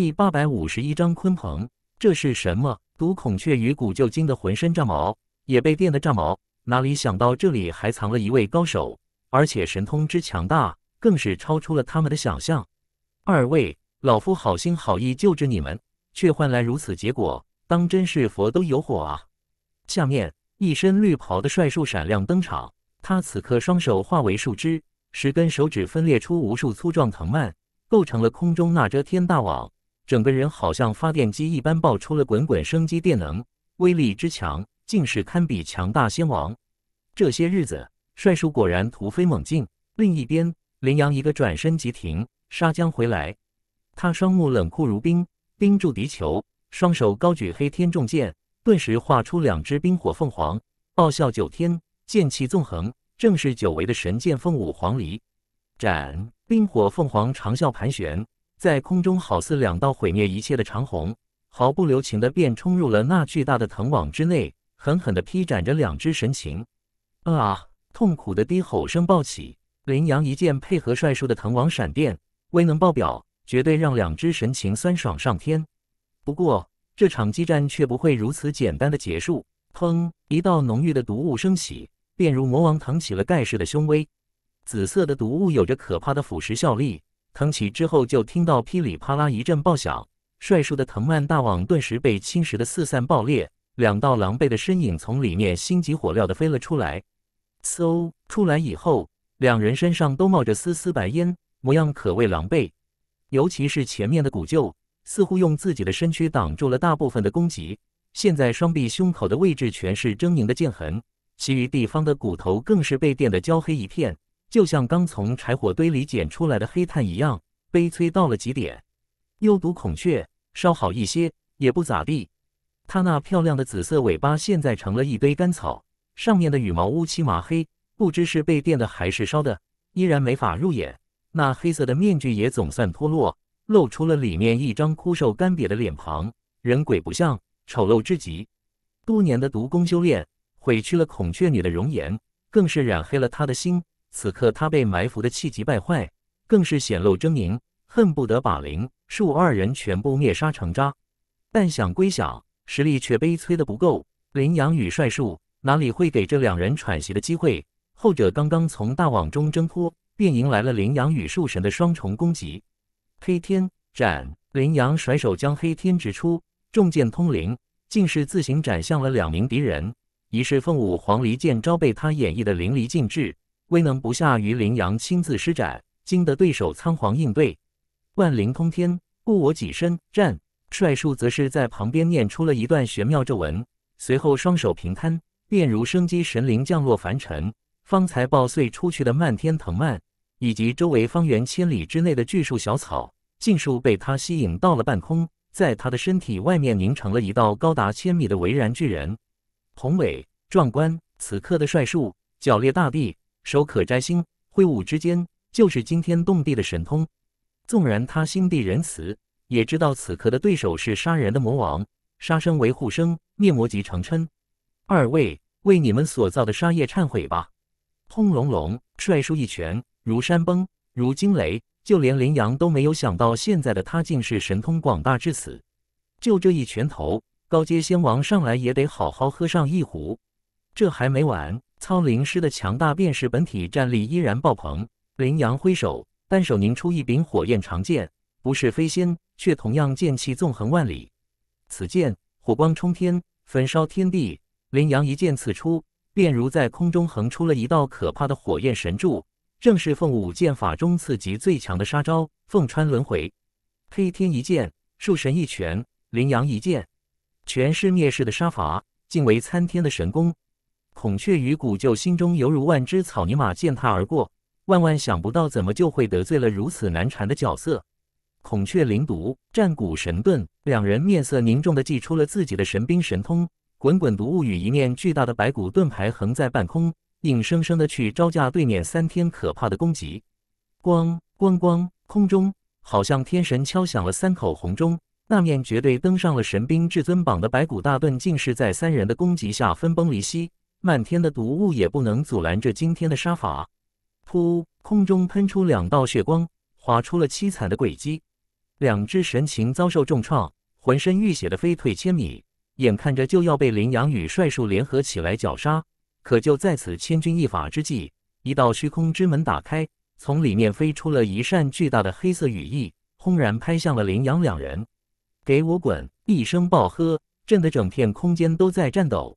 第八百五十一章，鲲鹏，这是什么？毒孔雀鱼骨就惊得浑身炸毛，也被电的炸毛。哪里想到这里还藏了一位高手，而且神通之强大，更是超出了他们的想象。二位，老夫好心好意救治你们，却换来如此结果，当真是佛都有火啊！下面，一身绿袍的帅树闪亮登场。他此刻双手化为树枝，十根手指分裂出无数粗壮藤蔓，构成了空中那遮天大网。整个人好像发电机一般爆出了滚滚生机电能，威力之强，竟是堪比强大仙王。这些日子，帅叔果然突飞猛进。另一边，林阳一个转身急停，杀将回来。他双目冷酷如冰，盯住敌球，双手高举黑天重剑，顿时画出两只冰火凤凰，傲笑九天，剑气纵横，正是久违的神剑凤舞黄鹂。斩！冰火凤凰长啸盘旋。在空中好似两道毁灭一切的长虹，毫不留情的便冲入了那巨大的藤网之内，狠狠的劈斩着两只神禽。啊！痛苦的低吼声暴起，林阳一剑配合帅叔的藤网闪电，威能爆表，绝对让两只神禽酸爽上天。不过这场激战却不会如此简单的结束。砰！一道浓郁的毒雾升起，便如魔王腾起了盖世的凶威。紫色的毒雾有着可怕的腐蚀效力。腾起之后，就听到噼里啪啦一阵爆响，帅叔的藤蔓大网顿时被侵蚀的四散爆裂，两道狼狈的身影从里面心急火燎的飞了出来。嗖！出来以后，两人身上都冒着丝丝白烟，模样可谓狼狈。尤其是前面的古旧，似乎用自己的身躯挡住了大部分的攻击，现在双臂、胸口的位置全是狰狞的剑痕，其余地方的骨头更是被电得焦黑一片。就像刚从柴火堆里捡出来的黑炭一样，悲催到了极点。幽毒孔雀稍好一些，也不咋地。它那漂亮的紫色尾巴现在成了一堆干草，上面的羽毛乌漆麻黑，不知是被电的还是烧的，依然没法入眼。那黑色的面具也总算脱落，露出了里面一张枯瘦干瘪的脸庞，人鬼不相，丑陋至极。多年的毒功修炼毁去了孔雀女的容颜，更是染黑了她的心。此刻他被埋伏的气急败坏，更是显露狰狞，恨不得把林树二人全部灭杀成渣。但想归想，实力却悲催的不够。林阳与帅树哪里会给这两人喘息的机会？后者刚刚从大网中挣脱，便迎来了林阳与树神的双重攻击。黑天斩，林阳甩手将黑天掷出，重剑通灵，竟是自行斩向了两名敌人。一是凤舞黄鹂剑招被他演绎的淋漓尽致。威能不下于羚羊亲自施展，惊得对手仓皇应对。万灵通天护我己身，战帅术则是在旁边念出了一段玄妙咒文，随后双手平摊，便如生机神灵降落凡尘。方才爆碎出去的漫天藤蔓，以及周围方圆千里之内的巨树小草，尽数被他吸引到了半空，在他的身体外面凝成了一道高达千米的巍然巨人，宏伟壮观。此刻的帅术脚裂大地。手可摘星，挥舞之间就是惊天动地的神通。纵然他心地仁慈，也知道此刻的对手是杀人的魔王。杀生为护生，灭魔即成嗔。二位，为你们所造的杀业忏悔吧！轰隆隆，帅叔一拳如山崩，如惊雷，就连林阳都没有想到，现在的他竟是神通广大至此。就这一拳头，高阶仙王上来也得好好喝上一壶。这还没完。苍灵师的强大，便是本体战力依然爆棚。羚阳挥手，单手凝出一柄火焰长剑，不是飞仙，却同样剑气纵横万里。此剑火光冲天，焚烧天地。羚阳一剑刺出，便如在空中横出了一道可怕的火焰神柱，正是凤舞剑法中刺级最强的杀招——凤穿轮回。黑天一剑，树神一拳，羚阳一剑，全是灭世的杀法，竟为参天的神功。孔雀与古旧心中犹如万只草泥马践踏而过，万万想不到怎么就会得罪了如此难缠的角色。孔雀灵毒，战鼓神盾，两人面色凝重的祭出了自己的神兵神通，滚滚毒雾与一面巨大的白骨盾牌横在半空，硬生生的去招架对面三天可怕的攻击。咣咣咣，空中好像天神敲响了三口红钟，那面绝对登上了神兵至尊榜的白骨大盾，竟是在三人的攻击下分崩离析。漫天的毒雾也不能阻拦这惊天的杀法。噗！空中喷出两道血光，划出了凄惨的轨迹。两只神禽遭受重创，浑身浴血的飞退千米，眼看着就要被羚羊与帅树联合起来绞杀，可就在此千钧一发之际，一道虚空之门打开，从里面飞出了一扇巨大的黑色羽翼，轰然拍向了羚羊两人。给我滚！一声暴喝，震得整片空间都在颤抖。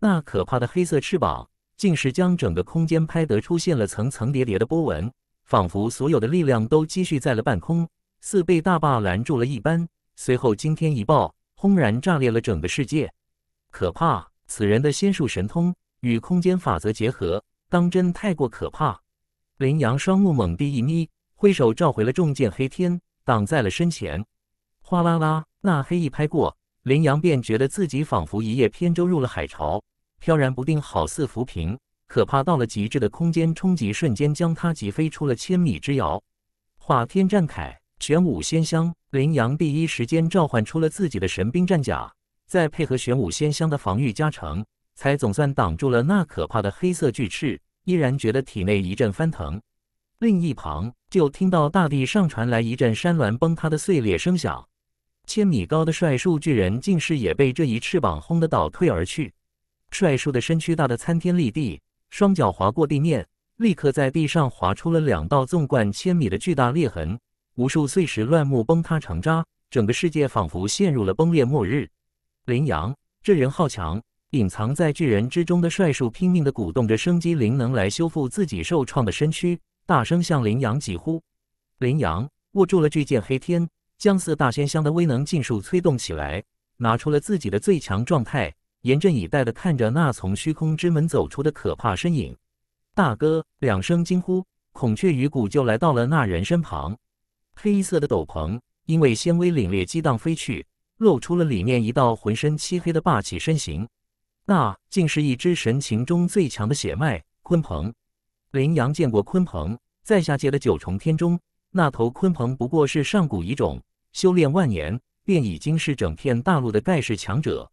那可怕的黑色翅膀，竟是将整个空间拍得出现了层层叠叠的波纹，仿佛所有的力量都积蓄在了半空，似被大坝拦住了一般。随后惊天一爆，轰然炸裂了整个世界。可怕！此人的仙术神通与空间法则结合，当真太过可怕。林阳双目猛地一眯，挥手召回了重剑黑天，挡在了身前。哗啦啦，那黑一拍过。林阳便觉得自己仿佛一叶扁舟入了海潮，飘然不定，好似浮萍。可怕到了极致的空间冲击，瞬间将他击飞出了千米之遥。化天战铠，玄武仙香，林阳第一时间召唤出了自己的神兵战甲，再配合玄武仙香的防御加成，才总算挡住了那可怕的黑色巨翅。依然觉得体内一阵翻腾。另一旁就听到大地上传来一阵山峦崩塌的碎裂声响。千米高的帅树巨人，竟是也被这一翅膀轰得倒退而去。帅树的身躯大的参天立地，双脚划过地面，立刻在地上划出了两道纵贯千米的巨大裂痕，无数碎石乱木崩塌成渣，整个世界仿佛陷入了崩裂末日。羚羊，这人好强！隐藏在巨人之中的帅树拼命地鼓动着生机灵能来修复自己受创的身躯，大声向羚羊疾呼：“羚羊，握住了巨剑黑天！”将四大仙香的威能尽数催动起来，拿出了自己的最强状态，严阵以待的看着那从虚空之门走出的可怕身影。大哥两声惊呼，孔雀鱼骨就来到了那人身旁。黑色的斗篷因为纤维凛冽激荡飞去，露出了里面一道浑身漆黑的霸气身形。那竟是一只神情中最强的血脉——鲲鹏。林阳见过鲲鹏，在下界的九重天中，那头鲲鹏不过是上古遗种。修炼万年，便已经是整片大陆的盖世强者。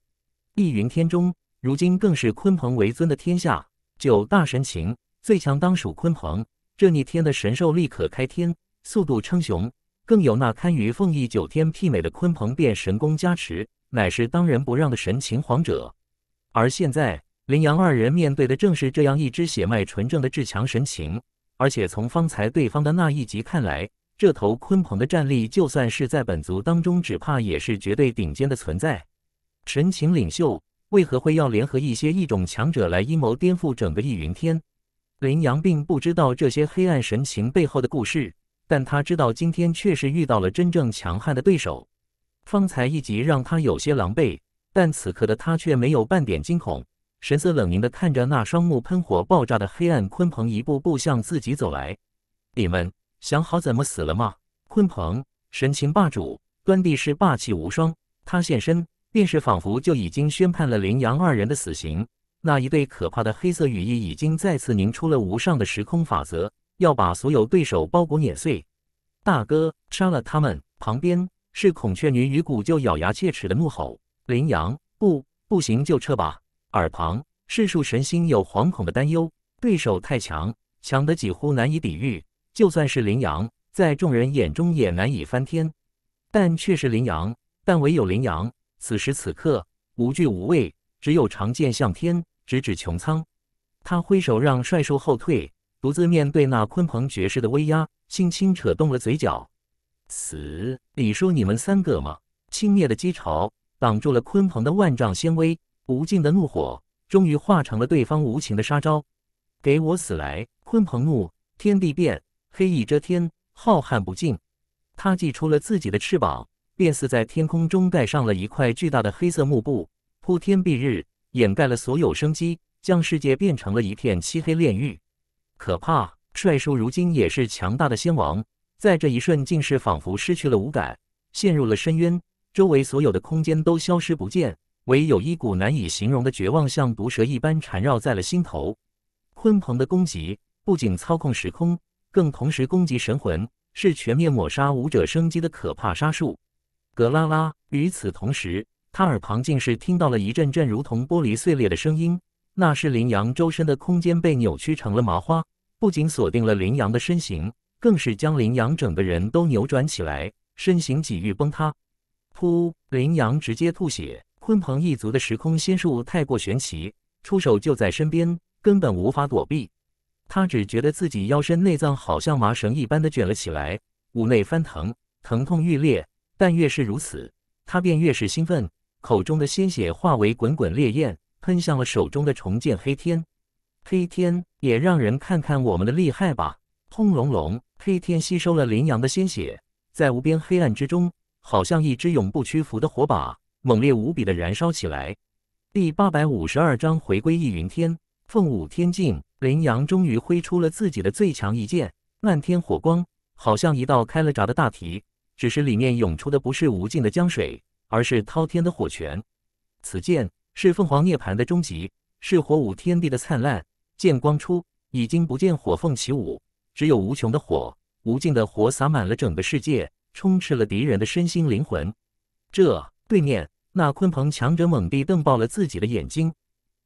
碧云天中，如今更是鲲鹏为尊的天下。九大神禽，最强当属鲲鹏。这逆天的神兽力可开天，速度称雄，更有那堪与凤翼九天媲美的鲲鹏变神功加持，乃是当仁不让的神禽皇者。而现在，林阳二人面对的正是这样一只血脉纯正的至强神禽，而且从方才对方的那一集看来。这头鲲鹏的战力，就算是在本族当中，只怕也是绝对顶尖的存在。神情领袖为何会要联合一些异种强者来阴谋颠覆整个异云天？林阳并不知道这些黑暗神情背后的故事，但他知道今天确实遇到了真正强悍的对手，方才一击让他有些狼狈。但此刻的他却没有半点惊恐，神色冷凝的看着那双目喷火、爆炸的黑暗鲲鹏一步步向自己走来。你们。想好怎么死了吗？鲲鹏，神情霸主，端地是霸气无双。他现身，便是仿佛就已经宣判了羚羊二人的死刑。那一对可怕的黑色羽翼，已经再次凝出了无上的时空法则，要把所有对手包裹碾碎。大哥，杀了他们！旁边是孔雀女与古就咬牙切齿的怒吼。羚羊，不，不行，就撤吧。耳旁是树神心有惶恐的担忧，对手太强，强得几乎难以抵御。就算是羚羊，在众人眼中也难以翻天，但却是羚羊，但唯有羚羊，此时此刻无惧无畏，只有长剑向天直指穹苍。他挥手让帅兽后退，独自面对那鲲鹏绝世的威压，轻轻扯动了嘴角。死！你说你们三个吗？轻蔑的讥嘲挡住了鲲鹏的万丈纤维，无尽的怒火终于化成了对方无情的杀招。给我死来！鲲鹏怒，天地变。黑翼遮天，浩瀚不尽。他祭出了自己的翅膀，便似在天空中盖上了一块巨大的黑色幕布，铺天蔽日，掩盖了所有生机，将世界变成了一片漆黑炼狱。可怕！帅叔如今也是强大的仙王，在这一瞬，竟是仿佛失去了五感，陷入了深渊。周围所有的空间都消失不见，唯有一股难以形容的绝望，像毒蛇一般缠绕在了心头。鲲鹏的攻击不仅操控时空。更同时攻击神魂，是全面抹杀武者生机的可怕杀术。格拉拉，与此同时，他耳旁竟是听到了一阵阵如同玻璃碎裂的声音。那是羚羊周身的空间被扭曲成了麻花，不仅锁定了羚羊的身形，更是将羚羊整个人都扭转起来，身形几欲崩塌。噗！羚羊直接吐血。鲲鹏一族的时空仙术太过玄奇，出手就在身边，根本无法躲避。他只觉得自己腰身内脏好像麻绳一般的卷了起来，五内翻腾，疼痛欲裂。但越是如此，他便越是兴奋。口中的鲜血化为滚滚烈焰，喷向了手中的重剑。黑天，黑天，也让人看看我们的厉害吧！轰隆隆，黑天吸收了林阳的鲜血，在无边黑暗之中，好像一支永不屈服的火把，猛烈无比的燃烧起来。第八百五十二章：回归易云天。凤舞天境，林阳终于挥出了自己的最强一剑，漫天火光，好像一道开了闸的大堤，只是里面涌出的不是无尽的江水，而是滔天的火泉。此剑是凤凰涅槃的终极，是火舞天地的灿烂。剑光出，已经不见火凤起舞，只有无穷的火，无尽的火洒满了整个世界，充斥了敌人的身心灵魂。这对面那鲲鹏强者猛地瞪爆了自己的眼睛。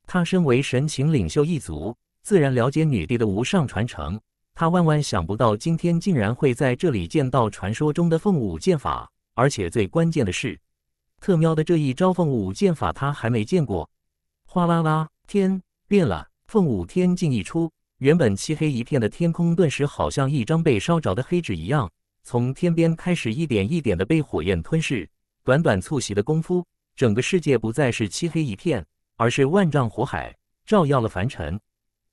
他身为神情领袖一族，自然了解女帝的无上传承。他万万想不到，今天竟然会在这里见到传说中的凤舞剑法，而且最关键的是，特喵的这一招凤舞剑法他还没见过！哗啦啦，天变了，凤舞天境一出，原本漆黑一片的天空，顿时好像一张被烧着的黑纸一样，从天边开始一点一点的被火焰吞噬。短短促膝的功夫，整个世界不再是漆黑一片。而是万丈火海照耀了凡尘，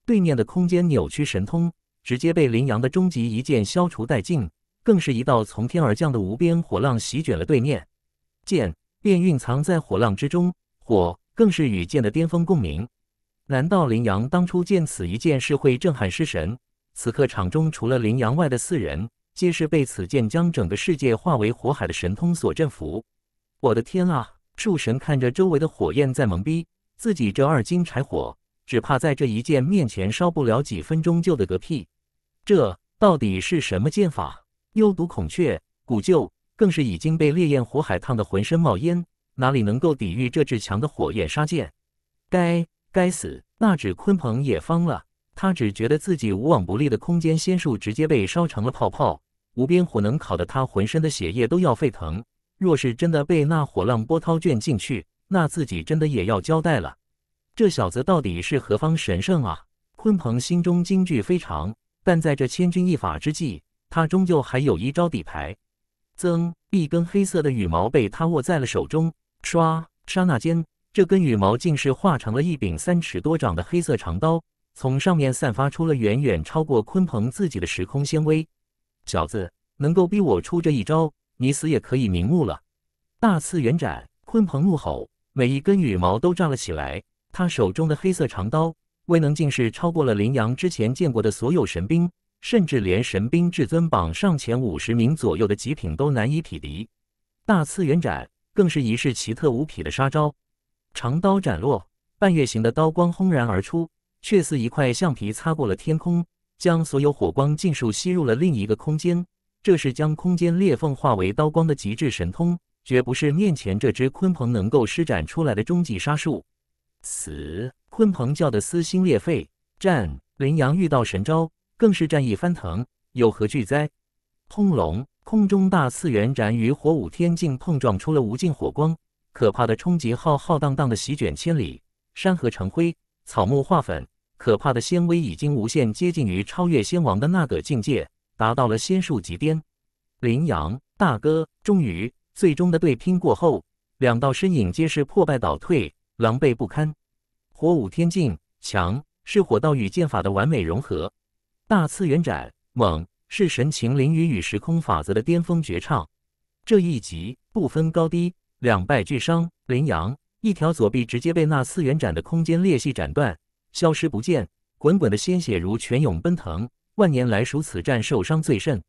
对面的空间扭曲神通直接被林阳的终极一剑消除殆尽，更是一道从天而降的无边火浪席卷了对面，剑便蕴藏在火浪之中，火更是与剑的巅峰共鸣。难道林阳当初见此一剑是会震撼失神？此刻场中除了林阳外的四人，皆是被此剑将整个世界化为火海的神通所振服。我的天啊！树神看着周围的火焰在懵逼。自己这二斤柴火，只怕在这一剑面前烧不了几分钟就得个屁。这到底是什么剑法？幽毒孔雀古旧更是已经被烈焰火海烫得浑身冒烟，哪里能够抵御这至强的火焰杀剑？该该死！那纸鲲鹏也疯了，他只觉得自己无往不利的空间仙术直接被烧成了泡泡，无边火能烤得他浑身的血液都要沸腾。若是真的被那火浪波涛卷进去，那自己真的也要交代了，这小子到底是何方神圣啊！鲲鹏心中惊惧非常，但在这千钧一发之际，他终究还有一招底牌。曾，一根黑色的羽毛被他握在了手中，唰，刹那间，这根羽毛竟是化成了一柄三尺多长的黑色长刀，从上面散发出了远远超过鲲鹏自己的时空纤维。小子，能够逼我出这一招，你死也可以瞑目了！大次元斩，鲲鹏怒吼。每一根羽毛都炸了起来。他手中的黑色长刀，威能竟是超过了林阳之前见过的所有神兵，甚至连神兵至尊榜上前五十名左右的极品都难以匹敌。大次元斩更是一式奇特无匹的杀招。长刀斩落，半月形的刀光轰然而出，却似一块橡皮擦过了天空，将所有火光尽数吸入了另一个空间。这是将空间裂缝化为刀光的极致神通。绝不是面前这只鲲鹏能够施展出来的终极杀术。死！鲲鹏叫得撕心裂肺。战！羚羊遇到神招，更是战意翻腾，有何惧哉？轰隆！空中大次元斩与火舞天境碰撞出了无尽火光，可怕的冲击浩浩荡荡的席卷千里，山河成灰，草木化粉。可怕的仙威已经无限接近于超越仙王的那个境界，达到了仙术极巅。羚羊大哥，终于！最终的对拼过后，两道身影皆是破败倒退，狼狈不堪。火舞天境强是火道与剑法的完美融合，大次元斩猛是神情灵雨与时空法则的巅峰绝唱。这一击不分高低，两败俱伤。林阳一条左臂直接被那次元斩的空间裂隙斩断，消失不见，滚滚的鲜血如泉涌奔腾。万年来属此战受伤最甚。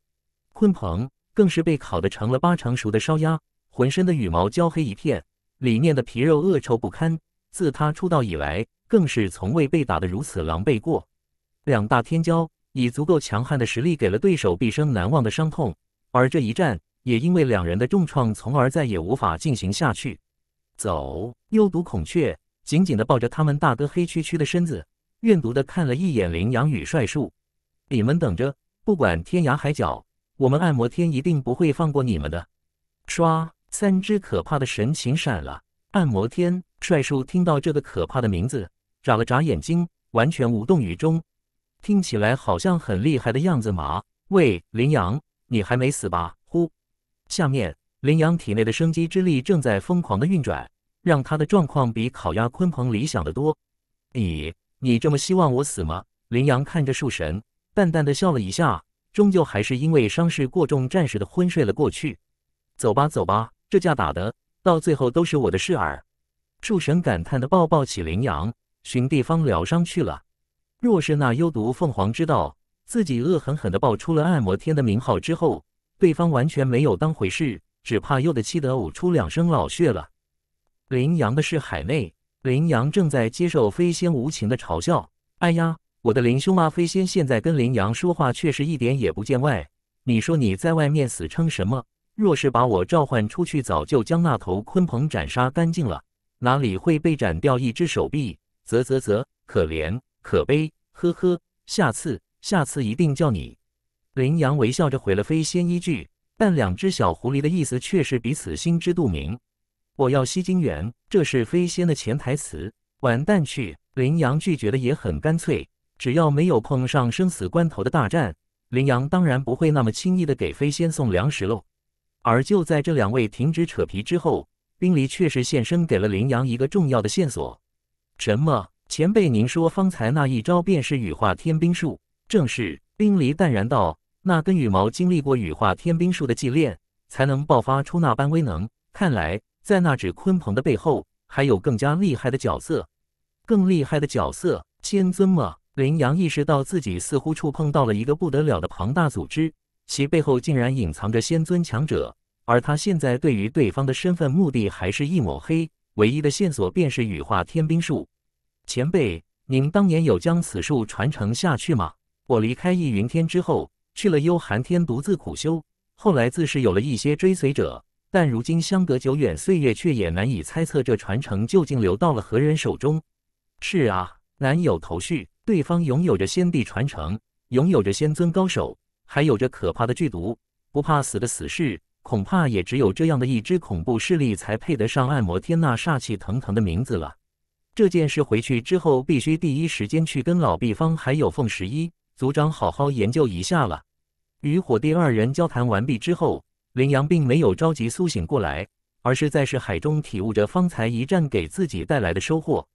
鲲鹏。更是被烤得成了八成熟的烧鸭，浑身的羽毛焦黑一片，里面的皮肉恶臭不堪。自他出道以来，更是从未被打得如此狼狈过。两大天骄以足够强悍的实力，给了对手毕生难忘的伤痛，而这一战也因为两人的重创，从而再也无法进行下去。走，幽毒孔雀紧紧地抱着他们大哥黑黢黢的身子，怨毒地看了一眼羚羊与帅树：“你们等着，不管天涯海角。”我们按摩天一定不会放过你们的！唰，三只可怕的神情闪了。按摩天，帅叔听到这个可怕的名字，眨了眨眼睛，完全无动于衷。听起来好像很厉害的样子嘛？喂，羚羊，你还没死吧？呼，下面，羚羊体内的生机之力正在疯狂的运转，让他的状况比烤鸭鲲鹏理想的多。你，你这么希望我死吗？羚羊看着树神，淡淡的笑了一下。终究还是因为伤势过重，暂时的昏睡了过去。走吧，走吧，这架打的到最后都是我的事儿。树神感叹的抱抱起羚羊，寻地方疗伤去了。若是那幽毒凤凰知道自己恶狠狠的爆出了按魔天的名号之后，对方完全没有当回事，只怕又得气得呕出两声老血了。羚羊的是海内，羚羊正在接受飞仙无情的嘲笑。哎呀！我的林兄啊，飞仙现在跟林阳说话，却是一点也不见外。你说你在外面死撑什么？若是把我召唤出去，早就将那头鲲鹏斩杀干净了，哪里会被斩掉一只手臂？啧啧啧，可怜，可悲。呵呵，下次，下次一定叫你。林阳微笑着回了飞仙一句，但两只小狐狸的意思却是彼此心知肚明。我要吸金元，这是飞仙的潜台词。完蛋去！林阳拒绝的也很干脆。只要没有碰上生死关头的大战，羚羊当然不会那么轻易的给飞仙送粮食喽。而就在这两位停止扯皮之后，冰离确实现身，给了羚羊一个重要的线索。什么？前辈，您说方才那一招便是羽化天兵术？正是。冰离淡然道：“那根羽毛经历过羽化天兵术的祭炼，才能爆发出那般威能。看来，在那只鲲鹏的背后，还有更加厉害的角色。更厉害的角色，仙尊吗？”林阳意识到自己似乎触碰到了一个不得了的庞大组织，其背后竟然隐藏着仙尊强者。而他现在对于对方的身份、目的还是一抹黑，唯一的线索便是羽化天兵术。前辈，您当年有将此术传承下去吗？我离开易云天之后，去了幽寒天独自苦修，后来自是有了一些追随者，但如今相隔久远，岁月却也难以猜测这传承究竟流到了何人手中。是啊，难有头绪。对方拥有着先帝传承，拥有着仙尊高手，还有着可怕的剧毒，不怕死的死士，恐怕也只有这样的一支恐怖势力才配得上按摩天那煞气腾腾的名字了。这件事回去之后，必须第一时间去跟老毕方还有凤十一族长好好研究一下了。与火帝二人交谈完毕之后，林阳并没有着急苏醒过来，而是在是海中体悟着方才一战给自己带来的收获。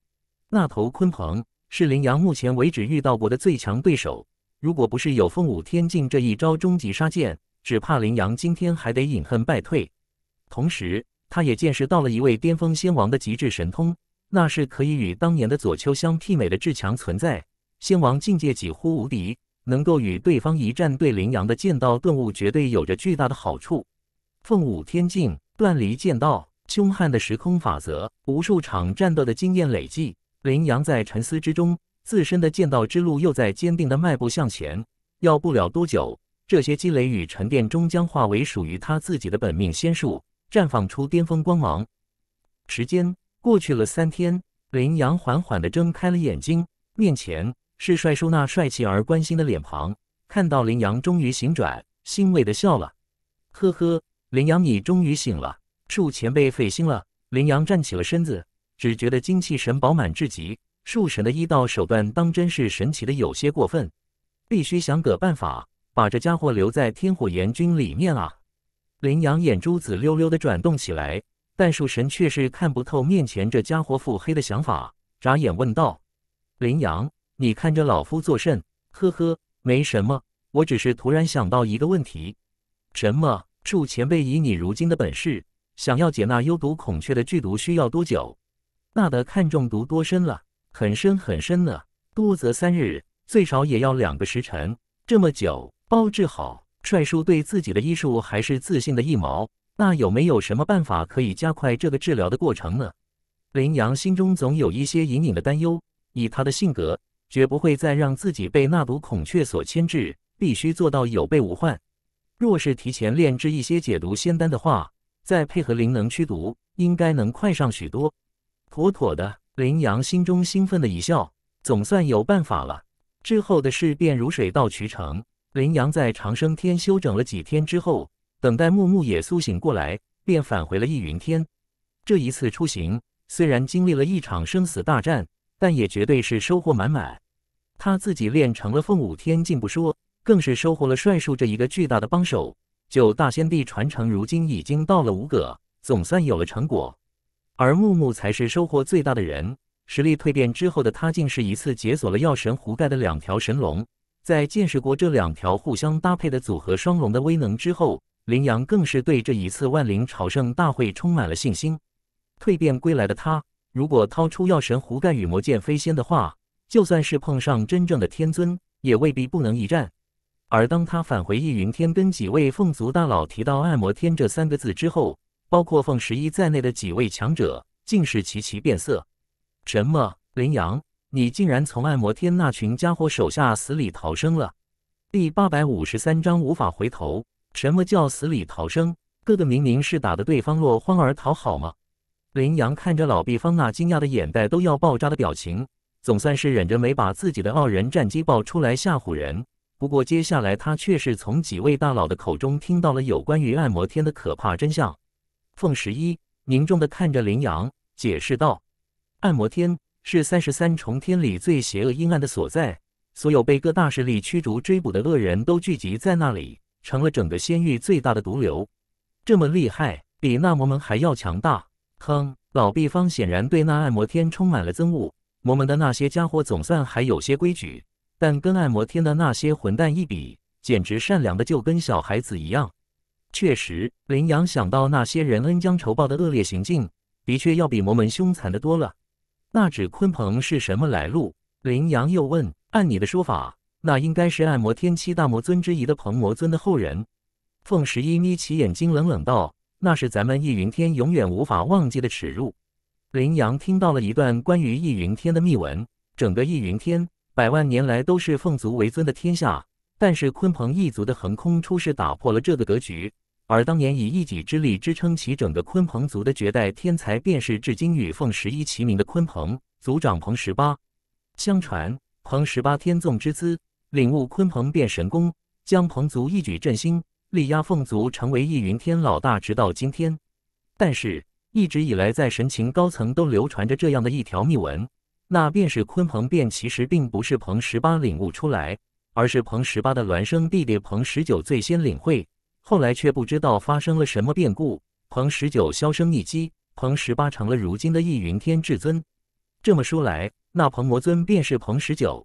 那头鲲鹏。是林阳目前为止遇到过的最强对手。如果不是有凤舞天境这一招终极杀剑，只怕林阳今天还得饮恨败退。同时，他也见识到了一位巅峰仙王的极致神通，那是可以与当年的左丘相媲美的至强存在。仙王境界几乎无敌，能够与对方一战，对林阳的剑道顿悟绝对有着巨大的好处。凤舞天境，断离剑道，凶悍的时空法则，无数场战斗的经验累积。林阳在沉思之中，自身的剑道之路又在坚定的迈步向前。要不了多久，这些积累与沉淀终将化为属于他自己的本命仙术，绽放出巅峰光芒。时间过去了三天，林阳缓缓地睁开了眼睛，面前是帅叔那帅气而关心的脸庞。看到林阳终于醒转，欣慰地笑了：“呵呵，林阳，你终于醒了，恕前辈费心了。”林阳站起了身子。只觉得精气神饱满至极，树神的医道手段当真是神奇的有些过分，必须想个办法把这家伙留在天火炎君里面啊！林阳眼珠子溜溜的转动起来，但树神却是看不透面前这家伙腹黑的想法，眨眼问道：“林阳，你看着老夫作甚？”“呵呵，没什么，我只是突然想到一个问题。”“什么？”“树前辈，以你如今的本事，想要解那幽毒孔雀的剧毒需要多久？”那得看中毒多深了，很深很深呢。多则三日，最少也要两个时辰。这么久，包治好。帅叔对自己的医术还是自信的一毛。那有没有什么办法可以加快这个治疗的过程呢？林阳心中总有一些隐隐的担忧。以他的性格，绝不会再让自己被那毒孔雀所牵制，必须做到有备无患。若是提前炼制一些解毒仙丹的话，再配合灵能驱毒，应该能快上许多。妥妥的，林阳心中兴奋的一笑，总算有办法了。之后的事便如水到渠成。林阳在长生天休整了几天之后，等待木木也苏醒过来，便返回了易云天。这一次出行虽然经历了一场生死大战，但也绝对是收获满满。他自己练成了凤舞天境不说，更是收获了帅术这一个巨大的帮手。九大仙帝传承如今已经到了五个，总算有了成果。而木木才是收获最大的人，实力蜕变之后的他，竟是一次解锁了药神壶盖的两条神龙。在见识过这两条互相搭配的组合双龙的威能之后，林阳更是对这一次万灵朝圣大会充满了信心。蜕变归来的他，如果掏出药神壶盖与魔剑飞仙的话，就算是碰上真正的天尊，也未必不能一战。而当他返回易云天，跟几位凤族大佬提到爱摩天这三个字之后，包括凤十一在内的几位强者，竟是齐齐变色。什么，林阳，你竟然从按摩天那群家伙手下死里逃生了？第八百五十三章无法回头。什么叫死里逃生？哥哥明明是打的对方落荒而逃，好吗？林阳看着老毕方那惊讶的眼袋都要爆炸的表情，总算是忍着没把自己的傲人战机爆出来吓唬人。不过接下来，他却是从几位大佬的口中听到了有关于按摩天的可怕真相。凤十一凝重的看着林阳，解释道：“按摩天是三十三重天里最邪恶阴暗的所在，所有被各大势力驱逐追捕的恶人都聚集在那里，成了整个仙域最大的毒瘤。这么厉害，比那魔门还要强大。”哼，老毕方显然对那按摩天充满了憎恶。魔门的那些家伙总算还有些规矩，但跟按摩天的那些混蛋一比，简直善良的就跟小孩子一样。确实，林阳想到那些人恩将仇报的恶劣行径，的确要比魔门凶残的多了。那指鲲鹏是什么来路？林阳又问。按你的说法，那应该是暗魔天七大魔尊之一的鹏魔尊的后人。凤十一眯起眼睛，冷冷道：“那是咱们易云天永远无法忘记的耻辱。”林阳听到了一段关于易云天的秘闻。整个易云天百万年来都是凤族为尊的天下，但是鲲鹏一族的横空出世打破了这个格局。而当年以一己之力支撑起整个鲲鹏族的绝代天才，便是至今与凤十一齐名的鲲鹏族长鹏十八。相传，鹏十八天纵之资，领悟鲲鹏变神功，将鹏族一举振兴，力压凤族，成为易云天老大。直到今天，但是，一直以来在神情高层都流传着这样的一条秘闻，那便是鲲鹏变其实并不是鹏十八领悟出来，而是彭十八的孪生弟弟彭十九最先领会。后来却不知道发生了什么变故，彭十九销声匿迹，彭十八成了如今的易云天至尊。这么说来，那彭魔尊便是彭十九，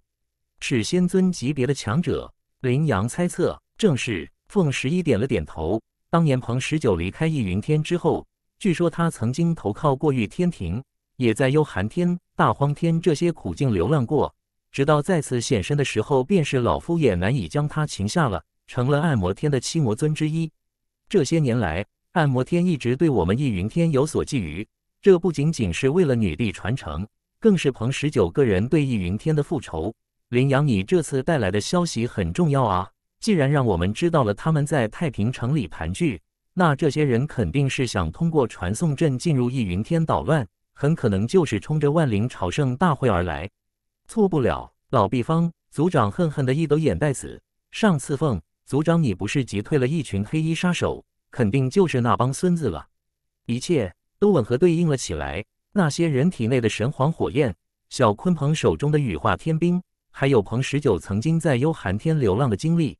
是仙尊级别的强者。林阳猜测，正是凤十一点了点头。当年彭十九离开易云天之后，据说他曾经投靠过玉天庭，也在幽寒天、大荒天这些苦境流浪过，直到再次现身的时候，便是老夫也难以将他擒下了。成了暗魔天的七魔尊之一。这些年来，暗魔天一直对我们易云天有所觊觎。这不仅仅是为了女帝传承，更是彭十九个人对易云天的复仇。林阳，你这次带来的消息很重要啊！既然让我们知道了他们在太平城里盘踞，那这些人肯定是想通过传送阵进入易云天捣乱，很可能就是冲着万灵朝圣大会而来，错不了。老毕方族长恨恨的一抖眼袋子，上次奉。族长，你不是击退了一群黑衣杀手，肯定就是那帮孙子了。一切都吻合对应了起来。那些人体内的神皇火焰，小鲲鹏手中的羽化天兵，还有彭十九曾经在幽寒天流浪的经历，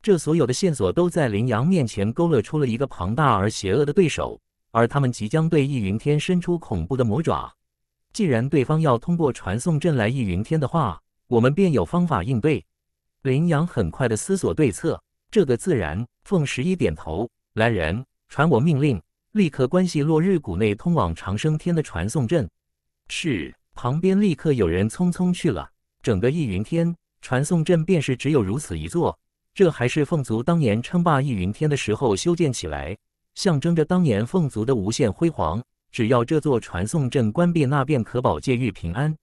这所有的线索都在林阳面前勾勒出了一个庞大而邪恶的对手，而他们即将对易云天伸出恐怖的魔爪。既然对方要通过传送阵来易云天的话，我们便有方法应对。林阳很快的思索对策，这个自然。凤十一点头，来人传我命令，立刻关系落日谷内通往长生天的传送阵。是，旁边立刻有人匆匆去了。整个易云天传送阵便是只有如此一座，这还是凤族当年称霸易云天的时候修建起来，象征着当年凤族的无限辉煌。只要这座传送阵关闭，那便可保界域平安。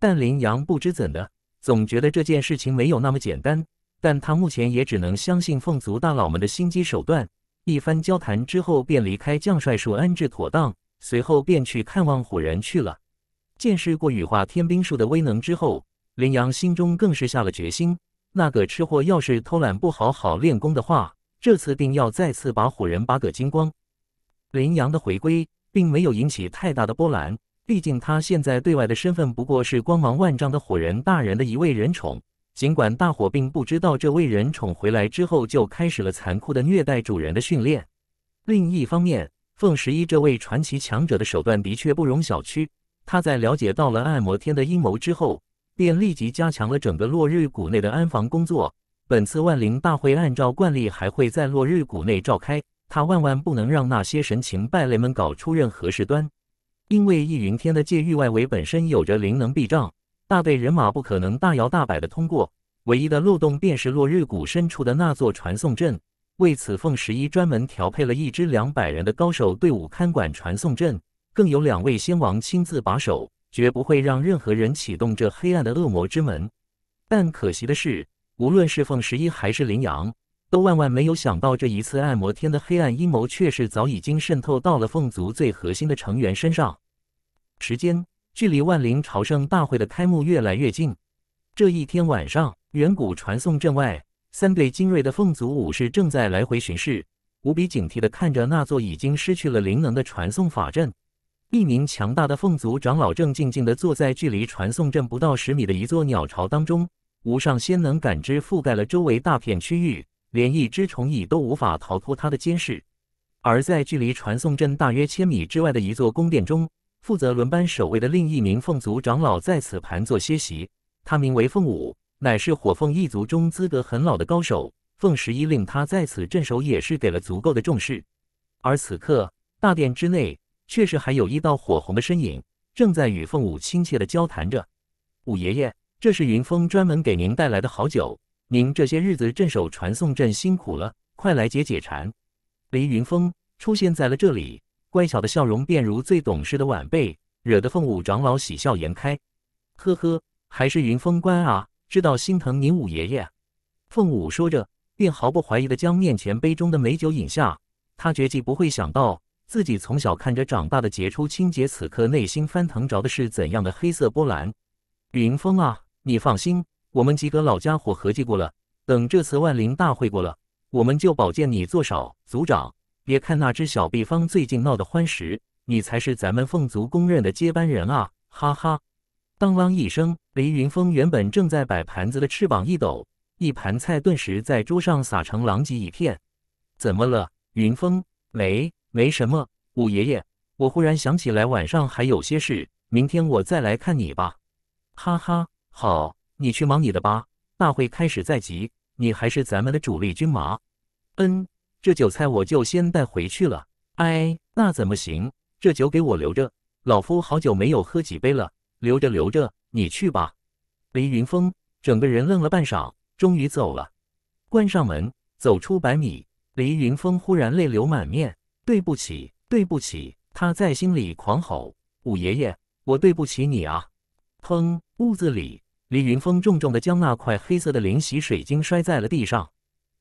但林阳不知怎的。总觉得这件事情没有那么简单，但他目前也只能相信凤族大佬们的心机手段。一番交谈之后，便离开将帅树安置妥当，随后便去看望虎人去了。见识过羽化天兵术的威能之后，林阳心中更是下了决心：那个吃货要是偷懒不好好练功的话，这次定要再次把虎人扒个精光。林阳的回归并没有引起太大的波澜。毕竟他现在对外的身份不过是光芒万丈的火人大人的一位人宠，尽管大伙并不知道这位人宠回来之后就开始了残酷的虐待主人的训练。另一方面，凤十一这位传奇强者的手段的确不容小觑。他在了解到了暗魔天的阴谋之后，便立即加强了整个落日谷内的安防工作。本次万灵大会按照惯例还会在落日谷内召开，他万万不能让那些神情败类们搞出任何事端。因为易云天的界域外围本身有着灵能避障，大队人马不可能大摇大摆的通过。唯一的漏洞便是落日谷深处的那座传送阵，为此凤十一专门调配了一支两百人的高手队伍看管传送阵，更有两位仙王亲自把守，绝不会让任何人启动这黑暗的恶魔之门。但可惜的是，无论是凤十一还是林阳。都万万没有想到，这一次暗魔天的黑暗阴谋却是早已经渗透到了凤族最核心的成员身上。时间距离万灵朝圣大会的开幕越来越近。这一天晚上，远古传送阵外，三队精锐的凤族武士正在来回巡视，无比警惕的看着那座已经失去了灵能的传送法阵。一名强大的凤族长老正静静的坐在距离传送阵不到十米的一座鸟巢当中，无上仙能感知覆盖了周围大片区域。连一只虫蚁都无法逃脱他的监视。而在距离传送阵大约千米之外的一座宫殿中，负责轮班守卫的另一名凤族长老在此盘坐歇息。他名为凤舞，乃是火凤一族中资格很老的高手。凤十一令他在此镇守，也是给了足够的重视。而此刻，大殿之内却是还有一道火红的身影，正在与凤舞亲切的交谈着。五爷爷，这是云峰专门给您带来的好酒。您这些日子镇守传送阵辛苦了，快来解解馋。雷云峰出现在了这里，乖巧的笑容便如最懂事的晚辈，惹得凤舞长老喜笑颜开。呵呵，还是云峰乖啊，知道心疼您五爷爷。凤舞说着，便毫不怀疑的将面前杯中的美酒饮下。他绝计不会想到，自己从小看着长大的杰出亲姐，此刻内心翻腾着的是怎样的黑色波澜。云峰啊，你放心。我们几个老家伙合计过了，等这次万灵大会过了，我们就保荐你做少族长。别看那只小毕方最近闹得欢时，你才是咱们凤族公认的接班人啊！哈哈！当啷一声，黎云峰原本正在摆盘子的翅膀一抖，一盘菜顿时在桌上撒成狼藉一片。怎么了，云峰？没，没什么。五爷爷，我忽然想起来晚上还有些事，明天我再来看你吧。哈哈，好。你去忙你的吧，大会开始在即，你还是咱们的主力军马。嗯，这酒菜我就先带回去了。哎，那怎么行？这酒给我留着，老夫好久没有喝几杯了，留着留着。你去吧。李云峰整个人愣了半晌，终于走了，关上门，走出百米，李云峰忽然泪流满面，对不起，对不起，他在心里狂吼，五爷爷，我对不起你啊！砰，屋子里。李云峰重重的将那块黑色的灵玺水晶摔在了地上，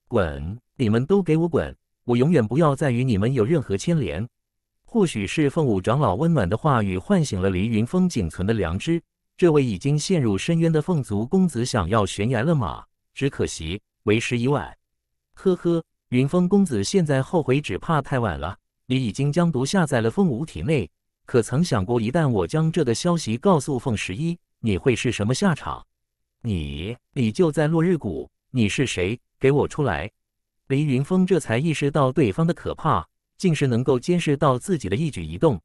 滚！你们都给我滚！我永远不要再与你们有任何牵连。或许是凤舞长老温暖的话语唤醒了黎云峰仅存的良知，这位已经陷入深渊的凤族公子想要悬崖勒马，只可惜为时已晚。呵呵，云峰公子现在后悔只怕太晚了。你已经将毒下在了凤舞体内，可曾想过一旦我将这个消息告诉凤十一？你会是什么下场？你，你就在落日谷，你是谁？给我出来！林云峰这才意识到对方的可怕，竟是能够监视到自己的一举一动。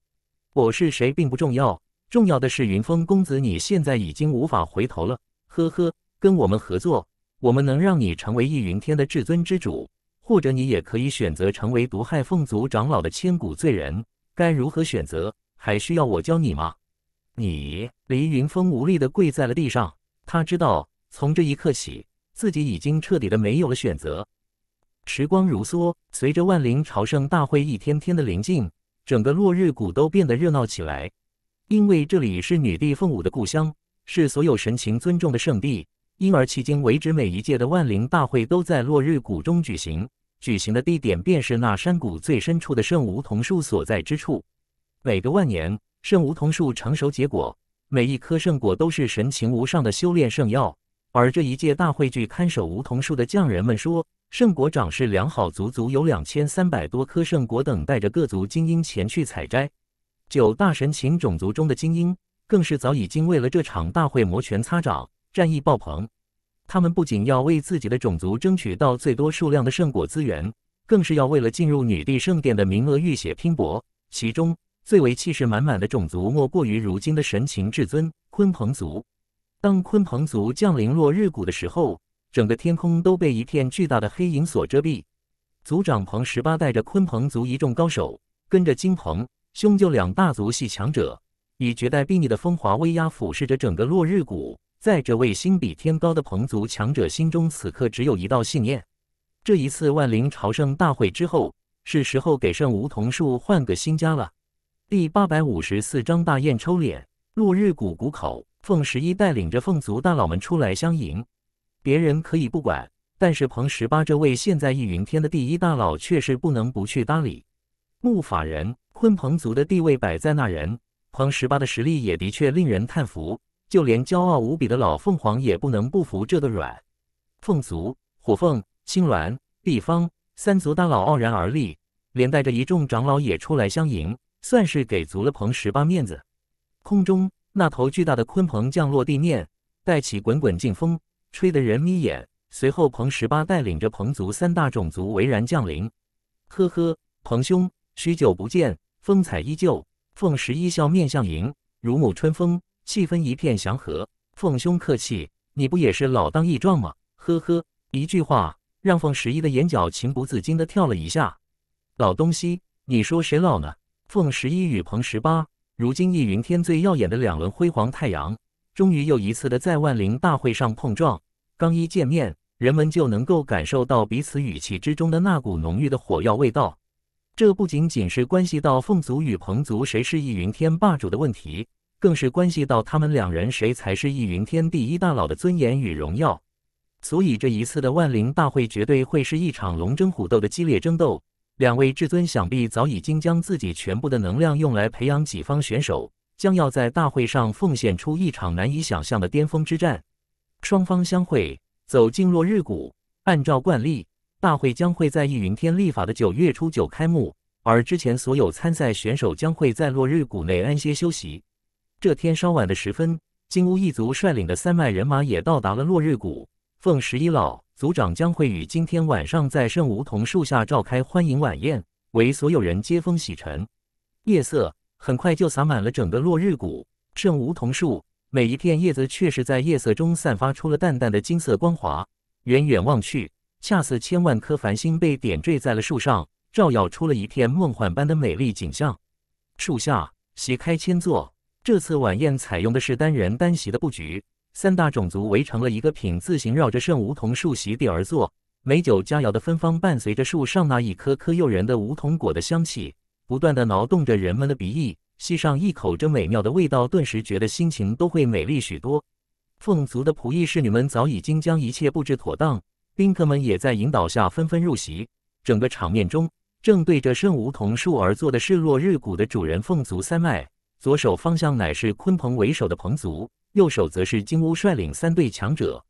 我是谁并不重要，重要的是云峰公子，你现在已经无法回头了。呵呵，跟我们合作，我们能让你成为易云天的至尊之主，或者你也可以选择成为毒害凤族长老的千古罪人。该如何选择，还需要我教你吗？你李云峰无力地跪在了地上，他知道从这一刻起，自己已经彻底的没有了选择。时光如梭，随着万灵朝圣大会一天天的临近，整个落日谷都变得热闹起来。因为这里是女帝凤舞的故乡，是所有神情尊重的圣地，因而迄今为止每一届的万灵大会都在落日谷中举行，举行的地点便是那山谷最深处的圣梧桐树所在之处。每隔万年。圣梧桐树成熟结果，每一颗圣果都是神情无上的修炼圣药。而这一届大会，据看守梧桐树的匠人们说，圣果长势良好，足足有两千三百多颗圣果，等待着各族精英前去采摘。九大神情种族中的精英，更是早已经为了这场大会摩拳擦掌，战意爆棚。他们不仅要为自己的种族争取到最多数量的圣果资源，更是要为了进入女帝圣殿的名额浴血拼搏。其中。最为气势满满的种族，莫过于如今的神情至尊鲲鹏族。当鲲鹏族降临落日谷的时候，整个天空都被一片巨大的黑影所遮蔽。族长鹏十八带着鲲鹏族一众高手，跟着金鹏、兄就两大族系强者，以绝代睥睨的风华威压俯视着整个落日谷。在这位心比天高的鹏族强者心中，此刻只有一道信念：这一次万灵朝圣大会之后，是时候给圣梧桐树换个新家了。第八百五十四章大雁抽脸。落日谷谷口，凤十一带领着凤族大佬们出来相迎。别人可以不管，但是彭十八这位现在一云天的第一大佬却是不能不去搭理。木法人、鲲鹏族的地位摆在那，人彭十八的实力也的确令人叹服，就连骄傲无比的老凤凰也不能不服这个软。凤族、火凤、青鸾、地方三族大佬傲然而立，连带着一众长老也出来相迎。算是给足了彭十八面子。空中那头巨大的鲲鹏降落地面，带起滚滚劲风，吹得人眯眼。随后，彭十八带领着彭族三大种族巍然降临。呵呵，彭兄，许久不见，风采依旧。凤十一笑面相迎，如沐春风，气氛一片祥和。凤兄客气，你不也是老当益壮吗？呵呵，一句话让凤十一的眼角情不自禁地跳了一下。老东西，你说谁老呢？凤十一与鹏十八，如今易云天最耀眼的两轮辉煌太阳，终于又一次的在万灵大会上碰撞。刚一见面，人们就能够感受到彼此语气之中的那股浓郁的火药味道。这不仅仅是关系到凤族与鹏族谁是易云天霸主的问题，更是关系到他们两人谁才是易云天第一大佬的尊严与荣耀。所以，这一次的万灵大会绝对会是一场龙争虎斗的激烈争斗。两位至尊想必早已经将自己全部的能量用来培养己方选手，将要在大会上奉献出一场难以想象的巅峰之战。双方相会，走进落日谷。按照惯例，大会将会在易云天立法的九月初九开幕，而之前所有参赛选手将会在落日谷内安歇休息。这天稍晚的时分，金乌一族率领的三脉人马也到达了落日谷。奉十一老族长将会于今天晚上在圣梧桐树下召开欢迎晚宴，为所有人接风洗尘。夜色很快就洒满了整个落日谷，圣梧桐树每一片叶子却是在夜色中散发出了淡淡的金色光华，远远望去，恰似千万颗繁星被点缀在了树上，照耀出了一片梦幻般的美丽景象。树下席开千座，这次晚宴采用的是单人单席的布局。三大种族围成了一个品字形，绕着圣梧桐树席地而坐。美酒佳肴的芬芳伴随着树上那一颗颗诱人的梧桐果的香气，不断的挠动着人们的鼻翼。吸上一口，这美妙的味道，顿时觉得心情都会美丽许多。凤族的仆役侍女们早已经将一切布置妥当，宾客们也在引导下纷纷入席。整个场面中，正对着圣梧桐树而坐的是落日谷的主人凤族三脉，左手方向乃是鲲鹏为首的鹏族。右手则是金乌率领三队强者，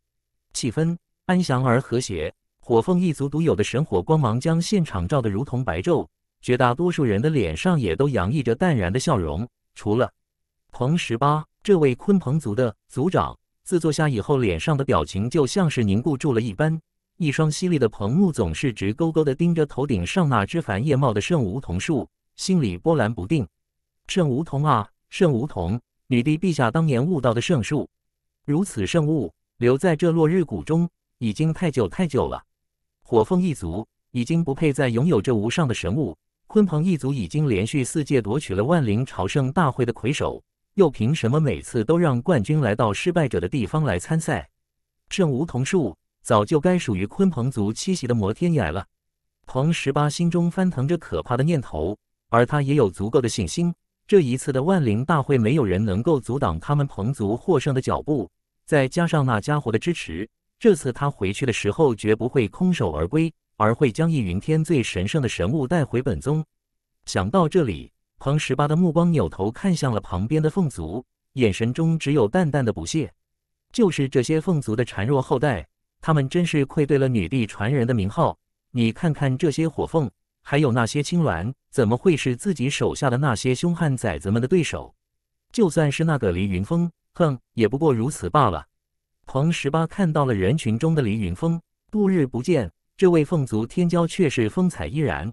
气氛安详而和谐。火凤一族独有的神火光芒将现场照得如同白昼，绝大多数人的脸上也都洋溢着淡然的笑容。除了彭十八这位鲲鹏族的族长，自坐下以后，脸上的表情就像是凝固住了一般，一双犀利的鹏目总是直勾勾的盯着头顶上那枝繁叶茂的圣梧桐树，心里波澜不定。圣梧桐啊，圣梧桐！女帝陛下当年悟道的圣树，如此圣物留在这落日谷中已经太久太久了。火凤一族已经不配再拥有这无上的神物，鲲鹏一族已经连续四届夺取了万灵朝圣大会的魁首，又凭什么每次都让冠军来到失败者的地方来参赛？圣梧桐树早就该属于鲲鹏族栖息的摩天崖了。彭十八心中翻腾着可怕的念头，而他也有足够的信心。这一次的万灵大会，没有人能够阻挡他们彭族获胜的脚步。再加上那家伙的支持，这次他回去的时候绝不会空手而归，而会将易云天最神圣的神物带回本宗。想到这里，彭十八的目光扭头看向了旁边的凤族，眼神中只有淡淡的不屑。就是这些凤族的孱弱后代，他们真是愧对了女帝传人的名号。你看看这些火凤。还有那些青鸾，怎么会是自己手下的那些凶悍崽子们的对手？就算是那个黎云峰，哼，也不过如此罢了。彭十八看到了人群中的黎云峰，度日不见，这位凤族天骄却是风采依然。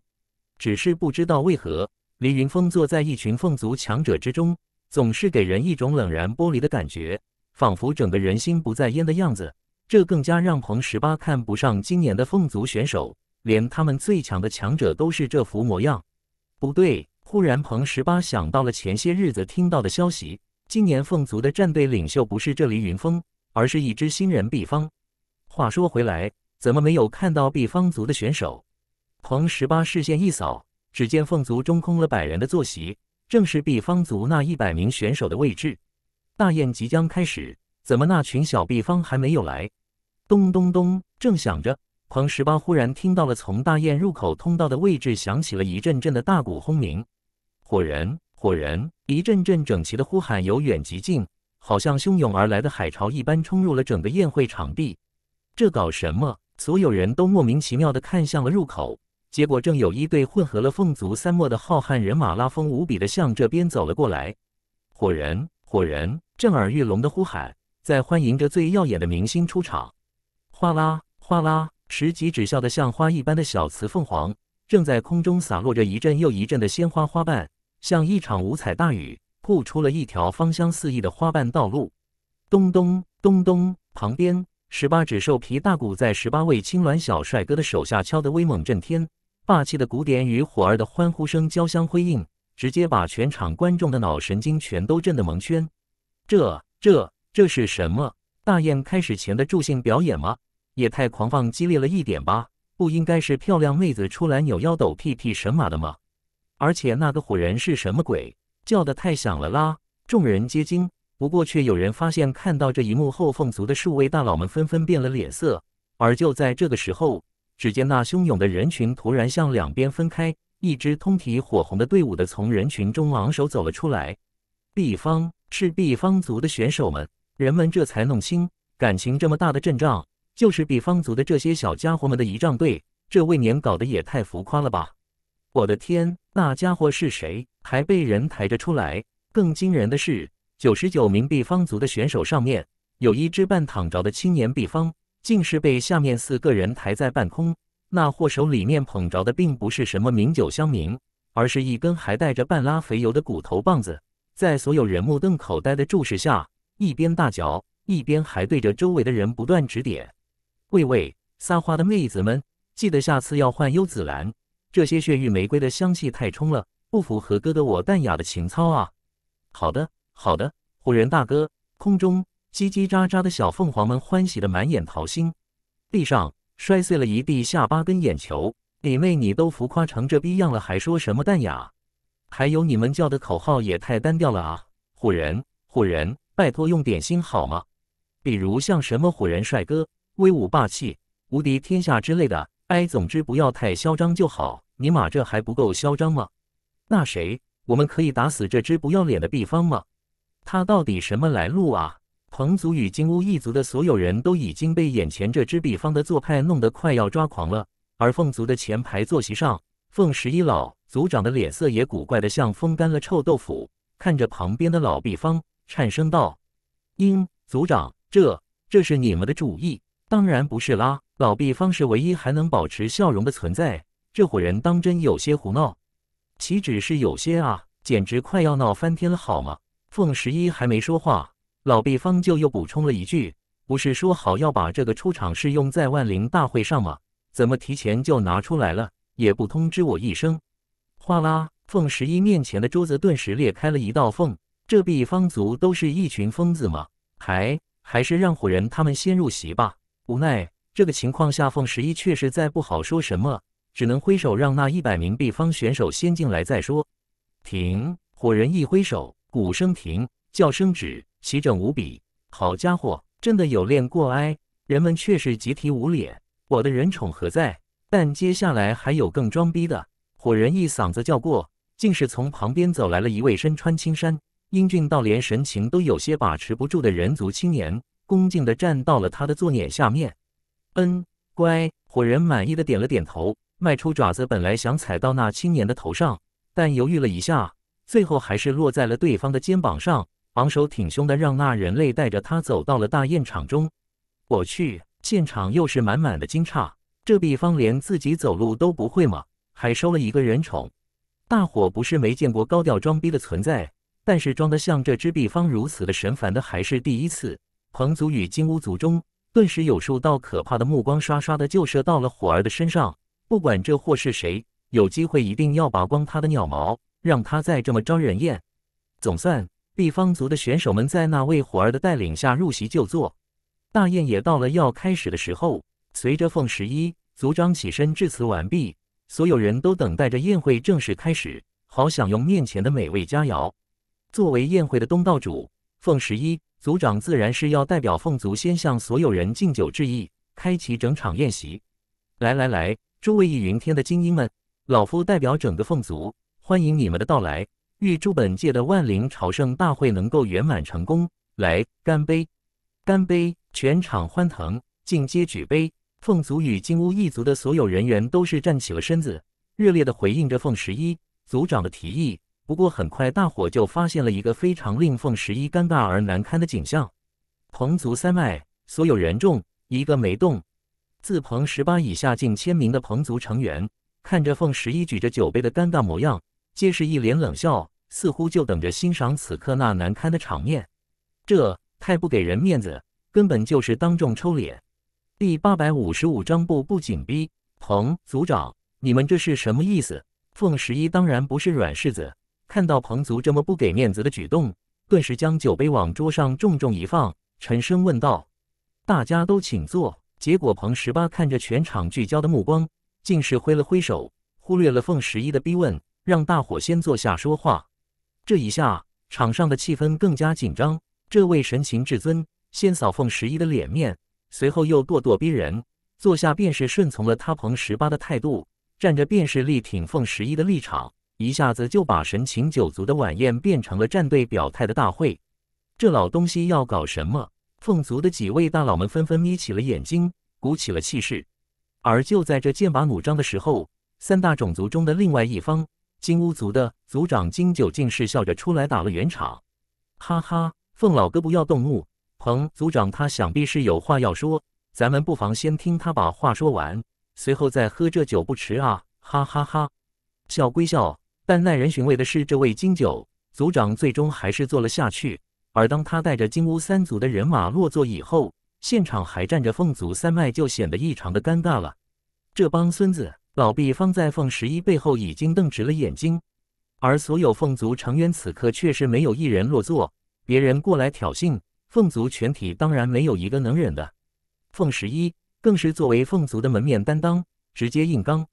只是不知道为何，黎云峰坐在一群凤族强者之中，总是给人一种冷然剥离的感觉，仿佛整个人心不在焉的样子。这更加让彭十八看不上今年的凤族选手。连他们最强的强者都是这副模样，不对！忽然，彭十八想到了前些日子听到的消息：今年凤族的战队领袖不是这黎云峰，而是一支新人毕方。话说回来，怎么没有看到毕方族的选手？彭十八视线一扫，只见凤族中空了百人的坐席，正是毕方族那一百名选手的位置。大宴即将开始，怎么那群小毕方还没有来？咚咚咚！正想着。狂十八忽然听到了从大雁入口通道的位置响起了一阵阵的大鼓轰鸣，火人火人，一阵阵整齐的呼喊由远及近，好像汹涌而来的海潮一般冲入了整个宴会场地。这搞什么？所有人都莫名其妙的看向了入口，结果正有一队混合了凤族三莫的浩瀚人马拉风无比的向这边走了过来。火人火人，震耳欲聋的呼喊在欢迎着最耀眼的明星出场。哗啦哗啦。十几只笑得像花一般的小雌凤凰，正在空中洒落着一阵又一阵的鲜花花瓣，像一场五彩大雨，铺出了一条芳香四溢的花瓣道路。咚咚咚咚！旁边十八只兽皮大鼓在十八位青鸾小帅哥的手下敲得威猛震天，霸气的鼓点与火儿的欢呼声交相辉映，直接把全场观众的脑神经全都震得蒙圈。这、这、这是什么？大宴开始前的助兴表演吗？也太狂放激烈了一点吧？不应该是漂亮妹子出来扭腰抖屁屁神马的吗？而且那个火人是什么鬼？叫得太响了啦！众人皆惊。不过却有人发现，看到这一幕后，凤族的数位大佬们纷纷变了脸色。而就在这个时候，只见那汹涌的人群突然向两边分开，一支通体火红的队伍的从人群中昂首走了出来。毕方是毕方族的选手们，人们这才弄清，感情这么大的阵仗。就是毕方族的这些小家伙们的仪仗队，这未免搞得也太浮夸了吧！我的天，那家伙是谁？还被人抬着出来？更惊人的是，九十九名毕方族的选手上面有一只半躺着的青年毕方，竟是被下面四个人抬在半空。那货手里面捧着的并不是什么名酒香茗，而是一根还带着半拉肥油的骨头棒子。在所有人目瞪口呆的注视下，一边大嚼，一边还对着周围的人不断指点。喂喂，撒花的妹子们，记得下次要换幽紫兰。这些血玉玫瑰的香气太冲了，不符合哥哥我淡雅的情操啊！好的，好的，虎人大哥，空中叽叽喳喳的小凤凰们欢喜的满眼桃心，地上摔碎了一地下巴跟眼球。你妹你都浮夸成这逼样了，还说什么淡雅？还有你们叫的口号也太单调了啊！虎人，虎人，拜托用点心好吗？比如像什么虎人帅哥。威武霸气、无敌天下之类的，哎，总之不要太嚣张就好。尼玛，这还不够嚣张吗？那谁，我们可以打死这只不要脸的毕方吗？他到底什么来路啊？彭族与金乌一族的所有人都已经被眼前这只毕方的做派弄得快要抓狂了。而凤族的前排坐席上，凤十一老族长的脸色也古怪的像风干了臭豆腐，看着旁边的老毕方，颤声道：“英族长，这，这是你们的主意？”当然不是啦，老毕方是唯一还能保持笑容的存在。这伙人当真有些胡闹，岂止是有些啊，简直快要闹翻天了，好吗？凤十一还没说话，老毕方就又补充了一句：“不是说好要把这个出场式用在万灵大会上吗？怎么提前就拿出来了，也不通知我一声？”哗啦，凤十一面前的桌子顿时裂开了一道缝。这毕方族都是一群疯子吗？还还是让伙人他们先入席吧。无奈，这个情况下，凤十一确实再不好说什么，只能挥手让那一百名毕方选手先进来再说。停！火人一挥手，鼓声停，叫声止，齐整无比。好家伙，真的有练过！哎，人们却是集体捂脸，我的人宠何在？但接下来还有更装逼的。火人一嗓子叫过，竟是从旁边走来了一位身穿青衫、英俊到连神情都有些把持不住的人族青年。恭敬的站到了他的坐辇下面。嗯，乖火人满意的点了点头，迈出爪子，本来想踩到那青年的头上，但犹豫了一下，最后还是落在了对方的肩膀上，昂首挺胸的让那人类带着他走到了大宴场中。我去，现场又是满满的惊诧，这毕方连自己走路都不会吗？还收了一个人宠？大伙不是没见过高调装逼的存在，但是装的像这只毕方如此的神烦的还是第一次。彭族与金乌族中，顿时有数道可怕的目光刷刷的就射到了火儿的身上。不管这货是谁，有机会一定要拔光他的鸟毛，让他再这么招人厌。总算，毕方族的选手们在那位火儿的带领下入席就座。大宴也到了要开始的时候，随着凤十一族长起身致辞完毕，所有人都等待着宴会正式开始，好享用面前的美味佳肴。作为宴会的东道主。凤十一族长自然是要代表凤族先向所有人敬酒致意，开启整场宴席。来来来，诸位易云天的精英们，老夫代表整个凤族，欢迎你们的到来，预祝本届的万灵朝圣大会能够圆满成功。来，干杯！干杯！全场欢腾，尽皆举杯。凤族与金乌一族的所有人员都是站起了身子，热烈地回应着凤十一族长的提议。不过很快，大伙就发现了一个非常令凤十一尴尬而难堪的景象：彭族三脉所有人众一个没动，自彭十八以下近千名的彭族成员看着凤十一举着酒杯的尴尬模样，皆是一脸冷笑，似乎就等着欣赏此刻那难堪的场面。这太不给人面子，根本就是当众抽脸。第八百五十五章步步紧逼，彭族长，你们这是什么意思？凤十一当然不是软柿子。看到彭族这么不给面子的举动，顿时将酒杯往桌上重重一放，沉声问道：“大家都请坐。”结果彭十八看着全场聚焦的目光，竟是挥了挥手，忽略了凤十一的逼问，让大伙先坐下说话。这一下，场上的气氛更加紧张。这位神情至尊先扫凤十一的脸面，随后又咄咄逼人，坐下便是顺从了他彭十八的态度，站着便是力挺凤十一的立场。一下子就把神情九族的晚宴变成了战队表态的大会，这老东西要搞什么？凤族的几位大佬们纷纷眯起了眼睛，鼓起了气势。而就在这剑拔弩张的时候，三大种族中的另外一方金乌族的族长金九竟是笑着出来打了圆场：“哈哈，凤老哥不要动怒，鹏族长他想必是有话要说，咱们不妨先听他把话说完，随后再喝这酒不迟啊！”哈哈哈，笑归笑。但耐人寻味的是，这位金九族长最终还是坐了下去。而当他带着金乌三族的人马落座以后，现场还站着凤族三脉，就显得异常的尴尬了。这帮孙子，老毕方在凤十一背后已经瞪直了眼睛，而所有凤族成员此刻却是没有一人落座。别人过来挑衅，凤族全体当然没有一个能忍的。凤十一更是作为凤族的门面担当，直接硬刚。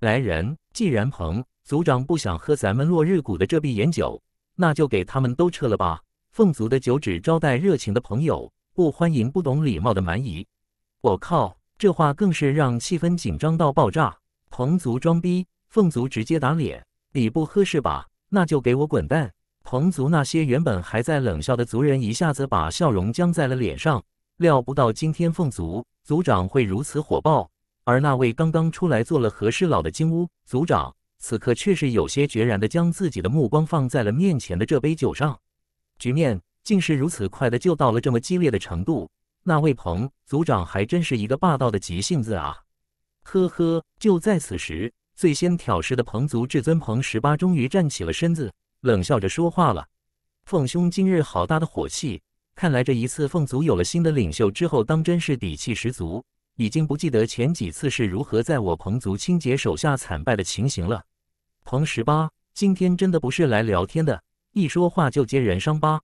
来人，既然鹏。族长不想喝咱们落日谷的这杯眼酒，那就给他们都撤了吧。凤族的酒只招待热情的朋友，不欢迎不懂礼貌的蛮夷。我靠，这话更是让气氛紧张到爆炸。彭族装逼，凤族直接打脸，你不喝是吧？那就给我滚蛋！彭族那些原本还在冷笑的族人，一下子把笑容僵在了脸上。料不到今天凤族族长会如此火爆，而那位刚刚出来做了和事佬的金屋族长。此刻却是有些决然的，将自己的目光放在了面前的这杯酒上。局面竟是如此快的就到了这么激烈的程度，那位彭族长还真是一个霸道的急性子啊！呵呵，就在此时，最先挑事的彭族至尊彭十八终于站起了身子，冷笑着说话了：“凤兄，今日好大的火气！看来这一次凤族有了新的领袖之后，当真是底气十足，已经不记得前几次是如何在我彭族亲姐手下惨败的情形了。”彭十八，今天真的不是来聊天的，一说话就揭人伤疤。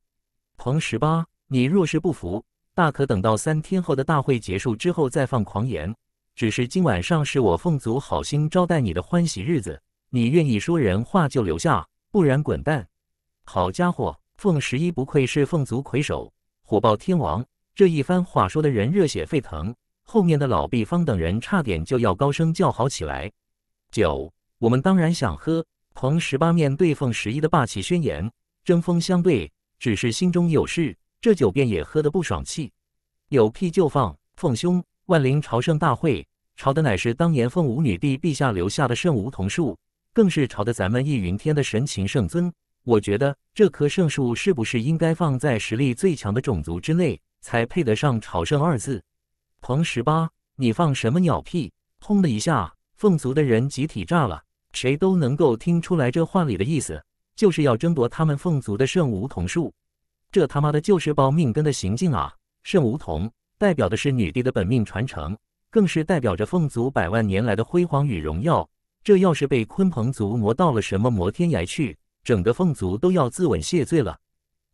彭十八，你若是不服，大可等到三天后的大会结束之后再放狂言。只是今晚上是我凤族好心招待你的欢喜日子，你愿意说人话就留下，不然滚蛋。好家伙，凤十一不愧是凤族魁首，火爆天王，这一番话说的人热血沸腾。后面的老毕方等人差点就要高声叫好起来。九。我们当然想喝，彭十八面对凤十一的霸气宣言，针锋相对。只是心中有事，这酒便也喝得不爽气。有屁就放，凤兄，万灵朝圣大会，朝的乃是当年凤舞女帝陛下留下的圣梧桐树，更是朝的咱们易云天的神禽圣尊。我觉得这棵圣树是不是应该放在实力最强的种族之内，才配得上朝圣二字？彭十八，你放什么鸟屁？轰的一下，凤族的人集体炸了。谁都能够听出来这话里的意思，就是要争夺他们凤族的圣梧桐树。这他妈的就是报命根的行径啊！圣梧桐代表的是女帝的本命传承，更是代表着凤族百万年来的辉煌与荣耀。这要是被鲲鹏族磨到了什么摩天崖去，整个凤族都要自刎谢罪了。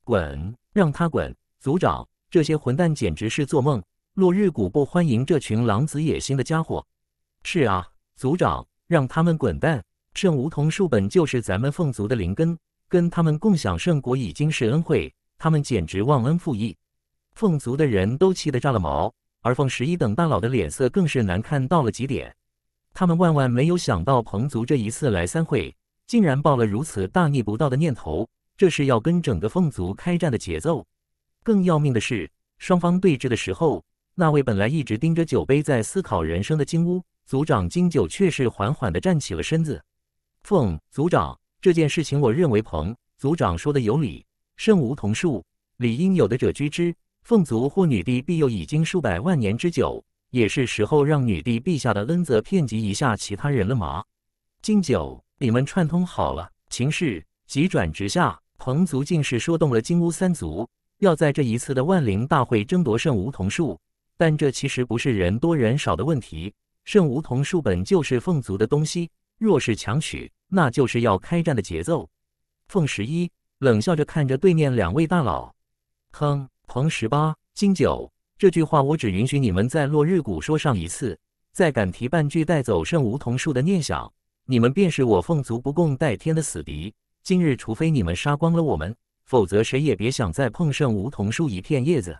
滚，让他滚！族长，这些混蛋简直是做梦！落日谷不欢迎这群狼子野心的家伙。是啊，族长。让他们滚蛋！这梧桐树本就是咱们凤族的灵根，跟他们共享圣果已经是恩惠，他们简直忘恩负义。凤族的人都气得炸了毛，而凤十一等大佬的脸色更是难看到了极点。他们万万没有想到，彭族这一次来三会，竟然抱了如此大逆不道的念头，这是要跟整个凤族开战的节奏。更要命的是，双方对峙的时候，那位本来一直盯着酒杯在思考人生的金乌。族长金九却是缓缓的站起了身子。凤族长，这件事情我认为彭族长说的有理。圣梧桐树理应有的者居之，凤族或女帝庇佑已经数百万年之久，也是时候让女帝陛下的恩泽遍及一下其他人了吗？金九，你们串通好了，情势急转直下，彭族竟是说动了金乌三族，要在这一次的万灵大会争夺圣梧桐树。但这其实不是人多人少的问题。圣梧桐树本就是凤族的东西，若是强取，那就是要开战的节奏。凤十一冷笑着看着对面两位大佬，哼，彭十八、金九，这句话我只允许你们在落日谷说上一次，再敢提半句带走圣梧桐树的念想，你们便是我凤族不共戴天的死敌。今日，除非你们杀光了我们，否则谁也别想再碰圣梧桐树一片叶子。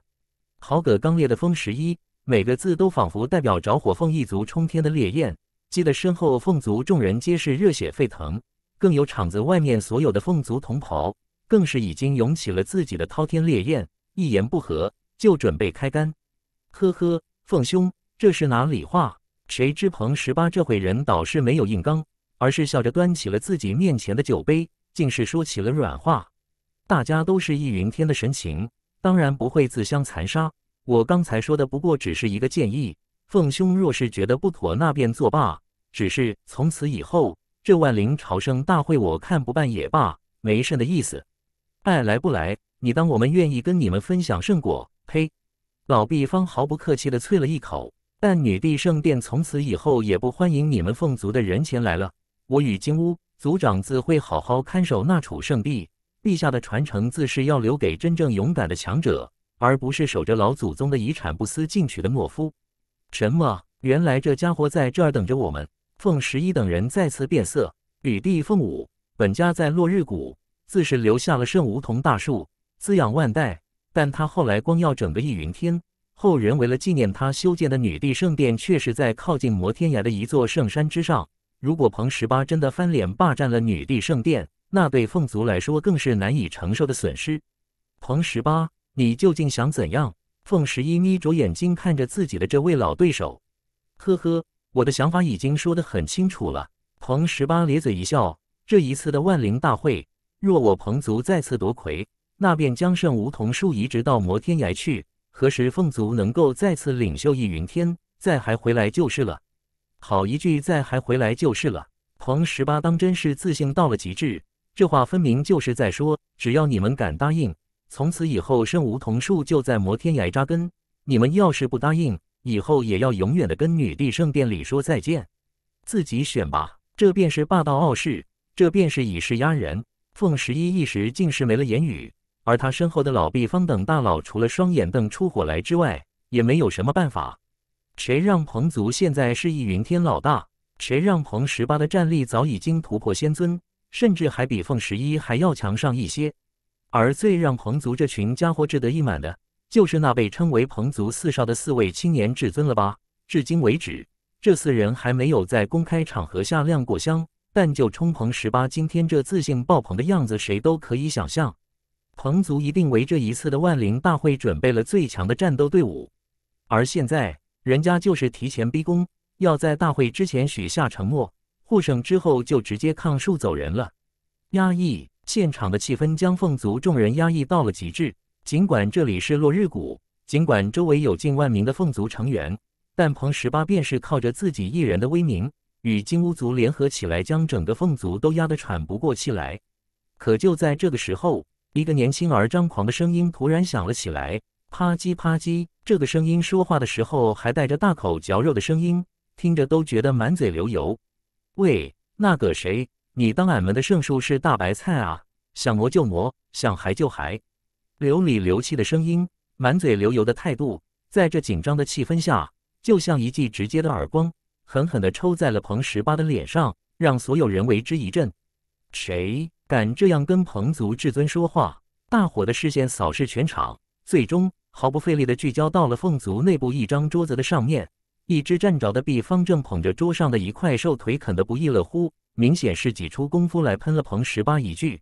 豪葛刚烈的风十一。每个字都仿佛代表着火凤一族冲天的烈焰，激得身后凤族众人皆是热血沸腾，更有场子外面所有的凤族同袍，更是已经涌起了自己的滔天烈焰，一言不合就准备开干。呵呵，凤兄，这是哪里话？谁知彭十八这回人倒是没有硬刚，而是笑着端起了自己面前的酒杯，竟是说起了软话。大家都是易云天的神情，当然不会自相残杀。我刚才说的不过只是一个建议，凤兄若是觉得不妥，那便作罢。只是从此以后，这万灵朝圣大会我看不办也罢，没甚的意思。爱来不来，你当我们愿意跟你们分享圣果？呸！老毕方毫不客气地啐了一口。但女帝圣殿从此以后也不欢迎你们凤族的人前来了。我与金乌族长自会好好看守那处圣地，陛下的传承自是要留给真正勇敢的强者。而不是守着老祖宗的遗产不思进取的懦夫。什么？原来这家伙在这儿等着我们。凤十一等人再次变色。女帝凤舞，本家在落日谷，自是留下了圣梧桐大树，滋养万代。但他后来光耀整个翼云天，后人为了纪念他，修建的女帝圣殿，确实在靠近摩天崖的一座圣山之上。如果彭十八真的翻脸霸占了女帝圣殿，那对凤族来说更是难以承受的损失。彭十八。你究竟想怎样？凤十一眯着眼睛看着自己的这位老对手，呵呵，我的想法已经说得很清楚了。彭十八咧嘴一笑，这一次的万灵大会，若我彭族再次夺魁，那便将圣梧桐树移植到摩天崖去。何时凤族能够再次领袖一云天，再还回来就是了。好一句再还回来就是了，彭十八当真是自信到了极致。这话分明就是在说，只要你们敢答应。从此以后，圣梧桐树就在摩天崖扎根。你们要是不答应，以后也要永远的跟女帝圣殿里说再见。自己选吧，这便是霸道傲世，这便是以势压人。凤十一一时竟是没了言语，而他身后的老毕方等大佬，除了双眼瞪出火来之外，也没有什么办法。谁让彭族现在是一云天老大？谁让彭十八的战力早已经突破仙尊，甚至还比凤十一还要强上一些？而最让彭族这群家伙志得意满的，就是那被称为“彭族四少”的四位青年至尊了吧？至今为止，这四人还没有在公开场合下亮过相，但就冲彭十八今天这自信爆棚的样子，谁都可以想象，彭族一定为这一次的万灵大会准备了最强的战斗队伍。而现在，人家就是提前逼宫，要在大会之前许下承诺，获胜之后就直接抗树走人了，压抑。现场的气氛将凤族众人压抑到了极致。尽管这里是落日谷，尽管周围有近万名的凤族成员，但彭十八便是靠着自己一人的威名，与金乌族联合起来，将整个凤族都压得喘不过气来。可就在这个时候，一个年轻而张狂的声音突然响了起来：“啪叽啪叽！”这个声音说话的时候还带着大口嚼肉的声音，听着都觉得满嘴流油。喂，那个谁？你当俺们的圣树是大白菜啊？想磨就磨，想还就还，流里流气的声音，满嘴流油的态度，在这紧张的气氛下，就像一记直接的耳光，狠狠地抽在了彭十八的脸上，让所有人为之一震。谁敢这样跟彭族至尊说话？大伙的视线扫视全场，最终毫不费力地聚焦到了凤族内部一张桌子的上面，一只站着的毕方正捧着桌上的一块瘦腿啃得不亦乐乎。明显是挤出功夫来喷了彭十八一句，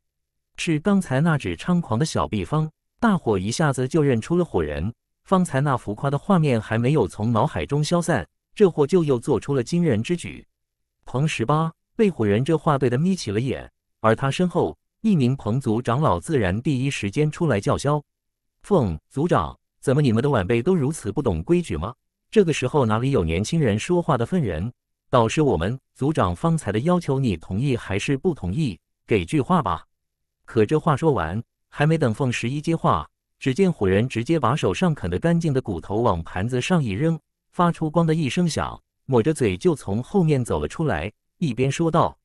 是刚才那只猖狂的小毕方，大伙一下子就认出了火人。方才那浮夸的画面还没有从脑海中消散，这货就又做出了惊人之举。彭十八被火人这话怼的眯起了眼，而他身后一名彭族长老自然第一时间出来叫嚣：“凤族长，怎么你们的晚辈都如此不懂规矩吗？这个时候哪里有年轻人说话的份人？”导师，我们组长方才的要求，你同意还是不同意？给句话吧。可这话说完，还没等凤十一接话，只见虎人直接把手上啃得干净的骨头往盘子上一扔，发出“咣”的一声响，抹着嘴就从后面走了出来，一边说道：“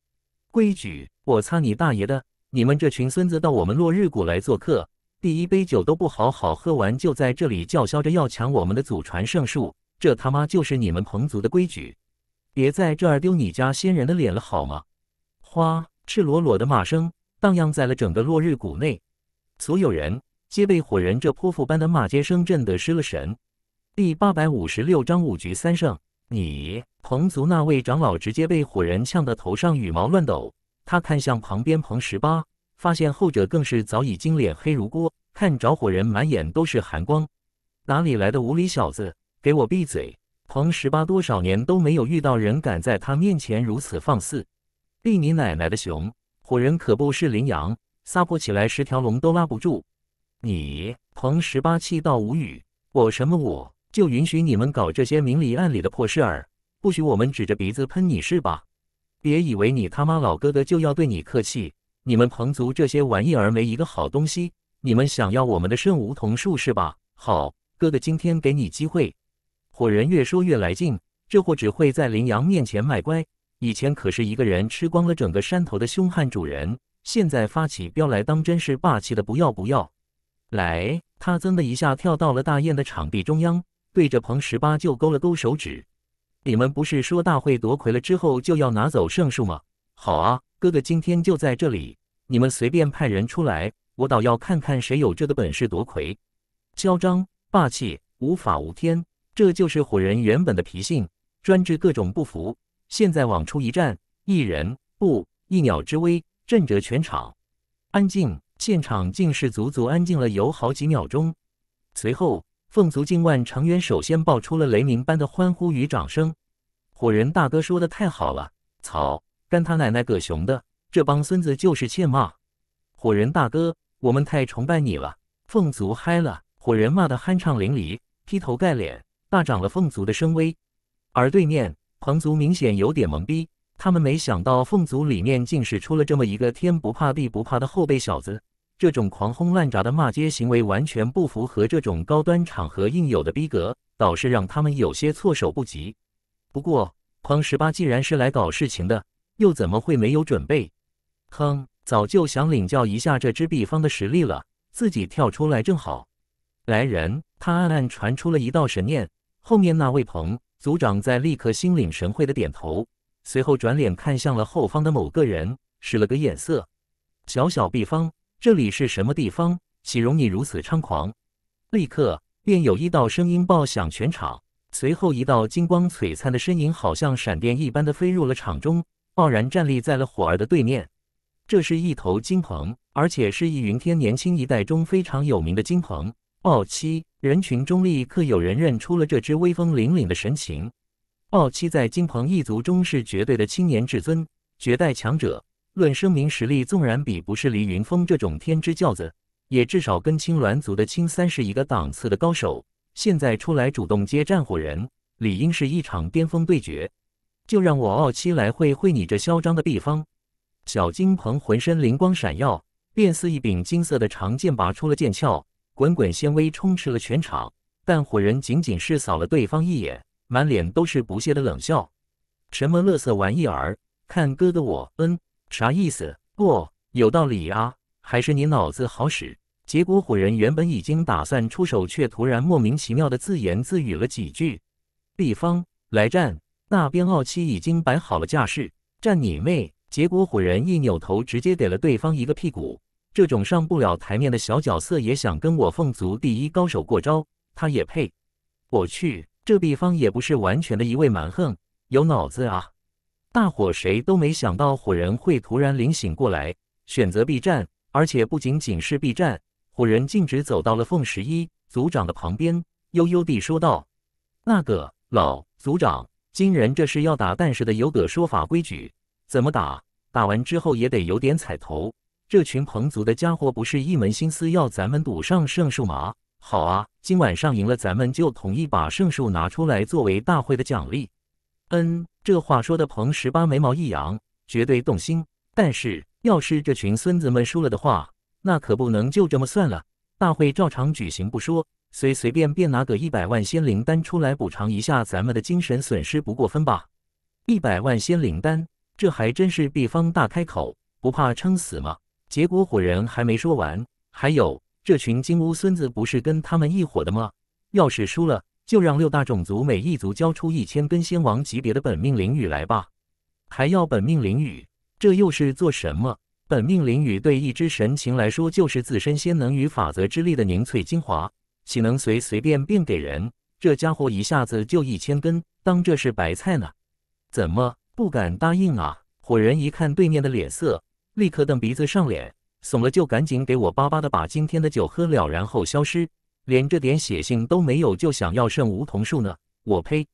规矩，我擦你大爷的！你们这群孙子到我们落日谷来做客，第一杯酒都不好好喝完，就在这里叫嚣着要抢我们的祖传圣树，这他妈就是你们彭族的规矩！”别在这儿丢你家先人的脸了，好吗？哗！赤裸裸的骂声荡漾在了整个落日谷内，所有人皆被火人这泼妇般的骂街声震得失了神。第八百五十六章五局三胜。你彭族那位长老直接被火人呛得头上羽毛乱抖，他看向旁边彭十八，发现后者更是早已经脸黑如锅，看着火人满眼都是寒光。哪里来的无理小子？给我闭嘴！彭十八多少年都没有遇到人敢在他面前如此放肆！立你奶奶的熊，火人可不是羚羊，撒泼起来十条龙都拉不住！你彭十八气到无语，我什么我就允许你们搞这些明里暗里的破事儿，不许我们指着鼻子喷你是吧？别以为你他妈老哥哥就要对你客气，你们彭族这些玩意儿没一个好东西！你们想要我们的圣梧桐树是吧？好，哥哥今天给你机会。伙人越说越来劲，这货只会在羚羊面前卖乖。以前可是一个人吃光了整个山头的凶悍主人，现在发起飙来当真是霸气的不要不要。来，他噌的一下跳到了大雁的场地中央，对着彭十八就勾了勾手指：“你们不是说大会夺魁了之后就要拿走圣树吗？好啊，哥哥今天就在这里，你们随便派人出来，我倒要看看谁有这个本事夺魁。嚣张、霸气、无法无天。”这就是火人原本的脾性，专治各种不服。现在往出一站，一人不一鸟之威，震折全场。安静，现场竟是足足安静了有好几秒钟。随后，凤族近万成员首先爆出了雷鸣般的欢呼与掌声。火人大哥说的太好了！操，干他奶奶个熊的！这帮孙子就是欠骂。火人大哥，我们太崇拜你了！凤族嗨了！火人骂得酣畅淋漓，劈头盖脸。大涨了凤族的声威，而对面狂族明显有点懵逼，他们没想到凤族里面竟是出了这么一个天不怕地不怕的后辈小子。这种狂轰滥炸的骂街行为完全不符合这种高端场合应有的逼格，倒是让他们有些措手不及。不过，狂十八既然是来搞事情的，又怎么会没有准备？哼，早就想领教一下这支 B 方的实力了，自己跳出来正好。来人，他暗暗传出了一道神念。后面那位彭组长在立刻心领神会的点头，随后转脸看向了后方的某个人，使了个眼色。小小毕方，这里是什么地方？岂容你如此猖狂！立刻便有一道声音爆响全场，随后一道金光璀璨的身影，好像闪电一般的飞入了场中，傲然站立在了火儿的对面。这是一头金鹏，而且是易云天年轻一代中非常有名的金鹏。傲七人群中立刻有人认出了这只威风凛凛的神情。傲七在金鹏一族中是绝对的青年至尊，绝代强者。论声名实力，纵然比不是黎云峰这种天之轿子，也至少跟青鸾族的青三是一个档次的高手。现在出来主动接战火人，理应是一场巅峰对决。就让我傲七来会会你这嚣张的地方。小金鹏浑身灵光闪耀，便似一柄金色的长剑拔出了剑鞘。滚滚纤维充斥了全场，但火人仅仅是扫了对方一眼，满脸都是不屑的冷笑：“什么乐色玩意儿？看哥哥我，嗯，啥意思？不，有道理啊，还是你脑子好使。”结果火人原本已经打算出手，却突然莫名其妙的自言自语了几句：“对方来战，那边傲七已经摆好了架势，战你妹！”结果火人一扭头，直接给了对方一个屁股。这种上不了台面的小角色也想跟我凤族第一高手过招，他也配？我去，这地方也不是完全的一味蛮横，有脑子啊！大伙谁都没想到火人会突然灵醒过来，选择避战，而且不仅仅是避战，火人径直走到了凤十一族长的旁边，悠悠地说道：“那个老族长，今人这是要打，但是的有个说法规矩，怎么打？打完之后也得有点彩头。”这群彭族的家伙不是一门心思要咱们赌上圣树吗？好啊，今晚上赢了，咱们就统一把圣树拿出来作为大会的奖励。嗯，这话说的彭十八眉毛一扬，绝对动心。但是要是这群孙子们输了的话，那可不能就这么算了。大会照常举行不说，随随便便拿个一百万仙灵丹出来补偿一下咱们的精神损失，不过分吧？一百万仙灵丹，这还真是毕方大开口，不怕撑死吗？结果火人还没说完，还有这群金乌孙子不是跟他们一伙的吗？要是输了，就让六大种族每一族交出一千根仙王级别的本命灵羽来吧。还要本命灵羽，这又是做什么？本命灵羽对一只神禽来说，就是自身仙能与法则之力的凝萃精华，岂能随随便便给人？这家伙一下子就一千根，当这是白菜呢？怎么不敢答应啊？火人一看对面的脸色。立刻蹬鼻子上脸，怂了就赶紧给我巴巴的把今天的酒喝了，然后消失。连这点血性都没有，就想要剩梧桐树呢？我呸！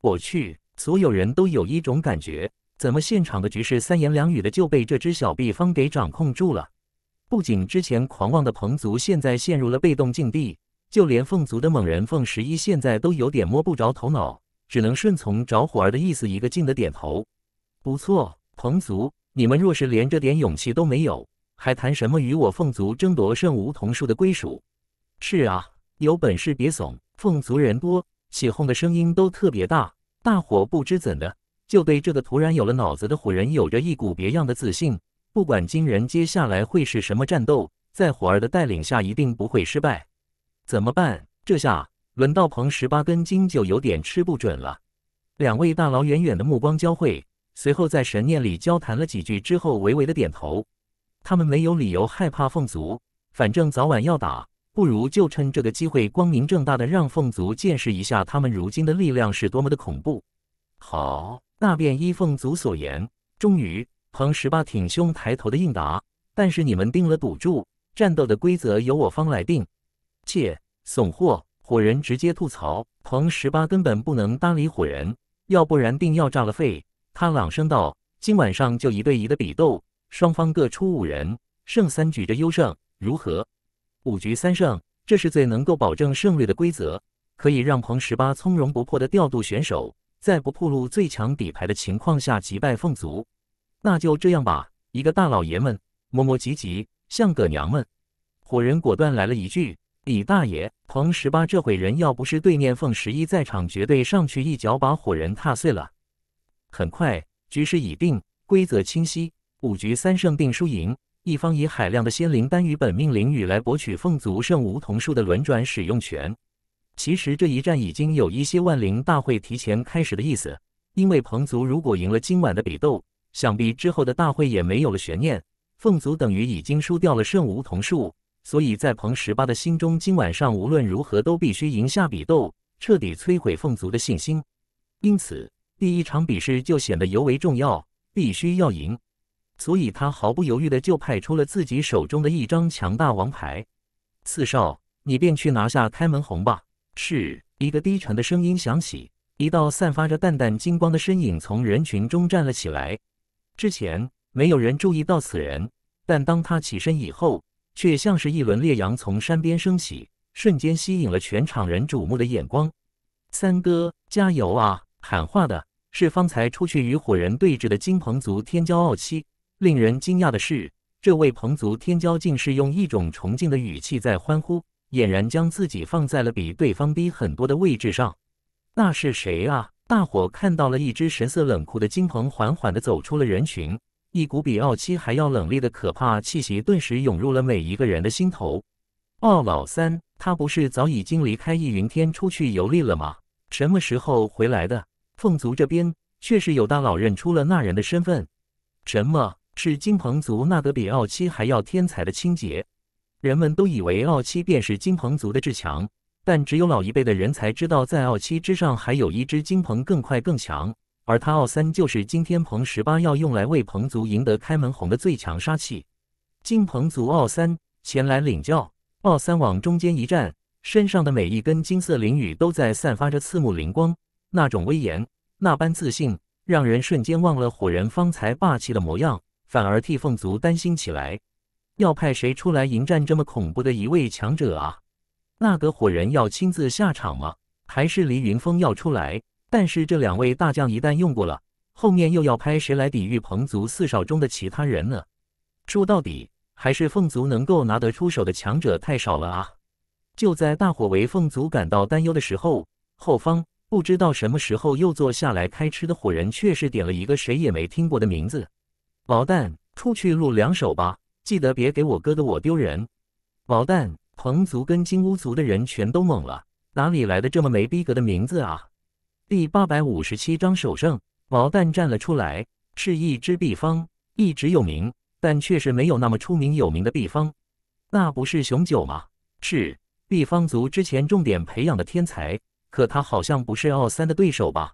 我去！所有人都有一种感觉，怎么现场的局势三言两语的就被这只小毕方给掌控住了？不仅之前狂妄的彭族现在陷入了被动境地，就连凤族的猛人凤十一现在都有点摸不着头脑，只能顺从着火儿的意思，一个劲的点头。不错，彭族。你们若是连这点勇气都没有，还谈什么与我凤族争夺圣梧桐树的归属？是啊，有本事别怂！凤族人多，起哄的声音都特别大。大伙不知怎的，就对这个突然有了脑子的虎人有着一股别样的自信。不管金人接下来会是什么战斗，在虎儿的带领下，一定不会失败。怎么办？这下轮到彭十八根金就有点吃不准了。两位大佬远远的目光交汇。随后在神念里交谈了几句之后，微微的点头。他们没有理由害怕凤族，反正早晚要打，不如就趁这个机会光明正大的让凤族见识一下他们如今的力量是多么的恐怖。好，那便依凤族所言。终于，彭十八挺胸抬头的应答。但是你们定了赌注，战斗的规则由我方来定。切，怂货！火人直接吐槽。彭十八根本不能搭理火人，要不然定要炸了肺。他朗声道：“今晚上就一对一的比斗，双方各出五人，胜三局的优胜，如何？五局三胜，这是最能够保证胜率的规则，可以让彭十八从容不迫的调度选手，在不暴露最强底牌的情况下击败凤族。那就这样吧，一个大老爷们磨磨唧唧，像个娘们。”火人果断来了一句：“李大爷，彭十八这会人，要不是对面凤十一在场，绝对上去一脚把火人踏碎了。”很快局势已定，规则清晰，五局三胜定输赢。一方以海量的仙灵丹与本命灵雨来博取凤族圣梧桐树的轮转使用权。其实这一战已经有一些万灵大会提前开始的意思，因为鹏族如果赢了今晚的比斗，想必之后的大会也没有了悬念。凤族等于已经输掉了圣梧桐树，所以在彭十八的心中，今晚上无论如何都必须赢下比斗，彻底摧毁凤族的信心。因此。第一场比试就显得尤为重要，必须要赢，所以他毫不犹豫的就派出了自己手中的一张强大王牌。四少，你便去拿下开门红吧。是一个低沉的声音响起，一道散发着淡淡金光的身影从人群中站了起来。之前没有人注意到此人，但当他起身以后，却像是一轮烈阳从山边升起，瞬间吸引了全场人瞩目的眼光。三哥，加油啊！喊话的。是方才出去与火人对峙的金鹏族天骄傲七。令人惊讶的是，这位鹏族天骄竟是用一种崇敬的语气在欢呼，俨然将自己放在了比对方低很多的位置上。那是谁啊？大伙看到了一只神色冷酷的金鹏，缓缓地走出了人群。一股比傲七还要冷冽的可怕气息顿时涌入了每一个人的心头。傲老三，他不是早已经离开易云天出去游历了吗？什么时候回来的？凤族这边确实有大佬认出了那人的身份，什么是金鹏族那得比奥七还要天才的清洁？人们都以为奥七便是金鹏族的至强，但只有老一辈的人才知道，在奥七之上还有一只金鹏更快更强，而他奥三就是今天鹏十八要用来为鹏族赢得开门红的最强杀器。金鹏族奥三前来领教，奥三往中间一站，身上的每一根金色翎羽都在散发着刺目灵光。那种威严，那般自信，让人瞬间忘了火人方才霸气的模样，反而替凤族担心起来。要派谁出来迎战这么恐怖的一位强者啊？那个火人要亲自下场吗？还是黎云峰要出来？但是这两位大将一旦用过了，后面又要派谁来抵御彭族四少中的其他人呢？说到底，还是凤族能够拿得出手的强者太少了啊！就在大伙为凤族感到担忧的时候，后方。不知道什么时候又坐下来开吃的伙人，却是点了一个谁也没听过的名字。毛蛋，出去录两首吧，记得别给我哥的我丢人。毛蛋，彭族跟金乌族的人全都懵了，哪里来的这么没逼格的名字啊？第八百五十七章首胜。毛蛋站了出来，是一只毕方，一直有名，但却是没有那么出名有名的毕方。那不是雄九吗？是毕方族之前重点培养的天才。可他好像不是奥三的对手吧？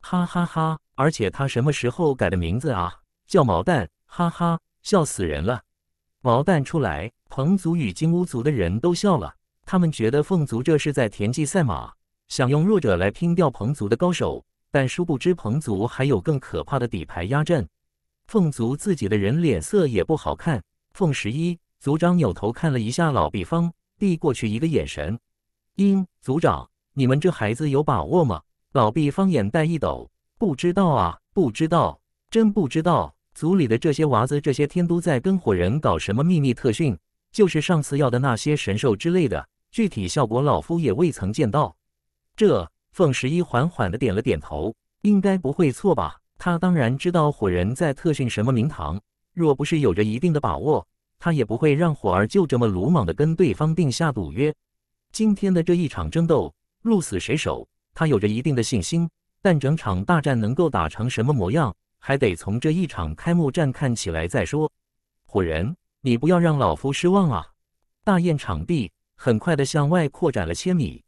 哈哈哈！而且他什么时候改的名字啊？叫毛蛋！哈哈，笑死人了！毛蛋出来，彭族与金乌族的人都笑了。他们觉得凤族这是在田忌赛马，想用弱者来拼掉彭族的高手。但殊不知，彭族还有更可怕的底牌压阵。凤族自己的人脸色也不好看。凤十一族长扭头看了一下老毕方，递过去一个眼神。因族长。你们这孩子有把握吗？老毕方眼袋一抖，不知道啊，不知道，真不知道。组里的这些娃子，这些天都在跟火人搞什么秘密特训，就是上次要的那些神兽之类的，具体效果老夫也未曾见到。这凤十一缓缓的点了点头，应该不会错吧？他当然知道火人在特训什么名堂，若不是有着一定的把握，他也不会让火儿就这么鲁莽地跟对方定下赌约。今天的这一场争斗。鹿死谁手？他有着一定的信心，但整场大战能够打成什么模样，还得从这一场开幕战看起来再说。火人，你不要让老夫失望啊！大宴场地很快的向外扩展了千米，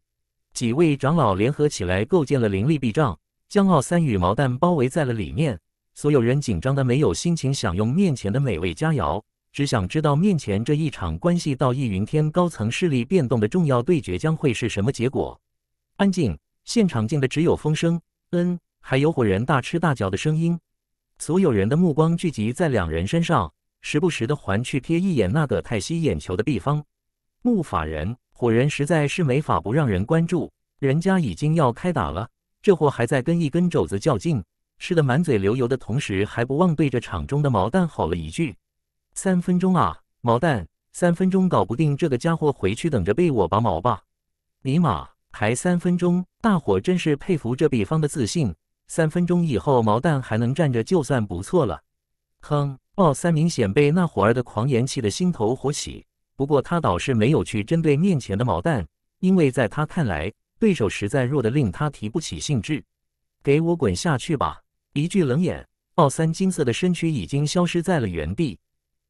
几位长老联合起来构建了灵力壁障，将奥三羽毛蛋包围在了里面。所有人紧张的没有心情享用面前的美味佳肴，只想知道面前这一场关系到易云天高层势力变动的重要对决将会是什么结果。安静，现场静的只有风声。嗯，还有伙人大吃大嚼的声音。所有人的目光聚集在两人身上，时不时的还去瞥一眼那个太吸眼球的地方。木法人，伙人实在是没法不让人关注。人家已经要开打了，这货还在跟一根肘子较劲，吃得满嘴流油的同时，还不忘对着场中的毛蛋吼了一句：“三分钟啊，毛蛋，三分钟搞不定这个家伙，回去等着被我拔毛吧！”尼玛！还三分钟，大伙真是佩服这比方的自信。三分钟以后，毛蛋还能站着就算不错了。哼，奥三明显被那伙儿的狂言气得心头火起，不过他倒是没有去针对面前的毛蛋，因为在他看来，对手实在弱得令他提不起兴致。给我滚下去吧！一句冷眼，奥三金色的身躯已经消失在了原地。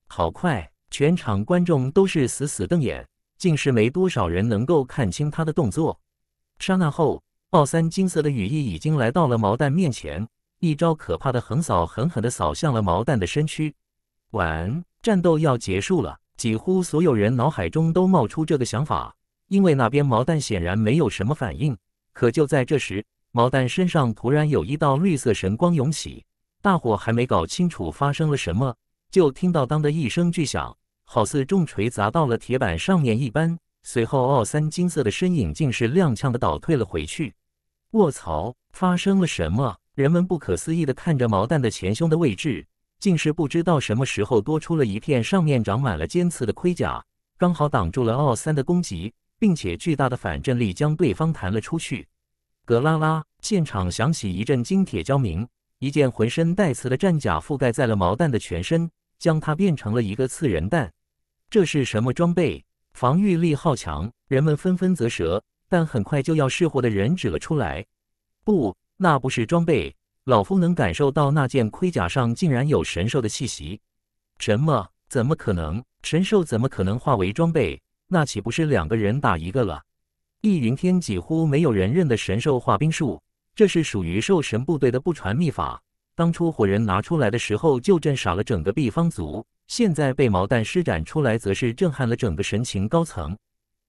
好快，全场观众都是死死瞪眼，竟是没多少人能够看清他的动作。刹那后，奥三金色的羽翼已经来到了毛蛋面前，一招可怕的横扫，狠狠的扫向了毛蛋的身躯。完，战斗要结束了，几乎所有人脑海中都冒出这个想法，因为那边毛蛋显然没有什么反应。可就在这时，毛蛋身上突然有一道绿色神光涌起，大伙还没搞清楚发生了什么，就听到“当”的一声巨响，好似重锤砸到了铁板上面一般。随后，奥三金色的身影竟是踉跄的倒退了回去。卧槽，发生了什么？人们不可思议的看着毛蛋的前胸的位置，竟是不知道什么时候多出了一片上面长满了尖刺的盔甲，刚好挡住了奥三的攻击，并且巨大的反震力将对方弹了出去。格拉拉，现场响起一阵金铁交鸣，一件浑身带刺的战甲覆盖在了毛蛋的全身，将他变成了一个刺人蛋。这是什么装备？防御力好强，人们纷纷啧舌。但很快就要试货的人指了出来：“不，那不是装备。老夫能感受到那件盔甲上竟然有神兽的气息。”“什么？怎么可能？神兽怎么可能化为装备？那岂不是两个人打一个了？”易云天几乎没有人认得神兽化冰术，这是属于兽神部队的不传秘法。当初火人拿出来的时候，就震傻了整个毕方族。现在被毛蛋施展出来，则是震撼了整个神情高层。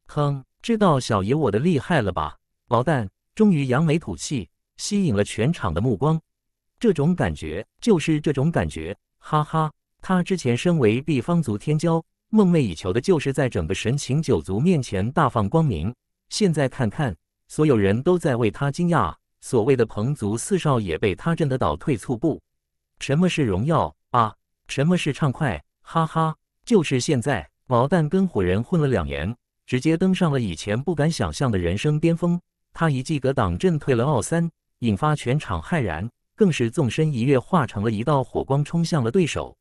哼，知道小爷我的厉害了吧？毛蛋终于扬眉吐气，吸引了全场的目光。这种感觉就是这种感觉，哈哈！他之前身为毕方族天骄，梦寐以求的就是在整个神情九族面前大放光明。现在看看，所有人都在为他惊讶。所谓的彭族四少也被他震得倒退猝步，什么是荣耀啊？什么是畅快？哈哈，就是现在！毛蛋跟火人混了两年，直接登上了以前不敢想象的人生巅峰。他一记格挡震退了奥三，引发全场骇然，更是纵身一跃，化成了一道火光冲向了对手。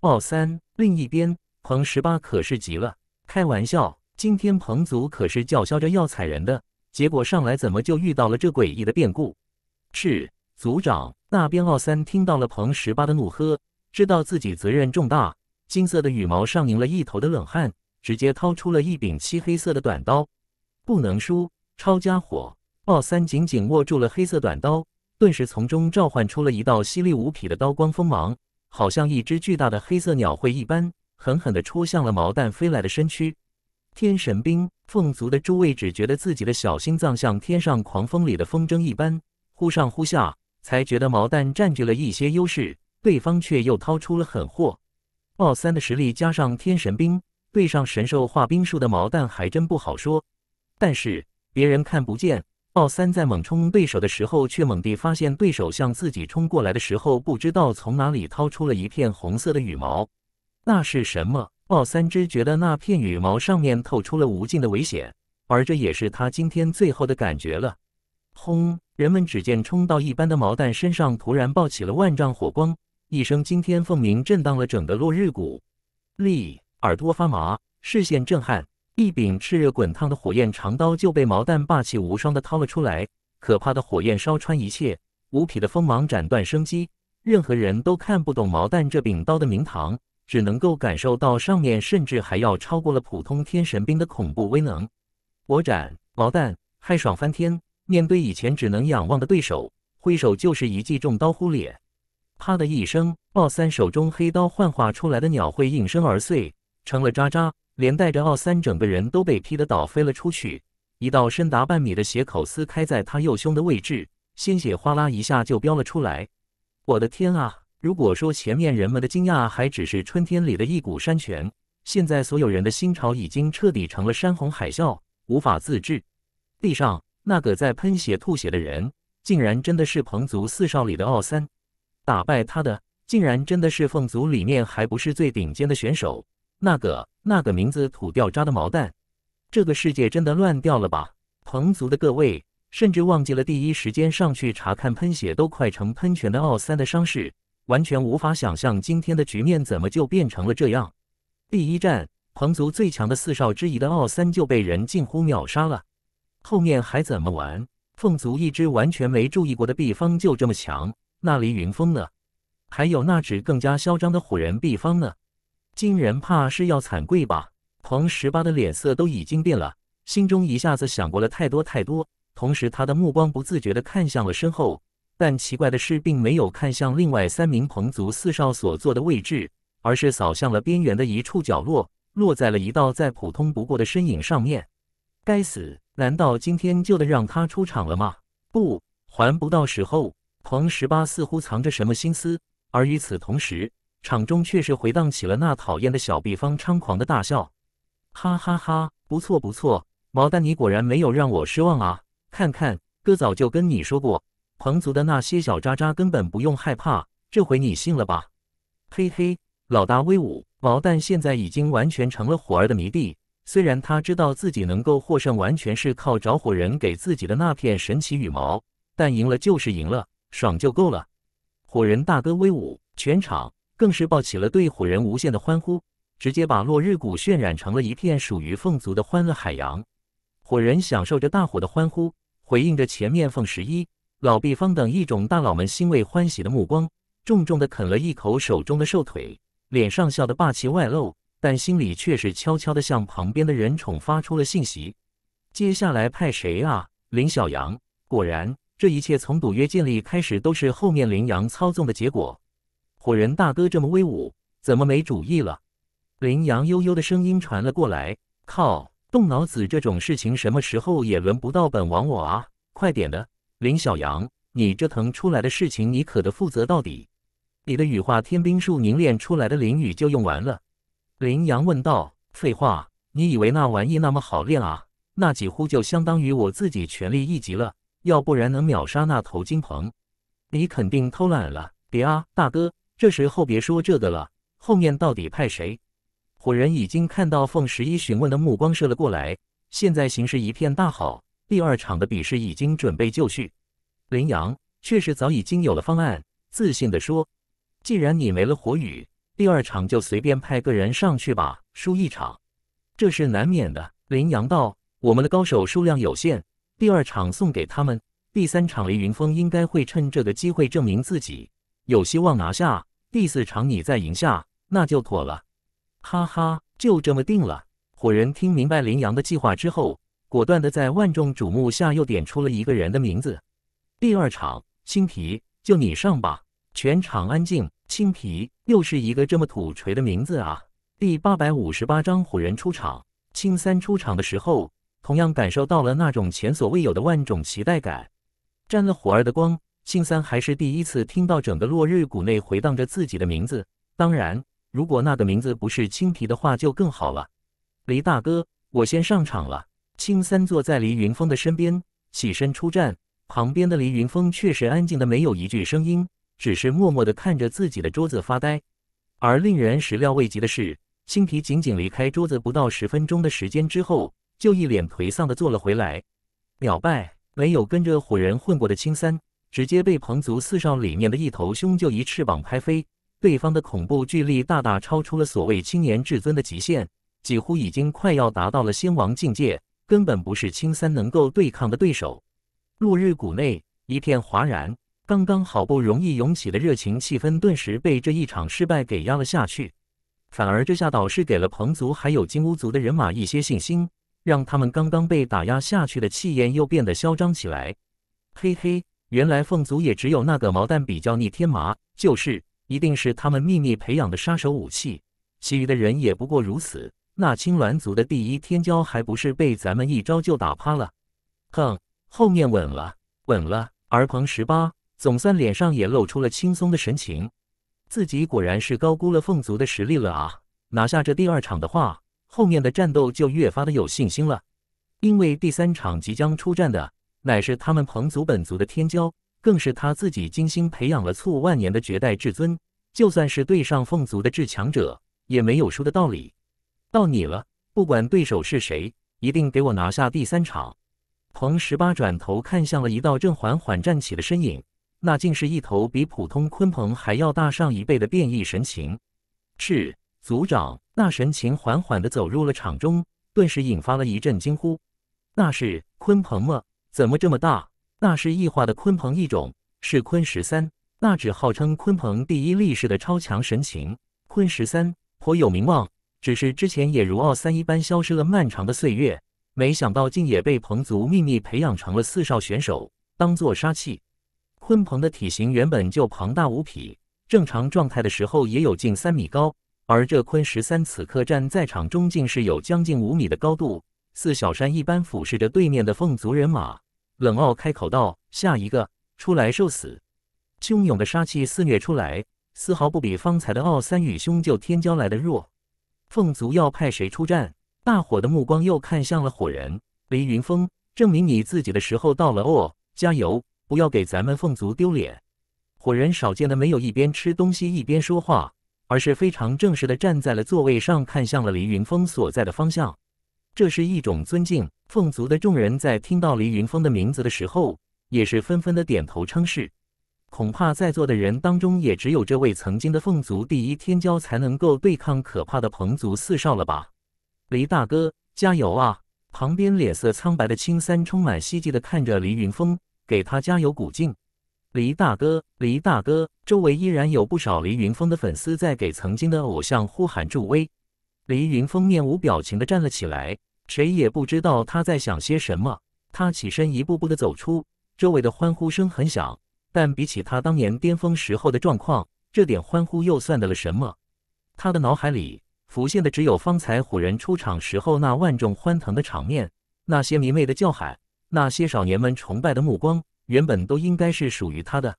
奥三另一边，彭十八可是急了。开玩笑，今天彭族可是叫嚣着要踩人的，结果上来怎么就遇到了这诡异的变故？是族长那边，奥三听到了彭十八的怒喝，知道自己责任重大。金色的羽毛上凝了一头的冷汗，直接掏出了一柄漆黑色的短刀。不能输，抄家伙！奥三紧紧握住了黑色短刀，顿时从中召唤出了一道犀利无匹的刀光锋芒，好像一只巨大的黑色鸟喙一般，狠狠地戳向了毛蛋飞来的身躯。天神兵凤族的诸位只觉得自己的小心脏像天上狂风里的风筝一般，忽上忽下，才觉得毛蛋占据了一些优势，对方却又掏出了狠货。奥三的实力加上天神兵，对上神兽化冰术的毛蛋还真不好说。但是别人看不见，奥三在猛冲对手的时候，却猛地发现对手向自己冲过来的时候，不知道从哪里掏出了一片红色的羽毛。那是什么？奥三只觉得那片羽毛上面透出了无尽的危险，而这也是他今天最后的感觉了。轰！人们只见冲到一般的毛蛋身上，突然爆起了万丈火光。一声惊天凤鸣，震荡了整个落日谷。立耳朵发麻，视线震撼，一柄炽热滚烫的火焰长刀就被毛蛋霸气无双的掏了出来。可怕的火焰烧穿一切，无匹的锋芒斩断生机，任何人都看不懂毛蛋这柄刀的名堂，只能够感受到上面甚至还要超过了普通天神兵的恐怖威能。我斩毛蛋，嗨爽翻天！面对以前只能仰望的对手，挥手就是一记重刀呼脸。啪的一声，奥三手中黑刀幻化出来的鸟喙应声而碎，成了渣渣，连带着奥三整个人都被劈得倒飞了出去。一道深达半米的血口撕开在他右胸的位置，鲜血哗啦一下就飙了出来。我的天啊！如果说前面人们的惊讶还只是春天里的一股山泉，现在所有人的心潮已经彻底成了山洪海啸，无法自制。地上那个在喷血吐血的人，竟然真的是彭族四少里的奥三。打败他的，竟然真的是凤族里面还不是最顶尖的选手，那个那个名字土掉渣的毛蛋，这个世界真的乱掉了吧？彭族的各位甚至忘记了第一时间上去查看喷血都快成喷泉的奥三的伤势，完全无法想象今天的局面怎么就变成了这样。第一战，彭族最强的四少之一的奥三就被人近乎秒杀了，后面还怎么玩？凤族一支完全没注意过的毕方就这么强？那凌云峰呢？还有那只更加嚣张的虎人毕方呢？今人怕是要惨跪吧！彭十八的脸色都已经变了，心中一下子想过了太多太多。同时，他的目光不自觉地看向了身后，但奇怪的是，并没有看向另外三名彭族四少所坐的位置，而是扫向了边缘的一处角落，落在了一道再普通不过的身影上面。该死！难道今天就得让他出场了吗？不，还不到时候。狂十八似乎藏着什么心思，而与此同时，场中却是回荡起了那讨厌的小毕方猖狂的大笑：“哈哈哈，不错不错，毛蛋你果然没有让我失望啊！看看，哥早就跟你说过，彭族的那些小渣渣根本不用害怕，这回你信了吧？嘿嘿，老大威武！毛蛋现在已经完全成了火儿的迷弟，虽然他知道自己能够获胜完全是靠着火人给自己的那片神奇羽毛，但赢了就是赢了。”爽就够了，火人大哥威武，全场更是爆起了对火人无限的欢呼，直接把落日谷渲染成了一片属于凤族的欢乐海洋。火人享受着大伙的欢呼，回应着前面凤十一、老毕方等一种大佬们欣慰欢喜的目光，重重的啃了一口手中的瘦腿，脸上笑得霸气外露，但心里却是悄悄的向旁边的人宠发出了信息：接下来派谁啊？林小阳，果然。这一切从赌约建立开始，都是后面林羊操纵的结果。火人大哥这么威武，怎么没主意了？林羊悠悠的声音传了过来：“靠，动脑子这种事情什么时候也轮不到本王我啊！快点的，林小羊，你折腾出来的事情，你可得负责到底。你的羽化天兵术凝练出来的灵羽就用完了。”林羊问道：“废话，你以为那玩意那么好练啊？那几乎就相当于我自己全力一级了。”要不然能秒杀那头金鹏？你肯定偷懒了！别啊，大哥，这时候别说这个了。后面到底派谁？火人已经看到凤十一询问的目光射了过来。现在形势一片大好，第二场的比试已经准备就绪。林阳确实早已经有了方案，自信的说：“既然你没了火羽，第二场就随便派个人上去吧，输一场，这是难免的。”林阳道：“我们的高手数量有限。”第二场送给他们，第三场雷云峰应该会趁这个机会证明自己有希望拿下。第四场你再赢下，那就妥了。哈哈，就这么定了。火人听明白林阳的计划之后，果断的在万众瞩目下又点出了一个人的名字。第二场青皮，就你上吧。全场安静。青皮又是一个这么土锤的名字啊。第八百五十八章火人出场，青三出场的时候。同样感受到了那种前所未有的万种期待感，沾了虎儿的光，庆三还是第一次听到整个落日谷内回荡着自己的名字。当然，如果那个名字不是青皮的话，就更好了。黎大哥，我先上场了。青三坐在黎云峰的身边，起身出战。旁边的黎云峰确实安静的没有一句声音，只是默默的看着自己的桌子发呆。而令人始料未及的是，青皮仅仅离开桌子不到十分钟的时间之后。就一脸颓丧的坐了回来，秒败。没有跟着虎人混过的青三，直接被彭族四少里面的一头凶鹫一翅膀拍飞。对方的恐怖巨力大大超出了所谓青年至尊的极限，几乎已经快要达到了仙王境界，根本不是青三能够对抗的对手。落日谷内一片哗然，刚刚好不容易涌起的热情气氛，顿时被这一场失败给压了下去。反而这下倒是给了彭族还有金乌族的人马一些信心。让他们刚刚被打压下去的气焰又变得嚣张起来，嘿嘿，原来凤族也只有那个毛蛋比较逆天嘛，就是，一定是他们秘密培养的杀手武器，其余的人也不过如此。那青鸾族的第一天骄还不是被咱们一招就打趴了？哼，后面稳了，稳了。而彭十八总算脸上也露出了轻松的神情，自己果然是高估了凤族的实力了啊！拿下这第二场的话。后面的战斗就越发的有信心了，因为第三场即将出战的乃是他们鹏族本族的天骄，更是他自己精心培养了数万年的绝代至尊，就算是对上凤族的至强者也没有输的道理。到你了，不管对手是谁，一定给我拿下第三场！彭十八转头看向了一道正缓缓站起的身影，那竟是一头比普通鲲鹏还要大上一倍的变异神禽，赤族长。那神情缓缓地走入了场中，顿时引发了一阵惊呼。那是鲲鹏吗？怎么这么大？那是异化的鲲鹏一种，是鲲十三。那只号称鲲鹏第一力士的超强神情，鲲十三颇有名望，只是之前也如奥三一般消失了漫长的岁月，没想到竟也被鹏族秘密培养成了四少选手，当做杀器。鲲鹏的体型原本就庞大无匹，正常状态的时候也有近三米高。而这昆十三此刻站在场中，竟是有将近五米的高度，似小山一般俯视着对面的凤族人马。冷傲开口道：“下一个，出来受死！”汹涌的杀气肆虐出来，丝毫不比方才的傲三与凶救天骄来的弱。凤族要派谁出战？大伙的目光又看向了火人凌云峰。证明你自己的时候到了哦，加油！不要给咱们凤族丢脸。火人少见的没有一边吃东西一边说话。而是非常正式的站在了座位上，看向了黎云峰所在的方向。这是一种尊敬。凤族的众人在听到黎云峰的名字的时候，也是纷纷的点头称是。恐怕在座的人当中，也只有这位曾经的凤族第一天骄，才能够对抗可怕的鹏族四少了吧？黎大哥，加油啊！旁边脸色苍白的青三充满希冀的看着黎云峰，给他加油鼓劲。黎大哥，黎大哥，周围依然有不少黎云峰的粉丝在给曾经的偶像呼喊助威。黎云峰面无表情的站了起来，谁也不知道他在想些什么。他起身一步步的走出，周围的欢呼声很响，但比起他当年巅峰时候的状况，这点欢呼又算得了什么？他的脑海里浮现的只有方才虎人出场时候那万众欢腾的场面，那些迷妹的叫喊，那些少年们崇拜的目光。原本都应该是属于他的。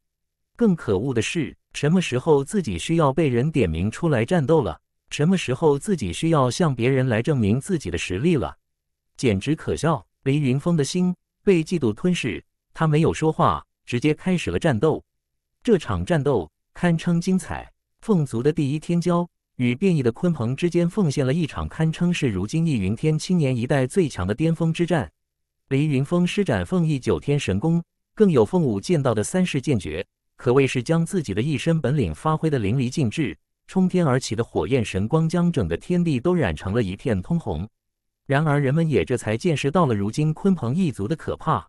更可恶的是，什么时候自己需要被人点名出来战斗了？什么时候自己需要向别人来证明自己的实力了？简直可笑！黎云峰的心被嫉妒吞噬，他没有说话，直接开始了战斗。这场战斗堪称精彩，凤族的第一天骄与变异的鲲鹏之间奉献了一场堪称是如今易云天青年一代最强的巅峰之战。黎云峰施展凤翼九天神功。更有凤舞剑道的三式剑诀，可谓是将自己的一身本领发挥的淋漓尽致。冲天而起的火焰神光，将整个天地都染成了一片通红。然而人们也这才见识到了如今鲲鹏一族的可怕。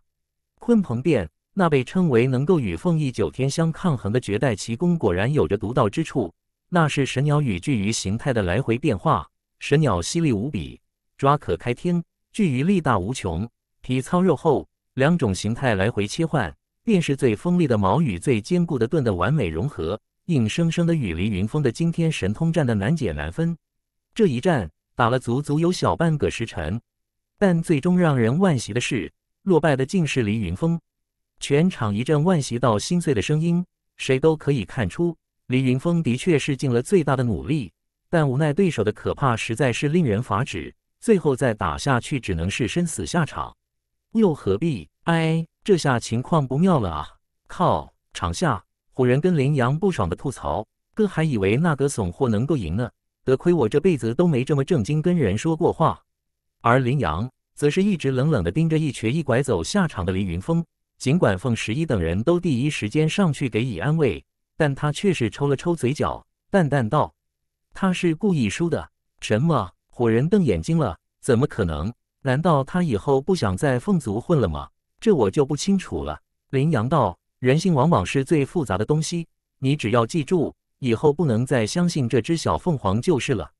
鲲鹏变，那被称为能够与凤翼九天相抗衡的绝代奇功，果然有着独到之处。那是神鸟与巨鱼形态的来回变化。神鸟犀利无比，抓可开天；巨鱼力大无穷，体糙肉厚。两种形态来回切换，便是最锋利的矛与最坚固的盾的完美融合，硬生生的与黎云峰的惊天神通战的难解难分。这一战打了足足有小半个时辰，但最终让人惋惜的是，落败的竟是黎云峰。全场一阵惋惜到心碎的声音。谁都可以看出，黎云峰的确是尽了最大的努力，但无奈对手的可怕实在是令人发指，最后再打下去，只能是生死下场。又何必？哎，这下情况不妙了啊！靠！场下火人跟林阳不爽的吐槽：“哥还以为那个怂货能够赢呢，得亏我这辈子都没这么正经跟人说过话。”而林阳则是一直冷冷的盯着一瘸一拐走下场的黎云峰，尽管凤十一等人都第一时间上去给予安慰，但他却是抽了抽嘴角，淡淡道：“他是故意输的。”什么？火人瞪眼睛了？怎么可能？难道他以后不想在凤族混了吗？这我就不清楚了。林阳道：“人性往往是最复杂的东西，你只要记住，以后不能再相信这只小凤凰就是了。”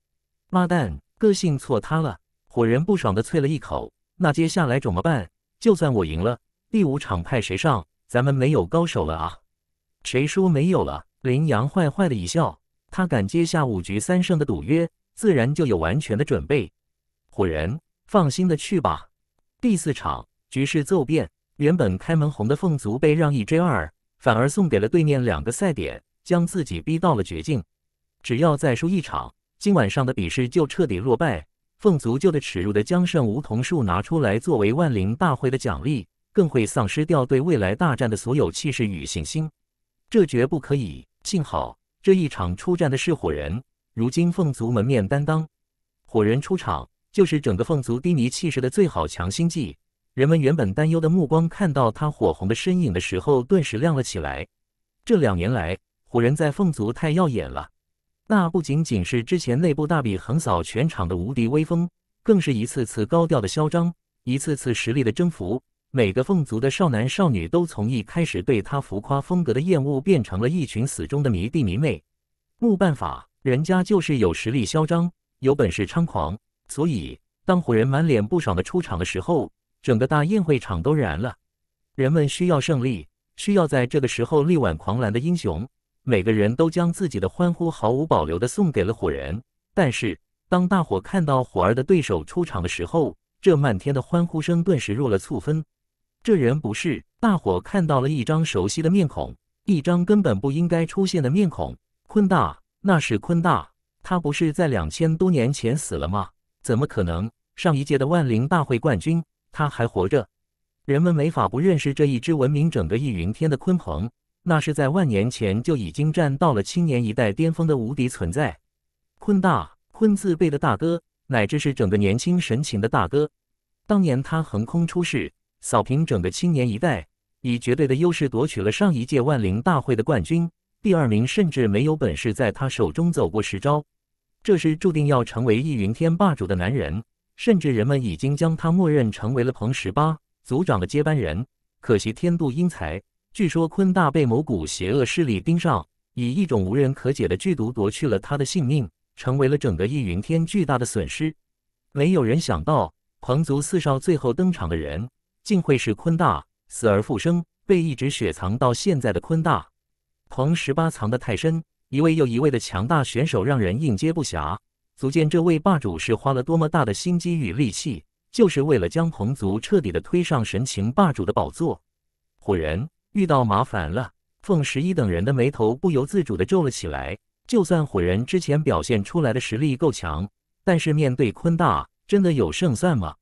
妈蛋，个性错他了！火人不爽的啐了一口：“那接下来怎么办？就算我赢了，第五场派谁上？咱们没有高手了啊！”谁说没有了？林阳坏坏的一笑：“他敢接下五局三胜的赌约，自然就有完全的准备。”火人。放心的去吧。第四场局势骤变，原本开门红的凤族被让一追二，反而送给了对面两个赛点，将自己逼到了绝境。只要再输一场，今晚上的比试就彻底落败，凤族就得耻辱的将圣梧桐树拿出来作为万灵大会的奖励，更会丧失掉对未来大战的所有气势与信心。这绝不可以！幸好这一场出战的是火人，如今凤族门面担当，火人出场。就是整个凤族低迷气势的最好强心剂。人们原本担忧的目光，看到他火红的身影的时候，顿时亮了起来。这两年来，虎人在凤族太耀眼了。那不仅仅是之前内部大比横扫全场的无敌威风，更是一次次高调的嚣张，一次次实力的征服。每个凤族的少男少女都从一开始对他浮夸风格的厌恶，变成了一群死忠的迷弟迷妹。木办法，人家就是有实力嚣张，有本事猖狂。所以，当火人满脸不爽的出场的时候，整个大宴会场都燃了。人们需要胜利，需要在这个时候力挽狂澜的英雄。每个人都将自己的欢呼毫无保留的送给了火人。但是，当大伙看到火儿的对手出场的时候，这漫天的欢呼声顿时弱了醋分。这人不是大伙看到了一张熟悉的面孔，一张根本不应该出现的面孔。坤大，那是坤大，他不是在两千多年前死了吗？怎么可能？上一届的万灵大会冠军他还活着？人们没法不认识这一只闻名整个一云天的鲲鹏，那是在万年前就已经站到了青年一代巅峰的无敌存在。鲲大，鲲字辈的大哥，乃至是整个年轻神情的大哥。当年他横空出世，扫平整个青年一代，以绝对的优势夺取了上一届万灵大会的冠军，第二名甚至没有本事在他手中走过十招。这是注定要成为易云天霸主的男人，甚至人们已经将他默认成为了彭十八族长的接班人。可惜天妒英才，据说坤大被某股邪恶势力盯上，以一种无人可解的剧毒夺去了他的性命，成为了整个易云天巨大的损失。没有人想到，彭族四少最后登场的人，竟会是坤大死而复生，被一直雪藏到现在的坤大。彭十八藏的太深。一位又一位的强大选手让人应接不暇，足见这位霸主是花了多么大的心机与力气，就是为了将鹏族彻底的推上神情霸主的宝座。虎人遇到麻烦了，凤十一等人的眉头不由自主的皱了起来。就算火人之前表现出来的实力够强，但是面对坤大，真的有胜算吗？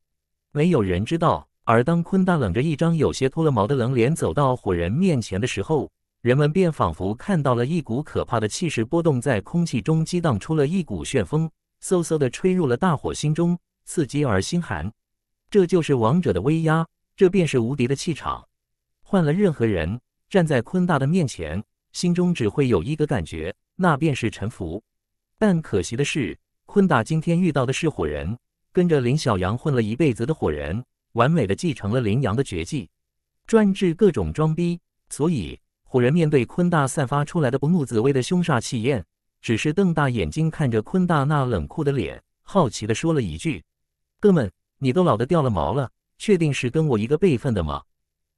没有人知道。而当坤大冷着一张有些脱了毛的冷脸走到火人面前的时候，人们便仿佛看到了一股可怕的气势波动在空气中激荡，出了一股旋风，嗖嗖的吹入了大伙心中，刺激而心寒。这就是王者的威压，这便是无敌的气场。换了任何人站在昆大的面前，心中只会有一个感觉，那便是臣服。但可惜的是，昆大今天遇到的是火人，跟着林小阳混了一辈子的火人，完美的继承了林阳的绝技，专治各种装逼，所以。虎人面对昆大散发出来的不怒自威的凶煞气焰，只是瞪大眼睛看着昆大那冷酷的脸，好奇地说了一句：“哥们，你都老的掉了毛了，确定是跟我一个辈分的吗？”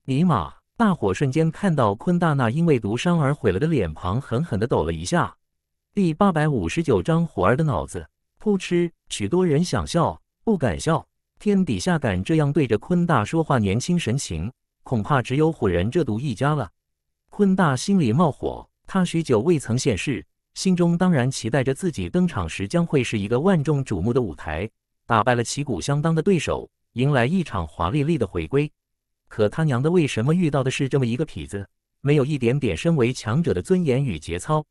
尼玛！大伙瞬间看到昆大那因为毒伤而毁了的脸庞，狠狠的抖了一下。第八百五十九章虎儿的脑子。扑哧，许多人想笑不敢笑，天底下敢这样对着昆大说话年轻神情，恐怕只有虎人这毒一家了。昆大心里冒火，他许久未曾现世，心中当然期待着自己登场时将会是一个万众瞩目的舞台，打败了旗鼓相当的对手，迎来一场华丽丽的回归。可他娘的，为什么遇到的是这么一个痞子？没有一点点身为强者的尊严与节操。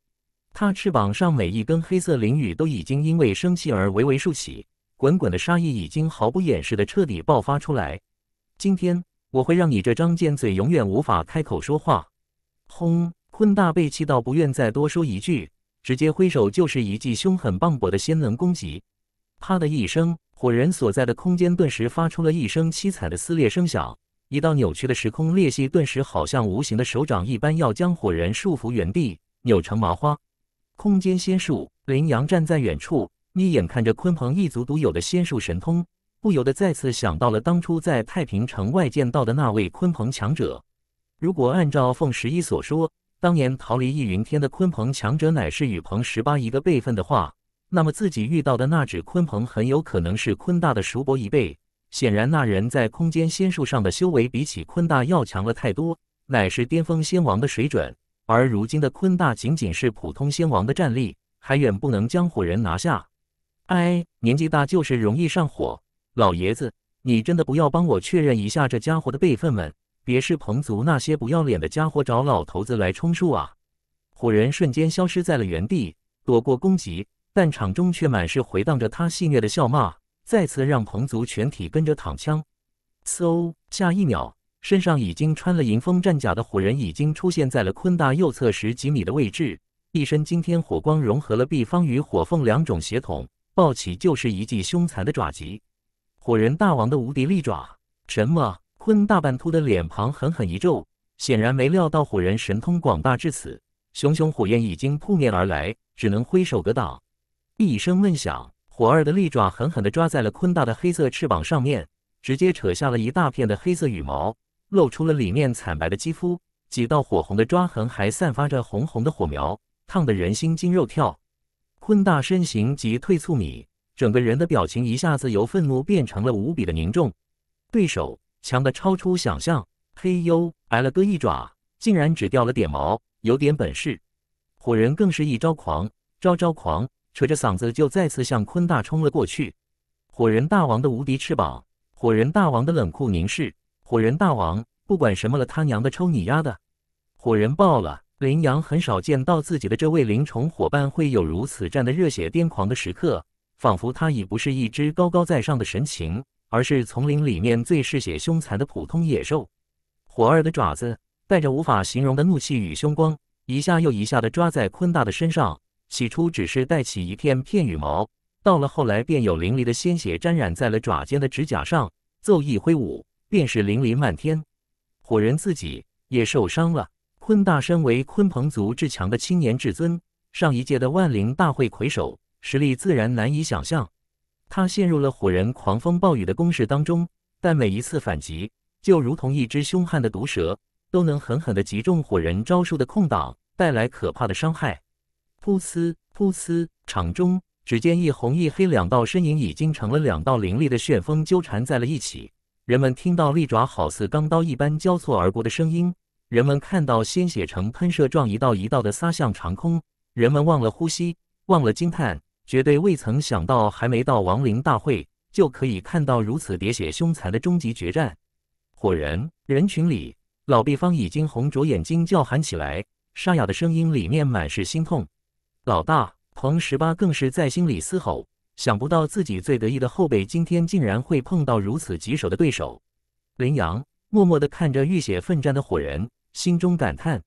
他翅膀上每一根黑色翎羽都已经因为生气而微微竖起，滚滚的杀意已经毫不掩饰的彻底爆发出来。今天我会让你这张贱嘴永远无法开口说话。轰！鲲大被气到不愿再多说一句，直接挥手就是一记凶狠磅礴的仙能攻击。啪的一声，火人所在的空间顿时发出了一声七彩的撕裂声响，一道扭曲的时空裂隙顿时好像无形的手掌一般，要将火人束缚原地，扭成麻花。空间仙术，林阳站在远处，眯眼看着鲲鹏一族独有的仙术神通，不由得再次想到了当初在太平城外见到的那位鲲鹏强者。如果按照凤十一所说，当年逃离易云天的鲲鹏强者乃是与鹏十八一个辈分的话，那么自己遇到的那只鲲鹏很有可能是鲲大的叔伯一辈。显然，那人在空间仙术上的修为比起鲲大要强了太多，乃是巅峰仙王的水准。而如今的鲲大仅仅是普通仙王的战力，还远不能将火人拿下。哎，年纪大就是容易上火。老爷子，你真的不要帮我确认一下这家伙的辈分吗？别是鹏族那些不要脸的家伙找老头子来充数啊！火人瞬间消失在了原地，躲过攻击，但场中却满是回荡着他戏谑的笑骂，再次让鹏族全体跟着躺枪。嗖！下一秒，身上已经穿了迎风战甲的火人已经出现在了昆大右侧十几米的位置，一身惊天火光融合了毕方与火凤两种血统，抱起就是一记凶残的爪击。火人大王的无敌利爪？什么？昆大半秃的脸庞狠狠一皱，显然没料到火人神通广大至此，熊熊火焰已经扑面而来，只能挥手格挡。一声闷响，火二的利爪狠狠地抓在了昆大的黑色翅膀上面，直接扯下了一大片的黑色羽毛，露出了里面惨白的肌肤，几道火红的抓痕还散发着红红的火苗，烫得人心惊肉跳。昆大身形急退促米，整个人的表情一下子由愤怒变成了无比的凝重，对手。强的超出想象！嘿呦，挨了个一爪，竟然只掉了点毛，有点本事。火人更是一招狂，招招狂，扯着嗓子就再次向坤大冲了过去。火人大王的无敌翅膀，火人大王的冷酷凝视，火人大王不管什么了，他娘的抽你丫的！火人爆了！林阳很少见到自己的这位灵宠伙伴会有如此战的热血癫狂的时刻，仿佛他已不是一只高高在上的神禽。而是丛林里面最嗜血凶残的普通野兽，火二的爪子带着无法形容的怒气与凶光，一下又一下的抓在昆大的身上。起初只是带起一片片羽毛，到了后来便有淋漓的鲜血沾染在了爪尖的指甲上。奏一挥舞，便是淋漓漫天。火人自己也受伤了。昆大身为鲲鹏族至强的青年至尊，上一届的万灵大会魁首，实力自然难以想象。他陷入了火人狂风暴雨的攻势当中，但每一次反击就如同一只凶悍的毒蛇，都能狠狠的击中火人招数的空档，带来可怕的伤害。噗呲，噗呲！场中只见一红一黑两道身影已经成了两道凌厉的旋风，纠缠在了一起。人们听到利爪好似钢刀一般交错而过的声音，人们看到鲜血呈喷射状一道一道的撒向长空，人们忘了呼吸，忘了惊叹。绝对未曾想到，还没到亡灵大会，就可以看到如此喋血凶残的终极决战。火人人群里，老毕方已经红着眼睛叫喊起来，沙哑的声音里面满是心痛。老大彭十八更是在心里嘶吼，想不到自己最得意的后辈，今天竟然会碰到如此棘手的对手。林阳默默地看着浴血奋战的火人，心中感叹：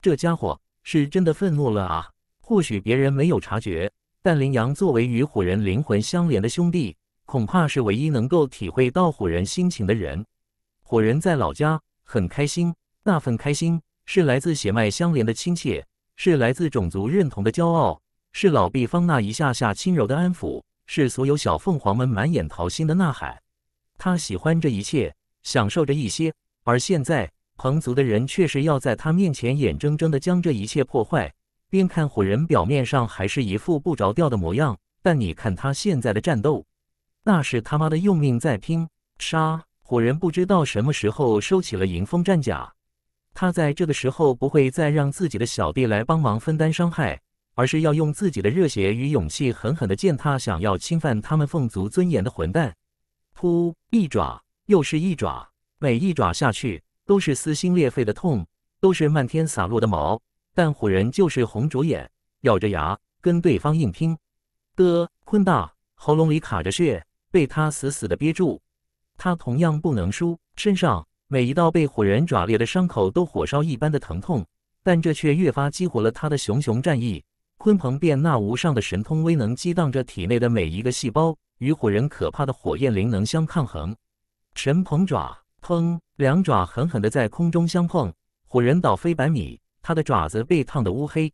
这家伙是真的愤怒了啊！或许别人没有察觉。但羚羊作为与虎人灵魂相连的兄弟，恐怕是唯一能够体会到虎人心情的人。虎人在老家很开心，那份开心是来自血脉相连的亲切，是来自种族认同的骄傲，是老毕方那一下下轻柔的安抚，是所有小凤凰们满眼桃心的呐喊。他喜欢这一切，享受着一些，而现在彭族的人却是要在他面前眼睁睁的将这一切破坏。边看火人表面上还是一副不着调的模样，但你看他现在的战斗，那是他妈的用命在拼杀。火人不知道什么时候收起了迎风战甲，他在这个时候不会再让自己的小弟来帮忙分担伤害，而是要用自己的热血与勇气狠狠地践踏想要侵犯他们凤族尊严的混蛋。噗，一爪，又是一爪，每一爪下去都是撕心裂肺的痛，都是漫天洒落的毛。但虎人就是红着眼，咬着牙跟对方硬拼。的鲲大喉咙里卡着血，被他死死的憋住。他同样不能输，身上每一道被虎人爪裂的伤口都火烧一般的疼痛，但这却越发激活了他的熊熊战意。鲲鹏变那无上的神通威能激荡着体内的每一个细胞，与虎人可怕的火焰灵能相抗衡。神鹏爪，砰！两爪狠狠的在空中相碰，虎人倒飞百米。他的爪子被烫得乌黑，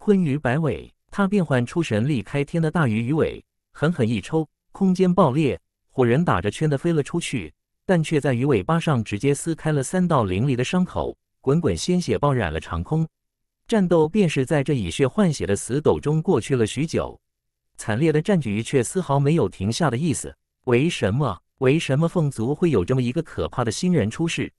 鲲鱼摆尾，他变换出神力开天的大鱼鱼尾，狠狠一抽，空间爆裂，火人打着圈的飞了出去，但却在鱼尾巴上直接撕开了三道凌厉的伤口，滚滚鲜血爆染了长空。战斗便是在这以血换血的死斗中过去了许久，惨烈的战局却丝毫没有停下的意思。为什么？为什么凤族会有这么一个可怕的新人出世？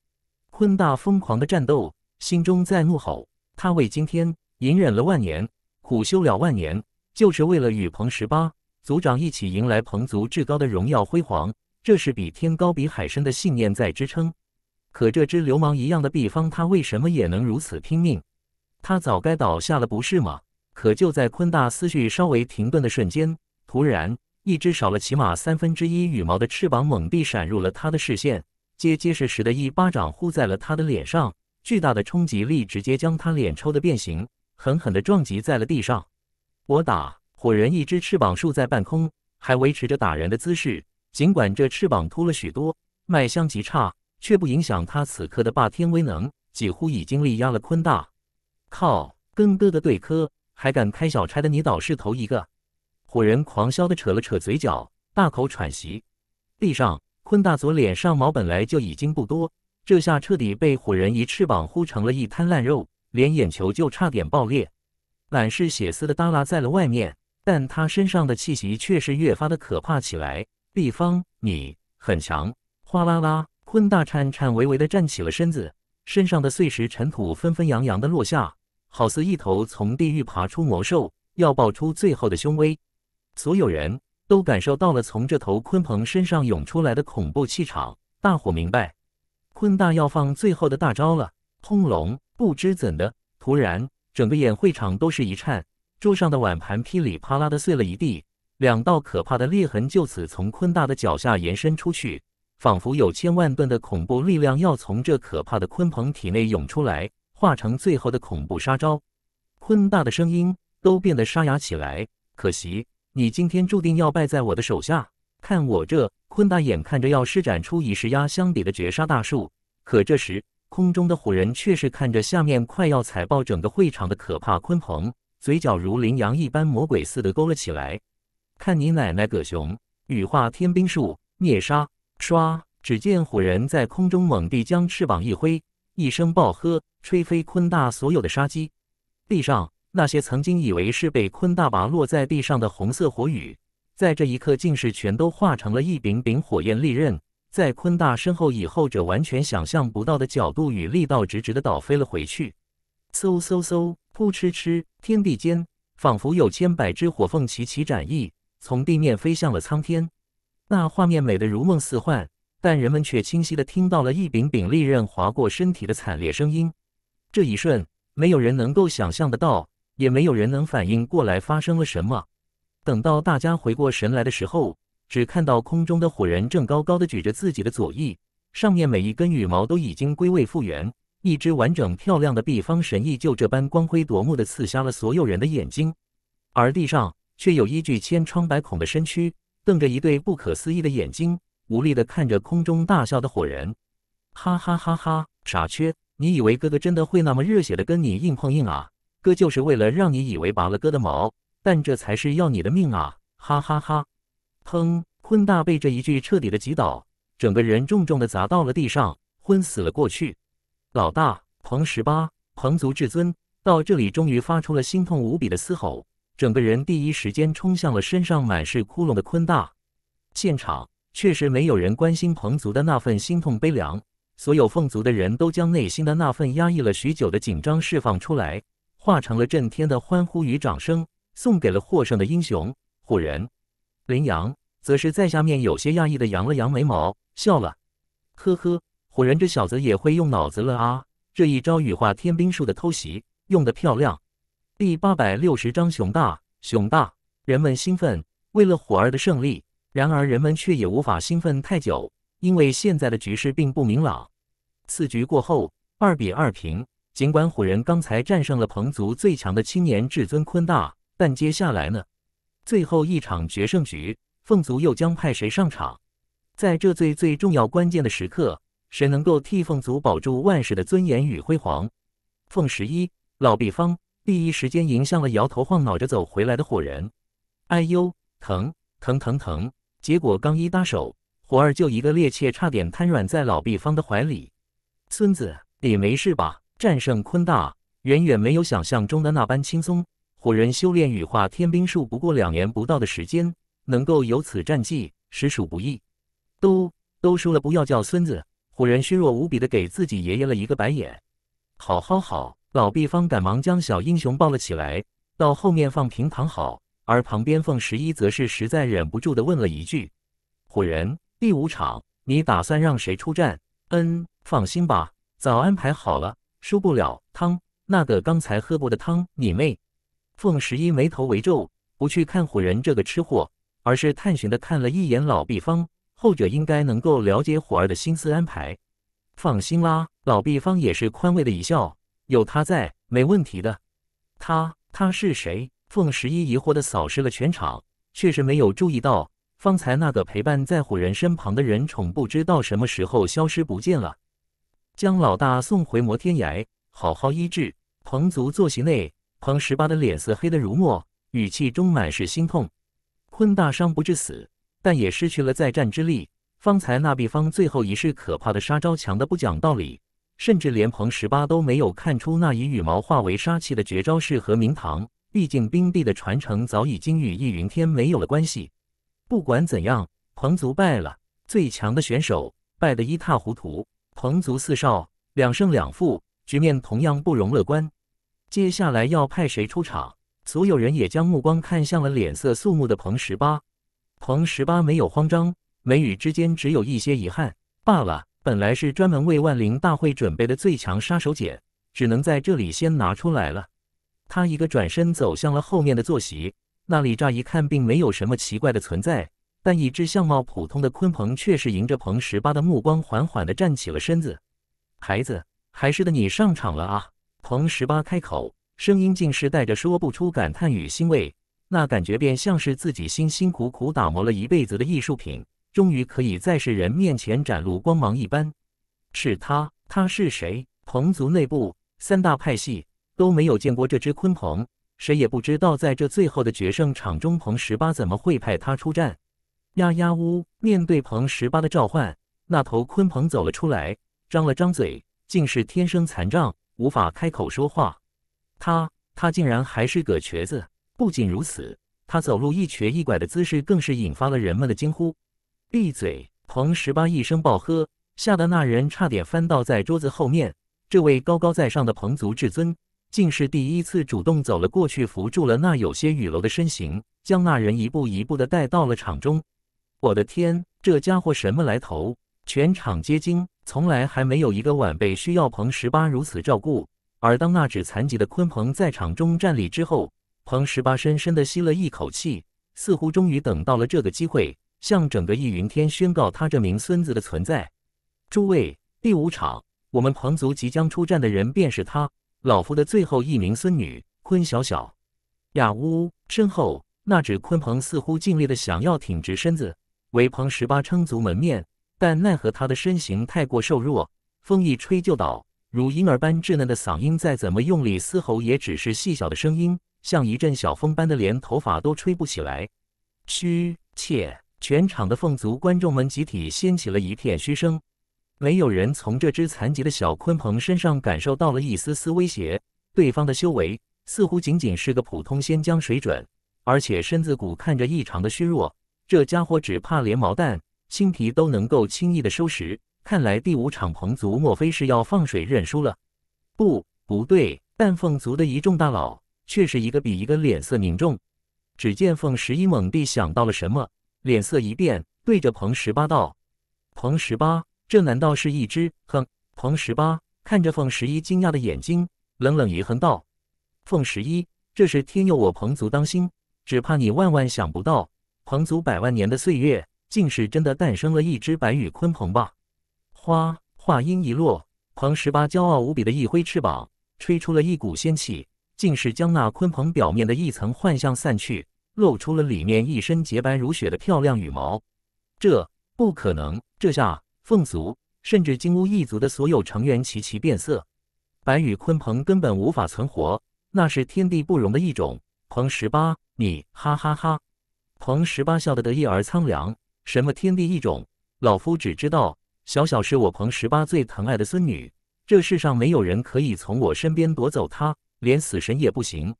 鲲大疯狂的战斗。心中在怒吼，他为今天隐忍了万年，苦修了万年，就是为了与彭十八族长一起迎来彭族至高的荣耀辉煌。这是比天高、比海深的信念在支撑。可这只流氓一样的毕方，他为什么也能如此拼命？他早该倒下了，不是吗？可就在昆大思绪稍微停顿的瞬间，突然，一只少了起码三分之一羽毛的翅膀猛地闪入了他的视线，结结实实的一巴掌呼在了他的脸上。巨大的冲击力直接将他脸抽的变形，狠狠的撞击在了地上。我打火人一只翅膀竖在半空，还维持着打人的姿势，尽管这翅膀秃了许多，卖相极差，却不影响他此刻的霸天威能，几乎已经力压了坤大。靠，跟哥哥对磕还敢开小差的你倒是头一个。火人狂笑的扯了扯嘴角，大口喘息。地上坤大佐脸上毛本来就已经不多。这下彻底被火人一翅膀呼成了一滩烂肉，连眼球就差点爆裂，满是血丝的耷拉在了外面。但他身上的气息却是越发的可怕起来。毕方，你很强！哗啦啦，鲲大颤颤巍巍的站起了身子，身上的碎石尘土纷纷扬扬的落下，好似一头从地狱爬出魔兽要爆出最后的凶威。所有人都感受到了从这头鲲鹏身上涌出来的恐怖气场，大伙明白。坤大要放最后的大招了！轰隆！不知怎的，突然整个宴会场都是一颤，桌上的碗盘噼里啪啦的碎了一地，两道可怕的裂痕就此从坤大的脚下延伸出去，仿佛有千万吨的恐怖力量要从这可怕的鲲鹏体内涌出来，化成最后的恐怖杀招。坤大的声音都变得沙哑起来。可惜，你今天注定要败在我的手下。看我这坤大，眼看着要施展出以石压箱底的绝杀大术，可这时空中的虎人却是看着下面快要踩爆整个会场的可怕鲲鹏，嘴角如羚羊一般魔鬼似的勾了起来。看你奶奶，葛熊羽化天兵术灭杀，唰！只见虎人在空中猛地将翅膀一挥，一声暴喝，吹飞坤大所有的杀机。地上那些曾经以为是被坤大拔落在地上的红色火雨。在这一刻，竟是全都化成了一柄柄火焰利刃，在昆大身后，以后者完全想象不到的角度与力道，直直的倒飞了回去。嗖嗖嗖，扑哧哧，天地间仿佛有千百只火凤齐齐展翼，从地面飞向了苍天。那画面美得如梦似幻，但人们却清晰的听到了一柄柄利刃划过身体的惨烈声音。这一瞬，没有人能够想象得到，也没有人能反应过来发生了什么。等到大家回过神来的时候，只看到空中的火人正高高的举着自己的左翼，上面每一根羽毛都已经归位复原，一只完整漂亮的毕方神翼就这般光辉夺目的刺瞎了所有人的眼睛。而地上却有一具千疮百孔的身躯，瞪着一对不可思议的眼睛，无力的看着空中大笑的火人，哈哈哈哈！傻缺，你以为哥哥真的会那么热血的跟你硬碰硬啊？哥就是为了让你以为拔了哥的毛。但这才是要你的命啊！哈哈哈！砰！坤大被这一句彻底的击倒，整个人重重的砸到了地上，昏死了过去。老大，彭十八，彭族至尊到这里终于发出了心痛无比的嘶吼，整个人第一时间冲向了身上满是窟窿的坤大。现场确实没有人关心彭族的那份心痛悲凉，所有凤族的人都将内心的那份压抑了许久的紧张释放出来，化成了震天的欢呼与掌声。送给了获胜的英雄虎人，林阳则是在下面有些讶异的扬了扬眉毛，笑了，呵呵，虎人这小子也会用脑子了啊！这一招羽化天兵术的偷袭用的漂亮。第八百六十章熊大熊大，人们兴奋，为了虎儿的胜利。然而人们却也无法兴奋太久，因为现在的局势并不明朗。次局过后，二比二平。尽管虎人刚才战胜了彭族最强的青年至尊鲲大。但接下来呢？最后一场决胜局，凤族又将派谁上场？在这最最重要关键的时刻，谁能够替凤族保住万世的尊严与辉煌？凤十一老毕方第一时间迎向了摇头晃脑着走回来的火人。哎呦，疼疼疼疼！结果刚一搭手，火儿就一个趔趄，差点瘫软在老毕方的怀里。孙子，你没事吧？战胜坤大，远远没有想象中的那般轻松。虎人修炼羽化天兵术不过两年不到的时间，能够有此战绩，实属不易。都都说了，不要叫孙子。虎人虚弱无比的给自己爷爷了一个白眼。好好好，老毕方赶忙将小英雄抱了起来，到后面放平躺好。而旁边凤十一则是实在忍不住的问了一句：“虎人，第五场你打算让谁出战？”“嗯，放心吧，早安排好了，输不了。”“汤，那个刚才喝过的汤，你妹。”凤十一眉头微皱，不去看虎人这个吃货，而是探寻的看了一眼老毕方，后者应该能够了解虎儿的心思安排。放心啦，老毕方也是宽慰的一笑，有他在，没问题的。他他是谁？凤十一疑惑的扫视了全场，却是没有注意到方才那个陪伴在虎人身旁的人宠，不知道什么时候消失不见了。将老大送回摩天崖，好好医治。彭族坐席内。彭十八的脸色黑得如墨，语气中满是心痛。昆大伤不致死，但也失去了再战之力。方才那毕方最后一式可怕的杀招，强得不讲道理，甚至连彭十八都没有看出那以羽毛化为杀气的绝招是何名堂。毕竟冰帝的传承早已经与易云天没有了关系。不管怎样，彭族败了，最强的选手败得一塌糊涂。彭族四少两胜两负，局面同样不容乐观。接下来要派谁出场？所有人也将目光看向了脸色肃穆的彭十八。彭十八没有慌张，眉宇之间只有一些遗憾罢了。本来是专门为万灵大会准备的最强杀手锏，只能在这里先拿出来了。他一个转身走向了后面的坐席，那里乍一看并没有什么奇怪的存在，但一知相貌普通的鲲鹏却是迎着彭十八的目光缓缓地站起了身子。孩子，还是的你上场了啊！彭十八开口，声音竟是带着说不出感叹与欣慰，那感觉便像是自己辛辛苦苦打磨了一辈子的艺术品，终于可以在世人面前展露光芒一般。是他？他是谁？彭族内部三大派系都没有见过这只鲲鹏，谁也不知道在这最后的决胜场中，彭十八怎么会派他出战。呀呀呜！面对彭十八的召唤，那头鲲鹏走了出来，张了张嘴，竟是天生残障。无法开口说话，他他竟然还是个瘸子！不仅如此，他走路一瘸一拐的姿势更是引发了人们的惊呼。闭嘴！彭十八一声暴喝，吓得那人差点翻倒在桌子后面。这位高高在上的彭族至尊，竟是第一次主动走了过去，扶住了那有些雨楼的身形，将那人一步一步的带到了场中。我的天，这家伙什么来头？全场皆惊。从来还没有一个晚辈需要彭十八如此照顾，而当那只残疾的鲲鹏在场中站立之后，彭十八深深地吸了一口气，似乎终于等到了这个机会，向整个易云天宣告他这名孙子的存在。诸位，第五场我们彭族即将出战的人便是他，老夫的最后一名孙女鲲小小。呀呜！身后那只鲲鹏似乎尽力的想要挺直身子，为彭十八撑足门面。但奈何他的身形太过瘦弱，风一吹就倒。如婴儿般稚嫩的嗓音，再怎么用力嘶吼，也只是细小的声音，像一阵小风般的，连头发都吹不起来。嘘！切！全场的凤族观众们集体掀起了一片嘘声。没有人从这只残疾的小鲲鹏身上感受到了一丝丝威胁。对方的修为似乎仅仅是个普通仙将水准，而且身子骨看着异常的虚弱。这家伙只怕连毛蛋。青皮都能够轻易的收拾，看来第五场彭族莫非是要放水认输了？不，不对！但凤族的一众大佬却是一个比一个脸色凝重。只见凤十一猛地想到了什么，脸色一变，对着彭十八道：“彭十八，这难道是一只？”哼！彭十八看着凤十一惊讶的眼睛，冷冷一哼道：“凤十一，这是天佑我彭族，当心！只怕你万万想不到，彭族百万年的岁月。”竟是真的诞生了一只白羽鲲鹏吧？花话音一落，彭十八骄傲无比的一挥翅膀，吹出了一股仙气，竟是将那鲲鹏表面的一层幻象散去，露出了里面一身洁白如雪的漂亮羽毛。这不可能！这下凤族甚至金乌一族的所有成员齐齐变色，白羽鲲鹏根本无法存活，那是天地不容的一种。彭十八，你哈哈哈！彭十八笑得得意而苍凉。什么天地异种？老夫只知道，小小是我彭十八最疼爱的孙女，这世上没有人可以从我身边夺走她，连死神也不行。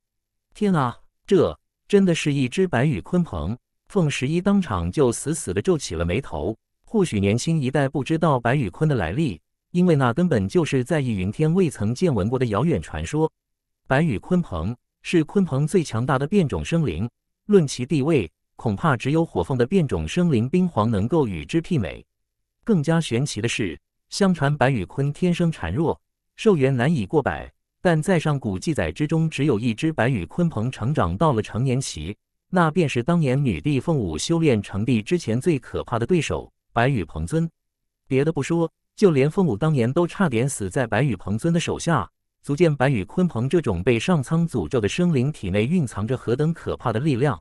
天啊，这真的是一只白羽鲲鹏！凤十一当场就死死的皱起了眉头。或许年轻一代不知道白羽鲲的来历，因为那根本就是在意云天未曾见闻过的遥远传说。白羽鲲鹏是鲲鹏最强大的变种生灵，论其地位。恐怕只有火凤的变种生灵冰皇能够与之媲美。更加玄奇的是，相传白羽鲲天生孱弱，寿元难以过百。但在上古记载之中，只有一只白羽鲲鹏成长到了成年期，那便是当年女帝凤舞修炼成帝之前最可怕的对手白羽鹏尊。别的不说，就连凤舞当年都差点死在白羽鹏尊的手下，足见白羽鲲鹏这种被上苍诅咒的生灵体内蕴藏着何等可怕的力量。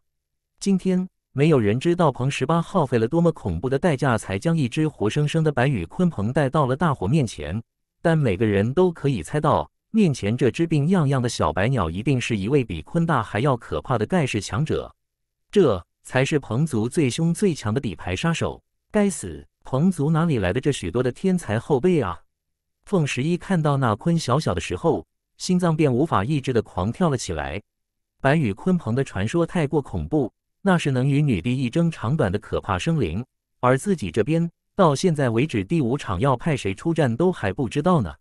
今天没有人知道彭十八耗费了多么恐怖的代价，才将一只活生生的白羽鲲鹏带到了大伙面前。但每个人都可以猜到，面前这只病怏怏的小白鸟，一定是一位比鲲大还要可怕的盖世强者。这才是彭族最凶最强的底牌杀手。该死，彭族哪里来的这许多的天才后辈啊？凤十一看到那鲲小小的时候，心脏便无法抑制的狂跳了起来。白羽鲲鹏的传说太过恐怖。那是能与女帝一争长短的可怕生灵，而自己这边到现在为止，第五场要派谁出战都还不知道呢。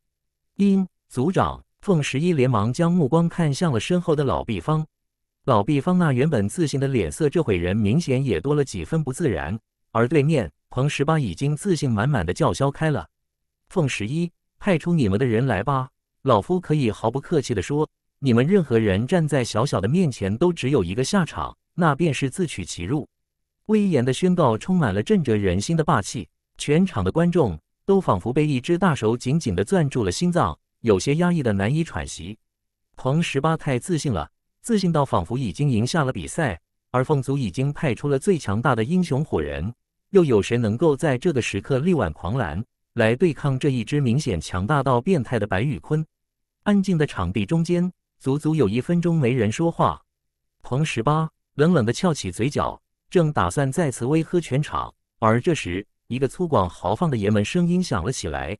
因族长凤十一连忙将目光看向了身后的老毕方，老毕方那原本自信的脸色，这会人明显也多了几分不自然。而对面彭十八已经自信满满的叫嚣开了：“凤十一，派出你们的人来吧，老夫可以毫不客气的说，你们任何人站在小小的面前，都只有一个下场。”那便是自取其辱。威严的宣告充满了震着人心的霸气，全场的观众都仿佛被一只大手紧紧的攥住了心脏，有些压抑的难以喘息。彭十八太自信了，自信到仿佛已经赢下了比赛，而凤族已经派出了最强大的英雄火人，又有谁能够在这个时刻力挽狂澜，来对抗这一只明显强大到变态的白玉坤？安静的场地中间，足足有一分钟没人说话。彭十八。冷冷的翘起嘴角，正打算再次威吓全场，而这时，一个粗犷豪放的爷们声音响了起来：“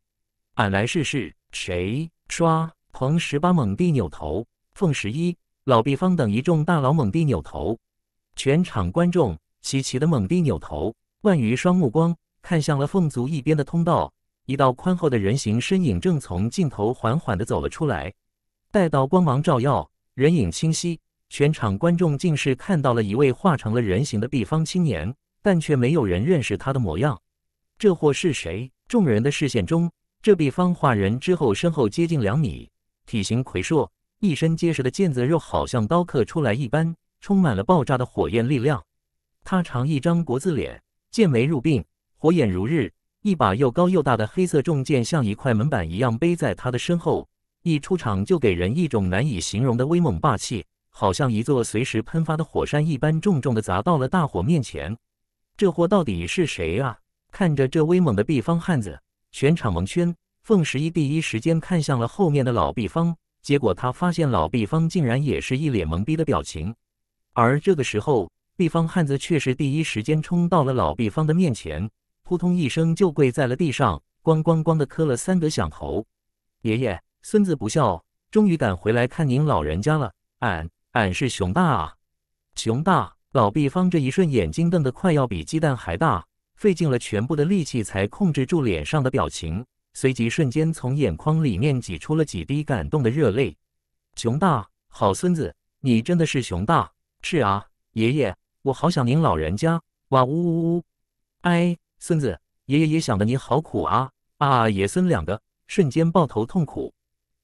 俺来试试。”谁？唰！彭十八猛地扭头，凤十一、老毕方等一众大佬猛地扭头，全场观众齐齐的猛地扭头，万余双目光看向了凤族一边的通道，一道宽厚的人形身影正从尽头缓缓地走了出来，待到光芒照耀，人影清晰。全场观众竟是看到了一位化成了人形的毕方青年，但却没有人认识他的模样。这货是谁？众人的视线中，这毕方化人之后，身后接近两米，体型魁硕，一身结实的腱子肉好像刀刻出来一般，充满了爆炸的火焰力量。他长一张国字脸，剑眉入鬓，火眼如日，一把又高又大的黑色重剑像一块门板一样背在他的身后，一出场就给人一种难以形容的威猛霸气。好像一座随时喷发的火山一般，重重的砸到了大伙面前。这货到底是谁啊？看着这威猛的毕方汉子，全场蒙圈。凤十一第一时间看向了后面的老毕方，结果他发现老毕方竟然也是一脸懵逼的表情。而这个时候，毕方汉子却是第一时间冲到了老毕方的面前，扑通一声就跪在了地上，咣咣咣的磕了三个响头。爷爷，孙子不孝，终于赶回来看您老人家了，俺。俺是熊大啊，熊大！老毕方这一瞬眼睛瞪得快要比鸡蛋还大，费尽了全部的力气才控制住脸上的表情，随即瞬间从眼眶里面挤出了几滴感动的热泪。熊大，好孙子，你真的是熊大！是啊，爷爷，我好想您老人家！哇呜呜呜！哎，孙子，爷爷也想的你好苦啊啊！爷孙两个瞬间抱头痛哭，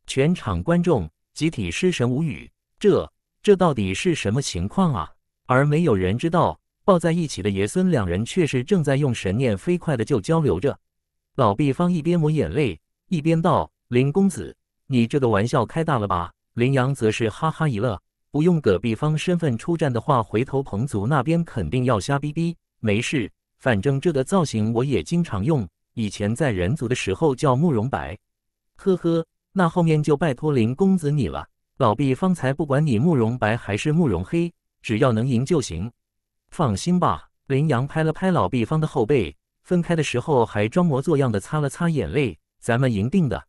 全场观众集体失神无语，这……这到底是什么情况啊？而没有人知道，抱在一起的爷孙两人却是正在用神念飞快的就交流着。老毕方一边抹眼泪，一边道：“林公子，你这个玩笑开大了吧？”林阳则是哈哈一乐：“不用葛毕方身份出战的话，回头彭族那边肯定要瞎逼逼。没事，反正这个造型我也经常用。以前在人族的时候叫慕容白。呵呵，那后面就拜托林公子你了。”老毕方才不管你慕容白还是慕容黑，只要能赢就行。放心吧，林阳拍了拍老毕方的后背，分开的时候还装模作样的擦了擦眼泪。咱们赢定的。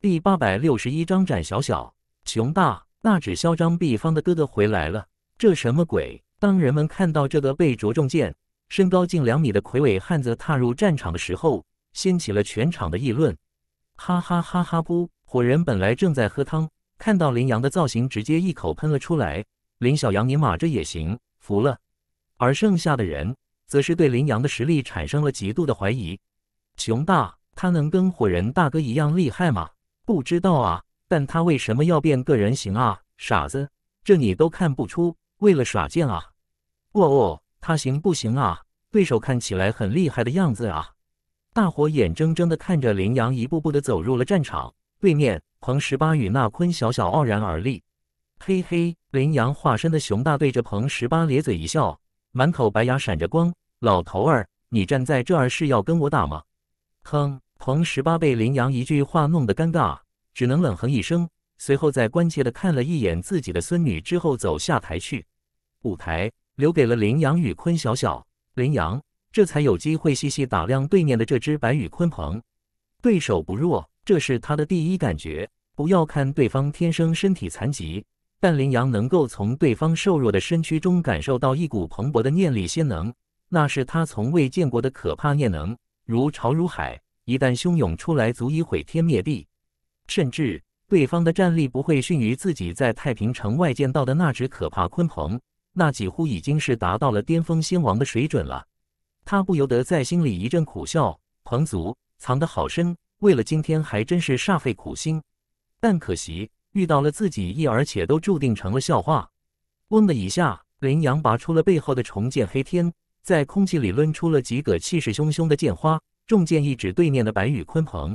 第八百六十一章：展小小、熊大、那只嚣张。毕方的哥哥回来了，这什么鬼？当人们看到这个被着重剑、身高近两米的魁伟汉子踏入战场的时候，掀起了全场的议论。哈哈哈哈！不，火人本来正在喝汤。看到林羊的造型，直接一口喷了出来。林小羊，你马这也行，服了。而剩下的人，则是对林羊的实力产生了极度的怀疑。熊大，他能跟火人大哥一样厉害吗？不知道啊，但他为什么要变个人形啊？傻子，这你都看不出，为了耍贱啊！哦哦，他行不行啊？对手看起来很厉害的样子啊！大伙眼睁睁地看着林羊一步步的走入了战场。对面，彭十八与那坤小小傲然而立。嘿嘿，羚羊化身的熊大对着彭十八咧嘴一笑，满口白牙闪着光。老头儿，你站在这儿是要跟我打吗？哼！彭十八被羚羊一句话弄得尴尬，只能冷哼一声，随后在关切地看了一眼自己的孙女之后走下台去。舞台留给了羚羊与坤小小，羚羊这才有机会细细打量对面的这只白羽鲲鹏，对手不弱。这是他的第一感觉。不要看对方天生身体残疾，但林阳能够从对方瘦弱的身躯中感受到一股蓬勃的念力仙能，那是他从未见过的可怕念能，如潮如海，一旦汹涌出来，足以毁天灭地。甚至对方的战力不会逊于自己在太平城外见到的那只可怕鲲鹏，那几乎已经是达到了巅峰仙王的水准了。他不由得在心里一阵苦笑：彭族藏得好深。为了今天还真是煞费苦心，但可惜遇到了自己一，而且都注定成了笑话。嗡的一下，林阳拔出了背后的重剑，黑天在空气里抡出了几个气势汹汹的剑花，重剑一指对面的白羽鲲鹏：“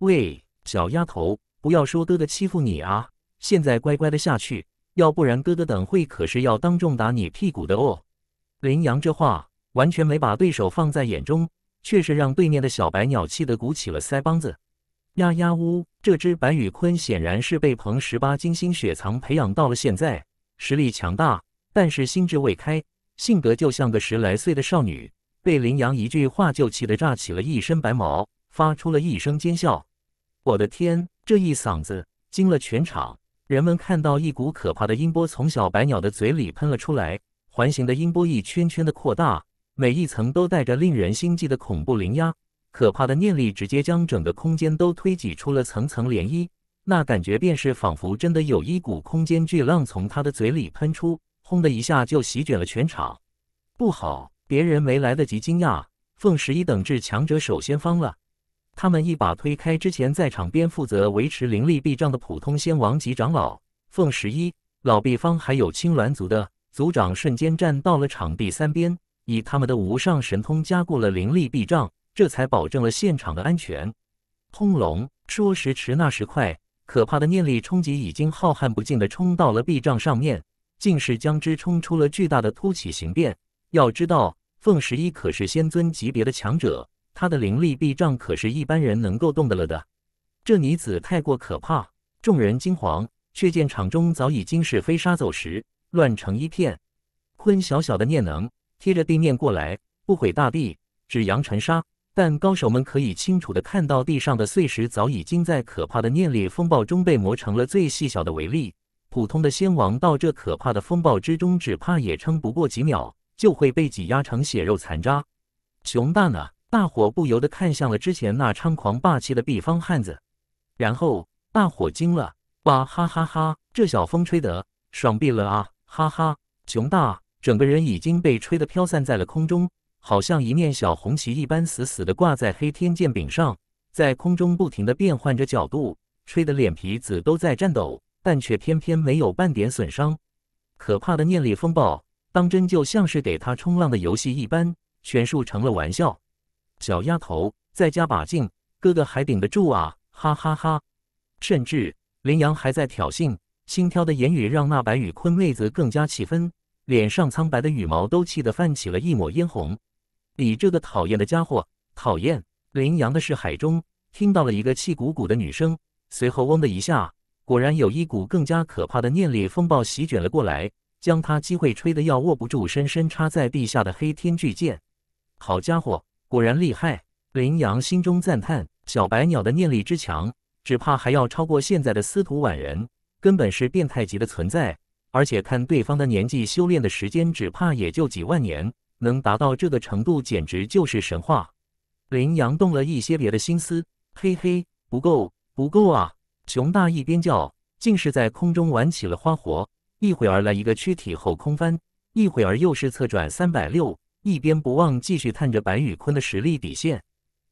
喂，小丫头，不要说哥哥欺负你啊！现在乖乖的下去，要不然哥哥等会可是要当众打你屁股的哦！”林阳这话完全没把对手放在眼中。却是让对面的小白鸟气得鼓起了腮帮子，呀呀呜！这只白羽鲲显然是被彭十八精心雪藏培养到了现在，实力强大，但是心智未开，性格就像个十来岁的少女，被林阳一句话就气得炸起了一身白毛，发出了一声尖笑。我的天！这一嗓子惊了全场，人们看到一股可怕的音波从小白鸟的嘴里喷了出来，环形的音波一圈圈的扩大。每一层都带着令人心悸的恐怖灵压，可怕的念力直接将整个空间都推挤出了层层涟漪。那感觉便是仿佛真的有一股空间巨浪从他的嘴里喷出，轰的一下就席卷了全场。不好，别人没来得及惊讶，凤十一等至强者首先方了。他们一把推开之前在场边负责维持灵力避障的普通仙王级长老，凤十一、老毕方还有青鸾族的族长瞬间站到了场地三边。以他们的无上神通加固了灵力壁障，这才保证了现场的安全。轰隆！说时迟，那时快，可怕的念力冲击已经浩瀚不尽地冲到了壁障上面，竟是将之冲出了巨大的凸起形变。要知道，凤十一可是仙尊级别的强者，他的灵力壁障可是一般人能够动得了的。这女子太过可怕，众人惊惶，却见场中早已经是飞沙走石，乱成一片。坤小小的念能。贴着地面过来，不毁大地，只扬尘沙。但高手们可以清楚的看到，地上的碎石早已经在可怕的念力风暴中被磨成了最细小的微粒。普通的仙王到这可怕的风暴之中，只怕也撑不过几秒，就会被挤压成血肉残渣。熊大呢？大伙不由得看向了之前那猖狂霸气的毕方汉子，然后大伙惊了：哇哈哈哈！这小风吹得爽毙了啊！哈哈，熊大。整个人已经被吹得飘散在了空中，好像一面小红旗一般，死死地挂在黑天剑柄上，在空中不停地变换着角度，吹的脸皮子都在颤抖，但却偏偏没有半点损伤。可怕的念力风暴，当真就像是给他冲浪的游戏一般，全数成了玩笑。小丫头，再加把劲，哥哥还顶得住啊！哈哈哈！甚至林阳还在挑衅，轻佻的言语让那白羽坤妹子更加气愤。脸上苍白的羽毛都气得泛起了一抹嫣红，你这个讨厌的家伙！讨厌！羚羊的是海中听到了一个气鼓鼓的女声，随后嗡的一下，果然有一股更加可怕的念力风暴席卷了过来，将他机会吹得要握不住，深深插在地下的黑天巨剑。好家伙，果然厉害！羚羊心中赞叹，小白鸟的念力之强，只怕还要超过现在的司徒婉人，根本是变态级的存在。而且看对方的年纪，修炼的时间只怕也就几万年，能达到这个程度，简直就是神话。林阳动了一些别的心思，嘿嘿，不够，不够啊！熊大一边叫，竟是在空中玩起了花活，一会儿来一个躯体后空翻，一会儿又是侧转三百六，一边不忘继续探着白宇坤的实力底线。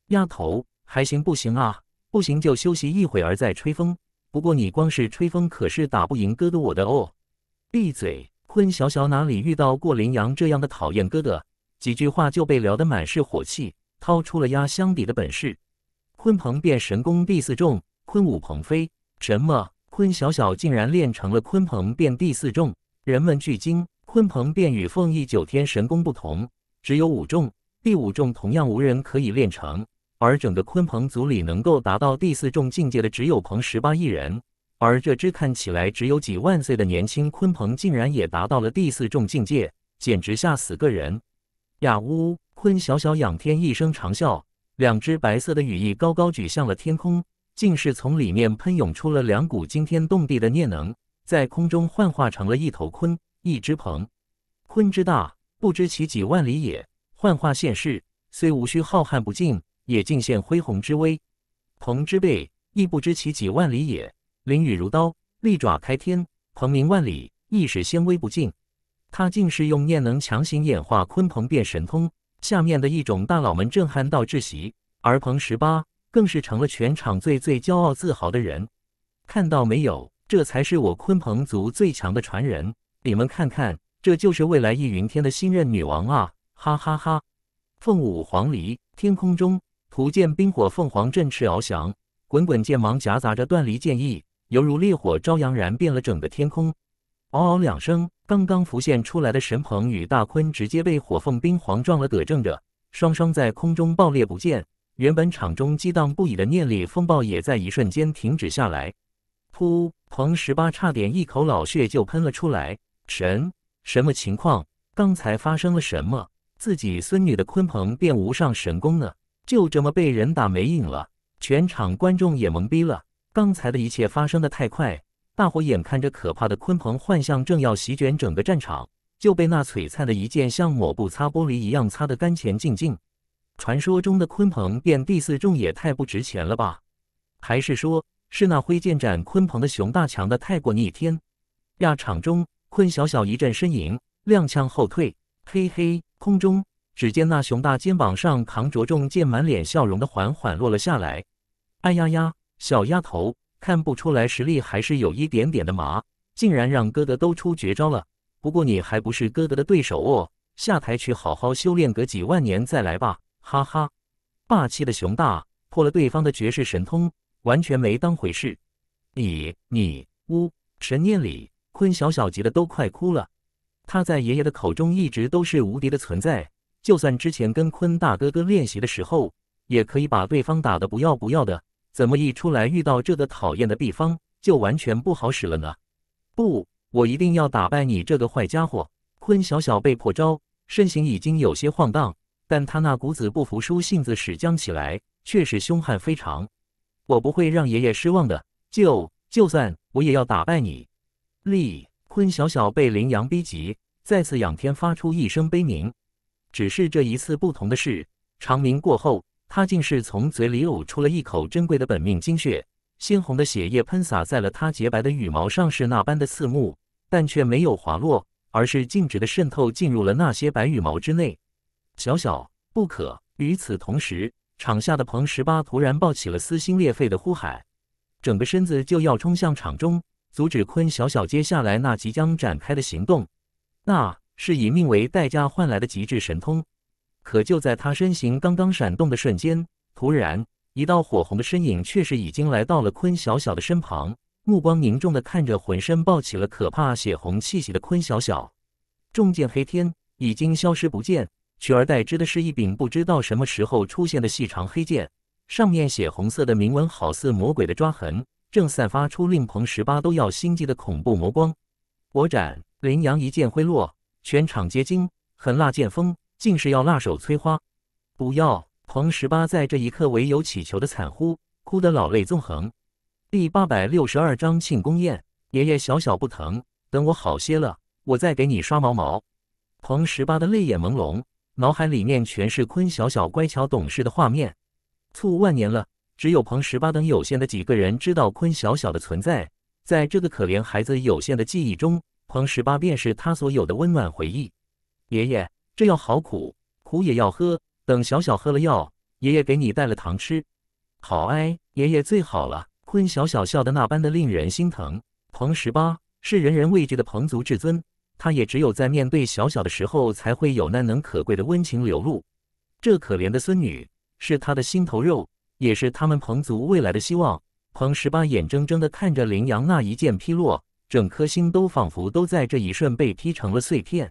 丫头，还行不行啊？不行就休息一会儿再吹风。不过你光是吹风可是打不赢哥哥我的哦。闭嘴！鲲小小哪里遇到过林阳这样的讨厌哥哥？几句话就被聊得满是火气，掏出了压箱底的本事。鲲鹏变神功第四重，鲲武鹏飞。什么？鲲小小竟然练成了鲲鹏变第四重？人们巨惊。鲲鹏变与凤翼九天神功不同，只有五重。第五重同样无人可以练成，而整个鲲鹏族里能够达到第四重境界的，只有鹏十八亿人。而这只看起来只有几万岁的年轻鲲鹏，竟然也达到了第四重境界，简直吓死个人！呀呜！鲲小小仰天一声长啸，两只白色的羽翼高高举向了天空，竟是从里面喷涌出了两股惊天动地的念能，在空中幻化成了一头鲲，一只鹏。鲲之大，不知其几万里也；幻化现世，虽无需浩瀚不尽，也尽显恢宏之威。鹏之背，亦不知其几万里也。凌雨如刀，利爪开天，鹏鸣万里，意识纤微不尽。他竟是用念能强行演化鲲鹏变神通，下面的一种大佬们震撼到窒息，而鹏十八更是成了全场最最骄傲自豪的人。看到没有？这才是我鲲鹏族最强的传人！你们看看，这就是未来易云天的新任女王啊！哈哈哈！凤舞黄鹂，天空中图见冰火凤凰振翅翱翔，滚滚剑芒夹杂着断离剑意。犹如烈火朝阳，燃遍了整个天空。嗷嗷两声，刚刚浮现出来的神鹏与大鲲直接被火凤冰皇撞了个正着，双双在空中爆裂不见。原本场中激荡不已的念力风暴也在一瞬间停止下来。噗！彭十八差点一口老血就喷了出来。神，什么情况？刚才发生了什么？自己孙女的鲲鹏变无上神功呢？就这么被人打没影了？全场观众也懵逼了。刚才的一切发生的太快，大伙眼看着可怕的鲲鹏幻象正要席卷整个战场，就被那璀璨的一剑像抹布擦玻璃一样擦得干干净净。传说中的鲲鹏变第四重也太不值钱了吧？还是说是那挥剑斩鲲鹏的熊大强的太过逆天？呀！场中，鲲小小一阵呻吟，踉跄后退。嘿嘿，空中，只见那熊大肩膀上扛着重剑，满脸笑容的缓缓落了下来。哎呀呀！小丫头，看不出来实力还是有一点点的嘛，竟然让哥哥都出绝招了。不过你还不是哥哥的对手哦，下台去好好修炼个几万年再来吧。哈哈，霸气的熊大破了对方的绝世神通，完全没当回事。你你，呜！神念里，坤小小急的都快哭了。他在爷爷的口中一直都是无敌的存在，就算之前跟坤大哥哥练习的时候，也可以把对方打得不要不要的。怎么一出来遇到这个讨厌的地方就完全不好使了呢？不，我一定要打败你这个坏家伙！坤小小被破招，身形已经有些晃荡，但他那股子不服输性子使僵起来，却是凶悍非常。我不会让爷爷失望的，就就算我也要打败你！立坤小小被羚羊逼急，再次仰天发出一声悲鸣。只是这一次不同的是，长鸣过后。他竟是从嘴里呕出了一口珍贵的本命精血，鲜红的血液喷洒在了他洁白的羽毛上，是那般的刺目，但却没有滑落，而是径直的渗透进入了那些白羽毛之内。小小不可！与此同时，场下的彭十八突然爆起了撕心裂肺的呼喊，整个身子就要冲向场中，阻止坤小小接下来那即将展开的行动。那是以命为代价换来的极致神通。可就在他身形刚刚闪动的瞬间，突然一道火红的身影却是已经来到了坤小小的身旁，目光凝重的看着浑身抱起了可怕血红气息的坤小小。重剑黑天已经消失不见，取而代之的是一柄不知道什么时候出现的细长黑剑，上面血红色的铭文好似魔鬼的抓痕，正散发出令彭十八都要心悸的恐怖魔光。我斩，林阳一剑挥落，全场皆惊，狠辣剑锋。竟是要辣手摧花！不要！彭十八在这一刻唯有乞求的惨呼，哭得老泪纵横。第八百六十二章庆功宴。爷爷，小小不疼，等我好些了，我再给你刷毛毛。彭十八的泪眼朦胧，脑海里面全是坤小小乖巧懂事的画面。数万年了，只有彭十八等有限的几个人知道坤小小的存在。在这个可怜孩子有限的记忆中，彭十八便是他所有的温暖回忆。爷爷。这药好苦，苦也要喝。等小小喝了药，爷爷给你带了糖吃。好哎，爷爷最好了。坤小小笑得那般的令人心疼。彭十八是人人畏惧的彭族至尊，他也只有在面对小小的时候，才会有难能可贵的温情流露。这可怜的孙女是他的心头肉，也是他们彭族未来的希望。彭十八眼睁睁地看着羚羊那一剑劈落，整颗心都仿佛都在这一瞬被劈成了碎片。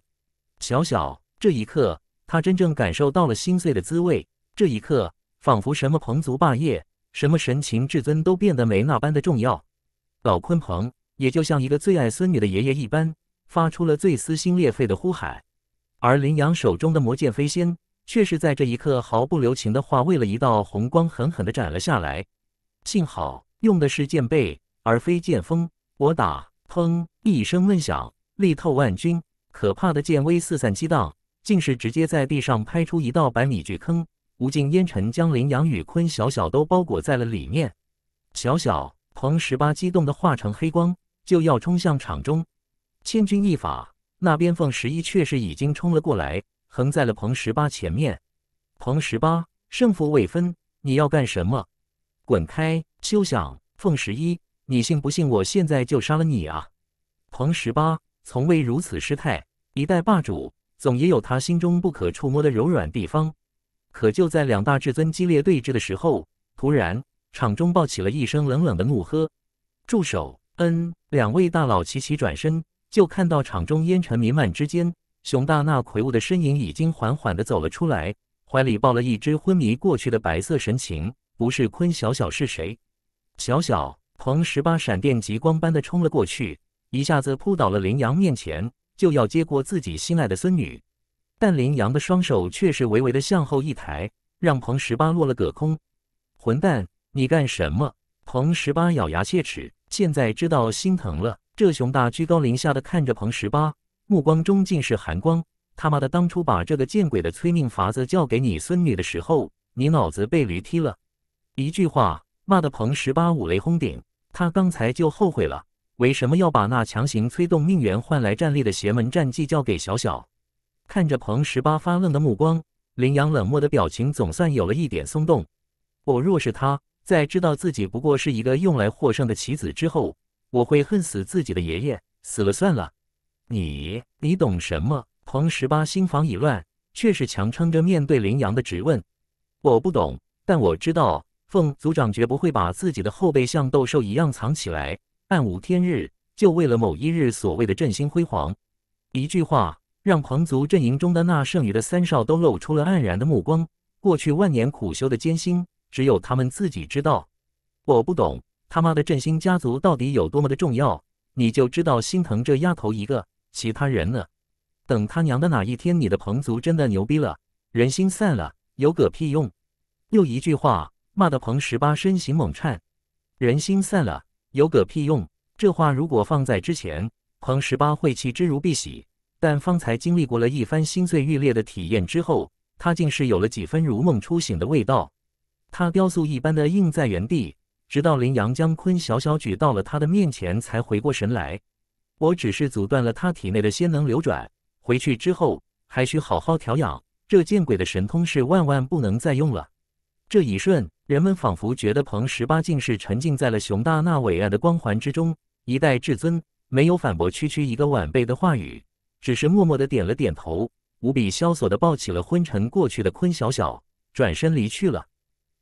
小小。这一刻，他真正感受到了心碎的滋味。这一刻，仿佛什么彭族霸业，什么神情至尊，都变得没那般的重要。老鲲鹏也就像一个最爱孙女的爷爷一般，发出了最撕心裂肺的呼喊。而林阳手中的魔剑飞仙，却是在这一刻毫不留情的化为了一道红光，狠狠的斩了下来。幸好用的是剑背而非剑锋，我打，砰一声闷响，力透万钧，可怕的剑威四散激荡。竟是直接在地上拍出一道百米巨坑，无尽烟尘将林阳、宇坤、小小都包裹在了里面。小小，彭十八激动的化成黑光，就要冲向场中。千钧一发，那边凤十一确实已经冲了过来，横在了彭十八前面。彭十八，胜负未分，你要干什么？滚开，休想！凤十一，你信不信我现在就杀了你啊？彭十八从未如此失态，一代霸主。总也有他心中不可触摸的柔软地方。可就在两大至尊激烈对峙的时候，突然场中爆起了一声冷冷的怒喝：“住手！”嗯，两位大佬齐齐转身，就看到场中烟尘弥漫之间，熊大那魁梧的身影已经缓缓的走了出来，怀里抱了一只昏迷过去的白色神情，不是坤小小是谁？小小狂十八闪电极光般的冲了过去，一下子扑倒了羚羊面前。就要接过自己心爱的孙女，但林阳的双手却是微微的向后一抬，让彭十八落了个空。混蛋，你干什么？彭十八咬牙切齿，现在知道心疼了。这熊大居高临下的看着彭十八，目光中尽是寒光。他妈的，当初把这个见鬼的催命法子交给你孙女的时候，你脑子被驴踢了！一句话骂得彭十八五雷轰顶，他刚才就后悔了。为什么要把那强行催动命源换来战力的邪门战绩交给小小？看着彭十八发愣的目光，林阳冷漠的表情总算有了一点松动。我若是他在知道自己不过是一个用来获胜的棋子之后，我会恨死自己的爷爷，死了算了。你你懂什么？彭十八心房已乱，却是强撑着面对林阳的质问。我不懂，但我知道，凤族长绝不会把自己的后背像斗兽一样藏起来。暗无天日，就为了某一日所谓的振兴辉煌，一句话让彭族阵营中的那剩余的三少都露出了黯然的目光。过去万年苦修的艰辛，只有他们自己知道。我不懂他妈的振兴家族到底有多么的重要，你就知道心疼这丫头一个。其他人呢？等他娘的哪一天你的彭族真的牛逼了，人心散了，有个屁用！又一句话骂得彭十八身形猛颤，人心散了。有个屁用！这话如果放在之前，狂十八会弃之如敝屣。但方才经历过了一番心碎欲裂的体验之后，他竟是有了几分如梦初醒的味道。他雕塑一般的硬在原地，直到林阳将鲲小小举到了他的面前，才回过神来。我只是阻断了他体内的仙能流转，回去之后还需好好调养。这见鬼的神通是万万不能再用了。这一瞬。人们仿佛觉得彭十八竟是沉浸在了熊大那伟岸的光环之中，一代至尊没有反驳区区一个晚辈的话语，只是默默的点了点头，无比萧索的抱起了昏沉过去的坤小小，转身离去了。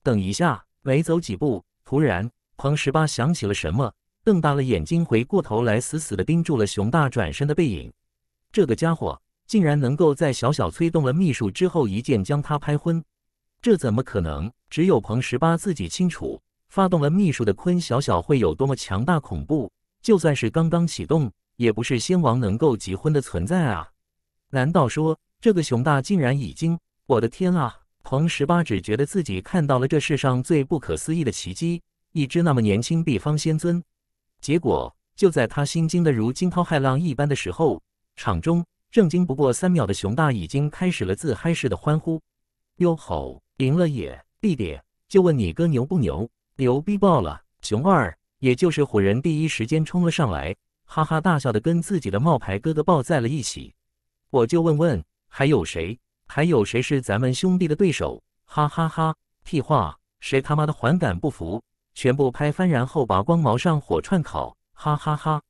等一下，没走几步，突然彭十八想起了什么，瞪大了眼睛回过头来，死死的盯住了熊大转身的背影。这个家伙竟然能够在小小催动了秘术之后，一剑将他拍昏，这怎么可能？只有彭十八自己清楚，发动了秘术的坤小小会有多么强大恐怖。就算是刚刚启动，也不是仙王能够集婚的存在啊！难道说这个熊大竟然已经……我的天啊！彭十八只觉得自己看到了这世上最不可思议的奇迹，一只那么年轻地方仙尊。结果就在他心惊的如惊涛骇浪一般的时候，场中震惊不过三秒的熊大已经开始了自嗨式的欢呼：“哟吼，赢了也！”弟弟就问你哥牛不牛？牛逼爆了！熊二也就是虎人第一时间冲了上来，哈哈大笑的跟自己的冒牌哥哥抱在了一起。我就问问，还有谁？还有谁是咱们兄弟的对手？哈哈哈！屁话，谁他妈的还敢不服？全部拍翻，然后把光毛上火串烤！哈哈哈！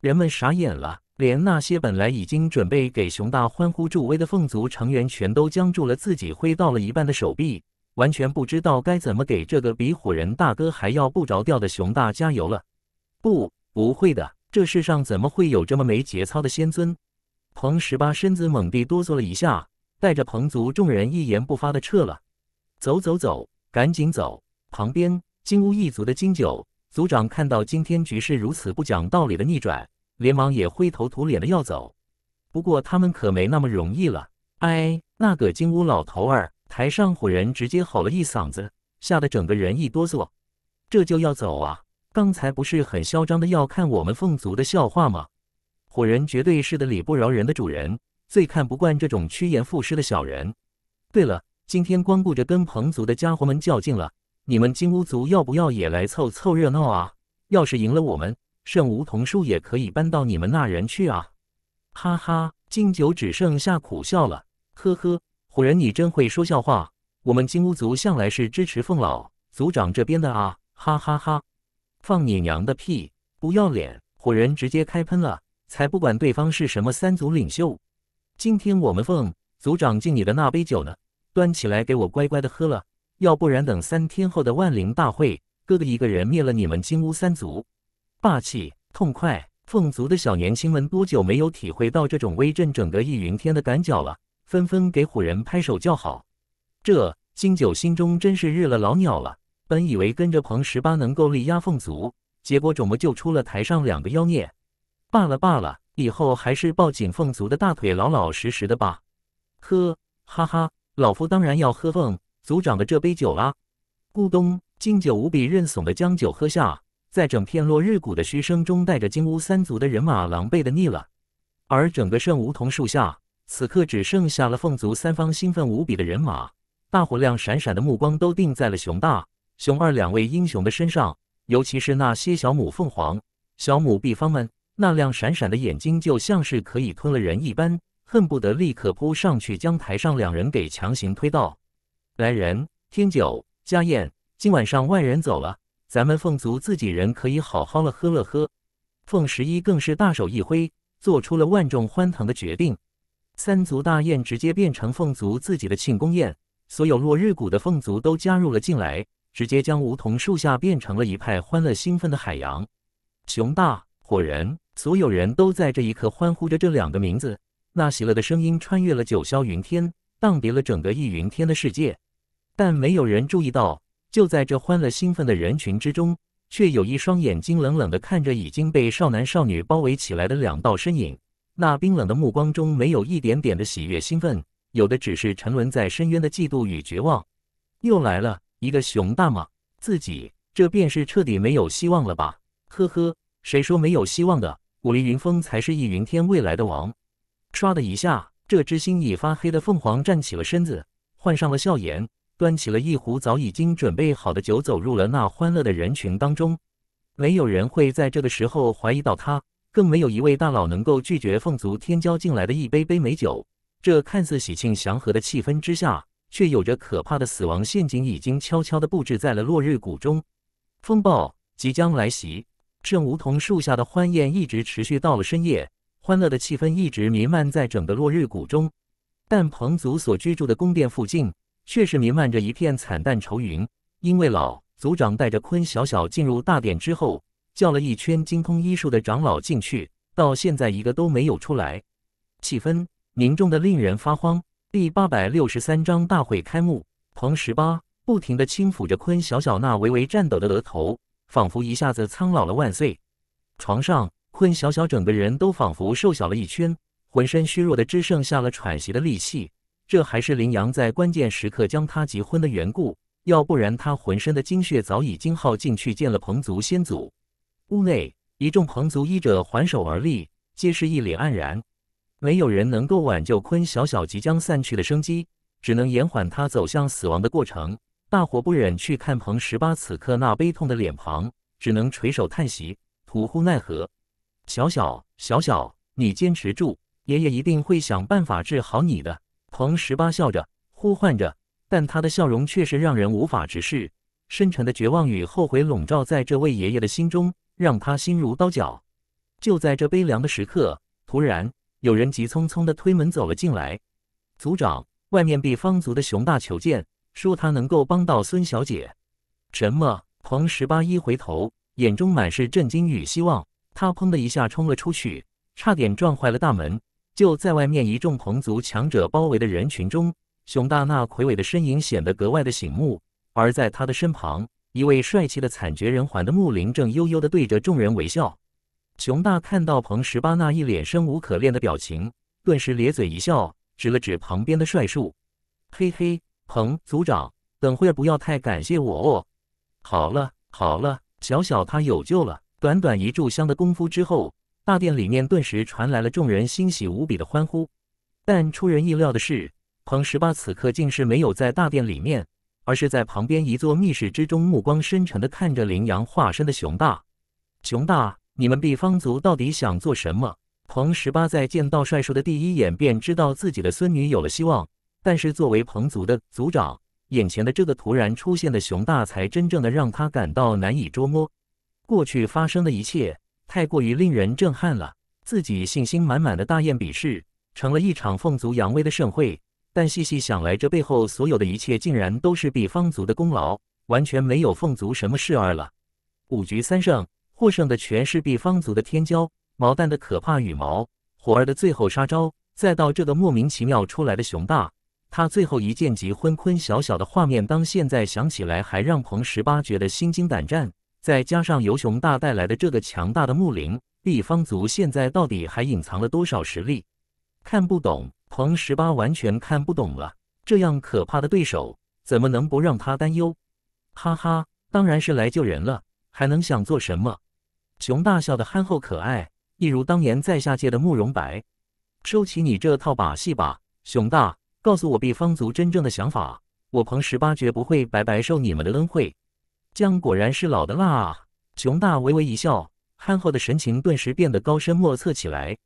人们傻眼了，连那些本来已经准备给熊大欢呼助威的凤族成员全都僵住了自己挥到了一半的手臂。完全不知道该怎么给这个比虎人大哥还要不着调的熊大加油了。不，不会的，这世上怎么会有这么没节操的仙尊？彭十八身子猛地哆嗦了一下，带着彭族众人一言不发的撤了。走走走，赶紧走！旁边金乌一族的金九族长看到今天局势如此不讲道理的逆转，连忙也灰头土脸的要走。不过他们可没那么容易了。哎，那个金乌老头儿。台上火人直接吼了一嗓子，吓得整个人一哆嗦。这就要走啊？刚才不是很嚣张的要看我们凤族的笑话吗？火人绝对是的理不饶人的主人，最看不惯这种趋炎附势的小人。对了，今天光顾着跟彭族的家伙们较劲了，你们金乌族要不要也来凑凑热闹啊？要是赢了我们，圣梧桐树也可以搬到你们那人去啊！哈哈，敬酒只剩下苦笑了。呵呵。火人，你真会说笑话！我们金乌族向来是支持凤老族长这边的啊！哈哈哈！放你娘的屁！不要脸！火人直接开喷了，才不管对方是什么三族领袖。今天我们凤族长敬你的那杯酒呢，端起来给我乖乖的喝了，要不然等三天后的万灵大会，哥哥一个人灭了你们金乌三族！霸气，痛快！凤族的小年轻们多久没有体会到这种威震整个翼云天的赶脚了？纷纷给虎人拍手叫好，这金九心中真是日了老鸟了。本以为跟着彭十八能够力压凤族，结果怎么就出了台上两个妖孽？罢了罢了，以后还是抱紧凤族的大腿，老老实实的吧。呵，哈哈，老夫当然要喝凤族长的这杯酒啦！咕咚，金九无比认怂的将酒喝下，在整片落日谷的嘘声中，带着金乌三族的人马狼狈的腻了。而整个圣梧桐树下。此刻只剩下了凤族三方兴奋无比的人马，大伙亮闪闪的目光都定在了熊大、熊二两位英雄的身上，尤其是那些小母凤凰、小母毕方们，那亮闪闪的眼睛就像是可以吞了人一般，恨不得立刻扑上去将台上两人给强行推倒。来人，天酒家宴，今晚上外人走了，咱们凤族自己人可以好好的喝了喝。凤十一更是大手一挥，做出了万众欢腾的决定。三族大宴直接变成凤族自己的庆功宴，所有落日谷的凤族都加入了进来，直接将梧桐树下变成了一派欢乐兴奋的海洋。熊大、火人，所有人都在这一刻欢呼着这两个名字，那喜乐的声音穿越了九霄云天，荡别了整个易云天的世界。但没有人注意到，就在这欢乐兴奋的人群之中，却有一双眼睛冷冷地看着已经被少男少女包围起来的两道身影。那冰冷的目光中没有一点点的喜悦、兴奋，有的只是沉沦在深渊的嫉妒与绝望。又来了一个熊大吗？自己这便是彻底没有希望了吧？呵呵，谁说没有希望的？武力云峰才是易云天未来的王。唰的一下，这只心已发黑的凤凰站起了身子，换上了笑颜，端起了一壶早已经准备好的酒，走入了那欢乐的人群当中。没有人会在这个时候怀疑到他。更没有一位大佬能够拒绝凤族天骄进来的一杯杯美酒。这看似喜庆祥和的气氛之下，却有着可怕的死亡陷阱已经悄悄地布置在了落日谷中。风暴即将来袭。圣梧桐树下的欢宴一直持续到了深夜，欢乐的气氛一直弥漫在整个落日谷中。但彭族所居住的宫殿附近，却是弥漫着一片惨淡愁云。因为老族长带着鲲小小进入大殿之后。叫了一圈精通医术的长老进去，到现在一个都没有出来，气氛凝重的令人发慌。第八百六十三章大会开幕。彭十八不停地轻抚着坤小小那微微颤抖的额头，仿佛一下子苍老了万岁。床上，坤小小整个人都仿佛瘦小了一圈，浑身虚弱的只剩下了喘息的力气。这还是林阳在关键时刻将他急昏的缘故，要不然他浑身的精血早已经耗尽去见了彭族先祖。屋内，一众彭族医者还手而立，皆是一脸黯然。没有人能够挽救坤小小即将散去的生机，只能延缓他走向死亡的过程。大伙不忍去看彭十八此刻那悲痛的脸庞，只能垂首叹息，吐呼奈何。小小，小小，你坚持住，爷爷一定会想办法治好你的。彭十八笑着呼唤着，但他的笑容确实让人无法直视。深沉的绝望与后悔笼罩在这位爷爷的心中。让他心如刀绞。就在这悲凉的时刻，突然有人急匆匆地推门走了进来。族长，外面毕方族的熊大求见，说他能够帮到孙小姐。什么？彭十八一回头，眼中满是震惊与希望。他砰的一下冲了出去，差点撞坏了大门。就在外面一众彭族强者包围的人群中，熊大那魁伟的身影显得格外的醒目。而在他的身旁，一位帅气的、惨绝人寰的木灵正悠悠的对着众人微笑。熊大看到彭十八那一脸生无可恋的表情，顿时咧嘴一笑，指了指旁边的帅树：“嘿嘿，彭组长，等会不要太感谢我哦。”好了好了，小小他有救了。短短一炷香的功夫之后，大殿里面顿时传来了众人欣喜无比的欢呼。但出人意料的是，彭十八此刻竟是没有在大殿里面。而是在旁边一座密室之中，目光深沉的看着羚羊化身的熊大。熊大，你们毕方族到底想做什么？彭十八在见到帅叔的第一眼，便知道自己的孙女有了希望。但是作为彭族的族长，眼前的这个突然出现的熊大，才真正的让他感到难以捉摸。过去发生的一切，太过于令人震撼了。自己信心满满的大宴比试，成了一场凤族扬威的盛会。但细细想来，这背后所有的一切竟然都是毕方族的功劳，完全没有凤族什么事儿了。五局三胜，获胜的全是毕方族的天骄。毛蛋的可怕羽毛，火儿的最后杀招，再到这个莫名其妙出来的熊大，他最后一剑及昏昏小小的画面，当现在想起来还让彭十八觉得心惊胆战。再加上由熊大带来的这个强大的木灵，毕方族现在到底还隐藏了多少实力？看不懂，彭十八完全看不懂了。这样可怕的对手，怎么能不让他担忧？哈哈，当然是来救人了，还能想做什么？熊大笑得憨厚可爱，一如当年在下界的慕容白。收起你这套把戏吧，熊大，告诉我毕方族真正的想法，我彭十八绝不会白白受你们的恩惠。姜果然是老的辣啊！熊大微微一笑，憨厚的神情顿时变得高深莫测起来。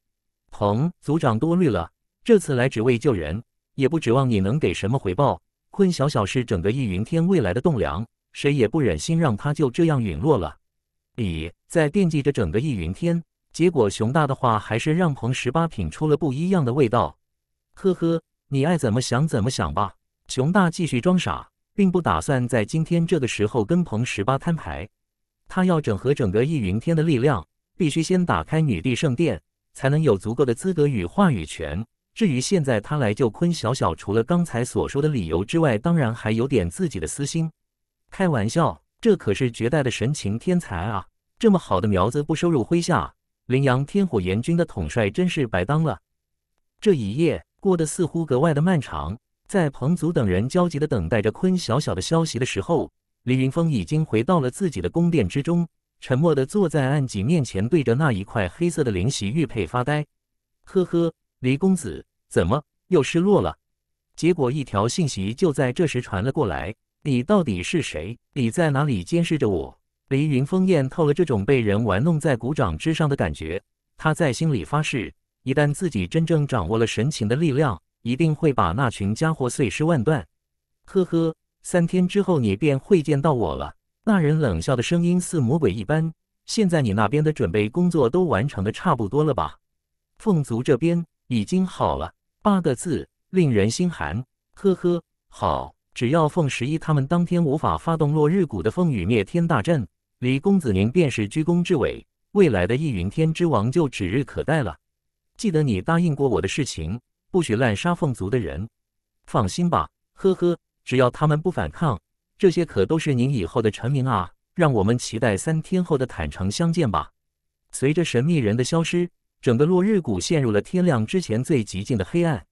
彭族长多虑了，这次来只为救人，也不指望你能给什么回报。坤小小是整个易云天未来的栋梁，谁也不忍心让他就这样陨落了。李在惦记着整个易云天，结果熊大的话还是让彭十八品出了不一样的味道。呵呵，你爱怎么想怎么想吧。熊大继续装傻，并不打算在今天这个时候跟彭十八摊牌。他要整合整个易云天的力量，必须先打开女帝圣殿。才能有足够的资格与话语权。至于现在他来救坤小小，除了刚才所说的理由之外，当然还有点自己的私心。开玩笑，这可是绝代的神情天才啊！这么好的苗子不收入麾下，羚羊天火炎军的统帅真是白当了。这一夜过得似乎格外的漫长。在彭祖等人焦急的等待着坤小小的消息的时候，李云峰已经回到了自己的宫殿之中。沉默地坐在案几面前，对着那一块黑色的灵犀玉佩发呆。呵呵，李公子，怎么又失落了？结果一条信息就在这时传了过来：“你到底是谁？你在哪里监视着我？”李云峰厌透了这种被人玩弄在股掌之上的感觉。他在心里发誓，一旦自己真正掌握了神情的力量，一定会把那群家伙碎尸万段。呵呵，三天之后你便会见到我了。那人冷笑的声音似魔鬼一般。现在你那边的准备工作都完成的差不多了吧？凤族这边已经好了。八个字令人心寒。呵呵，好，只要凤十一他们当天无法发动落日谷的风雨灭天大阵，李公子您便是居功至伟，未来的易云天之王就指日可待了。记得你答应过我的事情，不许滥杀凤族的人。放心吧，呵呵，只要他们不反抗。这些可都是您以后的臣民啊！让我们期待三天后的坦诚相见吧。随着神秘人的消失，整个落日谷陷入了天亮之前最寂静的黑暗。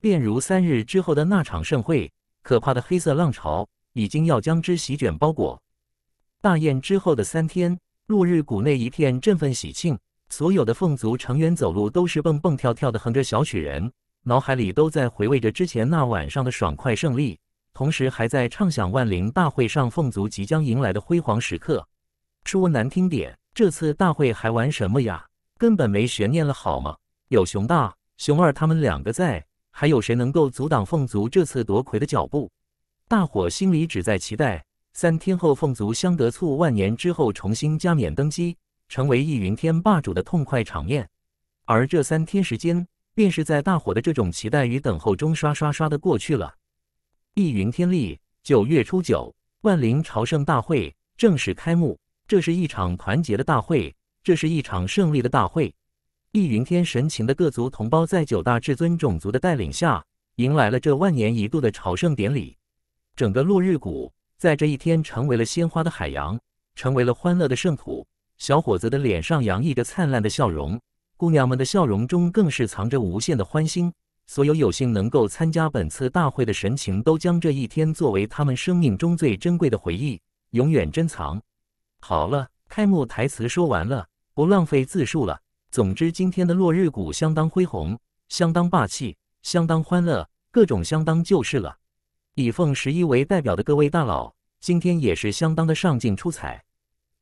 便如三日之后的那场盛会，可怕的黑色浪潮已经要将之席卷包裹。大宴之后的三天，落日谷内一片振奋喜庆，所有的凤族成员走路都是蹦蹦跳跳的，哼着小曲，人脑海里都在回味着之前那晚上的爽快胜利。同时还在畅想万灵大会上凤族即将迎来的辉煌时刻。说难听点，这次大会还玩什么呀？根本没悬念了，好吗？有熊大、熊二他们两个在，还有谁能够阻挡凤族这次夺魁的脚步？大伙心里只在期待三天后凤族相得促万年之后重新加冕登基，成为一云天霸主的痛快场面。而这三天时间，便是在大伙的这种期待与等候中刷刷刷的过去了。易云天立，九月初九，万灵朝圣大会正式开幕。这是一场团结的大会，这是一场胜利的大会。易云天神情的各族同胞在九大至尊种族的带领下，迎来了这万年一度的朝圣典礼。整个落日谷在这一天成为了鲜花的海洋，成为了欢乐的圣土。小伙子的脸上洋溢着灿烂的笑容，姑娘们的笑容中更是藏着无限的欢欣。所有有幸能够参加本次大会的神情，都将这一天作为他们生命中最珍贵的回忆，永远珍藏。好了，开幕台词说完了，不浪费字数了。总之，今天的落日谷相当恢宏，相当霸气，相当欢乐，各种相当就是了。以凤十一为代表的各位大佬，今天也是相当的上镜出彩。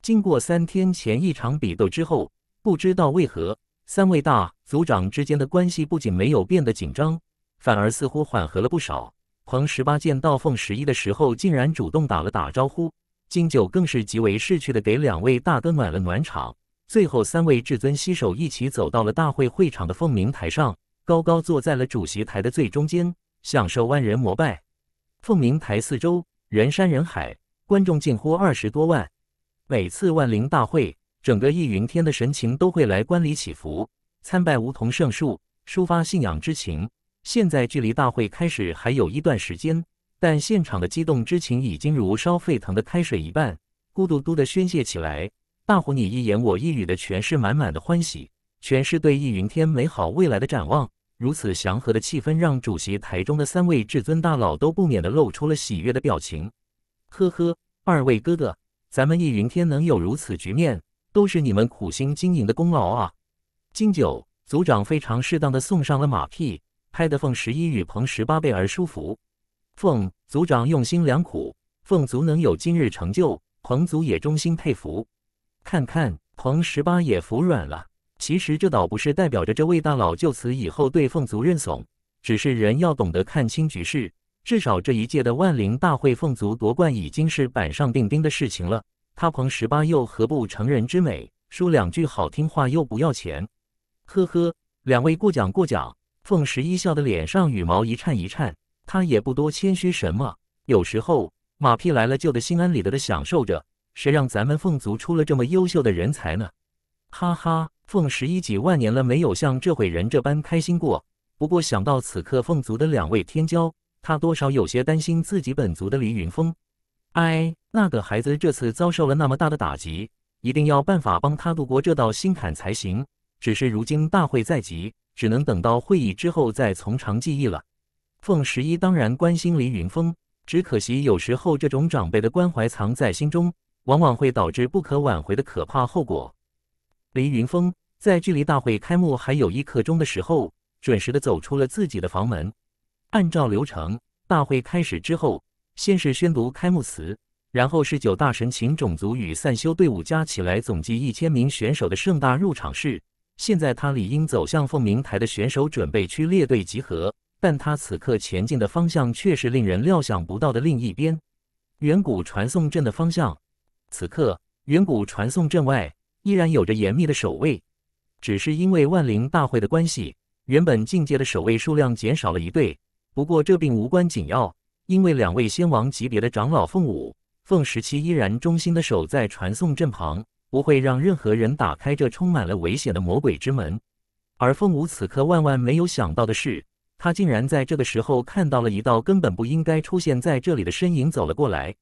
经过三天前一场比斗之后，不知道为何。三位大族长之间的关系不仅没有变得紧张，反而似乎缓和了不少。黄十八见到凤十一的时候，竟然主动打了打招呼。金九更是极为识趣的给两位大哥暖了暖场。最后，三位至尊携手一起走到了大会会场的凤鸣台上，高高坐在了主席台的最中间，享受万人膜拜。凤鸣台四周人山人海，观众近乎二十多万。每次万灵大会。整个易云天的神情都会来观礼祈福、参拜梧桐圣树，抒发信仰之情。现在距离大会开始还有一段时间，但现场的激动之情已经如烧沸腾的开水一般，咕嘟嘟的宣泄起来。大伙你一言我一语的，全是满满的欢喜，全是对易云天美好未来的展望。如此祥和的气氛，让主席台中的三位至尊大佬都不免的露出了喜悦的表情。呵呵，二位哥哥，咱们易云天能有如此局面。都是你们苦心经营的功劳啊！敬久，族长非常适当的送上了马屁，拍得凤十一与彭十八倍儿舒服。凤族长用心良苦，凤族能有今日成就，彭族也衷心佩服。看看彭十八也服软了，其实这倒不是代表着这位大佬就此以后对凤族认怂，只是人要懂得看清局势，至少这一届的万灵大会，凤族夺冠已经是板上钉钉的事情了。他捧十八又何不成人之美，说两句好听话又不要钱，呵呵，两位过奖过奖。凤十一笑的脸上羽毛一颤一颤，他也不多谦虚什么，有时候马屁来了就得心安理得的享受着，谁让咱们凤族出了这么优秀的人才呢？哈哈，凤十一几万年了没有像这会人这般开心过，不过想到此刻凤族的两位天骄，他多少有些担心自己本族的黎云峰。哎，那个孩子这次遭受了那么大的打击，一定要办法帮他度过这道心坎才行。只是如今大会在即，只能等到会议之后再从长计议了。凤十一当然关心黎云峰，只可惜有时候这种长辈的关怀藏在心中，往往会导致不可挽回的可怕后果。黎云峰在距离大会开幕还有一刻钟的时候，准时的走出了自己的房门。按照流程，大会开始之后。先是宣读开幕词，然后是九大神禽种族与散修队伍加起来总计一千名选手的盛大入场式。现在他理应走向凤鸣台的选手准备区列队集合，但他此刻前进的方向却是令人料想不到的另一边——远古传送阵的方向。此刻，远古传送阵外依然有着严密的守卫，只是因为万灵大会的关系，原本境界的守卫数量减少了一对。不过这并无关紧要。因为两位仙王级别的长老，凤舞、凤十七依然忠心的守在传送阵旁，不会让任何人打开这充满了危险的魔鬼之门。而凤舞此刻万万没有想到的是，他竟然在这个时候看到了一道根本不应该出现在这里的身影走了过来。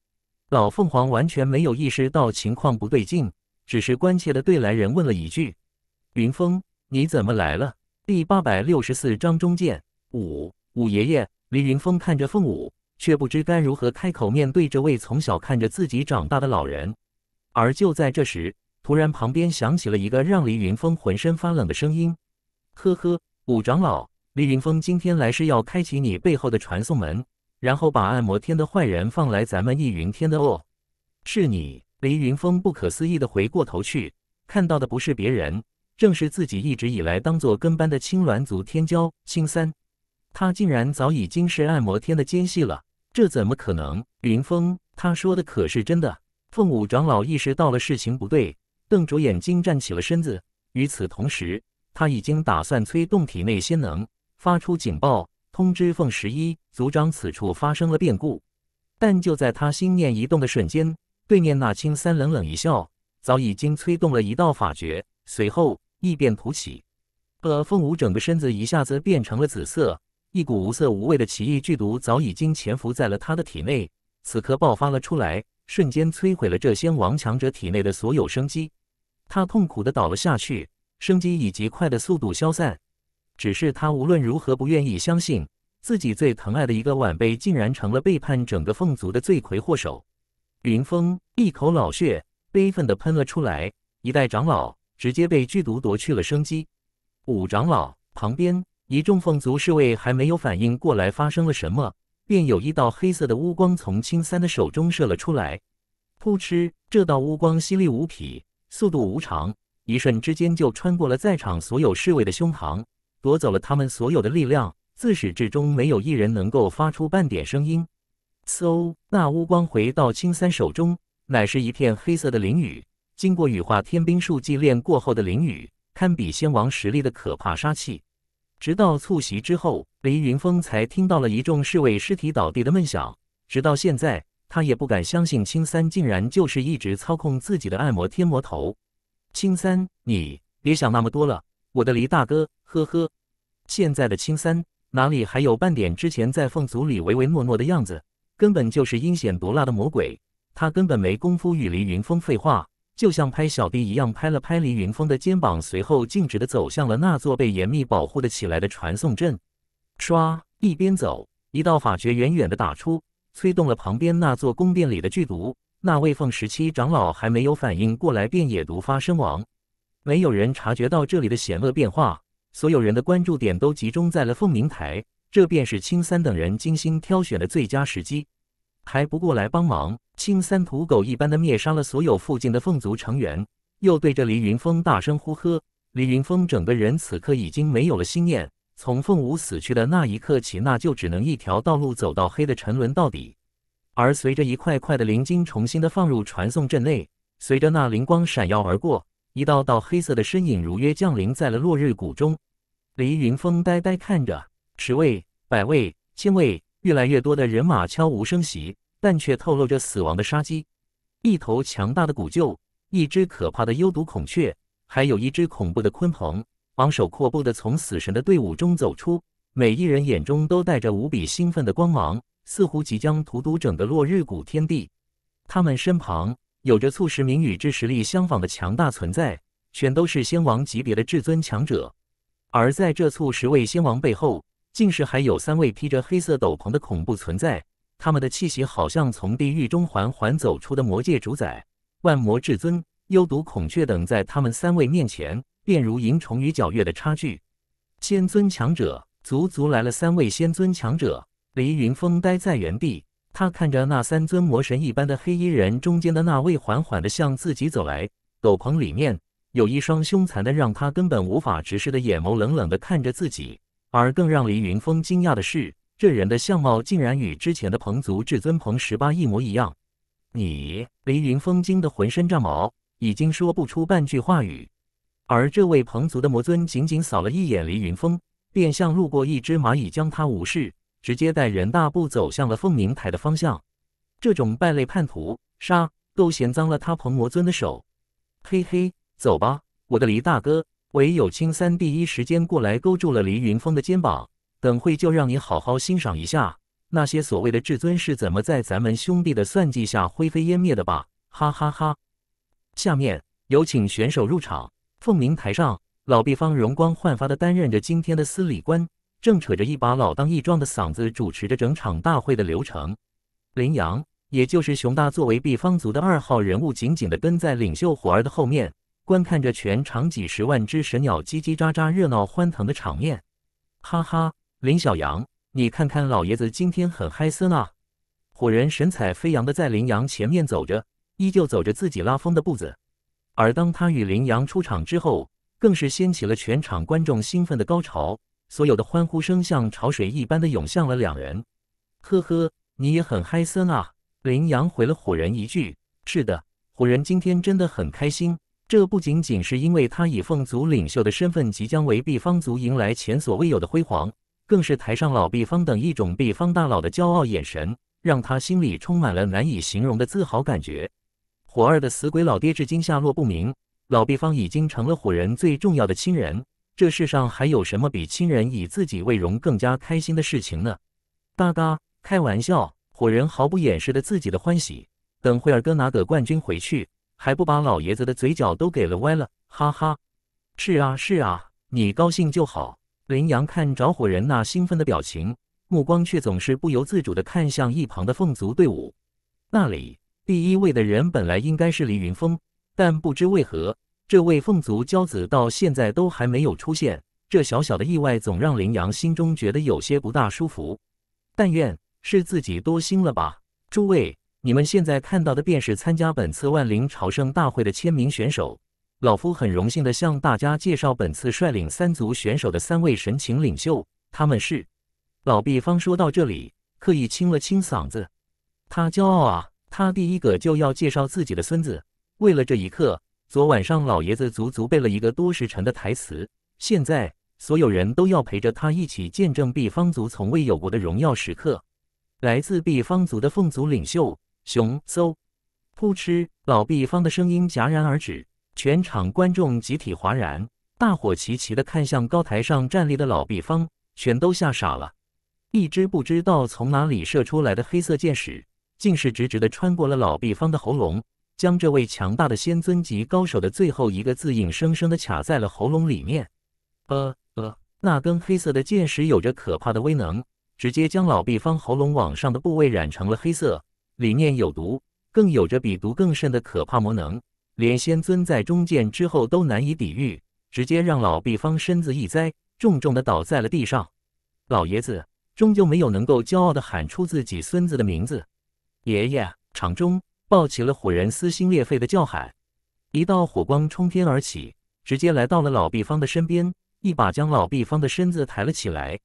老凤凰完全没有意识到情况不对劲，只是关切的对来人问了一句：“云峰，你怎么来了？”第八百六十四章中见五五爷爷。李云峰看着凤舞。却不知该如何开口面对这位从小看着自己长大的老人。而就在这时，突然旁边响起了一个让李云峰浑身发冷的声音：“呵呵，五长老，李云峰今天来是要开启你背后的传送门，然后把按摩天的坏人放来咱们易云天的哦。”是你，李云峰不可思议的回过头去，看到的不是别人，正是自己一直以来当做跟班的青鸾族天骄青三。他竟然早已经是暗魔天的奸细了，这怎么可能？云峰，他说的可是真的？凤舞长老意识到了事情不对，瞪着眼睛站起了身子。与此同时，他已经打算催动体内仙能，发出警报，通知凤十一族长此处发生了变故。但就在他心念一动的瞬间，对面那青三冷冷一笑，早已经催动了一道法诀，随后异变突起，呃，凤舞整个身子一下子变成了紫色。一股无色无味的奇异剧毒早已经潜伏在了他的体内，此刻爆发了出来，瞬间摧毁了这仙王强者体内的所有生机。他痛苦的倒了下去，生机以极快的速度消散。只是他无论如何不愿意相信，自己最疼爱的一个晚辈竟然成了背叛整个凤族的罪魁祸首。云峰一口老血悲愤地喷了出来，一代长老直接被剧毒夺去了生机。五长老旁边。一众凤族侍卫还没有反应过来发生了什么，便有一道黑色的乌光从青三的手中射了出来。扑哧，这道乌光犀利无比，速度无常，一瞬之间就穿过了在场所有侍卫的胸膛，夺走了他们所有的力量。自始至终，没有一人能够发出半点声音。嗖，那乌光回到青三手中，乃是一片黑色的灵羽。经过羽化天兵术祭炼过后的灵羽，堪比仙王实力的可怕杀气。直到促袭之后，黎云峰才听到了一众侍卫尸体倒地的闷响。直到现在，他也不敢相信青三竟然就是一直操控自己的按摩天魔头。青三，你别想那么多了，我的黎大哥。呵呵，现在的青三哪里还有半点之前在凤族里唯唯诺诺的样子，根本就是阴险毒辣的魔鬼。他根本没工夫与黎云峰废话。就像拍小弟一样拍了拍李云峰的肩膀，随后径直的走向了那座被严密保护的起来的传送阵。唰，一边走，一道法诀远远的打出，催动了旁边那座宫殿里的剧毒。那魏凤时期长老还没有反应过来，便也毒发身亡。没有人察觉到这里的险恶变化，所有人的关注点都集中在了凤鸣台，这便是青三等人精心挑选的最佳时机。还不过来帮忙？青三土狗一般的灭杀了所有附近的凤族成员，又对着李云峰大声呼喝。李云峰整个人此刻已经没有了心念，从凤舞死去的那一刻起，那就只能一条道路走到黑的沉沦到底。而随着一块块的灵晶重新的放入传送阵内，随着那灵光闪耀而过，一道道黑色的身影如约降临在了落日谷中。李云峰呆呆看着，十位、百位、千位。越来越多的人马悄无声息，但却透露着死亡的杀机。一头强大的古鹫，一只可怕的幽毒孔雀，还有一只恐怖的鲲鹏，昂首阔步地从死神的队伍中走出。每一人眼中都带着无比兴奋的光芒，似乎即将荼毒整个落日谷天地。他们身旁有着促使名与之实力相仿的强大存在，全都是仙王级别的至尊强者。而在这促十位仙王背后，竟是还有三位披着黑色斗篷的恐怖存在，他们的气息好像从地狱中缓缓走出的魔界主宰，万魔至尊、幽毒孔雀等，在他们三位面前，便如萤虫与皎月的差距。仙尊强者，足足来了三位仙尊强者。黎云峰呆在原地，他看着那三尊魔神一般的黑衣人，中间的那位缓缓地向自己走来，斗篷里面有一双凶残的，让他根本无法直视的眼眸，冷冷地看着自己。而更让黎云峰惊讶的是，这人的相貌竟然与之前的彭族至尊彭十八一模一样。你黎云峰惊得浑身炸毛，已经说不出半句话语。而这位彭族的魔尊仅仅扫了一眼黎云峰，便像路过一只蚂蚁将他无视，直接带人大步走向了凤鸣台的方向。这种败类叛徒，杀都嫌脏了他彭魔尊的手。嘿嘿，走吧，我的黎大哥。唯有青山第一时间过来勾住了黎云峰的肩膀，等会就让你好好欣赏一下那些所谓的至尊是怎么在咱们兄弟的算计下灰飞烟灭的吧！哈哈哈。下面有请选手入场。凤鸣台上，老毕方容光焕发的担任着今天的司礼官，正扯着一把老当益壮的嗓子主持着整场大会的流程。林阳，也就是熊大作为毕方族的二号人物，紧紧的跟在领袖虎儿的后面。观看着全场几十万只神鸟叽叽喳喳、热闹欢腾的场面，哈哈！林小阳，你看看老爷子今天很嗨森啊！虎人神采飞扬的在羚羊前面走着，依旧走着自己拉风的步子。而当他与羚羊出场之后，更是掀起了全场观众兴奋的高潮，所有的欢呼声像潮水一般的涌向了两人。呵呵，你也很嗨森啊！羚羊回了虎人一句：“是的，虎人今天真的很开心。”这不仅仅是因为他以凤族领袖的身份即将为毕方族迎来前所未有的辉煌，更是台上老毕方等一种毕方大佬的骄傲眼神，让他心里充满了难以形容的自豪感觉。火二的死鬼老爹至今下落不明，老毕方已经成了火人最重要的亲人。这世上还有什么比亲人以自己为荣更加开心的事情呢？嘎嘎，开玩笑！火人毫不掩饰的自己的欢喜。等会儿哥拿个冠军回去。还不把老爷子的嘴角都给了歪了，哈哈！是啊，是啊，你高兴就好。林阳看着火人那兴奋的表情，目光却总是不由自主地看向一旁的凤族队伍。那里第一位的人本来应该是李云峰，但不知为何，这位凤族骄子到现在都还没有出现。这小小的意外总让林阳心中觉得有些不大舒服。但愿是自己多心了吧？诸位。你们现在看到的便是参加本次万灵朝圣大会的千名选手。老夫很荣幸地向大家介绍本次率领三族选手的三位神情领袖，他们是老毕方。说到这里，刻意清了清嗓子。他骄傲啊，他第一个就要介绍自己的孙子。为了这一刻，昨晚上老爷子足足背了一个多时辰的台词。现在所有人都要陪着他一起见证毕方族从未有过的荣耀时刻。来自毕方族的凤族领袖。“熊嗖！”扑哧，老毕方的声音戛然而止，全场观众集体哗然，大伙齐齐的看向高台上站立的老毕方，全都吓傻了。一只不知道从哪里射出来的黑色箭矢，竟是直直的穿过了老毕方的喉咙，将这位强大的仙尊级高手的最后一个字硬生生的卡在了喉咙里面。呃呃，那根黑色的箭矢有着可怕的威能，直接将老毕方喉咙往上的部位染成了黑色。里面有毒，更有着比毒更甚的可怕魔能，连仙尊在中剑之后都难以抵御，直接让老毕方身子一栽，重重的倒在了地上。老爷子终究没有能够骄傲的喊出自己孙子的名字，爷爷！场中爆起了火人撕心裂肺的叫喊，一道火光冲天而起，直接来到了老毕方的身边，一把将老毕方的身子抬了起来。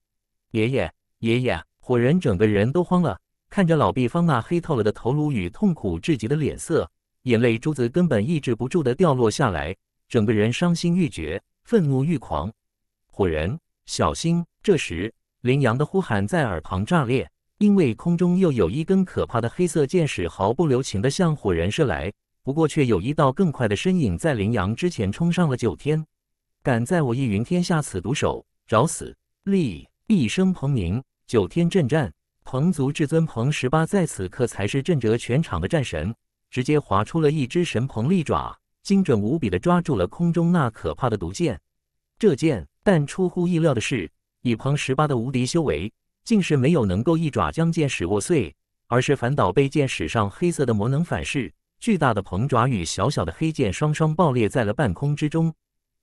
爷爷，爷爷！火人整个人都慌了。看着老毕方那黑透了的头颅与痛苦至极的脸色，眼泪珠子根本抑制不住的掉落下来，整个人伤心欲绝，愤怒欲狂。火人，小心！这时，林羊的呼喊在耳旁炸裂，因为空中又有一根可怕的黑色箭矢毫不留情的向火人射来。不过，却有一道更快的身影在林羊之前冲上了九天。敢在我易云天下此毒手，找死！立一声鹏鸣，九天震战。鹏族至尊鹏十八在此刻才是震折全场的战神，直接划出了一只神鹏利爪，精准无比的抓住了空中那可怕的毒箭。这箭，但出乎意料的是，以鹏十八的无敌修为，竟是没有能够一爪将箭矢握碎，而是反倒被箭矢上黑色的魔能反噬，巨大的鹏爪与小小的黑箭双双爆裂在了半空之中。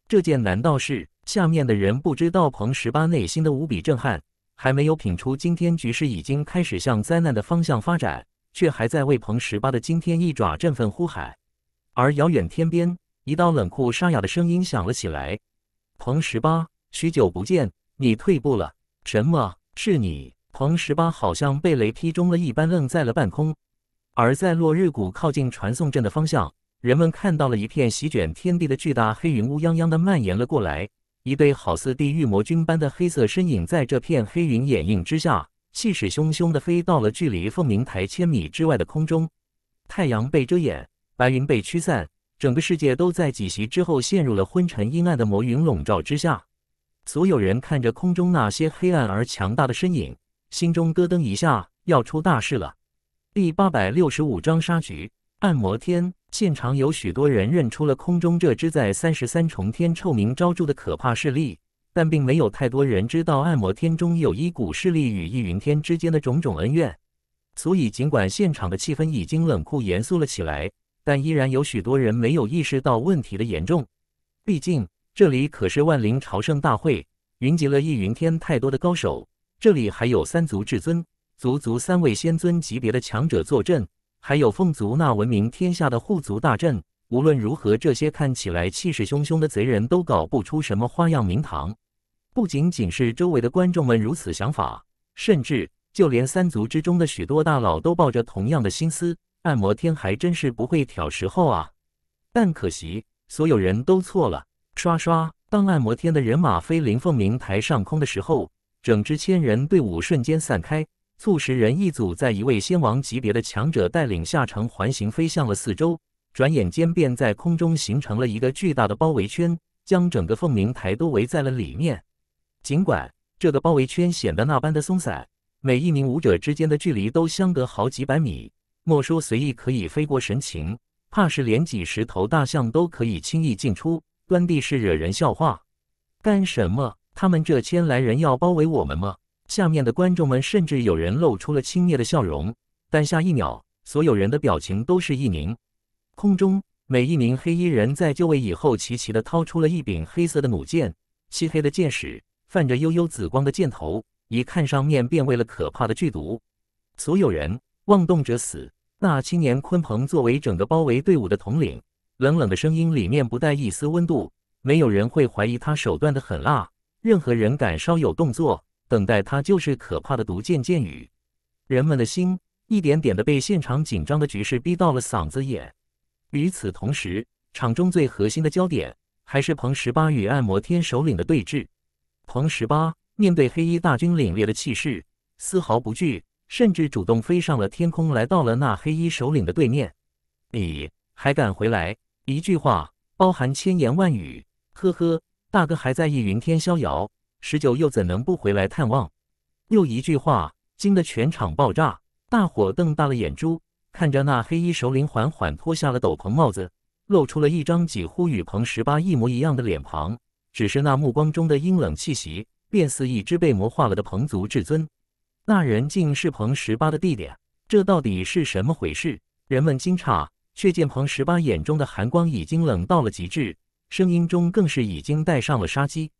这箭，难道是下面的人不知道鹏十八内心的无比震撼？还没有品出今天局势已经开始向灾难的方向发展，却还在为彭十八的惊天一爪振奋呼喊。而遥远天边，一道冷酷沙哑的声音响了起来：“彭十八，许久不见，你退步了。什么？是你？”彭十八好像被雷劈中了一般，愣在了半空。而在落日谷靠近传送阵的方向，人们看到了一片席卷天地的巨大黑云，乌泱泱的蔓延了过来。一对好似地狱魔君般的黑色身影，在这片黑云掩映之下，气势汹汹地飞到了距离凤鸣台千米之外的空中。太阳被遮掩，白云被驱散，整个世界都在几席之后陷入了昏沉阴暗的魔云笼罩之下。所有人看着空中那些黑暗而强大的身影，心中咯噔一下，要出大事了。第八百六十五章杀局。按摩天现场有许多人认出了空中这只在三十三重天臭名昭著的可怕势力，但并没有太多人知道按摩天中有一股势力与易云天之间的种种恩怨。所以，尽管现场的气氛已经冷酷严肃了起来，但依然有许多人没有意识到问题的严重。毕竟，这里可是万灵朝圣大会，云集了易云天太多的高手，这里还有三族至尊，足足三位仙尊级别的强者坐镇。还有凤族那闻名天下的护族大阵，无论如何，这些看起来气势汹汹的贼人都搞不出什么花样名堂。不仅仅是周围的观众们如此想法，甚至就连三族之中的许多大佬都抱着同样的心思。按摩天还真是不会挑时候啊！但可惜，所有人都错了。刷刷！当按摩天的人马飞临凤鸣台上空的时候，整支千人队伍瞬间散开。促使人一组在一位仙王级别的强者带领下，呈环形飞向了四周。转眼间，便在空中形成了一个巨大的包围圈，将整个凤鸣台都围在了里面。尽管这个包围圈显得那般的松散，每一名舞者之间的距离都相隔好几百米，莫说随意可以飞过，神情怕是连几十头大象都可以轻易进出，端地是惹人笑话。干什么？他们这千来人要包围我们吗？下面的观众们甚至有人露出了轻蔑的笑容，但下一秒，所有人的表情都是一凝。空中每一名黑衣人在就位以后，齐齐的掏出了一柄黑色的弩箭，漆黑的箭矢泛着幽幽紫光的箭头，一看上面便为了可怕的剧毒。所有人妄动者死！那青年鲲鹏作为整个包围队伍的统领，冷冷的声音里面不带一丝温度，没有人会怀疑他手段的狠辣。任何人敢稍有动作。等待他就是可怕的毒箭箭雨，人们的心一点点的被现场紧张的局势逼到了嗓子眼。与此同时，场中最核心的焦点还是彭十八与按摩天首领的对峙。彭十八面对黑衣大军凛冽的气势，丝毫不惧，甚至主动飞上了天空，来到了那黑衣首领的对面。你还敢回来？一句话包含千言万语。呵呵，大哥还在意云天逍遥。十九又怎能不回来探望？又一句话，惊得全场爆炸，大伙瞪大了眼珠，看着那黑衣首领缓缓脱下了斗篷帽子，露出了一张几乎与彭十八一模一样的脸庞，只是那目光中的阴冷气息，便似一只被魔化了的彭族至尊。那人竟是彭十八的弟弟，这到底是什么回事？人们惊诧，却见彭十八眼中的寒光已经冷到了极致，声音中更是已经带上了杀机。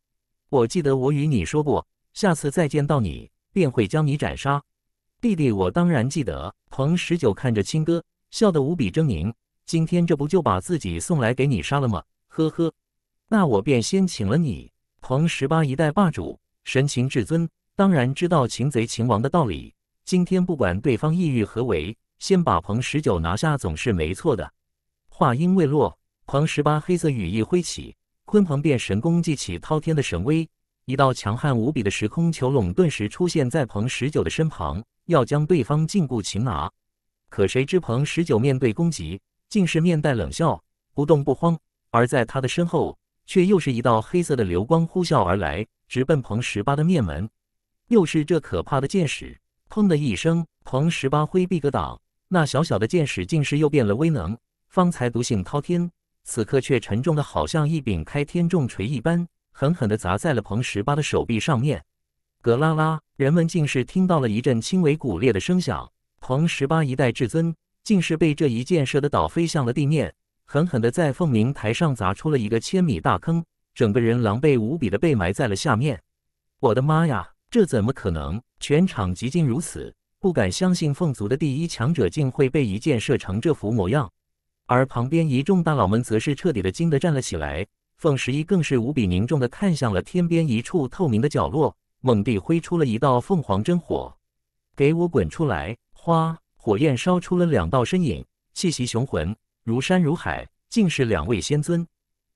我记得我与你说过，下次再见到你，便会将你斩杀。弟弟，我当然记得。彭十九看着亲哥，笑得无比狰狞。今天这不就把自己送来给你杀了吗？呵呵，那我便先请了你。彭十八，一代霸主，神情至尊，当然知道擒贼擒王的道理。今天不管对方意欲何为，先把彭十九拿下总是没错的。话音未落，彭十八黑色羽翼挥起。鲲鹏变神功祭起滔天的神威，一道强悍无比的时空囚笼顿时出现在彭十九的身旁，要将对方禁锢擒拿。可谁知彭十九面对攻击，竟是面带冷笑，不动不慌。而在他的身后，却又是一道黑色的流光呼啸而来，直奔彭十八的面门。又是这可怕的剑矢！砰的一声，彭十八挥臂格挡，那小小的剑矢竟是又变了威能，方才毒性滔天。此刻却沉重的好像一柄开天重锤一般，狠狠地砸在了彭十八的手臂上面。格拉拉，人们竟是听到了一阵轻微骨裂的声响。彭十八一代至尊，竟是被这一箭射得倒飞向了地面，狠狠地在凤鸣台上砸出了一个千米大坑，整个人狼狈无比地被埋在了下面。我的妈呀，这怎么可能？全场极尽如此，不敢相信凤族的第一强者竟会被一箭射成这副模样。而旁边一众大佬们则是彻底的惊得站了起来，凤十一更是无比凝重地看向了天边一处透明的角落，猛地挥出了一道凤凰真火：“给我滚出来！”花火焰烧出了两道身影，气息雄浑，如山如海，竟是两位仙尊。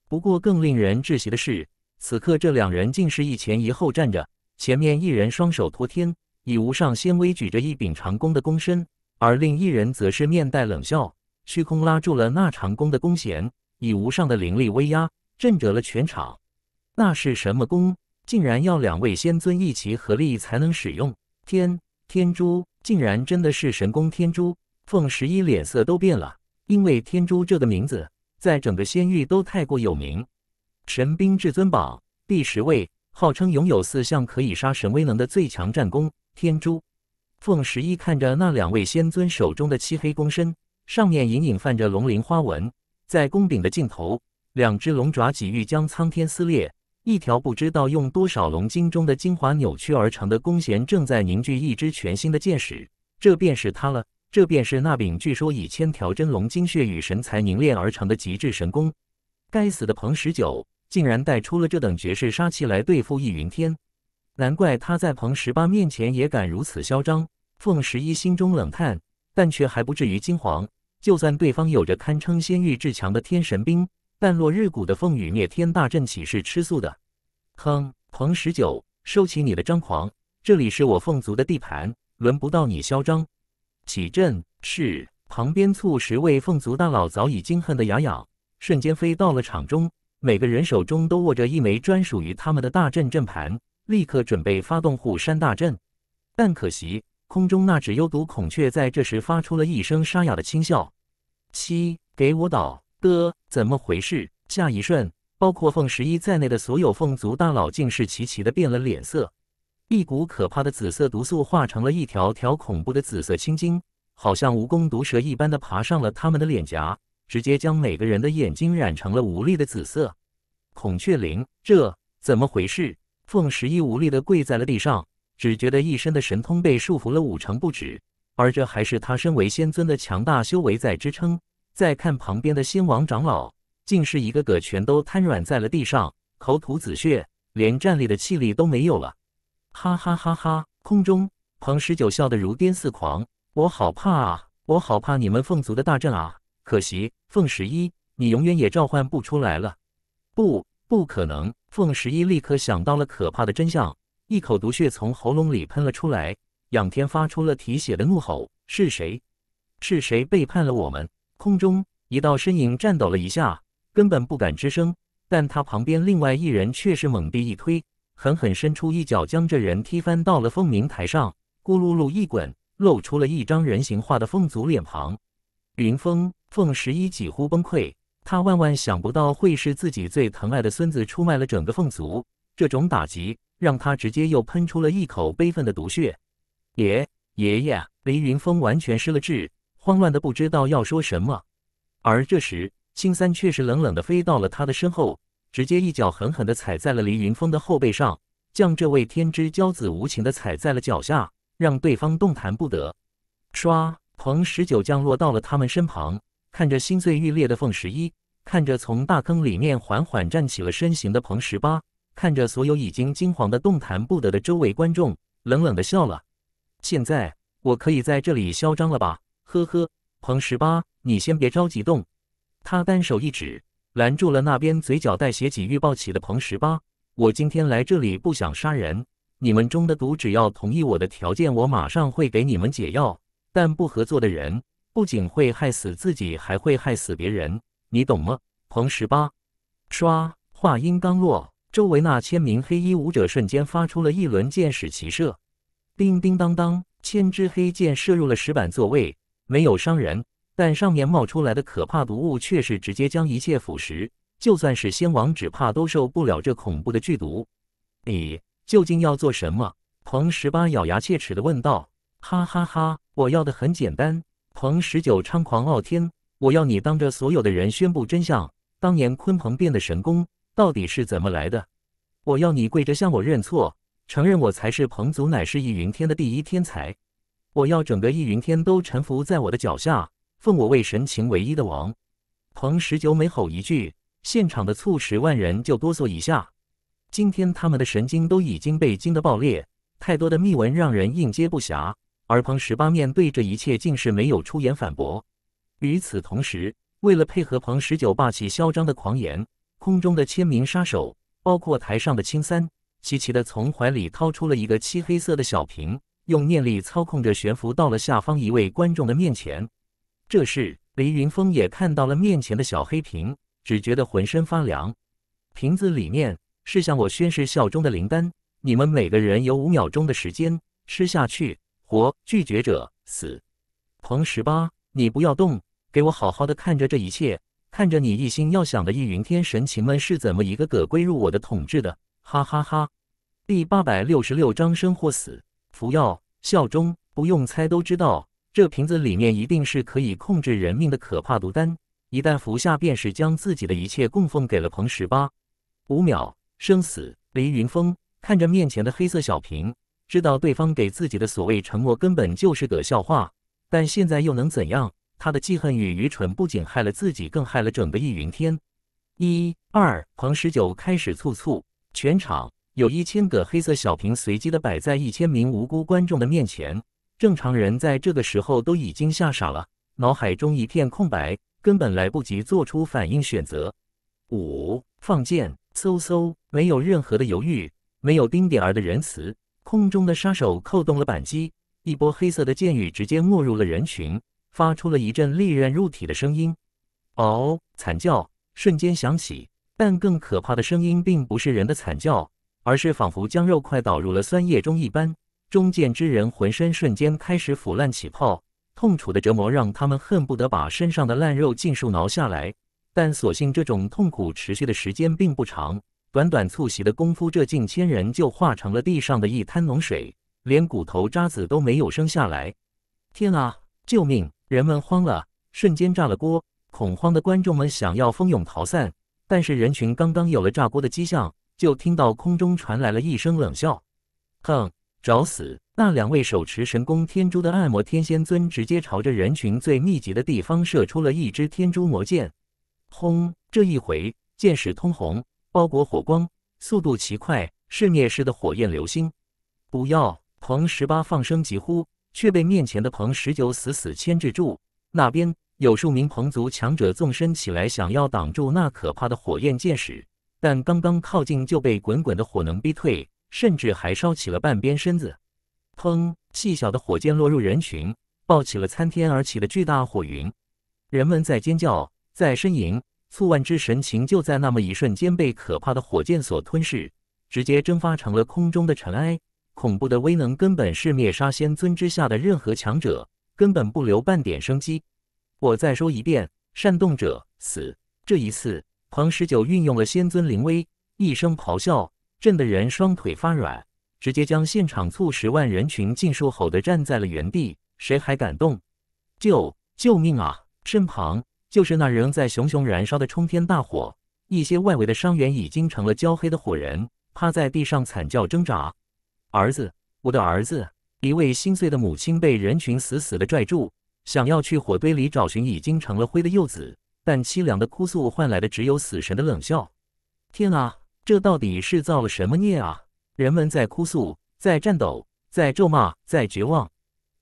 不过更令人窒息的是，此刻这两人竟是一前一后站着，前面一人双手托天，以无上仙威举着一柄长弓的弓身，而另一人则是面带冷笑。虚空拉住了那长弓的弓弦，以无上的灵力威压震折了全场。那是什么弓？竟然要两位仙尊一起合力才能使用？天！天珠竟然真的是神功！天珠凤十一脸色都变了，因为天珠这个名字在整个仙域都太过有名。神兵至尊榜第十位，号称拥有四项可以杀神威能的最强战功。天珠凤十一看着那两位仙尊手中的漆黑弓身。上面隐隐泛着龙鳞花纹，在弓柄的尽头，两只龙爪几欲将苍天撕裂；一条不知道用多少龙筋中的精华扭曲而成的弓弦，正在凝聚一支全新的箭矢。这便是它了，这便是那柄据说以千条真龙精血与神才凝练而成的极致神弓。该死的彭十九，竟然带出了这等绝世杀器来对付易云天，难怪他在彭十八面前也敢如此嚣张。凤十一心中冷叹。但却还不至于惊惶。就算对方有着堪称仙域至强的天神兵，但落日谷的凤羽灭天大阵岂是吃素的？哼！彭十九，收起你的张狂！这里是我凤族的地盘，轮不到你嚣张！启阵！是。旁边数十位凤族大佬早已惊恨得牙痒，瞬间飞到了场中，每个人手中都握着一枚专属于他们的大阵阵盘，立刻准备发动护山大阵。但可惜。空中那只幽毒孔雀在这时发出了一声沙哑的轻笑：“七，给我倒的，怎么回事？”下一瞬，包括凤十一在内的所有凤族大佬竟是齐齐的变了脸色。一股可怕的紫色毒素化成了一条条恐怖的紫色青筋，好像蜈蚣毒蛇一般的爬上了他们的脸颊，直接将每个人的眼睛染成了无力的紫色。孔雀翎，这怎么回事？凤十一无力的跪在了地上。只觉得一身的神通被束缚了五成不止，而这还是他身为仙尊的强大修为在支撑。再看旁边的仙王长老，竟是一个个全都瘫软在了地上，口吐紫血，连站立的气力都没有了。哈哈哈哈！空中，彭十九笑得如癫似狂，我好怕啊，我好怕你们凤族的大阵啊！可惜，凤十一，你永远也召唤不出来了。不，不可能！凤十一立刻想到了可怕的真相。一口毒血从喉咙里喷了出来，仰天发出了啼血的怒吼：“是谁？是谁背叛了我们？”空中一道身影颤抖了一下，根本不敢吱声。但他旁边另外一人却是猛地一推，狠狠伸出一脚，将这人踢翻到了凤鸣台上，咕噜噜一滚，露出了一张人形化的凤族脸庞。云峰凤十一几乎崩溃，他万万想不到会是自己最疼爱的孙子出卖了整个凤族，这种打击！让他直接又喷出了一口悲愤的毒血，爷爷爷！黎云峰完全失了智，慌乱的不知道要说什么。而这时，青三却是冷冷的飞到了他的身后，直接一脚狠狠的踩在了黎云峰的后背上，将这位天之骄子无情的踩在了脚下，让对方动弹不得。唰，彭十九降落到了他们身旁，看着心碎欲裂的凤十一，看着从大坑里面缓缓站起了身形的彭十八。看着所有已经惊惶的、动弹不得的周围观众，冷冷的笑了。现在我可以在这里嚣张了吧？呵呵，彭十八，你先别着急动。他单手一指，拦住了那边嘴角带血、几欲暴起的彭十八。我今天来这里不想杀人，你们中的毒，只要同意我的条件，我马上会给你们解药。但不合作的人，不仅会害死自己，还会害死别人，你懂吗？彭十八，唰，话音刚落。周围那千名黑衣武者瞬间发出了一轮箭矢齐射，叮叮当当，千支黑箭射入了石板座位，没有伤人，但上面冒出来的可怕毒物却是直接将一切腐蚀。就算是仙王，只怕都受不了这恐怖的剧毒。你究竟要做什么？彭十八咬牙切齿地问道。哈哈哈，我要的很简单。彭十九猖狂傲天，我要你当着所有的人宣布真相：当年鲲鹏变的神功。到底是怎么来的？我要你跪着向我认错，承认我才是彭祖乃是易云天的第一天才。我要整个易云天都臣服在我的脚下，奉我为神情唯一的王。彭十九每吼一句，现场的数十万人就哆嗦一下。今天他们的神经都已经被惊得爆裂，太多的密文让人应接不暇。而彭十八面对这一切，竟是没有出言反驳。与此同时，为了配合彭十九霸气嚣张的狂言。空中的千名杀手，包括台上的青三，齐齐的从怀里掏出了一个漆黑色的小瓶，用念力操控着悬浮到了下方一位观众的面前。这时，雷云峰也看到了面前的小黑瓶，只觉得浑身发凉。瓶子里面是向我宣誓效忠的灵丹，你们每个人有五秒钟的时间吃下去，活；拒绝者死。彭十八，你不要动，给我好好的看着这一切。看着你一心要想的易云天神情们是怎么一个“个归入我的统治”的，哈哈哈！第八百六十六章生或死，服药效忠，不用猜都知道，这瓶子里面一定是可以控制人命的可怕毒丹，一旦服下，便是将自己的一切供奉给了彭十八。五秒，生死。雷云峰看着面前的黑色小瓶，知道对方给自己的所谓承诺根本就是个笑话，但现在又能怎样？他的记恨与愚蠢不仅害了自己，更害了整个易云天。一、二，黄十九开始促促，全场有一千个黑色小瓶，随机的摆在一千名无辜观众的面前。正常人在这个时候都已经吓傻了，脑海中一片空白，根本来不及做出反应选择。五，放箭，嗖嗖，没有任何的犹豫，没有丁点儿的仁慈。空中的杀手扣动了扳机，一波黑色的箭雨直接没入了人群。发出了一阵利刃入体的声音，嗷！惨叫瞬间响起，但更可怕的声音并不是人的惨叫，而是仿佛将肉块倒入了酸液中一般。中箭之人浑身瞬间开始腐烂起泡，痛楚的折磨让他们恨不得把身上的烂肉尽数挠下来。但所幸这种痛苦持续的时间并不长，短短促膝的功夫，这近千人就化成了地上的一滩脓水，连骨头渣子都没有生下来。天啊！救命！人们慌了，瞬间炸了锅，恐慌的观众们想要蜂拥逃散，但是人群刚刚有了炸锅的迹象，就听到空中传来了一声冷笑：“哼，找死！”那两位手持神弓天珠的暗魔天仙尊直接朝着人群最密集的地方射出了一支天珠魔箭，轰！这一回箭矢通红，包裹火光，速度奇快，是灭世的火焰流星。不要！狂十八放声疾呼。却被面前的彭十九死死牵制住。那边有数名彭族强者纵身起来，想要挡住那可怕的火焰箭矢，但刚刚靠近就被滚滚的火能逼退，甚至还烧起了半边身子。砰！细小的火箭落入人群，爆起了参天而起的巨大火云。人们在尖叫，在呻吟，促万只神情就在那么一瞬间被可怕的火箭所吞噬，直接蒸发成了空中的尘埃。恐怖的威能根本是灭杀仙尊之下的任何强者，根本不留半点生机。我再说一遍，煽动者死！这一次，狂十九运用了仙尊灵威，一声咆哮，震得人双腿发软，直接将现场数十万人群尽数吼得站在了原地，谁还敢动？救！救命啊！身旁就是那仍在熊熊燃烧的冲天大火，一些外围的伤员已经成了焦黑的火人，趴在地上惨叫挣扎。儿子，我的儿子！一位心碎的母亲被人群死死地拽住，想要去火堆里找寻已经成了灰的幼子，但凄凉的哭诉换来的只有死神的冷笑。天啊，这到底是造了什么孽啊？人们在哭诉，在颤抖，在咒骂，在绝望。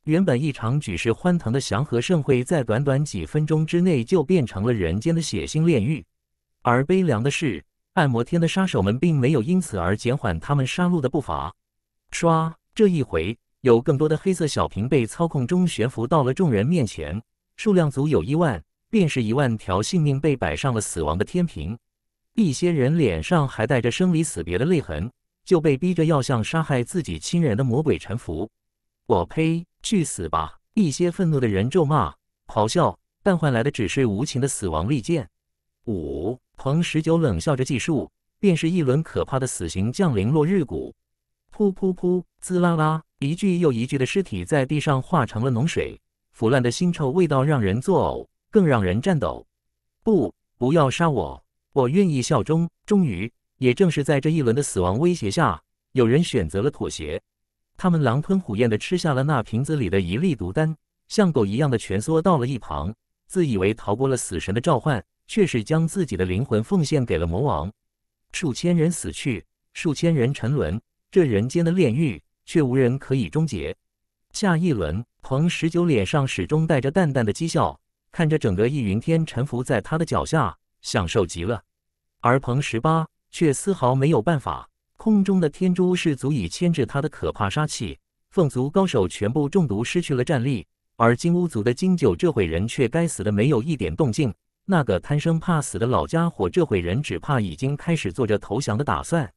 原本一场举世欢腾的祥和盛会，在短短几分钟之内就变成了人间的血腥炼狱。而悲凉的是，按摩天的杀手们并没有因此而减缓他们杀戮的步伐。刷，这一回，有更多的黑色小瓶被操控中悬浮到了众人面前，数量足有一万，便是一万条性命被摆上了死亡的天平。一些人脸上还带着生离死别的泪痕，就被逼着要向杀害自己亲人的魔鬼臣服。我呸！去死吧！一些愤怒的人咒骂、咆哮，但换来的只是无情的死亡利剑。五彭十九冷笑着计数，便是一轮可怕的死刑降临落日谷。噗噗噗，滋啦啦，一具又一具的尸体在地上化成了脓水，腐烂的腥臭味道让人作呕，更让人颤抖。不，不要杀我，我愿意效忠。终于，也正是在这一轮的死亡威胁下，有人选择了妥协。他们狼吞虎咽地吃下了那瓶子里的一粒毒丹，像狗一样的蜷缩到了一旁，自以为逃过了死神的召唤，却是将自己的灵魂奉献给了魔王。数千人死去，数千人沉沦。这人间的炼狱却无人可以终结。下一轮，彭十九脸上始终带着淡淡的讥笑，看着整个易云天臣服在他的脚下，享受极了。而彭十八却丝毫没有办法，空中的天珠是足以牵制他的可怕杀气。凤族高手全部中毒，失去了战力。而金乌族的金九这会人却该死的没有一点动静。那个贪生怕死的老家伙这会人只怕已经开始做着投降的打算。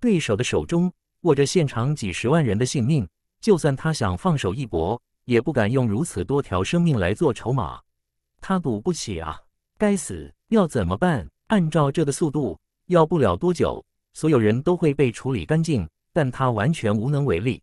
对手的手中。握着现场几十万人的性命，就算他想放手一搏，也不敢用如此多条生命来做筹码。他赌不起啊！该死，要怎么办？按照这个速度，要不了多久，所有人都会被处理干净。但他完全无能为力。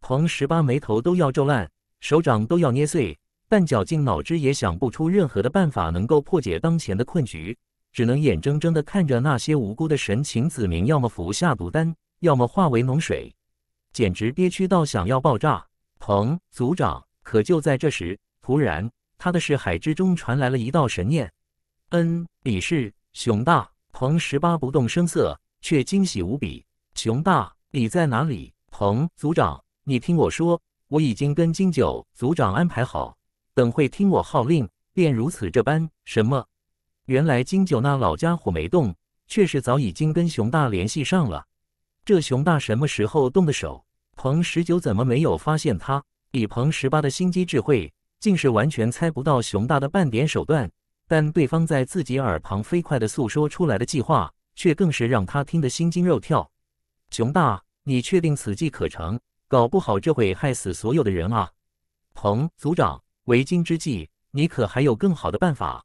彭十八眉头都要皱烂，手掌都要捏碎，但绞尽脑汁也想不出任何的办法能够破解当前的困局，只能眼睁睁地看着那些无辜的神情子民要么服下毒丹。要么化为脓水，简直憋屈到想要爆炸！彭组长，可就在这时，突然，他的视海之中传来了一道神念：“嗯，李氏，熊大，彭十八不动声色，却惊喜无比。熊大，你在哪里？彭组长，你听我说，我已经跟金九组长安排好，等会听我号令，便如此这般。什么？原来金九那老家伙没动，却是早已经跟熊大联系上了。”这熊大什么时候动的手？彭十九怎么没有发现他？以彭十八的心机智慧，竟是完全猜不到熊大的半点手段。但对方在自己耳旁飞快地诉说出来的计划，却更是让他听得心惊肉跳。熊大，你确定此计可成？搞不好这会害死所有的人啊！彭组长，为今之计，你可还有更好的办法？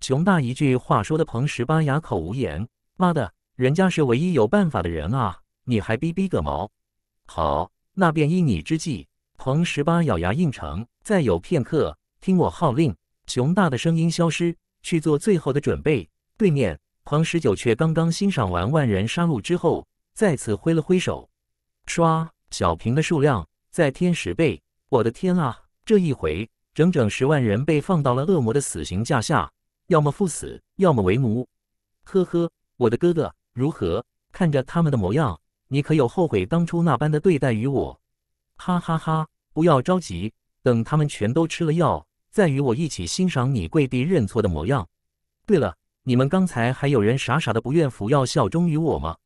熊大一句话说的彭十八哑口无言。妈的，人家是唯一有办法的人啊！你还逼逼个毛！好，那便依你之计。狂十八咬牙应承，再有片刻，听我号令。熊大的声音消失，去做最后的准备。对面，狂十九却刚刚欣赏完万人杀戮之后，再次挥了挥手，刷小平的数量再添十倍。我的天啊！这一回，整整十万人被放到了恶魔的死刑架下，要么赴死，要么为奴。呵呵，我的哥哥，如何？看着他们的模样。你可有后悔当初那般的对待于我？哈哈哈！不要着急，等他们全都吃了药，再与我一起欣赏你跪地认错的模样。对了，你们刚才还有人傻傻的不愿服药效忠于我吗？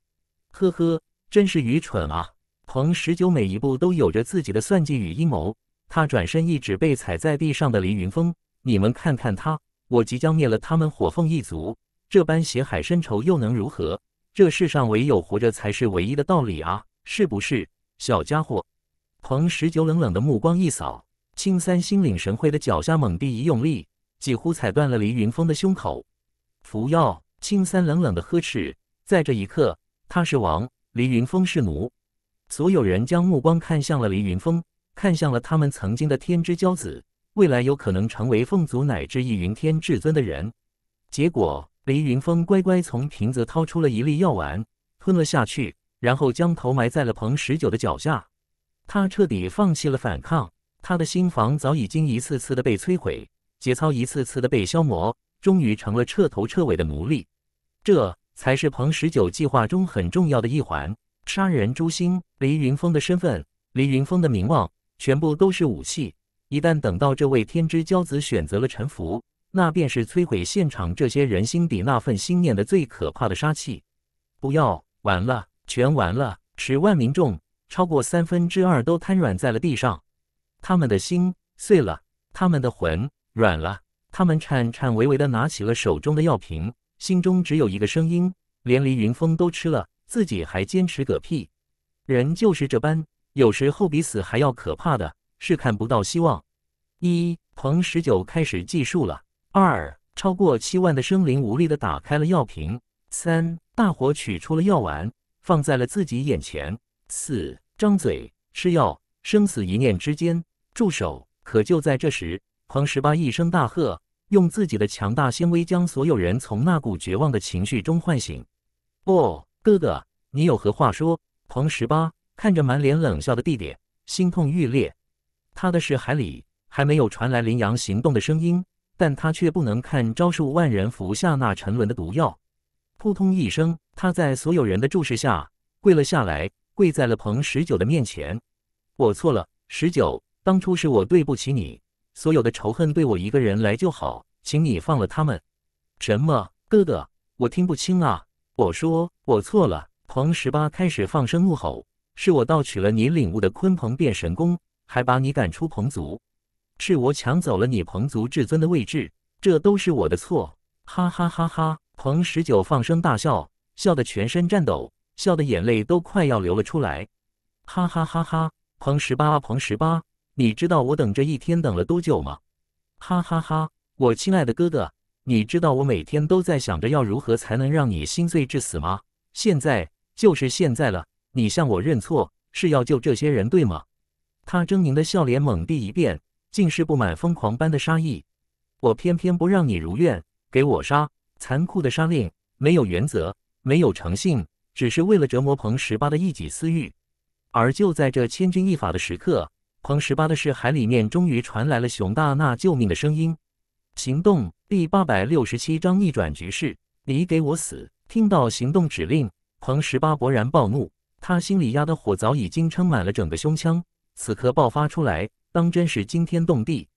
呵呵，真是愚蠢啊！彭十九每一步都有着自己的算计与阴谋。他转身一指被踩在地上的凌云峰，你们看看他。我即将灭了他们火凤一族，这般血海深仇又能如何？这世上唯有活着才是唯一的道理啊！是不是，小家伙？彭十九冷冷的目光一扫，青三心领神会的脚下猛地一用力，几乎踩断了黎云峰的胸口。服药！青三冷冷的呵斥。在这一刻，他是王，黎云峰是奴。所有人将目光看向了黎云峰，看向了他们曾经的天之骄子，未来有可能成为凤族乃至翼云天至尊的人。结果。黎云峰乖乖从瓶子掏出了一粒药丸，吞了下去，然后将头埋在了彭十九的脚下。他彻底放弃了反抗，他的心房早已经一次次的被摧毁，节操一次次的被消磨，终于成了彻头彻尾的奴隶。这才是彭十九计划中很重要的一环——杀人诛心。黎云峰的身份，黎云峰的名望，全部都是武器。一旦等到这位天之骄子选择了臣服，那便是摧毁现场这些人心底那份心念的最可怕的杀气。不要，完了，全完了！十万民众，超过三分之二都瘫软在了地上，他们的心碎了，他们的魂软了，他们颤颤巍巍地拿起了手中的药瓶，心中只有一个声音：连黎云峰都吃了，自己还坚持个屁？人就是这般，有时候比死还要可怕的是看不到希望。一，彭十九开始计数了。二超过七万的生灵无力地打开了药瓶。三大伙取出了药丸，放在了自己眼前。四张嘴吃药，生死一念之间。住手！可就在这时，黄十八一声大喝，用自己的强大纤威将所有人从那股绝望的情绪中唤醒。不，哥哥，你有何话说？黄十八看着满脸冷笑的弟弟，心痛欲裂。他的视海里还没有传来羚羊行动的声音。但他却不能看，招数万人服下那沉沦的毒药。扑通一声，他在所有人的注视下跪了下来，跪在了彭十九的面前。我错了，十九，当初是我对不起你，所有的仇恨对我一个人来就好，请你放了他们。什么？哥哥，我听不清啊！我说我错了。彭十八开始放声怒吼：“是我盗取了你领悟的鲲鹏变神功，还把你赶出彭族。”是我抢走了你彭族至尊的位置，这都是我的错！哈哈哈哈！彭十九放声大笑，笑得全身颤抖，笑得眼泪都快要流了出来！哈哈哈哈！彭十八，彭十八，你知道我等这一天等了多久吗？哈哈哈！我亲爱的哥哥，你知道我每天都在想着要如何才能让你心碎致死吗？现在就是现在了，你向我认错是要救这些人对吗？他狰狞的笑脸猛地一变。竟是布满疯狂般的杀意，我偏偏不让你如愿，给我杀！残酷的杀令，没有原则，没有诚信，只是为了折磨彭十八的一己私欲。而就在这千钧一发的时刻，彭十八的视海里面终于传来了熊大那救命的声音：“行动！”第八百六十七章逆转局势，你给我死！听到行动指令，彭十八勃然暴怒，他心里压的火早已经撑满了整个胸腔，此刻爆发出来。当真是惊天动地！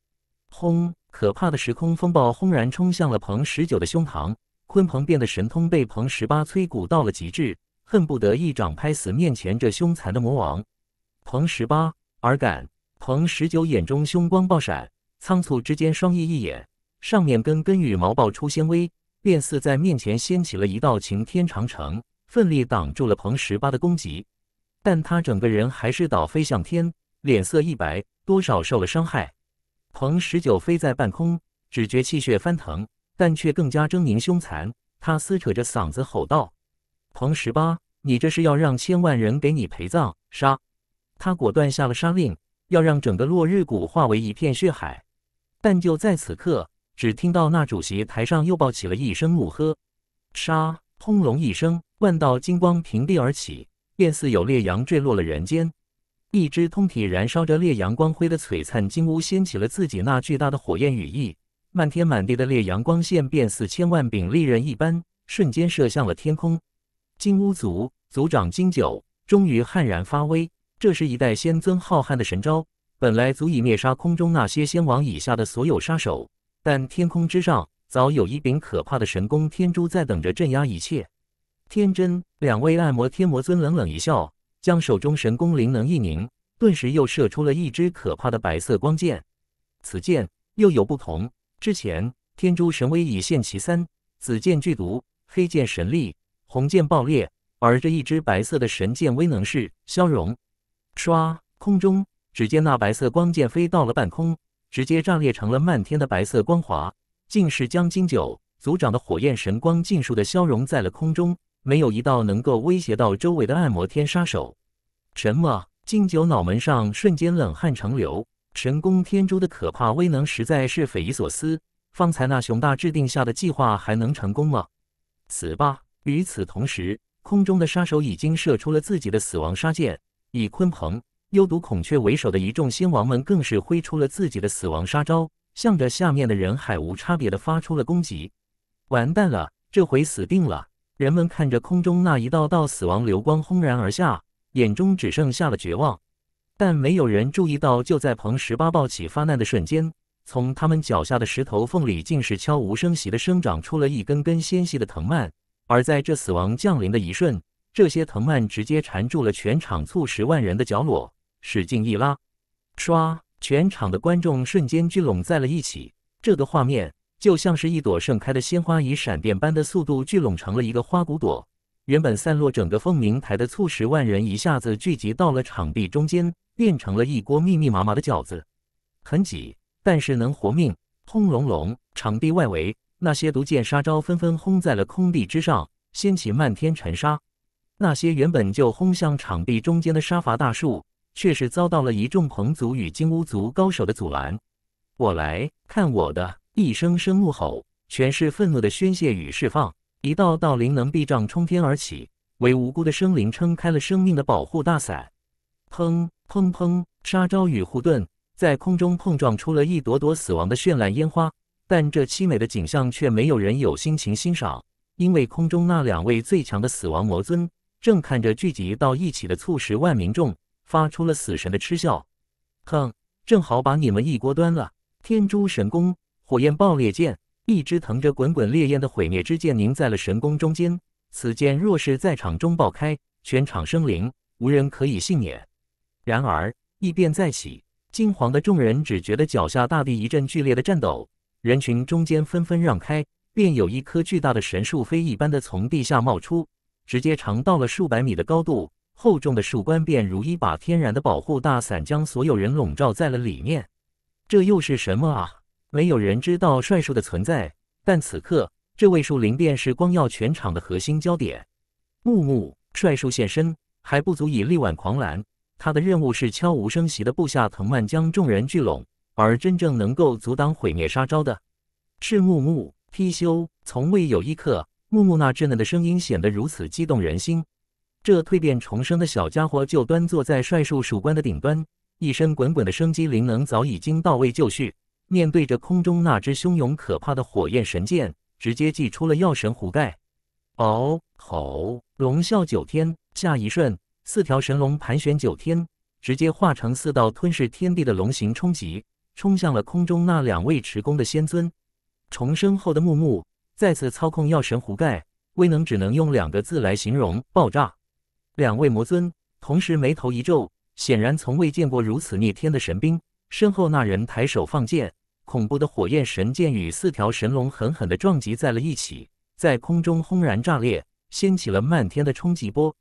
轰！可怕的时空风暴轰然冲向了彭十九的胸膛。鲲鹏变的神通被彭十八摧鼓到了极致，恨不得一掌拍死面前这凶残的魔王。彭十八尔敢！彭十九眼中凶光爆闪，仓促之间双翼一掩，上面根根羽毛爆出纤维，便似在面前掀起了一道晴天长城，奋力挡住了彭十八的攻击。但他整个人还是倒飞向天，脸色一白。多少受了伤害？彭十九飞在半空，只觉气血翻腾，但却更加狰狞凶残。他撕扯着嗓子吼道：“彭十八，你这是要让千万人给你陪葬！杀！”他果断下了杀令，要让整个落日谷化为一片血海。但就在此刻，只听到那主席台上又爆起了一声怒喝：“杀！”轰隆一声，万道金光平地而起，便似有烈阳坠落了人间。一只通体燃烧着烈阳光辉的璀璨金乌，掀起了自己那巨大的火焰羽翼，漫天满地的烈阳光线，便似千万柄利刃一般，瞬间射向了天空。金乌族族长金九终于悍然发威，这是一代仙尊浩瀚的神招，本来足以灭杀空中那些仙王以下的所有杀手，但天空之上早有一柄可怕的神弓天珠在等着镇压一切。天真，两位暗魔天魔尊冷冷一笑。将手中神功灵能一凝，顿时又射出了一支可怕的白色光剑。此剑又有不同，之前天珠神威已现其三：紫剑剧毒，黑剑神力，红剑爆裂。而这一支白色的神剑威能是消融。唰！空中只见那白色光剑飞到了半空，直接炸裂成了漫天的白色光华，竟是将金九族长的火焰神光尽数的消融在了空中。没有一道能够威胁到周围的暗魔天杀手。什么？敬酒脑门上瞬间冷汗长流，神功天珠的可怕威能实在是匪夷所思。方才那熊大制定下的计划还能成功吗？死吧！与此同时，空中的杀手已经射出了自己的死亡杀箭。以鲲鹏、幽毒孔雀为首的一众仙王们更是挥出了自己的死亡杀招，向着下面的人海无差别的发出了攻击。完蛋了，这回死定了！人们看着空中那一道道死亡流光轰然而下，眼中只剩下了绝望。但没有人注意到，就在彭十八暴起发难的瞬间，从他们脚下的石头缝里，竟是悄无声息地生长出了一根根纤细的藤蔓。而在这死亡降临的一瞬，这些藤蔓直接缠住了全场数十万人的脚裸，使劲一拉，唰，全场的观众瞬间聚拢在了一起。这个画面。就像是一朵盛开的鲜花，以闪电般的速度聚拢成了一个花骨朵。原本散落整个凤鸣台的数十万人，一下子聚集到了场地中间，变成了一锅密密麻麻的饺子。很挤，但是能活命。轰隆隆，场地外围那些毒箭杀招纷纷轰在了空地之上，掀起漫天尘沙。那些原本就轰向场地中间的杀伐大树，却是遭到了一众彭族与金乌族高手的阻拦。我来看我的。一声声怒吼，全是愤怒的宣泄与释放。一道道灵能壁障冲天而起，为无辜的生灵撑开了生命的保护大伞。砰砰砰！杀招与护盾在空中碰撞出了一朵朵死亡的绚烂烟花。但这凄美的景象却没有人有心情欣赏，因为空中那两位最强的死亡魔尊正看着聚集到一起的数十万民众，发出了死神的嗤笑：“哼，正好把你们一锅端了！”天诛神功。火焰爆裂剑，一支腾着滚滚烈焰的毁灭之剑凝在了神宫中间。此剑若是在场中爆开，全场生灵无人可以幸免。然而异变再起，金黄的众人只觉得脚下大地一阵剧烈的颤抖，人群中间纷纷让开，便有一棵巨大的神树飞一般的从地下冒出，直接长到了数百米的高度，厚重的树冠便如一把天然的保护大伞，将所有人笼罩在了里面。这又是什么啊？没有人知道帅树的存在，但此刻，这位树灵便是光耀全场的核心焦点。木木，帅树现身还不足以力挽狂澜，他的任务是悄无声息的布下藤蔓，将众人聚拢。而真正能够阻挡毁灭杀招的，是木木貔貅。从未有一刻，木木那稚嫩的声音显得如此激动人心。这蜕变重生的小家伙就端坐在帅树树冠的顶端，一身滚滚的生机灵能早已经到位就绪。面对着空中那只汹涌可怕的火焰神剑，直接祭出了药神壶盖，嗷吼！龙啸九天，下一瞬，四条神龙盘旋九天，直接化成四道吞噬天地的龙形冲击，冲向了空中那两位持弓的仙尊。重生后的木木再次操控药神壶盖，威能只能用两个字来形容：爆炸。两位魔尊同时眉头一皱，显然从未见过如此逆天的神兵。身后那人抬手放箭，恐怖的火焰神剑与四条神龙狠狠地撞击在了一起，在空中轰然炸裂，掀起了漫天的冲击波。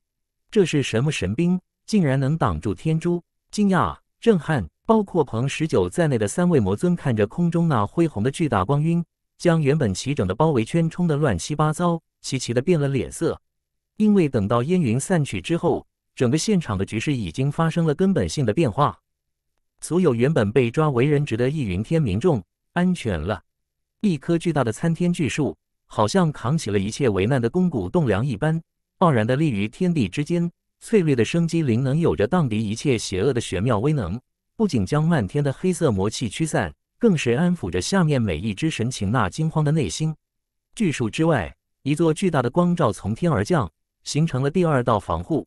这是什么神兵？竟然能挡住天珠？惊讶，震撼！包括彭十九在内的三位魔尊看着空中那恢宏的巨大光晕，将原本齐整的包围圈冲得乱七八糟，齐齐的变了脸色。因为等到烟云散去之后，整个现场的局势已经发生了根本性的变化。所有原本被抓为人质的易云天民众安全了。一棵巨大的参天巨树，好像扛起了一切危难的肱骨栋梁一般，傲然的立于天地之间。翠绿的生机灵能有着荡涤一切邪恶的玄妙威能，不仅将漫天的黑色魔气驱散，更是安抚着下面每一只神情那惊慌的内心。巨树之外，一座巨大的光照从天而降，形成了第二道防护。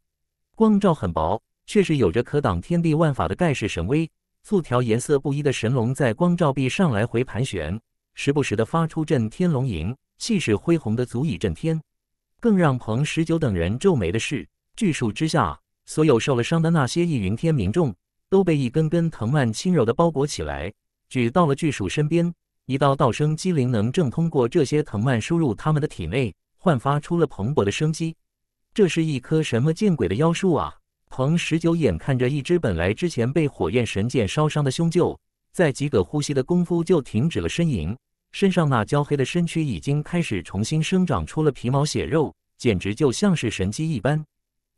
光照很薄，却是有着可挡天地万法的盖世神威。素条颜色不一的神龙在光照壁上来回盘旋，时不时地发出震天龙吟，气势恢宏的足以震天。更让彭十九等人皱眉的是，巨树之下，所有受了伤的那些异云天民众都被一根根藤蔓轻柔的包裹起来，举到了巨树身边。一道道生机灵能正通过这些藤蔓输入他们的体内，焕发出了蓬勃的生机。这是一棵什么见鬼的妖树啊！彭十九眼看着一只本来之前被火焰神剑烧伤的凶鹫，在几个呼吸的功夫就停止了呻吟，身上那焦黑的身躯已经开始重新生长出了皮毛血肉，简直就像是神机一般。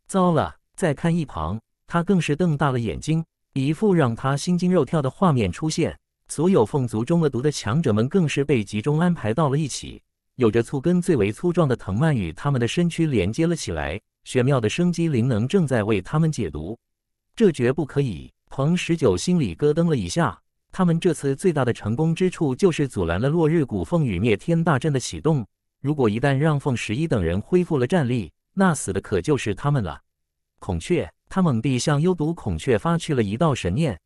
糟了！再看一旁，他更是瞪大了眼睛，一副让他心惊肉跳的画面出现。所有凤族中了毒的强者们更是被集中安排到了一起，有着粗根最为粗壮的藤蔓与他们的身躯连接了起来。玄妙的生机灵能正在为他们解毒，这绝不可以！彭十九心里咯噔了一下。他们这次最大的成功之处，就是阻拦了落日谷凤羽灭天大阵的启动。如果一旦让凤十一等人恢复了战力，那死的可就是他们了。孔雀，他猛地向幽毒孔雀发去了一道神念：“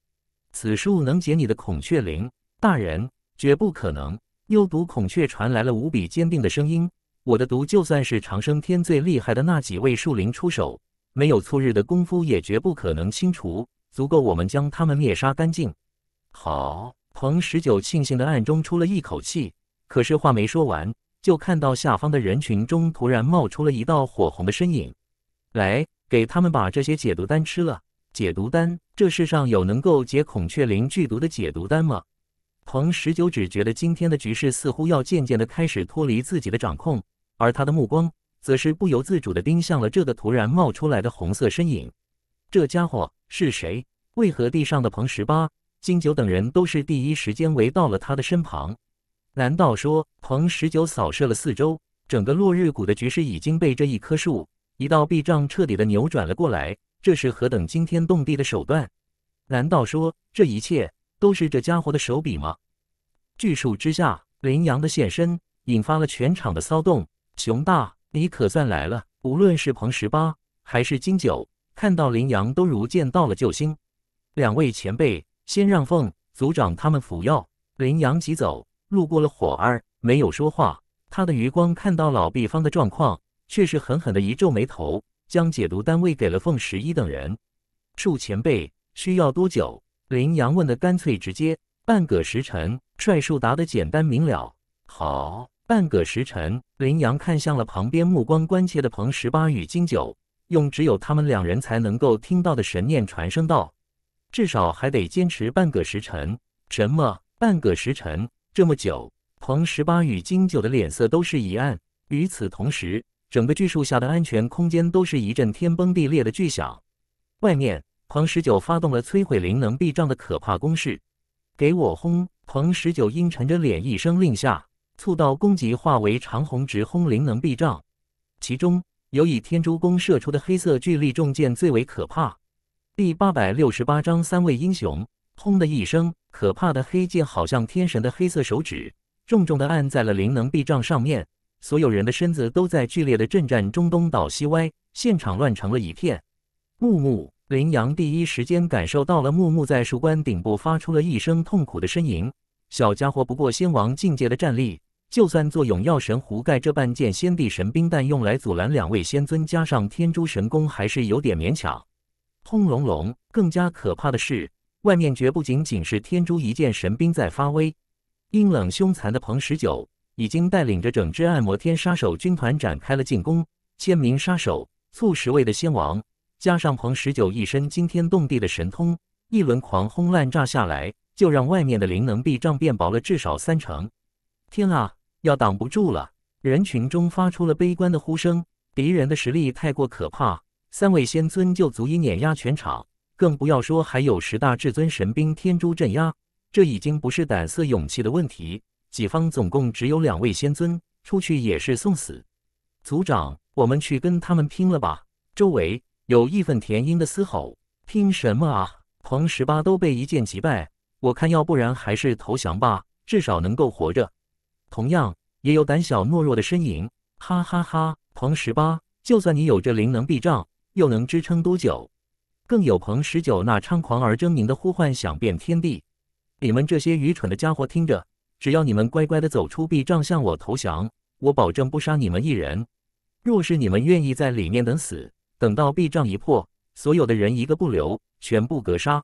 此术能解你的孔雀灵，大人绝不可能。”幽毒孔雀传来了无比坚定的声音。我的毒就算是长生天最厉害的那几位树灵出手，没有粗日的功夫也绝不可能清除，足够我们将他们灭杀干净。好，彭十九庆幸的暗中出了一口气，可是话没说完，就看到下方的人群中突然冒出了一道火红的身影。来，给他们把这些解毒丹吃了。解毒丹，这世上有能够解孔雀翎剧毒的解毒丹吗？彭十九只觉得今天的局势似乎要渐渐的开始脱离自己的掌控。而他的目光则是不由自主的盯向了这个突然冒出来的红色身影。这家伙是谁？为何地上的彭十八、金九等人都是第一时间围到了他的身旁？难道说彭十九扫射了四周，整个落日谷的局势已经被这一棵树一道壁障彻底的扭转了过来？这是何等惊天动地的手段？难道说这一切都是这家伙的手笔吗？巨树之下，林阳的现身引发了全场的骚动。熊大，你可算来了！无论是彭十八还是金九，看到林阳都如见到了救星。两位前辈，先让凤族长他们服药。林阳急走，路过了火儿，没有说话。他的余光看到老毕方的状况，却是狠狠地一皱眉头，将解毒单位给了凤十一等人。树前辈，需要多久？林阳问的干脆直接。半个时辰。帅树答的简单明了。好。半个时辰，林阳看向了旁边目光关切的彭十八与金九，用只有他们两人才能够听到的神念传声道：“至少还得坚持半个时辰。”什么？半个时辰？这么久？彭十八与金九的脸色都是一暗。与此同时，整个巨树下的安全空间都是一阵天崩地裂的巨响。外面，彭十九发动了摧毁灵能壁障的可怕攻势，“给我轰！”彭十九阴沉着脸一声令下。促到攻击化为长虹，直轰灵能壁障。其中尤以天珠弓射出的黑色巨力重箭最为可怕。第八百六十八章三位英雄。轰的一声，可怕的黑剑好像天神的黑色手指，重重地按在了灵能壁障上面。所有人的身子都在剧烈的震颤中东倒西歪，现场乱成了一片。木木、林阳第一时间感受到了木木在树冠顶部发出了一声痛苦的呻吟。小家伙，不过仙王境界的战力，就算坐拥药神壶盖这半件仙帝神兵，但用来阻拦两位仙尊，加上天珠神功，还是有点勉强。轰隆隆！更加可怕的是，外面绝不仅仅是天珠一件神兵在发威，阴冷凶残的彭十九已经带领着整支暗魔天杀手军团展开了进攻，千名杀手，数十位的仙王，加上彭十九一身惊天动地的神通，一轮狂轰滥炸下来。就让外面的灵能壁障变薄了至少三成！天啊，要挡不住了！人群中发出了悲观的呼声。敌人的实力太过可怕，三位仙尊就足以碾压全场，更不要说还有十大至尊神兵天珠镇压。这已经不是胆色勇气的问题，己方总共只有两位仙尊，出去也是送死。族长，我们去跟他们拼了吧！周围有义愤填膺的嘶吼：拼什么啊！狂十八都被一剑击败。我看，要不然还是投降吧，至少能够活着。同样，也有胆小懦弱的身影。哈哈哈！彭十八，就算你有着灵能臂障，又能支撑多久？更有彭十九那猖狂而狰狞的呼唤响遍天地。你们这些愚蠢的家伙，听着！只要你们乖乖的走出壁障，向我投降，我保证不杀你们一人。若是你们愿意在里面等死，等到壁障一破，所有的人一个不留，全部格杀。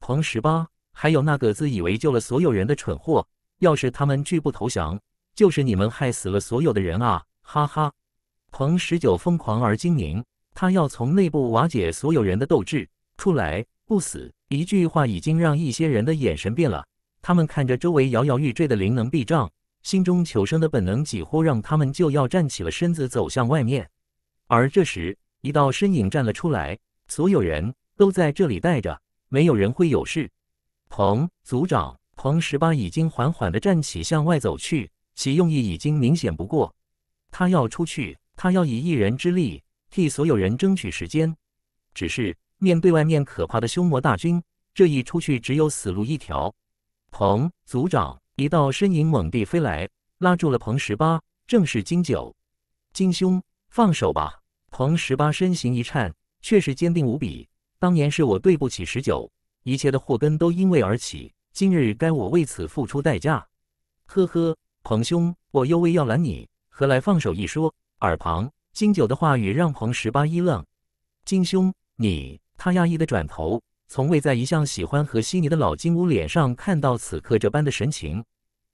彭十八。还有那个自以为救了所有人的蠢货，要是他们拒不投降，就是你们害死了所有的人啊！哈哈，彭十九疯狂而精明，他要从内部瓦解所有人的斗志。出来不死，一句话已经让一些人的眼神变了。他们看着周围摇摇欲坠的灵能壁障，心中求生的本能几乎让他们就要站起了身子走向外面。而这时，一道身影站了出来，所有人都在这里待着，没有人会有事。彭组长，彭十八已经缓缓地站起，向外走去，其用意已经明显不过，他要出去，他要以一人之力替所有人争取时间。只是面对外面可怕的凶魔大军，这一出去只有死路一条。彭组长，一道身影猛地飞来，拉住了彭十八，正是金九。金兄，放手吧。彭十八身形一颤，却是坚定无比。当年是我对不起十九。一切的祸根都因为而起，今日该我为此付出代价。呵呵，彭兄，我又为要拦你，何来放手一说？耳旁，金九的话语让彭十八一愣。金兄，你……他讶异的转头，从未在一向喜欢和稀泥的老金屋脸上看到此刻这般的神情。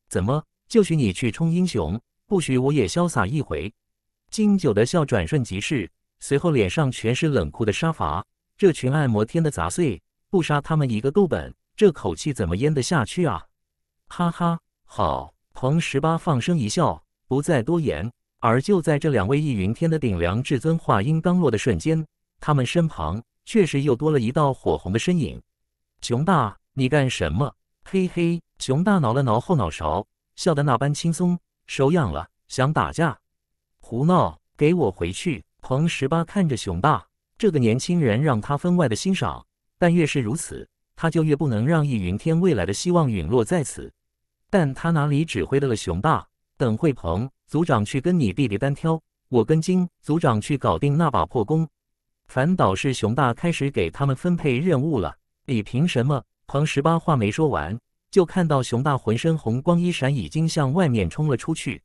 怎么，就许你去充英雄，不许我也潇洒一回？金九的笑转瞬即逝，随后脸上全是冷酷的杀伐。这群按摩天的杂碎！不杀他们一个够本，这口气怎么咽得下去啊？哈哈，好！彭十八放声一笑，不再多言。而就在这两位易云天的顶梁至尊话音刚落的瞬间，他们身旁确实又多了一道火红的身影。熊大，你干什么？嘿嘿，熊大挠了挠后脑勺，笑得那般轻松。手痒了，想打架。胡闹，给我回去！彭十八看着熊大，这个年轻人让他分外的欣赏。但越是如此，他就越不能让易云天未来的希望陨落在此。但他哪里指挥得了熊大？等会鹏组长去跟你弟弟单挑，我跟金组长去搞定那把破弓。反倒是熊大开始给他们分配任务了。你凭什么？彭十八话没说完，就看到熊大浑身红光一闪，已经向外面冲了出去。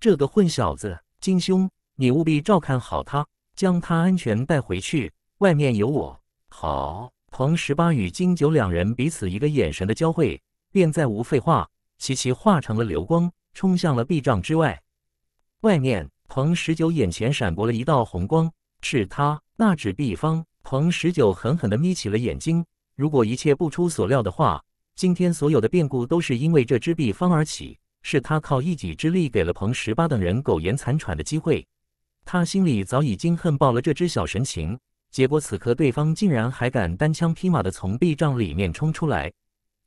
这个混小子，金兄，你务必照看好他，将他安全带回去。外面有我。好。彭十八与金九两人彼此一个眼神的交汇，便再无废话，齐齐化成了流光，冲向了壁障之外。外面，彭十九眼前闪过了一道红光，是他那指毕方。彭十九狠狠地眯起了眼睛。如果一切不出所料的话，今天所有的变故都是因为这只毕方而起，是他靠一己之力给了彭十八等人苟延残喘的机会。他心里早已经恨爆了这只小神禽。结果此刻对方竟然还敢单枪匹马的从壁障里面冲出来，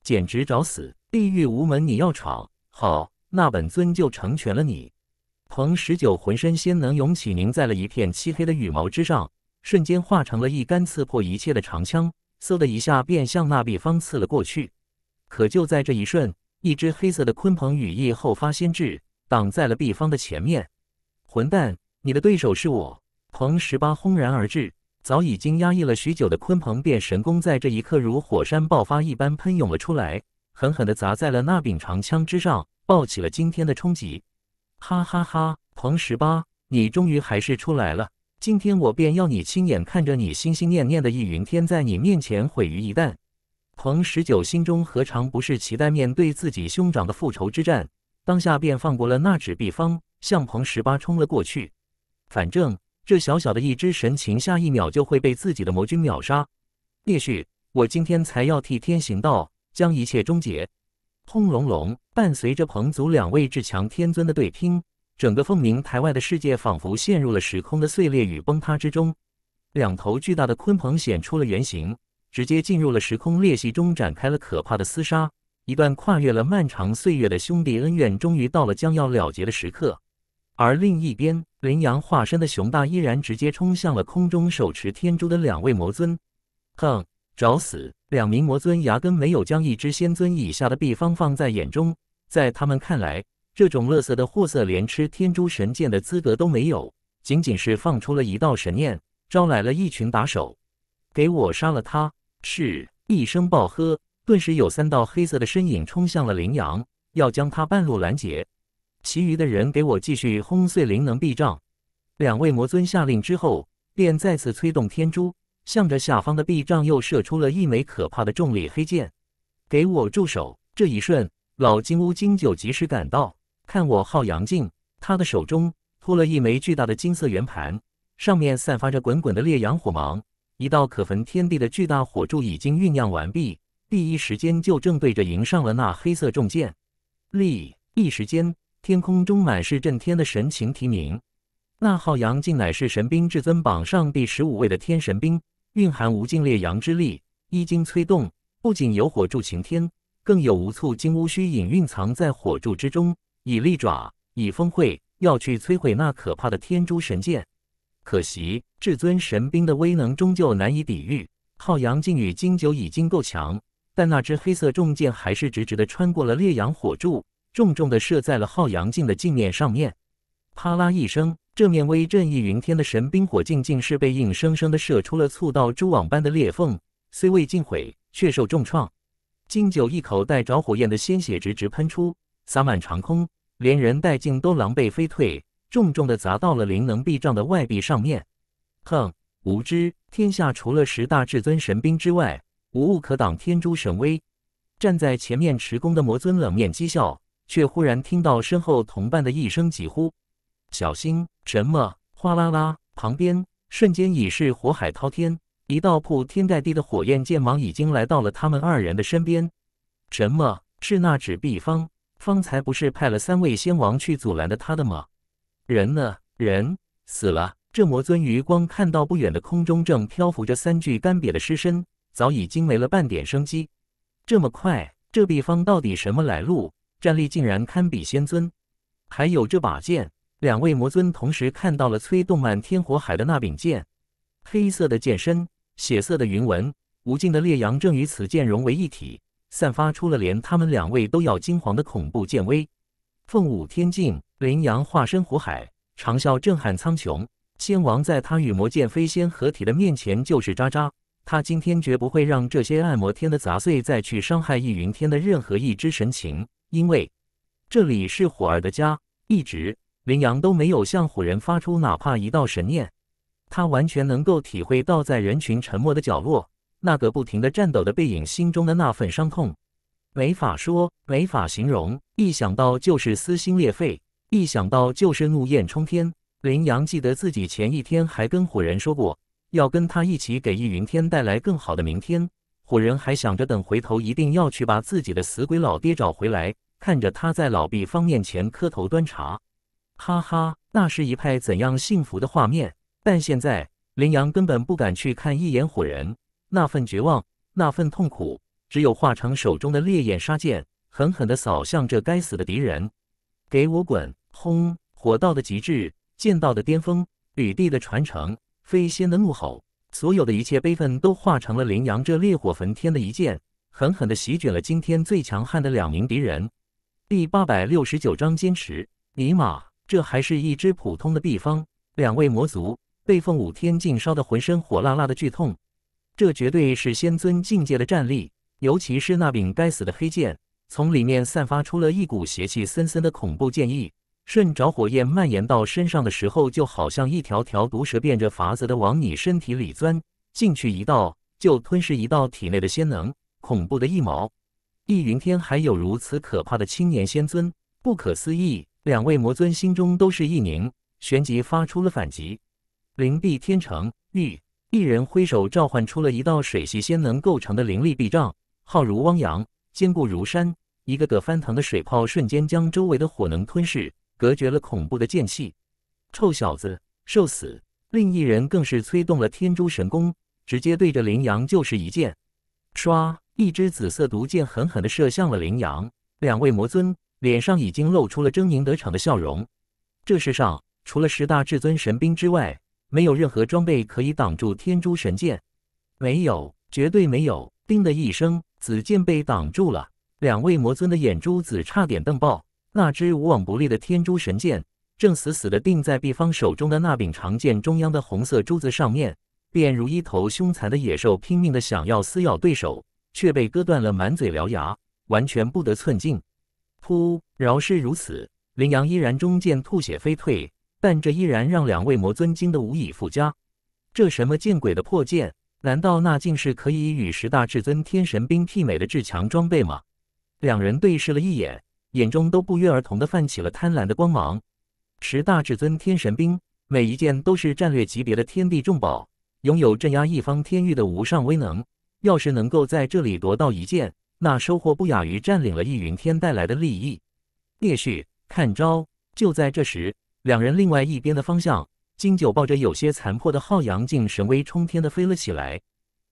简直找死！地狱无门，你要闯，好，那本尊就成全了你。彭十九浑身仙能涌起，凝在了一片漆黑的羽毛之上，瞬间化成了一杆刺破一切的长枪，嗖的一下便向那壁方刺了过去。可就在这一瞬，一只黑色的鲲鹏羽翼后发先至，挡在了壁方的前面。混蛋，你的对手是我！彭十八轰然而至。早已经压抑了许久的鲲鹏变神功，在这一刻如火山爆发一般喷涌了出来，狠狠地砸在了那柄长枪之上，爆起了惊天的冲击！哈哈哈，鹏十八，你终于还是出来了！今天我便要你亲眼看着你心心念念的易云天在你面前毁于一旦！鹏十九心中何尝不是期待面对自己兄长的复仇之战？当下便放过了那纸币，方向鹏十八冲了过去，反正。这小小的一只神禽，下一秒就会被自己的魔君秒杀。叶旭，我今天才要替天行道，将一切终结。轰隆隆！伴随着彭族两位至强天尊的对拼，整个凤鸣台外的世界仿佛陷入了时空的碎裂与崩塌之中。两头巨大的鲲鹏显出了原形，直接进入了时空裂隙中，展开了可怕的厮杀。一段跨越了漫长岁月的兄弟恩怨，终于到了将要了结的时刻。而另一边，羚羊化身的熊大依然直接冲向了空中手持天珠的两位魔尊。哼，找死！两名魔尊压根没有将一只仙尊以下的毕方放在眼中，在他们看来，这种乐色的货色连吃天珠神剑的资格都没有。仅仅是放出了一道神念，招来了一群打手，给我杀了他！是，一声暴喝，顿时有三道黑色的身影冲向了羚羊，要将他半路拦截。其余的人给我继续轰碎灵能壁障。两位魔尊下令之后，便再次催动天珠，向着下方的壁障又射出了一枚可怕的重力黑箭。给我住手！这一瞬，老金乌金九及时赶到，看我昊阳镜。他的手中托了一枚巨大的金色圆盘，上面散发着滚滚的烈阳火芒，一道可焚天地的巨大火柱已经酝酿完毕，第一时间就正对着迎上了那黑色重箭。立，一时间。天空中满是震天的神情啼鸣，那浩阳竟乃是神兵至尊榜上第十五位的天神兵，蕴含无尽烈阳之力。一经催动，不仅有火柱擎天，更有无数金乌须隐蕴藏在火柱之中，以利爪，以风喙，要去摧毁那可怕的天珠神剑。可惜至尊神兵的威能终究难以抵御，浩阳镜与金九已经够强，但那支黑色重剑还是直直的穿过了烈阳火柱。重重的射在了浩阳镜的镜面上面，啪啦一声，这面威震异云天的神兵火镜竟是被硬生生的射出了粗到蛛网般的裂缝，虽未尽毁，却受重创。金九一口带着火焰的鲜血直直喷出，洒满长空，连人带镜都狼狈飞退，重重的砸到了灵能壁障的外壁上面。哼，无知！天下除了十大至尊神兵之外，无物可挡天诛神威。站在前面持弓的魔尊冷面讥笑。却忽然听到身后同伴的一声急呼：“小心！”什么？哗啦啦！旁边瞬间已是火海滔天，一道铺天盖地的火焰剑芒已经来到了他们二人的身边。什么是那纸币方？方才不是派了三位仙王去阻拦的他的吗？人呢？人死了。这魔尊余光看到不远的空中正漂浮着三具干瘪的尸身，早已经没了半点生机。这么快，这地方到底什么来路？战力竟然堪比仙尊，还有这把剑！两位魔尊同时看到了催动漫天火海的那柄剑，黑色的剑身，血色的云纹，无尽的烈阳正与此剑融为一体，散发出了连他们两位都要惊惶的恐怖剑威。凤舞天境，羚羊化身火海，长啸震撼苍穹。仙王在他与魔剑飞仙合体的面前，就是渣渣。他今天绝不会让这些暗摩天的杂碎再去伤害易云天的任何一只神情，因为这里是虎儿的家。一直林阳都没有向虎人发出哪怕一道神念，他完全能够体会到在人群沉默的角落，那个不停的颤抖的背影心中的那份伤痛，没法说，没法形容。一想到就是撕心裂肺，一想到就是怒焰冲天。林阳记得自己前一天还跟虎人说过。要跟他一起给易云天带来更好的明天。虎人还想着等回头一定要去把自己的死鬼老爹找回来，看着他在老毕方面前磕头端茶，哈哈，那是一派怎样幸福的画面！但现在林阳根本不敢去看一眼虎人那份绝望、那份痛苦，只有化成手中的烈焰杀剑，狠狠地扫向这该死的敌人！给我滚！轰！火道的极致，剑道的巅峰，履地的传承。飞仙的怒吼，所有的一切悲愤都化成了林阳这烈火焚天的一剑，狠狠地席卷了今天最强悍的两名敌人。第八百六十九章坚持。尼玛，这还是一只普通的毕方？两位魔族被凤舞天境烧得浑身火辣辣的剧痛，这绝对是仙尊境界的战力，尤其是那柄该死的黑剑，从里面散发出了一股邪气森森的恐怖剑意。顺着火焰蔓延到身上的时候，就好像一条条毒蛇变着法子的往你身体里钻进去，一道就吞噬一道体内的仙能，恐怖的一毛！易云天还有如此可怕的青年仙尊，不可思议！两位魔尊心中都是一凝，旋即发出了反击。灵璧天成玉一人挥手召唤出了一道水系仙能构成的灵力壁障，浩如汪洋，坚固如山，一个个翻腾的水泡瞬间将周围的火能吞噬。隔绝了恐怖的剑气，臭小子，受死！另一人更是催动了天珠神功，直接对着羚羊就是一剑，唰！一支紫色毒箭狠狠地射向了羚羊。两位魔尊脸上已经露出了狰狞得逞的笑容。这世上除了十大至尊神兵之外，没有任何装备可以挡住天珠神剑，没有，绝对没有！叮的一声，紫剑被挡住了。两位魔尊的眼珠子差点瞪爆。那只无往不利的天珠神剑，正死死地钉在毕方手中的那柄长剑中央的红色珠子上面，便如一头凶残的野兽，拼命地想要撕咬对手，却被割断了满嘴獠牙，完全不得寸进。噗！饶是如此，羚羊依然中剑吐血飞退，但这依然让两位魔尊惊得无以复加。这什么见鬼的破剑？难道那竟是可以与十大至尊天神兵媲美的至强装备吗？两人对视了一眼。眼中都不约而同的泛起了贪婪的光芒。十大至尊天神兵，每一件都是战略级别的天地重宝，拥有镇压一方天域的无上威能。要是能够在这里夺到一件，那收获不亚于占领了易云天带来的利益。叶旭，看招！就在这时，两人另外一边的方向，金九抱着有些残破的浩阳镜，神威冲天的飞了起来。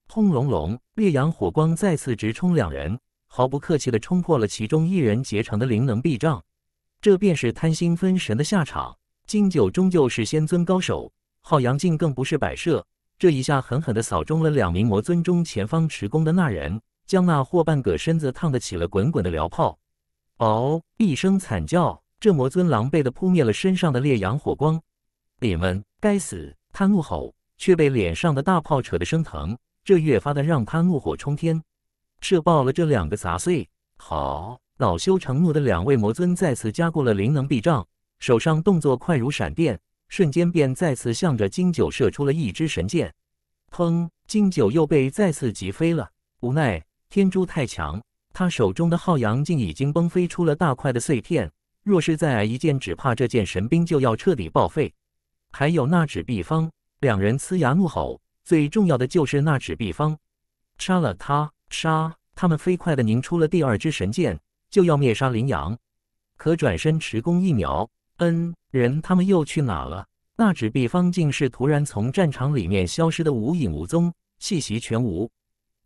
轰隆隆，烈阳火光再次直冲两人。毫不客气地冲破了其中一人结成的灵能壁障，这便是贪心分神的下场。金九终究是仙尊高手，浩阳镜更不是摆设。这一下狠狠地扫中了两名魔尊中前方持弓的那人，将那或半个身子烫得起了滚滚的燎泡。嗷！一声惨叫，这魔尊狼狈的扑灭了身上的烈阳火光。你们该死！他怒吼，却被脸上的大炮扯得生疼，这越发的让他怒火冲天。射爆了这两个杂碎！好，恼羞成怒的两位魔尊再次加固了灵能臂障，手上动作快如闪电，瞬间便再次向着金九射出了一支神箭。砰！金九又被再次击飞了。无奈天珠太强，他手中的浩阳竟已经崩飞出了大块的碎片。若是再挨一箭，只怕这件神兵就要彻底报废。还有那纸币方，两人呲牙怒吼。最重要的就是那纸币方，杀了他！杀！他们飞快地凝出了第二支神剑，就要灭杀羚羊，可转身迟弓一秒，嗯，人他们又去哪了？那纸币方竟是突然从战场里面消失的无影无踪，气息全无。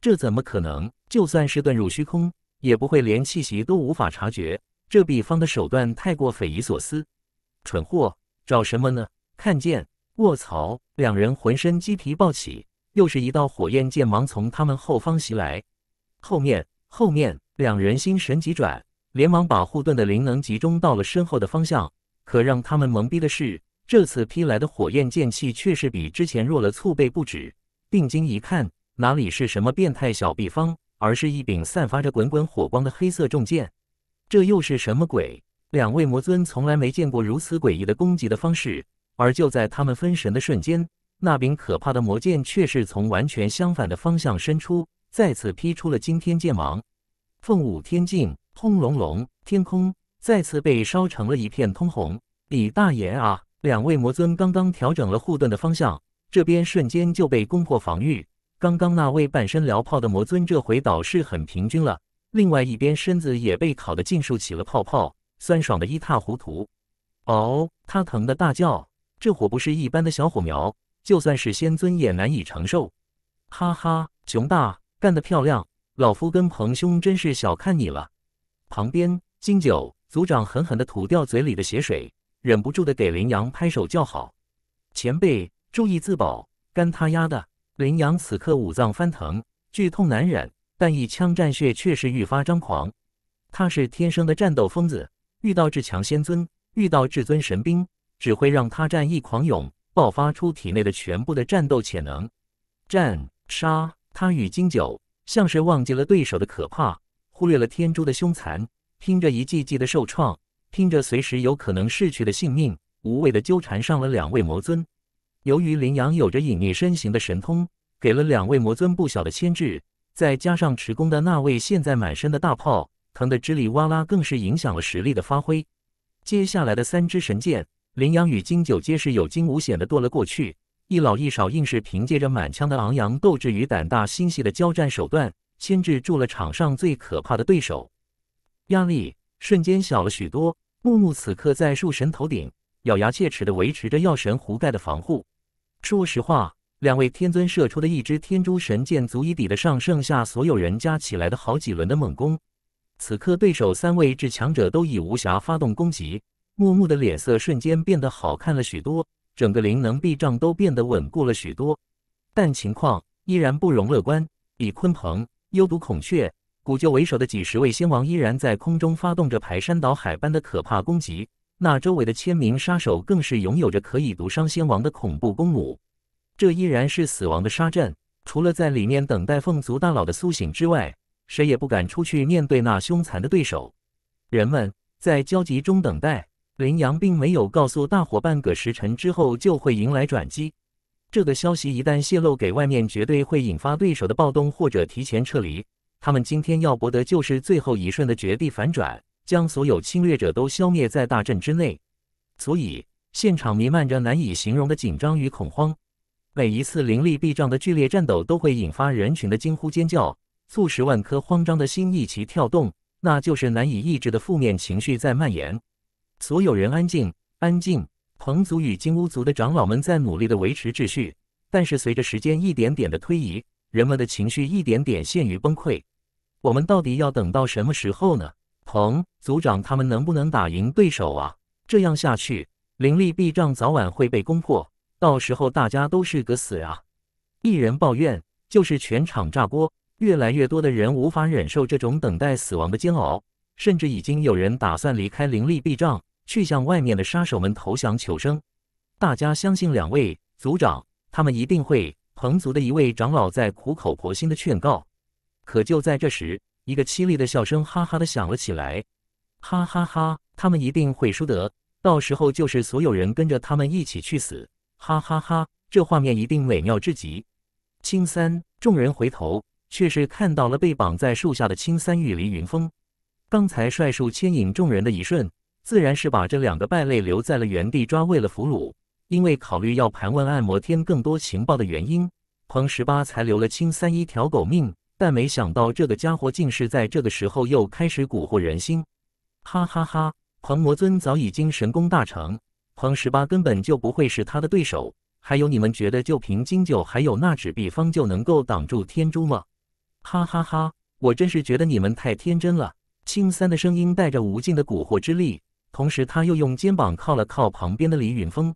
这怎么可能？就算是遁入虚空，也不会连气息都无法察觉。这比方的手段太过匪夷所思。蠢货，找什么呢？看见？卧槽！两人浑身鸡皮暴起，又是一道火焰剑芒从他们后方袭来。后面，后面，两人心神急转，连忙把护盾的灵能集中到了身后的方向。可让他们懵逼的是，这次劈来的火焰剑气却是比之前弱了数倍不止。定睛一看，哪里是什么变态小秘方，而是一柄散发着滚滚火光的黑色重剑。这又是什么鬼？两位魔尊从来没见过如此诡异的攻击的方式。而就在他们分神的瞬间，那柄可怕的魔剑却是从完全相反的方向伸出。再次劈出了惊天剑芒，凤舞天境，轰隆隆，天空再次被烧成了一片通红。李大爷啊，两位魔尊刚刚调整了护盾的方向，这边瞬间就被攻破防御。刚刚那位半身燎泡的魔尊，这回倒是很平均了。另外一边身子也被烤得尽数起了泡泡，酸爽的一塌糊涂。哦，他疼得大叫，这火不是一般的小火苗，就算是仙尊也难以承受。哈哈，熊大。干得漂亮！老夫跟彭兄真是小看你了。旁边，金九族长狠狠地吐掉嘴里的血水，忍不住地给林阳拍手叫好。前辈，注意自保！干他丫的！林阳此刻五脏翻腾，剧痛难忍，但一腔战血却是愈发张狂。他是天生的战斗疯子，遇到至强仙尊，遇到至尊神兵，只会让他战意狂涌，爆发出体内的全部的战斗潜能。战杀！他与金九像是忘记了对手的可怕，忽略了天珠的凶残，拼着一记记的受创，拼着随时有可能逝去的性命，无谓的纠缠上了两位魔尊。由于林阳有着隐匿身形的神通，给了两位魔尊不小的牵制。再加上持弓的那位现在满身的大炮疼得吱里哇啦，更是影响了实力的发挥。接下来的三支神剑，林阳与金九皆是有惊无险的躲了过去。一老一少硬是凭借着满腔的昂扬斗志与胆大心细的交战手段，牵制住了场上最可怕的对手，压力瞬间小了许多。木木此刻在树神头顶咬牙切齿的维持着药神壶盖的防护。说实话，两位天尊射出的一支天珠神箭，足以抵得上剩下所有人加起来的好几轮的猛攻。此刻对手三位至强者都已无暇发动攻击，木木的脸色瞬间变得好看了许多。整个灵能壁障都变得稳固了许多，但情况依然不容乐观。以鲲鹏、幽毒孔雀、古鹫为首的几十位仙王，依然在空中发动着排山倒海般的可怕攻击。那周围的千名杀手，更是拥有着可以毒伤仙王的恐怖弓弩，这依然是死亡的杀阵，除了在里面等待凤族大佬的苏醒之外，谁也不敢出去面对那凶残的对手。人们在焦急中等待。林阳并没有告诉大伙，半个时辰之后就会迎来转机。这个消息一旦泄露给外面，绝对会引发对手的暴动或者提前撤离。他们今天要搏的就是最后一瞬的绝地反转，将所有侵略者都消灭在大阵之内。所以，现场弥漫着难以形容的紧张与恐慌。每一次灵力壁障的剧烈战斗，都会引发人群的惊呼尖叫，促使万颗慌张的心一起跳动，那就是难以抑制的负面情绪在蔓延。所有人安静，安静！彭族与金乌族的长老们在努力地维持秩序，但是随着时间一点点的推移，人们的情绪一点点陷于崩溃。我们到底要等到什么时候呢？彭族长，他们能不能打赢对手啊？这样下去，灵力壁障早晚会被攻破，到时候大家都是个死啊！一人抱怨，就是全场炸锅。越来越多的人无法忍受这种等待死亡的煎熬，甚至已经有人打算离开灵力壁障。去向外面的杀手们投降求生，大家相信两位族长，他们一定会。彭族的一位长老在苦口婆心的劝告，可就在这时，一个凄厉的笑声，哈哈的响了起来，哈哈哈！他们一定会输的，到时候就是所有人跟着他们一起去死，哈哈哈！这画面一定美妙至极。青三众人回头，却是看到了被绑在树下的青三玉离云峰，刚才率树牵引众人的一瞬。自然是把这两个败类留在了原地抓为了俘虏，因为考虑要盘问暗魔天更多情报的原因，彭十八才留了青三一条狗命。但没想到这个家伙竟是在这个时候又开始蛊惑人心，哈哈哈！彭魔尊早已经神功大成，彭十八根本就不会是他的对手。还有你们觉得就凭金九还有那纸币方就能够挡住天珠吗？哈哈哈！我真是觉得你们太天真了。青三的声音带着无尽的蛊惑之力。同时，他又用肩膀靠了靠旁边的李云峰：“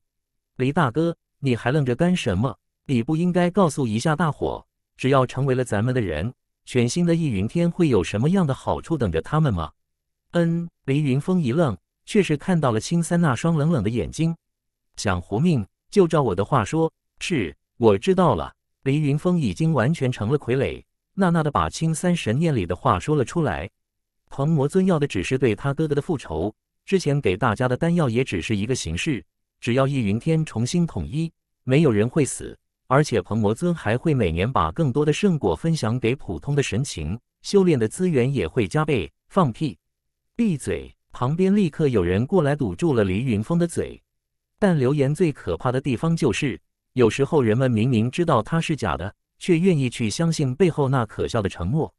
李大哥，你还愣着干什么？你不应该告诉一下大伙，只要成为了咱们的人，全新的易云天会有什么样的好处等着他们吗？”“嗯。”李云峰一愣，却是看到了青三那双冷冷的眼睛。想活命，就照我的话说。是，我知道了。李云峰已经完全成了傀儡，娜娜的把青三神念里的话说了出来。狂魔尊要的只是对他哥哥的复仇。之前给大家的丹药也只是一个形式，只要易云天重新统一，没有人会死，而且彭魔尊还会每年把更多的圣果分享给普通的神情，修炼的资源也会加倍。放屁！闭嘴！旁边立刻有人过来堵住了李云峰的嘴。但流言最可怕的地方就是，有时候人们明明知道它是假的，却愿意去相信背后那可笑的承诺，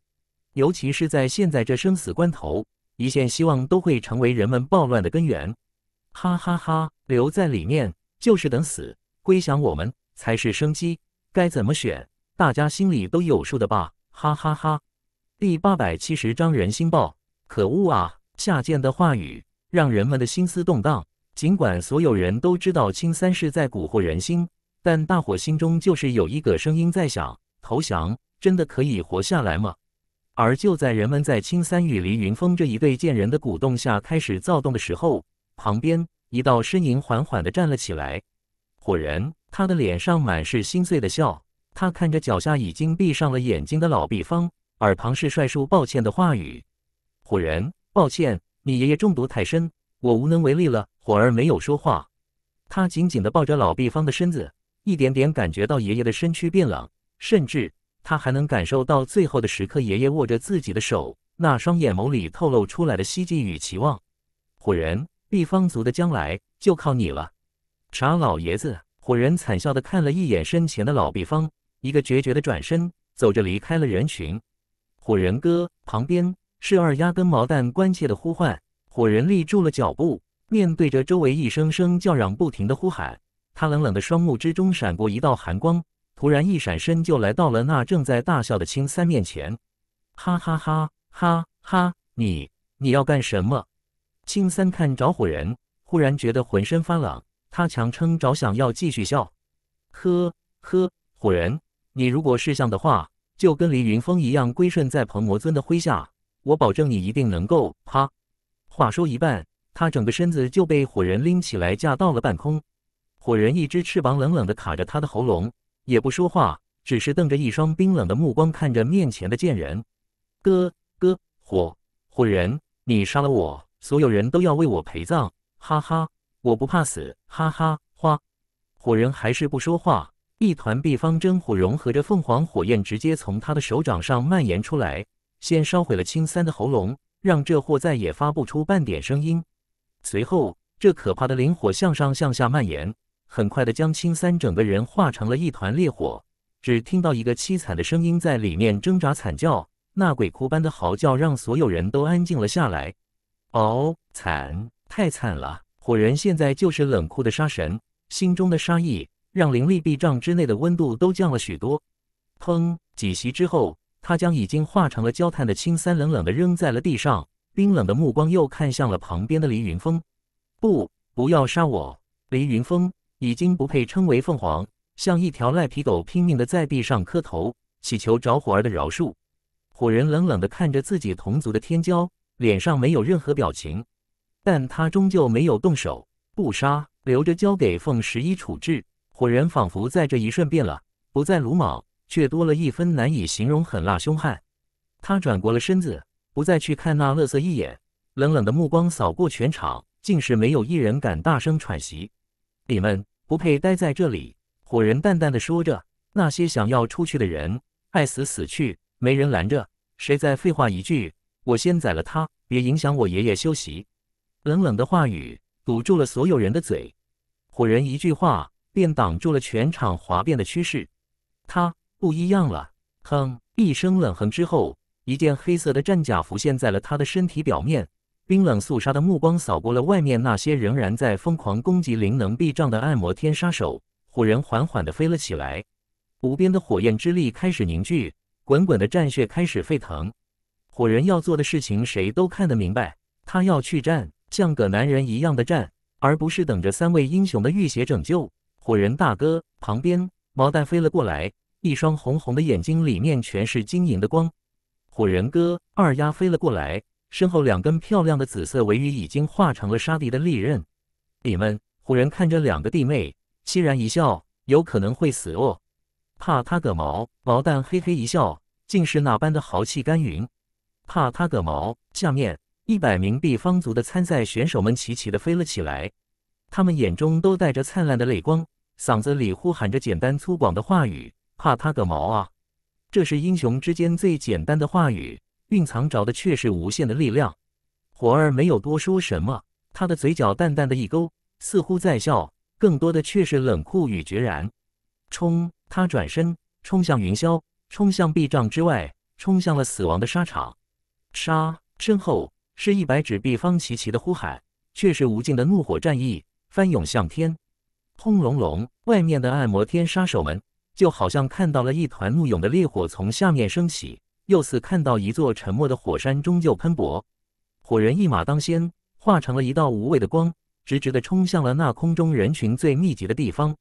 尤其是在现在这生死关头。一线希望都会成为人们暴乱的根源，哈哈哈！留在里面就是等死，归降我们才是生机，该怎么选？大家心里都有数的吧，哈哈哈！第八百七十章人心报。可恶啊！下贱的话语让人们的心思动荡。尽管所有人都知道青三是在蛊惑人心，但大伙心中就是有一个声音在想：投降真的可以活下来吗？而就在人们在青三与黎云峰这一对贱人的鼓动下开始躁动的时候，旁边一道身影缓缓地站了起来。火人，他的脸上满是心碎的笑。他看着脚下已经闭上了眼睛的老毕方，耳旁是帅叔抱歉的话语：“火人，抱歉，你爷爷中毒太深，我无能为力了。”火儿没有说话，他紧紧地抱着老毕方的身子，一点点感觉到爷爷的身躯变冷，甚至……他还能感受到最后的时刻，爷爷握着自己的手，那双眼眸里透露出来的希冀与期望。火人毕方族的将来就靠你了，傻老爷子！火人惨笑的看了一眼身前的老毕方，一个决绝的转身，走着离开了人群。火人哥旁边是二丫跟毛蛋关切的呼唤。火人立住了脚步，面对着周围一声声叫嚷不停的呼喊，他冷冷的双目之中闪过一道寒光。突然一闪身，就来到了那正在大笑的青三面前。哈哈哈！哈哈，你你要干什么？青三看着火人，忽然觉得浑身发冷。他强撑着想要继续笑。呵呵，火人，你如果是像的话，就跟黎云峰一样归顺在彭魔尊的麾下，我保证你一定能够。啪！话说一半，他整个身子就被火人拎起来架到了半空。火人一只翅膀冷冷的卡着他的喉咙。也不说话，只是瞪着一双冰冷的目光看着面前的贱人。哥，哥，火火人，你杀了我，所有人都要为我陪葬。哈哈，我不怕死，哈哈。花火人还是不说话，一团立方真火融合着凤凰火焰，直接从他的手掌上蔓延出来，先烧毁了青三的喉咙，让这货再也发不出半点声音。随后，这可怕的灵火向上向下蔓延。很快的，将青三整个人化成了一团烈火，只听到一个凄惨的声音在里面挣扎惨叫，那鬼哭般的嚎叫让所有人都安静了下来。哦，惨，太惨了！火人现在就是冷酷的杀神，心中的杀意让灵力壁障之内的温度都降了许多。砰！几息之后，他将已经化成了焦炭的青三冷冷的扔在了地上，冰冷的目光又看向了旁边的黎云峰。不，不要杀我，黎云峰！已经不配称为凤凰，像一条赖皮狗拼命的在地上磕头，祈求着火儿的饶恕。火人冷冷的看着自己同族的天骄，脸上没有任何表情，但他终究没有动手，不杀，留着交给凤十一处置。火人仿佛在这一瞬变了，不再鲁莽，却多了一分难以形容狠辣凶悍。他转过了身子，不再去看那乐色一眼，冷冷的目光扫过全场，竟是没有一人敢大声喘息。你们不配待在这里！”火人淡淡的说着。那些想要出去的人，爱死死去，没人拦着。谁再废话一句，我先宰了他！别影响我爷爷休息。冷冷的话语堵住了所有人的嘴。火人一句话便挡住了全场哗变的趋势。他不一样了。哼！一声冷哼之后，一件黑色的战甲浮现在了他的身体表面。冰冷肃杀的目光扫过了外面那些仍然在疯狂攻击灵能壁障的暗魔天杀手，火人缓缓地飞了起来。无边的火焰之力开始凝聚，滚滚的战血开始沸腾。火人要做的事情谁都看得明白，他要去战，像个男人一样的战，而不是等着三位英雄的浴血拯救。火人大哥旁边，毛蛋飞了过来，一双红红的眼睛里面全是晶莹的光。火人哥，二丫飞了过来。身后两根漂亮的紫色尾羽已经化成了杀敌的利刃。你们虎人看着两个弟妹，凄然一笑，有可能会死哦。怕他个毛！毛蛋嘿嘿一笑，竟是那般的豪气干云。怕他个毛！下面一百名地方族的参赛选手们齐齐的飞了起来，他们眼中都带着灿烂的泪光，嗓子里呼喊着简单粗犷的话语：怕他个毛啊！这是英雄之间最简单的话语。蕴藏着的却是无限的力量。火儿没有多说什么，他的嘴角淡淡的一勾，似乎在笑，更多的却是冷酷与决然。冲！他转身，冲向云霄，冲向壁障之外，冲向了死亡的沙场。杀！身后是一百纸币方齐齐的呼喊，却是无尽的怒火战意翻涌向天。轰隆隆！外面的暗摩天杀手们就好像看到了一团怒涌的烈火从下面升起。又似看到一座沉默的火山终究喷薄，火人一马当先，化成了一道无畏的光，直直的冲向了那空中人群最密集的地方。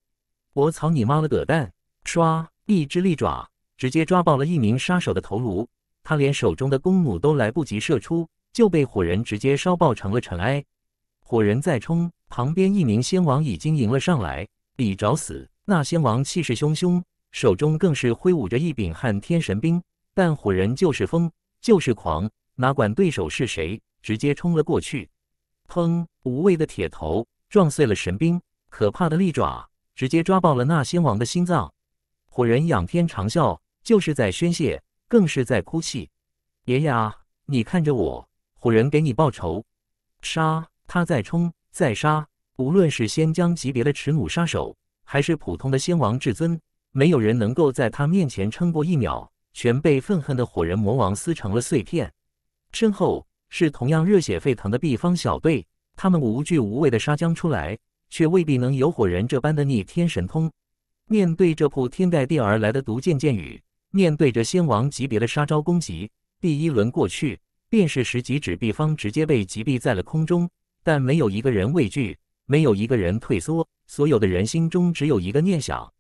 我操你妈了个蛋！唰，一只利爪直接抓爆了一名杀手的头颅，他连手中的弓弩都来不及射出，就被火人直接烧爆成了尘埃。火人再冲，旁边一名仙王已经迎了上来，你找死！那仙王气势汹汹，手中更是挥舞着一柄撼天神兵。但虎人就是疯，就是狂，哪管对手是谁，直接冲了过去。砰！无畏的铁头撞碎了神兵，可怕的利爪直接抓爆了那仙王的心脏。虎人仰天长啸，就是在宣泄，更是在哭泣。爷爷，啊，你看着我，虎人给你报仇！杀！他再冲，再杀。无论是仙将级别的耻辱杀手，还是普通的仙王至尊，没有人能够在他面前撑过一秒。全被愤恨的火人魔王撕成了碎片。身后是同样热血沸腾的毕方小队，他们无惧无畏的杀将出来，却未必能有火人这般的逆天神通。面对这铺天盖地而来的毒箭箭雨，面对着仙王级别的杀招攻击，第一轮过去，便是十几只毕方直接被击毙在了空中。但没有一个人畏惧，没有一个人退缩，所有的人心中只有一个念想：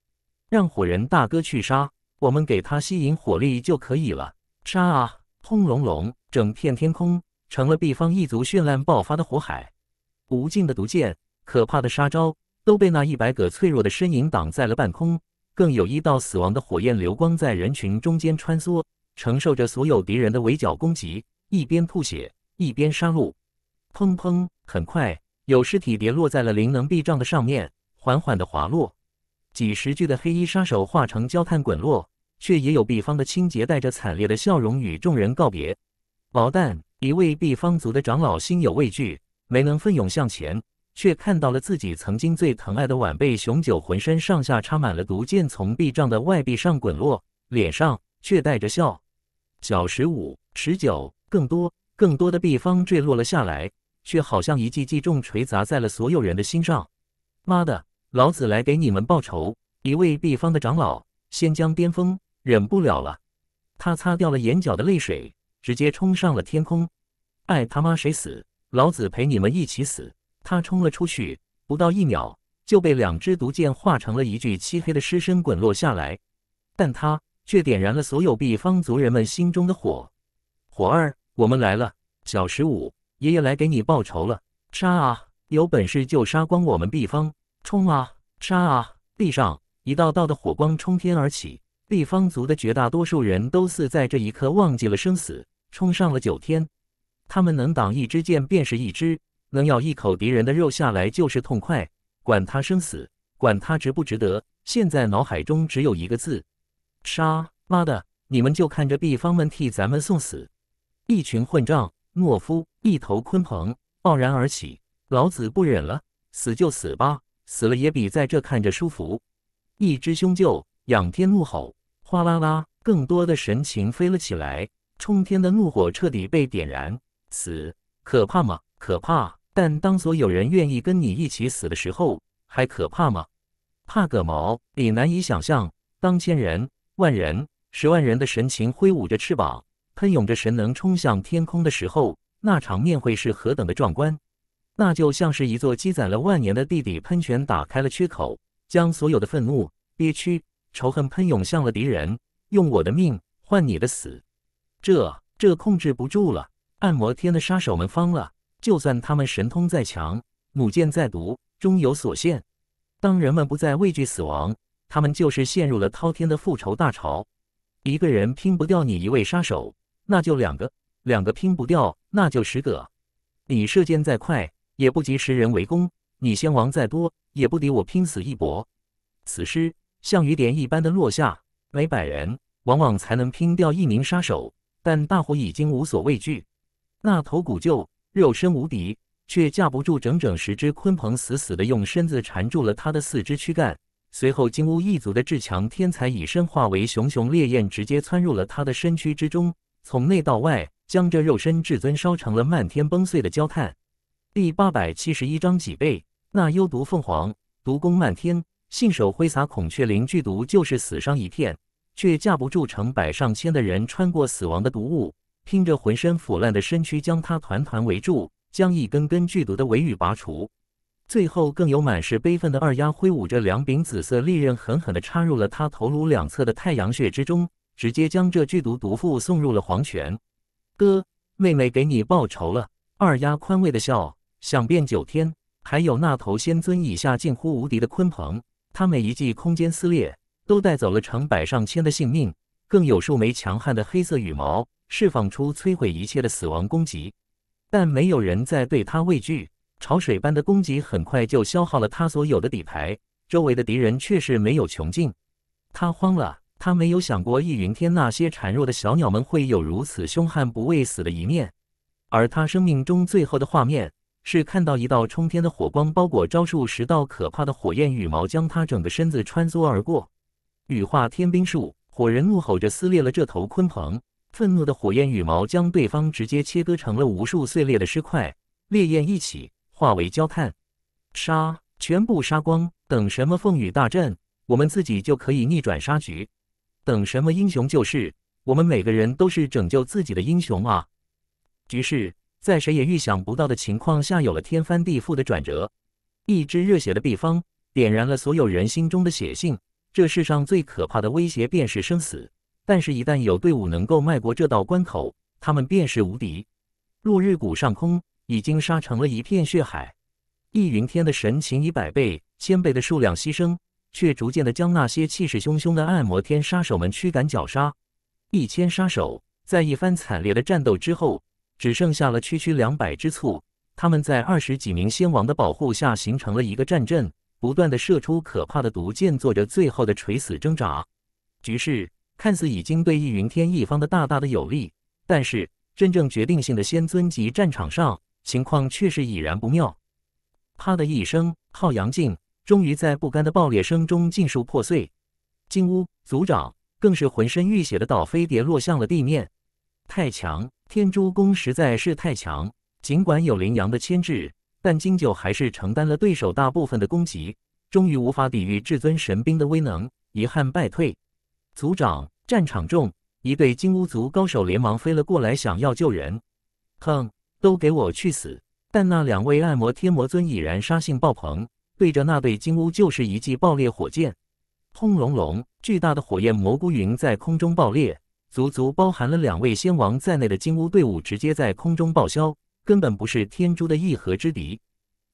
让火人大哥去杀。我们给他吸引火力就可以了。杀啊！轰隆隆，整片天空成了毕方一族绚烂爆发的火海，无尽的毒箭、可怕的杀招都被那一百个脆弱的身影挡在了半空。更有一道死亡的火焰流光在人群中间穿梭，承受着所有敌人的围剿攻击，一边吐血，一边杀戮。砰砰！很快，有尸体跌落在了灵能壁障的上面，缓缓地滑落。几十具的黑衣杀手化成焦炭滚落，却也有毕方的清洁带着惨烈的笑容与众人告别。老旦，一位毕方族的长老心有畏惧，没能奋勇向前，却看到了自己曾经最疼爱的晚辈熊九浑身上下插满了毒箭，从壁障的外壁上滚落，脸上却带着笑。小十五、十九，更多、更多的毕方坠落了下来，却好像一记记重锤砸在了所有人的心上。妈的！老子来给你们报仇！一位毕方的长老先将巅峰忍不了了，他擦掉了眼角的泪水，直接冲上了天空。爱他妈谁死，老子陪你们一起死！他冲了出去，不到一秒就被两支毒箭化成了一具漆黑的尸身滚落下来，但他却点燃了所有毕方族人们心中的火。火二，我们来了！小十五，爷爷来给你报仇了！杀啊！有本事就杀光我们毕方！冲啊！杀啊！地上一道道的火光冲天而起，毕方族的绝大多数人都似在这一刻忘记了生死，冲上了九天。他们能挡一支箭便是一支，能咬一口敌人的肉下来就是痛快，管他生死，管他值不值得。现在脑海中只有一个字：杀！妈的，你们就看着毕方们替咱们送死！一群混账懦夫，一头鲲鹏傲然而起，老子不忍了，死就死吧。死了也比在这看着舒服。一只凶鹫仰天怒吼，哗啦啦，更多的神情飞了起来，冲天的怒火彻底被点燃。死，可怕吗？可怕。但当所有人愿意跟你一起死的时候，还可怕吗？怕个毛！你难以想象，当千人、万人、十万人的神情挥舞着翅膀，喷涌着神能冲向天空的时候，那场面会是何等的壮观！那就像是一座积攒了万年的地底喷泉打开了缺口，将所有的愤怒、憋屈、仇恨喷涌向了敌人。用我的命换你的死，这这控制不住了！暗魔天的杀手们疯了。就算他们神通再强，弩箭再毒，终有所限。当人们不再畏惧死亡，他们就是陷入了滔天的复仇大潮。一个人拼不掉你一位杀手，那就两个；两个拼不掉，那就十个。你射箭再快。也不及十人围攻，你先王再多，也不敌我拼死一搏。此尸像雨点一般的落下，每百人往往才能拼掉一名杀手。但大伙已经无所畏惧。那头古鹫肉身无敌，却架不住整整十只鲲鹏死死的用身子缠住了他的四肢躯干。随后，金乌一族的至强天才以身化为熊熊烈焰，直接窜入了他的身躯之中，从内到外将这肉身至尊烧成了漫天崩碎的焦炭。第八百七十一章脊背。那幽毒凤凰，毒功漫天，信手挥洒孔雀翎剧毒，就是死伤一片，却架不住成百上千的人穿过死亡的毒雾，拼着浑身腐烂的身躯将它团团围住，将一根根剧毒的尾羽拔除。最后更有满是悲愤的二丫挥舞着两柄紫色利刃，狠狠地插入了他头颅两侧的太阳穴之中，直接将这剧毒毒妇送入了黄泉。哥，妹妹给你报仇了。二丫宽慰的笑。想遍九天，还有那头仙尊以下近乎无敌的鲲鹏，它每一记空间撕裂都带走了成百上千的性命，更有数枚强悍的黑色羽毛释放出摧毁一切的死亡攻击。但没有人再对他畏惧，潮水般的攻击很快就消耗了他所有的底牌，周围的敌人却是没有穷尽。他慌了，他没有想过易云天那些孱弱的小鸟们会有如此凶悍不畏死的一面，而他生命中最后的画面。是看到一道冲天的火光包裹，招数十道可怕的火焰羽毛将他整个身子穿梭而过，羽化天兵术，火人怒吼着撕裂了这头鲲鹏，愤怒的火焰羽毛将对方直接切割成了无数碎裂的尸块，烈焰一起化为焦炭，杀，全部杀光！等什么风雨大阵，我们自己就可以逆转杀局。等什么英雄救世，我们每个人都是拯救自己的英雄啊！局势。在谁也预想不到的情况下，有了天翻地覆的转折。一支热血的秘方点燃了所有人心中的血性。这世上最可怕的威胁便是生死，但是，一旦有队伍能够迈过这道关口，他们便是无敌。落日谷上空已经杀成了一片血海。易云天的神情以百倍、千倍的数量牺牲，却逐渐的将那些气势汹汹的暗魔天杀手们驱赶绞杀。一千杀手在一番惨烈的战斗之后。只剩下了区区两百只簇。他们在二十几名仙王的保护下形成了一个战阵，不断的射出可怕的毒箭，做着最后的垂死挣扎。局势看似已经对易云天一方的大大的有利，但是真正决定性的仙尊级战场上，情况却是已然不妙。啪的一声，浩阳镜终于在不甘的爆裂声中尽数破碎。金乌族长更是浑身浴血的倒飞碟落向了地面。太强，天珠宫实在是太强。尽管有羚羊的牵制，但金九还是承担了对手大部分的攻击，终于无法抵御至尊神兵的威能，遗憾败退。族长，战场中，一对金乌族高手连忙飞了过来，想要救人。哼，都给我去死！但那两位暗魔天魔尊已然杀性爆棚，对着那对金乌就是一记爆裂火箭。轰隆隆，巨大的火焰蘑菇云在空中爆裂。足足包含了两位仙王在内的金乌队伍，直接在空中报销，根本不是天珠的一合之敌。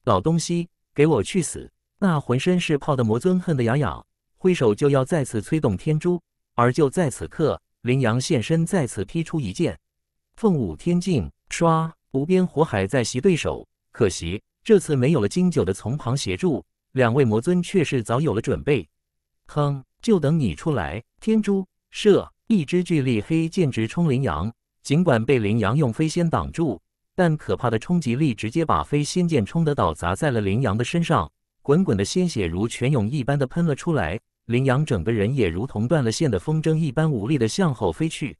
老东西，给我去死！那浑身是泡的魔尊恨得牙痒，挥手就要再次催动天珠。而就在此刻，林阳现身，再次劈出一剑，凤舞天境，唰，无边火海在袭对手。可惜这次没有了金九的从旁协助，两位魔尊却是早有了准备。哼，就等你出来，天珠射！一支巨力黑剑直冲羚羊，尽管被羚羊用飞仙挡住，但可怕的冲击力直接把飞仙剑冲得倒砸在了羚羊的身上，滚滚的鲜血如泉涌一般的喷了出来，羚羊整个人也如同断了线的风筝一般无力的向后飞去。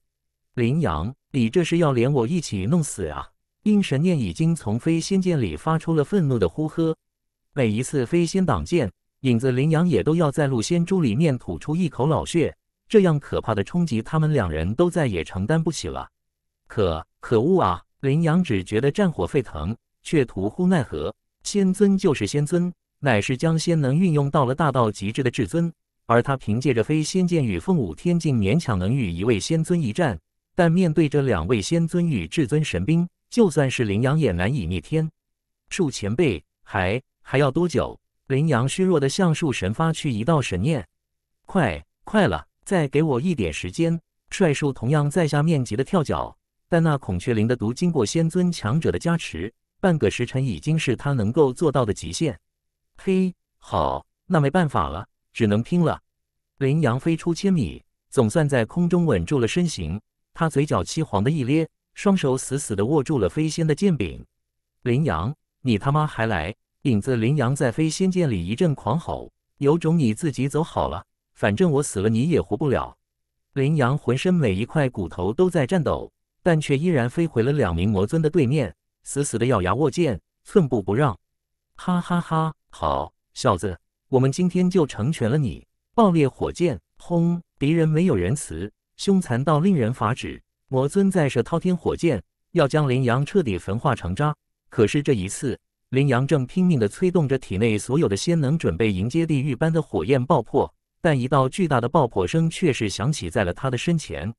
羚羊，你这是要连我一起弄死啊！阴神念已经从飞仙剑里发出了愤怒的呼喝。每一次飞仙挡剑，影子羚羊也都要在鹿仙珠里面吐出一口老血。这样可怕的冲击，他们两人都再也承担不起了。可可恶啊！林阳只觉得战火沸腾，却徒呼奈何。仙尊就是仙尊，乃是将仙能运用到了大到极致的至尊。而他凭借着飞仙剑与凤舞天境，勉强能与一位仙尊一战。但面对着两位仙尊与至尊神兵，就算是林阳也难以逆天。树前辈，还还要多久？林阳虚弱的向树神发去一道神念：“快快了。”再给我一点时间，帅树同样在下面急的跳脚，但那孔雀翎的毒经过仙尊强者的加持，半个时辰已经是他能够做到的极限。嘿，好，那没办法了，只能拼了。羚羊飞出千米，总算在空中稳住了身形，他嘴角凄黄的一咧，双手死死地握住了飞仙的剑柄。羚羊，你他妈还来！影子，羚羊在飞仙剑里一阵狂吼，有种你自己走好了。反正我死了，你也活不了。林阳浑身每一块骨头都在颤抖，但却依然飞回了两名魔尊的对面，死死的咬牙握剑，寸步不让。哈哈哈，好小子，我们今天就成全了你！爆裂火箭，轰！敌人没有仁慈，凶残到令人发指。魔尊再射滔天火箭，要将林阳彻底焚化成渣。可是这一次，林阳正拼命地催动着体内所有的仙能，准备迎接地狱般的火焰爆破。但一道巨大的爆破声却是响起在了他的身前。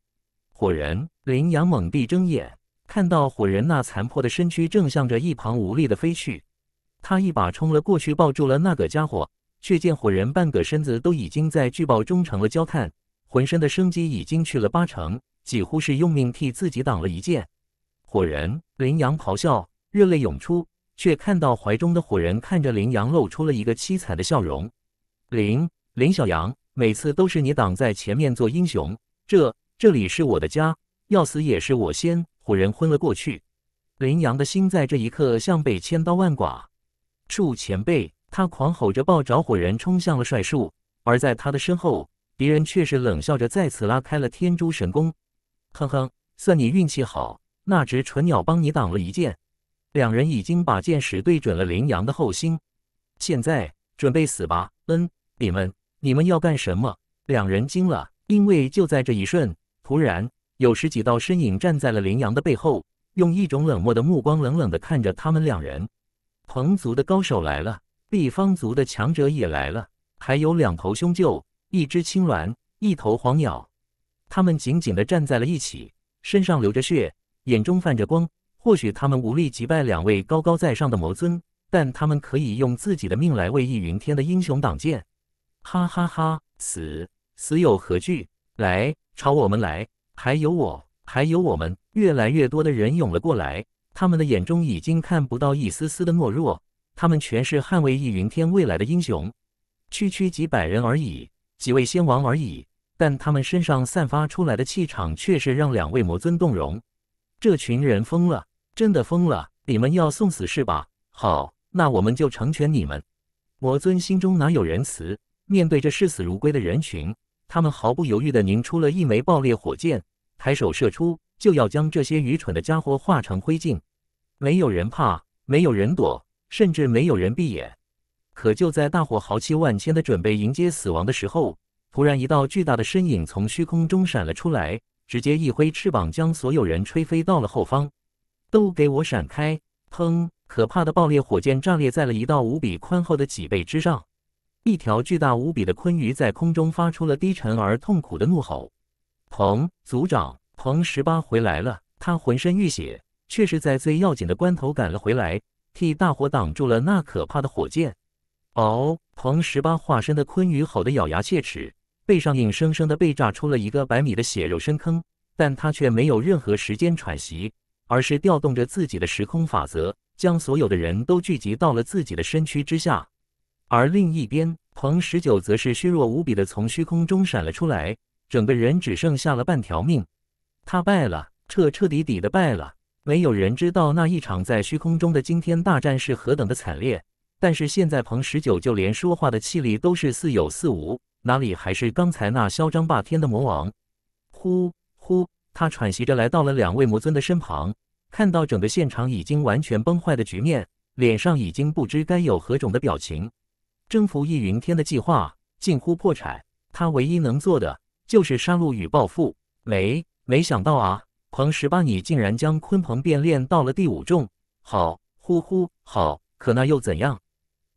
火人羚羊猛地睁眼，看到火人那残破的身躯正向着一旁无力地飞去。他一把冲了过去，抱住了那个家伙，却见火人半个身子都已经在巨爆中成了焦炭，浑身的生机已经去了八成，几乎是用命替自己挡了一剑。火人羚羊咆哮，热泪涌出，却看到怀中的火人看着羚羊，露出了一个凄惨的笑容。林。林小阳，每次都是你挡在前面做英雄。这这里是我的家，要死也是我先。火人昏了过去。林阳的心在这一刻像被千刀万剐。树前辈，他狂吼着抱着火人冲向了帅树，而在他的身后，敌人却是冷笑着再次拉开了天珠神弓。哼哼，算你运气好，那只蠢鸟帮你挡了一剑。两人已经把箭矢对准了林阳的后心。现在准备死吧。嗯，你们。你们要干什么？两人惊了，因为就在这一瞬，突然有十几道身影站在了羚羊的背后，用一种冷漠的目光冷冷地看着他们两人。彭族的高手来了，毕方族的强者也来了，还有两头凶鹫，一只青鸾，一头黄鸟。他们紧紧地站在了一起，身上流着血，眼中泛着光。或许他们无力击败两位高高在上的魔尊，但他们可以用自己的命来为易云天的英雄挡剑。哈哈哈！死死有何惧？来，朝我们来！还有我，还有我们！越来越多的人涌了过来，他们的眼中已经看不到一丝丝的懦弱，他们全是捍卫易云天未来的英雄。区区几百人而已，几位仙王而已，但他们身上散发出来的气场，却是让两位魔尊动容。这群人疯了，真的疯了！你们要送死是吧？好，那我们就成全你们。魔尊心中哪有仁慈？面对着视死如归的人群，他们毫不犹豫地拧出了一枚爆裂火箭，抬手射出，就要将这些愚蠢的家伙化成灰烬。没有人怕，没有人躲，甚至没有人闭眼。可就在大伙豪气万千的准备迎接死亡的时候，突然一道巨大的身影从虚空中闪了出来，直接一挥翅膀，将所有人吹飞到了后方。都给我闪开！砰，可怕的爆裂火箭炸裂在了一道无比宽厚的脊背之上。一条巨大无比的鲲鱼在空中发出了低沉而痛苦的怒吼。彭族长，彭十八回来了，他浑身浴血，却是在最要紧的关头赶了回来，替大伙挡住了那可怕的火箭。哦，彭十八化身的鲲鱼吼得咬牙切齿，背上硬生生的被炸出了一个百米的血肉深坑，但他却没有任何时间喘息，而是调动着自己的时空法则，将所有的人都聚集到了自己的身躯之下。而另一边，彭十九则是虚弱无比的从虚空中闪了出来，整个人只剩下了半条命。他败了，彻彻底底的败了。没有人知道那一场在虚空中的惊天大战是何等的惨烈，但是现在彭十九就连说话的气力都是似有似无，哪里还是刚才那嚣张霸天的魔王？呼呼，他喘息着来到了两位魔尊的身旁，看到整个现场已经完全崩坏的局面，脸上已经不知该有何种的表情。征服易云天的计划近乎破产，他唯一能做的就是杀戮与报复。没没想到啊，狂十八你竟然将鲲鹏变练到了第五重！好，呼呼，好。可那又怎样？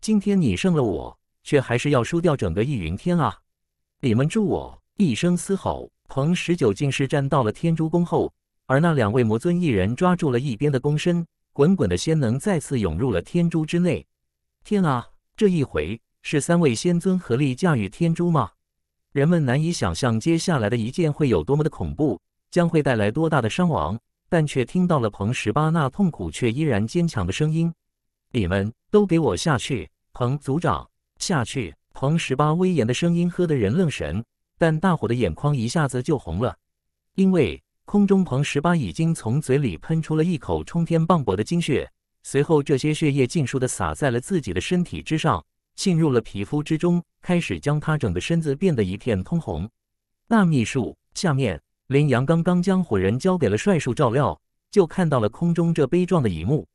今天你胜了我，却还是要输掉整个易云天啊！你们助我！一声嘶吼，狂十九竟是站到了天珠宫后，而那两位魔尊一人抓住了一边的宫身，滚滚的仙能再次涌入了天珠之内。天啊！这一回是三位仙尊合力驾驭天珠吗？人们难以想象接下来的一剑会有多么的恐怖，将会带来多大的伤亡，但却听到了彭十八那痛苦却依然坚强的声音：“你们都给我下去！”彭族长，下去！彭十八威严的声音喝得人愣神，但大伙的眼眶一下子就红了，因为空中彭十八已经从嘴里喷出了一口冲天磅礴的精血。随后，这些血液尽数的洒在了自己的身体之上，浸入了皮肤之中，开始将他整个身子变得一片通红。大秘书，下面，林阳刚刚将火人交给了帅树照料，就看到了空中这悲壮的一幕。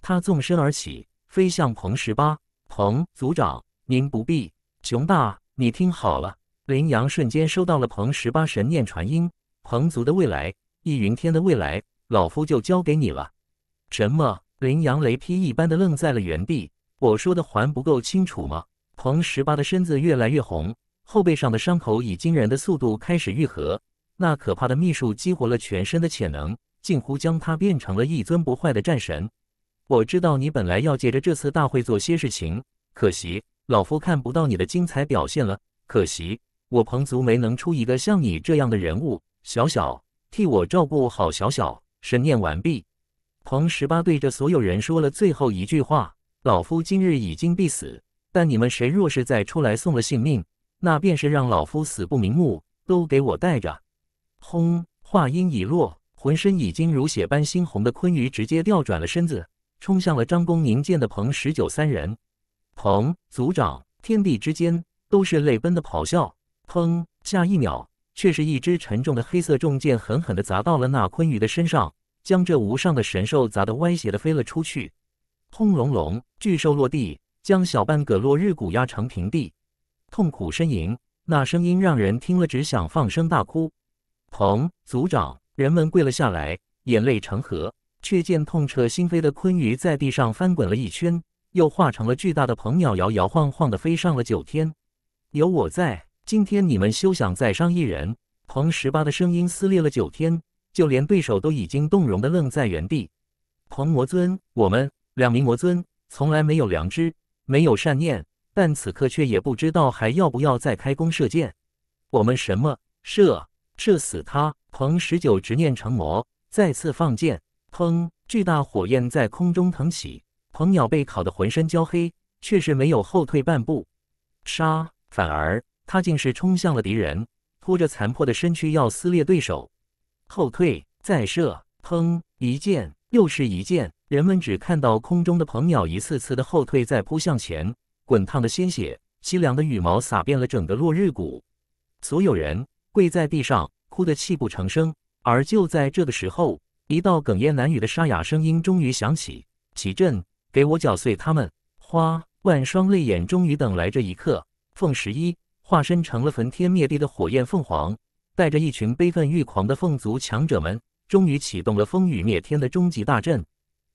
他纵身而起，飞向彭十八。彭族长，您不必。熊大，你听好了。林阳瞬间收到了彭十八神念传音。彭族的未来，易云天的未来，老夫就交给你了。什么？羚羊雷劈一般的愣在了原地。我说的还不够清楚吗？彭十八的身子越来越红，后背上的伤口以惊人的速度开始愈合。那可怕的秘术激活了全身的潜能，近乎将他变成了一尊不坏的战神。我知道你本来要借着这次大会做些事情，可惜老夫看不到你的精彩表现了。可惜我彭族没能出一个像你这样的人物。小小，替我照顾好小小。神念完毕。彭十八对着所有人说了最后一句话：“老夫今日已经必死，但你们谁若是再出来送了性命，那便是让老夫死不瞑目！都给我带着！”轰！话音已落，浑身已经如血般猩红的鲲鱼直接调转了身子，冲向了张弓凝箭的彭十九三人。彭族长，天地之间都是泪奔的咆哮。砰！下一秒，却是一支沉重的黑色重箭狠狠地砸到了那鲲鱼的身上。将这无上的神兽砸得歪斜的飞了出去，轰隆隆，巨兽落地，将小半个落日谷压成平地，痛苦呻吟，那声音让人听了只想放声大哭。彭族长，人们跪了下来，眼泪成河。却见痛彻心扉的鲲鱼在地上翻滚了一圈，又化成了巨大的鹏鸟，摇摇晃晃的飞上了九天。有我在，今天你们休想再伤一人！彭十八的声音撕裂了九天。就连对手都已经动容的愣在原地。狂魔尊，我们两名魔尊从来没有良知，没有善念，但此刻却也不知道还要不要再开弓射箭。我们什么射？射死他！彭十九执念成魔，再次放箭，砰！巨大火焰在空中腾起，鹏鸟被烤得浑身焦黑，却是没有后退半步，杀！反而他竟是冲向了敌人，拖着残破的身躯要撕裂对手。后退，再射，砰！一箭，又是一箭。人们只看到空中的鹏鸟一次次的后退，再扑向前。滚烫的鲜血，凄凉的羽毛，洒遍了整个落日谷。所有人跪在地上，哭得泣不成声。而就在这个时候，一道哽咽难语的沙哑声音终于响起：“启震，给我搅碎他们！”花万双泪眼终于等来这一刻。凤十一化身成了焚天灭地的火焰凤凰。带着一群悲愤欲狂的凤族强者们，终于启动了风雨灭天的终极大阵。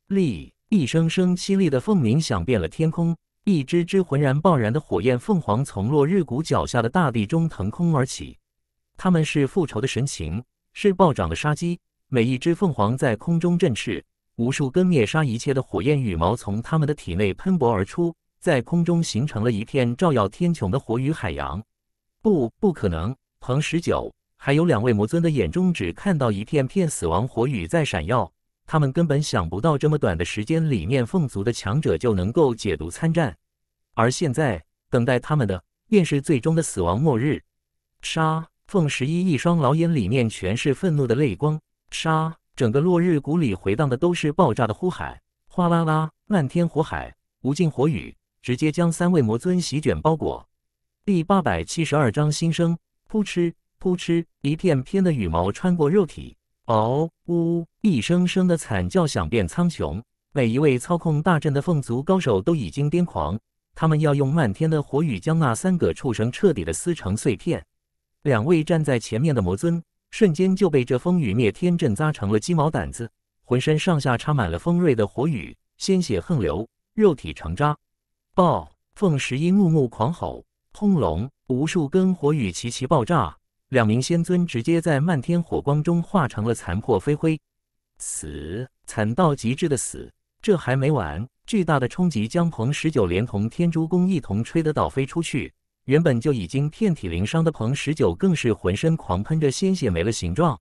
厉一声声凄厉的凤鸣响遍了天空，一只只浑然爆燃的火焰凤凰从落日谷脚下的大地中腾空而起。他们是复仇的神情，是暴涨的杀机。每一只凤凰在空中振翅，无数根灭杀一切的火焰羽毛从他们的体内喷薄而出，在空中形成了一片照耀天穹的火与海洋。不，不可能，彭十九！还有两位魔尊的眼中只看到一片片死亡火雨在闪耀，他们根本想不到这么短的时间里面，凤族的强者就能够解毒参战。而现在等待他们的便是最终的死亡末日。杀！凤十一一双老眼里面全是愤怒的泪光。杀！整个落日谷里回荡的都是爆炸的呼喊，哗啦啦，漫天火海，无尽火雨直接将三位魔尊席卷包裹。第八百七十二章新生。扑哧。扑哧，一片片的羽毛穿过肉体，嗷呜一声声的惨叫响遍苍穹。每一位操控大阵的凤族高手都已经癫狂，他们要用漫天的火雨将那三个畜生彻底的撕成碎片。两位站在前面的魔尊瞬间就被这风雨灭天阵砸成了鸡毛掸子，浑身上下插满了锋锐的火雨，鲜血横流，肉体成渣。爆！凤十一怒目狂吼，轰隆，无数根火雨齐齐爆炸。两名仙尊直接在漫天火光中化成了残破飞灰，死惨到极致的死。这还没完，巨大的冲击将彭十九连同天珠宫一同吹得倒飞出去。原本就已经遍体鳞伤的彭十九，更是浑身狂喷着鲜血，没了形状。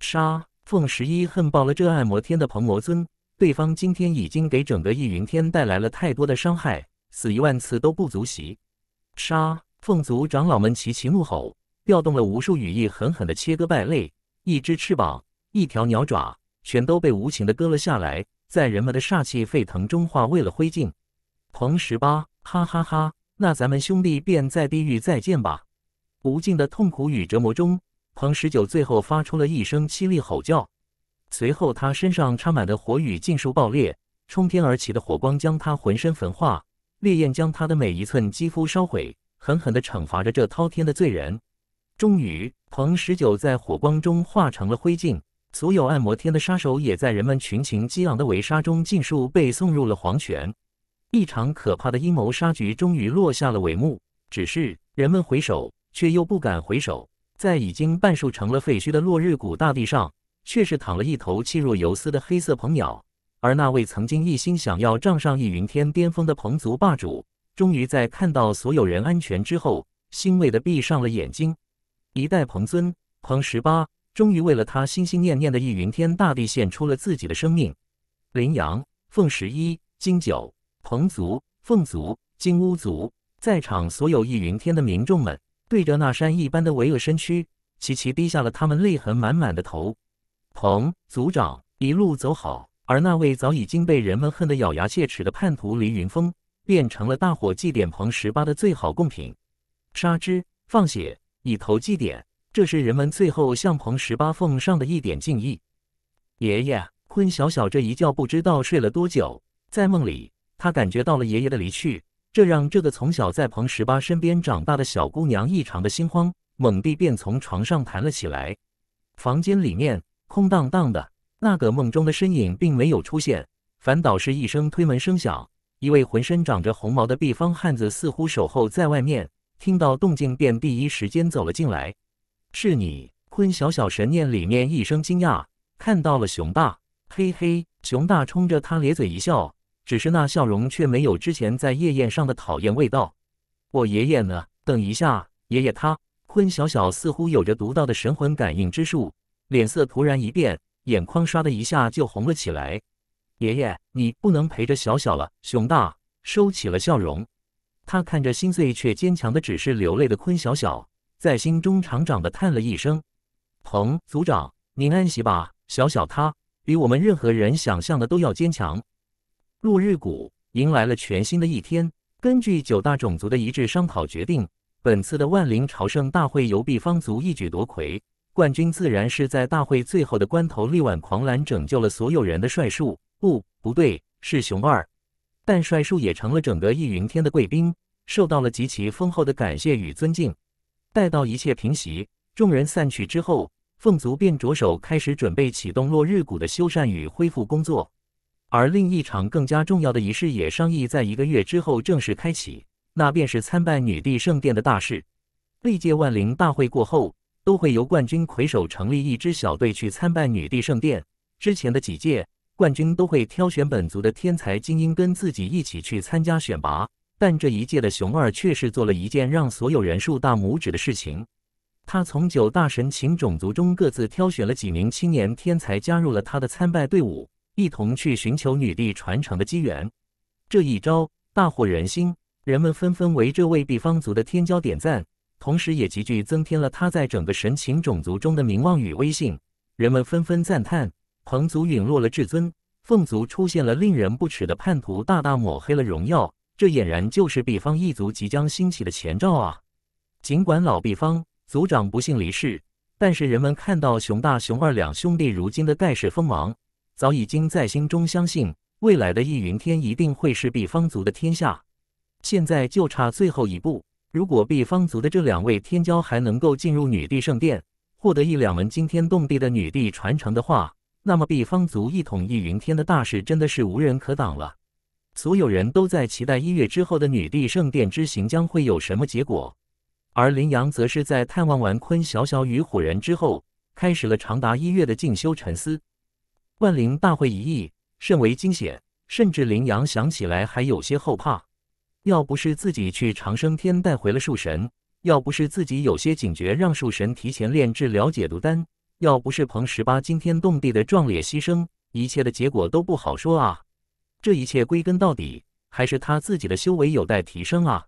杀！凤十一恨爆了这暗魔天的彭魔尊，对方今天已经给整个易云天带来了太多的伤害，死一万次都不足惜。杀！凤族长老们齐齐怒吼。调动了无数羽翼，狠狠地切割败类，一只翅膀，一条鸟爪，全都被无情地割了下来，在人们的煞气沸腾中化为了灰烬。彭十八，哈哈哈！那咱们兄弟便在地狱再见吧！无尽的痛苦与折磨中，彭十九最后发出了一声凄厉吼叫，随后他身上插满的火羽尽数爆裂，冲天而起的火光将他浑身焚化，烈焰将他的每一寸肌肤烧毁，狠狠地惩罚着这滔天的罪人。终于，彭十九在火光中化成了灰烬。所有暗魔天的杀手也在人们群情激昂的围杀中尽数被送入了黄泉。一场可怕的阴谋杀局终于落下了帷幕。只是人们回首，却又不敢回首。在已经半数成了废墟的落日谷大地上，却是躺了一头气若游丝的黑色鹏鸟。而那位曾经一心想要仗上翼云天巅峰的鹏族霸主，终于在看到所有人安全之后，欣慰的闭上了眼睛。一代彭尊彭十八，终于为了他心心念念的易云天大地，献出了自己的生命。羚羊凤十一金九彭族、凤族、金乌族，在场所有易云天的民众们，对着那山一般的巍峨身躯，齐齐低下了他们泪痕满满的头。彭族长一路走好。而那位早已经被人们恨得咬牙切齿的叛徒黎云峰，变成了大伙祭奠彭十八的最好贡品。杀之，放血。以头祭奠，这是人们最后向彭十八奉上的一点敬意。爷爷坤小小这一觉不知道睡了多久，在梦里他感觉到了爷爷的离去，这让这个从小在彭十八身边长大的小姑娘异常的心慌，猛地便从床上弹了起来。房间里面空荡荡的，那个梦中的身影并没有出现，反倒是一声推门声响，一位浑身长着红毛的毕方汉子似乎守候在外面。听到动静，便第一时间走了进来。是你，坤小小神念里面一声惊讶，看到了熊大，嘿嘿，熊大冲着他咧嘴一笑，只是那笑容却没有之前在夜宴上的讨厌味道。我爷爷呢？等一下，爷爷他，坤小小似乎有着独到的神魂感应之术，脸色突然一变，眼眶唰的一下就红了起来。爷爷，你不能陪着小小了。熊大收起了笑容。他看着心碎却坚强的，只是流泪的坤小小，在心中长长的叹了一声：“彭组长，您安息吧，小小他比我们任何人想象的都要坚强。”落日谷迎来了全新的一天。根据九大种族的一致商讨决定，本次的万灵朝圣大会由毕方族一举夺魁，冠军自然是在大会最后的关头力挽狂澜拯救了所有人的帅树。不，不对，是熊二。但帅叔也成了整个易云天的贵宾，受到了极其丰厚的感谢与尊敬。待到一切平息，众人散去之后，凤族便着手开始准备启动落日谷的修缮与恢复工作。而另一场更加重要的仪式也商议在一个月之后正式开启，那便是参拜女帝圣殿的大事。历届万灵大会过后，都会由冠军魁首成立一支小队去参拜女帝圣殿。之前的几届。冠军都会挑选本族的天才精英跟自己一起去参加选拔，但这一届的熊二却是做了一件让所有人竖大拇指的事情。他从九大神禽种族中各自挑选了几名青年天才，加入了他的参拜队伍，一同去寻求女帝传承的机缘。这一招大获人心，人们纷纷为这位地方族的天骄点赞，同时也极具增添了他在整个神禽种族中的名望与威信。人们纷纷赞叹。彭族陨落了，至尊凤族出现了令人不齿的叛徒，大大抹黑了荣耀。这俨然就是毕方一族即将兴起的前兆啊！尽管老毕方族长不幸离世，但是人们看到熊大、熊二两兄弟如今的盖世锋芒，早已经在心中相信，未来的易云天一定会是毕方族的天下。现在就差最后一步，如果毕方族的这两位天骄还能够进入女帝圣殿，获得一两门惊天动地的女帝传承的话，那么，毕方族一统一云天的大事真的是无人可挡了。所有人都在期待一月之后的女帝圣殿之行将会有什么结果，而林阳则是在探望完昆小小与虎人之后，开始了长达一月的静修沉思。万灵大会一役甚为惊险，甚至林阳想起来还有些后怕。要不是自己去长生天带回了树神，要不是自己有些警觉让树神提前炼制了解毒丹。要不是彭十八惊天动地的壮烈牺牲，一切的结果都不好说啊！这一切归根到底还是他自己的修为有待提升啊！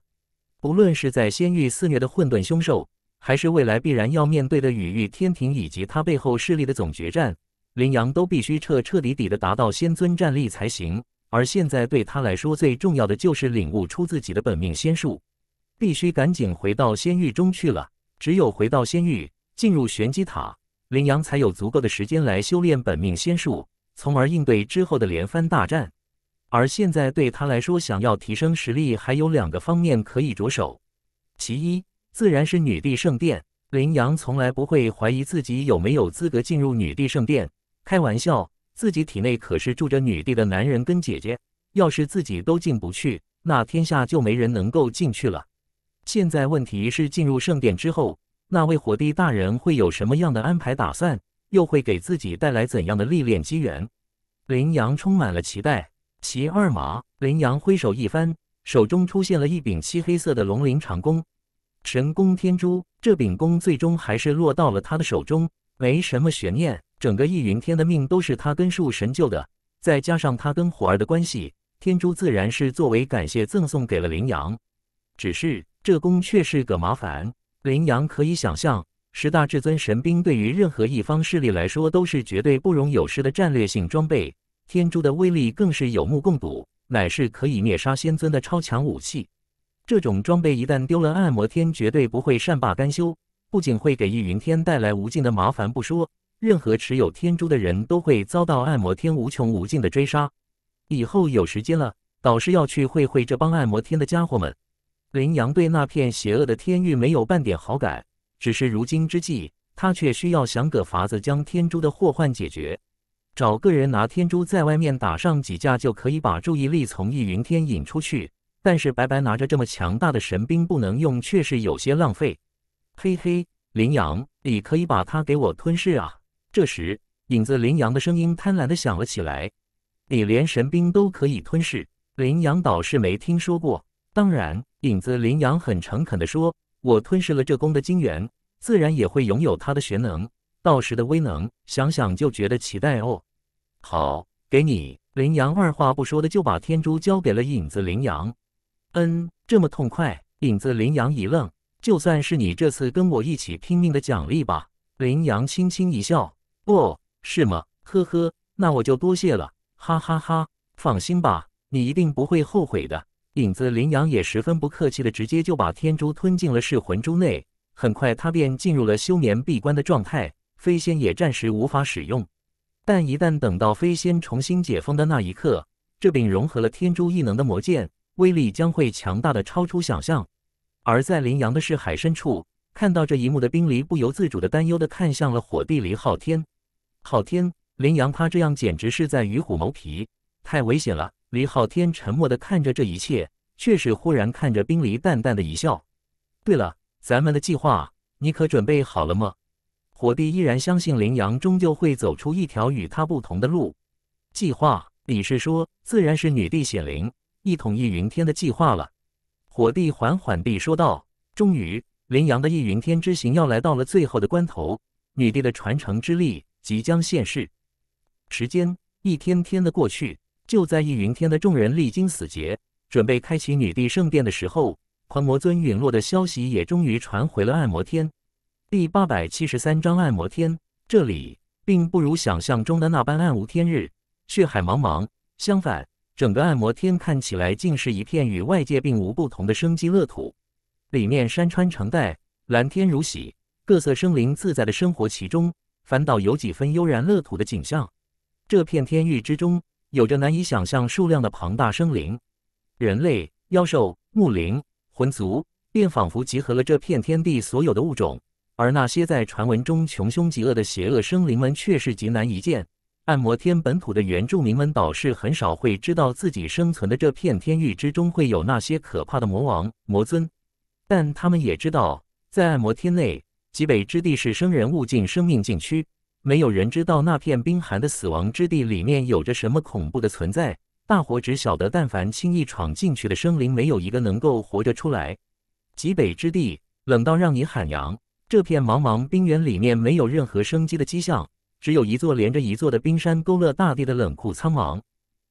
不论是在仙域肆虐的混沌凶兽，还是未来必然要面对的羽域天庭以及他背后势力的总决战，林阳都必须彻彻底底的达到仙尊战力才行。而现在对他来说最重要的就是领悟出自己的本命仙术，必须赶紧回到仙域中去了。只有回到仙域，进入玄机塔。林阳才有足够的时间来修炼本命仙术，从而应对之后的连番大战。而现在对他来说，想要提升实力，还有两个方面可以着手。其一，自然是女帝圣殿。林阳从来不会怀疑自己有没有资格进入女帝圣殿。开玩笑，自己体内可是住着女帝的男人跟姐姐，要是自己都进不去，那天下就没人能够进去了。现在问题是，进入圣殿之后。那位火帝大人会有什么样的安排打算？又会给自己带来怎样的历练机缘？林阳充满了期待。骑二马，林阳挥手一翻，手中出现了一柄漆黑色的龙鳞长弓。神弓天珠，这柄弓最终还是落到了他的手中，没什么悬念。整个易云天的命都是他跟树神救的，再加上他跟火儿的关系，天珠自然是作为感谢赠送给了林阳。只是这弓却是个麻烦。林阳可以想象，十大至尊神兵对于任何一方势力来说都是绝对不容有失的战略性装备。天珠的威力更是有目共睹，乃是可以灭杀仙尊的超强武器。这种装备一旦丢了，暗魔天绝对不会善罢甘休，不仅会给易云天带来无尽的麻烦不说，任何持有天珠的人都会遭到暗魔天无穷无尽的追杀。以后有时间了，导师要去会会这帮按摩天的家伙们。林阳对那片邪恶的天域没有半点好感，只是如今之际，他却需要想个法子将天珠的祸患解决，找个人拿天珠在外面打上几架，就可以把注意力从易云天引出去。但是白白拿着这么强大的神兵不能用，确实有些浪费。嘿嘿，林阳，你可以把它给我吞噬啊！这时，影子林阳的声音贪婪的响了起来：“你连神兵都可以吞噬，林阳倒是没听说过。当然。”影子羚羊很诚恳地说：“我吞噬了这宫的精元，自然也会拥有它的玄能，到时的威能，想想就觉得期待哦。”好，给你。羚羊二话不说的就把天珠交给了影子羚羊。嗯，这么痛快。影子羚羊一愣：“就算是你这次跟我一起拼命的奖励吧。”羚羊轻轻一笑：“哦，是吗？呵呵，那我就多谢了。哈哈哈，放心吧，你一定不会后悔的。”影子林阳也十分不客气的，直接就把天珠吞进了噬魂珠内。很快，他便进入了休眠闭关的状态，飞仙也暂时无法使用。但一旦等到飞仙重新解封的那一刻，这柄融合了天珠异能的魔剑，威力将会强大的超出想象。而在林阳的视海深处，看到这一幕的冰离不由自主的担忧的看向了火帝离昊天。昊天，林阳他这样简直是在与虎谋皮，太危险了。李浩天沉默的看着这一切，却是忽然看着冰离淡淡的一笑。对了，咱们的计划，你可准备好了吗？火帝依然相信林阳终究会走出一条与他不同的路。计划？李氏说自然是女帝显灵，一统一云天的计划了？火帝缓缓地说道。终于，林阳的一云天之行要来到了最后的关头，女帝的传承之力即将现世。时间一天天的过去。就在易云天的众人历经死劫，准备开启女帝圣殿的时候，狂魔尊陨落的消息也终于传回了暗魔天。第八百七十三章暗魔天这里并不如想象中的那般暗无天日、血海茫茫，相反，整个暗魔天看起来竟是一片与外界并无不同的生机乐土。里面山川成带，蓝天如洗，各色生灵自在的生活其中，反倒有几分悠然乐土的景象。这片天域之中。有着难以想象数量的庞大生灵，人类、妖兽、木灵、魂族，便仿佛集合了这片天地所有的物种。而那些在传闻中穷凶极恶的邪恶生灵们，却是极难一见。暗魔天本土的原住民们倒是很少会知道自己生存的这片天域之中会有那些可怕的魔王、魔尊，但他们也知道，在按摩天内，极北之地是生人勿近生命禁区。没有人知道那片冰寒的死亡之地里面有着什么恐怖的存在。大伙只晓得，但凡轻易闯进去的生灵，没有一个能够活着出来。极北之地，冷到让你喊凉。这片茫茫冰原里面没有任何生机的迹象，只有一座连着一座的冰山勾勒大地的冷酷苍茫。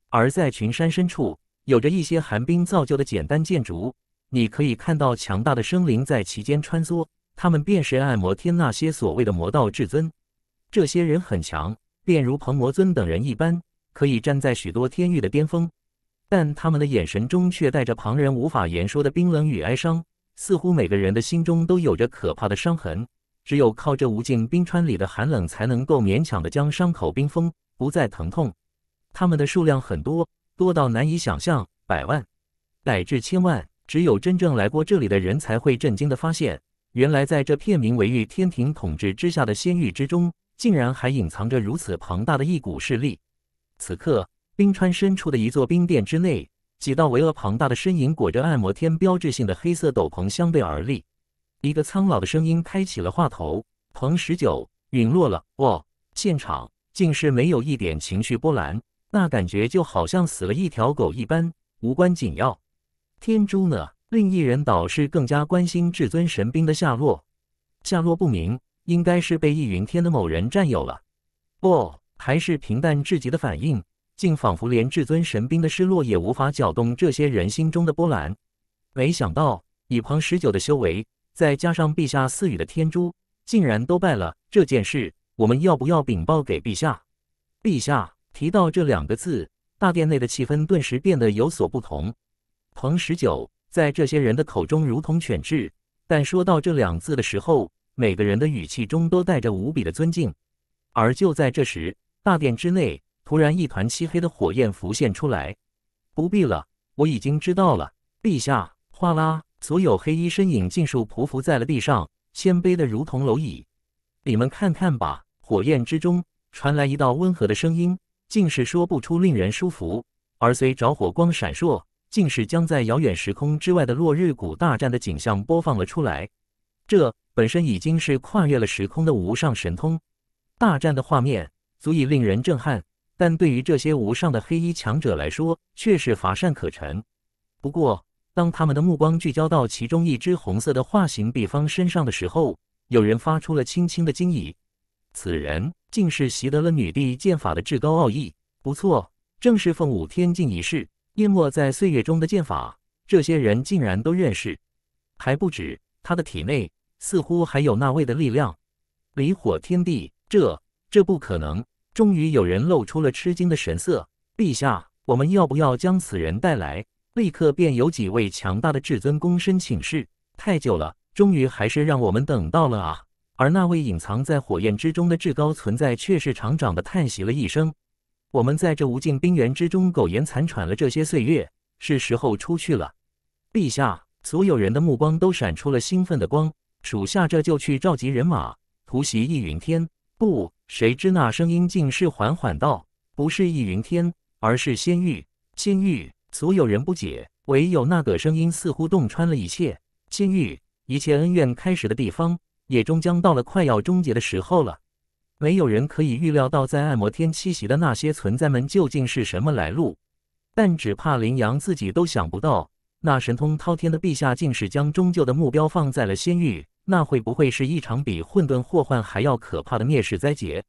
而在群山深处，有着一些寒冰造就的简单建筑。你可以看到强大的生灵在其间穿梭，他们便是按摩天那些所谓的魔道至尊。这些人很强，便如彭魔尊等人一般，可以站在许多天域的巅峰。但他们的眼神中却带着旁人无法言说的冰冷与哀伤，似乎每个人的心中都有着可怕的伤痕。只有靠着无尽冰川里的寒冷，才能够勉强的将伤口冰封，不再疼痛。他们的数量很多，多到难以想象，百万乃至千万。只有真正来过这里的人，才会震惊的发现，原来在这片名为“玉天庭”统治之下的仙域之中。竟然还隐藏着如此庞大的一股势力！此刻，冰川深处的一座冰殿之内，几道巍峨庞大的身影裹着按摩天标志性的黑色斗篷相对而立。一个苍老的声音开启了话头：“彭十九陨落了。”哦，现场竟是没有一点情绪波澜，那感觉就好像死了一条狗一般，无关紧要。天珠呢？另一人倒是更加关心至尊神兵的下落，下落不明。应该是被易云天的某人占有了，不，还是平淡至极的反应，竟仿佛连至尊神兵的失落也无法搅动这些人心中的波澜。没想到以庞十九的修为，再加上陛下赐予的天珠，竟然都败了。这件事，我们要不要禀报给陛下？陛下提到这两个字，大殿内的气氛顿时变得有所不同。庞十九在这些人的口中如同犬彘，但说到这两字的时候。每个人的语气中都带着无比的尊敬，而就在这时，大殿之内突然一团漆黑的火焰浮现出来。不必了，我已经知道了，陛下。哗啦，所有黑衣身影尽数匍匐在了地上，谦卑的如同蝼蚁。你们看看吧，火焰之中传来一道温和的声音，竟是说不出令人舒服。而随着火光闪烁，竟是将在遥远时空之外的落日谷大战的景象播放了出来。这。本身已经是跨越了时空的无上神通，大战的画面足以令人震撼。但对于这些无上的黑衣强者来说，却是乏善可陈。不过，当他们的目光聚焦到其中一只红色的化形毕方身上的时候，有人发出了轻轻的惊异：此人竟是习得了女帝剑法的至高奥义。不错，正是凤舞天境一世淹没在岁月中的剑法。这些人竟然都认识，还不止，他的体内。似乎还有那位的力量，离火天地，这这不可能！终于有人露出了吃惊的神色。陛下，我们要不要将此人带来？立刻便有几位强大的至尊躬身请示。太久了，终于还是让我们等到了啊！而那位隐藏在火焰之中的至高存在却是长长地叹息了一声：“我们在这无尽冰原之中苟延残喘了这些岁月，是时候出去了。”陛下，所有人的目光都闪出了兴奋的光。属下这就去召集人马，突袭易云天。不，谁知那声音竟是缓缓道：“不是易云天，而是仙玉。”仙玉，所有人不解，唯有那个声音似乎洞穿了一切。仙玉，一切恩怨开始的地方，也终将到了快要终结的时候了。没有人可以预料到，在按摩天栖息的那些存在们究竟是什么来路，但只怕林阳自己都想不到。”那神通滔天的陛下，竟是将终究的目标放在了仙域，那会不会是一场比混沌祸患还要可怕的灭世灾劫？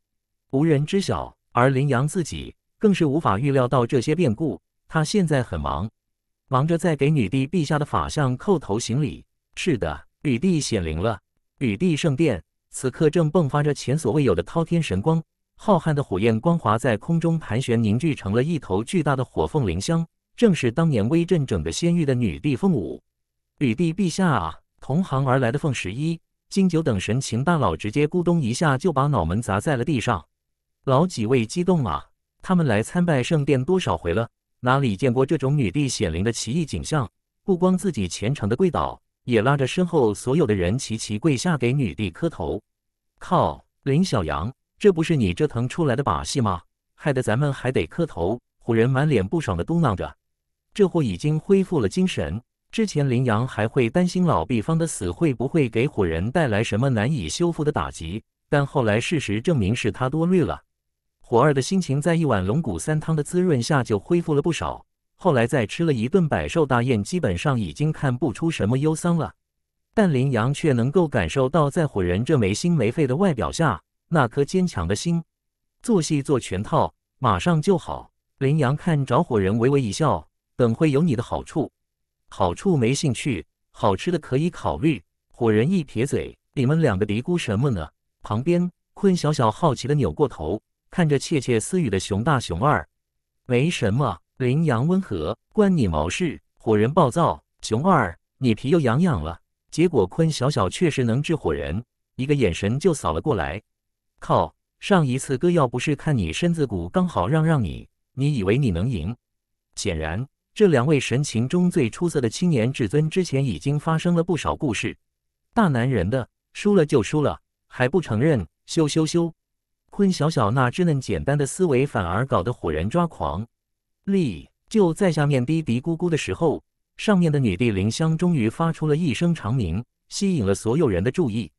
无人知晓，而林阳自己更是无法预料到这些变故。他现在很忙，忙着在给女帝陛下的法相叩头行礼。是的，女帝显灵了，女帝圣殿此刻正迸发着前所未有的滔天神光，浩瀚的火焰光华在空中盘旋，凝聚成了一头巨大的火凤灵香。正是当年威震整个仙域的女帝凤舞，女帝陛下啊！同行而来的凤十一、金九等神情大佬，直接咕咚一下就把脑门砸在了地上。老几位激动啊！他们来参拜圣殿多少回了，哪里见过这种女帝显灵的奇异景象？不光自己虔诚的跪倒，也拉着身后所有的人齐齐跪下给女帝磕头。靠！林小阳，这不是你折腾出来的把戏吗？害得咱们还得磕头！虎人满脸不爽的嘟囔着。这货已经恢复了精神。之前林阳还会担心老毕方的死会不会给火人带来什么难以修复的打击，但后来事实证明是他多虑了。火二的心情在一碗龙骨三汤的滋润下就恢复了不少。后来在吃了一顿百兽大宴，基本上已经看不出什么忧桑了。但林阳却能够感受到，在火人这没心没肺的外表下，那颗坚强的心。做戏做全套，马上就好。林阳看着火人，微微一笑。等会有你的好处，好处没兴趣，好吃的可以考虑。火人一撇嘴：“你们两个嘀咕什么呢？”旁边，坤小小好奇的扭过头，看着窃窃私语的熊大、熊二。没什么，羚羊温和，关你毛事。火人暴躁，熊二，你皮又痒痒了。结果，坤小小确实能治火人，一个眼神就扫了过来。靠，上一次哥要不是看你身子骨刚好让让你，你以为你能赢？显然。这两位神情中最出色的青年至尊之前已经发生了不少故事。大男人的输了就输了，还不承认，羞羞羞！坤小小那稚嫩简单的思维反而搞得唬人抓狂。立就在下面嘀嘀咕咕的时候，上面的女帝凌香终于发出了一声长鸣，吸引了所有人的注意。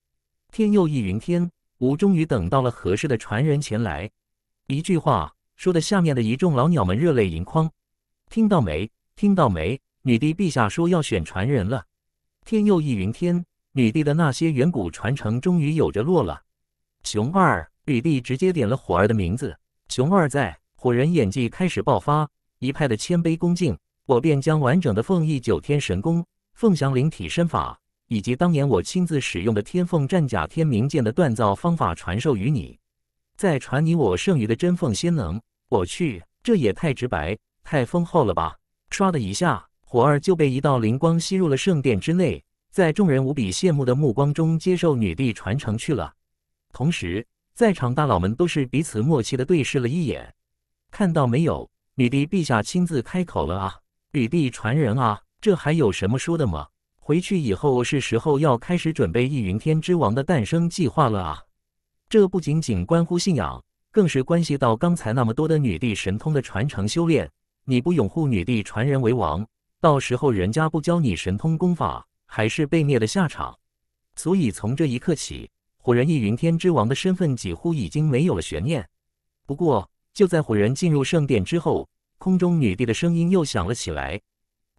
天佑一云天，吾终于等到了合适的传人前来。一句话说的下面的一众老鸟们热泪盈眶。听到没？听到没？女帝陛下说要选传人了。天佑一云天，女帝的那些远古传承终于有着落了。熊二，女帝直接点了火儿的名字。熊二在，火人演技开始爆发，一派的谦卑恭敬。我便将完整的凤翼九天神功、凤翔灵体身法，以及当年我亲自使用的天凤战甲、天明剑的锻造方法传授于你，再传你我剩余的真凤仙能。我去，这也太直白。太丰厚了吧！唰的一下，火儿就被一道灵光吸入了圣殿之内，在众人无比羡慕的目光中，接受女帝传承去了。同时，在场大佬们都是彼此默契的对视了一眼，看到没有，女帝陛下亲自开口了啊！女帝传人啊，这还有什么说的吗？回去以后是时候要开始准备易云天之王的诞生计划了啊！这不仅仅关乎信仰，更是关系到刚才那么多的女帝神通的传承修炼。你不拥护女帝传人为王，到时候人家不教你神通功法，还是被灭的下场。所以从这一刻起，火人易云天之王的身份几乎已经没有了悬念。不过就在火人进入圣殿之后，空中女帝的声音又响了起来：“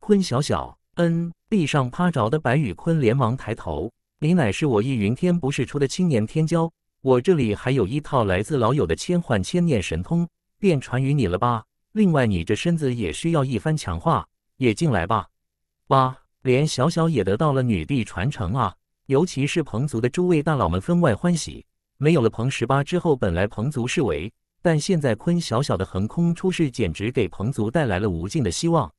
坤小小，嗯，地上趴着的白宇坤连忙抬头，你乃是我易云天不是出的青年天骄，我这里还有一套来自老友的千幻千念神通，便传于你了吧。”另外，你这身子也需要一番强化，也进来吧。哇，连小小也得到了女帝传承啊！尤其是彭族的诸位大佬们分外欢喜。没有了彭十八之后，本来彭族是为，但现在鲲小小的横空出世，简直给彭族带来了无尽的希望。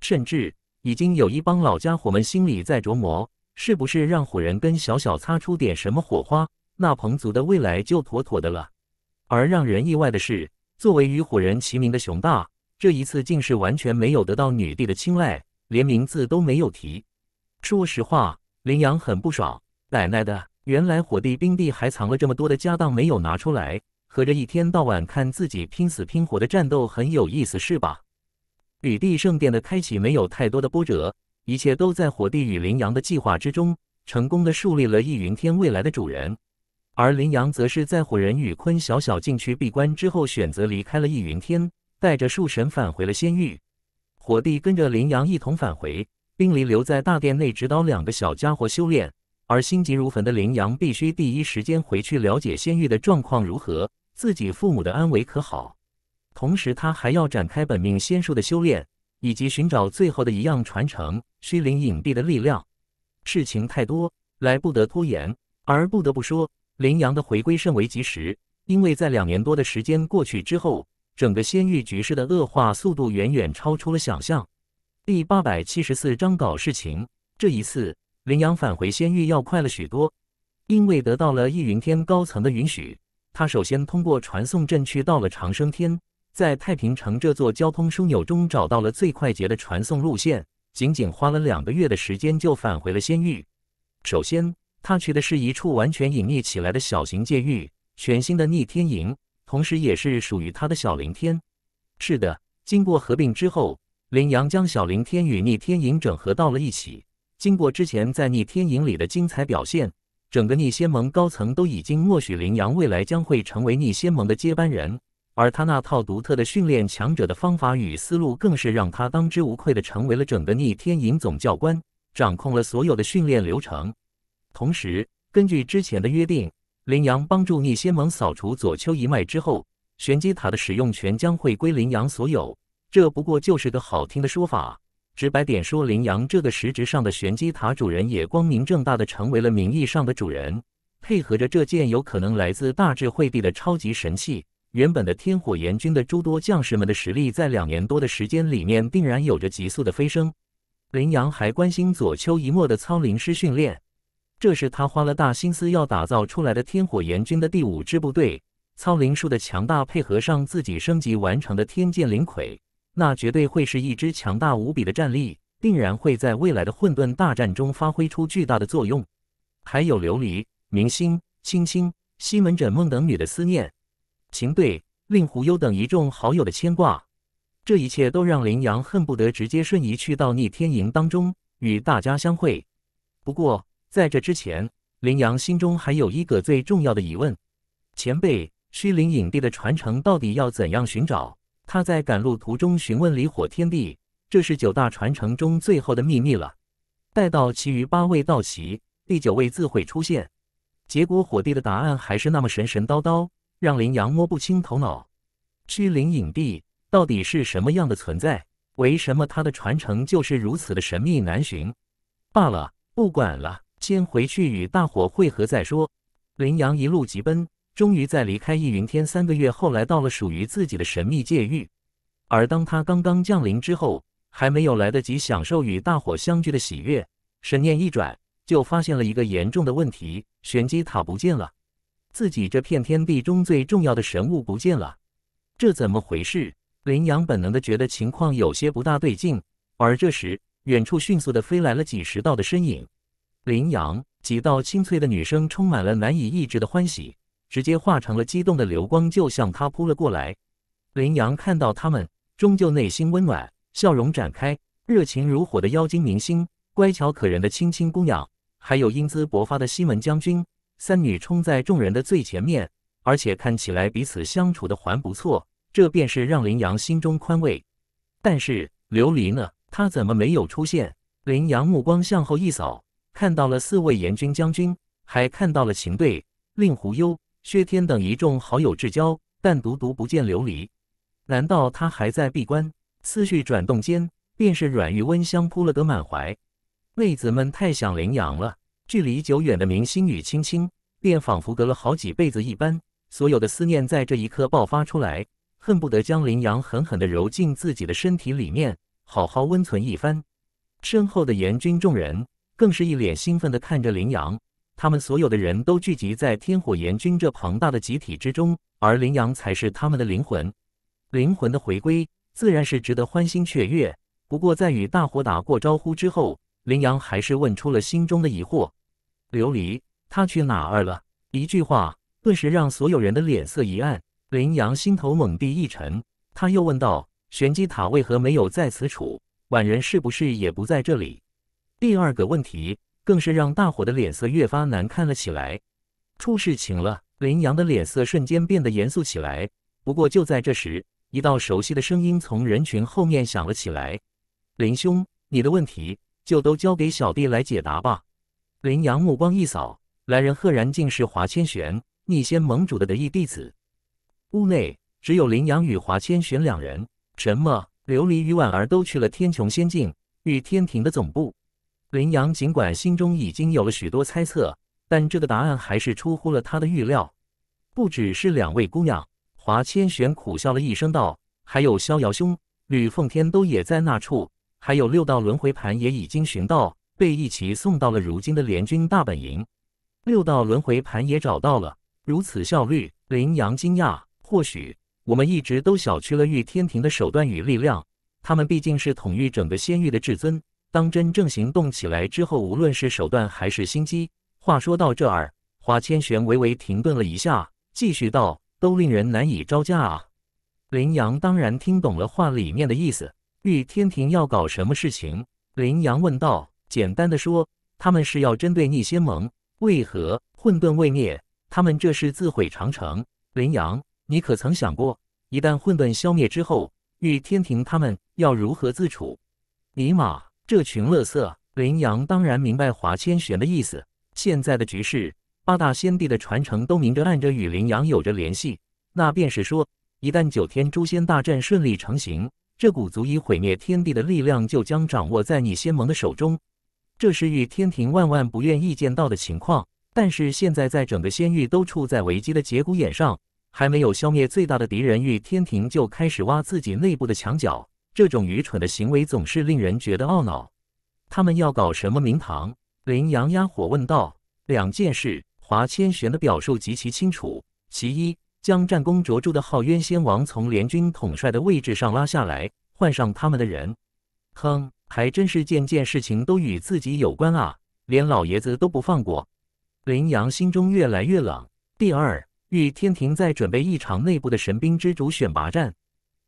甚至已经有一帮老家伙们心里在琢磨，是不是让火人跟小小擦出点什么火花，那彭族的未来就妥妥的了。而让人意外的是。作为与火人齐名的熊大，这一次竟是完全没有得到女帝的青睐，连名字都没有提。说实话，林阳很不爽。奶奶的，原来火帝、冰帝还藏了这么多的家当没有拿出来，合着一天到晚看自己拼死拼活的战斗很有意思是吧？女帝圣殿的开启没有太多的波折，一切都在火帝与林阳的计划之中，成功的树立了易云天未来的主人。而林阳则是在火人与坤小小禁区闭关之后，选择离开了易云天，带着树神返回了仙域。火帝跟着林阳一同返回，冰离留在大殿内指导两个小家伙修炼。而心急如焚的林阳必须第一时间回去了解仙域的状况如何，自己父母的安危可好。同时，他还要展开本命仙术的修炼，以及寻找最后的一样传承虚灵隐蔽的力量。事情太多，来不得拖延。而不得不说。羚羊的回归甚为及时，因为在两年多的时间过去之后，整个仙域局势的恶化速度远远超出了想象。第八百七十四章搞事情，这一次羚羊返回仙域要快了许多，因为得到了易云天高层的允许，他首先通过传送阵去到了长生天，在太平城这座交通枢纽中找到了最快捷的传送路线，仅仅花了两个月的时间就返回了仙域。首先。他去的是一处完全隐匿起来的小型监狱，全新的逆天营，同时也是属于他的小灵天。是的，经过合并之后，林阳将小灵天与逆天营整合到了一起。经过之前在逆天营里的精彩表现，整个逆仙盟高层都已经默许林阳未来将会成为逆仙盟的接班人。而他那套独特的训练强者的方法与思路，更是让他当之无愧的成为了整个逆天营总教官，掌控了所有的训练流程。同时，根据之前的约定，林阳帮助逆仙盟扫除左丘一脉之后，玄机塔的使用权将会归林阳所有。这不过就是个好听的说法，直白点说，林阳这个实质上的玄机塔主人，也光明正大的成为了名义上的主人。配合着这件有可能来自大智慧帝的超级神器，原本的天火炎军的诸多将士们的实力，在两年多的时间里面，定然有着急速的飞升。林阳还关心左丘一墨的操灵师训练。这是他花了大心思要打造出来的天火炎军的第五支部队，操灵术的强大配合上自己升级完成的天剑灵魁，那绝对会是一支强大无比的战力，定然会在未来的混沌大战中发挥出巨大的作用。还有琉璃、明星、青青、西门枕梦等女的思念，秦队、令狐幽等一众好友的牵挂，这一切都让林阳恨不得直接瞬移去到逆天营当中与大家相会。不过。在这之前，林阳心中还有一个最重要的疑问：前辈虚灵影帝的传承到底要怎样寻找？他在赶路途中询问离火天帝：“这是九大传承中最后的秘密了。待到其余八位到齐，第九位自会出现。”结果火帝的答案还是那么神神叨叨，让林阳摸不清头脑。虚灵影帝到底是什么样的存在？为什么他的传承就是如此的神秘难寻？罢了，不管了。先回去与大伙汇合再说。林阳一路疾奔，终于在离开易云天三个月后，来到了属于自己的神秘界域。而当他刚刚降临之后，还没有来得及享受与大伙相聚的喜悦，神念一转，就发现了一个严重的问题：玄机塔不见了。自己这片天地中最重要的神物不见了，这怎么回事？林阳本能的觉得情况有些不大对劲。而这时，远处迅速的飞来了几十道的身影。羚羊，几道清脆的女声充满了难以抑制的欢喜，直接化成了激动的流光，就向他扑了过来。羚羊看到他们，终究内心温暖，笑容展开。热情如火的妖精明星，乖巧可人的青青姑娘，还有英姿勃发的西门将军，三女冲在众人的最前面，而且看起来彼此相处的还不错，这便是让林羊心中宽慰。但是琉璃呢？她怎么没有出现？羚羊目光向后一扫。看到了四位阎军将军，还看到了秦队、令狐忧、薛天等一众好友至交，但独独不见琉璃。难道他还在闭关？思绪转动间，便是软玉温香扑了个满怀。妹子们太想林阳了，距离久远的明星与青青，便仿佛隔了好几辈子一般。所有的思念在这一刻爆发出来，恨不得将林阳狠狠地揉进自己的身体里面，好好温存一番。身后的阎君众人。更是一脸兴奋地看着羚羊。他们所有的人都聚集在天火炎君这庞大的集体之中，而羚羊才是他们的灵魂。灵魂的回归自然是值得欢欣雀跃。不过，在与大伙打过招呼之后，羚羊还是问出了心中的疑惑：“琉璃，他去哪儿了？”一句话顿时让所有人的脸色一暗。羚羊心头猛地一沉，他又问道：“玄机塔为何没有在此处？婉人是不是也不在这里？”第二个问题更是让大伙的脸色越发难看了起来。出事情了！林阳的脸色瞬间变得严肃起来。不过就在这时，一道熟悉的声音从人群后面响了起来：“林兄，你的问题就都交给小弟来解答吧。”林阳目光一扫，来人赫然竟是华千玄逆仙盟主的得意弟子。屋内只有林阳与华千玄两人。什么？琉璃与婉儿都去了天穹仙境与天庭的总部？林阳尽管心中已经有了许多猜测，但这个答案还是出乎了他的预料。不只是两位姑娘，华千玄苦笑了一声道：“还有逍遥兄、吕奉天都也在那处，还有六道轮回盘也已经寻到，被一起送到了如今的联军大本营。六道轮回盘也找到了，如此效率，林阳惊讶。或许我们一直都小觑了玉天庭的手段与力量，他们毕竟是统御整个仙域的至尊。”当真正行动起来之后，无论是手段还是心机，话说到这儿，华千玄微微停顿了一下，继续道：“都令人难以招架啊！”林阳当然听懂了话里面的意思。玉天庭要搞什么事情？林阳问道。简单的说，他们是要针对逆仙盟。为何混沌未灭，他们这是自毁长城？林阳，你可曾想过，一旦混沌消灭之后，玉天庭他们要如何自处？尼玛！这群乐色！林阳当然明白华千玄的意思。现在的局势，八大仙帝的传承都明着暗着与林阳有着联系。那便是说，一旦九天诛仙大战顺利成型，这股足以毁灭天地的力量就将掌握在你仙盟的手中。这是玉天庭万万不愿意见到的情况。但是现在，在整个仙域都处在危机的节骨眼上，还没有消灭最大的敌人玉天庭，就开始挖自己内部的墙角。这种愚蠢的行为总是令人觉得懊恼。他们要搞什么名堂？林阳压火问道。两件事，华千玄的表述极其清楚。其一，将战功卓著的昊渊仙王从联军统帅的位置上拉下来，换上他们的人。哼，还真是件件事情都与自己有关啊，连老爷子都不放过。林阳心中越来越冷。第二，与天庭在准备一场内部的神兵之主选拔战。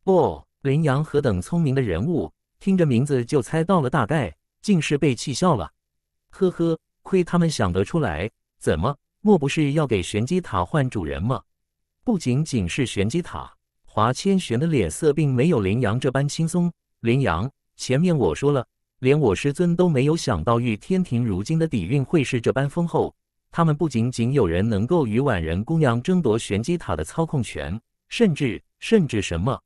不。林阳何等聪明的人物，听着名字就猜到了大概，竟是被气笑了。呵呵，亏他们想得出来，怎么？莫不是要给玄机塔换主人吗？不仅仅是玄机塔，华千玄的脸色并没有林阳这般轻松。林阳，前面我说了，连我师尊都没有想到玉天庭如今的底蕴会是这般丰厚。他们不仅仅有人能够与宛人姑娘争夺玄机塔的操控权，甚至，甚至什么？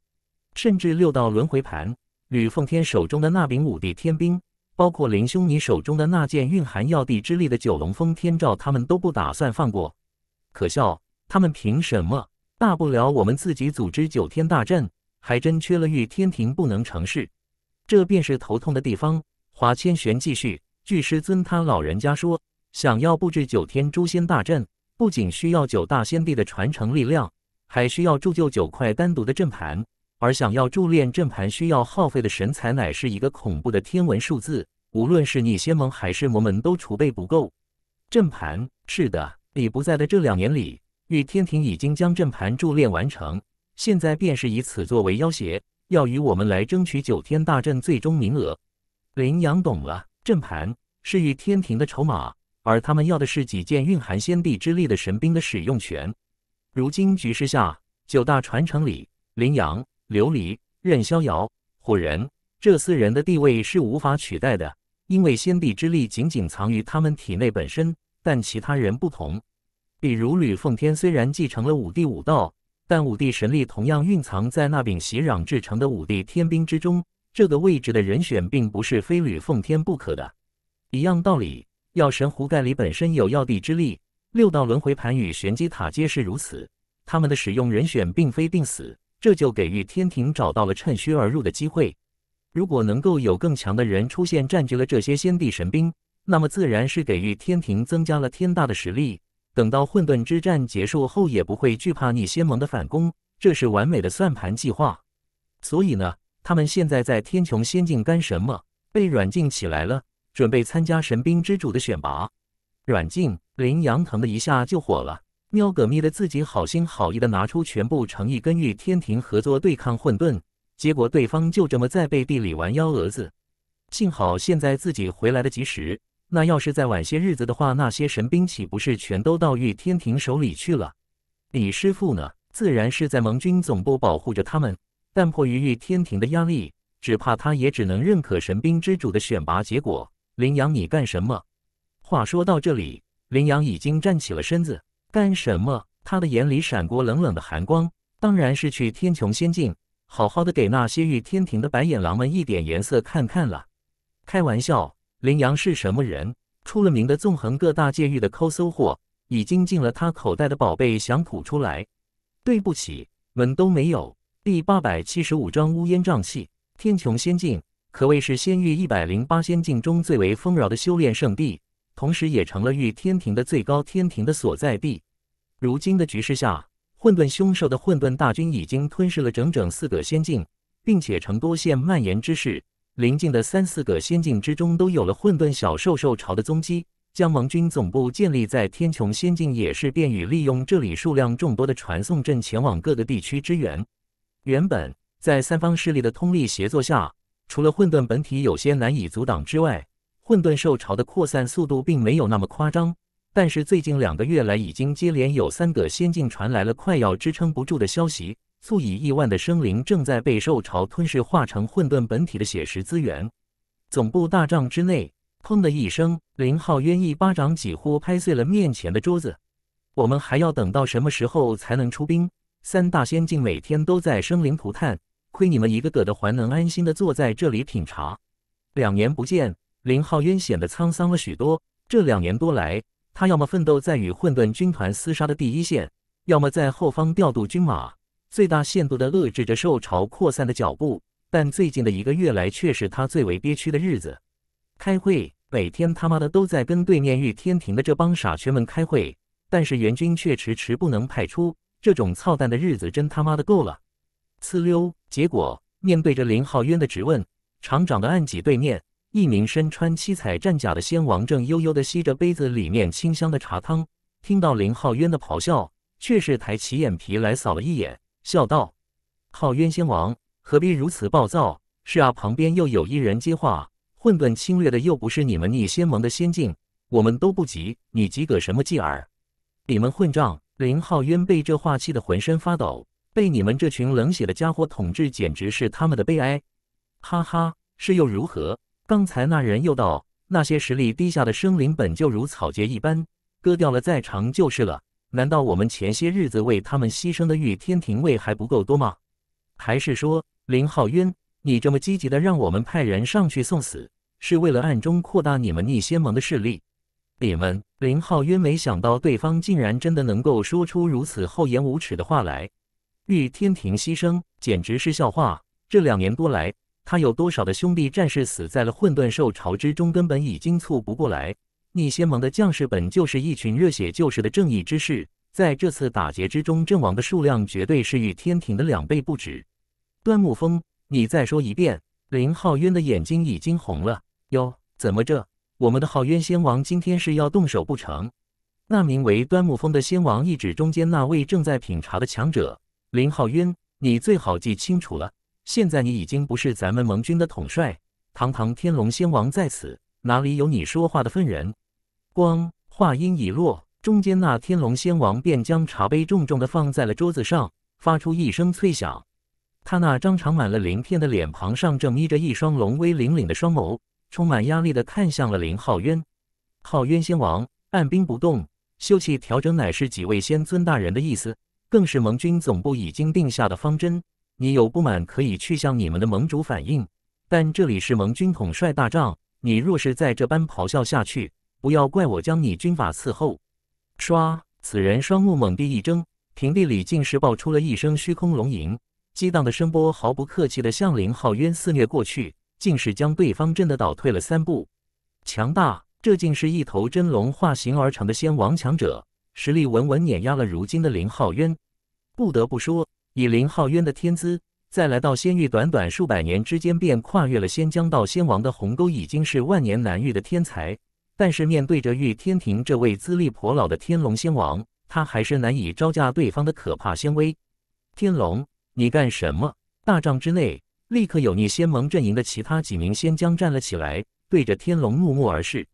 甚至六道轮回盘，吕奉天手中的那柄五帝天兵，包括林兄你手中的那件蕴含药帝之力的九龙封天罩，他们都不打算放过。可笑，他们凭什么？大不了我们自己组织九天大阵，还真缺了玉天庭不能成事。这便是头痛的地方。华千玄继续，据师尊他老人家说，想要布置九天诛仙大阵，不仅需要九大仙帝的传承力量，还需要铸就九块单独的阵盘。而想要铸炼阵盘，需要耗费的神采乃是一个恐怖的天文数字。无论是逆仙盟还是魔门，都储备不够。阵盘，是的，你不在的这两年里，御天庭已经将阵盘铸炼完成。现在便是以此作为要挟，要与我们来争取九天大阵最终名额。林阳懂了，阵盘是御天庭的筹码，而他们要的是几件蕴含先帝之力的神兵的使用权。如今局势下，九大传承里，林阳。琉璃、任逍遥、虎人这四人的地位是无法取代的，因为先帝之力仅仅藏于他们体内本身。但其他人不同，比如吕奉天虽然继承了五帝武道，但五帝神力同样蕴藏在那柄袭壤制成的五帝天兵之中。这个位置的人选并不是非吕奉天不可的。一样道理，药神壶盖里本身有药帝之力，六道轮回盘与玄机塔皆是如此。他们的使用人选并非定死。这就给予天庭找到了趁虚而入的机会。如果能够有更强的人出现，占据了这些先帝神兵，那么自然是给予天庭增加了天大的实力。等到混沌之战结束后，也不会惧怕逆仙盟的反攻，这是完美的算盘计划。所以呢，他们现在在天穹仙境干什么？被软禁起来了，准备参加神兵之主的选拔。软禁，林阳腾的一下就火了。喵哥咪的自己好心好意的拿出全部诚意跟玉天庭合作对抗混沌，结果对方就这么在背地里玩幺蛾子。幸好现在自己回来的及时，那要是再晚些日子的话，那些神兵岂不是全都到玉天庭手里去了？李师傅呢，自然是在盟军总部保护着他们，但迫于玉天庭的压力，只怕他也只能认可神兵之主的选拔结果。林阳，你干什么？话说到这里，林阳已经站起了身子。干什么？他的眼里闪过冷冷的寒光，当然是去天穹仙境，好好的给那些御天庭的白眼狼们一点颜色看看了。开玩笑，林阳是什么人？出了名的纵横各大界域的抠搜货，已经进了他口袋的宝贝想吐出来？对不起，门都没有。第八百七十五章乌烟瘴气。天穹仙境可谓是仙域一百零八仙境中最为丰饶的修炼圣地。同时，也成了御天庭的最高天庭的所在地。如今的局势下，混沌凶兽的混沌大军已经吞噬了整整四个仙境，并且呈多线蔓延之势。临近的三四个仙境之中，都有了混沌小兽兽潮的踪迹。将盟军总部建立在天穹仙境，也是便于利用这里数量众多的传送阵前往各个地区支援。原本在三方势力的通力协作下，除了混沌本体有些难以阻挡之外，混沌兽潮的扩散速度并没有那么夸张，但是最近两个月来，已经接连有三个仙境传来了快要支撑不住的消息。素以亿万的生灵正在被兽潮吞噬，化成混沌本体的血石资源。总部大帐之内，砰的一声，林浩渊一巴掌几乎拍碎了面前的桌子。我们还要等到什么时候才能出兵？三大仙境每天都在生灵涂炭，亏你们一个个的还能安心的坐在这里品茶。两年不见。林浩渊显得沧桑了许多。这两年多来，他要么奋斗在与混沌军团厮杀的第一线，要么在后方调度军马，最大限度的遏制着受潮扩散的脚步。但最近的一个月来，却是他最为憋屈的日子。开会，每天他妈的都在跟对面御天庭的这帮傻缺们开会，但是援军却迟迟不能派出。这种操蛋的日子真他妈的够了。呲溜，结果面对着林浩渊的质问，厂长的案几对面。一名身穿七彩战甲的仙王正悠悠地吸着杯子里面清香的茶汤，听到林浩渊的咆哮，却是抬起眼皮来扫了一眼，笑道：“浩渊仙王，何必如此暴躁？”是啊，旁边又有一人接话：“混沌侵略的又不是你们逆仙盟的仙境，我们都不急，你急个什么劲儿？”你们混账！林浩渊被这话气得浑身发抖，被你们这群冷血的家伙统治，简直是他们的悲哀！哈哈，是又如何？刚才那人又道：“那些实力低下的生灵本就如草芥一般，割掉了再长就是了。难道我们前些日子为他们牺牲的御天庭卫还不够多吗？还是说，林浩渊，你这么积极的让我们派人上去送死，是为了暗中扩大你们逆仙盟的势力？”你们，林浩渊没想到对方竟然真的能够说出如此厚颜无耻的话来。御天庭牺牲，简直是笑话。这两年多来。他有多少的兄弟战士死在了混沌兽潮之中，根本已经凑不过来。逆仙盟的将士本就是一群热血救世的正义之士，在这次打劫之中阵亡的数量绝对是与天庭的两倍不止。端木峰，你再说一遍。林浩渊的眼睛已经红了哟，怎么着？我们的浩渊仙王今天是要动手不成？那名为端木峰的仙王一指中间那位正在品茶的强者，林浩渊，你最好记清楚了。现在你已经不是咱们盟军的统帅，堂堂天龙仙王在此，哪里有你说话的份人？光话音已落，中间那天龙仙王便将茶杯重重的放在了桌子上，发出一声脆响。他那张长满了鳞片的脸庞上，正眯着一双龙威凛凛的双眸，充满压力的看向了林浩渊。浩渊仙王按兵不动，休戚调整乃是几位仙尊大人的意思，更是盟军总部已经定下的方针。你有不满可以去向你们的盟主反映，但这里是盟军统帅大帐，你若是再这般咆哮下去，不要怪我将你军法伺候。唰！此人双目猛地一睁，平地里竟是爆出了一声虚空龙吟，激荡的声波毫不客气的向林浩渊肆虐过去，竟是将对方震的倒退了三步。强大！这竟是一头真龙化形而成的仙王强者，实力稳稳碾压了如今的林浩渊。不得不说。以林浩渊的天资，在来到仙域短短数百年之间，便跨越了仙将到仙王的鸿沟，已经是万年难遇的天才。但是，面对着御天庭这位资历颇老的天龙仙王，他还是难以招架对方的可怕仙威。天龙，你干什么？大帐之内，立刻有逆仙盟阵营的其他几名仙将站了起来，对着天龙怒目而视。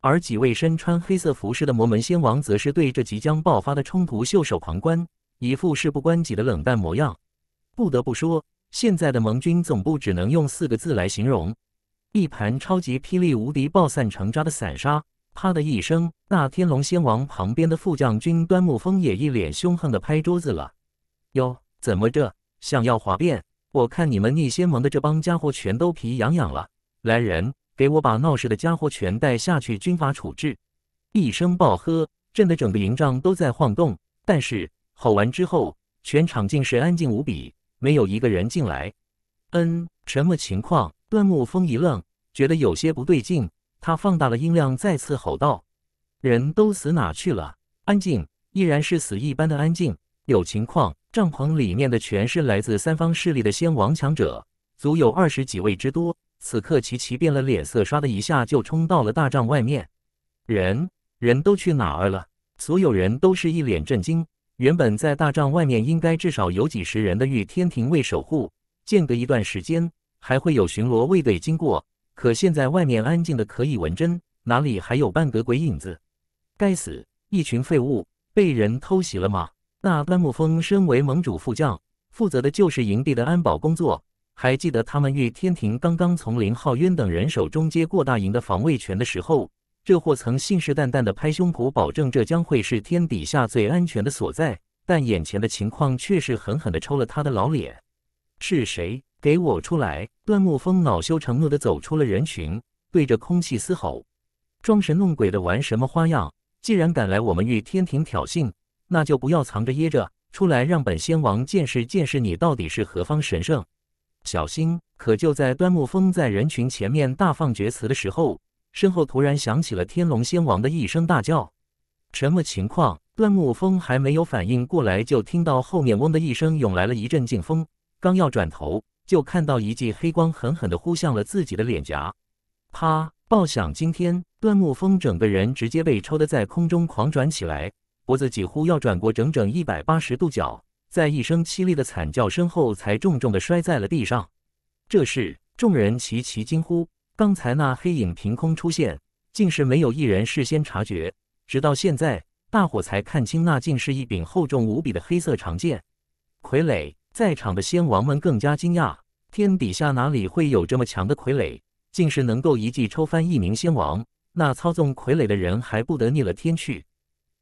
而几位身穿黑色服饰的魔门仙王，则是对这即将爆发的冲突袖手旁观。一副事不关己的冷淡模样。不得不说，现在的盟军总部只能用四个字来形容：一盘超级霹雳无敌爆散成渣的散沙。啪的一声，那天龙仙王旁边的副将军端木峰也一脸凶横的拍桌子了。哟，怎么着？想要哗变？我看你们逆仙盟的这帮家伙全都皮痒痒了。来人，给我把闹事的家伙全带下去，军法处置！一声暴喝，震得整个营帐都在晃动。但是。吼完之后，全场竟是安静无比，没有一个人进来。嗯，什么情况？段木风一愣，觉得有些不对劲。他放大了音量，再次吼道：“人都死哪去了？安静！”依然是死一般的安静。有情况！帐篷里面的全是来自三方势力的仙王强者，足有二十几位之多。此刻，齐齐变了脸色，唰的一下就冲到了大帐外面。人，人都去哪儿了？所有人都是一脸震惊。原本在大帐外面应该至少有几十人的御天庭卫守护，间隔一段时间还会有巡逻卫队经过。可现在外面安静的可以闻真，哪里还有半个鬼影子？该死，一群废物，被人偷袭了吗？那端木峰身为盟主副将，负责的就是营地的安保工作。还记得他们御天庭刚刚从林浩渊等人手中接过大营的防卫权的时候。这货曾信誓旦旦地拍胸脯保证，这将会是天底下最安全的所在，但眼前的情况却是狠狠地抽了他的老脸。是谁？给我出来！端木风恼羞成怒地走出了人群，对着空气嘶吼：“装神弄鬼的玩什么花样？既然敢来我们御天庭挑衅，那就不要藏着掖着，出来让本仙王见识见识你到底是何方神圣！小心！”可就在端木峰在人群前面大放厥词的时候。身后突然响起了天龙仙王的一声大叫：“什么情况？”段木风还没有反应过来，就听到后面“嗡”的一声，涌来了一阵劲风。刚要转头，就看到一记黑光狠狠地呼向了自己的脸颊，啪！爆响惊天，段木风整个人直接被抽得在空中狂转起来，脖子几乎要转过整整一百八十度角。在一声凄厉的惨叫声后，才重重地摔在了地上。这时，众人齐齐惊呼。刚才那黑影凭空出现，竟是没有一人事先察觉，直到现在，大伙才看清那竟是一柄厚重无比的黑色长剑。傀儡在场的仙王们更加惊讶：天底下哪里会有这么强的傀儡，竟是能够一记抽翻一名仙王？那操纵傀儡的人还不得逆了天去？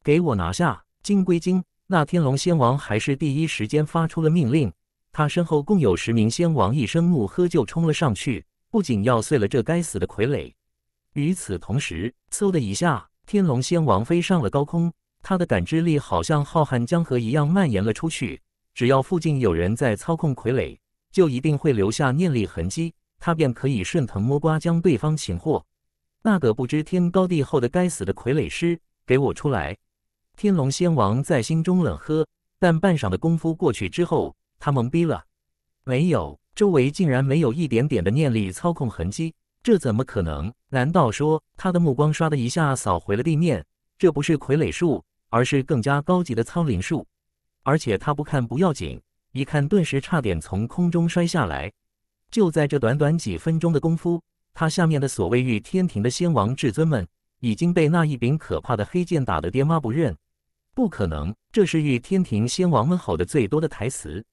给我拿下！金归精，那天龙仙王还是第一时间发出了命令，他身后共有十名仙王，一声怒喝就冲了上去。不仅要碎了这该死的傀儡，与此同时，嗖的一下，天龙仙王飞上了高空。他的感知力好像浩瀚江河一样蔓延了出去。只要附近有人在操控傀儡，就一定会留下念力痕迹，他便可以顺藤摸瓜将对方擒获。那个不知天高地厚的该死的傀儡师，给我出来！天龙仙王在心中冷喝。但半晌的功夫过去之后，他懵逼了，没有。周围竟然没有一点点的念力操控痕迹，这怎么可能？难道说他的目光刷的一下扫回了地面？这不是傀儡术，而是更加高级的苍灵术。而且他不看不要紧，一看顿时差点从空中摔下来。就在这短短几分钟的功夫，他下面的所谓御天庭的仙王至尊们已经被那一柄可怕的黑剑打的爹妈不认。不可能，这是御天庭仙王们吼的最多的台词。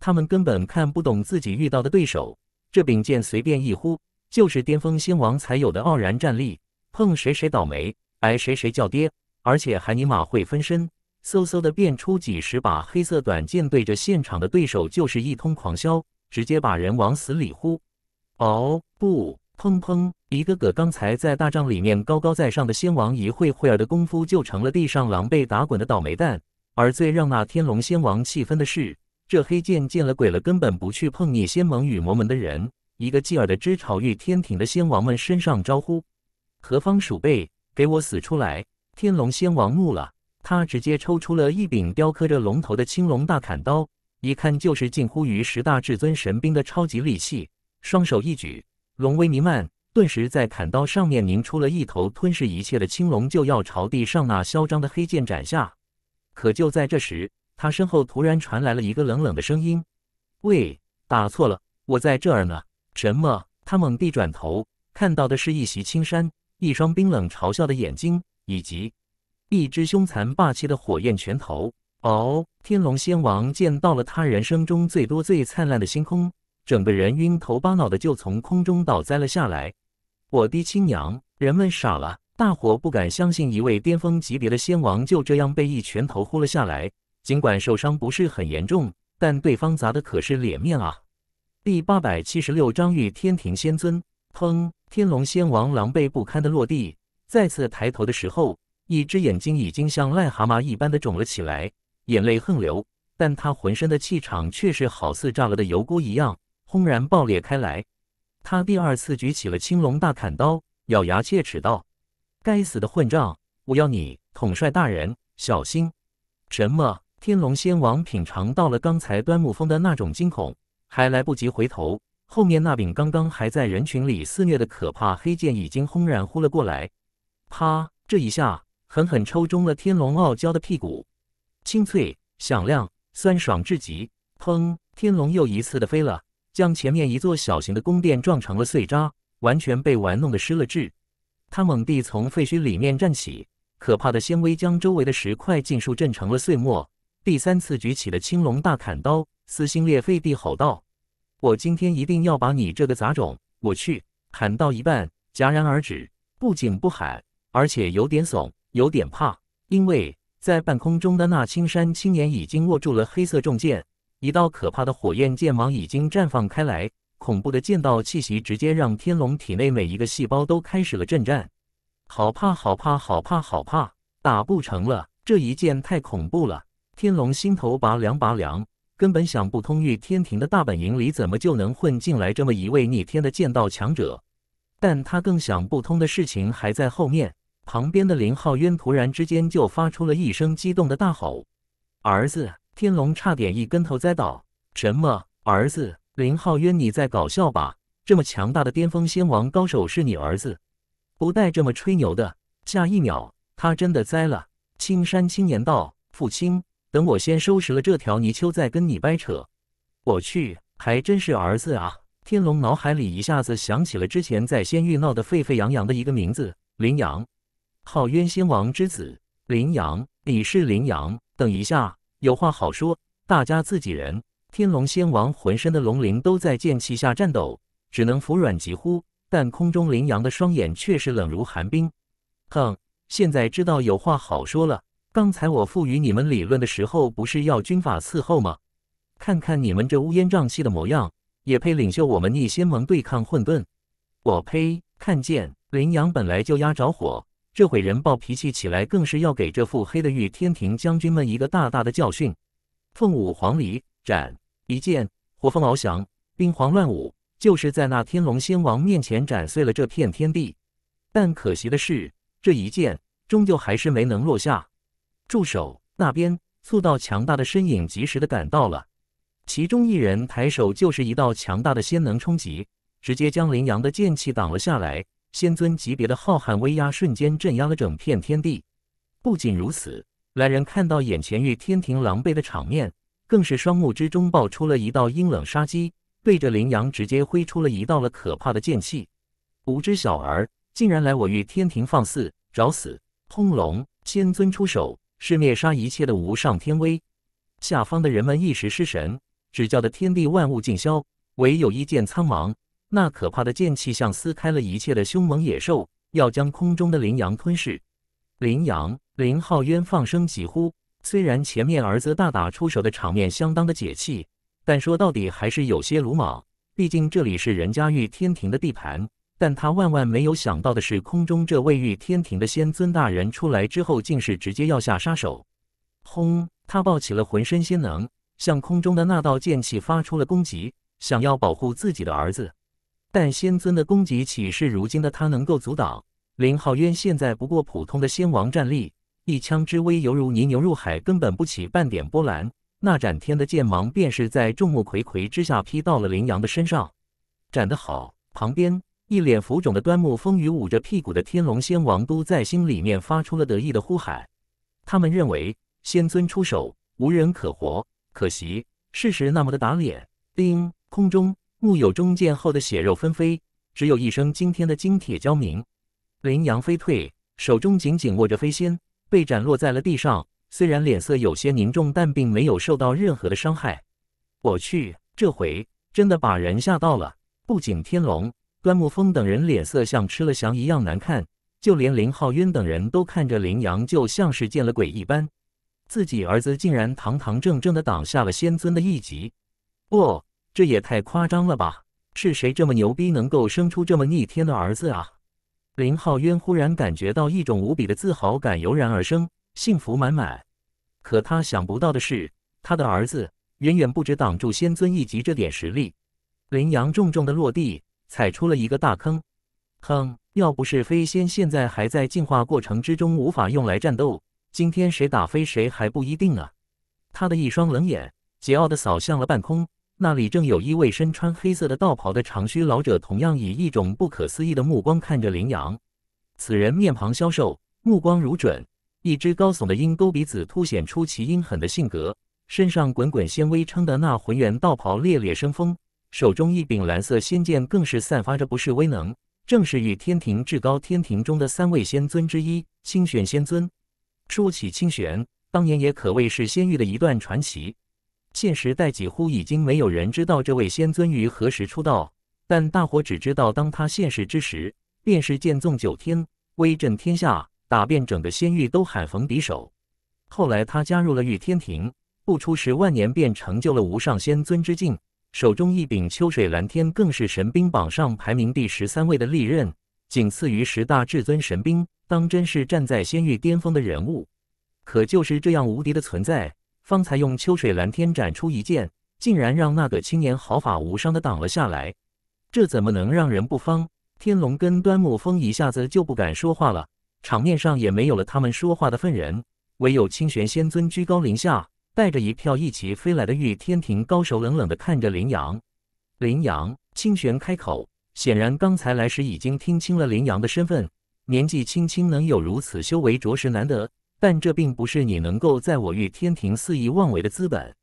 他们根本看不懂自己遇到的对手，这柄剑随便一呼就是巅峰仙王才有的傲然战力，碰谁谁倒霉，挨谁谁叫爹，而且还尼玛会分身，嗖嗖的变出几十把黑色短剑，对着现场的对手就是一通狂削，直接把人往死里呼。嗷不，砰砰，一个个刚才在大帐里面高高在上的仙王，一会会儿的功夫就成了地上狼狈打滚的倒霉蛋。而最让那天龙仙王气愤的是。这黑剑见了鬼了，根本不去碰你仙盟与魔门的人。一个劲儿的朝玉天庭的仙王们身上招呼：“何方鼠辈，给我死出来！”天龙仙王怒了，他直接抽出了一柄雕刻着龙头的青龙大砍刀，一看就是近乎于十大至尊神兵的超级利器。双手一举，龙威弥漫，顿时在砍刀上面凝出了一头吞噬一切的青龙，就要朝地上那嚣张的黑剑斩下。可就在这时，他身后突然传来了一个冷冷的声音：“喂，打错了，我在这儿呢。”什么？他猛地转头，看到的是一袭青衫，一双冰冷嘲笑的眼睛，以及一只凶残霸气的火焰拳头。哦，天龙仙王见到了他人生中最多最灿烂的星空，整个人晕头巴脑的就从空中倒栽了下来。我的亲娘！人们傻了，大伙不敢相信，一位巅峰级别的仙王就这样被一拳头呼了下来。尽管受伤不是很严重，但对方砸的可是脸面啊！第八百七十六章遇天庭仙尊。砰！天龙仙王狼狈不堪的落地，再次抬头的时候，一只眼睛已经像癞蛤蟆一般的肿了起来，眼泪横流。但他浑身的气场却是好似炸了的油锅一样，轰然爆裂开来。他第二次举起了青龙大砍刀，咬牙切齿道：“该死的混账！我要你统帅大人小心！”什么？天龙仙王品尝到了刚才端木峰的那种惊恐，还来不及回头，后面那柄刚刚还在人群里肆虐的可怕黑剑已经轰然呼了过来，啪！这一下狠狠抽中了天龙傲娇的屁股，清脆响亮，酸爽至极。砰！天龙又一次的飞了，将前面一座小型的宫殿撞成了碎渣，完全被玩弄的失了智。他猛地从废墟里面站起，可怕的纤维将周围的石块尽数震成了碎末。第三次举起了青龙大砍刀，撕心裂肺地吼道：“我今天一定要把你这个杂种，我去！”砍到一半戛然而止，不仅不喊，而且有点怂，有点怕。因为在半空中的那青山青年已经握住了黑色重剑，一道可怕的火焰剑芒已经绽放开来，恐怖的剑道气息直接让天龙体内每一个细胞都开始了震颤。好怕，好怕，好怕，好怕！打不成了，这一剑太恐怖了。天龙心头拔凉拔凉，根本想不通玉天庭的大本营里怎么就能混进来这么一位逆天的剑道强者。但他更想不通的事情还在后面。旁边的林浩渊突然之间就发出了一声激动的大吼：“儿子！”天龙差点一跟头栽倒。什么？儿子？林浩渊，你在搞笑吧？这么强大的巅峰仙王高手是你儿子？不带这么吹牛的！下一秒，他真的栽了。青山青年道：“父亲。”等我先收拾了这条泥鳅，再跟你掰扯。我去，还真是儿子啊！天龙脑海里一下子想起了之前在仙域闹得沸沸扬扬的一个名字——林阳，号渊仙王之子林阳，你是林阳。等一下，有话好说，大家自己人。天龙仙王浑身的龙鳞都在剑气下颤抖，只能服软疾呼。但空中林阳的双眼却是冷如寒冰。哼，现在知道有话好说了。刚才我赋予你们理论的时候，不是要军法伺候吗？看看你们这乌烟瘴气的模样，也配领袖我们逆仙盟对抗混沌？我呸！看见羚羊本来就压着火，这毁人暴脾气起来，更是要给这腹黑的玉天庭将军们一个大大的教训。凤舞黄鹂斩一剑，火凤翱翔，冰皇乱舞，就是在那天龙仙王面前斩碎了这片天地。但可惜的是，这一剑终究还是没能落下。助手那边，速到！强大的身影及时的赶到了，其中一人抬手就是一道强大的仙能冲击，直接将林阳的剑气挡了下来。仙尊级别的浩瀚威压瞬间镇压了整片天地。不仅如此，来人看到眼前玉天庭狼狈的场面，更是双目之中爆出了一道阴冷杀机，对着林阳直接挥出了一道了可怕的剑气。无知小儿，竟然来我玉天庭放肆，找死！轰隆，仙尊出手。是灭杀一切的无上天威，下方的人们一时失神，只叫得天地万物尽消，唯有一剑苍茫。那可怕的剑气像撕开了一切的凶猛野兽，要将空中的羚羊吞噬。羚羊，林浩渊放声疾呼。虽然前面儿子大打出手的场面相当的解气，但说到底还是有些鲁莽。毕竟这里是人家玉天庭的地盘。但他万万没有想到的是，空中这位御天庭的仙尊大人出来之后，竟是直接要下杀手。轰！他抱起了浑身仙能，向空中的那道剑气发出了攻击，想要保护自己的儿子。但仙尊的攻击岂是如今的他能够阻挡？林浩渊现在不过普通的仙王战力，一枪之威犹如泥牛入海，根本不起半点波澜。那斩天的剑芒便是在众目睽睽之下劈到了林阳的身上。斩得好！旁边。一脸浮肿的端木风雨，捂着屁股的天龙仙王都在心里面发出了得意的呼喊。他们认为仙尊出手，无人可活。可惜事实那么的打脸。叮，空中木有中剑后的血肉纷飞，只有一声惊天的惊铁交鸣。林阳飞退，手中紧紧握着飞仙，被斩落在了地上。虽然脸色有些凝重，但并没有受到任何的伤害。我去，这回真的把人吓到了。不仅天龙。端木峰等人脸色像吃了翔一样难看，就连林浩渊等人都看着林阳，就像是见了鬼一般。自己儿子竟然堂堂正正的挡下了仙尊的一击，哦，这也太夸张了吧！是谁这么牛逼，能够生出这么逆天的儿子啊？林浩渊忽然感觉到一种无比的自豪感油然而生，幸福满满。可他想不到的是，他的儿子远远不止挡住仙尊一级这点实力。林阳重重的落地。踩出了一个大坑，哼！要不是飞仙现在还在进化过程之中，无法用来战斗，今天谁打飞谁还不一定啊！他的一双冷眼桀骜的扫向了半空，那里正有一位身穿黑色的道袍的长须老者，同样以一种不可思议的目光看着羚羊。此人面庞消瘦，目光如准，一只高耸的鹰钩鼻子凸显出其阴狠的性格，身上滚滚纤维撑的那浑圆道袍猎猎生风。手中一柄蓝色仙剑，更是散发着不世威能，正是御天庭至高天庭中的三位仙尊之一——清玄仙尊。说起清玄，当年也可谓是仙域的一段传奇。现时代几乎已经没有人知道这位仙尊于何时出道，但大伙只知道，当他现世之时，便是剑纵九天，威震天下，打遍整个仙域都罕逢敌手。后来他加入了御天庭，不出十万年，便成就了无上仙尊之境。手中一柄秋水蓝天，更是神兵榜上排名第十三位的利刃，仅次于十大至尊神兵，当真是站在仙域巅峰的人物。可就是这样无敌的存在，方才用秋水蓝天斩出一剑，竟然让那个青年毫发无伤地挡了下来，这怎么能让人不慌？天龙跟端木风一下子就不敢说话了，场面上也没有了他们说话的份人，唯有清玄仙尊居高临下。带着一票一起飞来的御天庭高手冷冷地看着林阳。林阳清玄开口，显然刚才来时已经听清了林阳的身份。年纪轻轻能有如此修为，着实难得。但这并不是你能够在我御天庭肆意妄为的资本。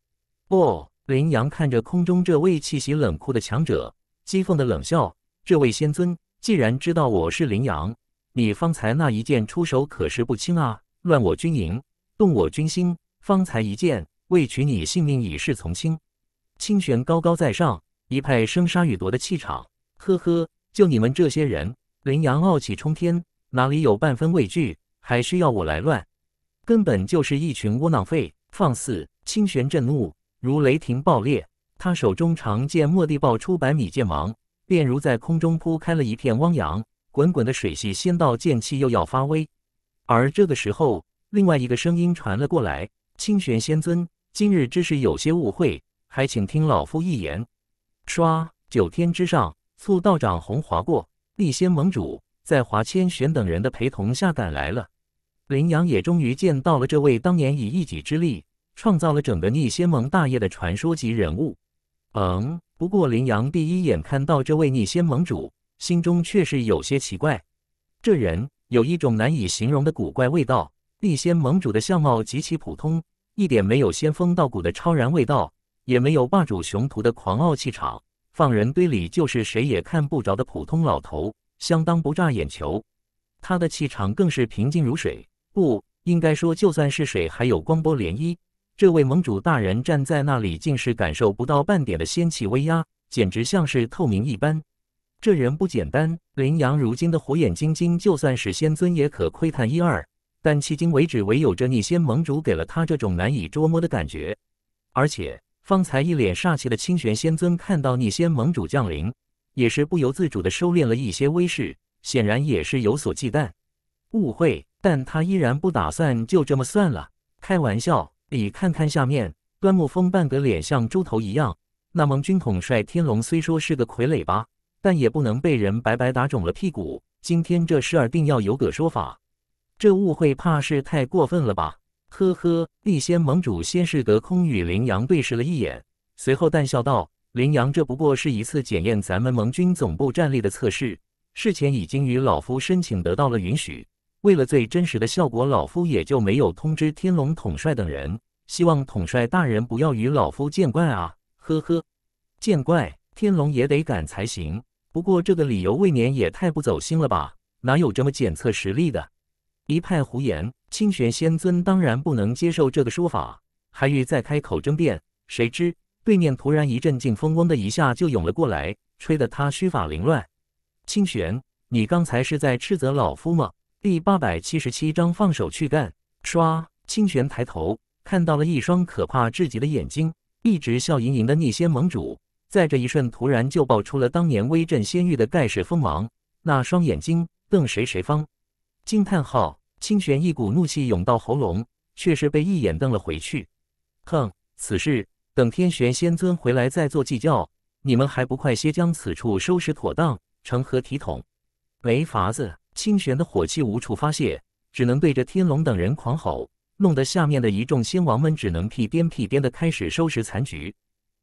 哦，林阳看着空中这位气息冷酷的强者，讥讽的冷笑：“这位仙尊，既然知道我是林阳，你方才那一剑出手可是不轻啊！乱我军营，动我军心。”方才一见，为取你性命，以示从轻。清玄高高在上，一派生杀予夺的气场。呵呵，就你们这些人，林阳傲气冲天，哪里有半分畏惧？还需要我来乱？根本就是一群窝囊废！放肆！清玄震怒，如雷霆爆裂。他手中长剑蓦地爆出百米剑芒，便如在空中铺开了一片汪洋，滚滚的水系仙道剑气又要发威。而这个时候，另外一个声音传了过来。清玄仙尊，今日之事有些误会，还请听老夫一言。唰，九天之上，促道长红华过逆仙盟主，在华千玄等人的陪同下赶来了。林阳也终于见到了这位当年以一己之力创造了整个逆仙盟大业的传说级人物。嗯，不过林阳第一眼看到这位逆仙盟主，心中却是有些奇怪，这人有一种难以形容的古怪味道。地仙盟主的相貌极其普通，一点没有仙风道骨的超然味道，也没有霸主雄图的狂傲气场，放人堆里就是谁也看不着的普通老头，相当不炸眼球。他的气场更是平静如水，不应该说就算是水，还有光波涟漪。这位盟主大人站在那里，竟是感受不到半点的仙气威压，简直像是透明一般。这人不简单，林阳如今的火眼金睛，就算是仙尊也可窥探一二。但迄今为止，唯有着逆仙盟主给了他这种难以捉摸的感觉。而且方才一脸煞气的清玄仙尊看到逆仙盟主降临，也是不由自主的收敛了一些威势，显然也是有所忌惮、误会。但他依然不打算就这么算了。开玩笑，你看看下面，端木峰半个脸像猪头一样。那盟军统帅天龙虽说是个傀儡吧，但也不能被人白白打肿了屁股。今天这事儿定要有个说法。这误会怕是太过分了吧？呵呵，立仙盟主先是隔空与林羊对视了一眼，随后淡笑道：“林羊，这不过是一次检验咱们盟军总部战力的测试，事前已经与老夫申请得到了允许。为了最真实的效果，老夫也就没有通知天龙统帅等人。希望统帅大人不要与老夫见怪啊！呵呵，见怪，天龙也得敢才行。不过这个理由未免也太不走心了吧？哪有这么检测实力的？”一派胡言！清玄仙尊当然不能接受这个说法，还欲再开口争辩，谁知对面突然一阵劲风，嗡的一下就涌了过来，吹得他须发凌乱。清玄，你刚才是在斥责老夫吗？第八百七十七章放手去干。唰！清玄抬头，看到了一双可怕至极的眼睛，一直笑盈盈的逆仙盟主，在这一瞬突然就爆出了当年威震仙域的盖世锋芒。那双眼睛瞪谁谁方。惊叹号。清玄一股怒气涌到喉咙，却是被一眼瞪了回去。哼，此事等天玄仙尊回来再做计较。你们还不快些将此处收拾妥当，成何体统？没法子，清玄的火气无处发泄，只能对着天龙等人狂吼，弄得下面的一众仙王们只能屁颠屁颠的开始收拾残局。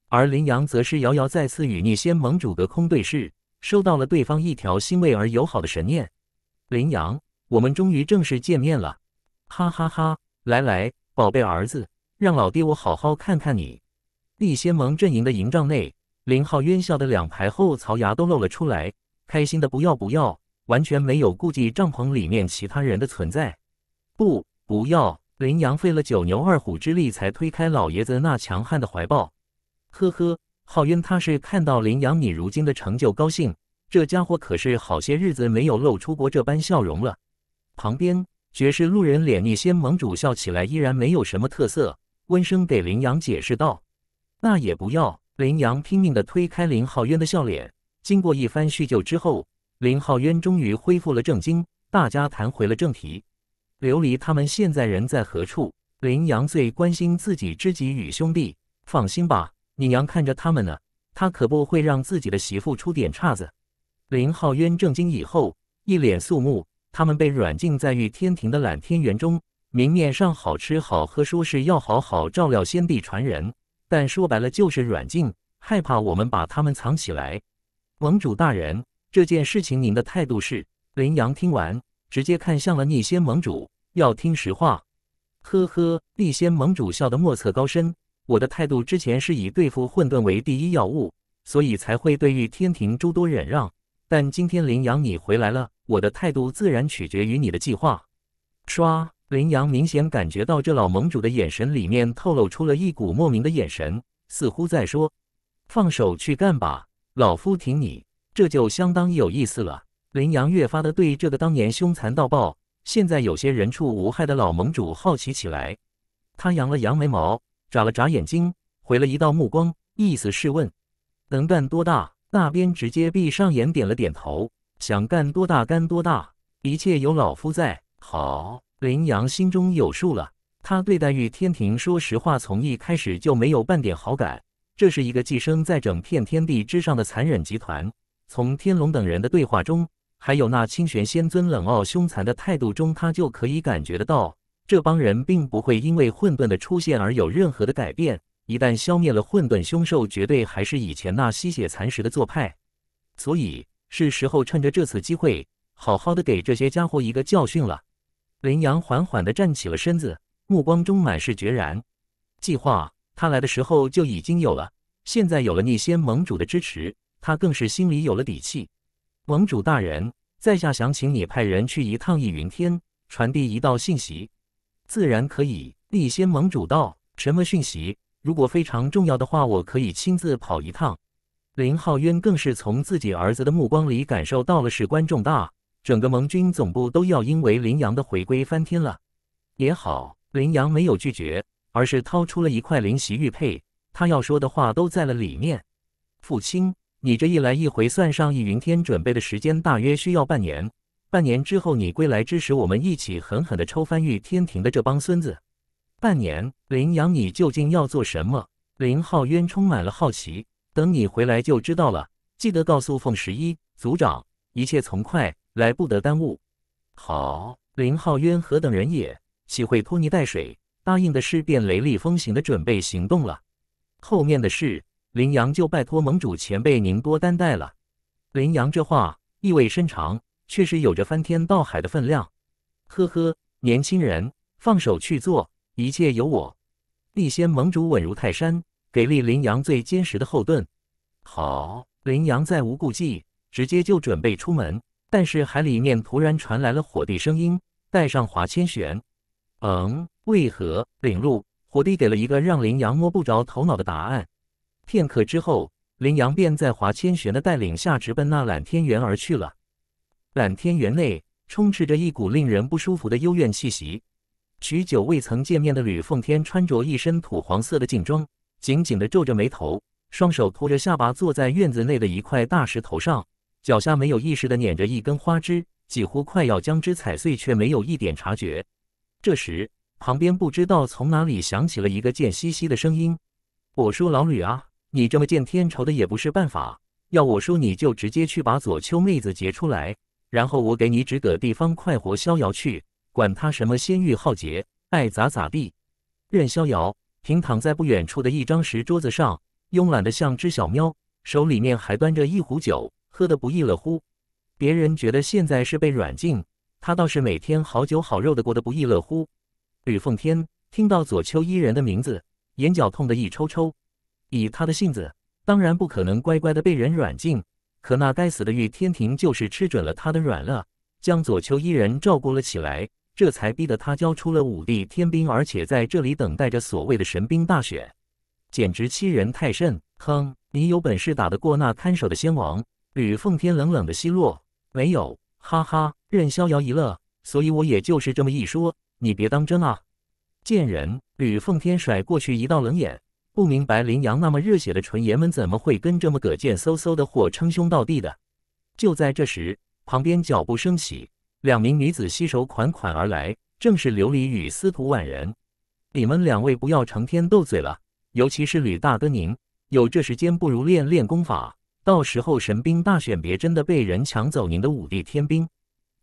而林阳则是遥遥再次与逆仙盟主隔空对视，收到了对方一条欣慰而友好的神念。林阳。我们终于正式见面了，哈哈哈！来来，宝贝儿子，让老爹我好好看看你。立仙盟阵营的营帐内，林浩冤笑的两排后槽牙都露了出来，开心的不要不要，完全没有顾忌帐篷里面其他人的存在。不，不要！林阳费了九牛二虎之力才推开老爷子那强悍的怀抱。呵呵，浩渊他是看到林阳你如今的成就高兴，这家伙可是好些日子没有露出过这般笑容了。旁边绝世路人脸逆仙盟主笑起来依然没有什么特色，温声给林阳解释道：“那也不要。”林阳拼命地推开林浩渊的笑脸。经过一番叙旧之后，林浩渊终于恢复了正经，大家谈回了正题。琉璃他们现在人在何处？林阳最关心自己知己与兄弟。放心吧，你娘看着他们呢，他可不会让自己的媳妇出点岔子。林浩渊震惊以后，一脸肃穆。他们被软禁在御天庭的揽天园中，明面上好吃好喝，说是要好好照料先帝传人，但说白了就是软禁，害怕我们把他们藏起来。盟主大人，这件事情您的态度是？林阳听完，直接看向了逆仙盟主，要听实话。呵呵，逆仙盟主笑得莫测高深。我的态度之前是以对付混沌为第一要务，所以才会对御天庭诸多忍让。但今天林阳你回来了，我的态度自然取决于你的计划。唰，林阳明显感觉到这老盟主的眼神里面透露出了一股莫名的眼神，似乎在说：“放手去干吧，老夫挺你。”这就相当有意思了。林阳越发的对这个当年凶残到爆，现在有些人畜无害的老盟主好奇起来。他扬了扬眉毛，眨了眨眼睛，回了一道目光，意思是问：“能干多大？”那边直接闭上眼，点了点头，想干多大干多大，一切有老夫在。好，林阳心中有数了。他对待玉天庭，说实话，从一开始就没有半点好感。这是一个寄生在整片天地之上的残忍集团。从天龙等人的对话中，还有那清玄仙尊冷傲凶残的态度中，他就可以感觉得到，这帮人并不会因为混沌的出现而有任何的改变。一旦消灭了混沌凶兽，绝对还是以前那吸血蚕食的做派，所以是时候趁着这次机会，好好的给这些家伙一个教训了。林阳缓缓地站起了身子，目光中满是决然。计划他来的时候就已经有了，现在有了逆仙盟主的支持，他更是心里有了底气。盟主大人，在下想请你派人去一趟易云天，传递一道讯息。自然可以，逆仙盟主道什么讯息？如果非常重要的话，我可以亲自跑一趟。林浩渊更是从自己儿子的目光里感受到了事关重大，整个盟军总部都要因为林阳的回归翻天了。也好，林阳没有拒绝，而是掏出了一块灵犀玉佩，他要说的话都在了里面。父亲，你这一来一回，算上易云天准备的时间，大约需要半年。半年之后你归来之时，我们一起狠狠地抽翻玉天庭的这帮孙子。半年，林阳，你究竟要做什么？林浩渊充满了好奇。等你回来就知道了。记得告诉凤十一组长，一切从快，来不得耽误。好，林浩渊何等人也，岂会拖泥带水？答应的事便雷厉风行的准备行动了。后面的事，林阳就拜托盟主前辈您多担待了。林阳这话意味深长，确实有着翻天倒海的分量。呵呵，年轻人，放手去做。一切由我，立仙盟主稳如泰山，给力林阳最坚实的后盾。好，林阳再无顾忌，直接就准备出门。但是海里面突然传来了火帝声音：“带上华千玄。”嗯？为何？领路。火帝给了一个让林阳摸不着头脑的答案。片刻之后，林阳便在华千玄的带领下直奔那揽天园而去了。揽天园内充斥着一股令人不舒服的幽怨气息。许久未曾见面的吕奉天穿着一身土黄色的劲装，紧紧地皱着眉头，双手托着下巴坐在院子内的一块大石头上，脚下没有意识地捻着一根花枝，几乎快要将之踩碎，却没有一点察觉。这时，旁边不知道从哪里响起了一个贱兮兮的声音：“我说老吕啊，你这么见天愁的也不是办法，要我说你就直接去把左丘妹子劫出来，然后我给你指个地方快活逍遥去。”管他什么仙玉浩劫，爱咋咋地，任逍遥平躺在不远处的一张石桌子上，慵懒的像只小喵，手里面还端着一壶酒，喝得不亦乐乎。别人觉得现在是被软禁，他倒是每天好酒好肉的过得不亦乐乎。吕奉天听到左丘依人的名字，眼角痛的一抽抽。以他的性子，当然不可能乖乖的被人软禁，可那该死的玉天庭就是吃准了他的软了，将左丘依人照顾了起来。这才逼得他交出了五帝天兵，而且在这里等待着所谓的神兵大选，简直欺人太甚！哼，你有本事打得过那看守的仙王？吕奉天冷冷的奚落：“没有。”哈哈，任逍遥一乐，所以我也就是这么一说，你别当真啊！贱人！吕奉天甩过去一道冷眼，不明白林阳那么热血的纯爷们怎么会跟这么个贱嗖嗖的货称兄道弟的。就在这时，旁边脚步声起。两名女子携手款款而来，正是琉璃与司徒婉人。你们两位不要成天斗嘴了，尤其是吕大哥您，有这时间不如练练功法，到时候神兵大选别真的被人抢走您的五帝天兵。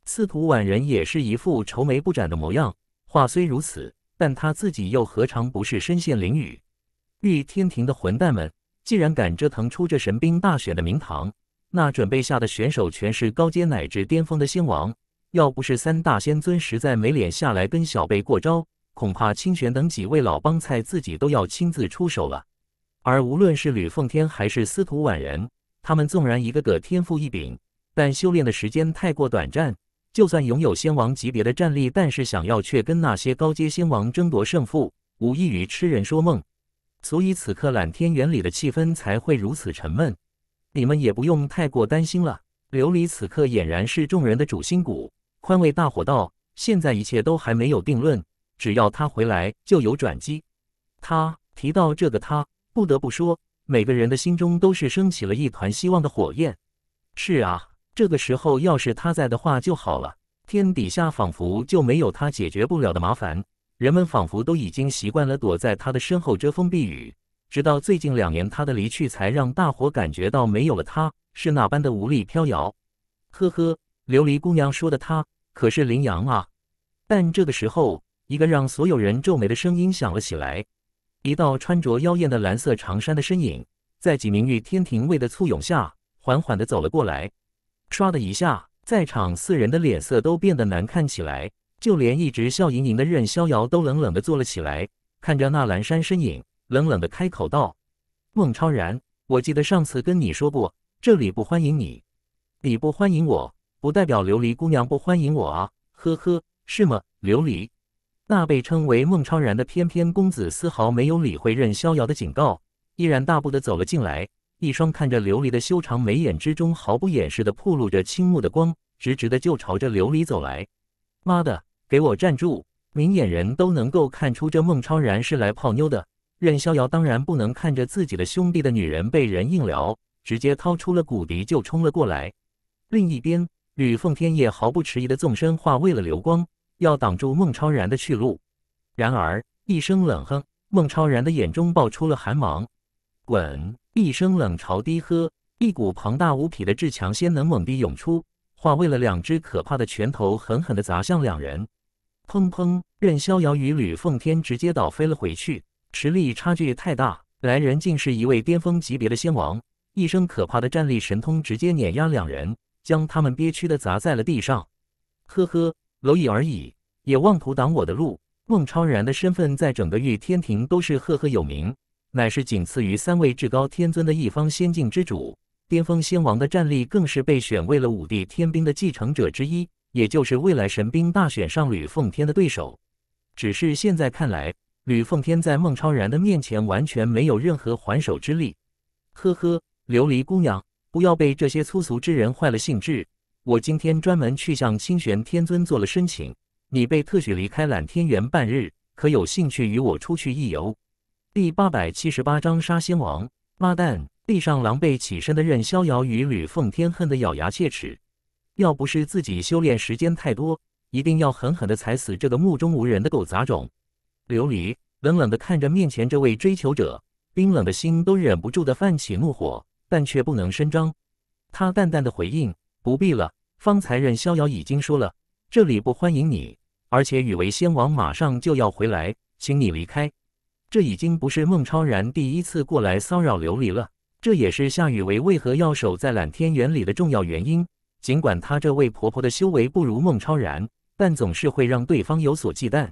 司徒婉人也是一副愁眉不展的模样。话虽如此，但他自己又何尝不是身陷囹圄？御天庭的混蛋们，既然敢折腾出这神兵大选的名堂，那准备下的选手全是高阶乃至巅峰的星王。要不是三大仙尊实在没脸下来跟小辈过招，恐怕清玄等几位老帮菜自己都要亲自出手了。而无论是吕奉天还是司徒婉人，他们纵然一个个天赋异禀，但修炼的时间太过短暂，就算拥有仙王级别的战力，但是想要却跟那些高阶仙王争夺胜负，无异于痴人说梦。所以此刻揽天园里的气氛才会如此沉闷。你们也不用太过担心了，琉璃此刻俨然是众人的主心骨。宽慰大伙道：“现在一切都还没有定论，只要他回来就有转机。”他提到这个，他不得不说，每个人的心中都是升起了一团希望的火焰。是啊，这个时候要是他在的话就好了。天底下仿佛就没有他解决不了的麻烦，人们仿佛都已经习惯了躲在他的身后遮风避雨。直到最近两年他的离去，才让大伙感觉到没有了他，是那般的无力飘摇。呵呵。琉璃姑娘说的，她可是林阳啊！但这个时候，一个让所有人皱眉的声音响了起来。一道穿着妖艳的蓝色长衫的身影，在几名御天庭卫的簇拥下，缓缓地走了过来。唰的一下，在场四人的脸色都变得难看起来，就连一直笑盈盈的任逍遥都冷冷地坐了起来，看着那蓝衫身影，冷冷地开口道：“孟超然，我记得上次跟你说过，这里不欢迎你，你不欢迎我。”不代表琉璃姑娘不欢迎我啊，呵呵，是吗？琉璃，那被称为孟超然的翩翩公子，丝毫没有理会任逍遥的警告，依然大步的走了进来，一双看着琉璃的修长眉眼之中，毫不掩饰的透露着倾慕的光，直直的就朝着琉璃走来。妈的，给我站住！明眼人都能够看出这孟超然是来泡妞的。任逍遥当然不能看着自己的兄弟的女人被人硬撩，直接掏出了骨笛就冲了过来。另一边。吕奉天也毫不迟疑的纵身化为了流光，要挡住孟超然的去路。然而，一声冷哼，孟超然的眼中爆出了寒芒。滚！一声冷嘲低喝，一股庞大无匹的至强仙能猛地涌出，化为了两只可怕的拳头，狠狠的砸向两人。砰砰！任逍遥与吕奉天直接倒飞了回去，实力差距太大。来人竟是一位巅峰级别的仙王，一声可怕的战力神通直接碾压两人。将他们憋屈的砸在了地上，呵呵，蝼蚁而已，也妄图挡我的路。孟超然的身份在整个玉天庭都是赫赫有名，乃是仅次于三位至高天尊的一方仙境之主，巅峰仙王的战力更是被选为了五帝天兵的继承者之一，也就是未来神兵大选上吕奉天的对手。只是现在看来，吕奉天在孟超然的面前完全没有任何还手之力。呵呵，琉璃姑娘。不要被这些粗俗之人坏了兴致。我今天专门去向清玄天尊做了申请，你被特许离开揽天园半日，可有兴趣与我出去一游？第八百七十八章杀仙王。妈蛋！地上狼狈起身的任逍遥与吕奉天恨得咬牙切齿，要不是自己修炼时间太多，一定要狠狠的踩死这个目中无人的狗杂种。琉璃冷冷地看着面前这位追求者，冰冷的心都忍不住的泛起怒火。但却不能声张，他淡淡的回应：“不必了。”方才任逍遥已经说了，这里不欢迎你，而且雨薇仙王马上就要回来，请你离开。这已经不是孟超然第一次过来骚扰琉璃了，这也是夏雨薇为何要守在揽天园里的重要原因。尽管她这位婆婆的修为不如孟超然，但总是会让对方有所忌惮。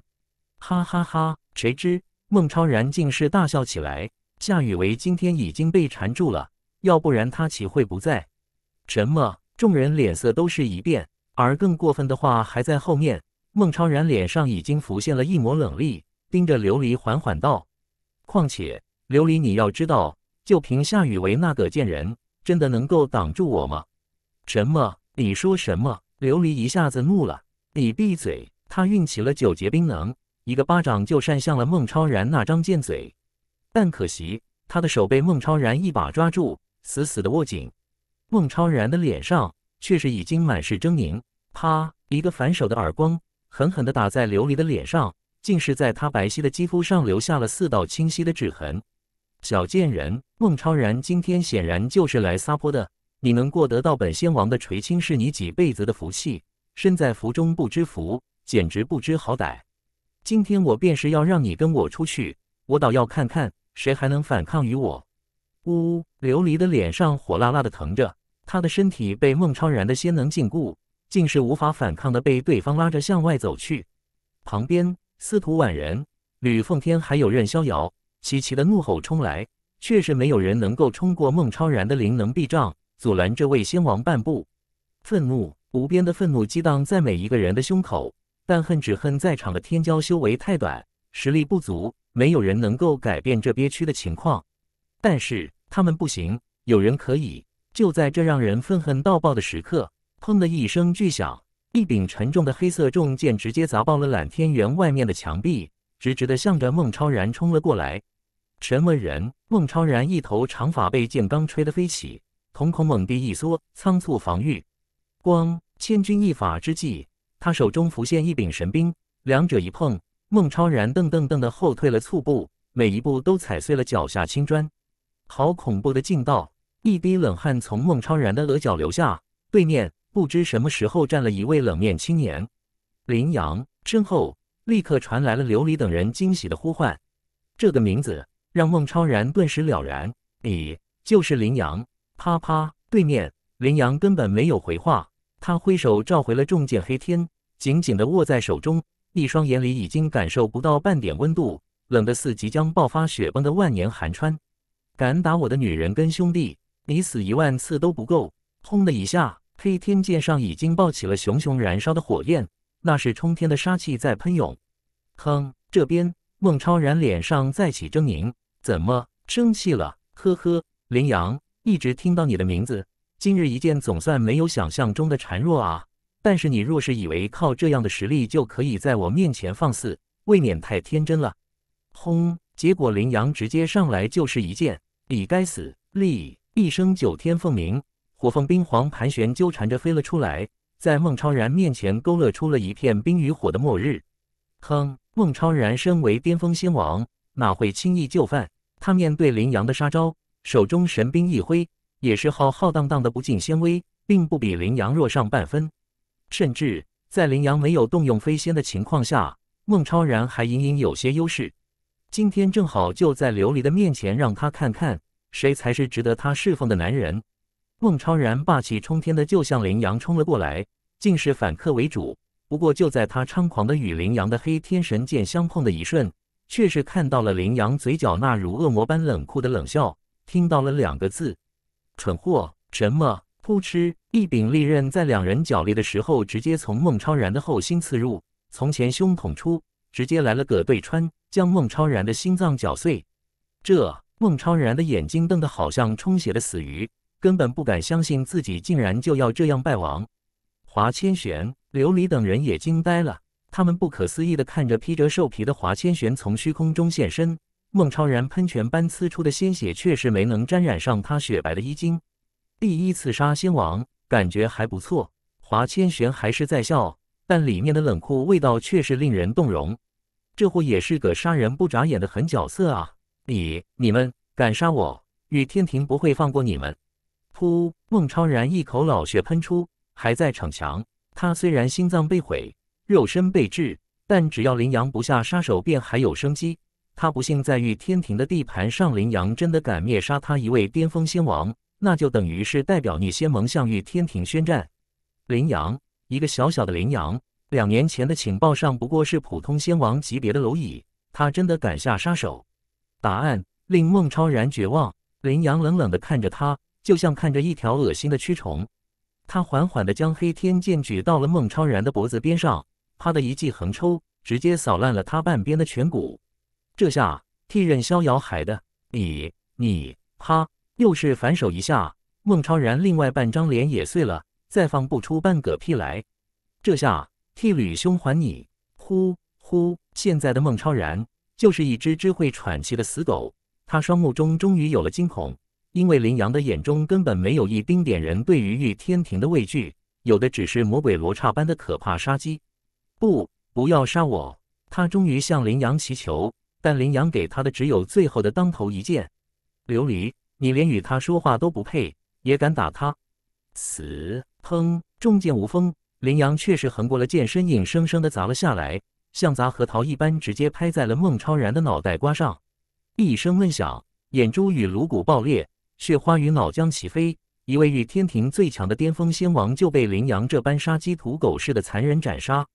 哈哈哈！谁知孟超然竟是大笑起来。夏雨薇今天已经被缠住了。要不然他岂会不在？什么？众人脸色都是一变，而更过分的话还在后面。孟超然脸上已经浮现了一抹冷厉，盯着琉璃缓缓道：“况且，琉璃，你要知道，就凭夏雨薇那个贱人，真的能够挡住我吗？”什么？你说什么？琉璃一下子怒了：“你闭嘴！”他运起了九节冰能，一个巴掌就扇向了孟超然那张贱嘴。但可惜，他的手被孟超然一把抓住。死死的握紧，孟超然的脸上却是已经满是狰狞。啪！一个反手的耳光，狠狠的打在琉璃的脸上，竟是在她白皙的肌肤上留下了四道清晰的指痕。小贱人，孟超然今天显然就是来撒泼的。你能过得到本仙王的垂青，是你几辈子的福气。身在福中不知福，简直不知好歹。今天我便是要让你跟我出去，我倒要看看谁还能反抗于我。呜！琉璃的脸上火辣辣的疼着，他的身体被孟超然的仙能禁锢，竟是无法反抗的被对方拉着向外走去。旁边，司徒婉人、吕奉天还有任逍遥齐齐的怒吼冲来，却是没有人能够冲过孟超然的灵能壁障，阻拦这位仙王半步。愤怒，无边的愤怒激荡在每一个人的胸口，但恨只恨在场的天骄修为太短，实力不足，没有人能够改变这憋屈的情况。但是他们不行，有人可以。就在这让人愤恨到爆的时刻，砰的一声巨响，一柄沉重的黑色重剑直接砸爆了揽天园外面的墙壁，直直地向着孟超然冲了过来。什么人？孟超然一头长发被剑罡吹得飞起，瞳孔猛地一缩，仓促防御。光千钧一发之际，他手中浮现一柄神兵，两者一碰，孟超然噔噔噔地后退了数步，每一步都踩碎了脚下青砖。好恐怖的劲道！一滴冷汗从孟超然的额角流下。对面不知什么时候站了一位冷面青年，林阳。身后立刻传来了琉璃等人惊喜的呼唤。这个名字让孟超然顿时了然，你就是林阳。啪啪！对面林阳根本没有回话，他挥手召回了重剑黑天，紧紧地握在手中。一双眼里已经感受不到半点温度，冷得似即将爆发雪崩的万年寒川。敢打我的女人跟兄弟，你死一万次都不够！轰的一下，黑天剑上已经爆起了熊熊燃烧的火焰，那是冲天的杀气在喷涌。哼，这边孟超然脸上再起狰狞，怎么生气了？呵呵，林阳一直听到你的名字，今日一见，总算没有想象中的孱弱啊。但是你若是以为靠这样的实力就可以在我面前放肆，未免太天真了。轰！结果林阳直接上来就是一剑。你该死！利，一声九天凤鸣，火凤冰皇盘旋纠缠着飞了出来，在孟超然面前勾勒出了一片冰与火的末日。哼！孟超然身为巅峰仙王，哪会轻易就范？他面对林阳的杀招，手中神兵一挥，也是浩浩荡荡的不尽仙威，并不比林阳弱上半分。甚至在林阳没有动用飞仙的情况下，孟超然还隐隐有些优势。今天正好就在琉璃的面前，让他看看谁才是值得他侍奉的男人。孟超然霸气冲天的，就向羚羊冲了过来，竟是反客为主。不过就在他猖狂的与羚羊的黑天神剑相碰的一瞬，却是看到了羚羊嘴角那如恶魔般冷酷的冷笑，听到了两个字：蠢货。什么？扑哧！一柄利刃在两人角力的时候，直接从孟超然的后心刺入，从前胸捅出，直接来了个对穿。将孟超然的心脏绞碎，这孟超然的眼睛瞪得好像充血的死鱼，根本不敢相信自己竟然就要这样败亡。华千玄、琉璃等人也惊呆了，他们不可思议地看着披着兽皮的华千玄从虚空中现身。孟超然喷泉般呲出的鲜血确实没能沾染上他雪白的衣襟。第一次杀仙王，感觉还不错。华千玄还是在笑，但里面的冷酷味道确实令人动容。这货也是个杀人不眨眼的狠角色啊！你、你们敢杀我，玉天庭不会放过你们！噗！孟超然一口老血喷出，还在逞强。他虽然心脏被毁，肉身被治，但只要林阳不下杀手，便还有生机。他不幸在玉天庭的地盘上，林阳真的敢灭杀他一位巅峰仙王，那就等于是代表逆仙盟向玉天庭宣战。林阳，一个小小的林阳。两年前的情报上不过是普通仙王级别的蝼蚁，他真的敢下杀手？答案令孟超然绝望。林阳冷冷地看着他，就像看着一条恶心的蛆虫。他缓缓地将黑天剑举到了孟超然的脖子边上，啪的一记横抽，直接扫烂了他半边的颧骨。这下替任逍遥海的你，你啪又是反手一下，孟超然另外半张脸也碎了，再放不出半个屁来。这下。替吕兄还你！呼呼！现在的孟超然就是一只只会喘气的死狗。他双目中终于有了惊恐，因为林阳的眼中根本没有一丁点人对于御天庭的畏惧，有的只是魔鬼罗刹般的可怕杀机。不，不要杀我！他终于向林阳祈求，但林阳给他的只有最后的当头一剑。琉璃，你连与他说话都不配，也敢打他？死！砰！中剑无锋，林阳确实横过了剑身，硬生生的砸了下来，像砸核桃一般，直接拍在了孟超然的脑袋瓜上，一声闷响，眼珠与颅骨爆裂，血花与脑浆齐飞。一位御天庭最强的巅峰仙王就被林阳这般杀鸡屠狗似的残忍斩杀，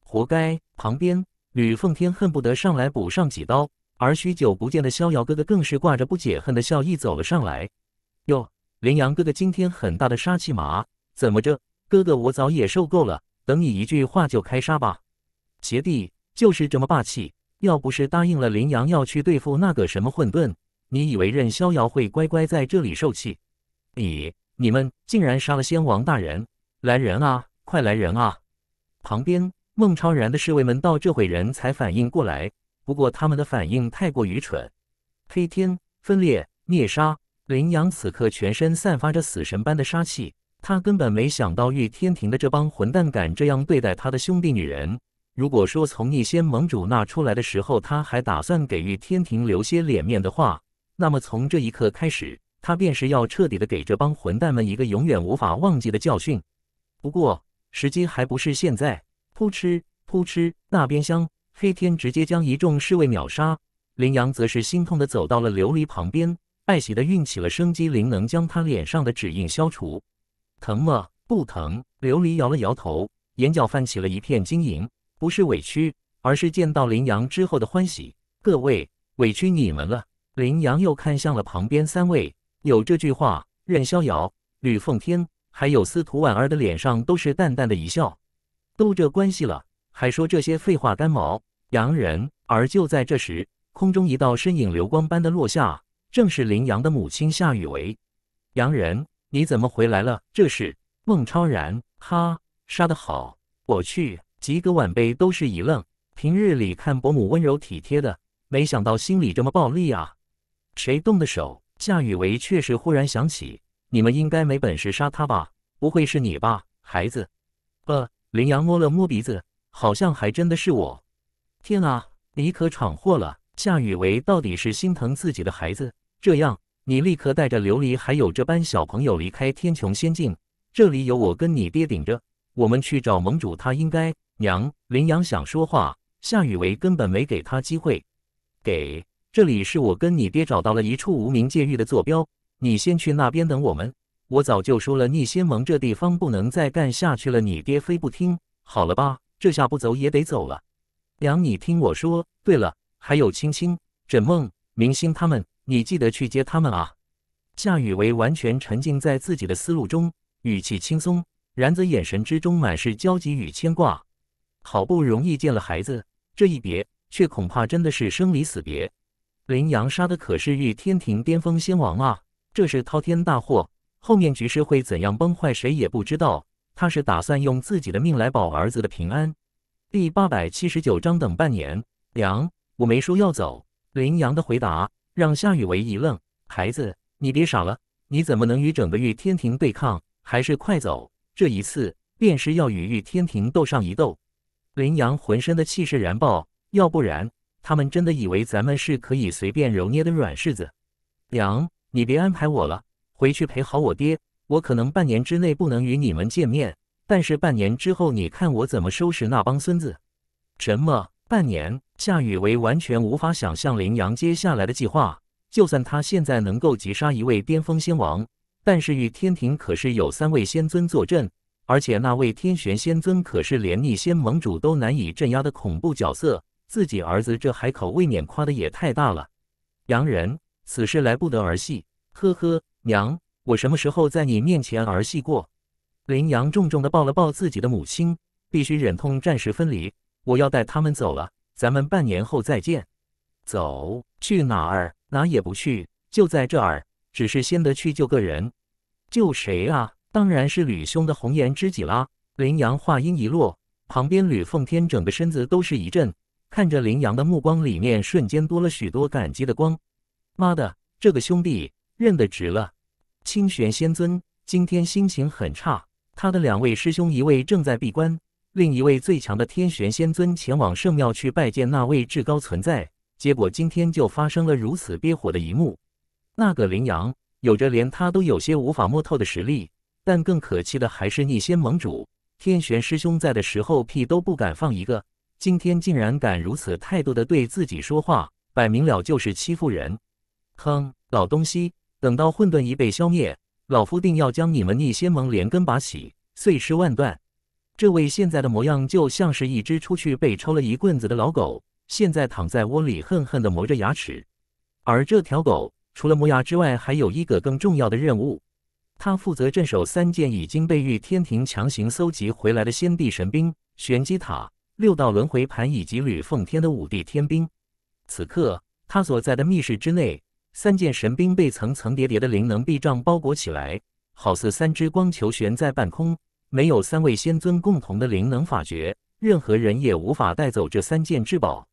活该！旁边吕奉天恨不得上来补上几刀，而许久不见的逍遥哥哥更是挂着不解恨的笑意走了上来。哟，林阳哥哥今天很大的杀气嘛？怎么着？哥哥，我早也受够了，等你一句话就开杀吧。邪帝就是这么霸气，要不是答应了林阳要去对付那个什么混沌，你以为任逍遥会乖乖在这里受气？你你们竟然杀了仙王大人！来人啊，快来人啊！旁边孟超然的侍卫们到这会人才反应过来，不过他们的反应太过愚蠢。黑天分裂灭杀林阳，此刻全身散发着死神般的杀气。他根本没想到玉天庭的这帮混蛋敢这样对待他的兄弟女人。如果说从逆仙盟主那出来的时候他还打算给玉天庭留些脸面的话，那么从这一刻开始，他便是要彻底的给这帮混蛋们一个永远无法忘记的教训。不过时机还不是现在。扑哧扑哧，那边厢黑天直接将一众侍卫秒杀，林阳则是心痛的走到了琉璃旁边，爱惜的运起了生机灵能，将他脸上的指印消除。疼吗？不疼。琉璃摇了摇头，眼角泛起了一片晶莹，不是委屈，而是见到林阳之后的欢喜。各位，委屈你们了。林阳又看向了旁边三位，有这句话，任逍遥、吕奉天，还有司徒婉儿的脸上都是淡淡的一笑。都这关系了，还说这些废话干毛？洋人。而就在这时，空中一道身影流光般的落下，正是林阳的母亲夏雨薇。洋人。你怎么回来了？这是孟超然，他杀得好！我去，几个晚辈都是一愣。平日里看伯母温柔体贴的，没想到心里这么暴力啊！谁动的手？夏雨薇确实忽然想起，你们应该没本事杀他吧？不会是你吧，孩子？呃，林阳摸了摸鼻子，好像还真的是我。天啊，你可闯祸了！夏雨薇到底是心疼自己的孩子，这样。你立刻带着琉璃还有这班小朋友离开天穹仙境，这里有我跟你爹顶着，我们去找盟主，他应该。娘，林阳想说话，夏雨薇根本没给他机会。给，这里是我跟你爹找到了一处无名界域的坐标，你先去那边等我们。我早就说了，逆仙盟这地方不能再干下去了，你爹非不听，好了吧？这下不走也得走了。娘，你听我说。对了，还有青青、枕梦、明星他们。你记得去接他们啊！夏雨薇完全沉浸在自己的思路中，语气轻松，然则眼神之中满是焦急与牵挂。好不容易见了孩子，这一别却恐怕真的是生离死别。林阳杀的可是御天庭巅峰仙王啊，这是滔天大祸，后面局势会怎样崩坏，谁也不知道。他是打算用自己的命来保儿子的平安。第八百七十九章等半年，娘，我没说要走。林阳的回答。让夏雨薇一愣：“孩子，你别傻了，你怎么能与整个玉天庭对抗？还是快走！这一次，便是要与玉天庭斗上一斗。”林阳浑身的气势燃爆，要不然他们真的以为咱们是可以随便揉捏的软柿子。娘，你别安排我了，回去陪好我爹。我可能半年之内不能与你们见面，但是半年之后，你看我怎么收拾那帮孙子？什么？半年？夏雨薇完全无法想象林阳接下来的计划。就算他现在能够击杀一位巅峰仙王，但是玉天庭可是有三位仙尊坐镇，而且那位天玄仙尊可是连逆仙盟主都难以镇压的恐怖角色。自己儿子这海口未免夸的也太大了。洋人，此事来不得儿戏。呵呵，娘，我什么时候在你面前儿戏过？林阳重重的抱了抱自己的母亲，必须忍痛暂时分离，我要带他们走了。咱们半年后再见，走去哪儿？哪也不去，就在这儿。只是先得去救个人，救谁啊？当然是吕兄的红颜知己啦！林阳话音一落，旁边吕奉天整个身子都是一震，看着林阳的目光里面瞬间多了许多感激的光。妈的，这个兄弟认得值了。清玄仙尊今天心情很差，他的两位师兄一位正在闭关。另一位最强的天玄仙尊前往圣庙去拜见那位至高存在，结果今天就发生了如此憋火的一幕。那个林羊有着连他都有些无法摸透的实力，但更可气的还是逆仙盟主天玄师兄在的时候屁都不敢放一个，今天竟然敢如此态度的对自己说话，摆明了就是欺负人！哼，老东西，等到混沌一被消灭，老夫定要将你们逆仙盟连根拔起，碎尸万段！这位现在的模样，就像是一只出去被抽了一棍子的老狗，现在躺在窝里恨恨的磨着牙齿。而这条狗除了磨牙之外，还有一个更重要的任务，他负责镇守三件已经被御天庭强行搜集回来的先帝神兵——玄机塔、六道轮回盘以及吕奉天的五帝天兵。此刻，他所在的密室之内，三件神兵被层层叠叠的灵能壁障包裹起来，好似三只光球悬在半空。没有三位仙尊共同的灵能法诀，任何人也无法带走这三件至宝。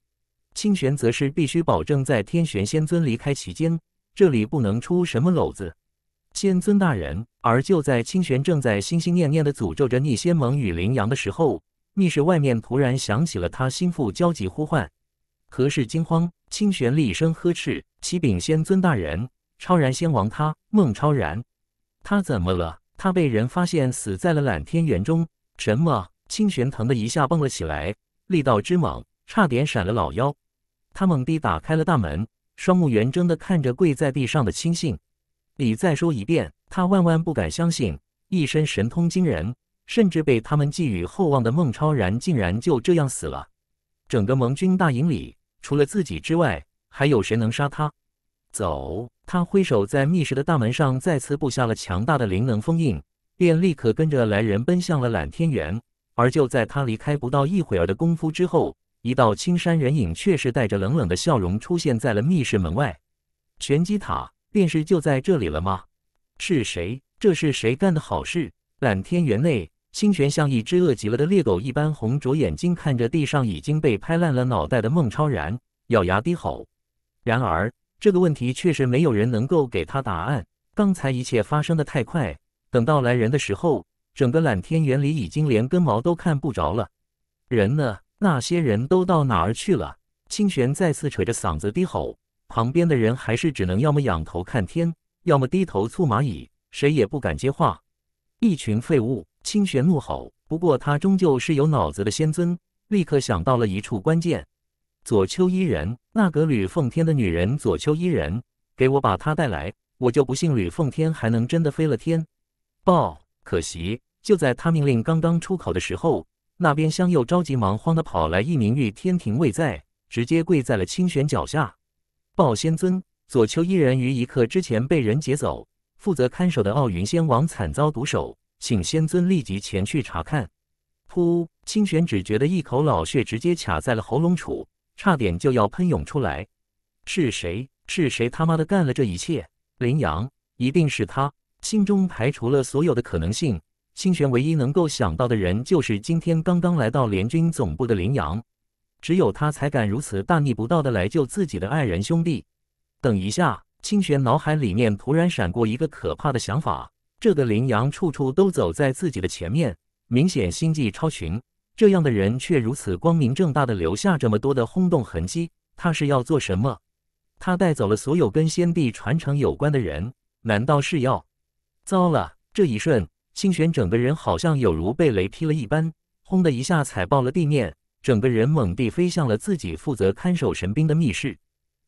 清玄则是必须保证在天玄仙尊离开期间，这里不能出什么篓子，仙尊大人。而就在清玄正在心心念念地诅咒着逆仙盟与林阳的时候，密室外面突然响起了他心腹焦急呼唤。何事惊慌？清玄厉声呵斥：“启禀仙尊大人，超然仙王他，孟超然，他怎么了？”他被人发现死在了揽天园中。什么？清玄疼的一下蹦了起来，力道之猛，差点闪了老腰。他猛地打开了大门，双目圆睁的看着跪在地上的亲信。你再说一遍！他万万不敢相信，一身神通惊人，甚至被他们寄予厚望的孟超然，竟然就这样死了。整个盟军大营里，除了自己之外，还有谁能杀他？走。他挥手在密室的大门上再次布下了强大的灵能封印，便立刻跟着来人奔向了揽天园。而就在他离开不到一会儿的功夫之后，一道青山人影却是带着冷冷的笑容出现在了密室门外。玄机塔便是就在这里了吗？是谁？这是谁干的好事？揽天园内，星玄像一只饿极了的猎狗一般红着眼睛看着地上已经被拍烂了脑袋的孟超然，咬牙低吼。然而。这个问题确实没有人能够给他答案。刚才一切发生的太快，等到来人的时候，整个蓝天园里已经连根毛都看不着了。人呢？那些人都到哪儿去了？清玄再次扯着嗓子低吼。旁边的人还是只能要么仰头看天，要么低头搓蚂蚁，谁也不敢接话。一群废物！清玄怒吼。不过他终究是有脑子的仙尊，立刻想到了一处关键。左丘伊人，那个吕奉天的女人，左丘伊人，给我把她带来！我就不信吕奉天还能真的飞了天。报，可惜就在他命令刚刚出口的时候，那边香右着急忙慌的跑来一名御天庭卫在，直接跪在了清玄脚下。报仙尊，左丘伊人于一刻之前被人劫走，负责看守的傲云仙王惨遭毒手，请仙尊立即前去查看。噗，清玄只觉得一口老血直接卡在了喉咙处。差点就要喷涌出来，是谁？是谁他妈的干了这一切？林阳，一定是他！心中排除了所有的可能性，清玄唯一能够想到的人就是今天刚刚来到联军总部的林阳，只有他才敢如此大逆不道的来救自己的爱人兄弟。等一下，清玄脑海里面突然闪过一个可怕的想法，这个林阳处处都走在自己的前面，明显心计超群。这样的人却如此光明正大的留下这么多的轰动痕迹，他是要做什么？他带走了所有跟先帝传承有关的人，难道是要……糟了！这一瞬，清玄整个人好像有如被雷劈了一般，轰的一下踩爆了地面，整个人猛地飞向了自己负责看守神兵的密室。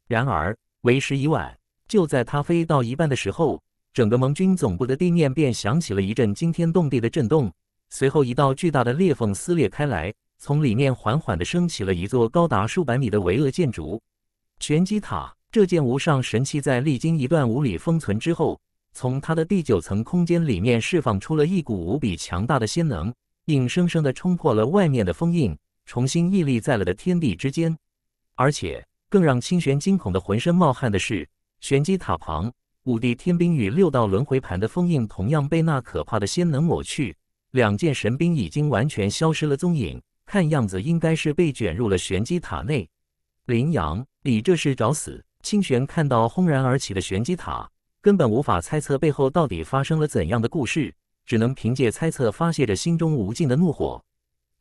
然而为时已晚，就在他飞到一半的时候，整个盟军总部的地面便响起了一阵惊天动地的震动。随后，一道巨大的裂缝撕裂开来，从里面缓缓地升起了一座高达数百米的巍峨建筑——玄机塔。这件无上神器在历经一段无理封存之后，从它的第九层空间里面释放出了一股无比强大的仙能，硬生生地冲破了外面的封印，重新屹立在了的天地之间。而且，更让清玄惊恐的浑身冒汗的是，玄机塔旁五帝天兵与六道轮回盘的封印同样被那可怕的仙能抹去。两件神兵已经完全消失了踪影，看样子应该是被卷入了玄机塔内。林阳，你这是找死！清玄看到轰然而起的玄机塔，根本无法猜测背后到底发生了怎样的故事，只能凭借猜测发泄着心中无尽的怒火。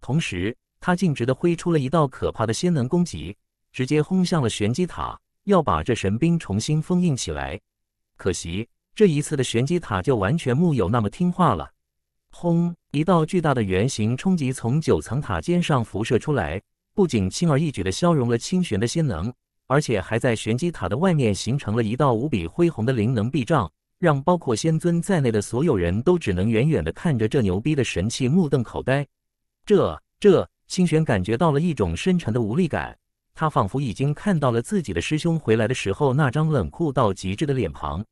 同时，他径直的挥出了一道可怕的仙能攻击，直接轰向了玄机塔，要把这神兵重新封印起来。可惜，这一次的玄机塔就完全木有那么听话了。轰！一道巨大的圆形冲击从九层塔尖上辐射出来，不仅轻而易举地消融了清玄的仙能，而且还在玄机塔的外面形成了一道无比恢宏的灵能壁障，让包括仙尊在内的所有人都只能远远地看着这牛逼的神器，目瞪口呆。这这，清玄感觉到了一种深沉的无力感，他仿佛已经看到了自己的师兄回来的时候那张冷酷到极致的脸庞。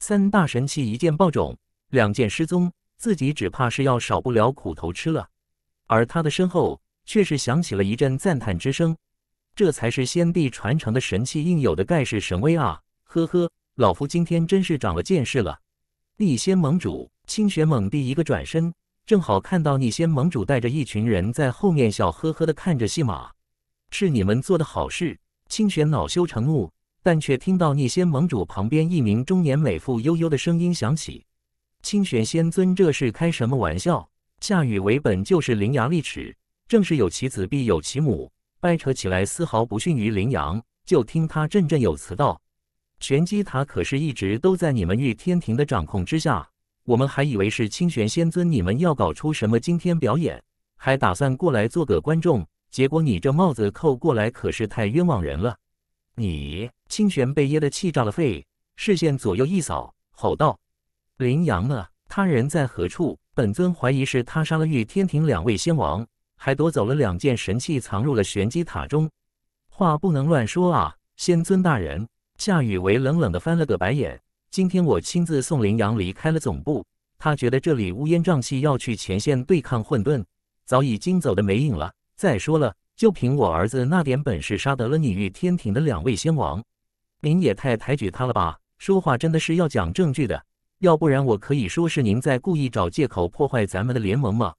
三大神器一件爆种，两件失踪。自己只怕是要少不了苦头吃了，而他的身后却是响起了一阵赞叹之声。这才是先帝传承的神器应有的盖世神威啊！呵呵，老夫今天真是长了见识了。逆仙盟主清雪猛地一个转身，正好看到逆仙盟主带着一群人在后面笑呵呵的看着戏码。是你们做的好事！清雪恼羞成怒，但却听到逆仙盟主旁边一名中年美妇悠悠的声音响起。清玄仙尊，这是开什么玩笑？夏雨为本就是伶牙俐齿，正是有其子必有其母，掰扯起来丝毫不逊于羚羊。就听他振振有词道：“玄机塔可是一直都在你们玉天庭的掌控之下，我们还以为是清玄仙尊你们要搞出什么惊天表演，还打算过来做个观众。结果你这帽子扣过来，可是太冤枉人了！”你清玄被噎得气炸了肺，视线左右一扫，吼道。林阳呢？他人在何处？本尊怀疑是他杀了御天庭两位仙王，还夺走了两件神器，藏入了玄机塔中。话不能乱说啊，仙尊大人！夏雨唯冷冷的翻了个白眼。今天我亲自送林阳离开了总部，他觉得这里乌烟瘴气，要去前线对抗混沌，早已经走的没影了。再说了，就凭我儿子那点本事，杀得了你御天庭的两位仙王？您也太抬举他了吧！说话真的是要讲证据的。要不然我可以说是您在故意找借口破坏咱们的联盟吗？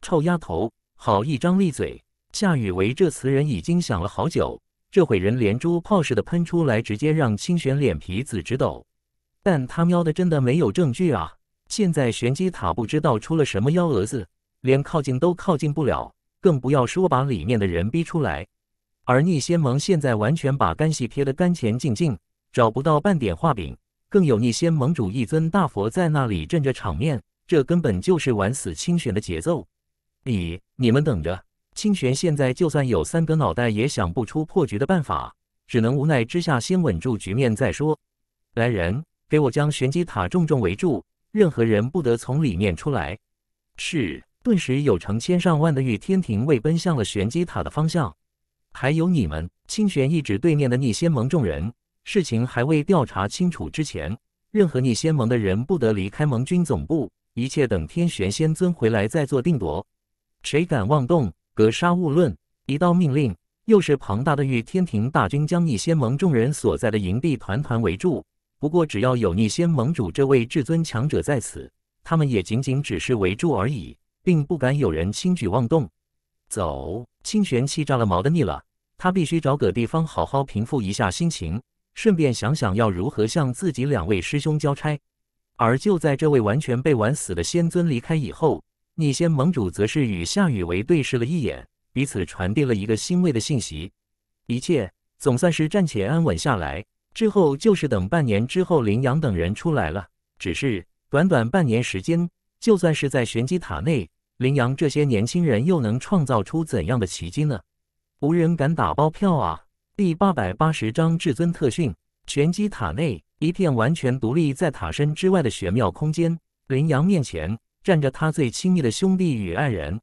臭丫头，好一张利嘴！夏雨薇这词人已经想了好久，这会人连珠炮似的喷出来，直接让清玄脸皮子直抖。但他喵的真的没有证据啊！现在玄机塔不知道出了什么幺蛾子，连靠近都靠近不了，更不要说把里面的人逼出来。而逆仙盟现在完全把干系撇得干干净净，找不到半点画饼。更有逆仙盟主一尊大佛在那里镇着场面，这根本就是玩死清玄的节奏！你你们等着，清玄现在就算有三个脑袋也想不出破局的办法，只能无奈之下先稳住局面再说。来人，给我将玄机塔重重围住，任何人不得从里面出来！是。顿时有成千上万的御天庭卫奔向了玄机塔的方向。还有你们，清玄一指对面的逆仙盟众人。事情还未调查清楚之前，任何逆仙盟的人不得离开盟军总部，一切等天玄仙尊回来再做定夺。谁敢妄动，格杀勿论！一道命令，又是庞大的御天庭大军将逆仙盟众人所在的营地团团围住。不过，只要有逆仙盟主这位至尊强者在此，他们也仅仅只是围住而已，并不敢有人轻举妄动。走，清玄气炸了毛的腻了，他必须找个地方好好平复一下心情。顺便想想要如何向自己两位师兄交差，而就在这位完全被玩死的仙尊离开以后，逆仙盟主则是与夏雨薇对视了一眼，彼此传递了一个欣慰的信息。一切总算是暂且安稳下来，之后就是等半年之后林阳等人出来了。只是短短半年时间，就算是在玄机塔内，林阳这些年轻人又能创造出怎样的奇迹呢？无人敢打包票啊！第八百八十章至尊特训。拳击塔内一片完全独立在塔身之外的玄妙空间。林阳面前站着他最亲密的兄弟与爱人：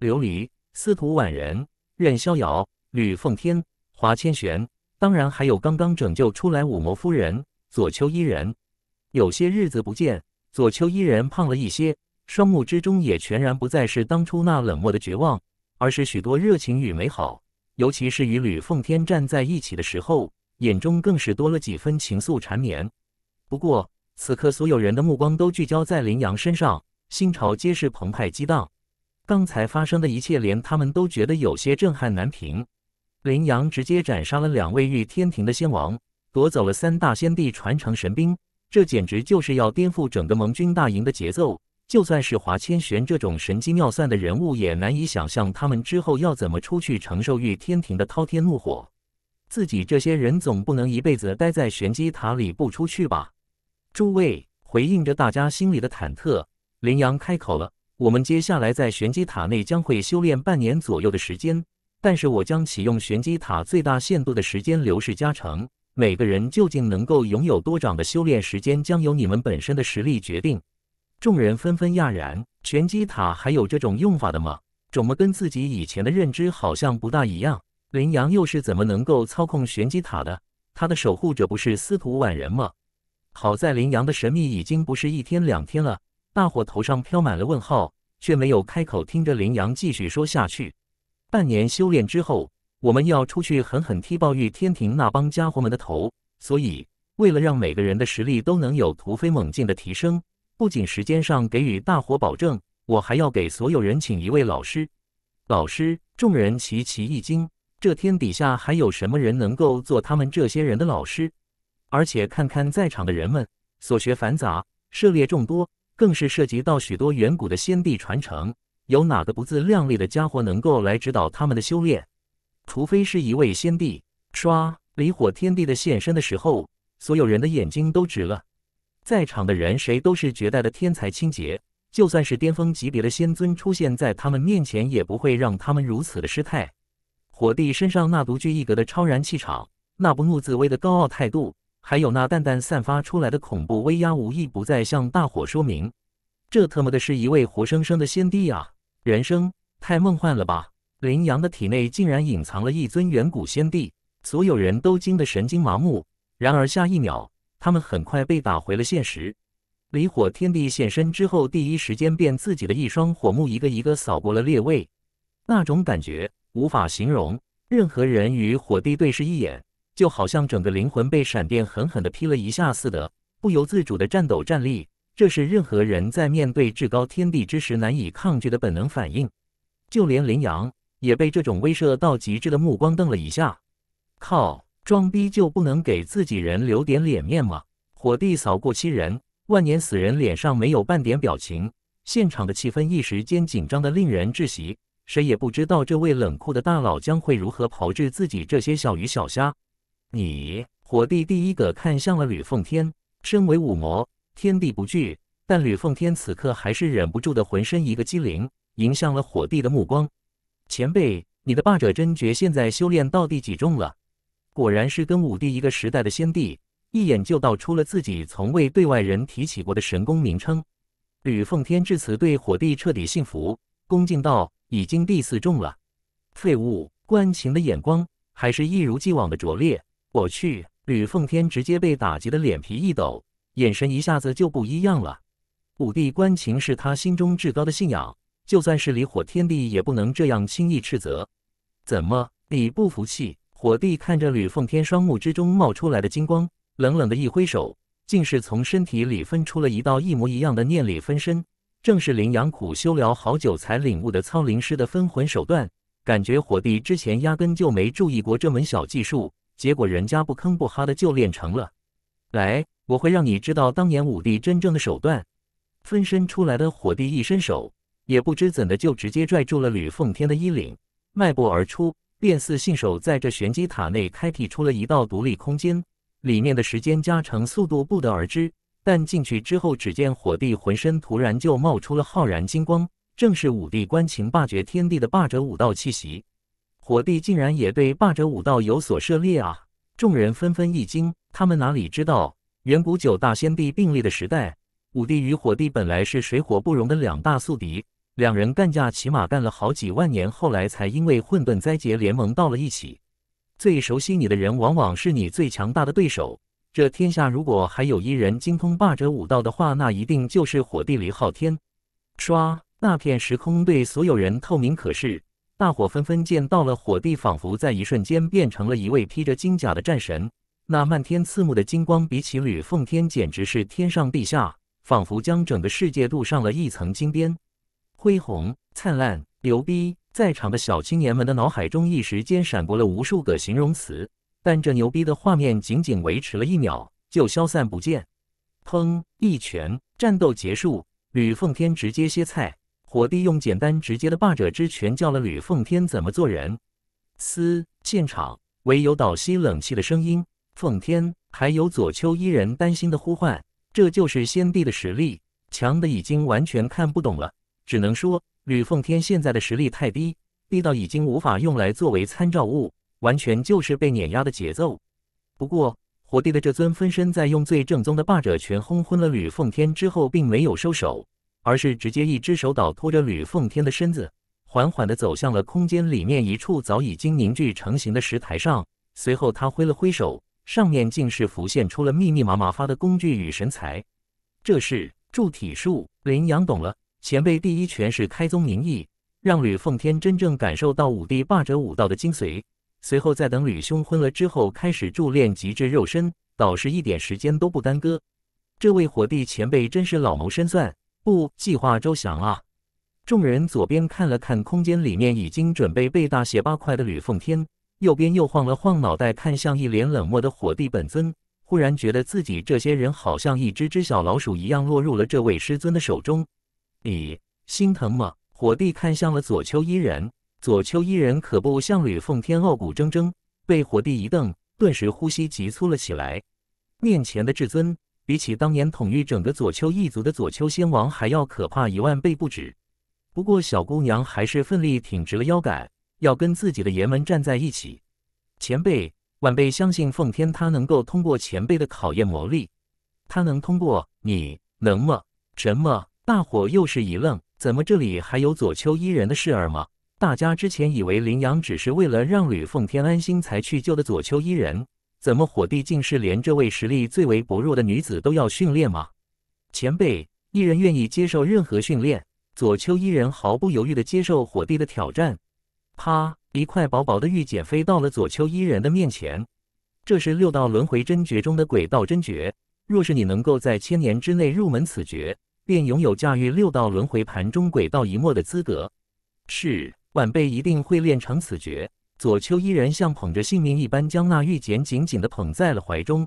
琉璃、司徒婉人、任逍遥、吕奉天、华千玄，当然还有刚刚拯救出来五魔夫人左丘伊人。有些日子不见，左丘伊人胖了一些，双目之中也全然不再是当初那冷漠的绝望，而是许多热情与美好。尤其是与吕奉天站在一起的时候，眼中更是多了几分情愫缠绵。不过，此刻所有人的目光都聚焦在林阳身上，心潮皆是澎湃激荡。刚才发生的一切，连他们都觉得有些震撼难平。林阳直接斩杀了两位御天庭的仙王，夺走了三大仙帝传承神兵，这简直就是要颠覆整个盟军大营的节奏。就算是华千玄这种神机妙算的人物，也难以想象他们之后要怎么出去承受玉天庭的滔天怒火。自己这些人总不能一辈子待在玄机塔里不出去吧？诸位回应着大家心里的忐忑，林阳开口了：“我们接下来在玄机塔内将会修炼半年左右的时间，但是我将启用玄机塔最大限度的时间流逝加成。每个人究竟能够拥有多长的修炼时间，将由你们本身的实力决定。”众人纷纷讶然，玄机塔还有这种用法的吗？怎么跟自己以前的认知好像不大一样？林阳又是怎么能够操控玄机塔的？他的守护者不是司徒婉人吗？好在林阳的神秘已经不是一天两天了，大伙头上飘满了问号，却没有开口。听着林阳继续说下去：半年修炼之后，我们要出去狠狠踢爆玉天庭那帮家伙们的头。所以，为了让每个人的实力都能有突飞猛进的提升。不仅时间上给予大伙保证，我还要给所有人请一位老师。老师，众人齐齐一惊：这天底下还有什么人能够做他们这些人的老师？而且看看在场的人们，所学繁杂，涉猎众多，更是涉及到许多远古的先帝传承。有哪个不自量力的家伙能够来指导他们的修炼？除非是一位先帝。刷！离火天帝的现身的时候，所有人的眼睛都直了。在场的人谁都是绝代的天才，清洁就算是巅峰级别的仙尊出现在他们面前，也不会让他们如此的失态。火帝身上那独具一格的超然气场，那不怒自威的高傲态度，还有那淡淡散发出来的恐怖威压，无一不在向大伙说明，这特么的是一位活生生的仙帝啊！人生太梦幻了吧！林阳的体内竟然隐藏了一尊远古仙帝，所有人都惊得神经麻木。然而下一秒。他们很快被打回了现实。离火天帝现身之后，第一时间便自己的一双火目一个一个扫过了列位，那种感觉无法形容。任何人与火帝对视一眼，就好像整个灵魂被闪电狠狠地劈了一下似的，不由自主地颤抖站立。这是任何人在面对至高天地之时难以抗拒的本能反应。就连林阳也被这种威慑到极致的目光瞪了一下。靠！装逼就不能给自己人留点脸面吗？火帝扫过七人，万年死人脸上没有半点表情。现场的气氛一时间紧张的令人窒息，谁也不知道这位冷酷的大佬将会如何炮制自己这些小鱼小虾。你，火帝第一个看向了吕奉天。身为武魔，天地不惧，但吕奉天此刻还是忍不住的浑身一个机灵，迎向了火帝的目光。前辈，你的霸者真诀现在修炼到第几重了？果然是跟武帝一个时代的先帝，一眼就道出了自己从未对外人提起过的神功名称。吕奉天至此对火帝彻底信服，恭敬道：“已经第四重了。废物关情的眼光还是一如既往的拙劣。我去！吕奉天直接被打击的脸皮一抖，眼神一下子就不一样了。武帝关情是他心中至高的信仰，就算是离火天帝也不能这样轻易斥责。怎么你不服气？火帝看着吕奉天双目之中冒出来的金光，冷冷的一挥手，竟是从身体里分出了一道一模一样的念力分身，正是林阳苦修了好久才领悟的操灵师的分魂手段。感觉火帝之前压根就没注意过这门小技术，结果人家不吭不哈的就练成了。来，我会让你知道当年五帝真正的手段。分身出来的火帝一伸手，也不知怎的就直接拽住了吕奉天的衣领，迈步而出。便似信手在这玄机塔内开辟出了一道独立空间，里面的时间加成速度不得而知。但进去之后，只见火帝浑身突然就冒出了浩然金光，正是武帝观情霸绝天地的霸者武道气息。火帝竟然也对霸者武道有所涉猎啊！众人纷纷一惊，他们哪里知道，远古九大仙帝并立的时代，武帝与火帝本来是水火不容的两大宿敌。两人干架起码干了好几万年，后来才因为混沌灾劫联盟到了一起。最熟悉你的人，往往是你最强大的对手。这天下如果还有一人精通霸者武道的话，那一定就是火帝李昊天。唰，那片时空对所有人透明。可视，大伙纷纷见到了火帝，仿佛在一瞬间变成了一位披着金甲的战神。那漫天刺目的金光，比起吕奉天，简直是天上地下，仿佛将整个世界镀上了一层金边。恢宏、灿烂、牛逼，在场的小青年们的脑海中，一时间闪过了无数个形容词。但这牛逼的画面仅仅维持了一秒，就消散不见。砰！一拳，战斗结束。吕奉天直接歇菜。火帝用简单直接的霸者之拳教了吕奉天怎么做人。嘶！现场唯有倒吸冷气的声音。奉天，还有左丘一人担心的呼唤。这就是先帝的实力，强的已经完全看不懂了。只能说吕奉天现在的实力太低，低到已经无法用来作为参照物，完全就是被碾压的节奏。不过火帝的这尊分身在用最正宗的霸者拳轰昏了吕奉天之后，并没有收手，而是直接一只手倒拖着吕奉天的身子，缓缓地走向了空间里面一处早已经凝聚成型的石台上。随后他挥了挥手，上面竟是浮现出了密密麻麻发的工具与神材。这是铸体术，林阳懂了。前辈第一拳是开宗明义，让吕奉天真正感受到武帝霸者武道的精髓。随后，在等吕兄昏了之后，开始铸炼极致肉身，倒是一点时间都不耽搁。这位火帝前辈真是老谋深算，不计划周详啊！众人左边看了看空间里面已经准备被大卸八块的吕奉天，右边又晃了晃脑袋，看向一脸冷漠的火帝本尊，忽然觉得自己这些人好像一只只小老鼠一样落入了这位师尊的手中。你心疼吗？火帝看向了左丘伊人，左丘伊人可不像吕奉天傲骨铮铮，被火帝一瞪，顿时呼吸急促了起来。面前的至尊，比起当年统御整个左丘一族的左丘仙王还要可怕一万倍不止。不过小姑娘还是奋力挺直了腰杆，要跟自己的爷们站在一起。前辈，晚辈相信奉天他能够通过前辈的考验磨砺，他能通过，你能吗？什么？大伙又是一愣，怎么这里还有左丘伊人的事儿吗？大家之前以为林阳只是为了让吕奉天安心才去救的左丘伊人，怎么火帝竟是连这位实力最为薄弱的女子都要训练吗？前辈，伊人愿意接受任何训练。左丘伊人毫不犹豫地接受火帝的挑战。啪！一块薄薄的玉简飞到了左丘伊人的面前。这是六道轮回真诀中的鬼道真诀，若是你能够在千年之内入门此诀。便拥有驾驭六道轮回盘中轨道一末的资格，是晚辈一定会练成此绝。左丘依然像捧着性命一般，将那玉简紧紧地捧在了怀中。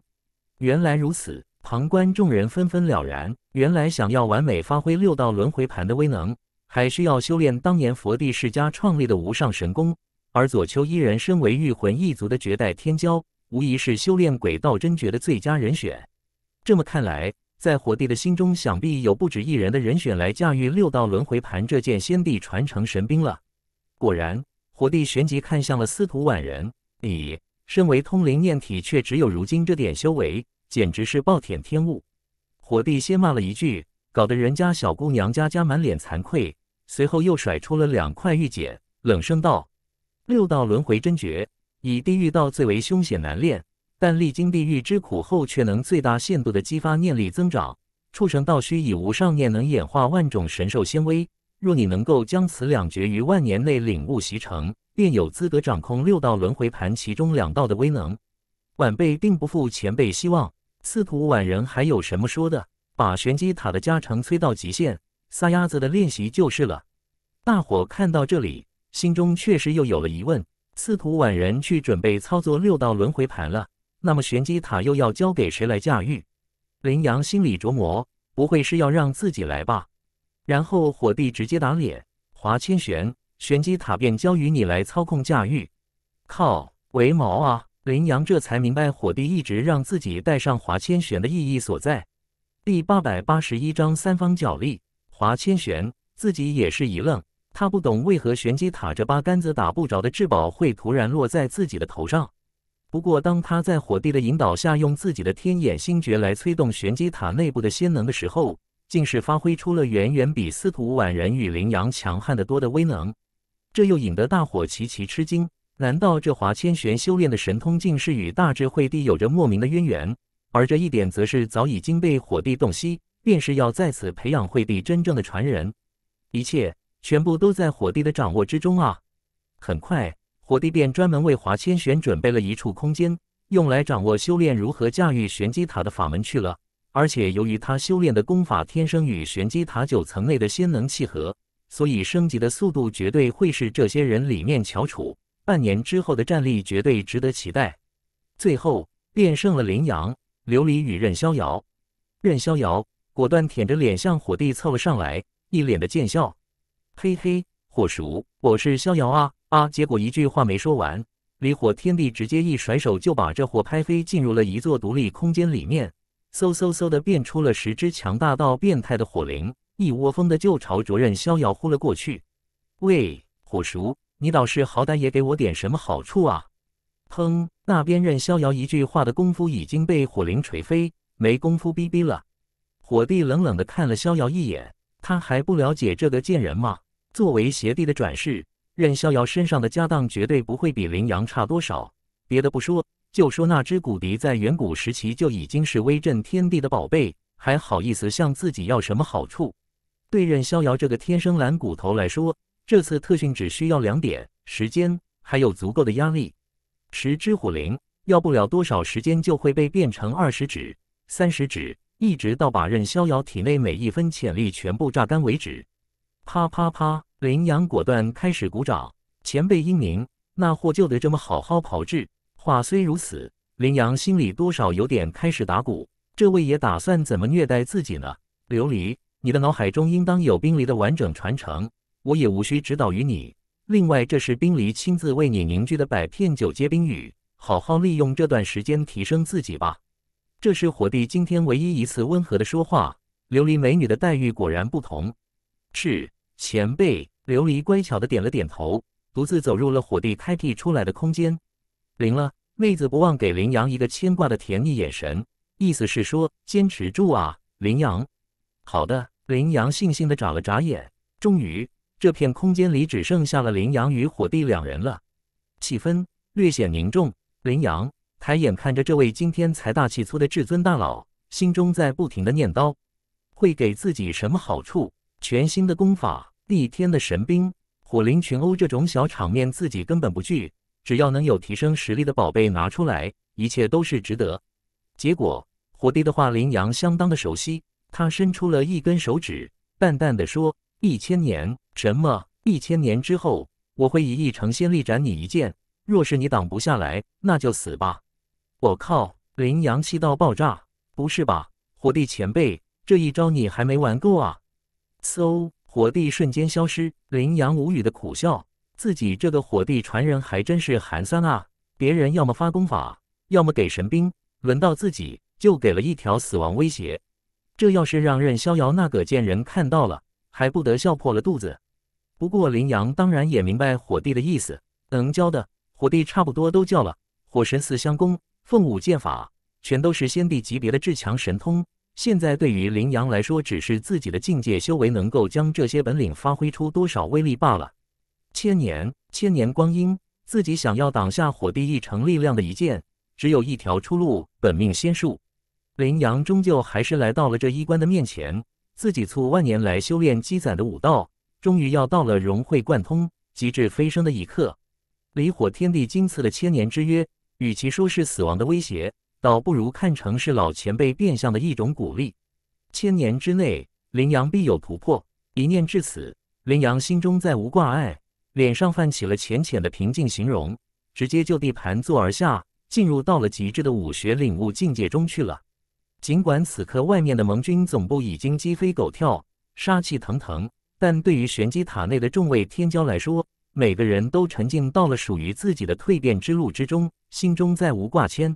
原来如此，旁观众人纷纷了然。原来想要完美发挥六道轮回盘的威能，还需要修炼当年佛地世家创立的无上神功。而左丘依然身为御魂一族的绝代天骄，无疑是修炼轨道真诀的最佳人选。这么看来。在火帝的心中，想必有不止一人的人选来驾驭六道轮回盘这件先帝传承神兵了。果然，火帝旋即看向了司徒婉人，你身为通灵念体，却只有如今这点修为，简直是暴殄天物！火帝先骂了一句，搞得人家小姑娘家家满脸惭愧，随后又甩出了两块玉简，冷声道：“六道轮回真诀，以地狱道最为凶险难练。”但历经地狱之苦后，却能最大限度地激发念力增长，畜生道需以无上念能演化万种神兽纤维。若你能够将此两诀于万年内领悟习成，便有资格掌控六道轮回盘其中两道的威能。晚辈并不负前辈希望，司徒婉人还有什么说的？把玄机塔的加成催到极限，撒丫子的练习就是了。大伙看到这里，心中确实又有了疑问：司徒婉人去准备操作六道轮回盘了。那么玄机塔又要交给谁来驾驭？林阳心里琢磨，不会是要让自己来吧？然后火帝直接打脸，华千玄，玄机塔便交于你来操控驾驭。靠，为毛啊？林阳这才明白火帝一直让自己带上华千玄的意义所在。第八百八十一章三方角力。华千玄自己也是一愣，他不懂为何玄机塔这八竿子打不着的至宝会突然落在自己的头上。不过，当他在火帝的引导下，用自己的天眼星诀来催动玄机塔内部的仙能的时候，竟是发挥出了远远比司徒婉人与羚羊强悍得多的威能，这又引得大伙齐齐吃惊。难道这华千玄修炼的神通，竟是与大智慧帝有着莫名的渊源？而这一点，则是早已经被火帝洞悉，便是要在此培养慧帝真正的传人，一切全部都在火帝的掌握之中啊！很快。火帝便专门为华千玄准备了一处空间，用来掌握修炼如何驾驭玄机塔的法门去了。而且，由于他修炼的功法天生与玄机塔九层内的仙能契合，所以升级的速度绝对会是这些人里面翘楚。半年之后的战力绝对值得期待。最后，便胜了林阳、琉璃与任逍遥。任逍遥果断舔着脸向火帝凑了上来，一脸的贱笑：“嘿嘿，火叔，我是逍遥啊。”啊！结果一句话没说完，离火天帝直接一甩手就把这货拍飞，进入了一座独立空间里面，嗖嗖嗖的变出了十只强大到变态的火灵，一窝蜂的就朝着任逍遥呼了过去。喂，火叔，你倒是好歹也给我点什么好处啊！砰！那边任逍遥一句话的功夫已经被火灵锤飞，没功夫逼逼了。火帝冷冷的看了逍遥一眼，他还不了解这个贱人吗？作为邪帝的转世。任逍遥身上的家当绝对不会比羚羊差多少。别的不说，就说那只骨笛，在远古时期就已经是威震天地的宝贝，还好意思向自己要什么好处？对任逍遥这个天生懒骨头来说，这次特训只需要两点：时间，还有足够的压力。十只虎灵要不了多少时间就会被变成二十指、三十指，一直到把任逍遥体内每一分潜力全部榨干为止。啪啪啪。林阳果断开始鼓掌，前辈英明，那货就得这么好好炮制。话虽如此，林阳心里多少有点开始打鼓，这位爷打算怎么虐待自己呢？琉璃，你的脑海中应当有冰梨的完整传承，我也无需指导于你。另外，这是冰梨亲自为你凝聚的百片九阶冰雨，好好利用这段时间提升自己吧。这是火帝今天唯一一次温和的说话。琉璃美女的待遇果然不同，是。前辈，琉璃乖巧的点了点头，独自走入了火帝开辟出来的空间。灵了，妹子不忘给林阳一个牵挂的甜蜜眼神，意思是说坚持住啊，林阳。好的，林阳悻悻的眨了眨眼。终于，这片空间里只剩下了林阳与火帝两人了。气氛略显凝重，林阳抬眼看着这位今天财大气粗的至尊大佬，心中在不停的念叨，会给自己什么好处？全新的功法？逆天的神兵，火灵群殴这种小场面自己根本不惧，只要能有提升实力的宝贝拿出来，一切都是值得。结果火帝的话，羚羊相当的熟悉，他伸出了一根手指，淡淡的说：“一千年，什么？一千年之后，我会以一成仙力斩你一剑，若是你挡不下来，那就死吧。”我靠！羚羊气到爆炸，不是吧？火帝前辈，这一招你还没玩够啊？嗖！火帝瞬间消失，林阳无语的苦笑，自己这个火帝传人还真是寒酸啊！别人要么发功法，要么给神兵，轮到自己就给了一条死亡威胁。这要是让任逍遥那个贱人看到了，还不得笑破了肚子？不过林阳当然也明白火帝的意思，能教的火帝差不多都教了，火神四相功、凤舞剑法，全都是先帝级别的至强神通。现在对于林阳来说，只是自己的境界修为能够将这些本领发挥出多少威力罢了。千年，千年光阴，自己想要挡下火帝一成力量的一剑，只有一条出路：本命仙术。林阳终究还是来到了这一关的面前，自己促万年来修炼积攒的武道，终于要到了融会贯通、极致飞升的一刻。离火天地金赐了千年之约，与其说是死亡的威胁。倒不如看成是老前辈变相的一种鼓励。千年之内，林阳必有突破。一念至此，林阳心中再无挂碍，脸上泛起了浅浅的平静。形容，直接就地盘坐而下，进入到了极致的武学领悟境界中去了。尽管此刻外面的盟军总部已经鸡飞狗跳、杀气腾腾，但对于玄机塔内的众位天骄来说，每个人都沉浸到了属于自己的蜕变之路之中，心中再无挂牵。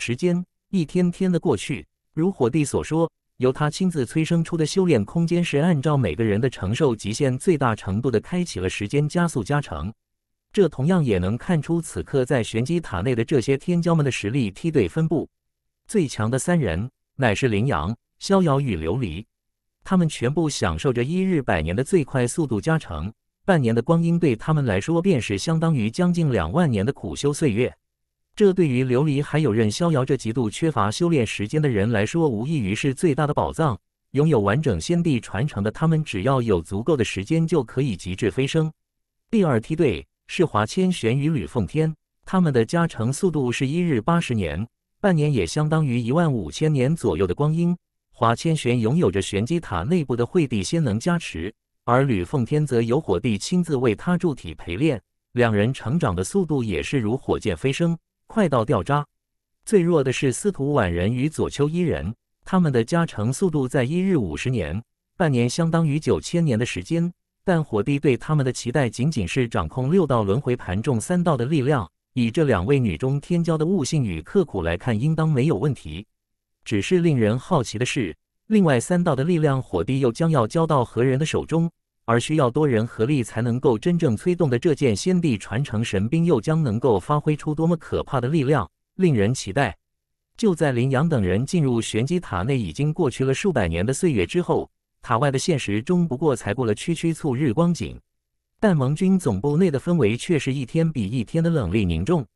时间一天天的过去，如火帝所说，由他亲自催生出的修炼空间是按照每个人的承受极限最大程度的开启了时间加速加成。这同样也能看出此刻在玄机塔内的这些天骄们的实力梯队分布。最强的三人乃是羚羊、逍遥与琉璃，他们全部享受着一日百年的最快速度加成，半年的光阴对他们来说便是相当于将近两万年的苦修岁月。这对于琉璃还有任逍遥这极度缺乏修炼时间的人来说，无异于是最大的宝藏。拥有完整仙帝传承的他们，只要有足够的时间，就可以极致飞升。第二梯队是华千玄与吕奉天，他们的加成速度是一日八十年，半年也相当于一万五千年左右的光阴。华千玄拥有着玄机塔内部的惠帝仙能加持，而吕奉天则由火帝亲自为他铸体陪练，两人成长的速度也是如火箭飞升。快到掉渣，最弱的是司徒婉人与左丘伊人，他们的加成速度在一日五十年，半年相当于九千年的时间。但火帝对他们的期待仅仅是掌控六道轮回盘中三道的力量，以这两位女中天骄的悟性与刻苦来看，应当没有问题。只是令人好奇的是，另外三道的力量，火帝又将要交到何人的手中？而需要多人合力才能够真正催动的这件先帝传承神兵，又将能够发挥出多么可怕的力量，令人期待。就在林阳等人进入玄机塔内已经过去了数百年的岁月之后，塔外的现实中不过才过了区区促日光景，但盟军总部内的氛围却是一天比一天的冷厉凝重。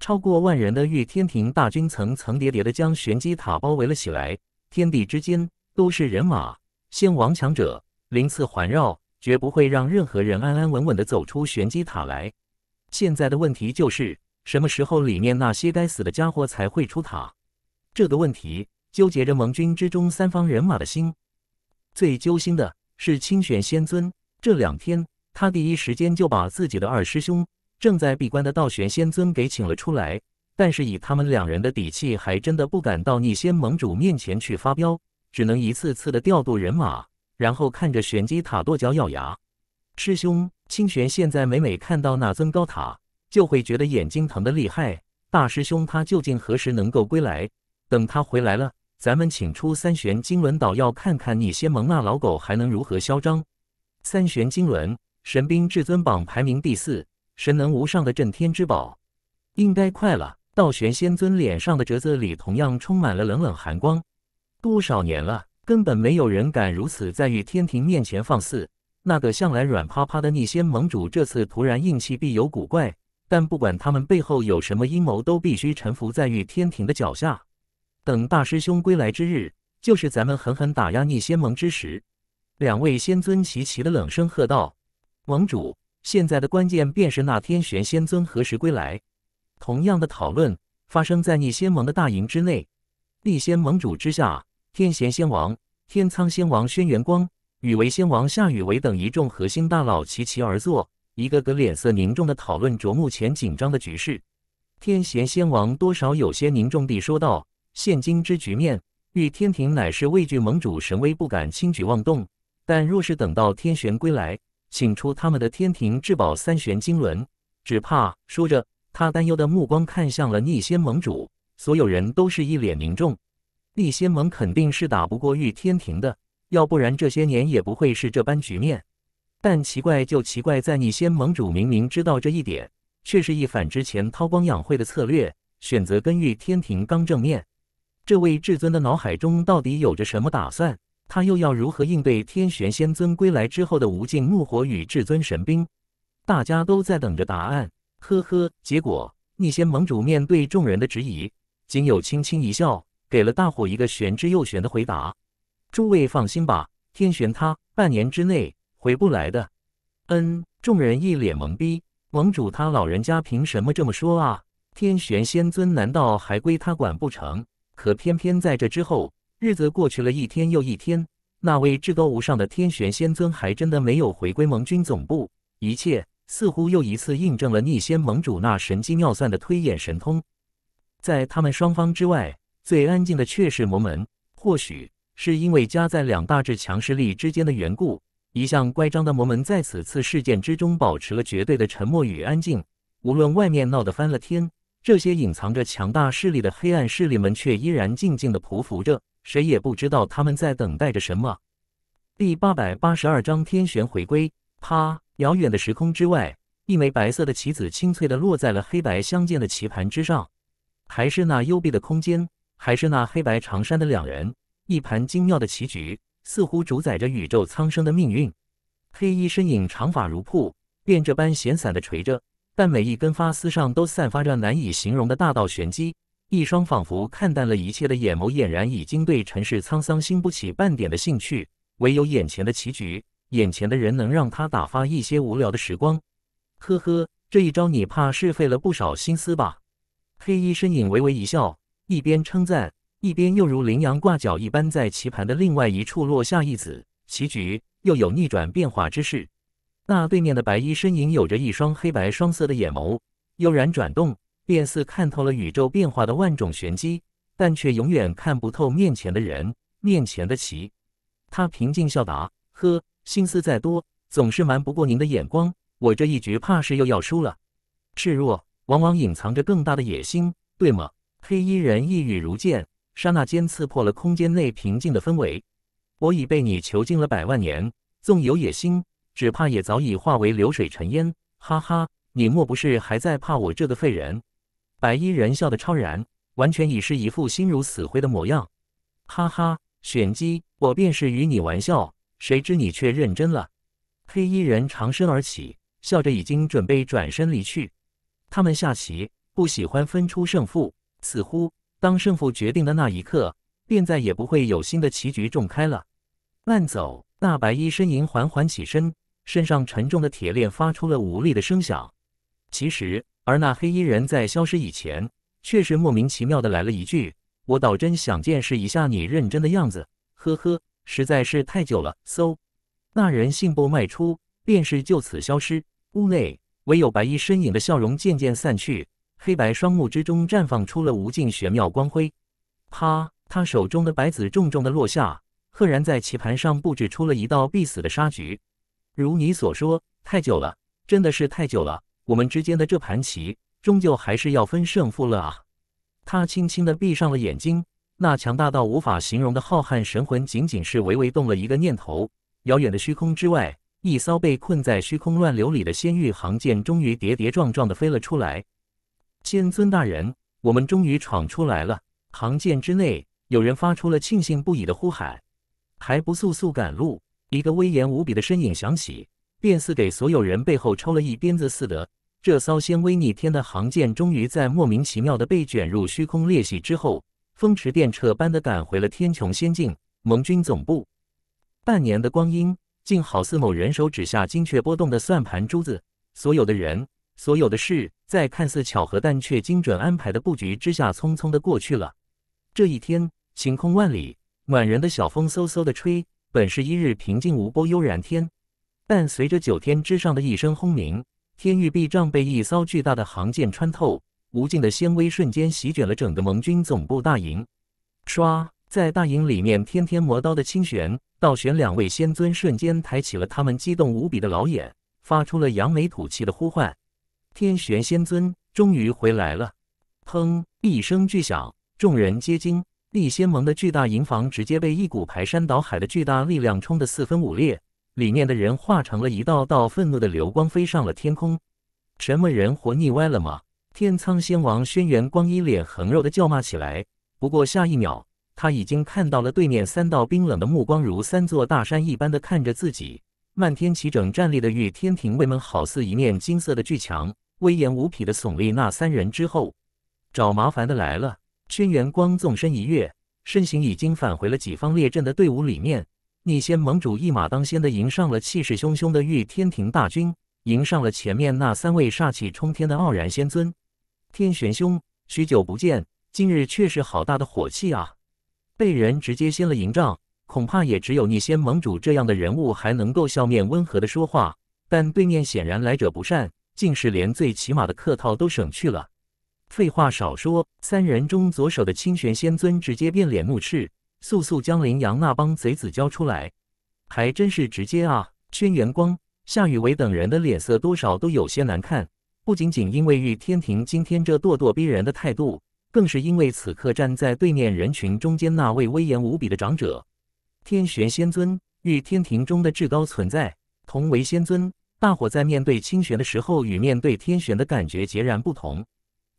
超过万人的御天庭大军层层叠叠的将玄机塔包围了起来，天地之间都是人马、仙王强者、鳞次环绕。绝不会让任何人安安稳稳地走出玄机塔来。现在的问题就是，什么时候里面那些该死的家伙才会出塔？这个问题纠结着盟军之中三方人马的心。最揪心的是清玄仙尊，这两天他第一时间就把自己的二师兄正在闭关的道玄仙尊给请了出来，但是以他们两人的底气，还真的不敢到逆仙盟主面前去发飙，只能一次次的调度人马。然后看着玄机塔跺脚咬牙，师兄清玄现在每每看到那尊高塔，就会觉得眼睛疼得厉害。大师兄他究竟何时能够归来？等他回来了，咱们请出三玄金轮岛，要看看你仙盟那老狗还能如何嚣张。三玄金轮，神兵至尊榜排名第四，神能无上的震天之宝，应该快了。道玄仙尊脸上的褶子里同样充满了冷冷寒光。多少年了。根本没有人敢如此在玉天庭面前放肆。那个向来软趴趴的逆仙盟主，这次突然硬气，必有古怪。但不管他们背后有什么阴谋，都必须臣服在玉天庭的脚下。等大师兄归来之日，就是咱们狠狠打压逆仙盟之时。两位仙尊齐齐的冷声喝道：“盟主，现在的关键便是那天玄仙尊何时归来。”同样的讨论发生在逆仙盟的大营之内。逆仙盟主之下。天贤仙王、天苍仙王、轩辕光、宇为仙王、夏雨为等一众核心大佬齐齐而坐，一个个脸色凝重地讨论着目前紧张的局势。天贤仙王多少有些凝重地说道：“现今之局面，玉天庭乃是畏惧盟主神威，不敢轻举妄动。但若是等到天玄归来，请出他们的天庭至宝三玄经轮，只怕……”说着，他担忧的目光看向了逆仙盟主，所有人都是一脸凝重。逆仙盟肯定是打不过御天庭的，要不然这些年也不会是这般局面。但奇怪就奇怪，在逆仙盟主明明知道这一点，却是一反之前韬光养晦的策略，选择跟御天庭刚正面。这位至尊的脑海中到底有着什么打算？他又要如何应对天玄仙尊归来之后的无尽怒火与至尊神兵？大家都在等着答案。呵呵，结果逆仙盟主面对众人的质疑，仅有轻轻一笑。给了大伙一个玄之又玄的回答。诸位放心吧，天玄他半年之内回不来的。嗯，众人一脸懵逼。盟主他老人家凭什么这么说啊？天玄仙尊难道还归他管不成？可偏偏在这之后，日子过去了一天又一天，那位至高无上的天玄仙尊还真的没有回归盟军总部。一切似乎又一次印证了逆仙盟主那神机妙算的推演神通。在他们双方之外。最安静的却是魔门，或许是因为夹在两大至强势力之间的缘故，一向乖张的魔门在此次事件之中保持了绝对的沉默与安静。无论外面闹得翻了天，这些隐藏着强大势力的黑暗势力们却依然静静的匍匐着，谁也不知道他们在等待着什么。第八百八十二章天玄回归。啪！遥远的时空之外，一枚白色的棋子清脆的落在了黑白相间的棋盘之上，还是那幽闭的空间。还是那黑白长衫的两人，一盘精妙的棋局，似乎主宰着宇宙苍生的命运。黑衣身影，长发如瀑，便这般闲散的垂着，但每一根发丝上都散发着难以形容的大道玄机。一双仿佛看淡了一切的眼眸，俨然已经对尘世沧桑兴不起半点的兴趣，唯有眼前的棋局，眼前的人，能让他打发一些无聊的时光。呵呵，这一招你怕是费了不少心思吧？黑衣身影微微一笑。一边称赞，一边又如羚羊挂角一般在棋盘的另外一处落下一子，棋局又有逆转变化之势。那对面的白衣身影有着一双黑白双色的眼眸，悠然转动，便似看透了宇宙变化的万种玄机，但却永远看不透面前的人、面前的棋。他平静笑答：“呵，心思再多，总是瞒不过您的眼光。我这一局怕是又要输了。示弱往往隐藏着更大的野心，对吗？”黑衣人一语如剑，刹那间刺破了空间内平静的氛围。我已被你囚禁了百万年，纵有野心，只怕也早已化为流水尘烟。哈哈，你莫不是还在怕我这个废人？白衣人笑得超然，完全已是一副心如死灰的模样。哈哈，玄机，我便是与你玩笑，谁知你却认真了。黑衣人长身而起，笑着已经准备转身离去。他们下棋不喜欢分出胜负。似乎当胜负决定的那一刻，便再也不会有新的棋局重开了。慢走。那白衣身影缓缓起身，身上沉重的铁链发出了无力的声响。其实，而那黑衣人在消失以前，却是莫名其妙的来了一句：“我倒真想见识一下你认真的样子。”呵呵，实在是太久了。嗖，那人信步迈出，便是就此消失。屋内唯有白衣身影的笑容渐渐散去。黑白双目之中绽放出了无尽玄妙光辉，啪！他手中的白子重重的落下，赫然在棋盘上布置出了一道必死的杀局。如你所说，太久了，真的是太久了。我们之间的这盘棋，终究还是要分胜负了啊！他轻轻的闭上了眼睛，那强大到无法形容的浩瀚神魂，仅仅是微微动了一个念头。遥远的虚空之外，一艘被困在虚空乱流里的仙域航舰，终于跌跌撞撞的飞了出来。仙尊大人，我们终于闯出来了！行剑之内，有人发出了庆幸不已的呼喊，还不速速赶路！一个威严无比的身影响起，便似给所有人背后抽了一鞭子似的。这骚仙威逆天的行间终于在莫名其妙的被卷入虚空裂隙之后，风驰电掣般的赶回了天穹仙境盟军总部。半年的光阴，竟好似某人手指下精确波动的算盘珠子。所有的人。所有的事在看似巧合但却精准安排的布局之下，匆匆的过去了。这一天晴空万里，暖人的小风嗖嗖的吹。本是一日平静无波、悠然天，但随着九天之上的一声轰鸣，天域壁障被一艘巨大的航舰穿透，无尽的纤维瞬间席卷了整个盟军总部大营。唰，在大营里面天天磨刀的清玄、道玄两位仙尊瞬间抬起了他们激动无比的老眼，发出了扬眉吐气的呼唤。天玄仙尊终于回来了！砰！一声巨响，众人皆惊。力仙盟的巨大营房直接被一股排山倒海的巨大力量冲得四分五裂，里面的人化成了一道道愤怒的流光，飞上了天空。什么人活腻歪了吗？天苍仙王轩辕光一脸横肉的叫骂起来。不过下一秒，他已经看到了对面三道冰冷的目光，如三座大山一般的看着自己。漫天齐整站立的御天庭卫门，好似一面金色的巨墙。威严无匹的耸立那三人之后，找麻烦的来了。轩辕光纵身一跃，身形已经返回了己方列阵的队伍里面。逆仙盟主一马当先的迎上了气势汹汹的御天庭大军，迎上了前面那三位煞气冲天的傲然仙尊。天玄兄，许久不见，今日确实好大的火气啊！被人直接掀了营帐，恐怕也只有逆仙盟主这样的人物还能够笑面温和的说话，但对面显然来者不善。竟是连最起码的客套都省去了。废话少说，三人中左手的清玄仙尊直接变脸怒斥：“速速将林阳那帮贼子交出来！”还真是直接啊！轩辕光、夏雨薇等人的脸色多少都有些难看，不仅仅因为玉天庭今天这咄咄逼人的态度，更是因为此刻站在对面人群中间那位威严无比的长者——天玄仙尊，玉天庭中的至高存在，同为仙尊。大伙在面对清玄的时候，与面对天玄的感觉截然不同。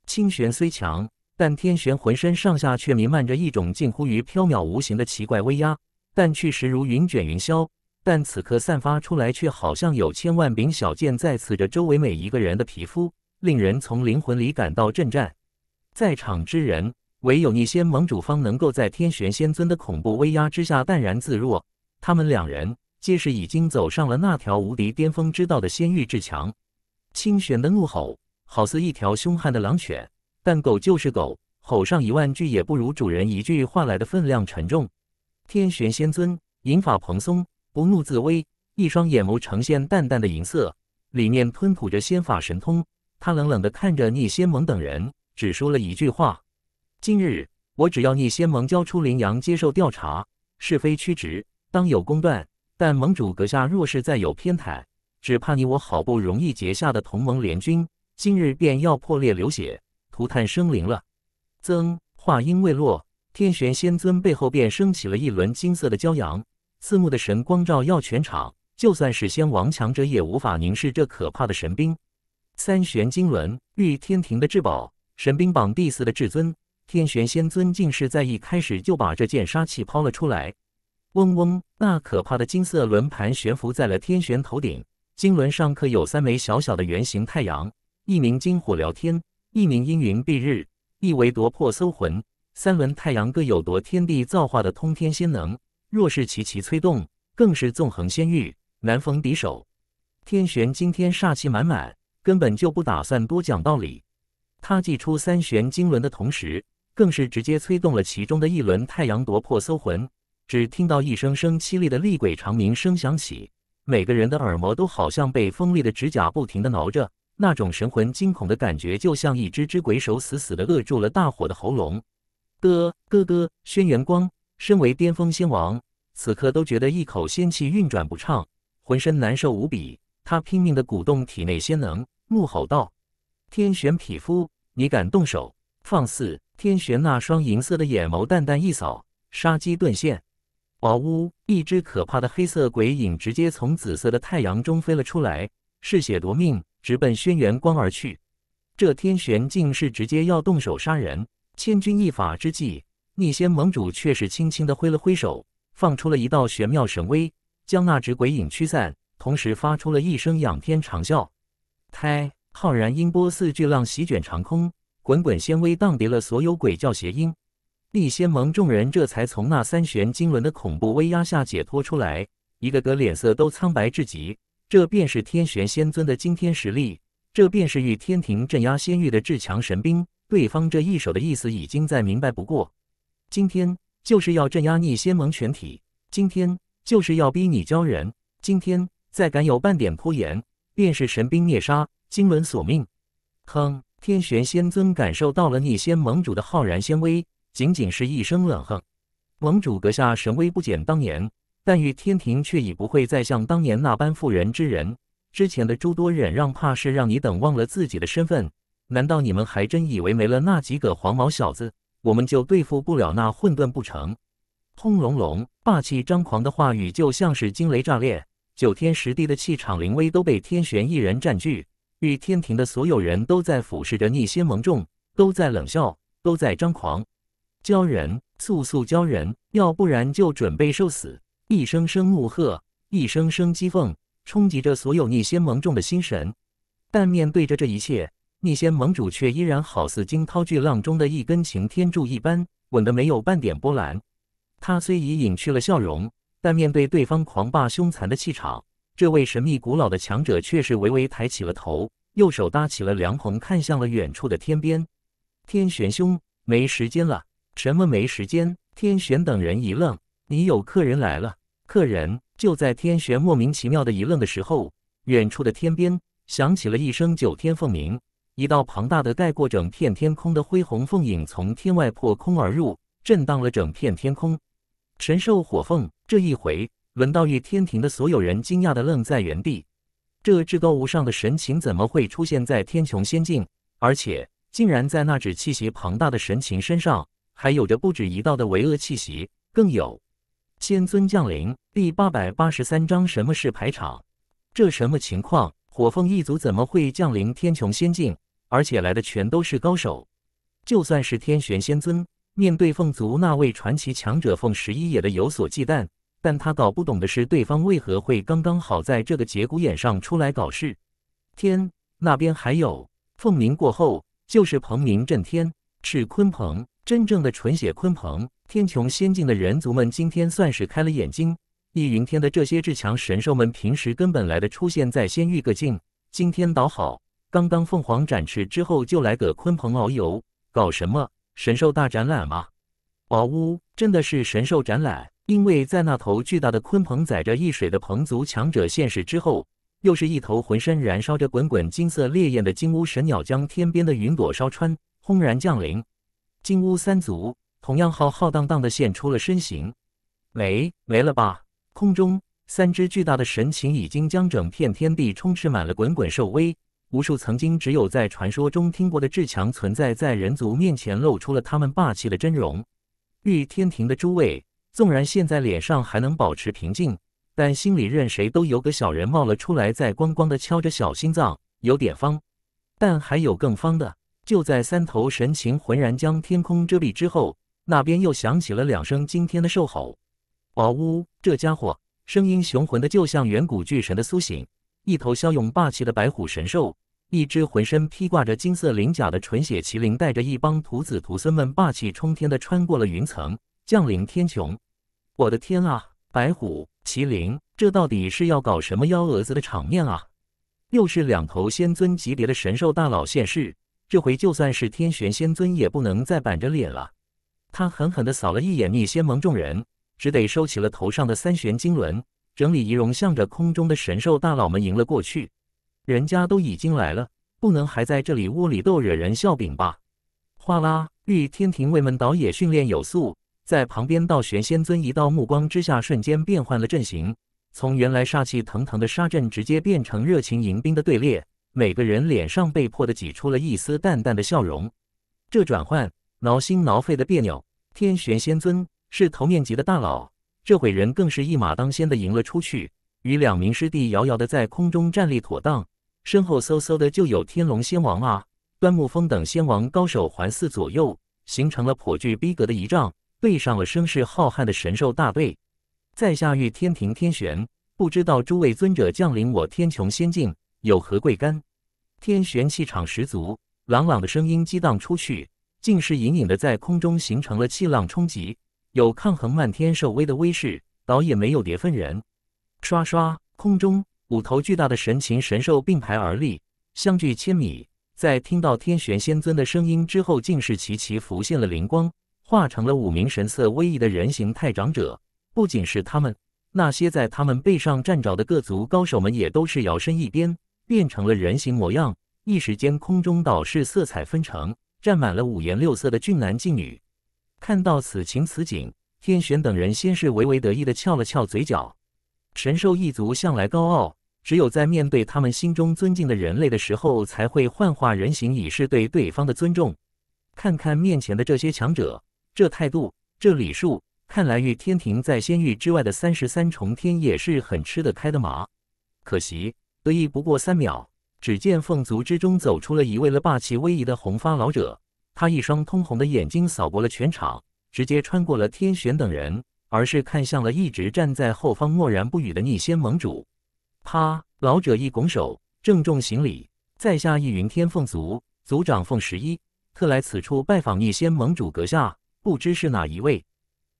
清玄虽强，但天玄浑身上下却弥漫着一种近乎于飘渺无形的奇怪威压，但去时如云卷云霄，但此刻散发出来，却好像有千万柄小剑在刺着周围每一个人的皮肤，令人从灵魂里感到震颤。在场之人，唯有逆仙盟主方能够在天玄仙尊的恐怖威压之下淡然自若。他们两人。皆是已经走上了那条无敌巅峰之道的仙域至强。清玄的怒吼好似一条凶悍的狼犬，但狗就是狗，吼上一万句也不如主人一句话来的分量沉重。天玄仙尊银发蓬松，不怒自威，一双眼眸呈现淡淡的银色，里面吞吐着仙法神通。他冷冷地看着逆仙盟等人，只说了一句话：“今日我只要逆仙盟交出羚羊，接受调查，是非曲直当有公断。”但盟主阁下若是再有偏袒，只怕你我好不容易结下的同盟联军，今日便要破裂流血、涂炭生灵了。曾话音未落，天玄仙尊背后便升起了一轮金色的骄阳，刺目的神光照耀全场，就算是仙王强者也无法凝视这可怕的神兵——三玄金轮，玉天庭的至宝，神兵榜第四的至尊。天玄仙尊竟是在一开始就把这件杀器抛了出来。嗡嗡，那可怕的金色轮盘悬浮在了天玄头顶。金轮上刻有三枚小小的圆形太阳，一名金火燎天，一名阴云蔽日，一为夺魄搜魂。三轮太阳各有夺天地造化的通天仙能，若是齐齐催动，更是纵横仙域，难逢敌手。天玄今天煞气满满，根本就不打算多讲道理。他祭出三玄金轮的同时，更是直接催动了其中的一轮太阳夺魄搜魂。只听到一声声凄厉的厉鬼长鸣声响起，每个人的耳膜都好像被锋利的指甲不停地挠着，那种神魂惊恐的感觉，就像一只只鬼手死死地扼住了大伙的喉咙。哥哥，轩辕光身为巅峰仙王，此刻都觉得一口仙气运转不畅，浑身难受无比。他拼命地鼓动体内仙能，怒吼道：“天玄匹夫，你敢动手？放肆！”天玄那双银色的眼眸淡淡一扫，杀机顿现。宝呜！一只可怕的黑色鬼影直接从紫色的太阳中飞了出来，嗜血夺命，直奔轩辕光而去。这天玄竟是直接要动手杀人。千钧一发之际，逆仙盟主却是轻轻的挥了挥手，放出了一道玄妙神威，将那只鬼影驱散，同时发出了一声仰天长啸。呔！浩然音波似巨浪席卷长空，滚滚仙威荡涤了所有鬼叫邪音。逆仙盟众人这才从那三玄金轮的恐怖威压下解脱出来，一个个脸色都苍白至极。这便是天玄仙尊的惊天实力，这便是御天庭镇压仙域的至强神兵。对方这一手的意思已经再明白不过：今天就是要镇压逆仙盟全体，今天就是要逼你交人，今天再敢有半点拖延，便是神兵灭杀，金轮索命。哼！天玄仙尊感受到了逆仙盟主的浩然仙威。仅仅是一声冷哼，盟主阁下神威不减当年，但与天庭却已不会再像当年那般妇人之仁。之前的诸多忍让，怕是让你等忘了自己的身份。难道你们还真以为没了那几个黄毛小子，我们就对付不了那混沌不成？轰隆隆，霸气张狂的话语就像是惊雷炸裂，九天十地的气场灵威都被天玄一人占据。与天庭的所有人都在俯视着逆仙盟众，都在冷笑，都在张狂。鲛人，速速鲛人，要不然就准备受死！一声声怒喝，一声声讥讽，冲击着所有逆仙盟众的心神。但面对着这一切，逆仙盟主却依然好似惊涛巨浪中的一根擎天柱一般，稳得没有半点波澜。他虽已隐去了笑容，但面对对方狂霸凶残的气场，这位神秘古老的强者却是微微抬起了头，右手搭起了凉棚，看向了远处的天边。天玄兄，没时间了。什么没时间？天玄等人一愣。你有客人来了。客人就在天玄莫名其妙的一愣的时候，远处的天边响起了一声九天凤鸣，一道庞大的盖过整片天空的恢宏凤影从天外破空而入，震荡了整片天空。神兽火凤，这一回轮到御天庭的所有人惊讶的愣在原地。这至高无上的神情怎么会出现在天穹仙境？而且竟然在那只气息庞大的神禽身上？还有着不止一道的为恶气息，更有仙尊降临。第八百八十三章：什么是排场？这什么情况？火凤一族怎么会降临天穹仙境？而且来的全都是高手。就算是天玄仙尊，面对凤族那位传奇强者凤十一，也得有所忌惮。但他搞不懂的是，对方为何会刚刚好在这个节骨眼上出来搞事？天，那边还有凤鸣过后，就是鹏鸣震天。是鲲鹏，真正的纯血鲲鹏。天穹仙境的人族们今天算是开了眼睛。异云天的这些至强神兽们平时根本来的出现在仙域个境，今天倒好，刚刚凤凰展翅之后就来个鲲鹏遨游，搞什么神兽大展览吗？嗷呜！真的是神兽展览，因为在那头巨大的鲲鹏载着一水的鹏族强者现世之后，又是一头浑身燃烧着滚滚金色烈焰的金乌神鸟将天边的云朵烧穿。轰然降临，金乌三族同样浩浩荡荡地现出了身形。没没了吧？空中三只巨大的神禽已经将整片天地充斥满了滚滚兽威。无数曾经只有在传说中听过的至强存在，在人族面前露出了他们霸气的真容。御天庭的诸位，纵然现在脸上还能保持平静，但心里任谁都有个小人冒了出来，在咣咣地敲着小心脏，有点方，但还有更方的。就在三头神情浑然将天空遮蔽之后，那边又响起了两声惊天的兽吼。嗷呜！这家伙声音雄浑的，就像远古巨神的苏醒。一头骁勇霸气的白虎神兽，一只浑身披挂着金色鳞甲的纯血麒麟，带着一帮徒子徒孙们，霸气冲天的穿过了云层，降临天穹。我的天啊！白虎、麒麟，这到底是要搞什么幺蛾子的场面啊？又是两头仙尊级别的神兽大佬现世！这回就算是天玄仙尊也不能再板着脸了，他狠狠地扫了一眼逆仙盟众人，只得收起了头上的三玄经轮，整理仪容，向着空中的神兽大佬们迎了过去。人家都已经来了，不能还在这里窝里斗，惹人笑柄吧？哗啦！御天庭卫门倒也训练有素，在旁边道玄仙尊一道目光之下，瞬间变换了阵型，从原来煞气腾腾的杀阵直接变成热情迎宾的队列。每个人脸上被迫的挤出了一丝淡淡的笑容。这转换，挠心挠肺的别扭。天玄仙尊是头面级的大佬，这会人更是一马当先的迎了出去，与两名师弟遥遥的在空中站立妥当，身后嗖嗖的就有天龙仙王啊、端木峰等仙王高手环伺左右，形成了颇具逼格的仪仗，对上了声势浩瀚的神兽大队。在下玉天庭天玄，不知道诸位尊者降临我天穹仙境。有何贵干？天玄气场十足，朗朗的声音激荡出去，竟是隐隐的在空中形成了气浪冲击，有抗衡漫天兽威的威势，倒也没有叠分人。刷刷，空中五头巨大的神禽神兽并排而立，相距千米，在听到天玄仙尊的声音之后，竟是齐齐浮现了灵光，化成了五名神色威仪的人形太长者。不仅是他们，那些在他们背上站着的各族高手们也都是摇身一变。变成了人形模样，一时间空中岛是色彩纷呈，站满了五颜六色的俊男靓女。看到此情此景，天玄等人先是微微得意的翘了翘嘴角。神兽一族向来高傲，只有在面对他们心中尊敬的人类的时候，才会幻化人形，以示对对方的尊重。看看面前的这些强者，这态度，这礼数，看来玉天庭在仙域之外的三十三重天也是很吃得开的嘛。可惜。得意不过三秒，只见凤族之中走出了一位了霸气威仪的红发老者，他一双通红的眼睛扫过了全场，直接穿过了天玄等人，而是看向了一直站在后方默然不语的逆仙盟主。啪！老者一拱手，郑重行礼：“在下一云天凤族族长凤十一，特来此处拜访逆仙盟主阁下，不知是哪一位？”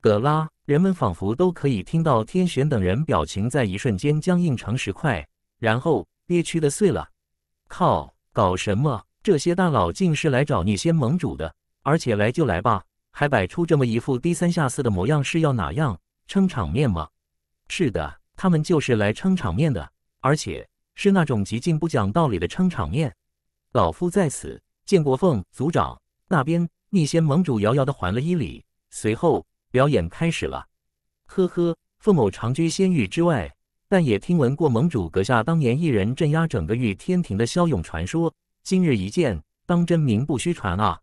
葛拉，人们仿佛都可以听到天玄等人表情在一瞬间僵硬成石块。然后憋屈的碎了，靠！搞什么？这些大佬竟是来找逆仙盟主的，而且来就来吧，还摆出这么一副低三下四的模样是要哪样？撑场面吗？是的，他们就是来撑场面的，而且是那种极尽不讲道理的撑场面。老夫在此见过凤族长那边逆仙盟主，遥遥的还了一礼。随后表演开始了。呵呵，凤某长居仙域之外。但也听闻过盟主阁下当年一人镇压整个御天庭的骁勇传说，今日一见，当真名不虚传啊！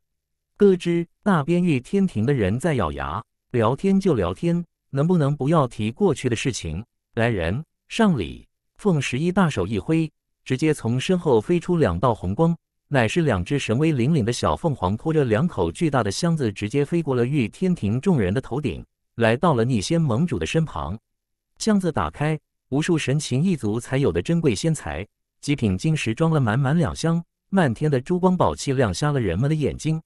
咯吱，那边御天庭的人在咬牙聊天，就聊天，能不能不要提过去的事情？来人，上礼！凤十一大手一挥，直接从身后飞出两道红光，乃是两只神威凛凛的小凤凰，拖着两口巨大的箱子，直接飞过了御天庭众人的头顶，来到了逆仙盟主的身旁。箱子打开。无数神禽一族才有的珍贵仙材，极品晶石装了满满两箱，漫天的珠光宝气亮瞎了人们的眼睛。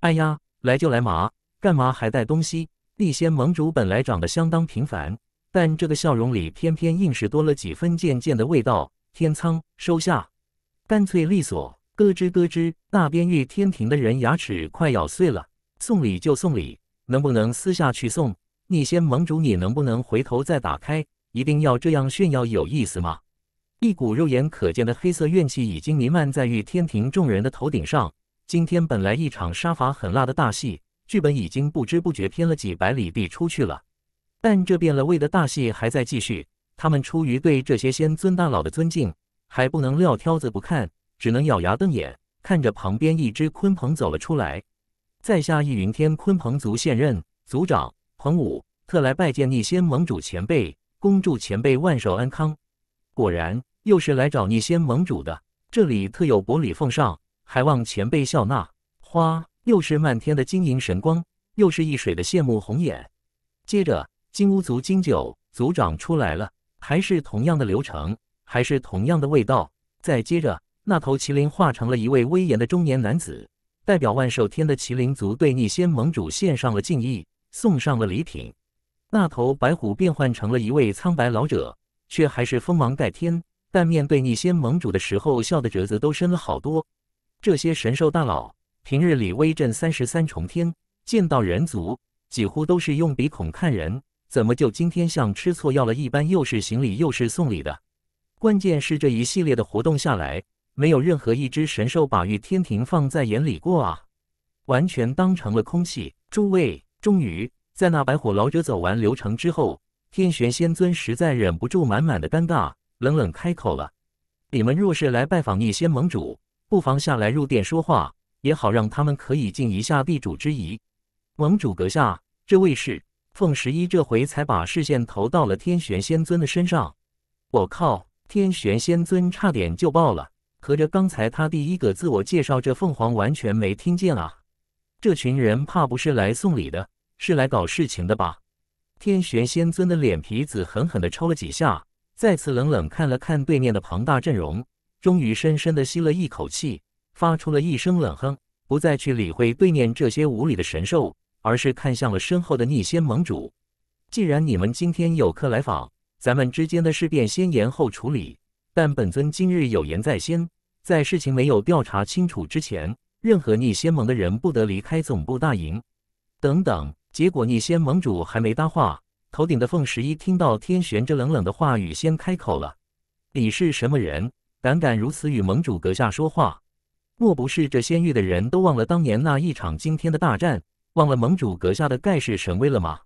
哎呀，来就来嘛，干嘛还带东西？逆仙盟主本来长得相当平凡，但这个笑容里偏偏硬是多了几分贱贱的味道。天仓收下，干脆利索，咯吱咯吱。那边玉天庭的人牙齿快咬碎了。送礼就送礼，能不能私下去送？逆仙盟主，你能不能回头再打开？一定要这样炫耀有意思吗？一股肉眼可见的黑色怨气已经弥漫在玉天庭众人的头顶上。今天本来一场杀伐狠辣的大戏，剧本已经不知不觉偏了几百里地出去了。但这变了味的大戏还在继续。他们出于对这些仙尊大佬的尊敬，还不能撂挑子不看，只能咬牙瞪眼看着旁边一只鲲鹏走了出来。在下易云天，鲲鹏族现任族长鹏武，特来拜见逆仙盟主前辈。恭祝前辈万寿安康！果然又是来找逆仙盟主的，这里特有薄礼奉上，还望前辈笑纳。花，又是漫天的晶莹神光，又是一水的羡慕红眼。接着，金乌族金九族长出来了，还是同样的流程，还是同样的味道。再接着，那头麒麟化成了一位威严的中年男子，代表万寿天的麒麟族对逆仙盟主献上了敬意，送上了礼品。那头白虎变换成了一位苍白老者，却还是锋芒盖天。但面对逆仙盟主的时候，笑的褶子都深了好多。这些神兽大佬平日里威震三十三重天，见到人族几乎都是用鼻孔看人，怎么就今天像吃错药了一般，又是行礼又是送礼的？关键是这一系列的活动下来，没有任何一只神兽把御天庭放在眼里过啊，完全当成了空气。诸位，终于。在那白虎老者走完流程之后，天玄仙尊实在忍不住满满的尴尬，冷冷开口了：“你们若是来拜访逆仙盟主，不妨下来入殿说话，也好让他们可以尽一下地主之谊。”盟主阁下，这位是凤十一。这回才把视线投到了天玄仙尊的身上。我靠！天玄仙尊差点就爆了。合着刚才他第一个自我介绍，这凤凰完全没听见啊！这群人怕不是来送礼的。是来搞事情的吧？天玄仙尊的脸皮子狠狠地抽了几下，再次冷冷看了看对面的庞大阵容，终于深深地吸了一口气，发出了一声冷哼，不再去理会对面这些无理的神兽，而是看向了身后的逆仙盟主。既然你们今天有客来访，咱们之间的事便先延后处理。但本尊今日有言在先，在事情没有调查清楚之前，任何逆仙盟的人不得离开总部大营。等等。结果逆仙盟主还没搭话，头顶的凤十一听到天玄这冷冷的话语，先开口了：“你是什么人，胆敢如此与盟主阁下说话？莫不是这仙域的人都忘了当年那一场惊天的大战，忘了盟主阁下的盖世神威了吗？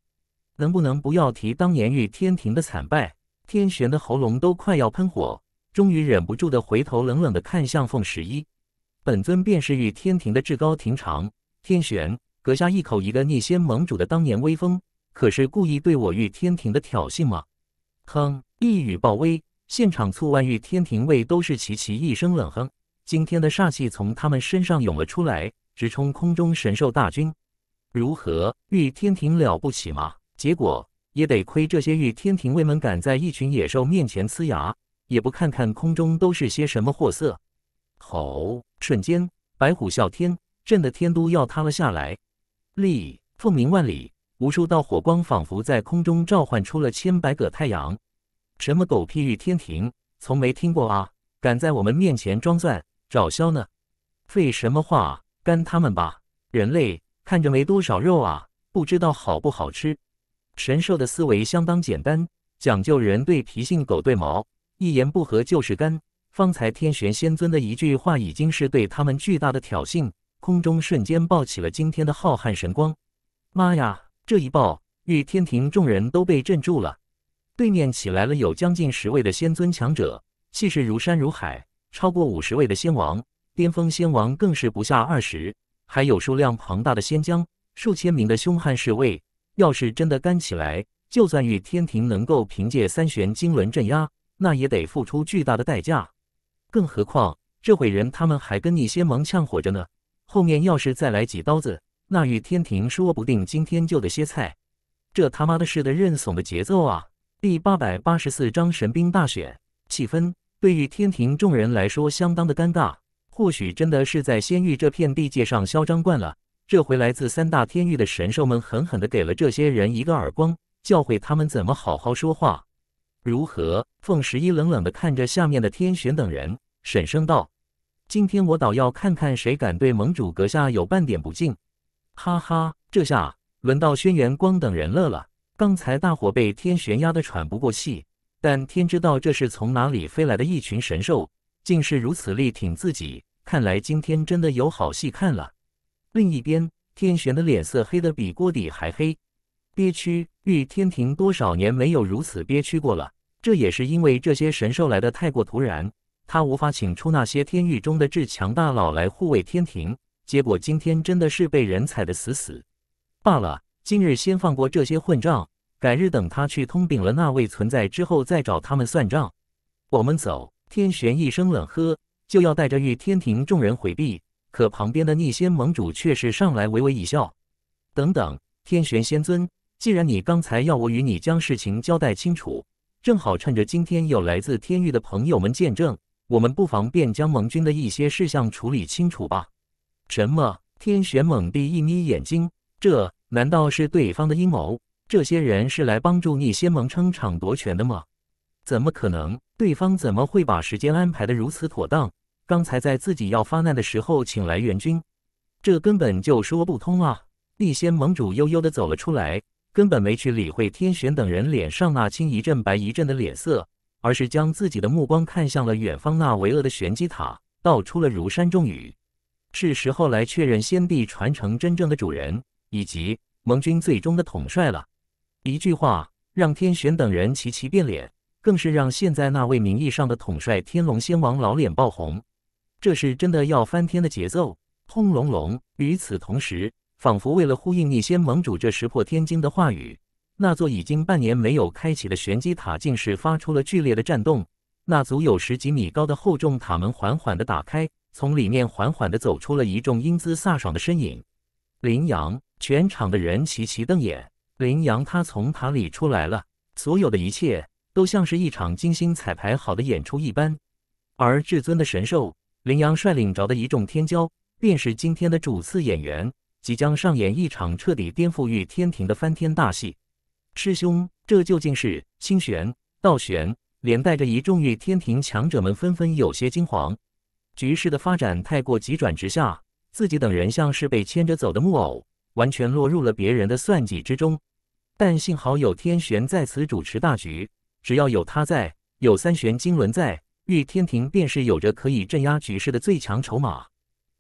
能不能不要提当年与天庭的惨败？”天玄的喉咙都快要喷火，终于忍不住的回头，冷冷的看向凤十一：“本尊便是与天庭的至高庭长，天玄。”阁下一口一个逆仙盟主的当年威风，可是故意对我御天庭的挑衅吗？哼！一语爆威，现场数万御天庭卫都是齐齐一声冷哼，今天的煞气从他们身上涌了出来，直冲空中神兽大军。如何？御天庭了不起吗？结果也得亏这些御天庭卫们敢在一群野兽面前呲牙，也不看看空中都是些什么货色。吼！瞬间白虎啸天，震得天都要塌了下来。力，凤鸣万里，无数道火光仿佛在空中召唤出了千百个太阳。什么狗屁日天庭，从没听过啊！敢在我们面前装蒜，找削呢？废什么话，干他们吧！人类看着没多少肉啊，不知道好不好吃。神兽的思维相当简单，讲究人对脾性狗对毛，一言不合就是干。方才天玄仙尊的一句话，已经是对他们巨大的挑衅。空中瞬间爆起了惊天的浩瀚神光，妈呀！这一爆，玉天庭众人都被震住了。对面起来了有将近十位的仙尊强者，气势如山如海；超过五十位的仙王，巅峰仙王更是不下二十，还有数量庞大的仙将，数千名的凶悍侍卫。要是真的干起来，就算玉天庭能够凭借三玄金轮镇压，那也得付出巨大的代价。更何况这会人他们还跟逆仙王呛火着呢。后面要是再来几刀子，那玉天庭说不定今天就得歇菜。这他妈的是的认怂的节奏啊！第八百八十四章神兵大选，气氛对于天庭众人来说相当的尴尬。或许真的是在仙域这片地界上嚣张惯了，这回来自三大天域的神兽们狠狠的给了这些人一个耳光，教会他们怎么好好说话。如何？凤十一冷冷的看着下面的天玄等人，沈声道。今天我倒要看看谁敢对盟主阁下有半点不敬！哈哈，这下轮到轩辕光等人乐了。刚才大伙被天玄压得喘不过气，但天知道这是从哪里飞来的一群神兽，竟是如此力挺自己。看来今天真的有好戏看了。另一边，天玄的脸色黑得比锅底还黑，憋屈！遇天庭多少年没有如此憋屈过了。这也是因为这些神兽来的太过突然。他无法请出那些天域中的至强大佬来护卫天庭，结果今天真的是被人踩得死死。罢了，今日先放过这些混账，改日等他去通禀了那位存在之后再找他们算账。我们走！天玄一声冷喝，就要带着御天庭众人回避，可旁边的逆仙盟主却是上来微微一笑：“等等，天玄仙尊，既然你刚才要我与你将事情交代清楚，正好趁着今天有来自天域的朋友们见证。”我们不妨便将盟军的一些事项处理清楚吧。什么？天玄猛地一眯眼睛，这难道是对方的阴谋？这些人是来帮助逆仙盟称场夺权的吗？怎么可能？对方怎么会把时间安排的如此妥当？刚才在自己要发难的时候请来援军，这根本就说不通啊！逆仙盟主悠悠地走了出来，根本没去理会天玄等人脸上那青一阵白一阵的脸色。而是将自己的目光看向了远方那巍峨的玄机塔，道出了如山重语：“是时候来确认先帝传承真正的主人，以及盟军最终的统帅了。”一句话让天玄等人齐齐变脸，更是让现在那位名义上的统帅天龙仙王老脸爆红。这是真的要翻天的节奏！轰隆隆，与此同时，仿佛为了呼应逆仙盟主这石破天惊的话语。那座已经半年没有开启的玄机塔，竟是发出了剧烈的震动。那足有十几米高的厚重塔门缓缓地打开，从里面缓缓地走出了一众英姿飒爽的身影。林阳，全场的人齐齐瞪眼。林阳，他从塔里出来了。所有的一切都像是一场精心彩排好的演出一般。而至尊的神兽林阳率领着的一众天骄，便是今天的主次演员，即将上演一场彻底颠覆玉天庭的翻天大戏。师兄，这究竟是清玄、道玄，连带着一众玉天庭强者们纷纷有些惊惶。局势的发展太过急转直下，自己等人像是被牵着走的木偶，完全落入了别人的算计之中。但幸好有天玄在此主持大局，只要有他在，有三玄金轮在，玉天庭便是有着可以镇压局势的最强筹码。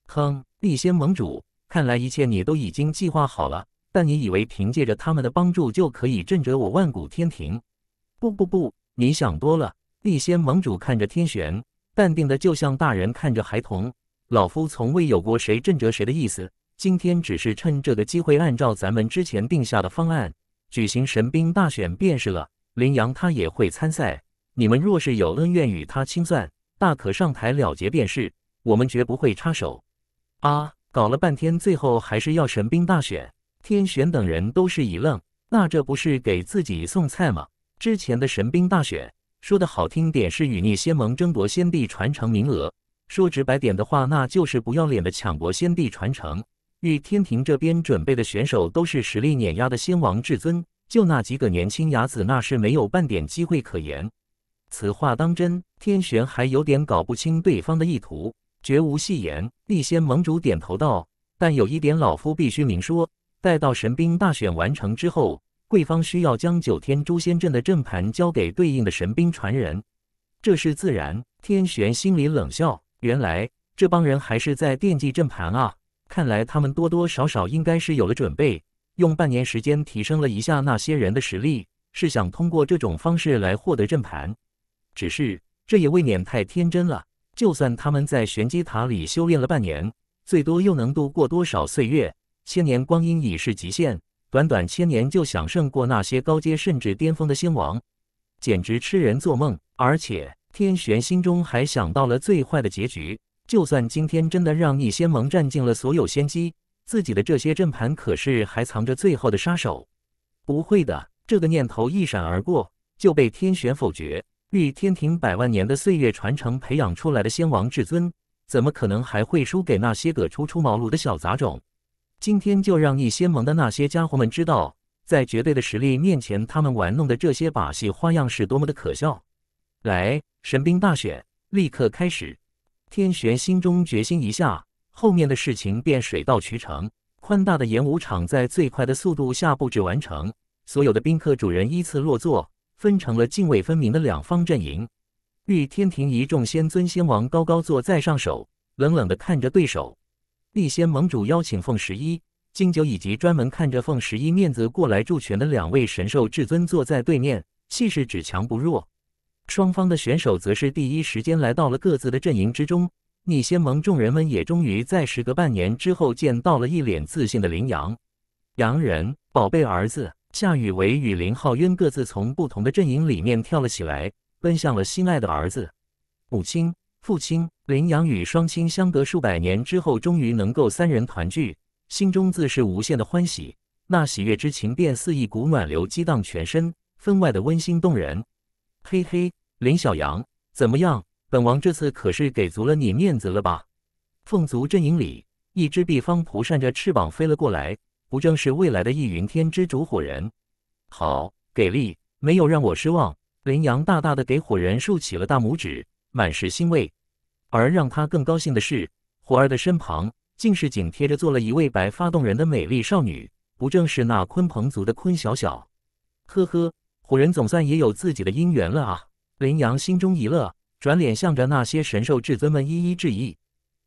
哼，立仙盟主，看来一切你都已经计划好了。但你以为凭借着他们的帮助就可以震折我万古天庭？不不不，你想多了。地仙盟主看着天玄，淡定的就像大人看着孩童。老夫从未有过谁震折谁的意思。今天只是趁这个机会，按照咱们之前定下的方案，举行神兵大选便是了。林阳他也会参赛。你们若是有恩怨与他清算，大可上台了结便是。我们绝不会插手。啊，搞了半天，最后还是要神兵大选。天玄等人都是一愣，那这不是给自己送菜吗？之前的神兵大选，说的好听点是与逆仙盟争夺仙帝传承名额，说直白点的话，那就是不要脸的抢夺仙帝传承。与天庭这边准备的选手都是实力碾压的仙王至尊，就那几个年轻伢子，那是没有半点机会可言。此话当真，天玄还有点搞不清对方的意图，绝无戏言。逆仙盟主点头道：“但有一点，老夫必须明说。”待到神兵大选完成之后，贵方需要将九天诛仙阵的阵盘交给对应的神兵传人。这是自然。天玄心里冷笑，原来这帮人还是在惦记阵盘啊！看来他们多多少少应该是有了准备，用半年时间提升了一下那些人的实力，是想通过这种方式来获得阵盘。只是这也未免太天真了。就算他们在玄机塔里修炼了半年，最多又能度过多少岁月？千年光阴已是极限，短短千年就想胜过那些高阶甚至巅峰的仙王，简直痴人做梦。而且天玄心中还想到了最坏的结局：就算今天真的让逆仙盟占尽了所有先机，自己的这些阵盘可是还藏着最后的杀手。不会的，这个念头一闪而过，就被天玄否决。历天庭百万年的岁月传承培养出来的仙王至尊，怎么可能还会输给那些个初出茅庐的小杂种？今天就让一仙盟的那些家伙们知道，在绝对的实力面前，他们玩弄的这些把戏花样是多么的可笑！来，神兵大选立刻开始。天玄心中决心一下，后面的事情便水到渠成。宽大的演武场在最快的速度下布置完成，所有的宾客主人依次落座，分成了泾渭分明的两方阵营。玉天庭一众仙尊仙王高高坐在上首，冷冷地看着对手。地仙盟主邀请凤十一、金九以及专门看着凤十一面子过来助拳的两位神兽至尊坐在对面，气势只强不弱。双方的选手则是第一时间来到了各自的阵营之中。逆仙盟众人们也终于在时隔半年之后见到了一脸自信的林阳。羊人，宝贝儿子，夏雨薇与林浩渊各自从不同的阵营里面跳了起来，奔向了心爱的儿子，母亲。父亲林阳与双亲相隔数百年之后，终于能够三人团聚，心中自是无限的欢喜。那喜悦之情，便似一股暖流激荡全身，分外的温馨动人。嘿嘿，林小阳，怎么样？本王这次可是给足了你面子了吧？凤族阵营里，一只碧方蒲扇着翅膀飞了过来，不正是未来的易云天之主火人？好给力，没有让我失望。林阳大大的给火人竖起了大拇指，满是欣慰。而让他更高兴的是，虎儿的身旁竟是紧贴着坐了一位白发动人的美丽少女，不正是那鲲鹏族的鲲小小？呵呵，虎人总算也有自己的姻缘了啊！林阳心中一乐，转脸向着那些神兽至尊们一一致意。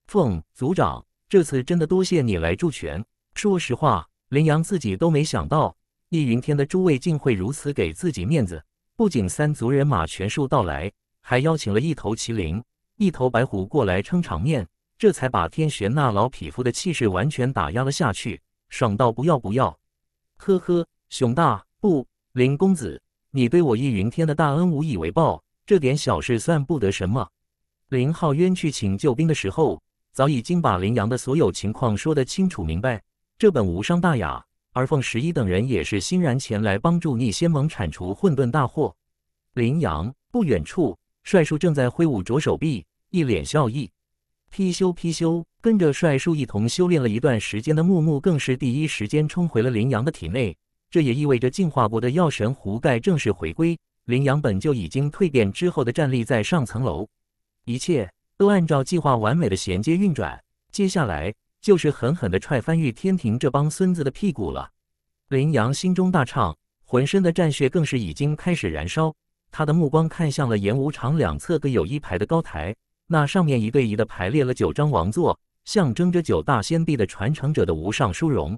凤族长，这次真的多谢你来助拳。说实话，林阳自己都没想到，易云天的诸位竟会如此给自己面子，不仅三族人马全数到来，还邀请了一头麒麟。一头白虎过来撑场面，这才把天玄那老匹夫的气势完全打压了下去，爽到不要不要！呵呵，熊大不，林公子，你对我易云天的大恩无以为报，这点小事算不得什么。林浩渊去请救兵的时候，早已经把林阳的所有情况说得清楚明白，这本无伤大雅。而凤十一等人也是欣然前来帮助逆仙盟铲除混沌大祸。林阳不远处，帅叔正在挥舞着手臂。一脸笑意，貔貅貔貅跟着帅叔一同修炼了一段时间的木木，更是第一时间冲回了羚羊的体内。这也意味着进化过的药神壶盖正式回归。羚羊本就已经蜕变之后的战力在上层楼，一切都按照计划完美的衔接运转。接下来就是狠狠的踹翻玉天庭这帮孙子的屁股了。羚羊心中大畅，浑身的战血更是已经开始燃烧。他的目光看向了演武场两侧各有一排的高台。那上面一对一的排列了九张王座，象征着九大先帝的传承者的无上殊荣。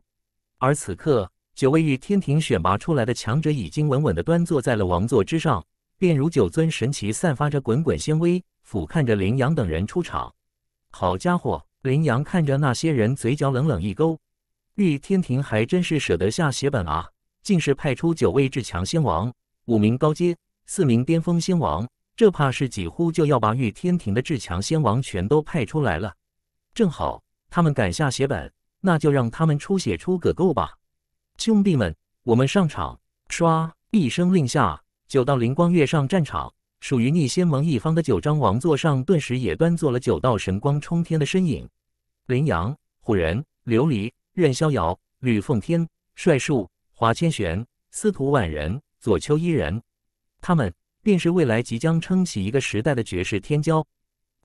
而此刻，九位御天庭选拔出来的强者已经稳稳的端坐在了王座之上，便如九尊神奇，散发着滚滚仙威，俯瞰着林阳等人出场。好家伙，林阳看着那些人，嘴角冷冷一勾，玉天庭还真是舍得下血本啊，竟是派出九位至强仙王，五名高阶，四名巅峰仙王。这怕是几乎就要把御天庭的至强仙王全都派出来了。正好他们敢下血本，那就让他们出血出个够吧！兄弟们，我们上场！唰，一声令下，九道灵光跃上战场。属于逆仙盟一方的九张王座上，顿时也端坐了九道神光冲天的身影：林阳、虎人、琉璃、任逍遥、吕奉天、帅树、华千玄、司徒万人、左丘一人，他们。便是未来即将撑起一个时代的绝世天骄，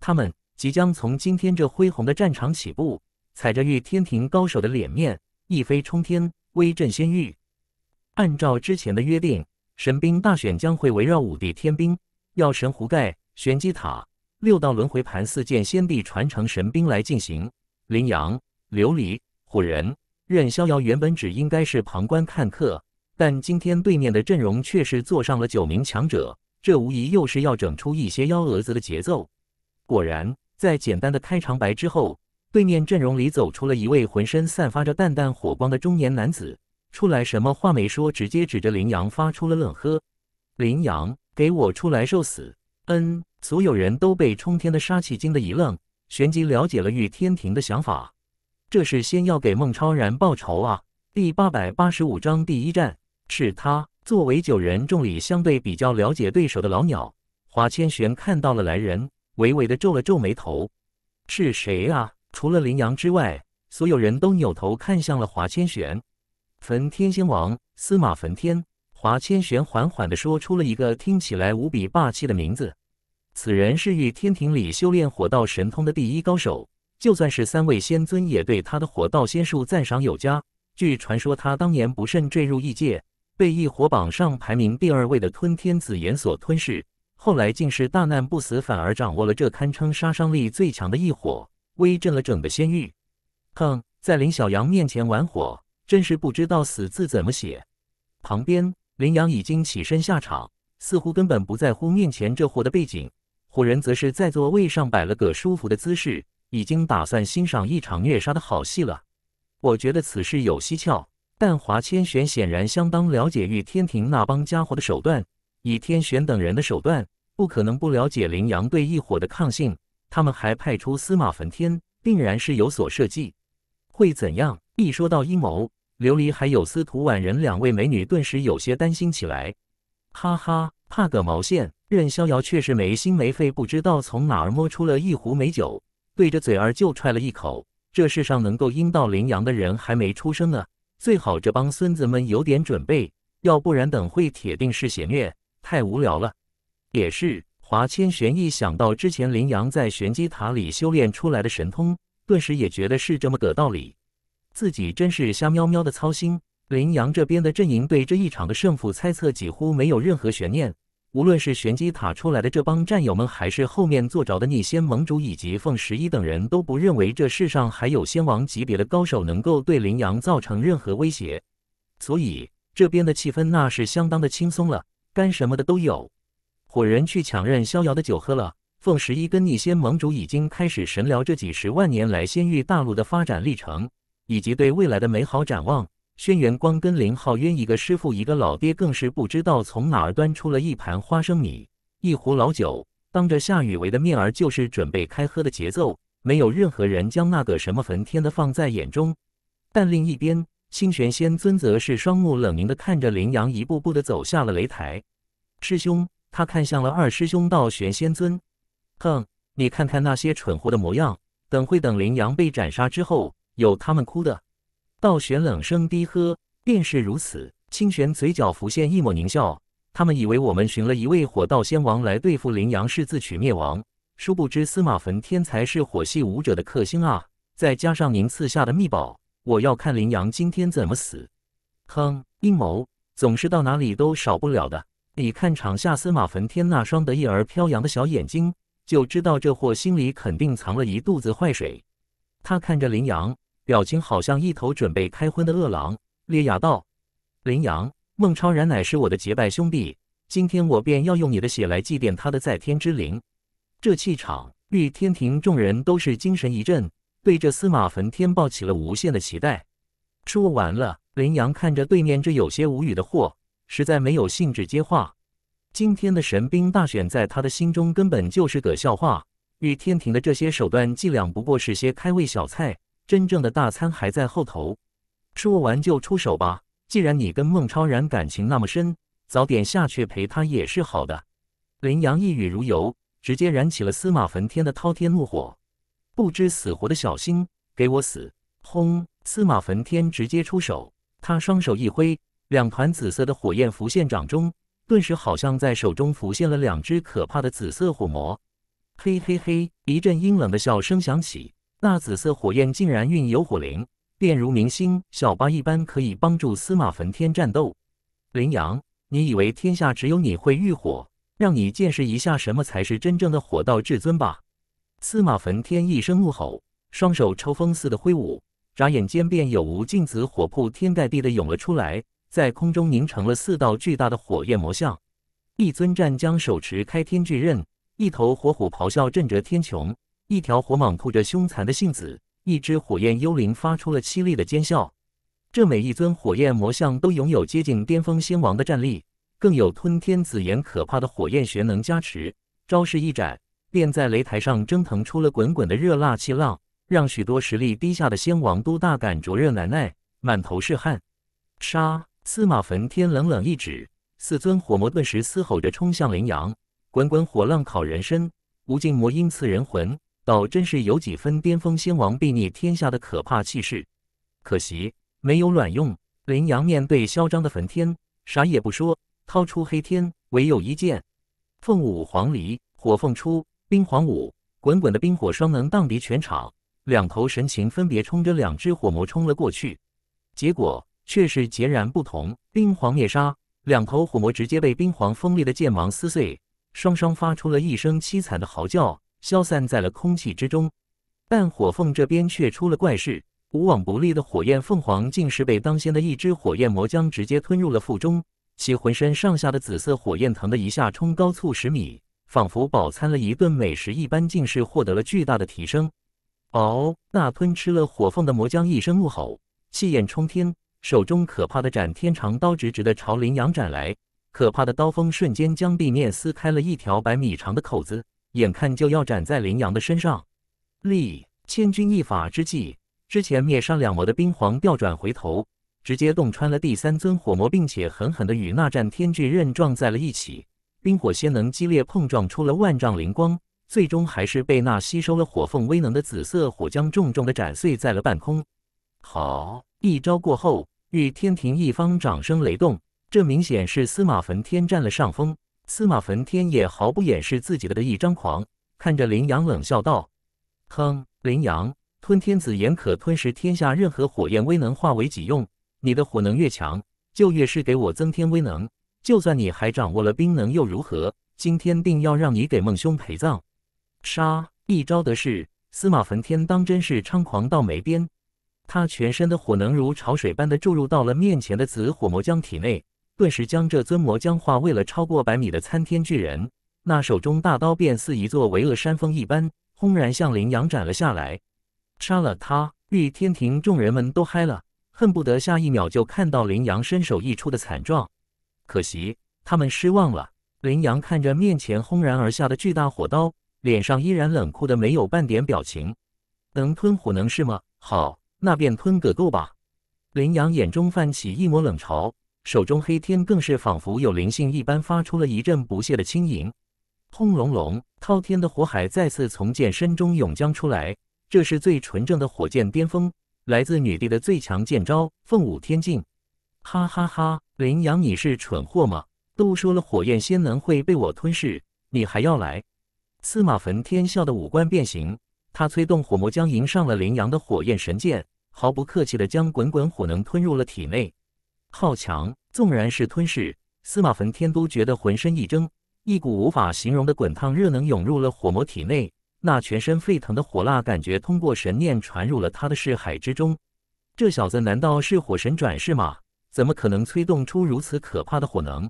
他们即将从今天这恢宏的战场起步，踩着御天庭高手的脸面一飞冲天，威震仙域。按照之前的约定，神兵大选将会围绕五帝天兵、药神壶盖、玄机塔、六道轮回盘四剑仙帝传承神兵来进行。林阳、琉璃、虎人、任逍遥原本只应该是旁观看客，但今天对面的阵容却是坐上了九名强者。这无疑又是要整出一些幺蛾子的节奏。果然，在简单的开场白之后，对面阵容里走出了一位浑身散发着淡淡火光的中年男子。出来什么话没说，直接指着林阳发出了冷喝：“林阳，给我出来受死！”嗯，所有人都被冲天的杀气惊得一愣，旋即了解了玉天庭的想法：这是先要给孟超然报仇啊。第八百八十五章第一战，是他。作为九人众里相对比较了解对手的老鸟，华千玄看到了来人，微微的皱了皱眉头：“是谁啊？”除了林阳之外，所有人都扭头看向了华千玄。焚天仙王司马焚天，华千玄缓缓的说出了一个听起来无比霸气的名字。此人是玉天庭里修炼火道神通的第一高手，就算是三位仙尊也对他的火道仙术赞赏有加。据传说，他当年不慎坠入异界。被异火榜上排名第二位的吞天紫炎所吞噬，后来竟是大难不死，反而掌握了这堪称杀伤力最强的异火，威震了整个仙域。哼，在林小羊面前玩火，真是不知道死字怎么写。旁边，林阳已经起身下场，似乎根本不在乎面前这货的背景。火人则是在座位上摆了个舒服的姿势，已经打算欣赏一场虐杀的好戏了。我觉得此事有蹊跷。但华千玄显然相当了解玉天庭那帮家伙的手段，以天玄等人的手段，不可能不了解羚阳对一伙的抗性。他们还派出司马焚天，定然是有所设计。会怎样？一说到阴谋，琉璃还有司徒婉人两位美女顿时有些担心起来。哈哈，怕个毛线！任逍遥却是没心没肺，不知道从哪儿摸出了一壶美酒，对着嘴儿就踹了一口。这世上能够阴到羚阳的人还没出生呢。最好这帮孙子们有点准备，要不然等会铁定是血虐，太无聊了。也是，华千玄一想到之前林阳在玄机塔里修炼出来的神通，顿时也觉得是这么个道理。自己真是瞎喵喵的操心。林阳这边的阵营对这一场的胜负猜测几乎没有任何悬念。无论是玄机塔出来的这帮战友们，还是后面坐着的逆仙盟主以及凤十一等人，都不认为这世上还有仙王级别的高手能够对林阳造成任何威胁，所以这边的气氛那是相当的轻松了，干什么的都有。火人去抢任逍遥的酒喝了，凤十一跟逆仙盟主已经开始神聊这几十万年来仙域大陆的发展历程，以及对未来的美好展望。轩辕光跟林浩渊一个师傅，一个老爹，更是不知道从哪儿端出了一盘花生米，一壶老酒，当着夏雨薇的面儿，就是准备开喝的节奏。没有任何人将那个什么焚天的放在眼中。但另一边，星玄仙尊则是双目冷凝的看着林阳一步步的走下了擂台。师兄，他看向了二师兄道玄仙尊，哼，你看看那些蠢货的模样，等会等林阳被斩杀之后，有他们哭的。道玄冷声低喝：“便是如此。”清玄嘴角浮现一抹狞笑。他们以为我们寻了一位火道仙王来对付林阳，是自取灭亡。殊不知司马焚天才是火系武者的克星啊！再加上您赐下的秘宝，我要看林阳今天怎么死。哼，阴谋总是到哪里都少不了的。你看场下司马焚天那双得意而飘扬的小眼睛，就知道这货心里肯定藏了一肚子坏水。他看着林阳。表情好像一头准备开荤的饿狼，烈雅道：“林阳，孟超然乃是我的结拜兄弟，今天我便要用你的血来祭奠他的在天之灵。”这气场，玉天庭众人都是精神一振，对着司马焚天抱起了无限的期待。说完了，林阳看着对面这有些无语的货，实在没有兴致接话。今天的神兵大选在他的心中根本就是个笑话，玉天庭的这些手段伎俩不过是些开胃小菜。真正的大餐还在后头，说完就出手吧。既然你跟孟超然感情那么深，早点下去陪他也是好的。林阳一语如油，直接燃起了司马焚天的滔天怒火。不知死活的小心，给我死！轰！司马焚天直接出手，他双手一挥，两团紫色的火焰浮现掌中，顿时好像在手中浮现了两只可怕的紫色火魔。嘿嘿嘿，一阵阴冷的笑声响起。那紫色火焰竟然蕴有火灵，便如明星小八一般，可以帮助司马焚天战斗。林阳，你以为天下只有你会御火？让你见识一下什么才是真正的火道至尊吧！司马焚天一声怒吼，双手抽风似的挥舞，眨眼间便有无尽紫火铺天盖地的涌了出来，在空中凝成了四道巨大的火焰魔像。一尊战将手持开天巨刃，一头火虎咆哮，震折天穹。一条火蟒吐着凶残的信子，一只火焰幽灵发出了凄厉的尖啸。这每一尊火焰魔像都拥有接近巅峰仙王的战力，更有吞天紫炎可怕的火焰玄能加持，招式一展，便在擂台上蒸腾出了滚滚的热辣气浪，让许多实力低下的仙王都大感灼热难耐，满头是汗。杀！司马焚天冷冷一指，四尊火魔顿时嘶吼着冲向羚羊，滚滚火浪烤人身，无尽魔音刺人魂。倒真是有几分巅峰仙王睥睨天下的可怕气势，可惜没有卵用。林阳面对嚣张的焚天，啥也不说，掏出黑天，唯有一剑。凤舞黄鹂，火凤出，冰皇舞，滚滚的冰火双能荡涤全场。两头神禽分别冲着两只火魔冲了过去，结果却是截然不同。冰皇灭杀，两头火魔直接被冰皇锋利的剑芒撕碎，双双发出了一声凄惨的嚎叫。消散在了空气之中，但火凤这边却出了怪事。无往不利的火焰凤凰，竟是被当先的一只火焰魔将直接吞入了腹中。其浑身上下的紫色火焰腾的一下冲高数十米，仿佛饱餐了一顿美食一般，竟是获得了巨大的提升。嗷！那吞吃了火凤的魔将一声怒吼，气焰冲天，手中可怕的斩天长刀直直的朝林阳斩来。可怕的刀锋瞬间将地面撕开了一条百米长的口子。眼看就要斩在羚羊的身上，立千钧一发之际，之前灭杀两魔的冰皇调转回头，直接洞穿了第三尊火魔，并且狠狠的与那战天巨刃撞在了一起，冰火仙能激烈碰撞出了万丈灵光，最终还是被那吸收了火凤威能的紫色火将重重的斩碎在了半空。好一招过后，玉天庭一方掌声雷动，这明显是司马焚天占了上风。司马焚天也毫不掩饰自己的的一张狂，看着林阳冷笑道：“哼，林阳，吞天子炎可吞食天下任何火焰威能，化为己用。你的火能越强，就越是给我增添威能。就算你还掌握了冰能又如何？今天定要让你给孟兄陪葬！杀！一招得势，司马焚天当真是猖狂到没边，他全身的火能如潮水般的注入到了面前的紫火魔将体内。顿时将这尊魔将化为了超过百米的参天巨人，那手中大刀便似一座巍峨山峰一般，轰然向林阳斩了下来。杀了他，玉天庭众人们都嗨了，恨不得下一秒就看到林阳身首异处的惨状。可惜他们失望了。林阳看着面前轰然而下的巨大火刀，脸上依然冷酷的没有半点表情。能吞虎能是吗？好，那便吞个够吧。林阳眼中泛起一抹冷嘲。手中黑天更是仿佛有灵性一般，发出了一阵不屑的轻吟。轰隆隆，滔天的火海再次从剑身中涌将出来。这是最纯正的火焰巅峰，来自女帝的最强剑招——凤舞天境。哈哈哈，林阳，你是蠢货吗？都说了火焰仙能会被我吞噬，你还要来？司马焚天笑的五官变形，他催动火魔将迎上了林阳的火焰神剑，毫不客气的将滚滚火能吞入了体内。好强！纵然是吞噬司马焚天，都觉得浑身一怔，一股无法形容的滚烫热能涌入了火魔体内。那全身沸腾的火辣感觉，通过神念传入了他的视海之中。这小子难道是火神转世吗？怎么可能催动出如此可怕的火能？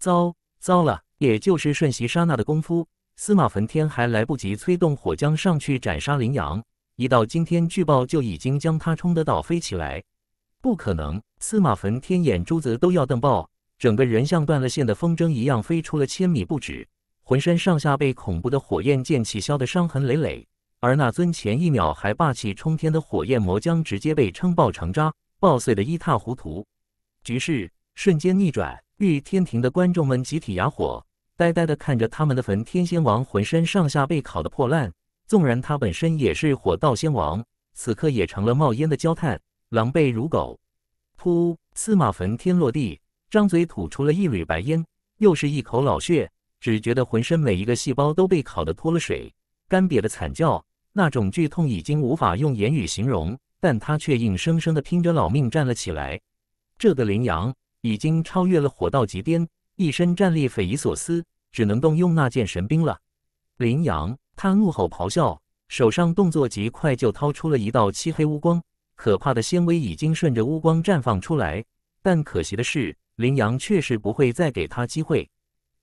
糟糟了！也就是瞬息刹那的功夫，司马焚天还来不及催动火将上去斩杀羚羊，一道惊天巨爆就已经将他冲得倒飞起来。不可能！司马焚天眼珠子都要瞪爆，整个人像断了线的风筝一样飞出了千米不止，浑身上下被恐怖的火焰剑气削得伤痕累累。而那尊前一秒还霸气冲天的火焰魔将，直接被撑爆成渣，爆碎的一塌糊涂。局势瞬间逆转，御天庭的观众们集体哑火，呆呆地看着他们的焚天仙王浑身上下被烤得破烂，纵然他本身也是火道仙王，此刻也成了冒烟的焦炭，狼狈如狗。噗！司马焚天落地，张嘴吐出了一缕白烟，又是一口老血，只觉得浑身每一个细胞都被烤得脱了水，干瘪的惨叫，那种剧痛已经无法用言语形容，但他却硬生生的拼着老命站了起来。这个羚羊已经超越了火道极巅，一身战力匪夷所思，只能动用那件神兵了。羚羊，他怒吼咆哮，手上动作极快，就掏出了一道漆黑乌光。可怕的纤维已经顺着乌光绽放出来，但可惜的是，羚羊确实不会再给他机会。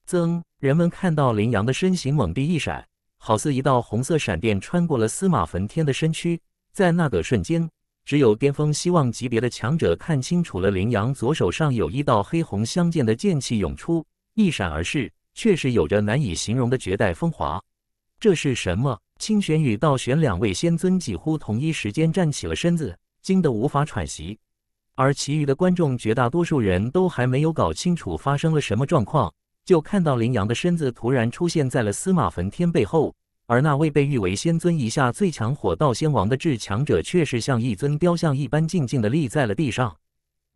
曾人们看到羚羊的身形猛地一闪，好似一道红色闪电穿过了司马焚天的身躯。在那个瞬间，只有巅峰希望级别的强者看清楚了，羚羊左手上有一道黑红相间的剑气涌出，一闪而逝，却是有着难以形容的绝代风华。这是什么？清玄与道玄两位仙尊几乎同一时间站起了身子。惊得无法喘息，而其余的观众绝大多数人都还没有搞清楚发生了什么状况，就看到羚羊的身子突然出现在了司马焚天背后，而那位被誉为仙尊以下最强火道仙王的至强者，却是像一尊雕像一般静静的立在了地上。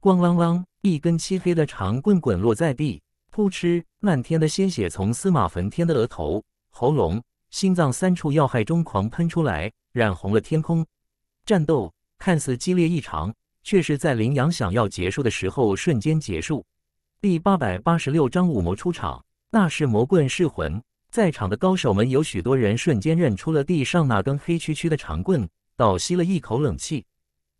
咣啷啷，一根漆黑的长棍滚落在地，扑哧，漫天的鲜血从司马焚天的额头、喉咙、心脏三处要害中狂喷出来，染红了天空。战斗。看似激烈异常，却是在林阳想要结束的时候瞬间结束。第八百八十六章五魔出场，那是魔棍噬魂。在场的高手们有许多人瞬间认出了地上那根黑黢黢的长棍，倒吸了一口冷气。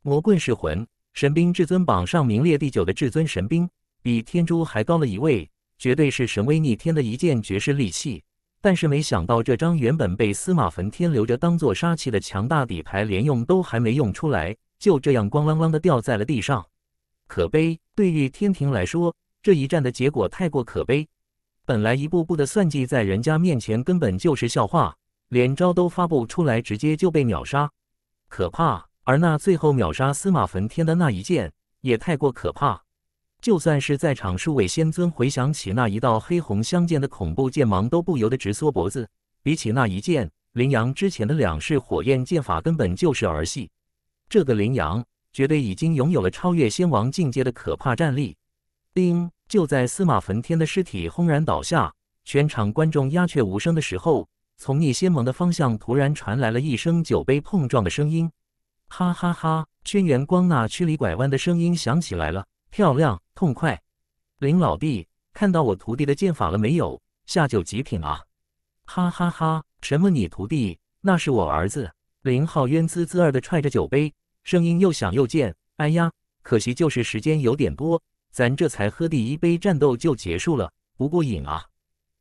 魔棍噬魂，神兵至尊榜上名列第九的至尊神兵，比天珠还高了一位，绝对是神威逆天的一件绝世利器。但是没想到，这张原本被司马焚天留着当做杀器的强大底牌，连用都还没用出来，就这样咣啷啷的掉在了地上。可悲！对于天庭来说，这一战的结果太过可悲。本来一步步的算计，在人家面前根本就是笑话，连招都发不出来，直接就被秒杀。可怕！而那最后秒杀司马焚天的那一剑，也太过可怕。就算是在场数位仙尊回想起那一道黑红相间的恐怖剑芒，都不由得直缩脖子。比起那一剑，林阳之前的两式火焰剑法根本就是儿戏。这个林阳，绝对已经拥有了超越仙王境界的可怕战力。叮！就在司马焚天的尸体轰然倒下，全场观众鸦雀无声的时候，从逆仙盟的方向突然传来了一声酒杯碰撞的声音。哈哈哈，轩辕光那曲里拐弯的声音响起来了。漂亮，痛快！林老弟，看到我徒弟的剑法了没有？下酒极品啊！哈哈哈！什么你徒弟？那是我儿子。林浩渊滋滋儿的踹着酒杯，声音又响又贱。哎呀，可惜就是时间有点多，咱这才喝第一杯，战斗就结束了，不过瘾啊！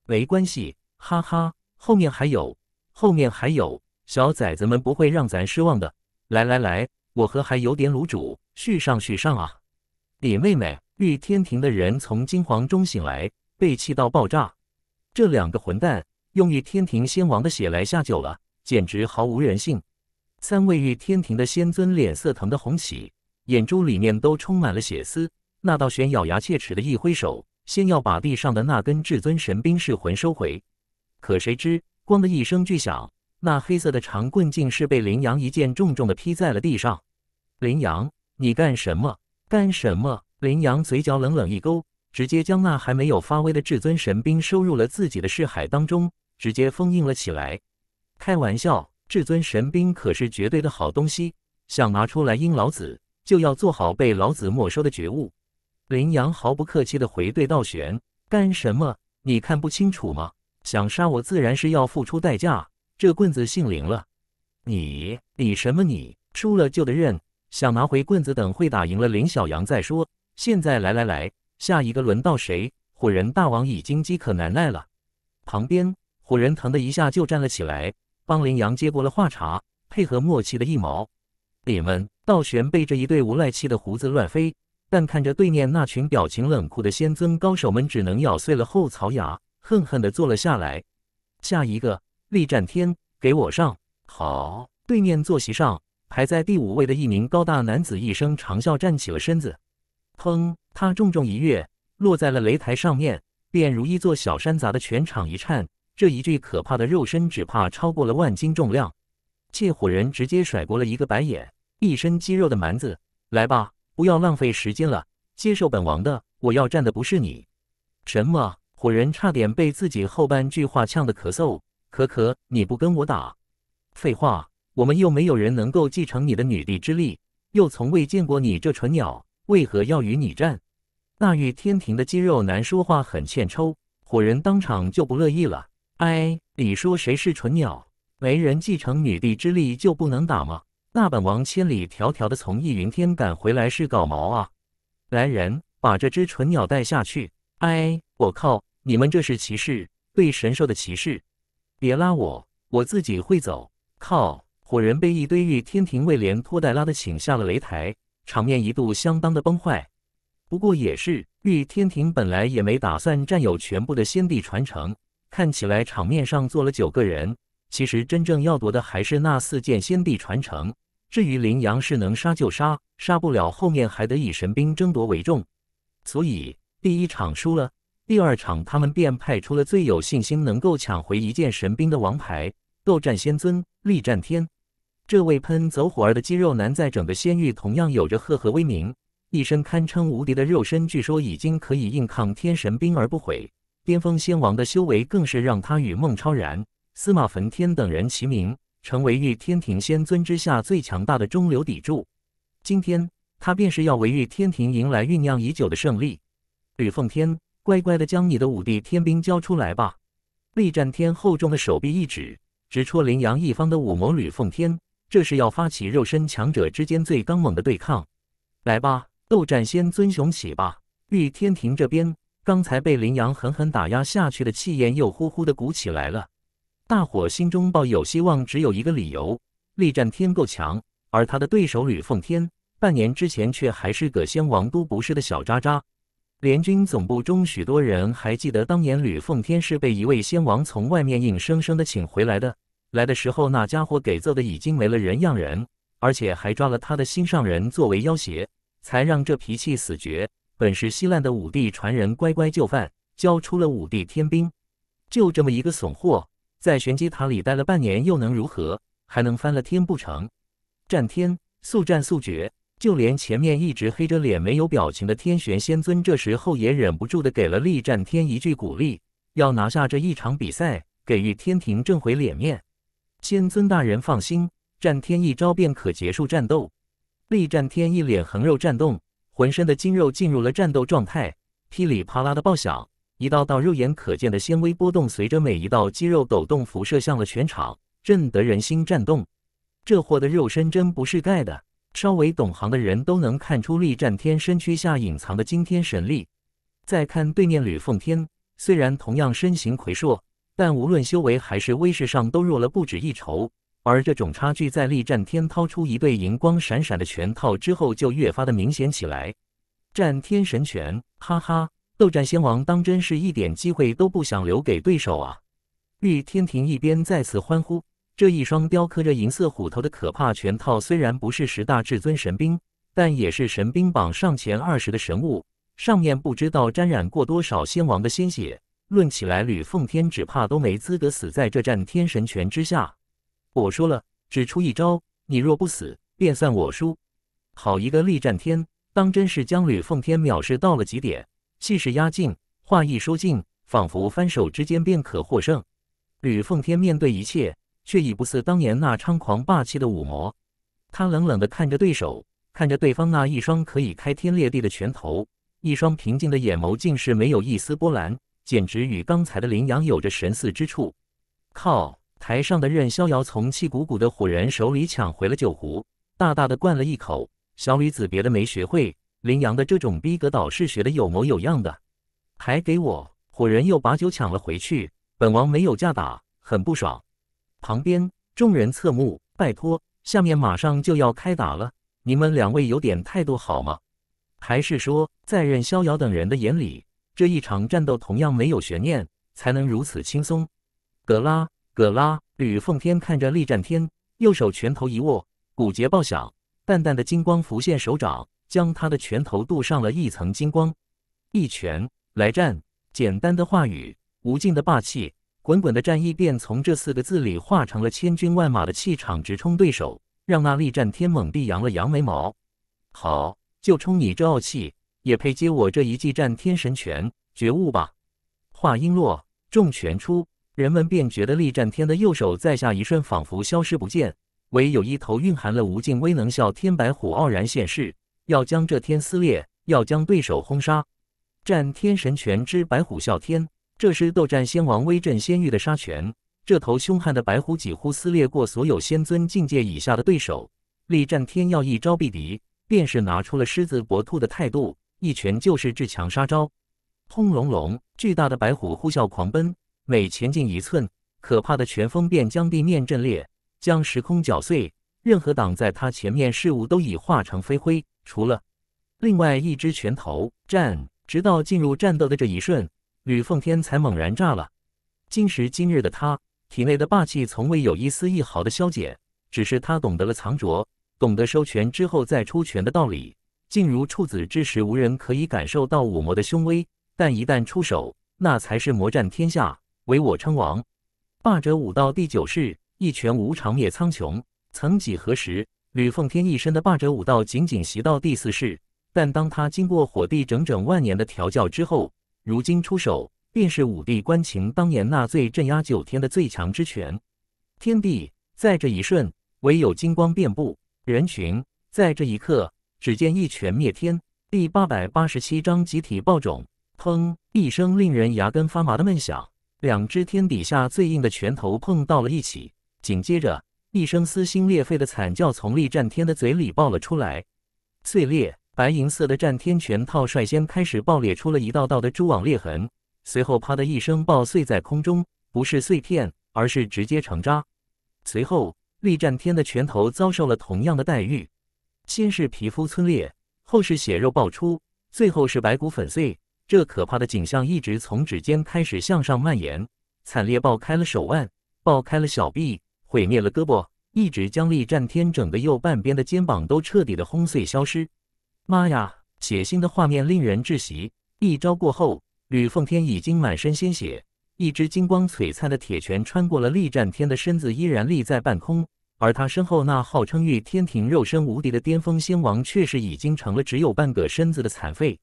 没关系，哈哈，后面还有，后面还有，小崽子们不会让咱失望的。来来来，我喝还有点卤煮，续上续上啊！李妹妹，玉天庭的人从惊惶中醒来，被气到爆炸。这两个混蛋用玉天庭仙王的血来下酒了，简直毫无人性。三位玉天庭的仙尊脸色疼的红起，眼珠里面都充满了血丝。那道玄咬牙切齿的一挥手，先要把地上的那根至尊神兵噬魂收回。可谁知，咣的一声巨响，那黑色的长棍竟是被林阳一剑重重的劈在了地上。林阳，你干什么？干什么？林阳嘴角冷冷一勾，直接将那还没有发威的至尊神兵收入了自己的视海当中，直接封印了起来。开玩笑，至尊神兵可是绝对的好东西，想拿出来阴老子，就要做好被老子没收的觉悟。林阳毫不客气的回怼道玄：“干什么？你看不清楚吗？想杀我，自然是要付出代价。这棍子姓林了，你你什么你？输了就得认。”想拿回棍子，等会打赢了林小阳再说。现在来来来，下一个轮到谁？虎人大王已经饥渴难耐了。旁边虎人疼的一下就站了起来，帮林阳接过了话茬，配合默契的一毛。你们道玄被这一对无赖气的胡子乱飞，但看着对面那群表情冷酷的仙尊高手们，只能咬碎了后槽牙，恨恨的坐了下来。下一个，厉战天，给我上！好，对面坐席上。排在第五位的一名高大男子一声长啸，站起了身子。砰！他重重一跃，落在了擂台上面，便如一座小山砸的全场一颤。这一具可怕的肉身，只怕超过了万斤重量。借火人直接甩过了一个白眼，一身肌肉的蛮子，来吧，不要浪费时间了，接受本王的。我要战的不是你。什么？火人差点被自己后半句话呛得咳嗽，咳咳！你不跟我打？废话。我们又没有人能够继承你的女帝之力，又从未见过你这蠢鸟，为何要与你战？那御天庭的肌肉男说话很欠抽，火人当场就不乐意了。哎，你说谁是蠢鸟？没人继承女帝之力就不能打吗？那本王千里迢迢的从易云天赶回来是搞毛啊！来人，把这只蠢鸟带下去！哎，我靠，你们这是歧视？对神兽的歧视？别拉我，我自己会走。靠！火人被一堆御天庭卫连拖带拉的请下了擂台，场面一度相当的崩坏。不过也是御天庭本来也没打算占有全部的仙帝传承，看起来场面上坐了九个人，其实真正要夺的还是那四件仙帝传承。至于羚羊是能杀就杀，杀不了后面还得以神兵争夺为重。所以第一场输了，第二场他们便派出了最有信心能够抢回一件神兵的王牌斗战仙尊力战天。这位喷走火儿的肌肉男在整个仙域同样有着赫赫威名，一身堪称无敌的肉身，据说已经可以硬抗天神兵而不悔。巅峰仙王的修为更是让他与孟超然、司马焚天等人齐名，成为玉天庭仙尊之下最强大的中流砥柱。今天，他便是要为玉天庭迎来酝酿已久的胜利。吕奉天，乖乖的将你的五帝天兵交出来吧！力战天厚重的手臂一指，直戳羚羊一方的武魔吕奉天。这是要发起肉身强者之间最刚猛的对抗，来吧，斗战仙尊雄起吧！御天庭这边刚才被林阳狠狠打压下去的气焰又呼呼的鼓起来了。大伙心中抱有希望，只有一个理由：力战天够强，而他的对手吕奉天，半年之前却还是个仙王都不是的小渣渣。联军总部中，许多人还记得当年吕奉天是被一位仙王从外面硬生生的请回来的。来的时候，那家伙给揍的已经没了人样人，而且还抓了他的心上人作为要挟，才让这脾气死绝。本是稀烂的五帝传人，乖乖就范，交出了五帝天兵。就这么一个怂货，在玄机塔里待了半年，又能如何？还能翻了天不成？战天，速战速决。就连前面一直黑着脸没有表情的天玄仙尊，这时候也忍不住的给了厉战天一句鼓励：要拿下这一场比赛，给予天庭挣回脸面。千尊大人放心，战天一招便可结束战斗。厉战天一脸横肉，战动，浑身的筋肉进入了战斗状态，噼里啪啦的爆响，一道道肉眼可见的纤维波动随着每一道肌肉抖动辐射向了全场，震得人心颤动。这货的肉身真不是盖的，稍微懂行的人都能看出厉战天身躯下隐藏的惊天神力。再看对面吕奉天，虽然同样身形魁硕。但无论修为还是威势上，都弱了不止一筹。而这种差距，在力战天掏出一对银光闪闪的拳套之后，就越发的明显起来。战天神拳，哈哈，斗战仙王当真是一点机会都不想留给对手啊！玉天庭一边再次欢呼，这一双雕刻着银色虎头的可怕拳套，虽然不是十大至尊神兵，但也是神兵榜上前二十的神物，上面不知道沾染过多少仙王的鲜血。论起来，吕奉天只怕都没资格死在这战天神拳之下。我说了，只出一招，你若不死，便算我输。好一个力战天，当真是将吕奉天藐视到了极点。气势压境，话一说尽，仿佛翻手之间便可获胜。吕奉天面对一切，却已不似当年那猖狂霸气的武魔。他冷冷地看着对手，看着对方那一双可以开天裂地的拳头，一双平静的眼眸竟是没有一丝波澜。简直与刚才的林阳有着神似之处。靠！台上的任逍遥从气鼓鼓的虎人手里抢回了酒壶，大大的灌了一口。小女子别的没学会，林阳的这种逼格倒是学的有模有样的，还给我虎人又把酒抢了回去。本王没有架打，很不爽。旁边众人侧目，拜托，下面马上就要开打了，你们两位有点态度好吗？还是说，在任逍遥等人的眼里？这一场战斗同样没有悬念，才能如此轻松。葛拉，葛拉，吕奉天看着厉战天，右手拳头一握，骨节爆响，淡淡的金光浮现手掌，将他的拳头镀上了一层金光。一拳来战，简单的话语，无尽的霸气，滚滚的战意便从这四个字里化成了千军万马的气场，直冲对手，让那厉战天猛地扬了扬眉毛。好，就冲你这傲气！也配接我这一记战天神拳？觉悟吧！话音落，重拳出，人们便觉得力战天的右手在下一瞬仿佛消失不见，唯有一头蕴含了无尽威能啸天白虎傲然现世，要将这天撕裂，要将对手轰杀。战天神拳之白虎啸天，这是斗战仙王威震仙域的杀拳。这头凶悍的白虎几乎撕裂过所有仙尊境界以下的对手。力战天要一招毙敌，便是拿出了狮子搏兔的态度。一拳就是至强杀招，轰隆隆，巨大的白虎呼啸狂奔，每前进一寸，可怕的拳风便将地面震裂，将时空搅碎，任何挡在他前面事物都已化成飞灰。除了另外一只拳头战，直到进入战斗的这一瞬，吕奉天才猛然炸了。今时今日的他，体内的霸气从未有一丝一毫的消解，只是他懂得了藏拙，懂得收拳之后再出拳的道理。静如处子之时，无人可以感受到武魔的凶威，但一旦出手，那才是魔战天下，唯我称王，霸者武道第九式，一拳无常灭苍穹。曾几何时，吕奉天一身的霸者武道仅仅习到第四式，但当他经过火帝整整万年的调教之后，如今出手便是武帝关情当年那最镇压九天的最强之拳。天地在这一瞬，唯有金光遍布；人群在这一刻。只见一拳灭天第八百八十七章集体爆种。砰！一声令人牙根发麻的闷响，两只天底下最硬的拳头碰到了一起。紧接着，一声撕心裂肺的惨叫从厉战天的嘴里爆了出来。碎裂！白银色的战天拳套率先开始爆裂出了一道道的蛛网裂痕，随后啪的一声爆碎在空中，不是碎片，而是直接成渣。随后，厉战天的拳头遭受了同样的待遇。先是皮肤皴裂，后是血肉爆出，最后是白骨粉碎。这可怕的景象一直从指尖开始向上蔓延，惨烈爆开了手腕，爆开了小臂，毁灭了胳膊，一直将厉战天整个右半边的肩膀都彻底的轰碎消失。妈呀！血腥的画面令人窒息。一招过后，吕奉天已经满身鲜血，一只金光璀璨的铁拳穿过了厉战天的身子，依然立在半空。而他身后那号称与天庭肉身无敌的巅峰仙王，却是已经成了只有半个身子的残废。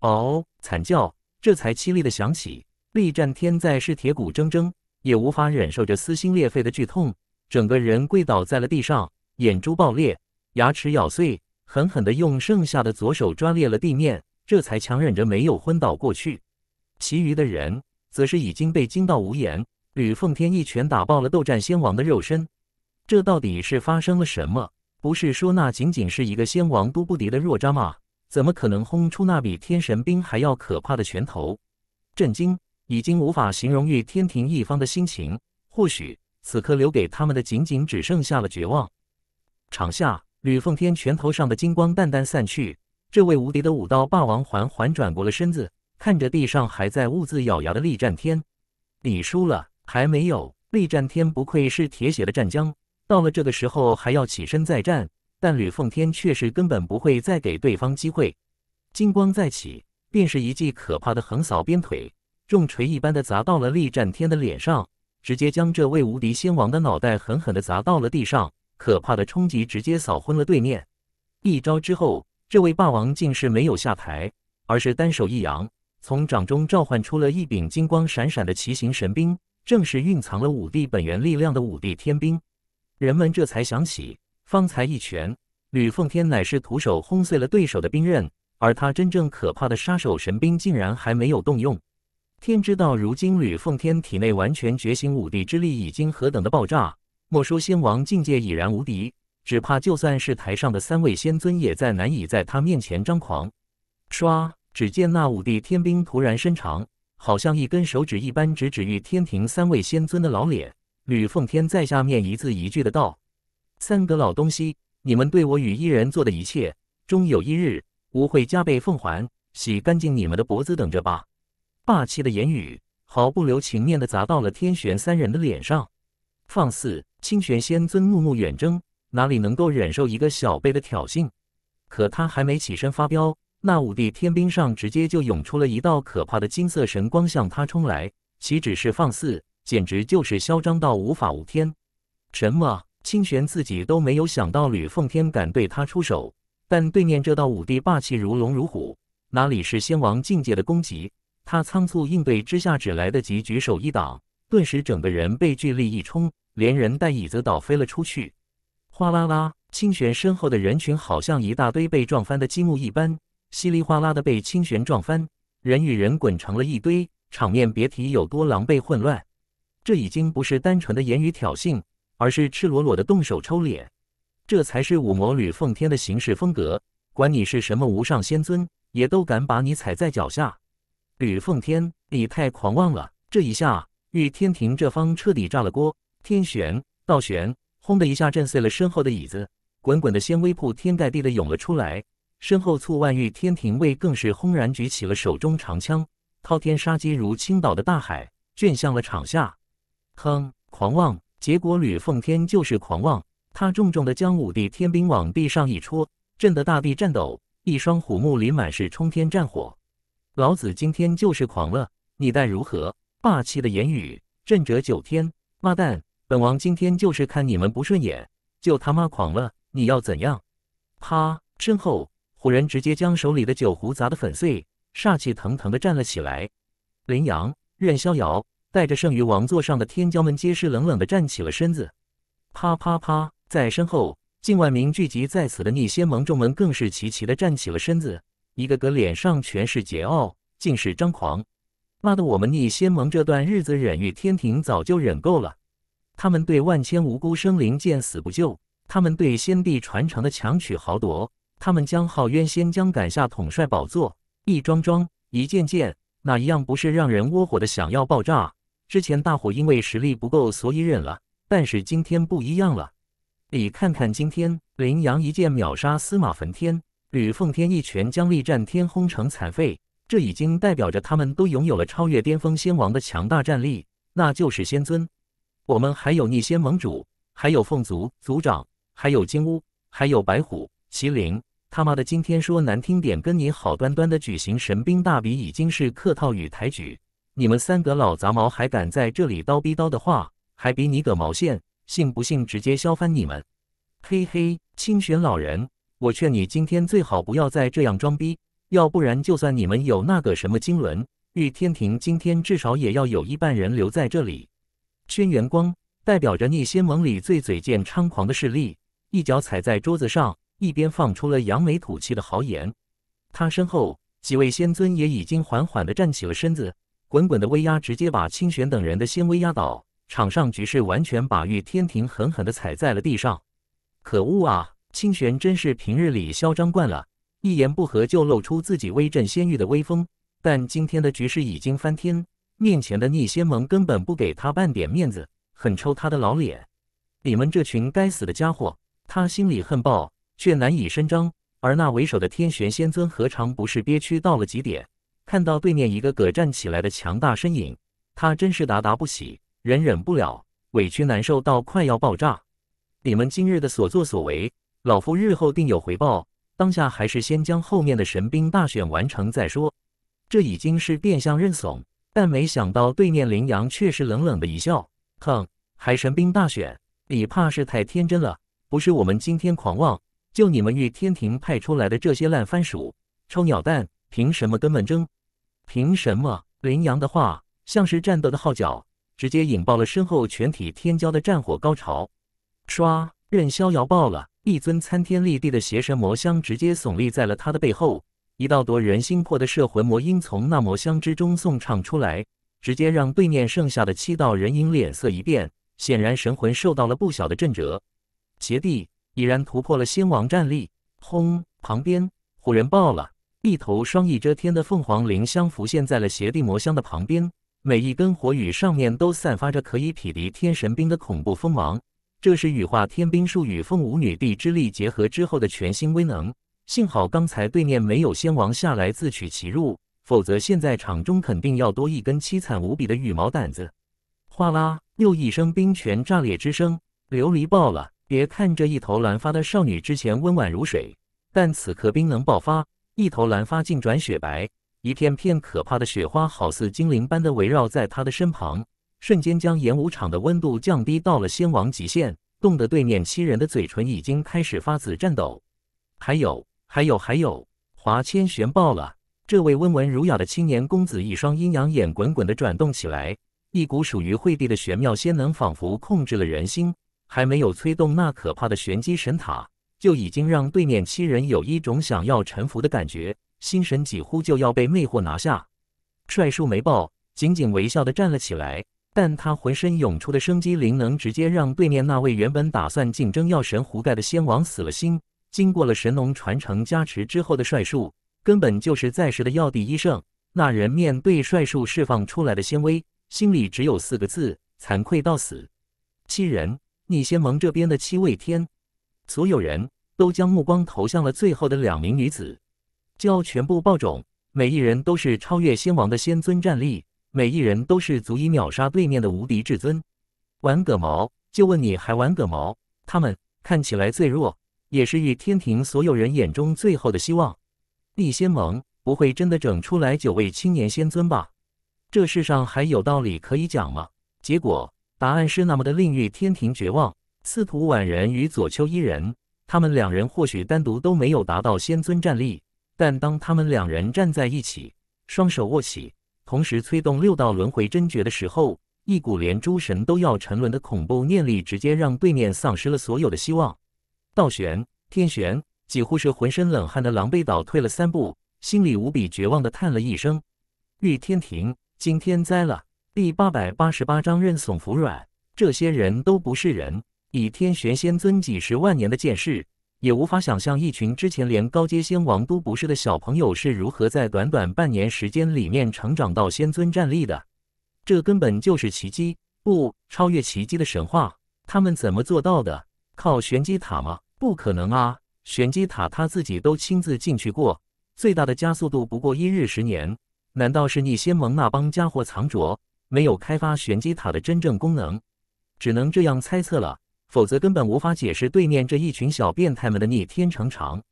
嗷！惨叫这才凄厉的响起。力战天在是铁骨铮铮，也无法忍受着撕心裂肺的剧痛，整个人跪倒在了地上，眼珠爆裂，牙齿咬碎，狠狠的用剩下的左手抓裂了地面，这才强忍着没有昏倒过去。其余的人则是已经被惊到无言。吕奉天一拳打爆了斗战仙王的肉身。这到底是发生了什么？不是说那仅仅是一个仙王都不敌的弱渣吗？怎么可能轰出那比天神兵还要可怕的拳头？震惊，已经无法形容御天庭一方的心情。或许此刻留给他们的仅仅只剩下了绝望。场下，吕奉天拳头上的金光淡淡散去，这位无敌的武道霸王缓缓转过了身子，看着地上还在兀自咬牙的力战天：“你输了，还没有。”力战天不愧是铁血的战将，到了这个时候还要起身再战，但吕奉天却是根本不会再给对方机会。金光再起，便是一记可怕的横扫鞭腿，重锤一般的砸到了厉战天的脸上，直接将这位无敌仙王的脑袋狠狠的砸到了地上。可怕的冲击直接扫昏了对面。一招之后，这位霸王竟是没有下台，而是单手一扬，从掌中召唤出了一柄金光闪闪的奇形神兵，正是蕴藏了五帝本源力量的五帝天兵。人们这才想起，方才一拳，吕奉天乃是徒手轰碎了对手的兵刃，而他真正可怕的杀手神兵竟然还没有动用。天知道，如今吕奉天体内完全觉醒五帝之力，已经何等的爆炸！莫说仙王境界已然无敌，只怕就算是台上的三位仙尊，也在难以在他面前张狂。唰！只见那五帝天兵突然伸长，好像一根手指一般，直指玉天庭三位仙尊的老脸。吕奉天在下面一字一句的道：“三个老东西，你们对我与一人做的一切，终有一日，吾会加倍奉还，洗干净你们的脖子，等着吧！”霸气的言语，毫不留情面的砸到了天玄三人的脸上。放肆！清玄仙尊怒目远睁，哪里能够忍受一个小辈的挑衅？可他还没起身发飙，那五帝天兵上直接就涌出了一道可怕的金色神光，向他冲来。岂止是放肆！简直就是嚣张到无法无天！什么？清玄自己都没有想到吕奉天敢对他出手，但对面这道武帝霸气如龙如虎，哪里是仙王境界的攻击？他仓促应对之下，只来得及举手一挡，顿时整个人被巨力一冲，连人带椅子倒飞了出去。哗啦啦，清玄身后的人群好像一大堆被撞翻的积木一般，稀里哗啦的被清玄撞翻，人与人滚成了一堆，场面别提有多狼狈混乱。这已经不是单纯的言语挑衅，而是赤裸裸的动手抽脸，这才是武魔吕奉天的行事风格。管你是什么无上仙尊，也都敢把你踩在脚下。吕奉天，你太狂妄了！这一下，玉天庭这方彻底炸了锅。天旋，倒旋，轰的一下震碎了身后的椅子，滚滚的仙威铺天盖地的涌了出来。身后簇万玉天庭卫更是轰然举起了手中长枪，滔天杀机如倾倒的大海，卷向了场下。哼，狂妄！结果吕奉天就是狂妄。他重重的将五帝天兵往地上一戳，震得大地颤抖，一双虎目里满是冲天战火。老子今天就是狂了，你待如何？霸气的言语震折九天。妈蛋，本王今天就是看你们不顺眼，就他妈狂了！你要怎样？啪！身后虎人直接将手里的酒壶砸得粉碎，煞气腾腾的站了起来。林阳，任逍遥。带着剩余王座上的天骄们，皆是冷冷的站起了身子。啪啪啪，在身后近万名聚集在此的逆仙盟众们，更是齐齐的站起了身子，一个个脸上全是桀骜，尽是张狂。妈的，我们逆仙盟这段日子忍于天庭，早就忍够了。他们对万千无辜生灵见死不救，他们对先帝传承的强取豪夺，他们将号冤仙将赶下统帅宝座，一桩桩，一件件，哪一样不是让人窝火的，想要爆炸？之前大伙因为实力不够，所以忍了。但是今天不一样了，你看看今天，羚羊一剑秒杀司马焚天，吕奉天一拳将力战天轰成残废。这已经代表着他们都拥有了超越巅峰仙王的强大战力，那就是仙尊。我们还有逆仙盟主，还有凤族族长，还有金乌，还有白虎、麒麟。他妈的，今天说难听点，跟你好端端的举行神兵大比，已经是客套与抬举。你们三个老杂毛还敢在这里叨逼叨的话，还逼你个毛线！信不信直接削翻你们？嘿嘿，清玄老人，我劝你今天最好不要再这样装逼，要不然就算你们有那个什么经纶，玉天庭，今天至少也要有一半人留在这里。轩辕光代表着逆仙盟里最嘴贱、猖狂的势力，一脚踩在桌子上，一边放出了扬眉吐气的豪言。他身后几位仙尊也已经缓缓地站起了身子。滚滚的威压直接把清玄等人的仙威压倒，场上局势完全把玉天庭狠狠的踩在了地上。可恶啊！清玄真是平日里嚣张惯了，一言不合就露出自己威震仙域的威风。但今天的局势已经翻天，面前的逆仙盟根本不给他半点面子，狠抽他的老脸。你们这群该死的家伙！他心里恨爆，却难以伸张。而那为首的天玄仙尊何尝不是憋屈到了极点？看到对面一个葛站起来的强大身影，他真是达达不喜，忍忍不了，委屈难受到快要爆炸。你们今日的所作所为，老夫日后定有回报。当下还是先将后面的神兵大选完成再说。这已经是变相认怂，但没想到对面林阳却是冷冷的一笑：“哼，还神兵大选，你怕是太天真了。不是我们今天狂妄，就你们玉天庭派出来的这些烂番薯、臭鸟蛋，凭什么跟门争？”凭什么？林阳的话像是战斗的号角，直接引爆了身后全体天骄的战火高潮。唰！任逍遥爆了一尊参天立地的邪神魔香，直接耸立在了他的背后。一道夺人心魄的摄魂魔音从那魔香之中送唱出来，直接让对面剩下的七道人影脸色一变，显然神魂受到了不小的震折。邪帝已然突破了仙王战力。轰！旁边虎人爆了。一头双翼遮天的凤凰灵香浮现在了邪帝魔香的旁边，每一根火羽上面都散发着可以匹敌天神兵的恐怖锋芒。这是羽化天兵术与凤舞女帝之力结合之后的全新威能。幸好刚才对面没有先王下来自取其辱，否则现在场中肯定要多一根凄惨无比的羽毛掸子。哗啦，又一声冰泉炸裂之声，琉璃爆了。别看这一头蓝发的少女之前温婉如水，但此刻冰能爆发。一头蓝发尽转雪白，一片片可怕的雪花好似精灵般的围绕在他的身旁，瞬间将演武场的温度降低到了仙王极限，冻得对面七人的嘴唇已经开始发紫颤抖。还有，还有，还有！华千玄爆了！这位温文儒雅的青年公子一双阴阳眼滚滚的转动起来，一股属于惠帝的玄妙仙能仿佛控制了人心，还没有催动那可怕的玄机神塔。就已经让对面七人有一种想要臣服的感觉，心神几乎就要被魅惑拿下。帅叔没抱，仅仅微笑的站了起来，但他浑身涌出的生机灵能，直接让对面那位原本打算竞争药神胡盖的仙王死了心。经过了神农传承加持之后的帅叔，根本就是暂时的药帝医圣。那人面对帅叔释放出来的仙威，心里只有四个字：惭愧到死。七人，你先盟这边的七位天。所有人都将目光投向了最后的两名女子，叫全部爆种。每一人都是超越仙王的仙尊战力，每一人都是足以秒杀对面的无敌至尊。玩个毛？就问你还玩个毛？他们看起来最弱，也是玉天庭所有人眼中最后的希望。立仙盟不会真的整出来九位青年仙尊吧？这世上还有道理可以讲吗？结果答案是那么的令玉天庭绝望。司徒婉人与左丘一人，他们两人或许单独都没有达到仙尊战力，但当他们两人站在一起，双手握起，同时催动六道轮回真诀的时候，一股连诸神都要沉沦的恐怖念力，直接让对面丧失了所有的希望。道玄、天玄几乎是浑身冷汗的狼狈倒退了三步，心里无比绝望的叹了一声：“玉天庭，今天栽了。”第八百八十八章认怂服软，这些人都不是人。以天玄仙尊几十万年的见识，也无法想象一群之前连高阶仙王都不是的小朋友是如何在短短半年时间里面成长到仙尊战力的。这根本就是奇迹，不超越奇迹的神话。他们怎么做到的？靠玄机塔吗？不可能啊！玄机塔他自己都亲自进去过，最大的加速度不过一日十年。难道是逆仙盟那帮家伙藏着，没有开发玄机塔的真正功能？只能这样猜测了。否则根本无法解释对面这一群小变态们的逆天成长，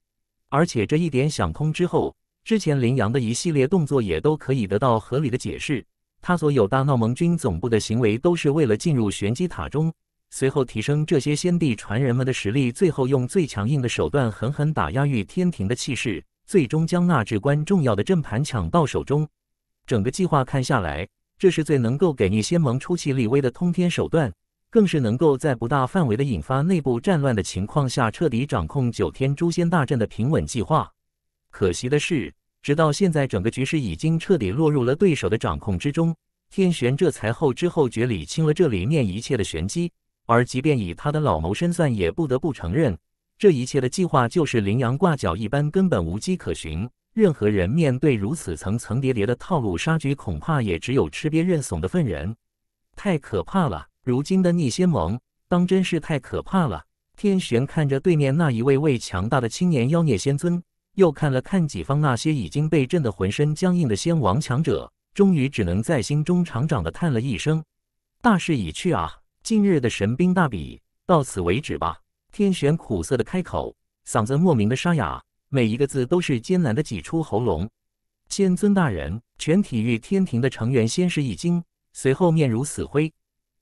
而且这一点想通之后，之前林阳的一系列动作也都可以得到合理的解释。他所有大闹盟军总部的行为，都是为了进入玄机塔中，随后提升这些先帝传人们的实力，最后用最强硬的手段狠狠打压御天庭的气势，最终将那至关重要的阵盘抢到手中。整个计划看下来，这是最能够给逆仙盟出气立威的通天手段。更是能够在不大范围的引发内部战乱的情况下，彻底掌控九天诛仙大阵的平稳计划。可惜的是，直到现在，整个局势已经彻底落入了对手的掌控之中，天玄这才后知后觉理清了这里面一切的玄机。而即便以他的老谋深算，也不得不承认，这一切的计划就是羚羊挂角一般，根本无迹可寻。任何人面对如此层层叠叠的套路杀局，恐怕也只有吃瘪认怂的份。人太可怕了。如今的逆仙盟，当真是太可怕了。天玄看着对面那一位位强大的青年妖孽仙尊，又看了看己方那些已经被震得浑身僵硬的仙王强者，终于只能在心中长长地叹了一声：“大势已去啊！今日的神兵大比到此为止吧。”天玄苦涩地开口，嗓子莫名的沙哑，每一个字都是艰难地挤出喉咙。“仙尊大人！”全体育天庭的成员先是一惊，随后面如死灰。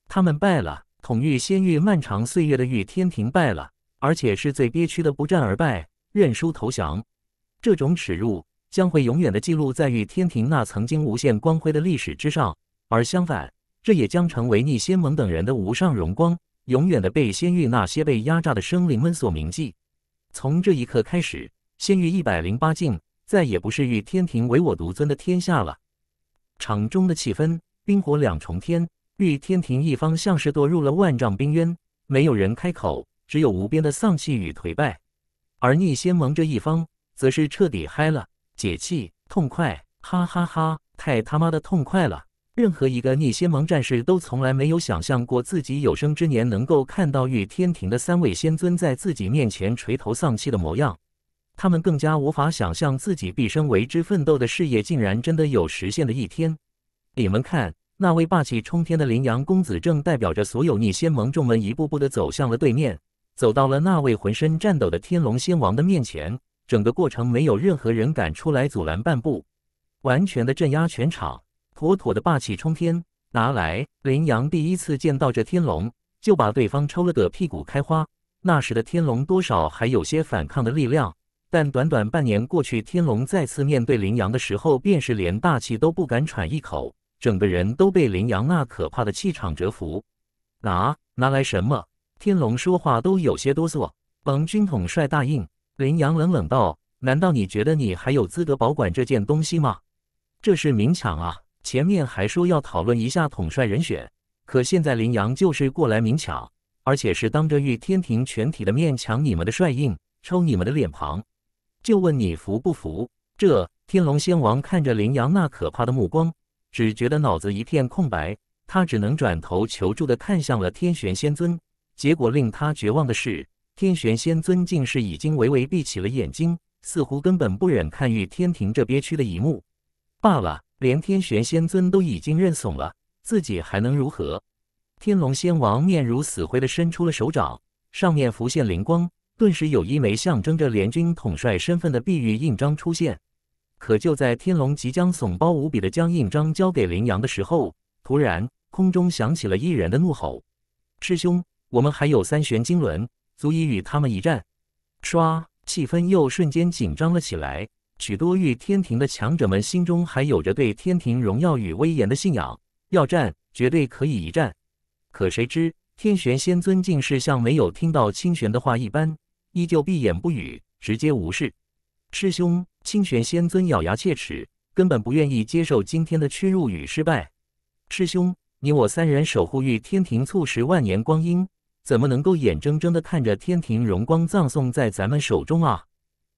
他们败了，统御仙域漫长岁月的玉天庭败了，而且是最憋屈的不战而败、认输投降。这种耻辱将会永远的记录在玉天庭那曾经无限光辉的历史之上，而相反，这也将成为逆仙盟等人的无上荣光，永远的被仙域那些被压榨的生灵们所铭记。从这一刻开始，仙域一百零八境再也不是御天庭唯我独尊的天下了。场中的气氛，冰火两重天。御天庭一方像是堕入了万丈冰渊，没有人开口，只有无边的丧气与颓败；而逆仙盟这一方则是彻底嗨了，解气、痛快，哈哈哈，太他妈的痛快了！任何一个逆仙盟战士都从来没有想象过自己有生之年能够看到御天庭的三位仙尊在自己面前垂头丧气的模样，他们更加无法想象自己毕生为之奋斗的事业竟然真的有实现的一天。你们看。那位霸气冲天的羚羊公子正代表着所有逆仙盟众们一步步的走向了对面，走到了那位浑身颤抖的天龙仙王的面前。整个过程没有任何人敢出来阻拦半步，完全的镇压全场，妥妥的霸气冲天。拿来，羚羊第一次见到这天龙，就把对方抽了个屁股开花。那时的天龙多少还有些反抗的力量，但短短半年过去，天龙再次面对羚羊的时候，便是连大气都不敢喘一口。整个人都被林阳那可怕的气场折服。拿拿来什么？天龙说话都有些哆嗦。盟军统帅大应，林阳冷冷道：“难道你觉得你还有资格保管这件东西吗？这是明抢啊！前面还说要讨论一下统帅人选，可现在林阳就是过来明抢，而且是当着玉天庭全体的面抢你们的帅印，抽你们的脸庞。就问你服不服？”这天龙仙王看着林阳那可怕的目光。只觉得脑子一片空白，他只能转头求助的看向了天玄仙尊。结果令他绝望的是，天玄仙尊竟是已经微微闭起了眼睛，似乎根本不忍看玉天庭这憋屈的一幕。罢了，连天玄仙尊都已经认怂了，自己还能如何？天龙仙王面如死灰的伸出了手掌，上面浮现灵光，顿时有一枚象征着联军统帅身份的碧玉印章出现。可就在天龙即将怂包无比地将印章交给林阳的时候，突然空中响起了一人的怒吼：“师兄，我们还有三玄金轮，足以与他们一战！”唰，气氛又瞬间紧张了起来。许多御天庭的强者们心中还有着对天庭荣耀与威严的信仰，要战绝对可以一战。可谁知天玄仙尊竟是像没有听到清玄的话一般，依旧闭眼不语，直接无视。师兄。清玄仙尊咬牙切齿，根本不愿意接受今天的屈辱与失败。师兄，你我三人守护玉天庭促十万年光阴，怎么能够眼睁睁地看着天庭荣光葬送在咱们手中啊？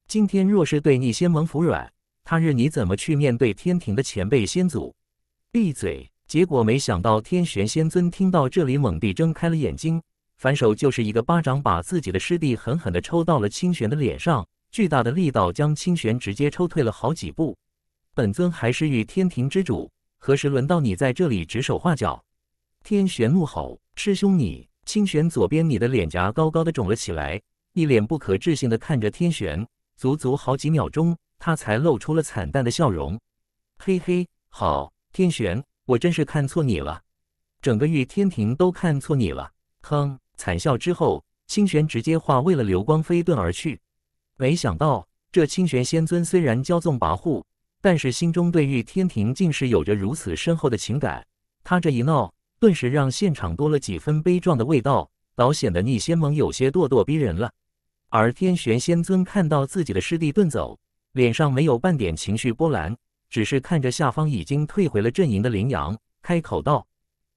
今天若是对逆仙盟服软，他日你怎么去面对天庭的前辈先祖？闭嘴！结果没想到，天玄仙尊听到这里，猛地睁开了眼睛，反手就是一个巴掌，把自己的师弟狠狠地抽到了清玄的脸上。巨大的力道将清玄直接抽退了好几步。本尊还是御天庭之主，何时轮到你在这里指手画脚？天玄怒吼：“师兄，你……”清玄左边，你的脸颊高高的肿了起来，一脸不可置信的看着天玄，足足好几秒钟，他才露出了惨淡的笑容：“嘿嘿，好，天玄，我真是看错你了，整个御天庭都看错你了。”哼！惨笑之后，清玄直接化为了流光飞遁而去。没想到这清玄仙尊虽然骄纵跋扈，但是心中对玉天庭竟是有着如此深厚的情感。他这一闹，顿时让现场多了几分悲壮的味道，倒显得逆仙盟有些咄咄逼人了。而天玄仙尊看到自己的师弟遁走，脸上没有半点情绪波澜，只是看着下方已经退回了阵营的羚阳，开口道：“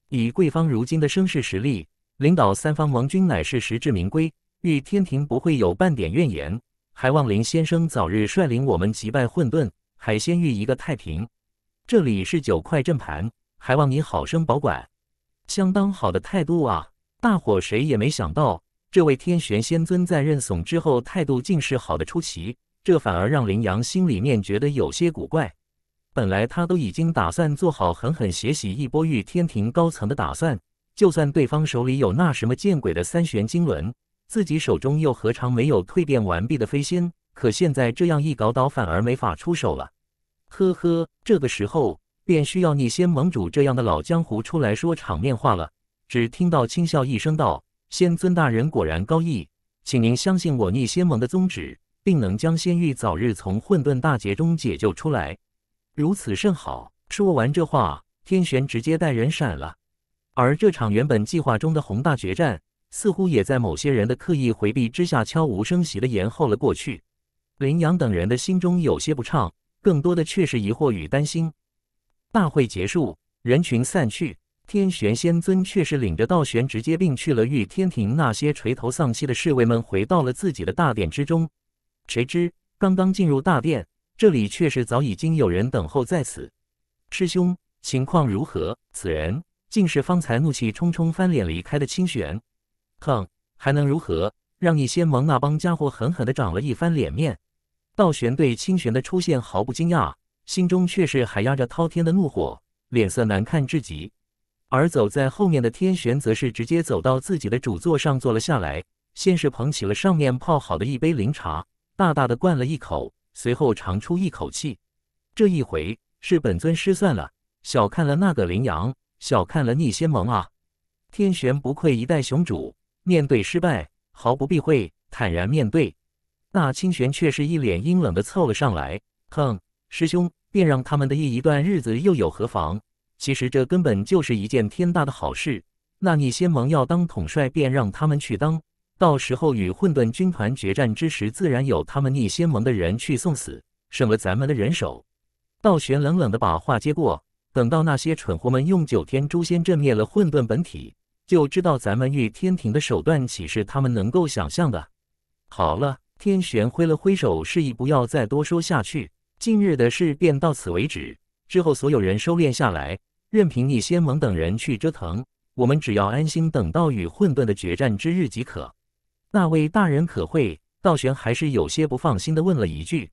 以贵方如今的声势实力，领导三方盟军乃是实至名归，玉天庭不会有半点怨言。”还望林先生早日率领我们击败混沌，海先遇一个太平。这里是九块阵盘，还望你好生保管。相当好的态度啊！大伙谁也没想到，这位天玄仙尊在认怂之后，态度竟是好的出奇。这反而让林阳心里面觉得有些古怪。本来他都已经打算做好狠狠血洗一波玉天庭高层的打算，就算对方手里有那什么见鬼的三玄经纶。自己手中又何尝没有蜕变完毕的飞仙？可现在这样一搞倒反而没法出手了。呵呵，这个时候便需要逆仙盟主这样的老江湖出来说场面话了。只听到轻笑一声道：“仙尊大人果然高义，请您相信我逆仙盟的宗旨，并能将仙域早日从混沌大劫中解救出来。”如此甚好。说完这话，天玄直接带人闪了。而这场原本计划中的宏大决战。似乎也在某些人的刻意回避之下，悄无声息地延后了过去。林阳等人的心中有些不畅，更多的却是疑惑与担心。大会结束，人群散去，天玄仙尊却是领着道玄直接并去了玉天庭。那些垂头丧气的侍卫们回到了自己的大殿之中。谁知刚刚进入大殿，这里却是早已经有人等候在此。师兄，情况如何？此人竟是方才怒气冲冲翻脸离开的清玄。哼，还能如何？让逆仙盟那帮家伙狠狠地长了一番脸面。道玄对清玄的出现毫不惊讶，心中却是还压着滔天的怒火，脸色难看至极。而走在后面的天玄则是直接走到自己的主座上坐了下来，先是捧起了上面泡好的一杯灵茶，大大的灌了一口，随后长出一口气。这一回是本尊失算了，小看了那个林阳，小看了逆仙盟啊！天玄不愧一代雄主。面对失败，毫不避讳，坦然面对。那清玄却是一脸阴冷的凑了上来，哼，师兄，便让他们的一一段日子又有何妨？其实这根本就是一件天大的好事。那逆仙盟要当统帅，便让他们去当，到时候与混沌军团决战之时，自然有他们逆仙盟的人去送死，省了咱们的人手。道玄冷冷的把话接过，等到那些蠢货们用九天诛仙阵灭了混沌本体。就知道咱们御天庭的手段，岂是他们能够想象的？好了，天玄挥了挥手，示意不要再多说下去。今日的事便到此为止。之后所有人收敛下来，任凭逆仙盟等人去折腾，我们只要安心等到与混沌的决战之日即可。那位大人可会？道玄还是有些不放心的问了一句。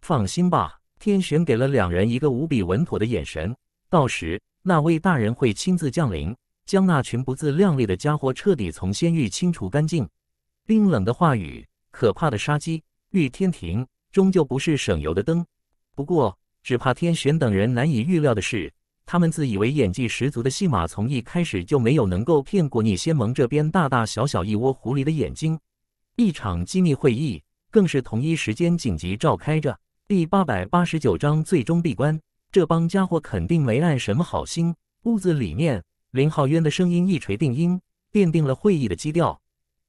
放心吧，天玄给了两人一个无比稳妥的眼神。到时，那位大人会亲自降临。将那群不自量力的家伙彻底从仙域清除干净。冰冷的话语，可怕的杀机。遇天庭终究不是省油的灯。不过，只怕天玄等人难以预料的是，他们自以为演技十足的戏码，从一开始就没有能够骗过逆仙盟这边大大小小一窝狐狸的眼睛。一场机密会议，更是同一时间紧急召开着。第八百八十九章：最终闭关。这帮家伙肯定没安什么好心。屋子里面。林浩渊的声音一锤定音，奠定了会议的基调。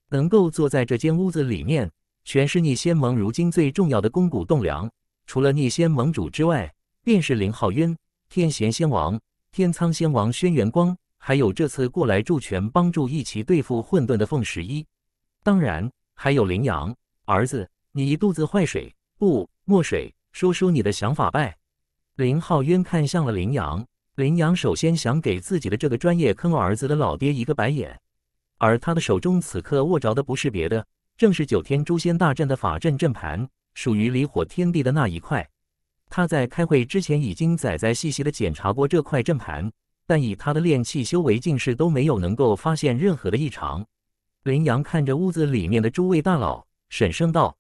能够坐在这间屋子里面，全是逆仙盟如今最重要的肱骨栋梁。除了逆仙盟主之外，便是林浩渊、天贤仙王、天苍仙王轩辕光，还有这次过来助拳、帮助一起对付混沌的凤十一。当然，还有林阳儿子，你一肚子坏水不墨水，说说你的想法呗。林浩渊看向了林阳。林阳首先想给自己的这个专业坑儿子的老爹一个白眼，而他的手中此刻握着的不是别的，正是九天诛仙大阵的法阵阵盘，属于离火天地的那一块。他在开会之前已经仔仔细细的检查过这块阵盘，但以他的炼气修为，近视都没有能够发现任何的异常。林阳看着屋子里面的诸位大佬，沈声道：“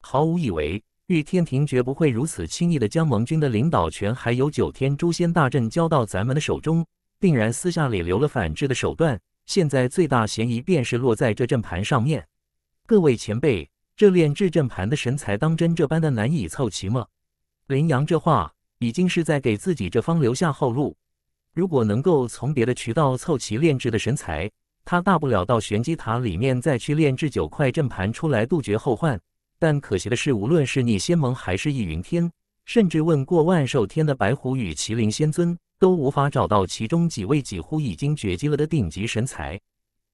毫无以为。”玉天庭绝不会如此轻易的将盟军的领导权，还有九天诛仙大阵交到咱们的手中，定然私下里留了反制的手段。现在最大嫌疑便是落在这阵盘上面。各位前辈，这炼制阵盘的神才当真这般的难以凑齐吗？林阳这话已经是在给自己这方留下后路。如果能够从别的渠道凑齐炼制的神材，他大不了到玄机塔里面再去炼制九块阵盘出来，杜绝后患。但可惜的是，无论是逆仙盟还是易云天，甚至问过万寿天的白虎与麒麟仙尊，都无法找到其中几位几乎已经绝迹了的顶级神才。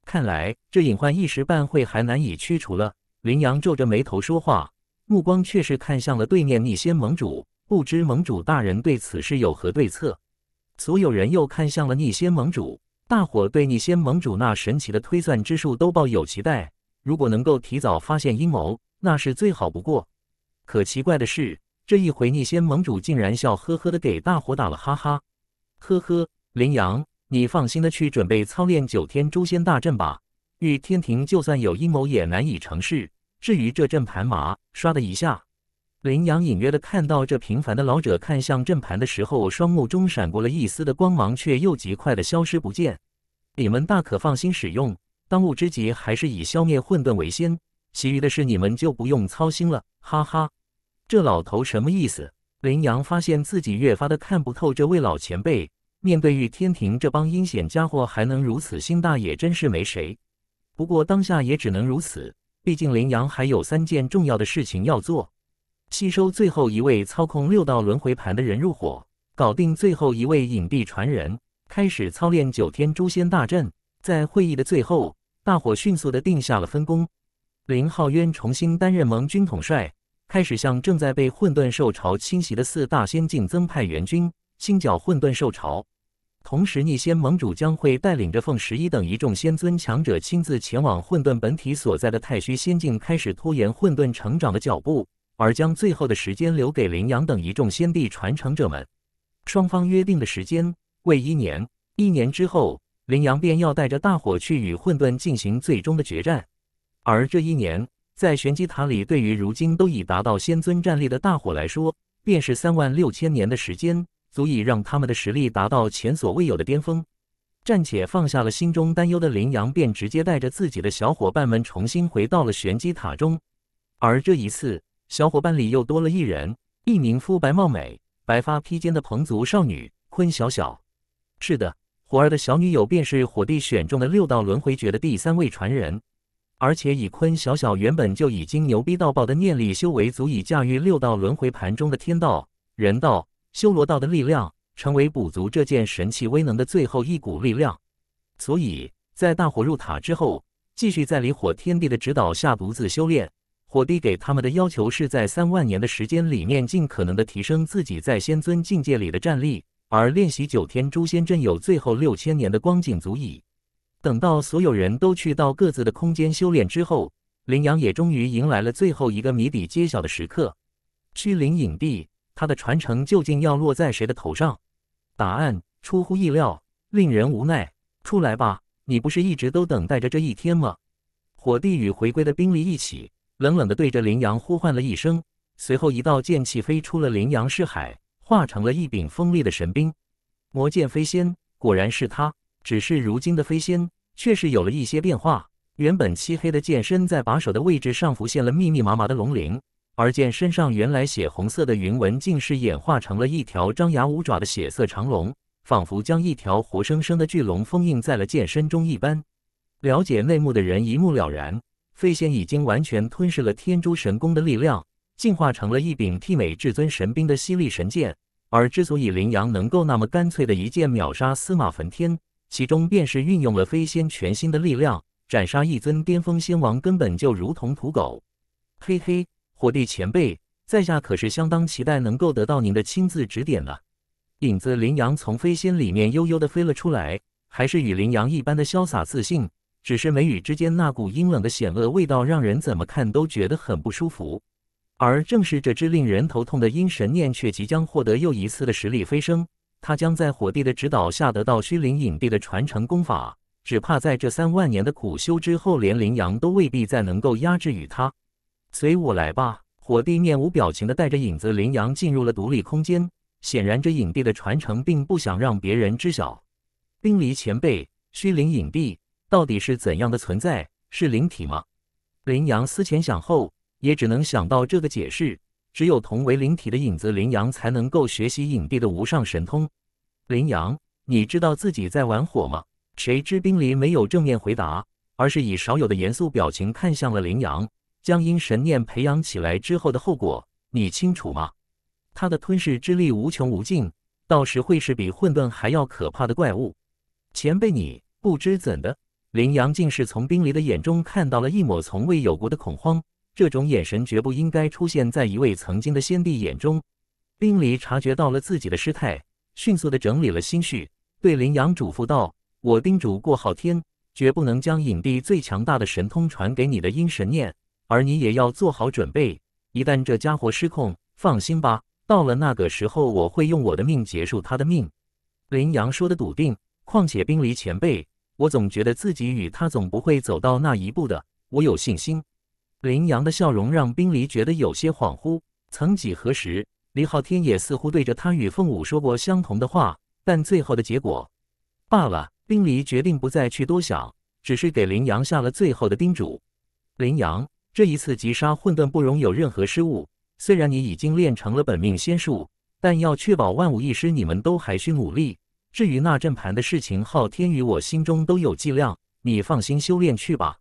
看来这隐患一时半会还难以驱除了。林阳皱着眉头说话，目光却是看向了对面逆仙盟主，不知盟主大人对此事有何对策？所有人又看向了逆仙盟主，大伙对逆仙盟主那神奇的推算之术都抱有期待，如果能够提早发现阴谋。那是最好不过。可奇怪的是，这一回逆仙盟主竟然笑呵呵的给大伙打了哈哈。呵呵，林阳，你放心的去准备操练九天诛仙大阵吧。玉天庭就算有阴谋也难以成事。至于这阵盘嘛，刷的一下。林阳隐约的看到这平凡的老者看向阵盘的时候，双目中闪过了一丝的光芒，却又极快的消失不见。你们大可放心使用。当务之急还是以消灭混沌为先。其余的事你们就不用操心了，哈哈，这老头什么意思？林阳发现自己越发的看不透这位老前辈，面对玉天庭这帮阴险家伙还能如此心大，也真是没谁。不过当下也只能如此，毕竟林阳还有三件重要的事情要做：吸收最后一位操控六道轮回盘的人入伙，搞定最后一位影帝传人，开始操练九天诛仙大阵。在会议的最后，大伙迅速的定下了分工。林浩渊重新担任盟军统帅，开始向正在被混沌兽潮侵袭的四大仙境增派援军，清剿混沌兽潮。同时，逆仙盟主将会带领着凤十一等一众仙尊强者，亲自前往混沌本体所在的太虚仙境，开始拖延混沌成长的脚步，而将最后的时间留给林阳等一众仙帝传承者们。双方约定的时间为一年，一年之后，林阳便要带着大伙去与混沌进行最终的决战。而这一年，在玄机塔里，对于如今都已达到仙尊战力的大伙来说，便是三万六千年的时间，足以让他们的实力达到前所未有的巅峰。暂且放下了心中担忧的林阳，便直接带着自己的小伙伴们重新回到了玄机塔中。而这一次，小伙伴里又多了一人，一名肤白貌美、白发披肩的彭族少女坤小小。是的，火儿的小女友便是火帝选中的六道轮回诀的第三位传人。而且，以坤小小原本就已经牛逼到爆的念力修为，足以驾驭六道轮回盘中的天道、人道、修罗道的力量，成为补足这件神器威能的最后一股力量。所以，在大火入塔之后，继续在离火天帝的指导下独自修炼。火帝给他们的要求是在三万年的时间里面，尽可能的提升自己在仙尊境界里的战力，而练习九天诛仙阵有最后六千年的光景足矣。等到所有人都去到各自的空间修炼之后，林阳也终于迎来了最后一个谜底揭晓的时刻。赤灵影帝，他的传承究竟要落在谁的头上？答案出乎意料，令人无奈。出来吧，你不是一直都等待着这一天吗？火帝与回归的兵力一起，冷冷地对着林阳呼唤了一声，随后一道剑气飞出了林阳尸海，化成了一柄锋利的神兵——魔剑飞仙。果然是他，只是如今的飞仙。却是有了一些变化。原本漆黑的剑身在把手的位置上浮现了密密麻麻的龙鳞，而剑身上原来血红色的云纹竟是演化成了一条张牙舞爪的血色长龙，仿佛将一条活生生的巨龙封印在了剑身中一般。了解内幕的人一目了然，费仙已经完全吞噬了天珠神功的力量，进化成了一柄媲美至尊神兵的犀利神剑。而之所以林阳能够那么干脆的一剑秒杀司马焚天，其中便是运用了飞仙全新的力量，斩杀一尊巅峰仙王，根本就如同土狗。嘿嘿，火帝前辈，在下可是相当期待能够得到您的亲自指点了。影子羚羊从飞仙里面悠悠的飞了出来，还是与羚羊一般的潇洒自信，只是眉宇之间那股阴冷的险恶味道，让人怎么看都觉得很不舒服。而正是这只令人头痛的阴神念，却即将获得又一次的实力飞升。他将在火帝的指导下得到虚灵影帝的传承功法，只怕在这三万年的苦修之后，连羚羊都未必再能够压制于他。随我来吧。火帝面无表情的带着影子羚羊进入了独立空间。显然，这影帝的传承并不想让别人知晓。冰离前辈，虚灵影帝到底是怎样的存在？是灵体吗？羚羊思前想后，也只能想到这个解释。只有同为灵体的影子羚羊才能够学习影帝的无上神通。羚羊，你知道自己在玩火吗？谁知冰离没有正面回答，而是以少有的严肃表情看向了羚羊，将因神念培养起来之后的后果，你清楚吗？他的吞噬之力无穷无尽，到时会是比混沌还要可怕的怪物。前辈，你不知怎的，羚羊竟是从冰离的眼中看到了一抹从未有过的恐慌。这种眼神绝不应该出现在一位曾经的先帝眼中。冰离察觉到了自己的失态，迅速的整理了心绪，对林阳嘱咐道：“我叮嘱过昊天，绝不能将影帝最强大的神通传给你的阴神念，而你也要做好准备。一旦这家伙失控，放心吧，到了那个时候，我会用我的命结束他的命。”林阳说的笃定。况且冰离前辈，我总觉得自己与他总不会走到那一步的，我有信心。林阳的笑容让冰离觉得有些恍惚。曾几何时，李昊天也似乎对着他与凤舞说过相同的话，但最后的结果罢了。冰离决定不再去多想，只是给林阳下了最后的叮嘱：“林阳，这一次击杀混沌不容有任何失误。虽然你已经练成了本命仙术，但要确保万无一失，你们都还需努力。至于那阵盘的事情，昊天与我心中都有计量，你放心修炼去吧。”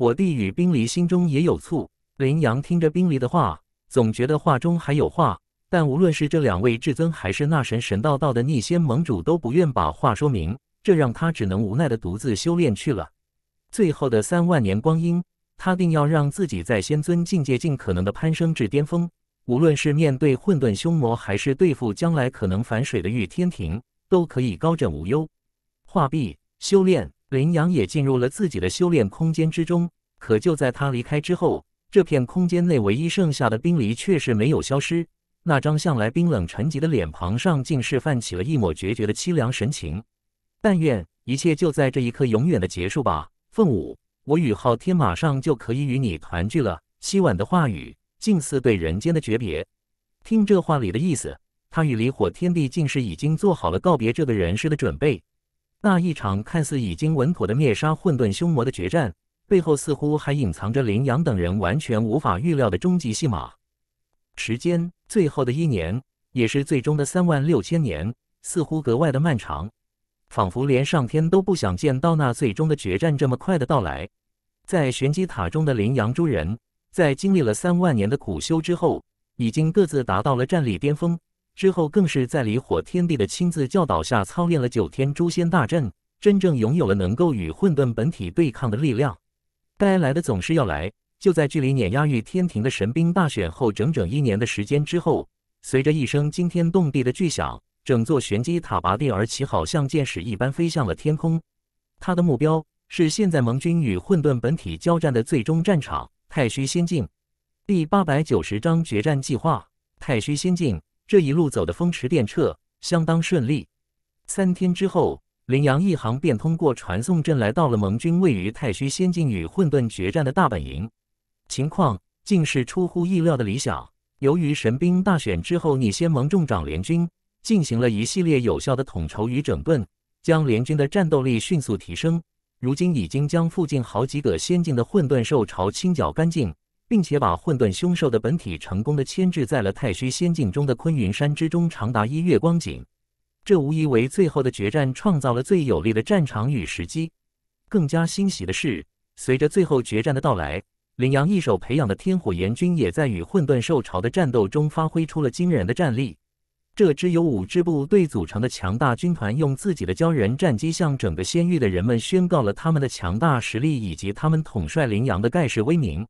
火帝与冰离心中也有醋。林阳听着冰离的话，总觉得话中还有话，但无论是这两位至尊，还是那神神道道的逆仙盟主，都不愿把话说明。这让他只能无奈的独自修炼去了。最后的三万年光阴，他定要让自己在仙尊境界尽可能的攀升至巅峰。无论是面对混沌凶魔，还是对付将来可能反水的御天庭，都可以高枕无忧。画壁，修炼。林阳也进入了自己的修炼空间之中，可就在他离开之后，这片空间内唯一剩下的冰离却是没有消失。那张向来冰冷沉寂的脸庞上，竟是泛起了一抹决绝的凄凉神情。但愿一切就在这一刻永远的结束吧，凤舞，我与昊天马上就可以与你团聚了。凄婉的话语，近似对人间的诀别。听这话里的意思，他与离火天地竟是已经做好了告别这个人世的准备。那一场看似已经稳妥的灭杀混沌凶魔的决战，背后似乎还隐藏着林阳等人完全无法预料的终极戏码。时间最后的一年，也是最终的三万六千年，似乎格外的漫长，仿佛连上天都不想见到那最终的决战这么快的到来。在玄机塔中的林阳诸人，在经历了三万年的苦修之后，已经各自达到了战力巅峰。之后更是在离火天地的亲自教导下操练了九天诛仙大阵，真正拥有了能够与混沌本体对抗的力量。该来的总是要来，就在距离碾压玉天庭的神兵大选后整整一年的时间之后，随着一声惊天动地的巨响，整座玄机塔拔地而起，好像箭矢一般飞向了天空。他的目标是现在盟军与混沌本体交战的最终战场太虚仙境。第八百九十章决战计划，太虚仙境。这一路走的风驰电掣，相当顺利。三天之后，林阳一行便通过传送阵来到了盟军位于太虚仙境与混沌决战的大本营。情况竟是出乎意料的理想。由于神兵大选之后，逆仙盟众长联军进行了一系列有效的统筹与整顿，将联军的战斗力迅速提升。如今已经将附近好几个仙境的混沌兽潮清剿干净。并且把混沌凶兽的本体成功的牵制在了太虚仙境中的昆云山之中长达一月光景，这无疑为最后的决战创造了最有利的战场与时机。更加欣喜的是，随着最后决战的到来，羚羊一手培养的天火炎军也在与混沌兽潮的战斗中发挥出了惊人的战力。这支由五支部队组成的强大军团，用自己的鲛人战机向整个仙域的人们宣告了他们的强大实力以及他们统帅羚羊的盖世威名。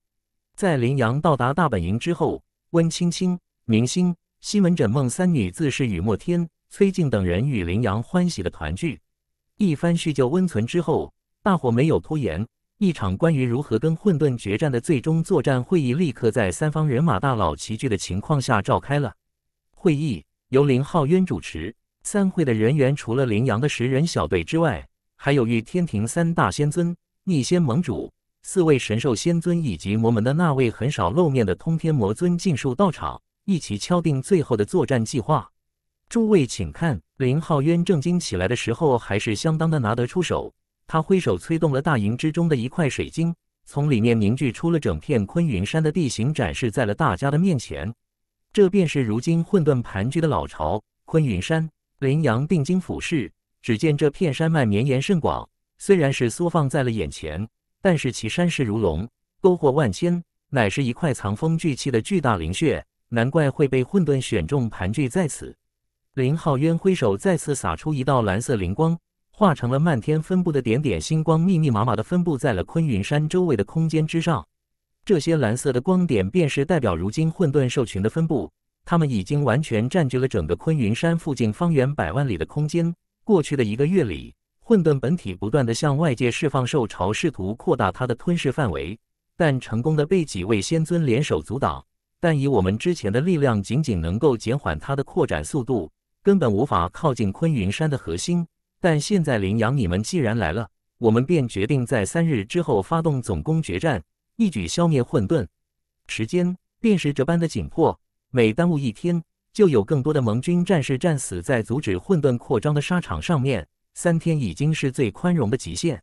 在林阳到达大本营之后，温青青、明星、西门枕梦三女自是雨墨天、崔静等人与林阳欢喜的团聚。一番叙旧温存之后，大伙没有拖延，一场关于如何跟混沌决战的最终作战会议立刻在三方人马大佬齐聚的情况下召开了。会议由林浩渊主持。参会的人员除了林阳的十人小队之外，还有玉天庭三大仙尊、逆仙盟主。四位神兽仙尊以及魔门的那位很少露面的通天魔尊尽数到场，一起敲定最后的作战计划。诸位，请看。林浩渊震惊起来的时候，还是相当的拿得出手。他挥手催动了大营之中的一块水晶，从里面凝聚出了整片昆云山的地形，展示在了大家的面前。这便是如今混沌盘踞的老巢——昆云山。林阳定睛俯视，只见这片山脉绵延甚广，虽然是缩放在了眼前。但是其山势如龙，沟壑万千，乃是一块藏风聚气的巨大灵穴，难怪会被混沌选中，盘踞在此。林浩渊挥手，再次洒出一道蓝色灵光，化成了漫天分布的点点星光，密密麻麻的分布在了昆云山周围的空间之上。这些蓝色的光点，便是代表如今混沌兽群的分布。它们已经完全占据了整个昆云山附近方圆百万里的空间。过去的一个月里。混沌本体不断地向外界释放兽潮，试图扩大它的吞噬范围，但成功的被几位仙尊联手阻挡。但以我们之前的力量，仅仅能够减缓它的扩展速度，根本无法靠近昆云山的核心。但现在，羚阳，你们既然来了，我们便决定在三日之后发动总攻决战，一举消灭混沌。时间便是这般的紧迫，每耽误一天，就有更多的盟军战士战死在阻止混沌扩张的沙场上面。三天已经是最宽容的极限，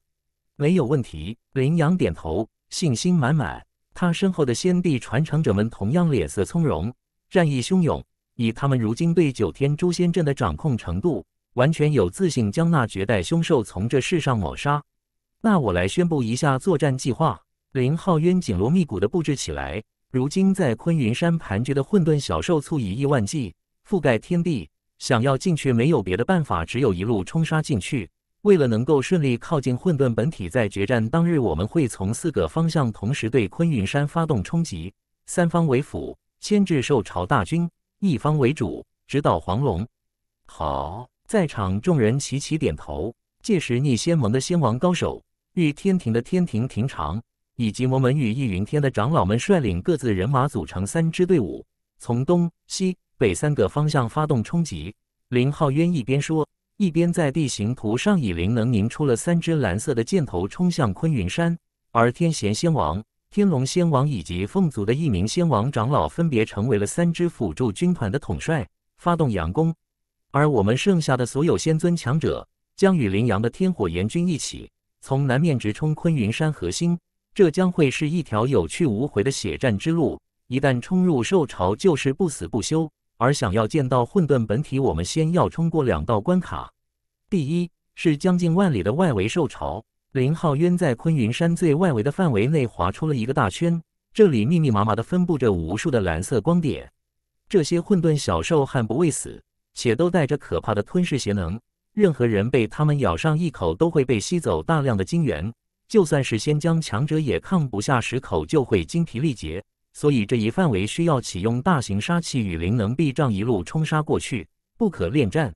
没有问题。林阳点头，信心满满。他身后的先帝传承者们同样脸色从容，战意汹涌。以他们如今对九天诛仙阵的掌控程度，完全有自信将那绝代凶兽从这世上抹杀。那我来宣布一下作战计划。林浩渊紧锣密鼓地布置起来。如今在昆云山盘踞的混沌小兽簇以亿万计，覆盖天地。想要进去没有别的办法，只有一路冲杀进去。为了能够顺利靠近混沌本体，在决战当日，我们会从四个方向同时对昆云山发动冲击，三方为辅，牵制兽潮大军；一方为主，直捣黄龙。好，在场众人齐齐点头。届时，逆仙盟的仙王高手、御天庭的天庭庭长以及魔门与易云天的长老们率领各自人马，组成三支队伍，从东西。北三个方向发动冲击，林浩渊一边说，一边在地形图上以灵能凝出了三支蓝色的箭头，冲向昆云山。而天贤仙王、天龙仙王以及凤族的一名仙王长老，分别成为了三支辅助军团的统帅，发动佯攻。而我们剩下的所有仙尊强者，将与羚羊的天火炎军一起，从南面直冲昆云山核心。这将会是一条有去无回的血战之路。一旦冲入兽潮，就是不死不休。而想要见到混沌本体，我们先要冲过两道关卡。第一是将近万里的外围兽潮。林浩渊在昆云山最外围的范围内划出了一个大圈，这里密密麻麻的分布着无数的蓝色光点。这些混沌小兽悍不畏死，且都带着可怕的吞噬邪能。任何人被他们咬上一口，都会被吸走大量的精元。就算是先将强者，也抗不下十口，就会精疲力竭。所以这一范围需要启用大型杀器与灵能避障一路冲杀过去，不可恋战。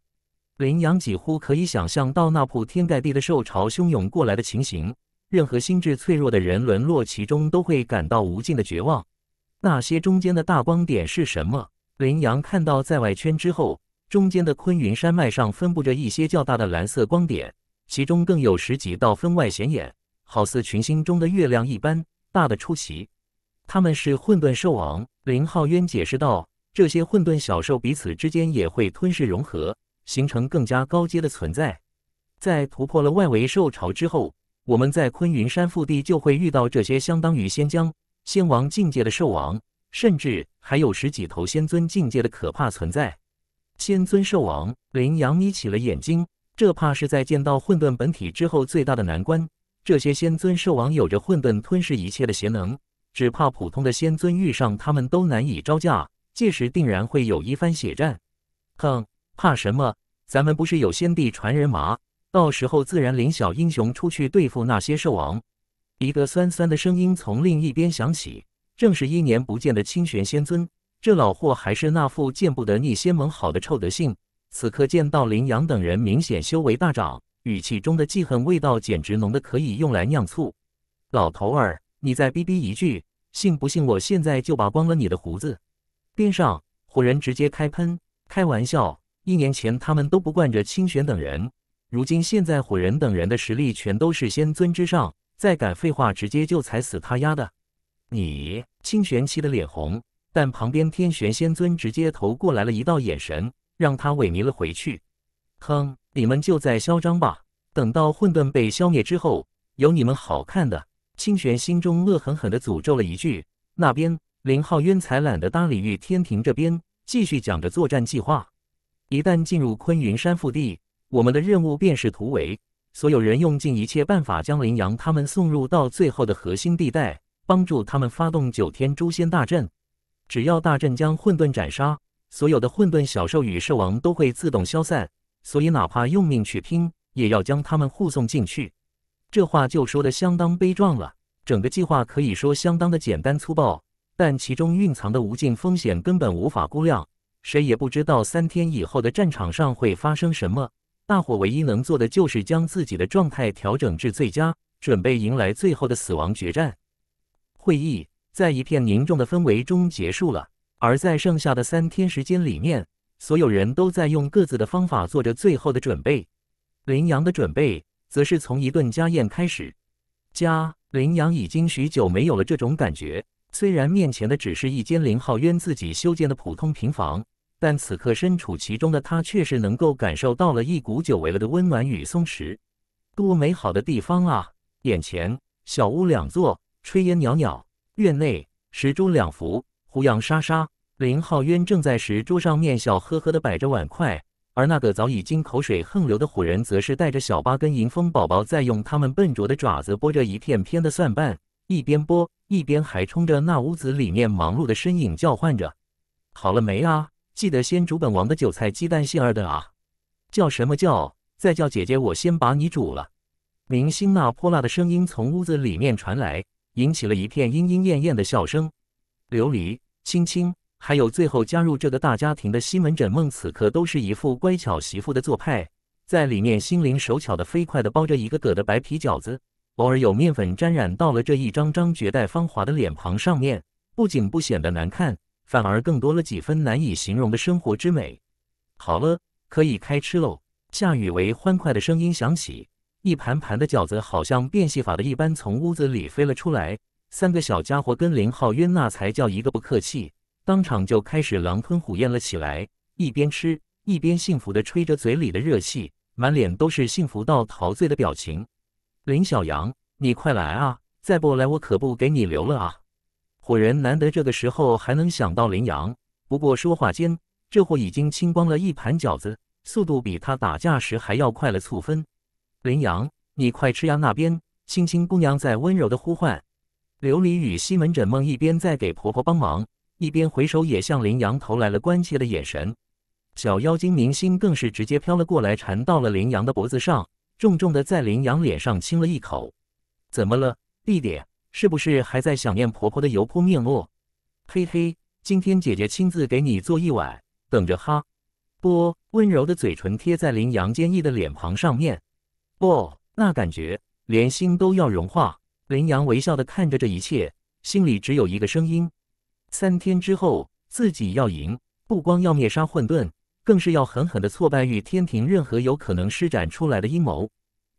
羚羊几乎可以想象到那铺天盖地的兽潮汹涌过来的情形，任何心智脆弱的人沦落其中都会感到无尽的绝望。那些中间的大光点是什么？羚羊看到在外圈之后，中间的昆云山脉上分布着一些较大的蓝色光点，其中更有十几道分外显眼，好似群星中的月亮一般，大的出奇。他们是混沌兽王，林浩渊解释道：“这些混沌小兽彼此之间也会吞噬融合，形成更加高阶的存在。在突破了外围兽潮之后，我们在昆云山腹地就会遇到这些相当于仙将、仙王境界的兽王，甚至还有十几头仙尊境界的可怕存在。仙尊兽王林阳眯起了眼睛，这怕是在见到混沌本体之后最大的难关。这些仙尊兽王有着混沌吞噬一切的邪能。”只怕普通的仙尊遇上他们都难以招架，届时定然会有一番血战。哼，怕什么？咱们不是有先帝传人吗？到时候自然领小英雄出去对付那些兽王。一个酸酸的声音从另一边响起，正是一年不见的清玄仙尊。这老货还是那副见不得逆仙盟好的臭德性。此刻见到林阳等人，明显修为大涨，语气中的记恨味道简直浓得可以用来酿醋。老头儿，你再逼逼一句。信不信我现在就把光了你的胡子？边上火人直接开喷，开玩笑，一年前他们都不惯着清玄等人，如今现在火人等人的实力全都是仙尊之上，再敢废话，直接就踩死他丫的！你清玄气的脸红，但旁边天玄仙尊直接投过来了一道眼神，让他萎靡了回去。哼，你们就在嚣张吧，等到混沌被消灭之后，有你们好看的！清玄心中恶狠狠地诅咒了一句。那边林浩渊才懒得搭理玉天庭这边，继续讲着作战计划。一旦进入昆云山腹地，我们的任务便是突围。所有人用尽一切办法将林阳他们送入到最后的核心地带，帮助他们发动九天诛仙大阵。只要大阵将混沌斩杀，所有的混沌小兽与兽王都会自动消散。所以哪怕用命去拼，也要将他们护送进去。这话就说的相当悲壮了。整个计划可以说相当的简单粗暴，但其中蕴藏的无尽风险根本无法估量。谁也不知道三天以后的战场上会发生什么。大伙唯一能做的就是将自己的状态调整至最佳，准备迎来最后的死亡决战。会议在一片凝重的氛围中结束了。而在剩下的三天时间里面，所有人都在用各自的方法做着最后的准备。羚羊的准备。则是从一顿家宴开始。家林阳已经许久没有了这种感觉。虽然面前的只是一间林浩渊自己修建的普通平房，但此刻身处其中的他确实能够感受到了一股久违了的温暖与松弛。多美好的地方啊！眼前小屋两座，炊烟袅袅，院内石桌两幅，胡杨沙沙。林浩渊正在石桌上面笑呵呵地摆着碗筷。而那个早已经口水横流的虎人，则是带着小八跟迎风宝宝，在用他们笨拙的爪子剥着一片片的蒜瓣，一边剥一边还冲着那屋子里面忙碌的身影叫唤着：“好了没啊？记得先煮本王的韭菜鸡蛋馅儿的啊！”叫什么叫？再叫姐姐，我先把你煮了！明星那泼辣的声音从屋子里面传来，引起了一片莺莺燕燕的笑声。琉璃，青青。还有最后加入这个大家庭的西门枕梦，此刻都是一副乖巧媳妇的做派，在里面心灵手巧的飞快的包着一个个的白皮饺子，偶尔有面粉沾染到了这一张张绝代芳华的脸庞上面，不仅不显得难看，反而更多了几分难以形容的生活之美。好了，可以开吃喽！夏雨薇欢快的声音响起，一盘盘的饺子好像变戏法的一般从屋子里飞了出来，三个小家伙跟林浩渊那才叫一个不客气。当场就开始狼吞虎咽了起来，一边吃一边幸福的吹着嘴里的热气，满脸都是幸福到陶醉的表情。林小阳，你快来啊！再不来我可不给你留了啊！火人难得这个时候还能想到林羊，不过说话间，这货已经清光了一盘饺子，速度比他打架时还要快了。醋分，林阳，你快吃呀！那边青青姑娘在温柔的呼唤。琉璃与西门诊梦一边在给婆婆帮忙。一边回首也向林阳投来了关切的眼神，小妖精明心更是直接飘了过来，缠到了林阳的脖子上，重重的在林阳脸上亲了一口。怎么了，弟弟？是不是还在想念婆婆的油泼面哦？嘿嘿，今天姐姐亲自给你做一碗，等着哈。啵，温柔的嘴唇贴在林阳坚毅的脸庞上面，啵，那感觉连心都要融化。林阳微笑的看着这一切，心里只有一个声音。三天之后，自己要赢，不光要灭杀混沌，更是要狠狠的挫败于天庭任何有可能施展出来的阴谋。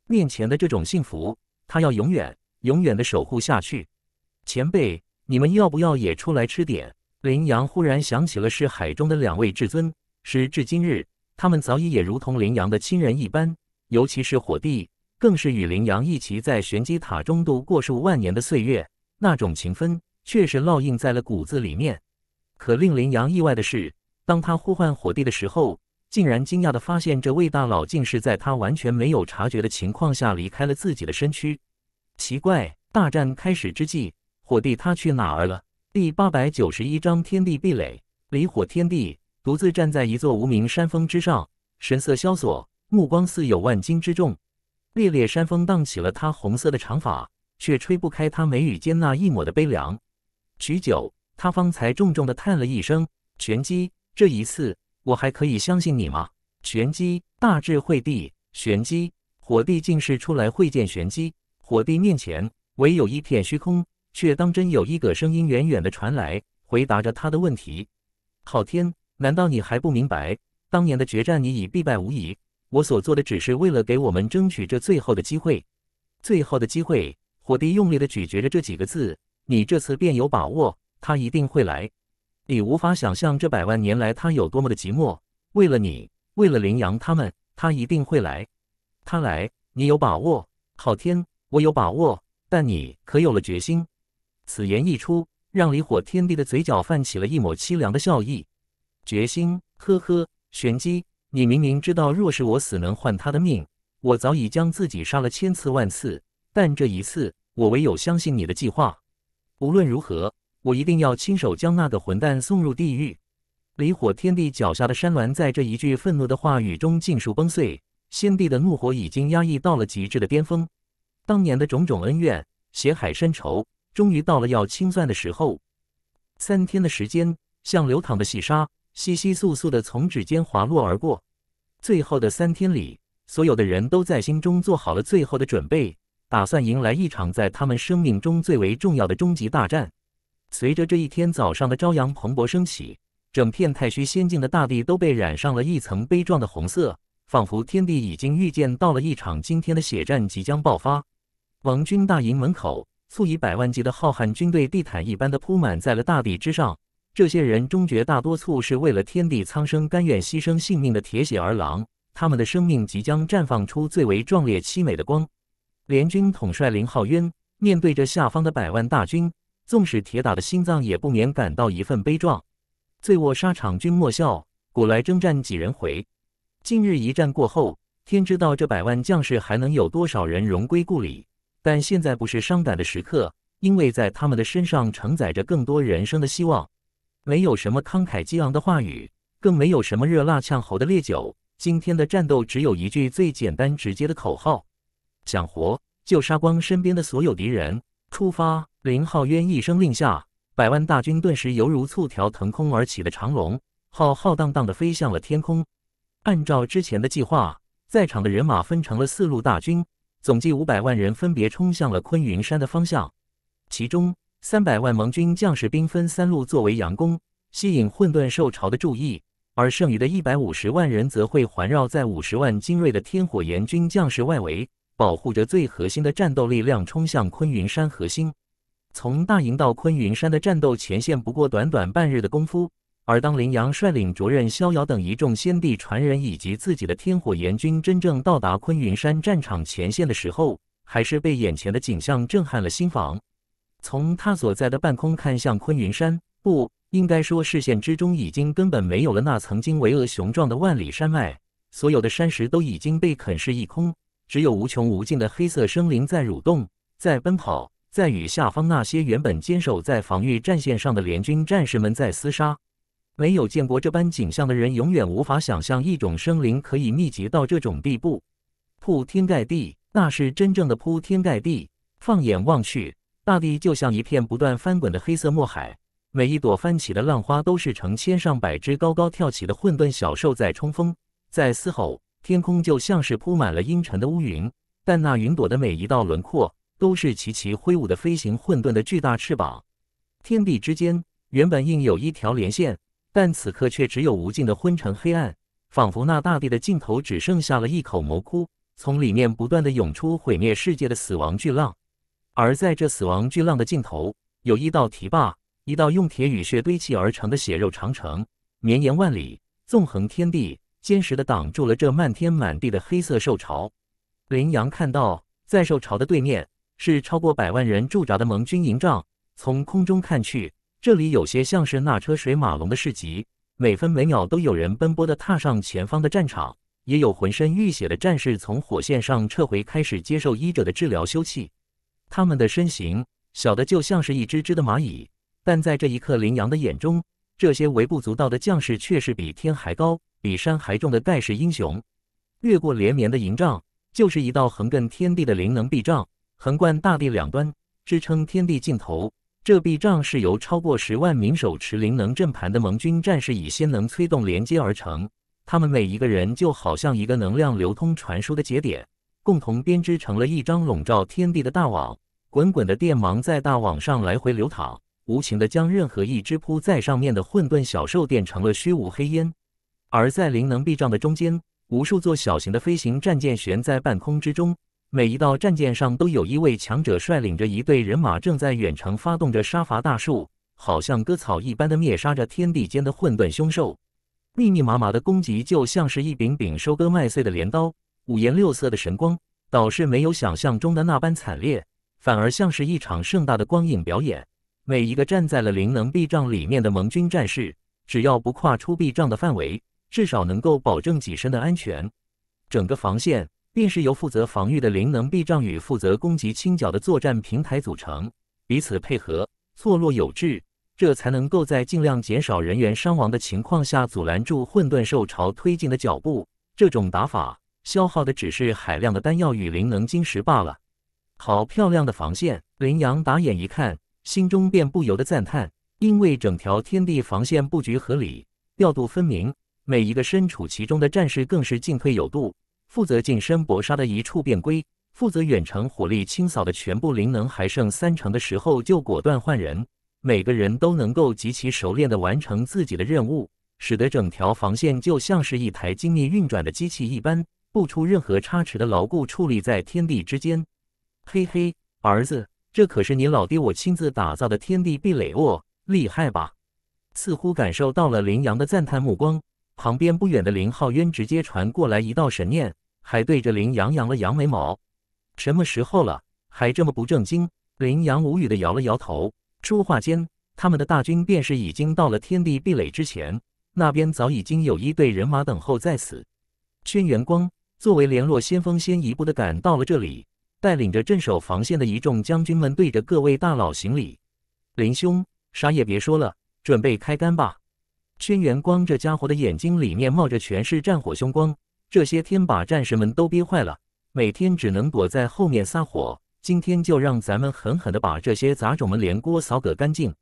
面前的这种幸福，他要永远、永远的守护下去。前辈，你们要不要也出来吃点？林阳忽然想起了是海中的两位至尊，时至今日，他们早已也如同林阳的亲人一般，尤其是火帝，更是与林阳一起在玄机塔中度过数万年的岁月，那种情分。确实烙印在了骨子里面。可令林阳意外的是，当他呼唤火帝的时候，竟然惊讶的发现，这位大佬竟是在他完全没有察觉的情况下离开了自己的身躯。奇怪，大战开始之际，火帝他去哪儿了？第八百九十一章：天地壁垒。离火天帝独自站在一座无名山峰之上，神色萧索，目光似有万斤之重。烈烈山风荡起了他红色的长发，却吹不开他眉宇间那一抹的悲凉。许久，他方才重重地叹了一声：“玄机，这一次我还可以相信你吗？”玄机，大智慧帝，玄机，火帝竟是出来会见玄机。火帝面前唯有一片虚空，却当真有一个声音远远地传来，回答着他的问题：“昊天，难道你还不明白？当年的决战，你已必败无疑。我所做的，只是为了给我们争取这最后的机会。最后的机会。”火帝用力地咀嚼着这几个字。你这次便有把握，他一定会来。你无法想象这百万年来他有多么的寂寞。为了你，为了羚羊他们，他一定会来。他来，你有把握。昊天，我有把握。但你可有了决心？此言一出，让离火天帝的嘴角泛起了一抹凄凉的笑意。决心？呵呵，玄机，你明明知道若是我死能换他的命，我早已将自己杀了千次万次。但这一次，我唯有相信你的计划。无论如何，我一定要亲手将那个混蛋送入地狱！离火天帝脚下的山峦，在这一句愤怒的话语中尽数崩碎。先帝的怒火已经压抑到了极致的巅峰，当年的种种恩怨、血海深仇，终于到了要清算的时候。三天的时间，像流淌的细沙，稀稀簌簌的从指尖滑落而过。最后的三天里，所有的人都在心中做好了最后的准备。打算迎来一场在他们生命中最为重要的终极大战。随着这一天早上的朝阳蓬勃升起，整片太虚仙境的大地都被染上了一层悲壮的红色，仿佛天地已经预见到了一场惊天的血战即将爆发。王军大营门口，数以百万计的浩瀚军队地毯一般的铺满在了大地之上。这些人终绝大多数是为了天地苍生甘愿牺牲性命的铁血儿郎，他们的生命即将绽放出最为壮烈凄美的光。联军统帅林浩渊面对着下方的百万大军，纵使铁打的心脏也不免感到一份悲壮。醉卧沙场君莫笑，古来征战几人回？近日一战过后，天知道这百万将士还能有多少人荣归故里。但现在不是伤感的时刻，因为在他们的身上承载着更多人生的希望。没有什么慷慨激昂的话语，更没有什么热辣呛喉的烈酒。今天的战斗只有一句最简单直接的口号。想活就杀光身边的所有敌人！出发！林浩渊一声令下，百万大军顿时犹如醋条腾空而起的长龙，浩浩荡荡地飞向了天空。按照之前的计划，在场的人马分成了四路大军，总计五百万人分别冲向了昆云山的方向。其中三百万盟军将士兵分三路作为佯攻，吸引混沌兽潮的注意；而剩余的一百五十万人则会环绕在五十万精锐的天火炎军将士外围。保护着最核心的战斗力量冲向昆云山核心。从大营到昆云山的战斗前线不过短短半日的功夫，而当林阳率领卓任、逍遥等一众先帝传人以及自己的天火炎军真正到达昆云山战场前线的时候，还是被眼前的景象震撼了心房。从他所在的半空看向昆云山，不应该说视线之中已经根本没有了那曾经巍峨雄壮的万里山脉，所有的山石都已经被啃噬一空。只有无穷无尽的黑色生灵在蠕动，在奔跑，在与下方那些原本坚守在防御战线上的联军战士们在厮杀。没有见过这般景象的人，永远无法想象一种生灵可以密集到这种地步，铺天盖地。那是真正的铺天盖地。放眼望去，大地就像一片不断翻滚的黑色墨海，每一朵翻起的浪花都是成千上百只高高跳起的混沌小兽在冲锋，在嘶吼。天空就像是铺满了阴沉的乌云，但那云朵的每一道轮廓都是齐齐挥舞的飞行混沌的巨大翅膀。天地之间原本应有一条连线，但此刻却只有无尽的昏沉黑暗，仿佛那大地的尽头只剩下了一口魔窟，从里面不断的涌出毁灭世界的死亡巨浪。而在这死亡巨浪的尽头，有一道堤坝，一道用铁与血堆砌而成的血肉长城，绵延万里，纵横天地。坚实的挡住了这漫天满地的黑色兽潮。林阳看到，在兽潮的对面是超过百万人驻扎的盟军营帐。从空中看去，这里有些像是那车水马龙的市集，每分每秒都有人奔波地踏上前方的战场，也有浑身浴血的战士从火线上撤回，开始接受医者的治疗休憩。他们的身形小的就像是一只只的蚂蚁，但在这一刻，林阳的眼中，这些微不足道的将士却是比天还高。比山还重的盖世英雄，越过连绵的营帐，就是一道横亘天地的灵能壁障，横贯大地两端，支撑天地尽头。这壁障是由超过十万名手持灵能阵盘的盟军战士以仙能催动连接而成，他们每一个人就好像一个能量流通传输的节点，共同编织成了一张笼罩天地的大网。滚滚的电芒在大网上来回流淌，无情的将任何一只扑在上面的混沌小兽电成了虚无黑烟。而在灵能壁障的中间，无数座小型的飞行战舰悬在半空之中，每一道战舰上都有一位强者率领着一队人马，正在远程发动着杀伐大术，好像割草一般的灭杀着天地间的混沌凶兽。密密麻麻的攻击，就像是一柄柄收割麦穗的镰刀。五颜六色的神光，倒是没有想象中的那般惨烈，反而像是一场盛大的光影表演。每一个站在了灵能壁障里面的盟军战士，只要不跨出壁障的范围，至少能够保证己身的安全。整个防线便是由负责防御的灵能避障与负责攻击清剿的作战平台组成，彼此配合，错落有致，这才能够在尽量减少人员伤亡的情况下，阻拦住混沌兽潮推进的脚步。这种打法消耗的只是海量的丹药与灵能晶石罢了。好漂亮的防线！林阳打眼一看，心中便不由得赞叹，因为整条天地防线布局合理，调度分明。每一个身处其中的战士更是进退有度，负责近身搏杀的一触变归，负责远程火力清扫的全部灵能还剩三成的时候就果断换人。每个人都能够极其熟练地完成自己的任务，使得整条防线就像是一台精密运转的机器一般，不出任何差池的牢固矗立在天地之间。嘿嘿，儿子，这可是你老爹我亲自打造的天地壁垒哦，厉害吧？似乎感受到了林阳的赞叹目光。旁边不远的林浩渊直接传过来一道神念，还对着林阳扬了扬眉毛。什么时候了，还这么不正经？林阳无语的摇了摇头。说话间，他们的大军便是已经到了天地壁垒之前，那边早已经有一队人马等候在此。轩辕光作为联络先锋，先一步的赶到了这里，带领着镇守防线的一众将军们，对着各位大佬行礼。林兄，啥也别说了，准备开干吧。轩辕光这家伙的眼睛里面冒着全是战火凶光，这些天把战士们都憋坏了，每天只能躲在后面撒火。今天就让咱们狠狠的把这些杂种们连锅扫个干净！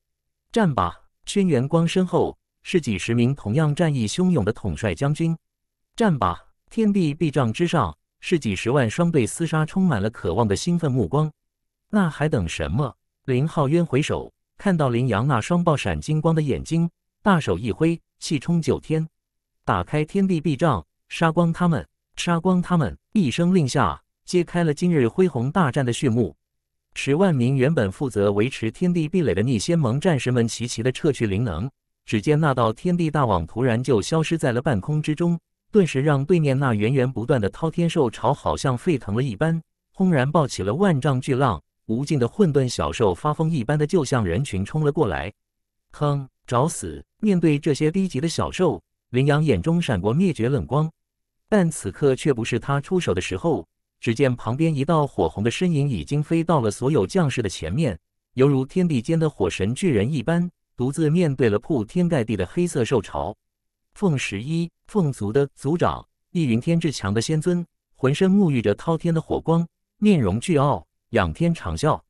战吧！轩辕光身后是几十名同样战意汹涌的统帅将军。战吧！天地壁障之上是几十万双对厮杀，充满了渴望的兴奋目光。那还等什么？林浩渊回首，看到林阳那双爆闪金光的眼睛。大手一挥，气冲九天，打开天地壁障，杀光他们，杀光他们！一声令下，揭开了今日恢弘大战的序幕。十万名原本负责维持天地壁垒的逆仙盟战士们齐齐的撤去灵能，只见那道天地大网突然就消失在了半空之中，顿时让对面那源源不断的滔天兽潮好像沸腾了一般，轰然爆起了万丈巨浪，无尽的混沌小兽发疯一般的就向人群冲了过来。哼，找死！面对这些低级的小兽，林阳眼中闪过灭绝冷光，但此刻却不是他出手的时候。只见旁边一道火红的身影已经飞到了所有将士的前面，犹如天地间的火神巨人一般，独自面对了铺天盖地的黑色兽潮。凤十一，凤族的族长，易云天至强的仙尊，浑身沐浴着滔天的火光，面容倨傲，仰天长啸：“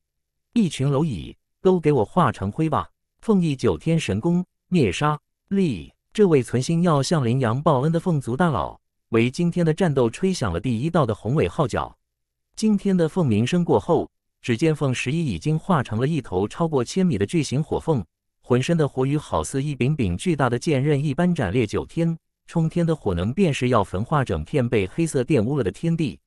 一群蝼蚁，都给我化成灰吧！”凤翼九天神功。灭杀厉这位存心要向羚羊报恩的凤族大佬，为今天的战斗吹响了第一道的宏伟号角。今天的凤鸣声过后，只见凤十一已经化成了一头超过千米的巨型火凤，浑身的火雨好似一柄柄巨大的剑刃一般斩裂九天，冲天的火能便是要焚化整片被黑色玷污了的天地。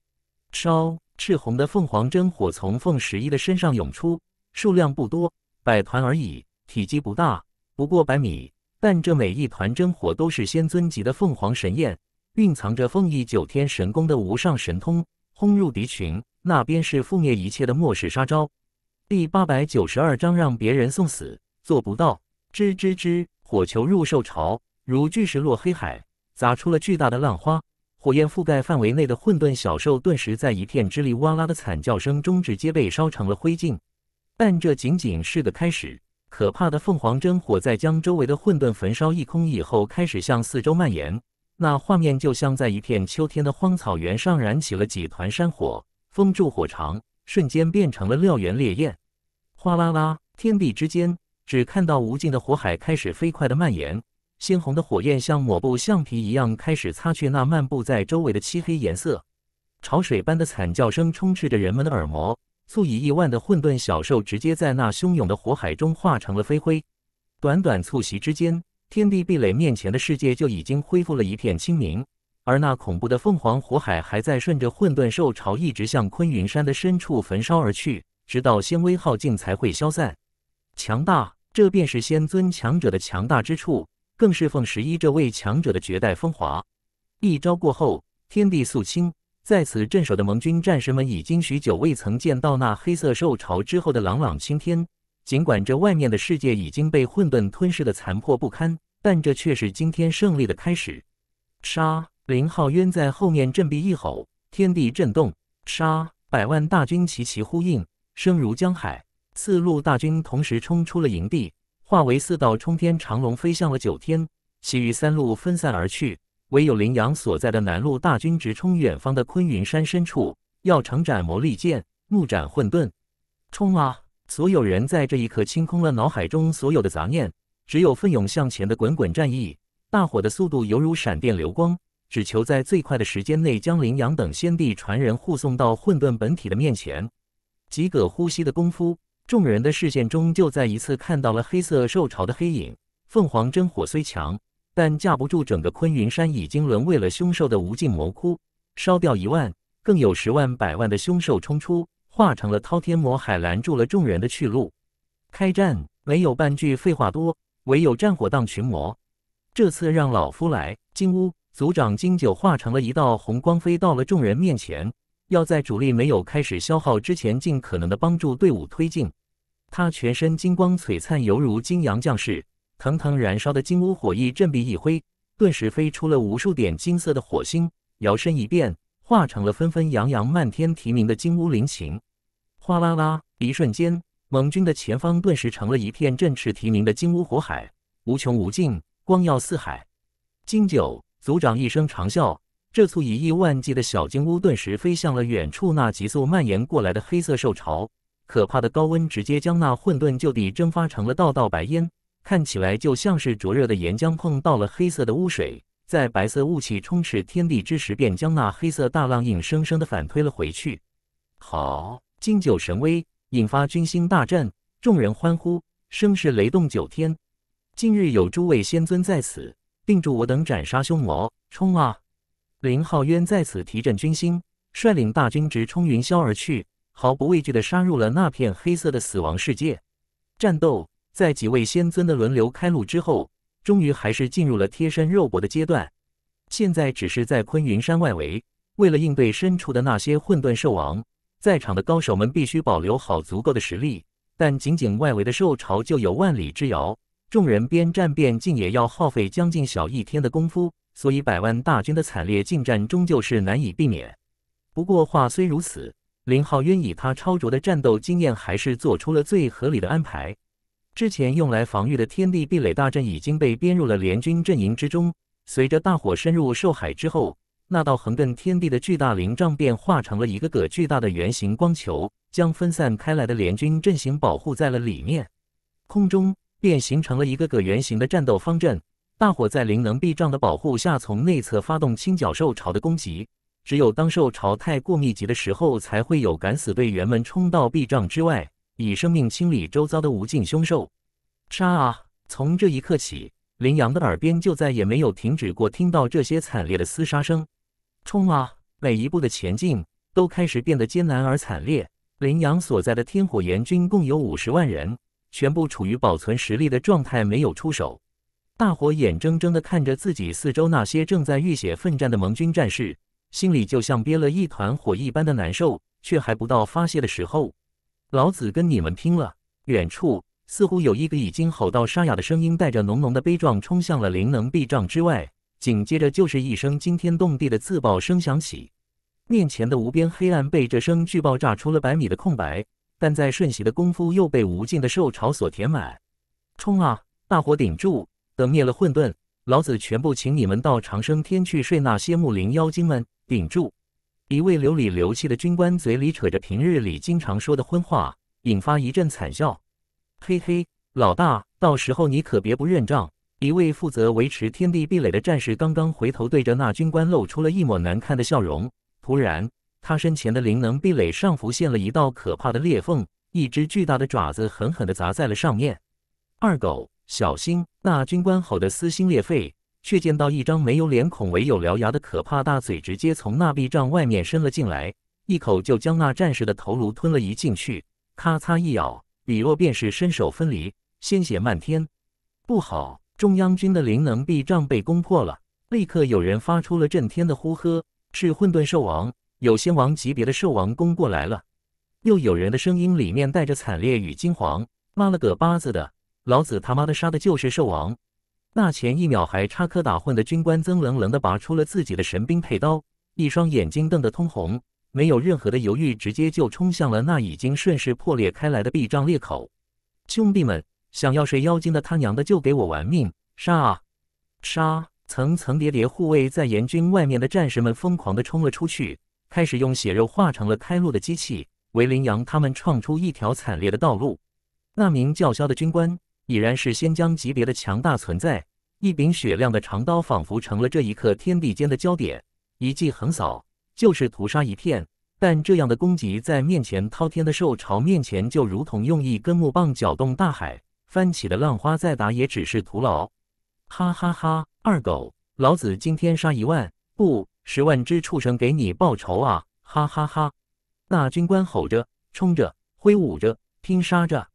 烧赤红的凤凰真火从凤十一的身上涌出，数量不多，百团而已，体积不大。不过百米，但这每一团真火都是仙尊级的凤凰神焰，蕴藏着凤翼九天神功的无上神通，轰入敌群，那便是覆灭一切的末世杀招。第八百九十二章让别人送死做不到。吱吱吱，火球入兽巢，如巨石落黑海，砸出了巨大的浪花。火焰覆盖范围内的混沌小兽顿时在一片吱哩哇啦的惨叫声中，直接被烧成了灰烬。但这仅仅是个开始。可怕的凤凰真火在将周围的混沌焚烧一空以后，开始向四周蔓延。那画面就像在一片秋天的荒草原上燃起了几团山火，风住火长，瞬间变成了燎原烈焰，哗啦啦，天地之间只看到无尽的火海开始飞快的蔓延。鲜红的火焰像抹布橡皮一样开始擦去那漫步在周围的漆黑颜色，潮水般的惨叫声充斥着人们的耳膜。素以亿万的混沌小兽直接在那汹涌的火海中化成了飞灰。短短促席之间，天地壁垒面前的世界就已经恢复了一片清明，而那恐怖的凤凰火海还在顺着混沌兽潮一直向昆云山的深处焚烧而去，直到仙威耗尽才会消散。强大，这便是仙尊强者的强大之处，更是凤十一这位强者的绝代风华。一招过后，天地肃清。在此镇守的盟军战士们已经许久未曾见到那黑色兽潮之后的朗朗青天。尽管这外面的世界已经被混沌吞噬的残破不堪，但这却是今天胜利的开始。杀！林浩渊在后面振臂一吼，天地震动。杀！百万大军齐齐呼应，声如江海。四路大军同时冲出了营地，化为四道冲天长龙飞向了九天。其余三路分散而去。唯有林阳所在的南路大军直冲远方的昆云山深处，要乘斩魔力剑，怒斩混沌，冲啊！所有人在这一刻清空了脑海中所有的杂念，只有奋勇向前的滚滚战意。大火的速度犹如闪电流光，只求在最快的时间内将林阳等先帝传人护送到混沌本体的面前。几个呼吸的功夫，众人的视线中就再一次看到了黑色兽潮的黑影。凤凰真火虽强。但架不住整个昆云山已经沦为了凶兽的无尽魔窟，烧掉一万，更有十万、百万的凶兽冲出，化成了滔天魔海，拦住了众人的去路。开战没有半句废话，多唯有战火荡群魔。这次让老夫来。金乌族长金九化成了一道红光，飞到了众人面前，要在主力没有开始消耗之前，尽可能的帮助队伍推进。他全身金光璀璨，犹如金阳将士。腾腾燃烧的金乌火翼振臂一挥，顿时飞出了无数点金色的火星，摇身一变，化成了纷纷扬扬、漫天啼鸣的金乌灵禽。哗啦啦！一瞬间，盟军的前方顿时成了一片振翅啼鸣的金乌火海，无穷无尽，光耀四海。金九族长一声长啸，这簇以亿万计的小金乌顿时飞向了远处那急速蔓延过来的黑色兽潮。可怕的高温直接将那混沌旧地蒸发成了道道白烟。看起来就像是灼热的岩浆碰到了黑色的污水，在白色雾气充斥天地之时，便将那黑色大浪硬生生的反推了回去。好，金九神威，引发军心大振，众人欢呼，声势雷动九天。今日有诸位仙尊在此，定助我等斩杀凶魔，冲啊！林浩渊在此提振军心，率领大军直冲云霄而去，毫不畏惧的杀入了那片黑色的死亡世界，战斗。在几位仙尊的轮流开路之后，终于还是进入了贴身肉搏的阶段。现在只是在昆云山外围，为了应对深处的那些混沌兽王，在场的高手们必须保留好足够的实力。但仅仅外围的兽潮就有万里之遥，众人边战边进也要耗费将近小一天的功夫，所以百万大军的惨烈近战终究是难以避免。不过话虽如此，林浩渊以他超卓的战斗经验，还是做出了最合理的安排。之前用来防御的天地壁垒大阵已经被编入了联军阵营之中。随着大火深入兽海之后，那道横亘天地的巨大灵障便化成了一个个巨大的圆形光球，将分散开来的联军阵型保护在了里面。空中便形成了一个个圆形的战斗方阵。大火在灵能壁障的保护下，从内侧发动清剿兽潮的攻击。只有当兽潮太过密集的时候，才会有敢死队员们冲到壁障之外。以生命清理周遭的无尽凶兽，杀啊！从这一刻起，林阳的耳边就再也没有停止过听到这些惨烈的厮杀声。冲啊！每一步的前进都开始变得艰难而惨烈。林阳所在的天火炎军共有五十万人，全部处于保存实力的状态，没有出手。大伙眼睁睁地看着自己四周那些正在浴血奋战的盟军战士，心里就像憋了一团火一般的难受，却还不到发泄的时候。老子跟你们拼了！远处似乎有一个已经吼到沙哑的声音，带着浓浓的悲壮，冲向了灵能壁障之外。紧接着就是一声惊天动地的自爆声响起，面前的无边黑暗被这声巨爆炸出了百米的空白，但在瞬息的功夫又被无尽的兽潮所填满。冲啊！大火顶住！等灭了混沌，老子全部请你们到长生天去睡！那些木灵妖精们，顶住！一位流里流气的军官嘴里扯着平日里经常说的荤话，引发一阵惨笑。嘿嘿，老大，到时候你可别不认账！一位负责维持天地壁垒的战士刚刚回头，对着那军官露出了一抹难看的笑容。突然，他身前的灵能壁垒上浮现了一道可怕的裂缝，一只巨大的爪子狠狠地砸在了上面。二狗，小心！那军官吼得撕心裂肺。却见到一张没有脸孔、唯有獠牙的可怕大嘴，直接从那壁障外面伸了进来，一口就将那战士的头颅吞了一进去。咔嚓一咬，李洛便是身首分离，鲜血漫天。不好！中央军的灵能壁障被攻破了！立刻有人发出了震天的呼喝：“是混沌兽王，有仙王级别的兽王攻过来了！”又有人的声音里面带着惨烈与惊惶：“妈了个巴子的，老子他妈的杀的就是兽王！”那前一秒还插科打诨的军官，曾冷冷地拔出了自己的神兵佩刀，一双眼睛瞪得通红，没有任何的犹豫，直接就冲向了那已经顺势破裂开来的壁障裂口。兄弟们，想要睡妖精的他娘的就给我玩命杀啊！杀！层层叠叠护卫在炎军外面的战士们疯狂地冲了出去，开始用血肉化成了开路的机器，为林阳他们创出一条惨烈的道路。那名叫嚣的军官。已然是仙将级别的强大存在，一柄雪亮的长刀仿佛成了这一刻天地间的焦点。一记横扫，就是屠杀一片。但这样的攻击在面前滔天的兽潮面前，就如同用一根木棒搅动大海，翻起的浪花再打也只是徒劳。哈哈哈！二狗，老子今天杀一万不十万只畜生给你报仇啊！哈哈哈！那军官吼着，冲着，挥舞着，拼杀着。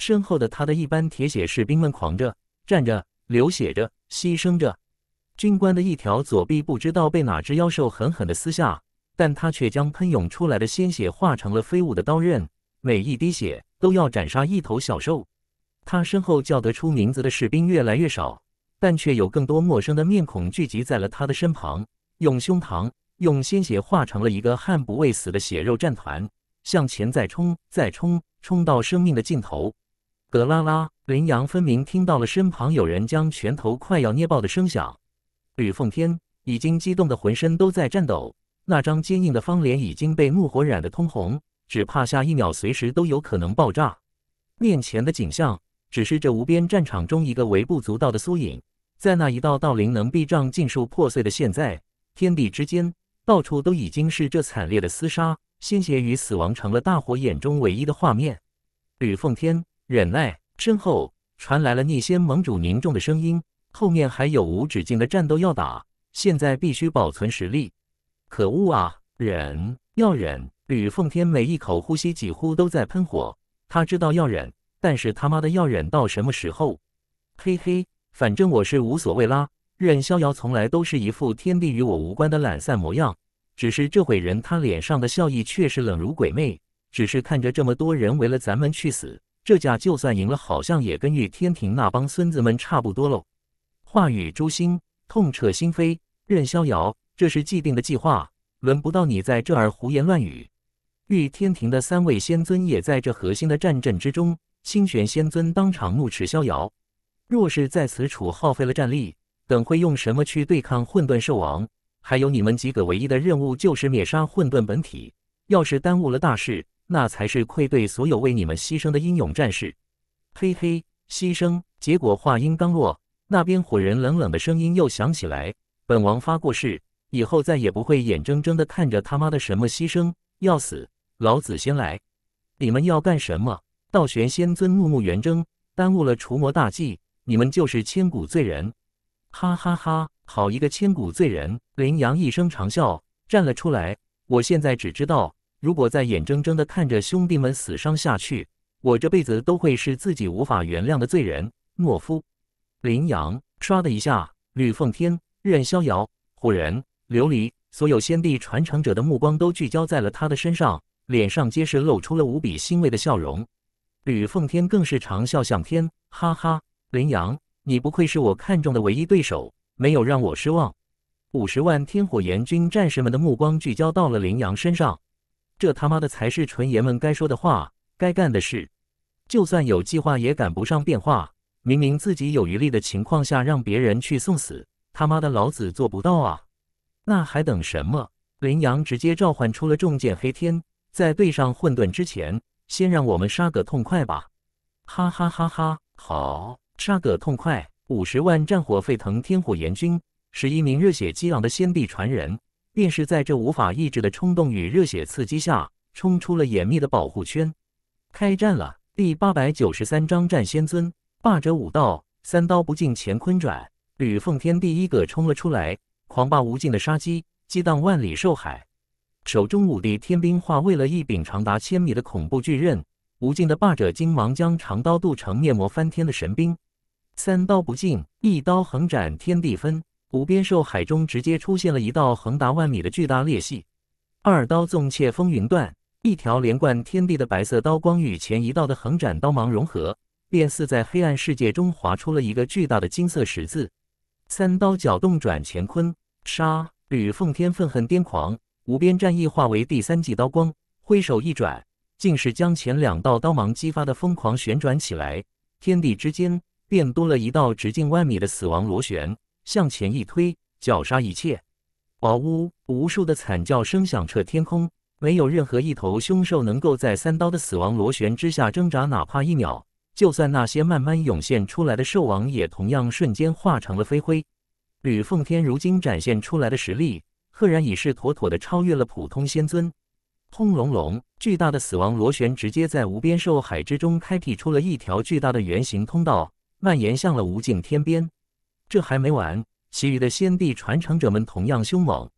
身后的他的一班铁血士兵们狂着站着流血着牺牲着，军官的一条左臂不知道被哪只妖兽狠狠地撕下，但他却将喷涌出来的鲜血化成了飞舞的刀刃，每一滴血都要斩杀一头小兽。他身后叫得出名字的士兵越来越少，但却有更多陌生的面孔聚集在了他的身旁，用胸膛用鲜血化成了一个悍不畏死的血肉战团，向前再冲再冲，冲到生命的尽头。格拉拉，林阳分明听到了身旁有人将拳头快要捏爆的声响。吕奉天已经激动得浑身都在颤抖，那张坚硬的方脸已经被怒火染得通红，只怕下一秒随时都有可能爆炸。面前的景象只是这无边战场中一个微不足道的缩影。在那一道道灵能壁障尽数破碎的现在，天地之间到处都已经是这惨烈的厮杀，鲜血与死亡成了大伙眼中唯一的画面。吕奉天。忍耐，身后传来了逆仙盟主凝重的声音。后面还有无止境的战斗要打，现在必须保存实力。可恶啊！忍，要忍。吕奉天每一口呼吸几乎都在喷火，他知道要忍，但是他妈的要忍到什么时候？嘿嘿，反正我是无所谓啦。任逍遥从来都是一副天地与我无关的懒散模样，只是这会人他脸上的笑意却是冷如鬼魅。只是看着这么多人为了咱们去死。这架就算赢了，好像也跟玉天庭那帮孙子们差不多喽。话语诛心，痛彻心扉。任逍遥，这是既定的计划，轮不到你在这儿胡言乱语。玉天庭的三位仙尊也在这核心的战阵之中。清玄仙尊当场怒斥逍遥：“若是在此处耗费了战力，等会用什么去对抗混沌兽王？还有你们几个唯一的任务就是灭杀混沌本体，要是耽误了大事。”那才是愧对所有为你们牺牲的英勇战士。嘿嘿，牺牲。结果话音刚落，那边火人冷冷的声音又响起来：“本王发过誓，以后再也不会眼睁睁的看着他妈的什么牺牲。要死，老子先来！你们要干什么？”道玄仙尊怒目圆睁：“耽误了除魔大计，你们就是千古罪人！”哈哈哈，好一个千古罪人！林阳一声长啸，站了出来。我现在只知道。如果再眼睁睁地看着兄弟们死伤下去，我这辈子都会是自己无法原谅的罪人。懦夫！林阳，唰的一下，吕奉天、任逍遥、虎人、琉璃，所有先帝传承者的目光都聚焦在了他的身上，脸上皆是露出了无比欣慰的笑容。吕奉天更是长笑向天，哈哈！林阳，你不愧是我看中的唯一对手，没有让我失望。五十万天火炎军战士们的目光聚焦到了林阳身上。这他妈的才是纯爷们该说的话，该干的事。就算有计划，也赶不上变化。明明自己有余力的情况下，让别人去送死，他妈的，老子做不到啊！那还等什么？林阳直接召唤出了重剑黑天，在对上混沌之前，先让我们杀个痛快吧！哈哈哈哈！好，杀个痛快！五十万战火沸腾，天火炎军，是一名热血激昂的先帝传人。便是在这无法抑制的冲动与热血刺激下，冲出了严密的保护圈，开战了。第八百九十三章：战仙尊，霸者武道，三刀不进乾坤转。吕奉天第一个冲了出来，狂霸无尽的杀机，激荡万里兽海。手中五帝天兵化为了一柄长达千米的恐怖巨刃，无尽的霸者金芒将长刀镀成面魔翻天的神兵。三刀不进，一刀横斩天地分。无边兽海中直接出现了一道横达万米的巨大裂隙。二刀纵切风云断，一条连贯天地的白色刀光与前一道的横斩刀芒融合，便似在黑暗世界中划出了一个巨大的金色十字。三刀搅动转乾坤，杀吕奉天愤恨癫狂，无边战意化为第三记刀光，挥手一转，竟是将前两道刀芒激发的疯狂旋转起来，天地之间便多了一道直径万米的死亡螺旋。向前一推，绞杀一切！嗷呜！无数的惨叫声响彻天空，没有任何一头凶兽能够在三刀的死亡螺旋之下挣扎哪怕一秒。就算那些慢慢涌现出来的兽王，也同样瞬间化成了飞灰。吕奉天如今展现出来的实力，赫然已是妥妥的超越了普通仙尊。轰隆隆！巨大的死亡螺旋直接在无边兽海之中开辟出了一条巨大的圆形通道，蔓延向了无尽天边。这还没完，其余的先帝传承者们同样凶猛。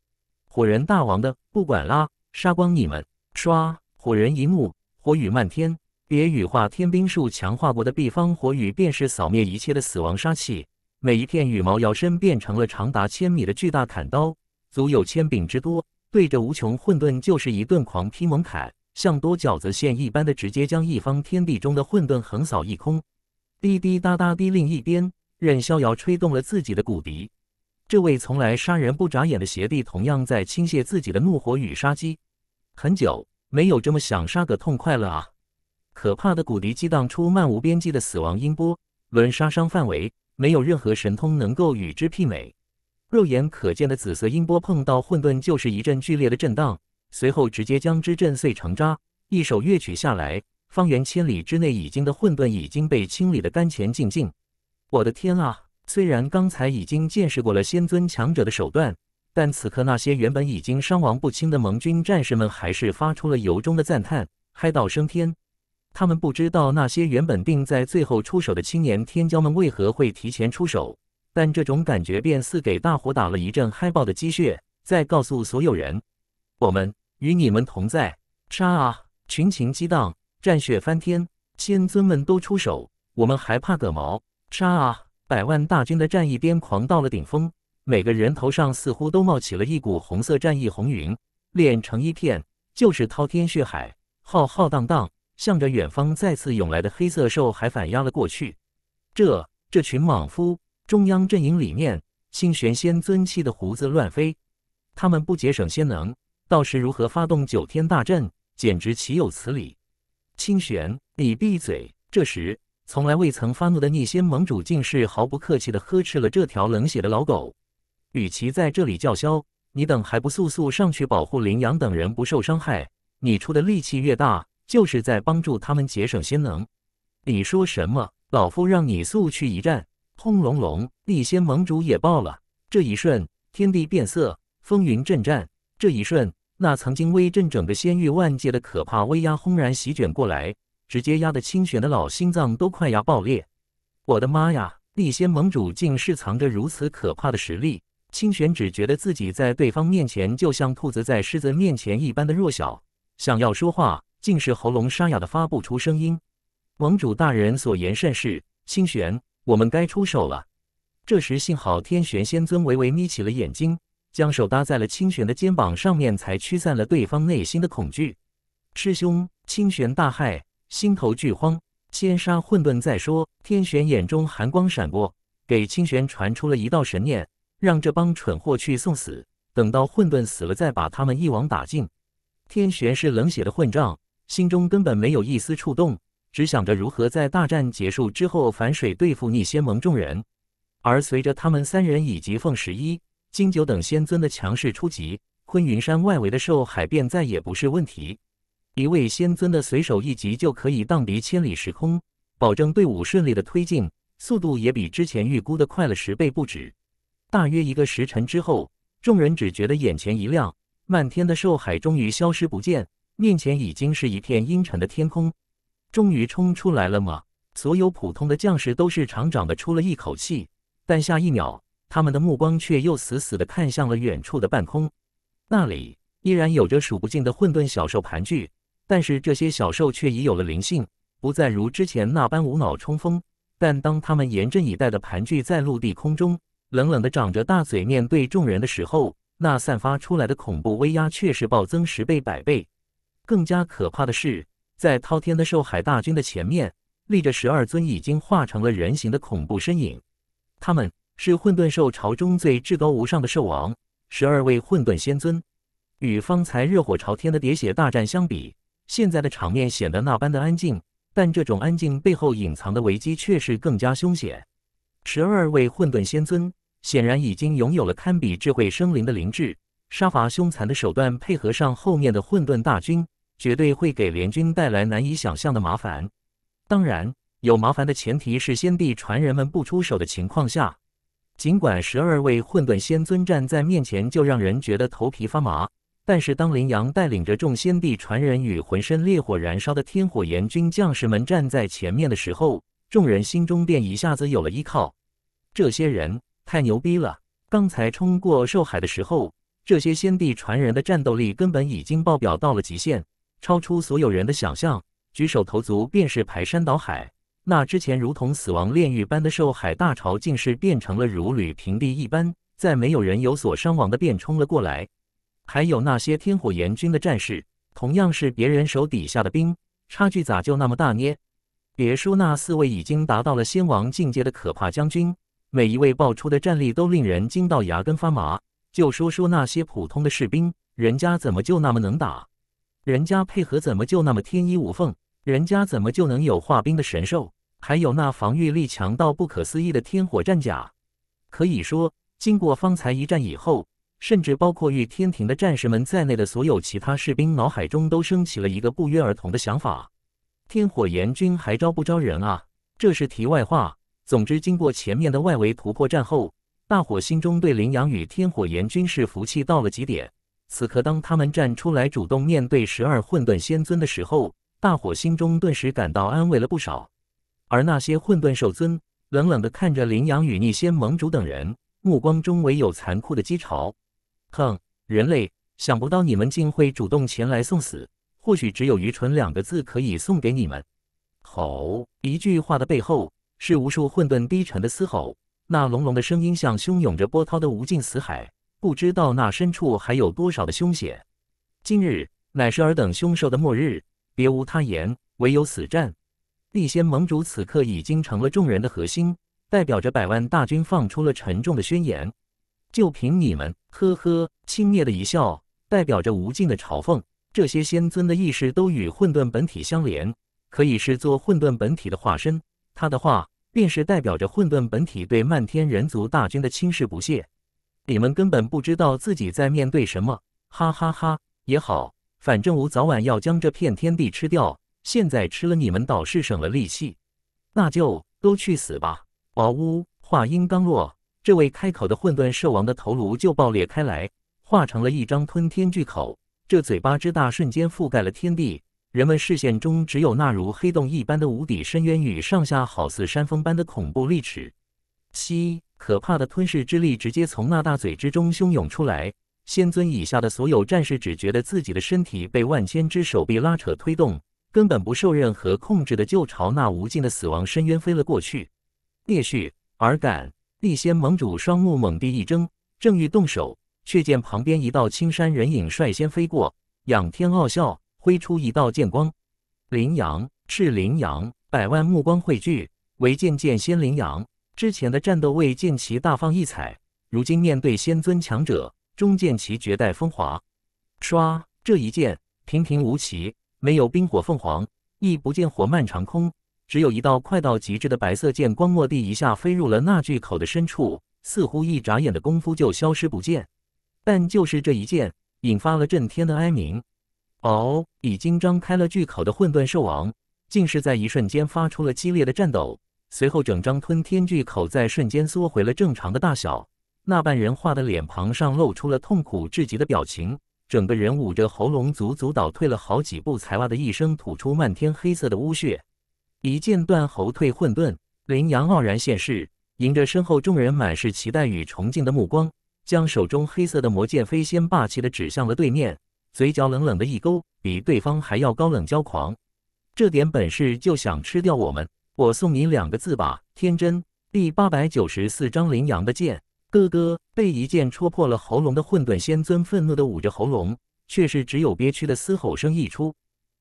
火人大王的不管啦，杀光你们！唰，火人一怒，火雨漫天。别羽化天兵术强化过的地方火雨，便是扫灭一切的死亡杀气。每一片羽毛摇身变成了长达千米的巨大砍刀，足有千柄之多，对着无穷混沌就是一顿狂劈猛砍，像多饺子馅一般的，直接将一方天地中的混沌横扫一空。滴滴答答滴，另一边。任逍遥吹动了自己的骨笛，这位从来杀人不眨眼的邪帝同样在倾泻自己的怒火与杀机。很久没有这么想杀个痛快了啊！可怕的骨笛激荡出漫无边际的死亡音波，论杀伤范围，没有任何神通能够与之媲美。肉眼可见的紫色音波碰到混沌，就是一阵剧烈的震荡，随后直接将之震碎成渣。一首乐曲下来，方圆千里之内已经的混沌已经被清理的干干净净。我的天啊！虽然刚才已经见识过了仙尊强者的手段，但此刻那些原本已经伤亡不轻的盟军战士们，还是发出了由衷的赞叹，嗨到升天。他们不知道那些原本定在最后出手的青年天骄们为何会提前出手，但这种感觉便似给大伙打了一阵嗨爆的鸡血，在告诉所有人：我们与你们同在！杀啊！群情激荡，战血翻天，仙尊们都出手，我们还怕个毛？杀啊！百万大军的战役癫狂到了顶峰，每个人头上似乎都冒起了一股红色战役红云，连成一片就是滔天血海，浩浩荡荡，向着远方再次涌来的黑色兽还反压了过去。这这群莽夫，中央阵营里面，清玄仙尊气的胡子乱飞，他们不节省仙能，到时如何发动九天大阵？简直岂有此理！清玄，你闭嘴。这时。从来未曾发怒的逆仙盟主，竟是毫不客气地呵斥了这条冷血的老狗。与其在这里叫嚣，你等还不速速上去保护林阳等人不受伤害？你出的力气越大，就是在帮助他们节省仙能。你说什么？老夫让你速去一战！轰隆隆，逆仙盟主也爆了。这一瞬，天地变色，风云震颤。这一瞬，那曾经威震整个仙域万界的可怕威压轰然席卷过来。直接压得清玄的老心脏都快要爆裂！我的妈呀，地仙盟主竟是藏着如此可怕的实力！清玄只觉得自己在对方面前就像兔子在狮子面前一般的弱小，想要说话，竟是喉咙沙哑的发不出声音。盟主大人所言甚是，清玄，我们该出手了。这时幸好天玄仙尊微微眯起了眼睛，将手搭在了清玄的肩膀上面，才驱散了对方内心的恐惧。师兄，清玄大骇。心头巨慌，先杀混沌再说。天玄眼中寒光闪过，给清玄传出了一道神念，让这帮蠢货去送死。等到混沌死了，再把他们一网打尽。天玄是冷血的混账，心中根本没有一丝触动，只想着如何在大战结束之后反水对付逆仙盟众人。而随着他们三人以及凤十一、金九等仙尊的强势出击，昆云山外围的兽海便再也不是问题。一位仙尊的随手一击就可以荡涤千里时空，保证队伍顺利的推进，速度也比之前预估的快了十倍不止。大约一个时辰之后，众人只觉得眼前一亮，漫天的兽海终于消失不见，面前已经是一片阴沉的天空。终于冲出来了吗？所有普通的将士都是长长的出了一口气，但下一秒，他们的目光却又死死的看向了远处的半空，那里依然有着数不尽的混沌小兽盘踞。但是这些小兽却已有了灵性，不再如之前那般无脑冲锋。但当它们严阵以待的盘踞在陆地、空中，冷冷的张着大嘴面对众人的时候，那散发出来的恐怖威压确实暴增十倍、百倍。更加可怕的是，在滔天的兽海大军的前面，立着十二尊已经化成了人形的恐怖身影。他们是混沌兽潮中最至高无上的兽王，十二位混沌仙尊。与方才热火朝天的喋血大战相比，现在的场面显得那般的安静，但这种安静背后隐藏的危机却是更加凶险。十二位混沌仙尊显然已经拥有了堪比智慧生灵的灵智，杀伐凶残的手段配合上后面的混沌大军，绝对会给联军带来难以想象的麻烦。当然，有麻烦的前提是先帝传人们不出手的情况下。尽管十二位混沌仙尊站在面前，就让人觉得头皮发麻。但是，当林阳带领着众先帝传人与浑身烈火燃烧的天火炎军将士们站在前面的时候，众人心中便一下子有了依靠。这些人太牛逼了！刚才冲过兽海的时候，这些先帝传人的战斗力根本已经爆表到了极限，超出所有人的想象，举手投足便是排山倒海。那之前如同死亡炼狱般的兽海大潮，竟是变成了如履平地一般，在没有人有所伤亡的便冲了过来。还有那些天火炎军的战士，同样是别人手底下的兵，差距咋就那么大捏？别说那四位已经达到了仙王境界的可怕将军，每一位爆出的战力都令人惊到牙根发麻。就说说那些普通的士兵，人家怎么就那么能打？人家配合怎么就那么天衣无缝？人家怎么就能有化兵的神兽？还有那防御力强到不可思议的天火战甲，可以说，经过方才一战以后。甚至包括御天庭的战士们在内的所有其他士兵脑海中都升起了一个不约而同的想法：天火炎军还招不招人啊？这是题外话。总之，经过前面的外围突破战后，大伙心中对林阳与天火炎军是服气到了极点。此刻，当他们站出来主动面对十二混沌仙尊的时候，大伙心中顿时感到安慰了不少。而那些混沌兽尊冷冷地看着林阳与逆仙盟主等人，目光中唯有残酷的讥嘲。哼，人类，想不到你们竟会主动前来送死。或许只有“愚蠢”两个字可以送给你们。吼！一句话的背后是无数混沌低沉的嘶吼，那隆隆的声音像汹涌着波涛的无尽死海，不知道那深处还有多少的凶险。今日乃是尔等凶兽的末日，别无他言，唯有死战。地仙盟主此刻已经成了众人的核心，代表着百万大军放出了沉重的宣言：就凭你们！呵呵，轻蔑的一笑，代表着无尽的嘲讽。这些仙尊的意识都与混沌本体相连，可以是做混沌本体的化身。他的话，便是代表着混沌本体对漫天人族大军的轻视不屑。你们根本不知道自己在面对什么，哈哈哈！也好，反正吾早晚要将这片天地吃掉，现在吃了你们倒是省了力气。那就都去死吧！嗷呜！话音刚落。这位开口的混沌兽王的头颅就爆裂开来，化成了一张吞天巨口。这嘴巴之大，瞬间覆盖了天地，人们视线中只有那如黑洞一般的无底深渊与上下好似山峰般的恐怖利齿。七可怕的吞噬之力直接从那大嘴之中汹涌出来。仙尊以下的所有战士只觉得自己的身体被万千只手臂拉扯推动，根本不受任何控制的就朝那无尽的死亡深渊飞了过去。猎去尔赶。地仙盟主双目猛地一睁，正欲动手，却见旁边一道青山人影率先飞过，仰天傲笑，挥出一道剑光。羚羊是羚羊，百万目光汇聚，唯见剑仙羚羊之前的战斗未见其大放异彩，如今面对仙尊强者，终见其绝代风华。唰，这一剑平平无奇，没有冰火凤凰，亦不见火漫长空。只有一道快到极致的白色剑光，落地一下飞入了那巨口的深处，似乎一眨眼的功夫就消失不见。但就是这一剑，引发了震天的哀鸣。嗷！已经张开了巨口的混沌兽王，竟是在一瞬间发出了激烈的颤抖。随后，整张吞天巨口在瞬间缩回了正常的大小。那半人化的脸庞上露出了痛苦至极的表情，整个人捂着喉咙，足足倒退了好几步，才哇的一声吐出漫天黑色的污血。一剑断喉，退混沌。林阳傲然现世，迎着身后众人满是期待与崇敬的目光，将手中黑色的魔剑飞仙霸气的指向了对面，嘴角冷冷的一勾，比对方还要高冷骄狂。这点本事就想吃掉我们？我送你两个字吧：天真。第八百九十四章：林阳的剑。哥哥被一剑戳破了喉咙的混沌仙尊，愤怒的捂着喉咙，却是只有憋屈的嘶吼声溢出。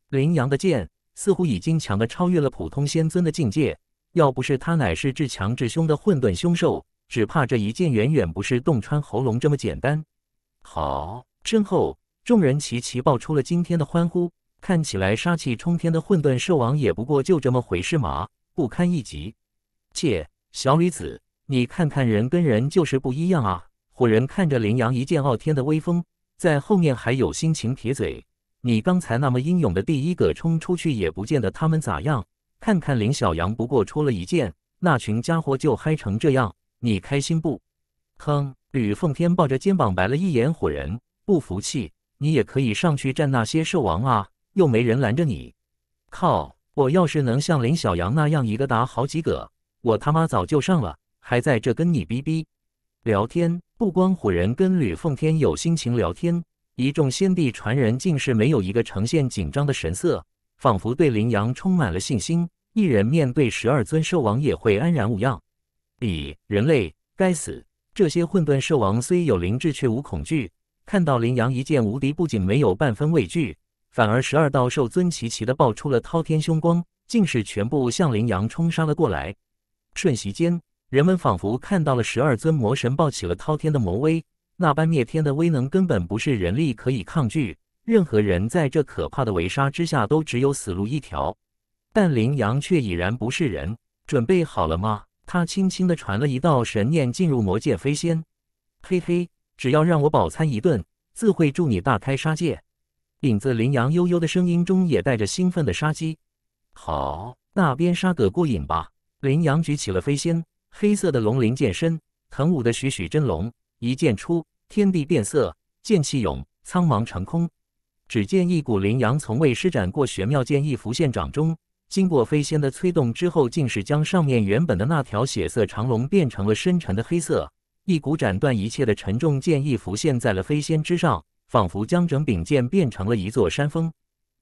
林阳的剑。似乎已经强的超越了普通仙尊的境界，要不是他乃是至强至凶的混沌凶兽，只怕这一剑远远不是洞穿喉咙这么简单。好，身后众人齐齐爆出了惊天的欢呼，看起来杀气冲天的混沌兽王也不过就这么回事嘛，不堪一击。切，小女子，你看看人跟人就是不一样啊！虎人看着羚羊一剑傲天的威风，在后面还有心情撇嘴。你刚才那么英勇的，第一个冲出去也不见得他们咋样。看看林小阳，不过出了一剑，那群家伙就嗨成这样，你开心不？哼！吕奉天抱着肩膀白了一眼虎人，不服气。你也可以上去战那些兽王啊，又没人拦着你。靠！我要是能像林小阳那样一个打好几个，我他妈早就上了，还在这跟你逼逼聊天。不光虎人跟吕奉天有心情聊天。一众先帝传人竟是没有一个呈现紧张的神色，仿佛对羚羊充满了信心。一人面对十二尊兽王也会安然无恙。比人类，该死！这些混沌兽王虽有灵智，却无恐惧。看到羚羊一剑无敌，不仅没有半分畏惧，反而十二道兽尊齐齐的爆出了滔天凶光，竟是全部向羚羊冲杀了过来。瞬息间，人们仿佛看到了十二尊魔神抱起了滔天的魔威。那般灭天的威能根本不是人力可以抗拒，任何人在这可怕的围杀之下都只有死路一条。但羚羊却已然不是人，准备好了吗？他轻轻地传了一道神念进入魔界飞仙。嘿嘿，只要让我饱餐一顿，自会助你大开杀戒。影子羚羊悠悠的声音中也带着兴奋的杀机。好，那边杀个过瘾吧。羚羊举起了飞仙，黑色的龙鳞剑身，腾舞的栩栩真龙，一剑出。天地变色，剑气涌，苍茫成空。只见一股灵阳从未施展过玄妙剑意浮现掌中，经过飞仙的催动之后，竟是将上面原本的那条血色长龙变成了深沉的黑色。一股斩断一切的沉重剑意浮现在了飞仙之上，仿佛将整柄剑变成了一座山峰。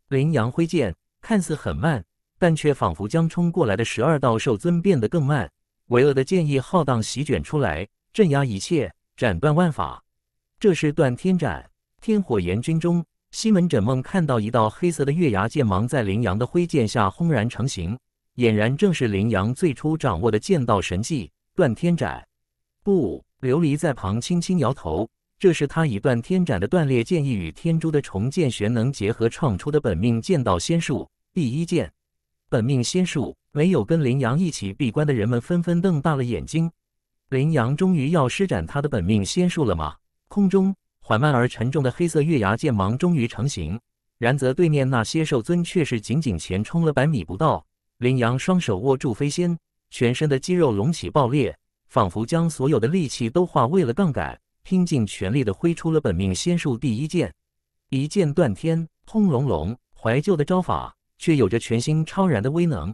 灵阳挥剑，看似很慢，但却仿佛将冲过来的十二道兽尊变得更慢。巍峨的剑意浩荡席卷出来，镇压一切，斩断万法。这是断天斩，天火炎军中，西门枕梦看到一道黑色的月牙剑芒在羚羊的挥剑下轰然成型，俨然正是羚羊最初掌握的剑道神技——断天斩。不，琉璃在旁轻轻摇头，这是他以断天斩的断裂剑意与天珠的重建玄能结合创出的本命剑道仙术。第一剑，本命仙术。没有跟羚羊一起闭关的人们纷纷瞪大了眼睛，羚羊终于要施展他的本命仙术了吗？空中缓慢而沉重的黑色月牙剑芒终于成型，然则对面那些兽尊却是仅仅前冲了百米不到。林阳双手握住飞仙，全身的肌肉隆起爆裂，仿佛将所有的力气都化为了杠杆，拼尽全力的挥出了本命仙术第一剑——一剑断天。轰隆隆，怀旧的招法却有着全新超然的威能，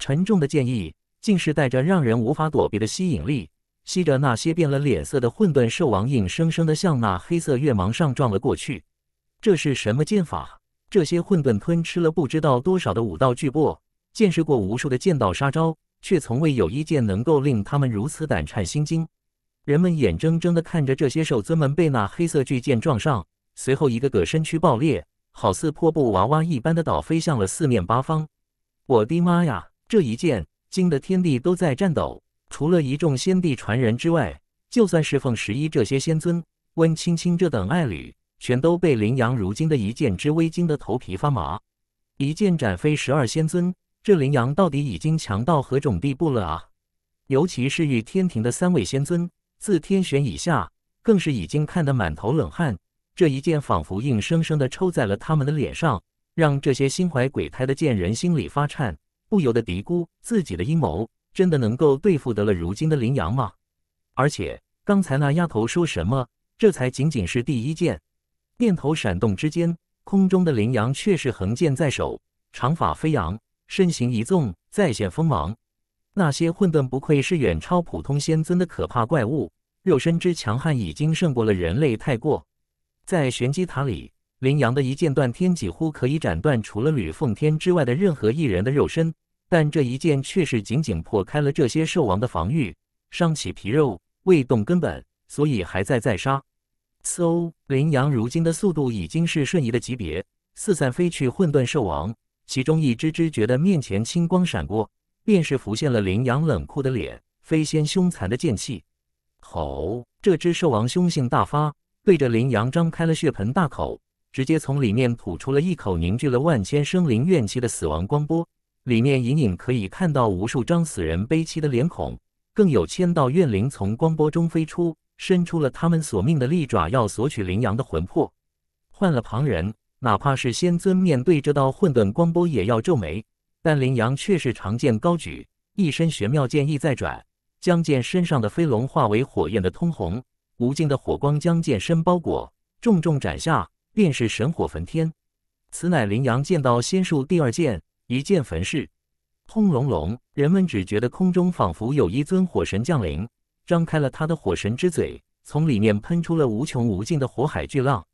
沉重的剑意竟是带着让人无法躲避的吸引力。吸着那些变了脸色的混沌兽王，硬生生的向那黑色月芒上撞了过去。这是什么剑法？这些混沌吞吃了不知道多少的武道巨擘，见识过无数的剑道杀招，却从未有一剑能够令他们如此胆颤心惊。人们眼睁睁的看着这些兽尊们被那黑色巨剑撞上，随后一个个身躯爆裂，好似破布娃娃一般的倒飞向了四面八方。我的妈呀！这一剑惊得天地都在颤抖。除了一众先帝传人之外，就算是凤十一这些仙尊、温青青这等爱侣，全都被林阳如今的一剑之威惊得头皮发麻。一剑斩飞十二仙尊，这林阳到底已经强到何种地步了啊？尤其是御天庭的三位仙尊，自天玄以下，更是已经看得满头冷汗。这一剑仿佛硬生生的抽在了他们的脸上，让这些心怀鬼胎的贱人心里发颤，不由得嘀咕自己的阴谋。真的能够对付得了如今的羚羊吗？而且刚才那丫头说什么？这才仅仅是第一剑。念头闪动之间，空中的羚羊却是横剑在手，长发飞扬，身形一纵，再现锋芒。那些混沌不愧是远超普通仙尊的可怕怪物，肉身之强悍已经胜过了人类太过。在玄机塔里，羚羊的一剑断天几乎可以斩断除了吕奉天之外的任何一人的肉身。但这一剑却是仅仅破开了这些兽王的防御，伤其皮肉未动根本，所以还在再杀。嗖！羚羊如今的速度已经是瞬移的级别，四散飞去。混沌兽王，其中一只只觉得面前青光闪过，便是浮现了羚羊冷酷的脸，飞仙凶残的剑气。吼！这只兽王凶性大发，对着羚羊张开了血盆大口，直接从里面吐出了一口凝聚了万千生灵怨气的死亡光波。里面隐隐可以看到无数张死人悲戚的脸孔，更有千道怨灵从光波中飞出，伸出了他们索命的利爪，要索取羚羊的魂魄。换了旁人，哪怕是仙尊，面对这道混沌光波也要皱眉。但羚羊却是长剑高举，一身玄妙剑意在转，将剑身上的飞龙化为火焰的通红，无尽的火光将剑身包裹，重重斩下，便是神火焚天。此乃羚羊剑道仙术第二剑。一剑焚世，轰隆隆！人们只觉得空中仿佛有一尊火神降临，张开了他的火神之嘴，从里面喷出了无穷无尽的火海巨浪。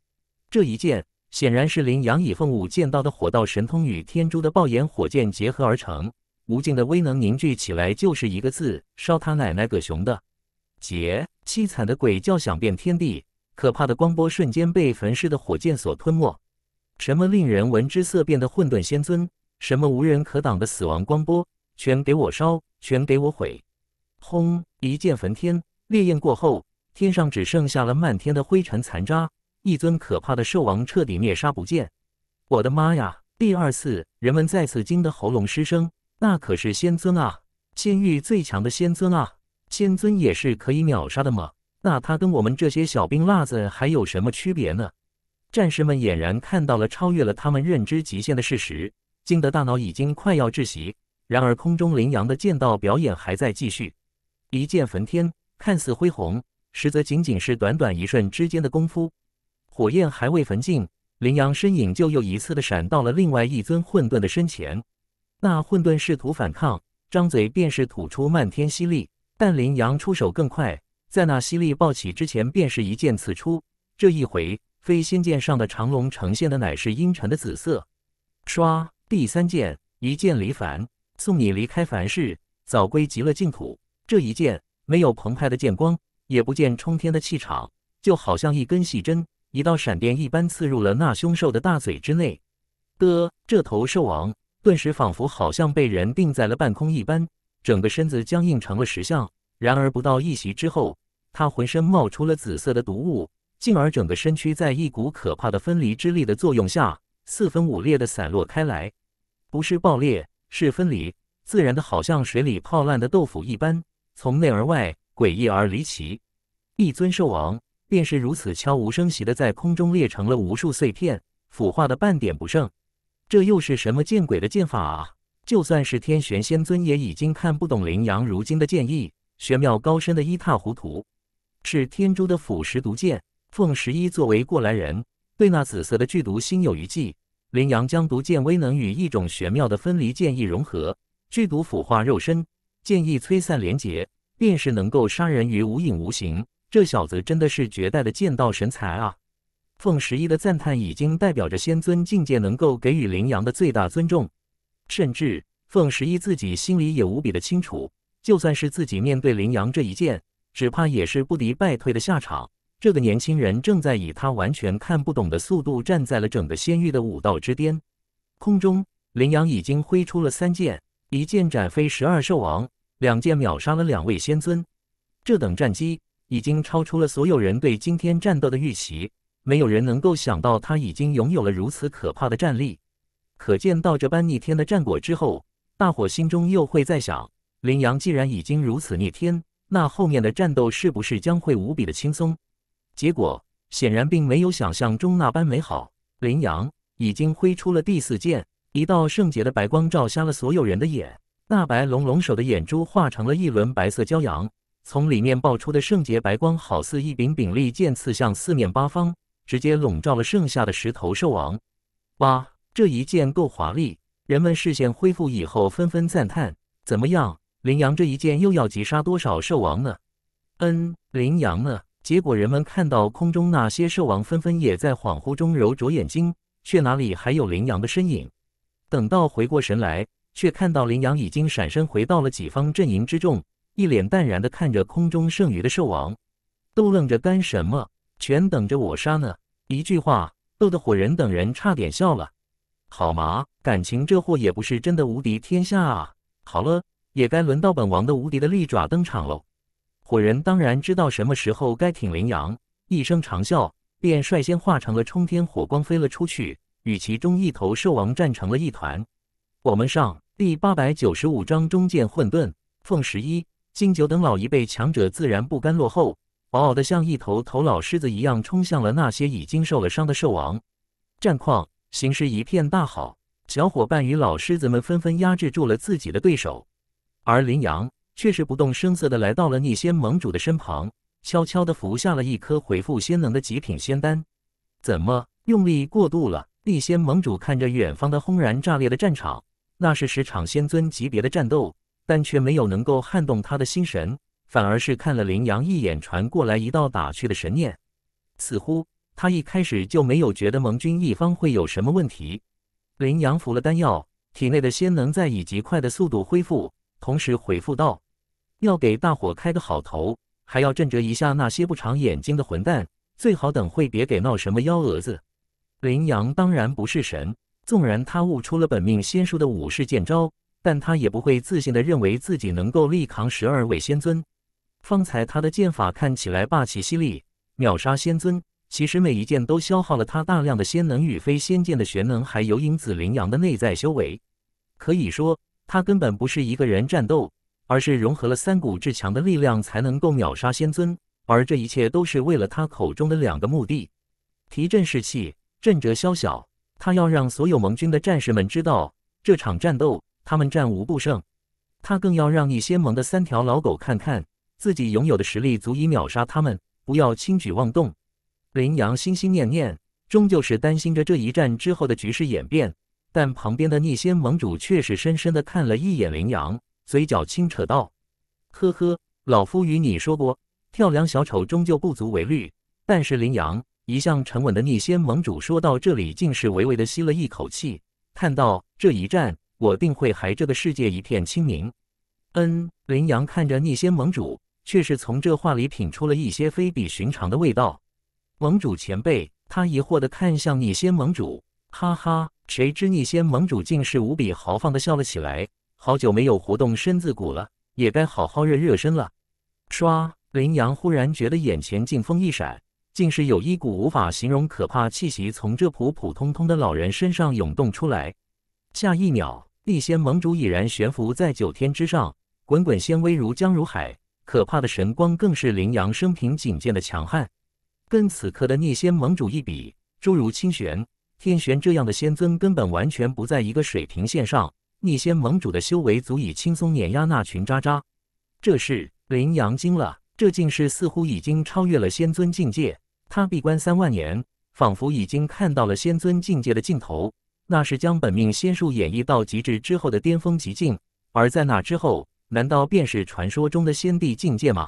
这一剑显然是林阳以凤舞剑道的火道神通与天珠的爆炎火箭结合而成，无尽的威能凝聚起来就是一个字：烧！他奶奶个熊的！劫！凄惨的鬼叫响遍天地，可怕的光波瞬间被焚尸的火箭所吞没。什么令人闻之色变的混沌仙尊？什么无人可挡的死亡光波，全给我烧，全给我毁！轰！一剑焚天，烈焰过后，天上只剩下了漫天的灰尘残渣。一尊可怕的兽王彻底灭杀不见。我的妈呀！第二次，人们再次惊得喉咙失声。那可是仙尊啊，仙域最强的仙尊啊！仙尊也是可以秒杀的吗？那他跟我们这些小兵辣子还有什么区别呢？战士们俨然看到了超越了他们认知极限的事实。惊得大脑已经快要窒息，然而空中羚羊的剑道表演还在继续。一剑焚天，看似恢宏，实则仅仅是短短一瞬之间的功夫。火焰还未焚尽，羚羊身影就又一次的闪到了另外一尊混沌的身前。那混沌试图反抗，张嘴便是吐出漫天犀利，但羚羊出手更快，在那犀利暴起之前，便是一剑刺出。这一回飞仙剑上的长龙呈现的乃是阴沉的紫色，唰。第三剑，一剑离凡，送你离开凡世，早归极乐净土。这一剑没有澎湃的剑光，也不见冲天的气场，就好像一根细针，一道闪电一般刺入了那凶兽的大嘴之内。的这头兽王顿时仿佛好像被人钉在了半空一般，整个身子僵硬成了石像。然而不到一息之后，他浑身冒出了紫色的毒雾，进而整个身躯在一股可怕的分离之力的作用下，四分五裂的散落开来。不是爆裂，是分离，自然的，好像水里泡烂的豆腐一般，从内而外，诡异而离奇。一尊兽王便是如此悄无声息的在空中裂成了无数碎片，腐化的半点不剩。这又是什么见鬼的剑法啊！就算是天玄仙尊也已经看不懂林羊如今的剑意，玄妙高深的一塌糊涂。是天珠的腐蚀毒剑。凤十一作为过来人，对那紫色的剧毒心有余悸。羚羊将毒剑威能与一种玄妙的分离剑意融合，剧毒腐化肉身，剑意摧散廉洁，便是能够杀人于无影无形。这小子真的是绝代的剑道神才啊！凤十一的赞叹已经代表着仙尊境界能够给予羚羊的最大尊重，甚至凤十一自己心里也无比的清楚，就算是自己面对羚羊这一剑，只怕也是不敌败退的下场。这个年轻人正在以他完全看不懂的速度站在了整个仙域的武道之巅。空中，羚羊已经挥出了三剑，一剑斩飞十二兽王，两剑秒杀了两位仙尊。这等战机已经超出了所有人对今天战斗的预期，没有人能够想到他已经拥有了如此可怕的战力。可见到这般逆天的战果之后，大伙心中又会在想：羚羊既然已经如此逆天，那后面的战斗是不是将会无比的轻松？结果显然并没有想象中那般美好，林阳已经挥出了第四剑，一道圣洁的白光照瞎了所有人的眼。那白龙龙首的眼珠化成了一轮白色骄阳，从里面爆出的圣洁白光，好似一柄柄利剑刺向四面八方，直接笼罩了剩下的石头兽王。哇，这一剑够华丽！人们视线恢复以后，纷纷赞叹：怎么样，林阳这一剑又要击杀多少兽王呢？嗯，林阳呢？结果人们看到空中那些兽王纷纷也在恍惚中揉着眼睛，却哪里还有羚羊的身影？等到回过神来，却看到羚羊已经闪身回到了己方阵营之中，一脸淡然地看着空中剩余的兽王，都愣着干什么？全等着我杀呢！一句话逗得火人等人差点笑了。好嘛，感情这货也不是真的无敌天下啊！好了，也该轮到本王的无敌的利爪登场喽。火人当然知道什么时候该挺羚羊，一声长啸，便率先化成了冲天火光飞了出去，与其中一头兽王战成了一团。我们上第八百九十五章中剑混沌凤十一金九等老一辈强者自然不甘落后，嗷嗷的像一头头老狮子一样冲向了那些已经受了伤的兽王。战况形势一片大好，小伙伴与老狮子们纷纷压制住了自己的对手，而羚羊。却是不动声色的来到了逆仙盟主的身旁，悄悄的服下了一颗回复仙能的极品仙丹。怎么用力过度了？逆仙盟主看着远方的轰然炸裂的战场，那是十场仙尊级别的战斗，但却没有能够撼动他的心神，反而是看了林阳一眼，传过来一道打趣的神念。似乎他一开始就没有觉得盟军一方会有什么问题。林阳服了丹药，体内的仙能在以极快的速度恢复，同时回复道。要给大伙开个好头，还要震折一下那些不长眼睛的混蛋。最好等会别给闹什么幺蛾子。林阳当然不是神，纵然他悟出了本命仙术的武士剑招，但他也不会自信的认为自己能够力扛十二位仙尊。方才他的剑法看起来霸气犀利，秒杀仙尊，其实每一剑都消耗了他大量的仙能与非仙剑的玄能，还有影子林阳的内在修为。可以说，他根本不是一个人战斗。而是融合了三股至强的力量，才能够秒杀仙尊。而这一切都是为了他口中的两个目的：提振士气，震慑宵小。他要让所有盟军的战士们知道，这场战斗他们战无不胜。他更要让逆仙盟的三条老狗看看，自己拥有的实力足以秒杀他们，不要轻举妄动。林阳心心念念，终究是担心着这一战之后的局势演变。但旁边的逆仙盟主却是深深的看了一眼林阳。嘴角轻扯道：“呵呵，老夫与你说过，跳梁小丑终究不足为虑。但是林阳一向沉稳的逆仙盟主说到这里，竟是微微的吸了一口气，叹道：‘这一战，我定会还这个世界一片清明。’”嗯，林阳看着逆仙盟主，却是从这话里品出了一些非比寻常的味道。盟主前辈，他疑惑的看向逆仙盟主，哈哈，谁知逆仙盟主竟是无比豪放的笑了起来。好久没有活动身子骨了，也该好好热热身了。唰！林阳忽然觉得眼前劲风一闪，竟是有一股无法形容可怕气息从这普普通通的老人身上涌动出来。下一秒，地仙盟主已然悬浮在九天之上，滚滚仙威如江如海，可怕的神光更是林阳生平仅见的强悍。跟此刻的逆仙盟主一比，诸如清玄、天玄这样的仙尊根本完全不在一个水平线上。逆仙盟主的修为足以轻松碾压那群渣渣，这是林阳惊了。这竟是似乎已经超越了仙尊境界。他闭关三万年，仿佛已经看到了仙尊境界的尽头。那是将本命仙术演绎到极致之后的巅峰极境。而在那之后，难道便是传说中的仙帝境界吗？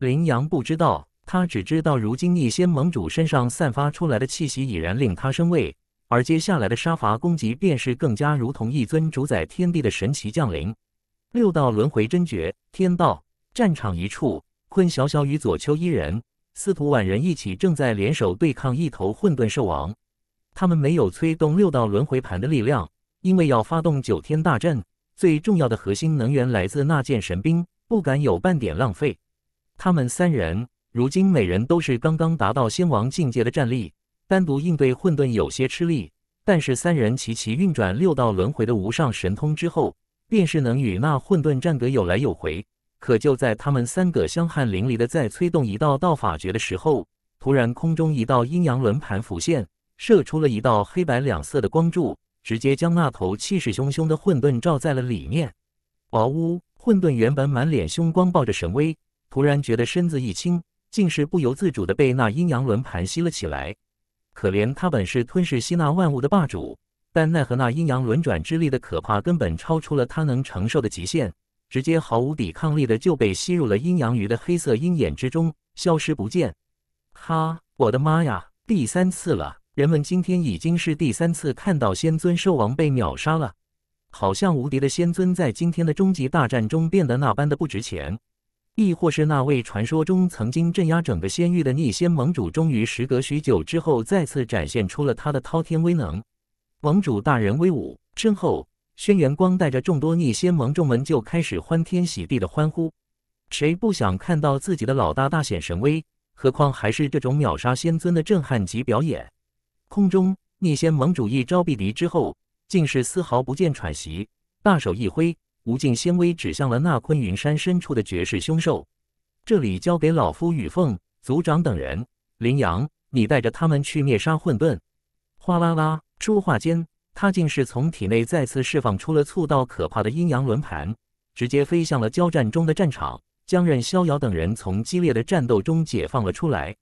林阳不知道，他只知道如今逆仙盟主身上散发出来的气息已然令他生畏。而接下来的杀伐攻击，便是更加如同一尊主宰天地的神奇降临。六道轮回真诀，天道战场一处，坤小小与左丘伊人、司徒婉人一起正在联手对抗一头混沌兽王。他们没有催动六道轮回盘的力量，因为要发动九天大阵，最重要的核心能源来自那件神兵，不敢有半点浪费。他们三人如今每人都是刚刚达到仙王境界的战力。单独应对混沌有些吃力，但是三人齐齐运转六道轮回的无上神通之后，便是能与那混沌战得有来有回。可就在他们三个香汗淋漓的在催动一道道法诀的时候，突然空中一道阴阳轮盘浮现，射出了一道黑白两色的光柱，直接将那头气势汹汹的混沌罩在了里面。嗷呜！混沌原本满脸凶光，抱着神威，突然觉得身子一轻，竟是不由自主的被那阴阳轮盘吸了起来。可怜他本是吞噬吸纳万物的霸主，但奈何那阴阳轮转之力的可怕，根本超出了他能承受的极限，直接毫无抵抗力的就被吸入了阴阳鱼的黑色阴眼之中，消失不见。哈，我的妈呀，第三次了！人们今天已经是第三次看到仙尊兽王被秒杀了，好像无敌的仙尊在今天的终极大战中变得那般的不值钱。亦或是那位传说中曾经镇压整个仙域的逆仙盟主，终于时隔许久之后再次展现出了他的滔天威能。盟主大人威武！身后，轩辕光带着众多逆仙盟众们就开始欢天喜地的欢呼。谁不想看到自己的老大大显神威？何况还是这种秒杀仙尊的震撼级表演？空中，逆仙盟主一招毙敌之后，竟是丝毫不见喘息，大手一挥。无尽纤维指向了那昆云山深处的绝世凶兽，这里交给老夫与凤族长等人。林阳，你带着他们去灭杀混沌。哗啦啦，说话间，他竟是从体内再次释放出了粗到可怕的阴阳轮盘，直接飞向了交战中的战场，将任逍遥等人从激烈的战斗中解放了出来。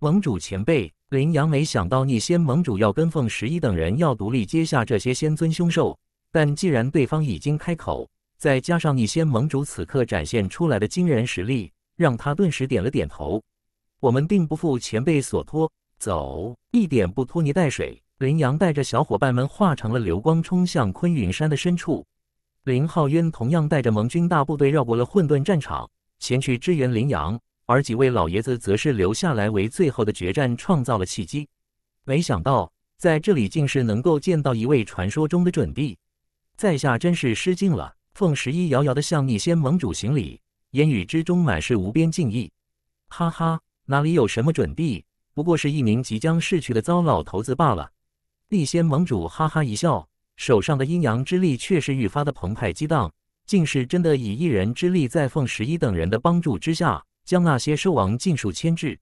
盟主前辈，林阳没想到逆仙盟主要跟凤十一等人要独立接下这些仙尊凶兽，但既然对方已经开口。再加上一仙盟主此刻展现出来的惊人实力，让他顿时点了点头。我们定不负前辈所托，走，一点不拖泥带水。林阳带着小伙伴们化成了流光，冲向昆云山的深处。林浩渊同样带着盟军大部队绕过了混沌战场，前去支援林阳。而几位老爷子则是留下来，为最后的决战创造了契机。没想到在这里竟是能够见到一位传说中的准帝，在下真是失敬了。凤十一遥遥的向逆仙盟主行礼，言语之中满是无边敬意。哈哈，哪里有什么准帝，不过是一名即将逝去的糟老头子罢了。逆仙盟主哈哈一笑，手上的阴阳之力却是愈发的澎湃激荡，竟是真的以一人之力，在凤十一等人的帮助之下，将那些兽王尽数牵制。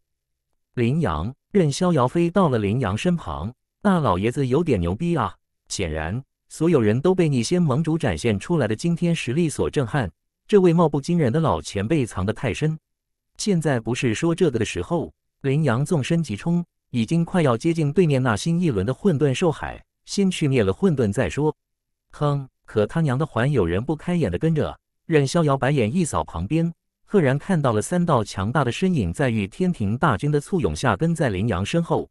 林阳任逍遥飞到了林阳身旁，那老爷子有点牛逼啊，显然。所有人都被逆仙盟主展现出来的惊天实力所震撼。这位貌不惊人的老前辈藏得太深。现在不是说这个的时候。林阳纵身急冲，已经快要接近对面那新一轮的混沌兽海，先去灭了混沌再说。哼！可他娘的，还有人不开眼的跟着。任逍遥白眼一扫，旁边赫然看到了三道强大的身影在与天庭大军的簇拥下跟在林阳身后，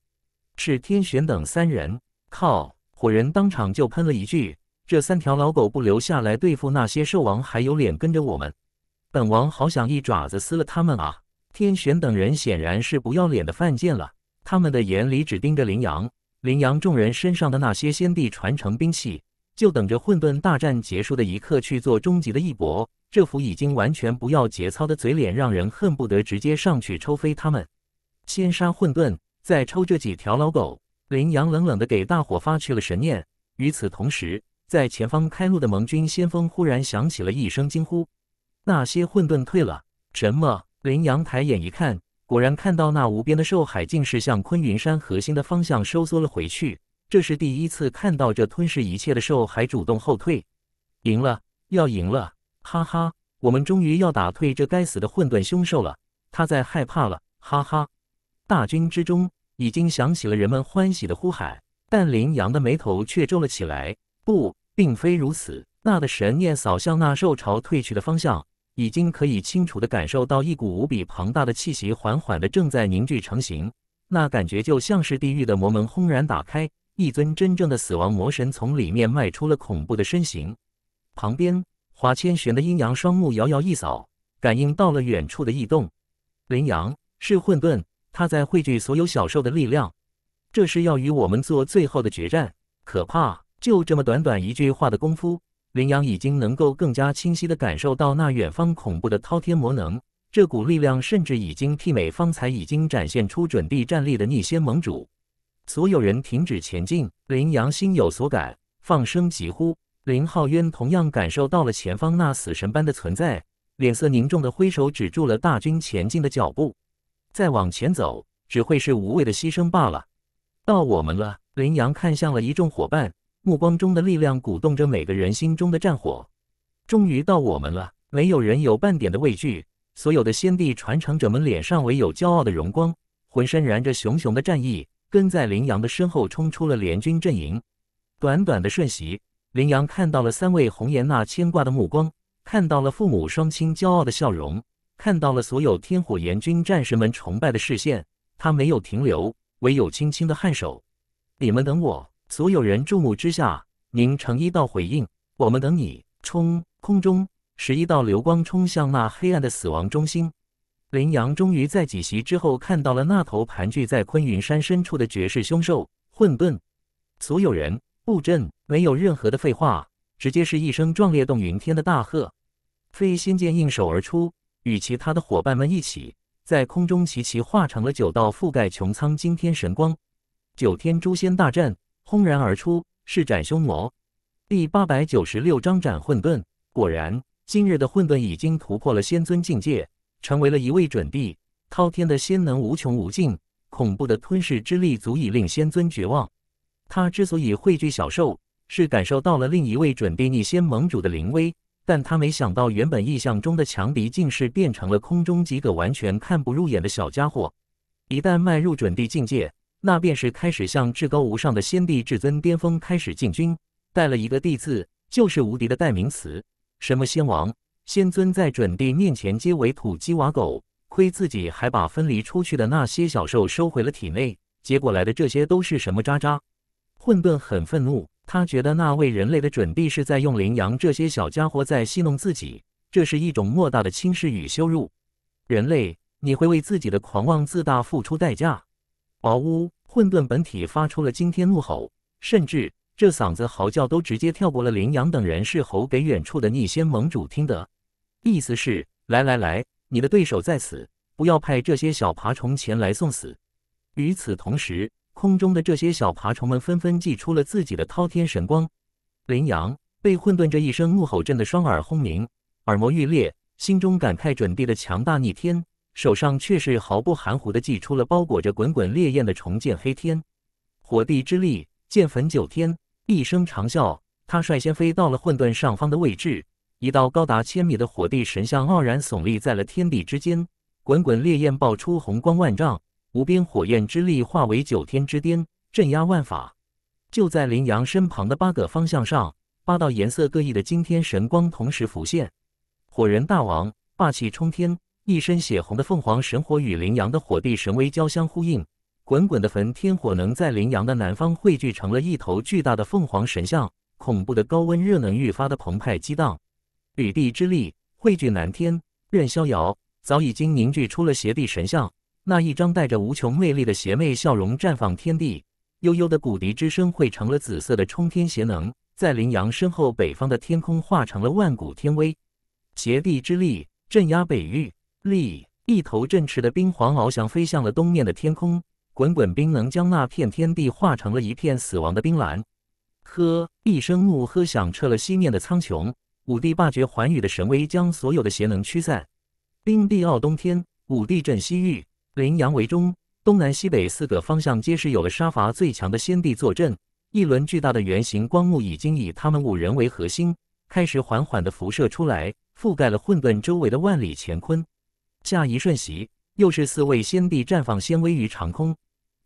是天玄等三人。靠！伙人当场就喷了一句：“这三条老狗不留下来对付那些兽王，还有脸跟着我们？本王好想一爪子撕了他们啊！”天玄等人显然是不要脸的犯贱了，他们的眼里只盯着羚羊，羚羊众人身上的那些先帝传承兵器，就等着混沌大战结束的一刻去做终极的一搏。这副已经完全不要节操的嘴脸，让人恨不得直接上去抽飞他们。先杀混沌，再抽这几条老狗。林阳冷冷地给大伙发去了神念。与此同时，在前方开路的盟军先锋忽然响起了一声惊呼：“那些混沌退了！”什么？林阳抬眼一看，果然看到那无边的兽海竟是向昆云山核心的方向收缩了回去。这是第一次看到这吞噬一切的兽海主动后退。赢了，要赢了！哈哈，我们终于要打退这该死的混沌凶兽了！他在害怕了！哈哈，大军之中。已经响起了人们欢喜的呼喊，但林阳的眉头却皱了起来。不，并非如此。那的神念扫向那兽潮退去的方向，已经可以清楚的感受到一股无比庞大的气息缓缓的正在凝聚成型。那感觉就像是地狱的魔门轰然打开，一尊真正的死亡魔神从里面迈出了恐怖的身形。旁边，华千玄的阴阳双目遥遥一扫，感应到了远处的异动。林阳，是混沌。他在汇聚所有小兽的力量，这是要与我们做最后的决战，可怕！就这么短短一句话的功夫，羚羊已经能够更加清晰地感受到那远方恐怖的滔天魔能，这股力量甚至已经媲美方才已经展现出准地战力的逆仙盟主。所有人停止前进，羚羊心有所感，放声疾呼。林浩渊同样感受到了前方那死神般的存在，脸色凝重地挥手止住了大军前进的脚步。再往前走，只会是无谓的牺牲罢了。到我们了！林阳看向了一众伙伴，目光中的力量鼓动着每个人心中的战火。终于到我们了！没有人有半点的畏惧，所有的先帝传承者们脸上唯有骄傲的荣光，浑身燃着熊熊的战意，跟在林阳的身后冲出了联军阵营。短短的瞬息，林阳看到了三位红颜那牵挂的目光，看到了父母双亲骄傲的笑容。看到了所有天火炎军战士们崇拜的视线，他没有停留，唯有轻轻的颔首。你们等我，所有人注目之下凝成一道回应。我们等你冲！空中十一道流光冲向那黑暗的死亡中心。林阳终于在几席之后看到了那头盘踞在昆云山深处的绝世凶兽混沌。所有人布阵，没有任何的废话，直接是一声壮烈动云天的大喝，飞仙剑应手而出。与其他的伙伴们一起，在空中齐齐化成了九道覆盖穹苍、惊天神光，九天诛仙大战轰然而出，誓斩凶魔。第八百九十六章斩混沌。果然，今日的混沌已经突破了仙尊境界，成为了一位准帝。滔天的仙能无穷无尽，恐怖的吞噬之力足以令仙尊绝望。他之所以汇聚小兽，是感受到了另一位准帝逆仙盟主的临危。但他没想到，原本意象中的强敌，竟是变成了空中几个完全看不入眼的小家伙。一旦迈入准地境界，那便是开始向至高无上的先帝至尊巅峰开始进军。带了一个“地”字，就是无敌的代名词。什么仙王、仙尊，在准地面前皆为土鸡瓦狗。亏自己还把分离出去的那些小兽收回了体内，结果来的这些都是什么渣渣？混沌很愤怒。他觉得那位人类的准帝是在用羚羊这些小家伙在戏弄自己，这是一种莫大的轻视与羞辱。人类，你会为自己的狂妄自大付出代价。嗷呜！混沌本体发出了惊天怒吼，甚至这嗓子嚎叫都直接跳过了羚羊等人是吼给远处的逆仙盟主听的，意思是：来来来，你的对手在此，不要派这些小爬虫前来送死。与此同时。空中的这些小爬虫们纷纷祭出了自己的滔天神光，林阳被混沌这一声怒吼震得双耳轰鸣，耳膜欲裂，心中感慨准帝的强大逆天，手上却是毫不含糊地祭出了包裹着滚滚烈焰的重剑黑天火帝之力，剑焚九天。一声长啸，他率先飞到了混沌上方的位置，一道高达千米的火帝神像傲然耸立在了天地之间，滚滚烈焰爆出红光万丈。无边火焰之力化为九天之巅，镇压万法。就在林阳身旁的八个方向上，八道颜色各异的惊天神光同时浮现。火人大王霸气冲天，一身血红的凤凰神火与林阳的火帝神威交相呼应。滚滚的焚天火能在林阳的南方汇聚成了一头巨大的凤凰神像，恐怖的高温热能愈发的澎湃激荡。履帝之力汇聚南天，任逍遥早已经凝聚出了邪帝神像。那一张带着无穷魅力的邪魅笑容绽放天地，悠悠的骨笛之声汇成了紫色的冲天邪能，在林阳身后北方的天空化成了万古天威，邪帝之力镇压北域。力一头振翅的冰皇翱翔飞向了东面的天空，滚滚冰能将那片天地化成了一片死亡的冰蓝。呵，一声怒喝响彻了西面的苍穹，五帝霸绝寰宇的神威将所有的邪能驱散。冰帝傲冬天，五帝镇西域。羚阳为中，东南西北四个方向皆是有了杀伐最强的先帝坐镇，一轮巨大的圆形光幕已经以他们五人为核心，开始缓缓地辐射出来，覆盖了混沌周围的万里乾坤。下一瞬息，又是四位先帝绽放仙威于长空，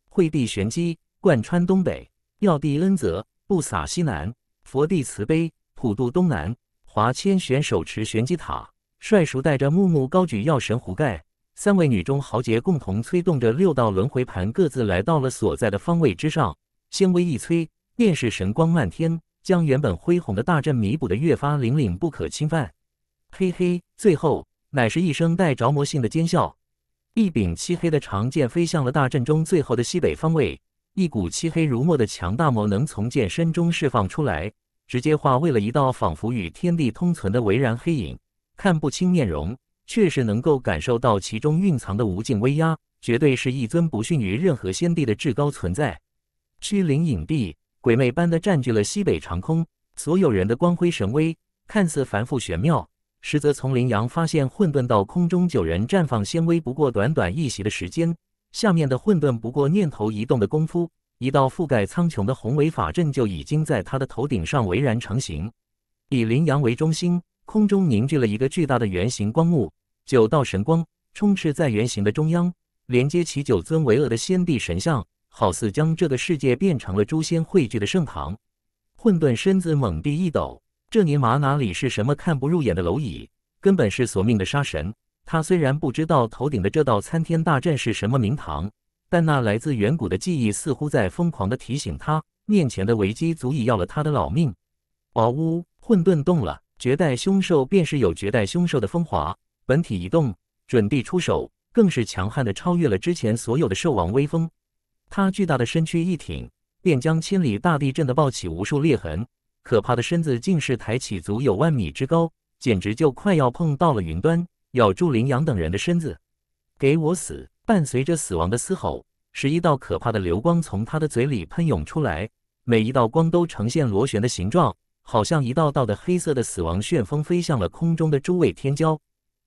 惠帝玄机贯穿东北，药帝恩泽布洒西南，佛帝慈悲普渡东南，华千玄手持玄机塔，帅叔带着木木高举药神壶盖。三位女中豪杰共同催动着六道轮回盘，各自来到了所在的方位之上，仙威一催，便是神光漫天，将原本恢宏的大阵弥补的越发凛凛不可侵犯。嘿嘿，最后乃是一声带着魔性的尖笑，一柄漆黑的长剑飞向了大阵中最后的西北方位，一股漆黑如墨的强大魔能从剑身中释放出来，直接化为了一道仿佛与天地通存的巍然黑影，看不清面容。确实能够感受到其中蕴藏的无尽威压，绝对是一尊不逊于任何先帝的至高存在。虚灵隐蔽，鬼魅般的占据了西北长空，所有人的光辉神威，看似繁复玄妙，实则从羚羊发现混沌到空中九人绽放仙威，不过短短一息的时间。下面的混沌，不过念头移动的功夫，一道覆盖苍穹的宏伟法阵就已经在他的头顶上巍然成型，以羚羊为中心。空中凝聚了一个巨大的圆形光幕，九道神光充斥在圆形的中央，连接起九尊巍峨的先帝神像，好似将这个世界变成了诛仙汇聚的圣堂。混沌身子猛地一抖，这尼玛哪里是什么看不入眼的蝼蚁，根本是索命的杀神！他虽然不知道头顶的这道参天大阵是什么名堂，但那来自远古的记忆似乎在疯狂地提醒他，面前的危机足以要了他的老命。嗷呜！混沌动了。绝代凶兽便是有绝代凶兽的风华，本体一动，准地出手，更是强悍的超越了之前所有的兽王威风。他巨大的身躯一挺，便将千里大地震的爆起无数裂痕，可怕的身子竟是抬起足有万米之高，简直就快要碰到了云端。咬住羚羊等人的身子，给我死！伴随着死亡的嘶吼，十一道可怕的流光从他的嘴里喷涌出来，每一道光都呈现螺旋的形状。好像一道道的黑色的死亡旋风飞向了空中的诸位天骄，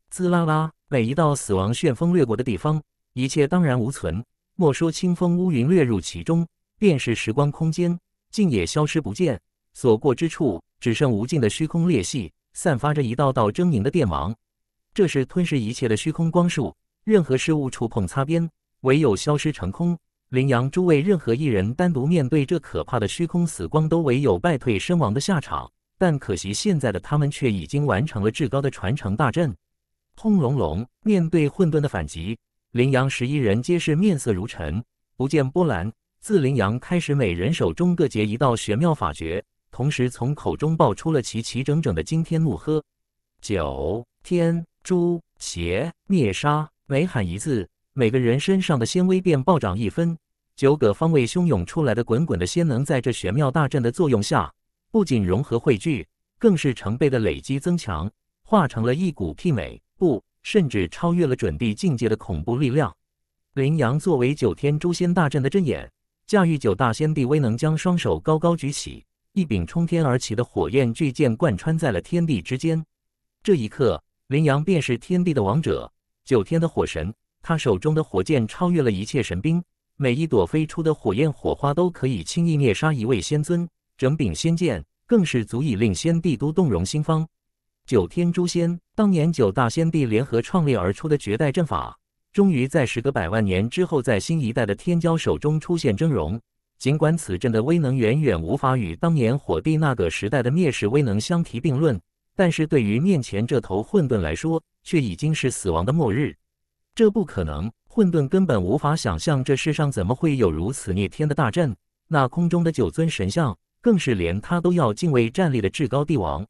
滋啦啦！每一道死亡旋风掠过的地方，一切荡然无存。莫说清风乌云掠入其中，便是时光空间，竟也消失不见。所过之处，只剩无尽的虚空裂隙，散发着一道道狰狞的电芒。这是吞噬一切的虚空光束，任何事物触碰擦边，唯有消失成空。羚羊诸位任何一人单独面对这可怕的虚空死光，都唯有败退身亡的下场。但可惜，现在的他们却已经完成了至高的传承大阵。轰隆隆！面对混沌的反击，羚羊十一人皆是面色如尘，不见波澜。自羚羊开始，每人手中各结一道玄妙法诀，同时从口中爆出了齐齐整整的惊天怒喝：“九天诛邪灭杀！”每喊一字。每个人身上的仙威便暴涨一分，九个方位汹涌出来的滚滚的仙能，在这玄妙大阵的作用下，不仅融合汇聚，更是成倍的累积增强，化成了一股媲美不甚至超越了准帝境界的恐怖力量。林阳作为九天诛仙大阵的阵眼，驾驭九大仙帝威能，将双手高高举起，一柄冲天而起的火焰巨剑贯穿在了天地之间。这一刻，林阳便是天地的王者，九天的火神。他手中的火箭超越了一切神兵，每一朵飞出的火焰火花都可以轻易灭杀一位仙尊。整柄仙剑更是足以令仙帝都动容心芳。九天诛仙，当年九大仙帝联合创立而出的绝代阵法，终于在时隔百万年之后，在新一代的天骄手中出现峥嵘。尽管此阵的威能远远无法与当年火帝那个时代的灭世威能相提并论，但是对于面前这头混沌来说，却已经是死亡的末日。这不可能！混沌根本无法想象，这世上怎么会有如此逆天的大阵？那空中的九尊神像，更是连他都要敬畏站立的至高帝王。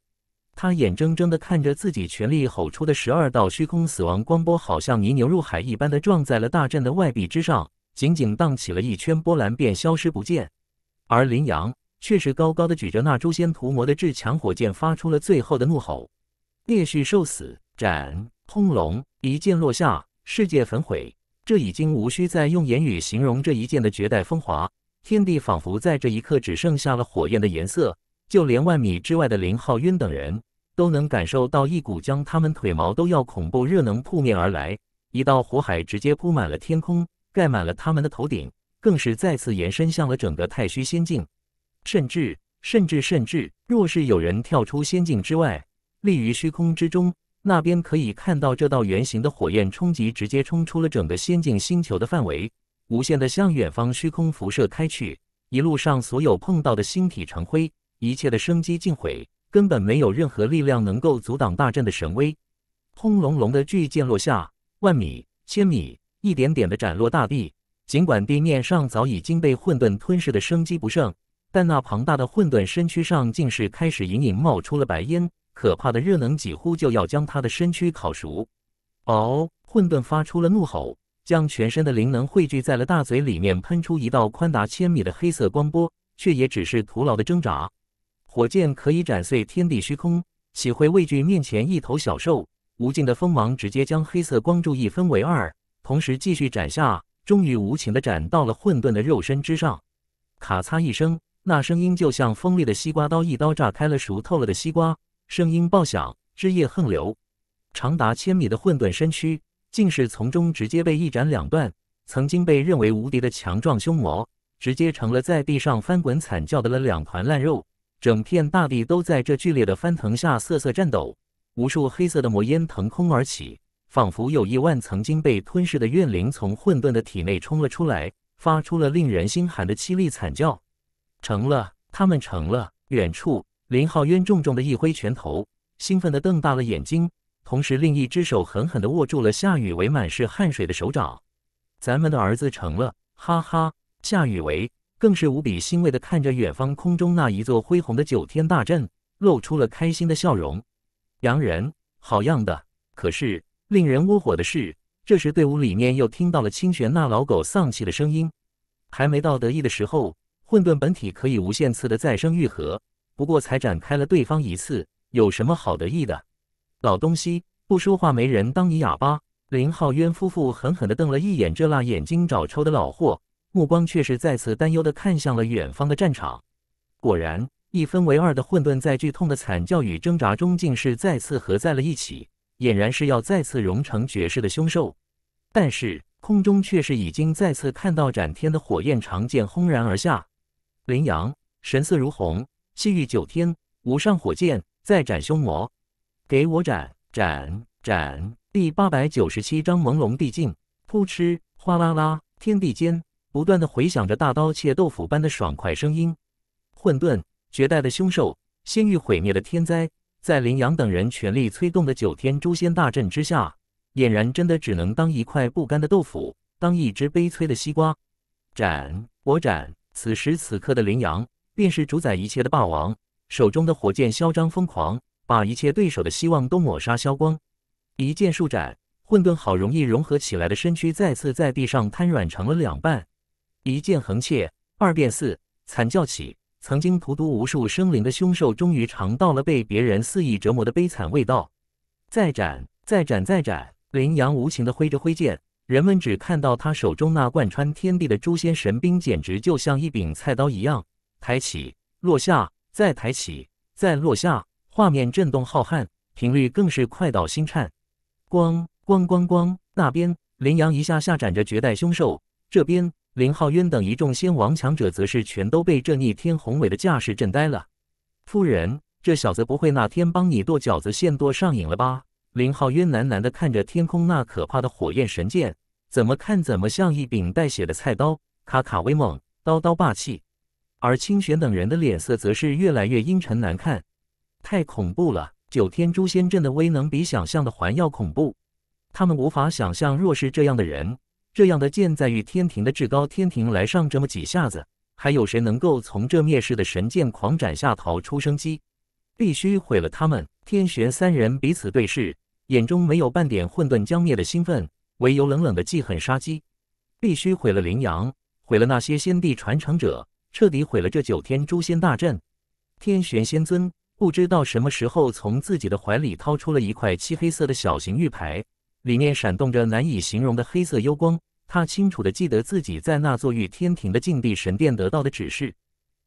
他眼睁睁地看着自己全力吼出的十二道虚空死亡光波，好像泥牛入海一般的撞在了大阵的外壁之上，仅仅荡起了一圈波澜便消失不见。而林阳却是高高的举着那诛仙屠魔的至强火箭，发出了最后的怒吼：“烈世受死斩！”轰隆，一剑落下。世界焚毁，这已经无需再用言语形容这一剑的绝代风华。天地仿佛在这一刻只剩下了火焰的颜色，就连万米之外的林浩渊等人都能感受到一股将他们腿毛都要恐怖热能扑面而来。一道火海直接铺满了天空，盖满了他们的头顶，更是再次延伸向了整个太虚仙境。甚至，甚至，甚至，若是有人跳出仙境之外，立于虚空之中。那边可以看到，这道圆形的火焰冲击直接冲出了整个仙境星球的范围，无限的向远方虚空辐射开去。一路上，所有碰到的星体成灰，一切的生机尽毁，根本没有任何力量能够阻挡大阵的神威。轰隆隆的巨剑落下，万米、千米，一点点的斩落大地。尽管地面上早已经被混沌吞噬的生机不剩，但那庞大的混沌身躯上竟是开始隐隐冒出了白烟。可怕的热能几乎就要将他的身躯烤熟，哦，混沌发出了怒吼，将全身的灵能汇聚在了大嘴里面，喷出一道宽达千米的黑色光波，却也只是徒劳的挣扎。火箭可以斩碎天地虚空，岂会畏惧面前一头小兽？无尽的锋芒直接将黑色光柱一分为二，同时继续斩下，终于无情的斩到了混沌的肉身之上。咔嚓一声，那声音就像锋利的西瓜刀一刀炸开了熟透了的西瓜。声音爆响，枝叶横流，长达千米的混沌身躯竟是从中直接被一斩两断。曾经被认为无敌的强壮凶魔，直接成了在地上翻滚惨叫的了两团烂肉。整片大地都在这剧烈的翻腾下瑟瑟颤抖，无数黑色的魔烟腾空而起，仿佛有亿万曾经被吞噬的怨灵从混沌的体内冲了出来，发出了令人心寒的凄厉惨叫。成了，他们成了。远处。林浩渊重重的一挥拳头，兴奋的瞪大了眼睛，同时另一只手狠狠的握住了夏雨薇满是汗水的手掌。咱们的儿子成了，哈哈！夏雨薇更是无比欣慰的看着远方空中那一座恢宏的九天大阵，露出了开心的笑容。洋人，好样的！可是令人窝火的是，这时队伍里面又听到了清玄那老狗丧气的声音。还没到得意的时候，混沌本体可以无限次的再生愈合。不过才展开了对方一次，有什么好得意的？老东西不说话，没人当你哑巴。林浩渊夫妇狠狠地瞪了一眼这辣眼睛找抽的老货，目光却是再次担忧地看向了远方的战场。果然，一分为二的混沌在剧痛的惨叫与挣扎中，竟是再次合在了一起，俨然是要再次融成绝世的凶兽。但是空中却是已经再次看到展天的火焰长剑轰然而下，林阳神色如虹。气御九天，无上火箭，再斩凶魔！给我斩！斩！斩！第八百九十七章：朦胧地境。扑哧，哗啦啦，天地间不断的回响着大刀切豆腐般的爽快声音。混沌绝代的凶兽，仙域毁灭的天灾，在林阳等人全力催动的九天诛仙大阵之下，俨然真的只能当一块不甘的豆腐，当一只悲催的西瓜。斩！我斩！此时此刻的林阳。便是主宰一切的霸王，手中的火箭嚣张疯狂，把一切对手的希望都抹杀消光。一剑数斩，混沌好容易融合起来的身躯再次在地上瘫软成了两半。一剑横切，二变四，惨叫起。曾经荼毒无数生灵的凶兽，终于尝到了被别人肆意折磨的悲惨味道。再斩，再斩，再斩！林阳无情地挥着挥剑，人们只看到他手中那贯穿天地的诛仙神兵，简直就像一柄菜刀一样。抬起，落下，再抬起，再落下，画面震动浩瀚，频率更是快到心颤。咣咣咣咣，那边林阳一下下斩着绝代凶兽，这边林浩渊等一众仙王强者则是全都被这逆天宏伟的架势震呆了。夫人，这小子不会那天帮你剁饺子馅剁上瘾了吧？林浩渊喃喃的看着天空那可怕的火焰神剑，怎么看怎么像一柄带血的菜刀，咔咔威猛，刀刀霸气。而清玄等人的脸色则是越来越阴沉难看，太恐怖了！九天诛仙阵的威能比想象的还要恐怖，他们无法想象，若是这样的人，这样的剑在与天庭的至高天庭来上这么几下子，还有谁能够从这灭世的神剑狂斩下逃出生机？必须毁了他们！天玄三人彼此对视，眼中没有半点混沌将灭的兴奋，唯有冷冷的记恨杀机。必须毁了羚阳，毁了那些先帝传承者。彻底毁了这九天诛仙大阵，天玄仙尊不知道什么时候从自己的怀里掏出了一块漆黑色的小型玉牌，里面闪动着难以形容的黑色幽光。他清楚的记得自己在那座御天庭的禁地神殿得到的指示，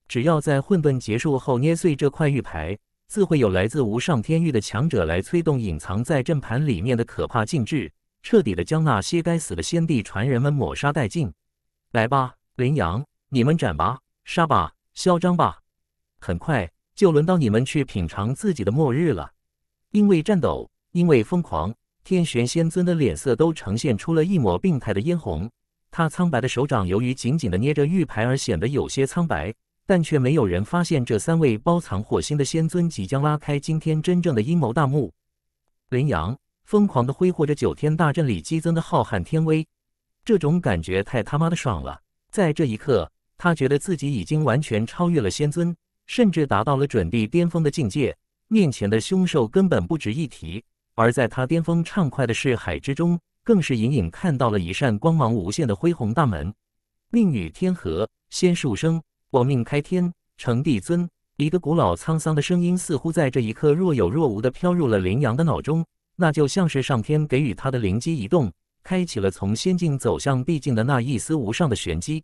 只要在混沌结束后捏碎这块玉牌，自会有来自无上天域的强者来催动隐藏在阵盘里面的可怕禁制，彻底的将那些该死的仙帝传人们抹杀殆尽。来吧，林阳，你们斩吧！杀吧，嚣张吧！很快就轮到你们去品尝自己的末日了。因为战斗，因为疯狂，天玄仙尊的脸色都呈现出了一抹病态的嫣红。他苍白的手掌由于紧紧的捏着玉牌而显得有些苍白，但却没有人发现这三位包藏火星的仙尊即将拉开今天真正的阴谋大幕。林阳疯狂的挥霍着九天大阵里激增的浩瀚天威，这种感觉太他妈的爽了！在这一刻。他觉得自己已经完全超越了仙尊，甚至达到了准帝巅峰的境界。面前的凶兽根本不值一提。而在他巅峰畅快的视海之中，更是隐隐看到了一扇光芒无限的恢宏大门。命与天合，仙术生，我命开天，成帝尊。一个古老沧桑的声音似乎在这一刻若有若无的飘入了林阳的脑中，那就像是上天给予他的灵机一动，开启了从仙境走向帝境的那一丝无上的玄机。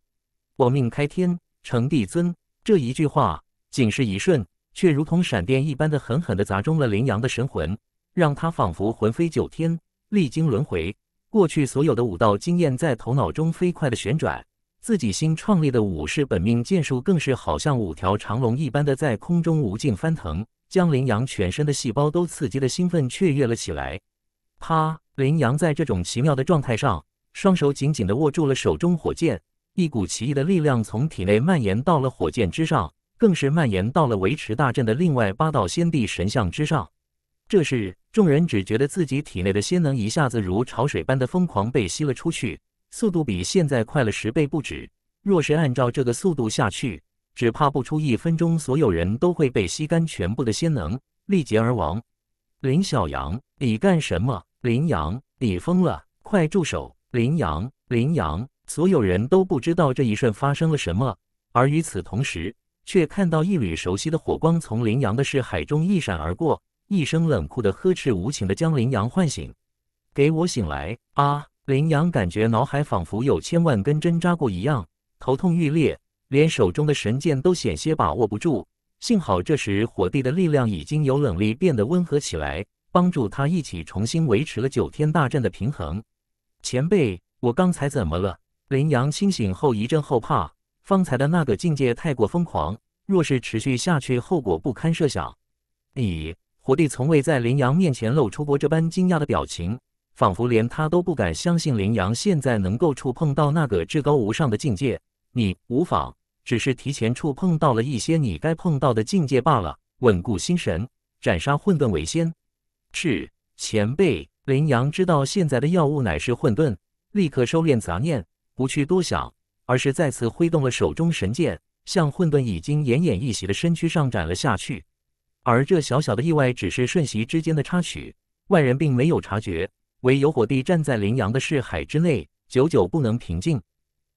我命开天，成帝尊。这一句话，仅是一瞬，却如同闪电一般的狠狠的砸中了林阳的神魂，让他仿佛魂飞九天。历经轮回，过去所有的武道经验在头脑中飞快的旋转，自己新创立的武士本命剑术更是好像五条长龙一般的在空中无尽翻腾，将林阳全身的细胞都刺激的兴奋雀跃了起来。啪！林阳在这种奇妙的状态上，双手紧紧的握住了手中火箭。一股奇异的力量从体内蔓延到了火箭之上，更是蔓延到了维持大阵的另外八道先帝神像之上。这时，众人只觉得自己体内的仙能一下子如潮水般的疯狂被吸了出去，速度比现在快了十倍不止。若是按照这个速度下去，只怕不出一分钟，所有人都会被吸干全部的仙能，力竭而亡。林小阳，你干什么？林阳，你疯了！快住手！林阳，林阳。所有人都不知道这一瞬发生了什么，而与此同时，却看到一缕熟悉的火光从羚羊的视海中一闪而过。一声冷酷的呵斥，无情的将羚羊唤醒：“给我醒来啊！”羚羊感觉脑海仿佛有千万根针扎过一样，头痛欲裂，连手中的神剑都险些把握不住。幸好这时火帝的力量已经由冷力变得温和起来，帮助他一起重新维持了九天大阵的平衡。前辈，我刚才怎么了？林阳清醒后一阵后怕，方才的那个境界太过疯狂，若是持续下去，后果不堪设想。咦，火帝从未在林阳面前露出过这般惊讶的表情，仿佛连他都不敢相信林阳现在能够触碰到那个至高无上的境界。你无妨，只是提前触碰到了一些你该碰到的境界罢了。稳固心神，斩杀混沌为先。是前辈，林阳知道现在的药物乃是混沌，立刻收敛杂念。不去多想，而是再次挥动了手中神剑，向混沌已经奄奄一息的身躯上斩了下去。而这小小的意外，只是瞬息之间的插曲，外人并没有察觉，唯有火帝站在羚羊的视海之内，久久不能平静。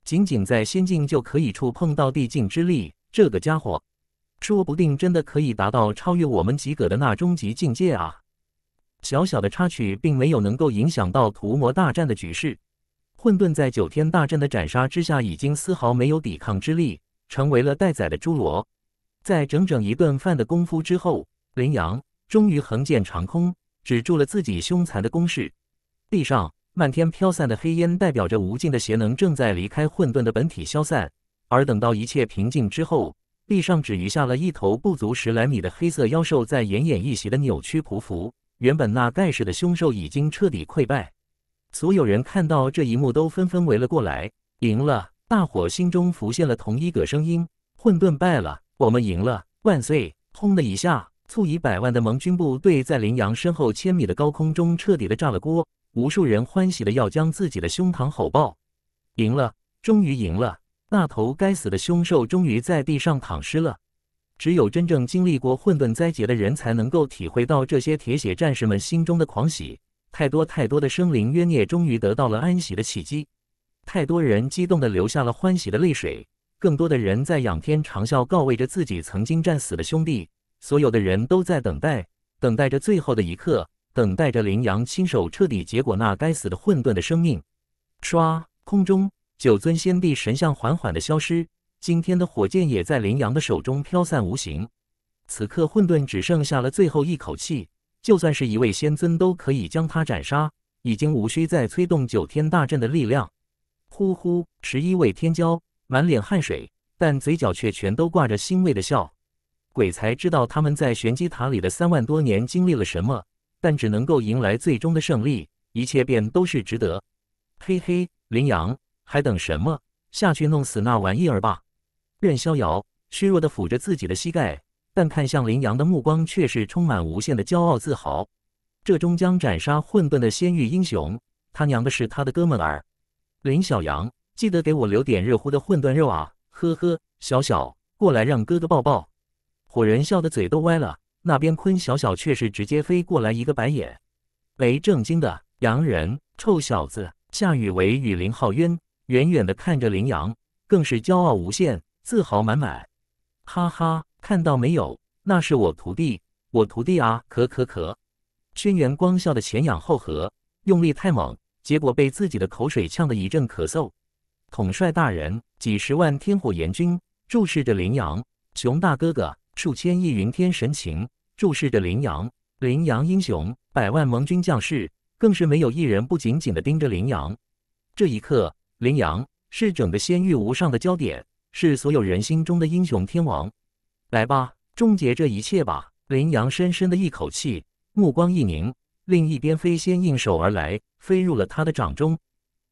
仅仅在仙境就可以触碰到地境之力，这个家伙，说不定真的可以达到超越我们及格的那终极境界啊！小小的插曲，并没有能够影响到屠魔大战的局势。混沌在九天大阵的斩杀之下，已经丝毫没有抵抗之力，成为了待宰的猪罗。在整整一顿饭的功夫之后，林阳终于横剑长空，止住了自己凶残的攻势。地上漫天飘散的黑烟，代表着无尽的邪能正在离开混沌的本体消散。而等到一切平静之后，地上只余下了一头不足十来米的黑色妖兽，在奄奄一息的扭曲匍匐。原本那盖世的凶兽，已经彻底溃败。所有人看到这一幕，都纷纷围了过来。赢了，大伙心中浮现了同一个声音：混沌败了，我们赢了，万岁！轰的一下，簇以百万的盟军部队在羚羊身后千米的高空中彻底的炸了锅。无数人欢喜的要将自己的胸膛吼爆。赢了，终于赢了！那头该死的凶兽终于在地上躺尸了。只有真正经历过混沌灾劫的人，才能够体会到这些铁血战士们心中的狂喜。太多太多的生灵冤孽终于得到了安息的契机，太多人激动的流下了欢喜的泪水，更多的人在仰天长啸告慰着自己曾经战死的兄弟，所有的人都在等待，等待着最后的一刻，等待着羚羊亲手彻底结果那该死的混沌的生命。唰，空中九尊先帝神像缓缓的消失，今天的火箭也在羚羊的手中飘散无形。此刻混沌只剩下了最后一口气。就算是一位仙尊都可以将他斩杀，已经无需再催动九天大阵的力量。呼呼，十一位天骄满脸汗水，但嘴角却全都挂着欣慰的笑。鬼才知道他们在玄机塔里的三万多年经历了什么，但只能够迎来最终的胜利，一切便都是值得。嘿嘿，林阳，还等什么？下去弄死那玩意儿吧！任逍遥虚弱的抚着自己的膝盖。但看向林阳的目光却是充满无限的骄傲自豪。这终将斩杀混沌的仙域英雄，他娘的是他的哥们儿林小阳，记得给我留点热乎的混沌肉啊！呵呵，小小过来让哥哥抱抱。火人笑的嘴都歪了，那边坤小小却是直接飞过来一个白眼。没正经的，洋人臭小子夏雨薇与林浩渊远远的看着林阳，更是骄傲无限，自豪满满。哈哈。看到没有？那是我徒弟，我徒弟啊！咳咳咳，轩辕光笑得前仰后合，用力太猛，结果被自己的口水呛得一阵咳嗽。统帅大人，几十万天火炎军注视着羚羊，熊大哥哥，数千亿云天神情注视着羚羊，羚羊英雄，百万盟军将士更是没有一人不紧紧的盯着羚羊。这一刻，羚羊是整个仙域无上的焦点，是所有人心中的英雄天王。来吧，终结这一切吧！林阳深深的一口气，目光一凝，另一边飞仙应手而来，飞入了他的掌中。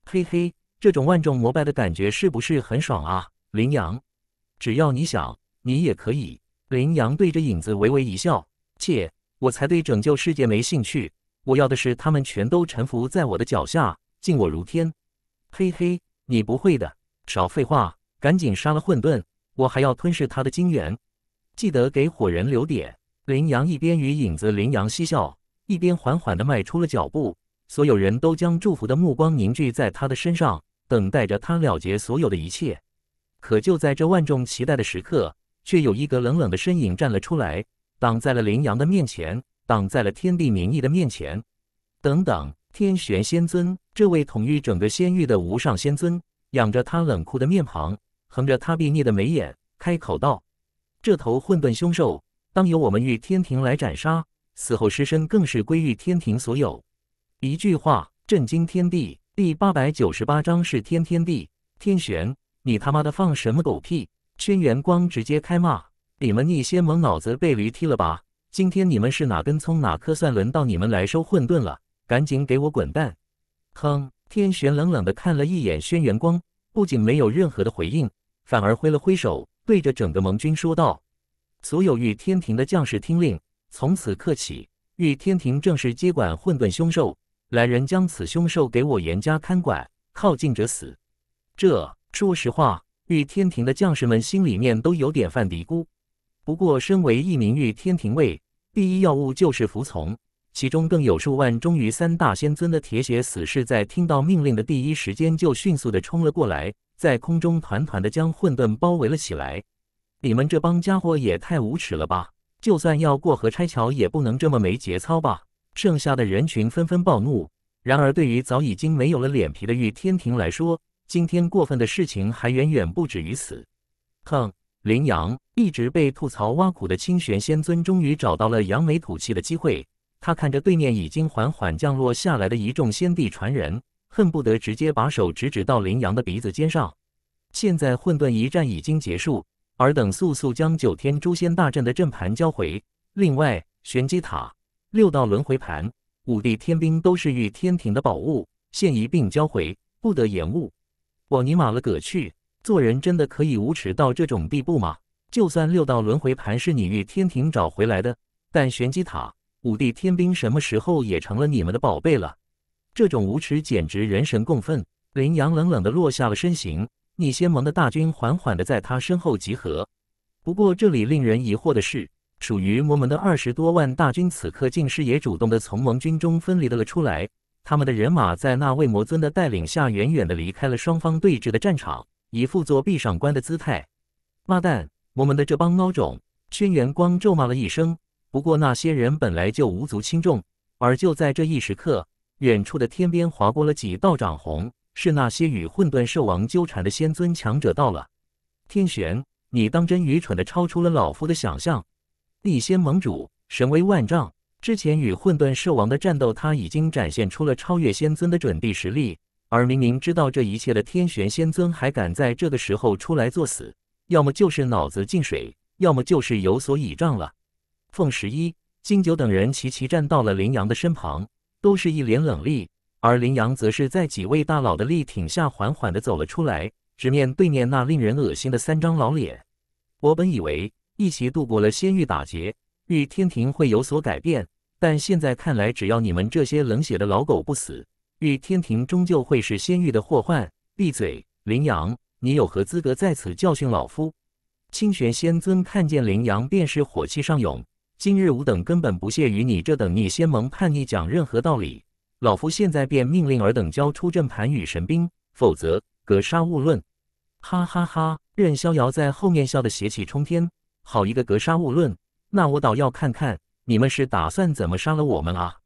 嘿嘿，这种万众膜拜的感觉是不是很爽啊，林阳？只要你想，你也可以。林阳对着影子微微一笑：“切，我才对拯救世界没兴趣，我要的是他们全都臣服在我的脚下，敬我如天。”嘿嘿，你不会的。少废话，赶紧杀了混沌，我还要吞噬他的精元。记得给火人留点。羚羊一边与影子羚羊嬉笑，一边缓缓地迈出了脚步。所有人都将祝福的目光凝聚在他的身上，等待着他了结所有的一切。可就在这万众期待的时刻，却有一个冷冷的身影站了出来，挡在了羚羊的面前，挡在了天地名义的面前。等等，天玄仙尊，这位统御整个仙域的无上仙尊，仰着他冷酷的面庞，横着他睥睨的眉眼，开口道。这头混沌凶兽，当由我们玉天庭来斩杀，死后尸身更是归玉天庭所有。一句话震惊天地。第八百九十八章是天，天地天玄，你他妈的放什么狗屁！轩辕光直接开骂：“你们逆仙盟脑子被驴踢了吧？今天你们是哪根葱哪颗蒜，轮到你们来收混沌了？赶紧给我滚蛋！”哼！天玄冷冷的看了一眼轩辕光，不仅没有任何的回应，反而挥了挥手。对着整个盟军说道：“所有御天庭的将士听令，从此刻起，御天庭正式接管混沌凶兽。来人，将此凶兽给我严加看管，靠近者死。”这说实话，御天庭的将士们心里面都有点犯嘀咕。不过，身为一名御天庭卫，第一要务就是服从。其中更有数万忠于三大仙尊的铁血死士，在听到命令的第一时间，就迅速的冲了过来。在空中团团的将混沌包围了起来，你们这帮家伙也太无耻了吧！就算要过河拆桥，也不能这么没节操吧！剩下的人群纷纷暴怒，然而对于早已经没有了脸皮的玉天庭来说，今天过分的事情还远远不止于此。哼！林阳一直被吐槽挖苦的清玄仙尊，终于找到了扬眉吐气的机会。他看着对面已经缓缓降落下来的一众仙帝传人。恨不得直接把手指指到林阳的鼻子尖上。现在混沌一战已经结束，尔等速速将九天诛仙大阵的阵盘交回。另外，玄机塔、六道轮回盘、五帝天兵都是玉天庭的宝物，现一并交回，不得延误。我尼玛了个去，做人真的可以无耻到这种地步吗？就算六道轮回盘是你玉天庭找回来的，但玄机塔、五帝天兵什么时候也成了你们的宝贝了？这种无耻简直人神共愤！林阳冷冷的落下了身形，逆仙盟的大军缓缓的在他身后集合。不过，这里令人疑惑的是，属于魔门的二十多万大军此刻竟是也主动的从盟军中分离了出来。他们的人马在那位魔尊的带领下，远远的离开了双方对峙的战场，一副做壁上观的姿态。妈蛋！魔门的这帮孬种！轩辕光咒骂了一声。不过那些人本来就无足轻重，而就在这一时刻。远处的天边划过了几道掌虹，是那些与混沌兽王纠缠的仙尊强者到了。天玄，你当真愚蠢的超出了老夫的想象。地仙盟主神威万丈，之前与混沌兽王的战斗，他已经展现出了超越仙尊的准地实力。而明明知道这一切的天玄仙尊，还敢在这个时候出来作死，要么就是脑子进水，要么就是有所倚仗了。凤十一、金九等人齐齐站到了林阳的身旁。都是一脸冷厉，而林阳则是在几位大佬的力挺下，缓缓地走了出来，直面对面那令人恶心的三张老脸。我本以为一起度过了仙域打劫，玉天庭会有所改变，但现在看来，只要你们这些冷血的老狗不死，玉天庭终究会是仙域的祸患。闭嘴，林阳，你有何资格在此教训老夫？清玄仙尊看见林阳，便是火气上涌。今日吾等根本不屑与你这等逆仙盟叛逆讲任何道理，老夫现在便命令尔等交出阵盘与神兵，否则格杀勿论！哈哈哈！任逍遥在后面笑得邪气冲天，好一个格杀勿论！那我倒要看看你们是打算怎么杀了我们啊！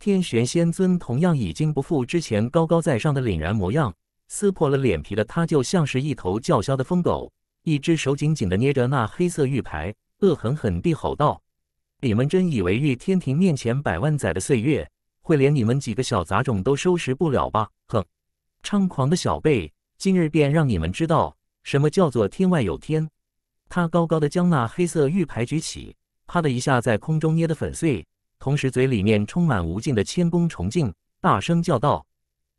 天玄仙尊同样已经不复之前高高在上的凛然模样，撕破了脸皮的他就像是一头叫嚣的疯狗，一只手紧紧地捏着那黑色玉牌，恶狠狠地吼道。你们真以为玉天庭面前百万载的岁月，会连你们几个小杂种都收拾不了吧？哼！猖狂的小辈，今日便让你们知道什么叫做天外有天！他高高的将那黑色玉牌举起，啪的一下在空中捏得粉碎，同时嘴里面充满无尽的谦恭崇敬，大声叫道：“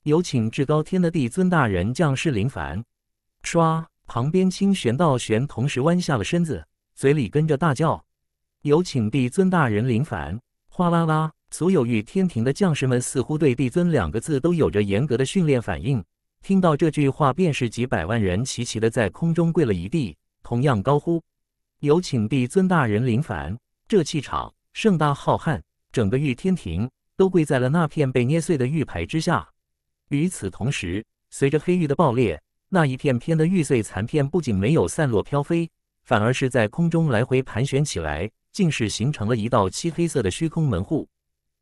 有请至高天的帝尊大人降世临凡！”唰，旁边清玄道玄同时弯下了身子，嘴里跟着大叫。有请帝尊大人临凡！哗啦啦，所有御天庭的将士们似乎对“帝尊”两个字都有着严格的训练反应，听到这句话，便是几百万人齐齐的在空中跪了一地，同样高呼：“有请帝尊大人临凡！”这气场盛大浩瀚，整个御天庭都跪在了那片被捏碎的玉牌之下。与此同时，随着黑玉的爆裂，那一片片的玉碎残片不仅没有散落飘飞，反而是在空中来回盘旋起来。竟是形成了一道漆黑色的虚空门户，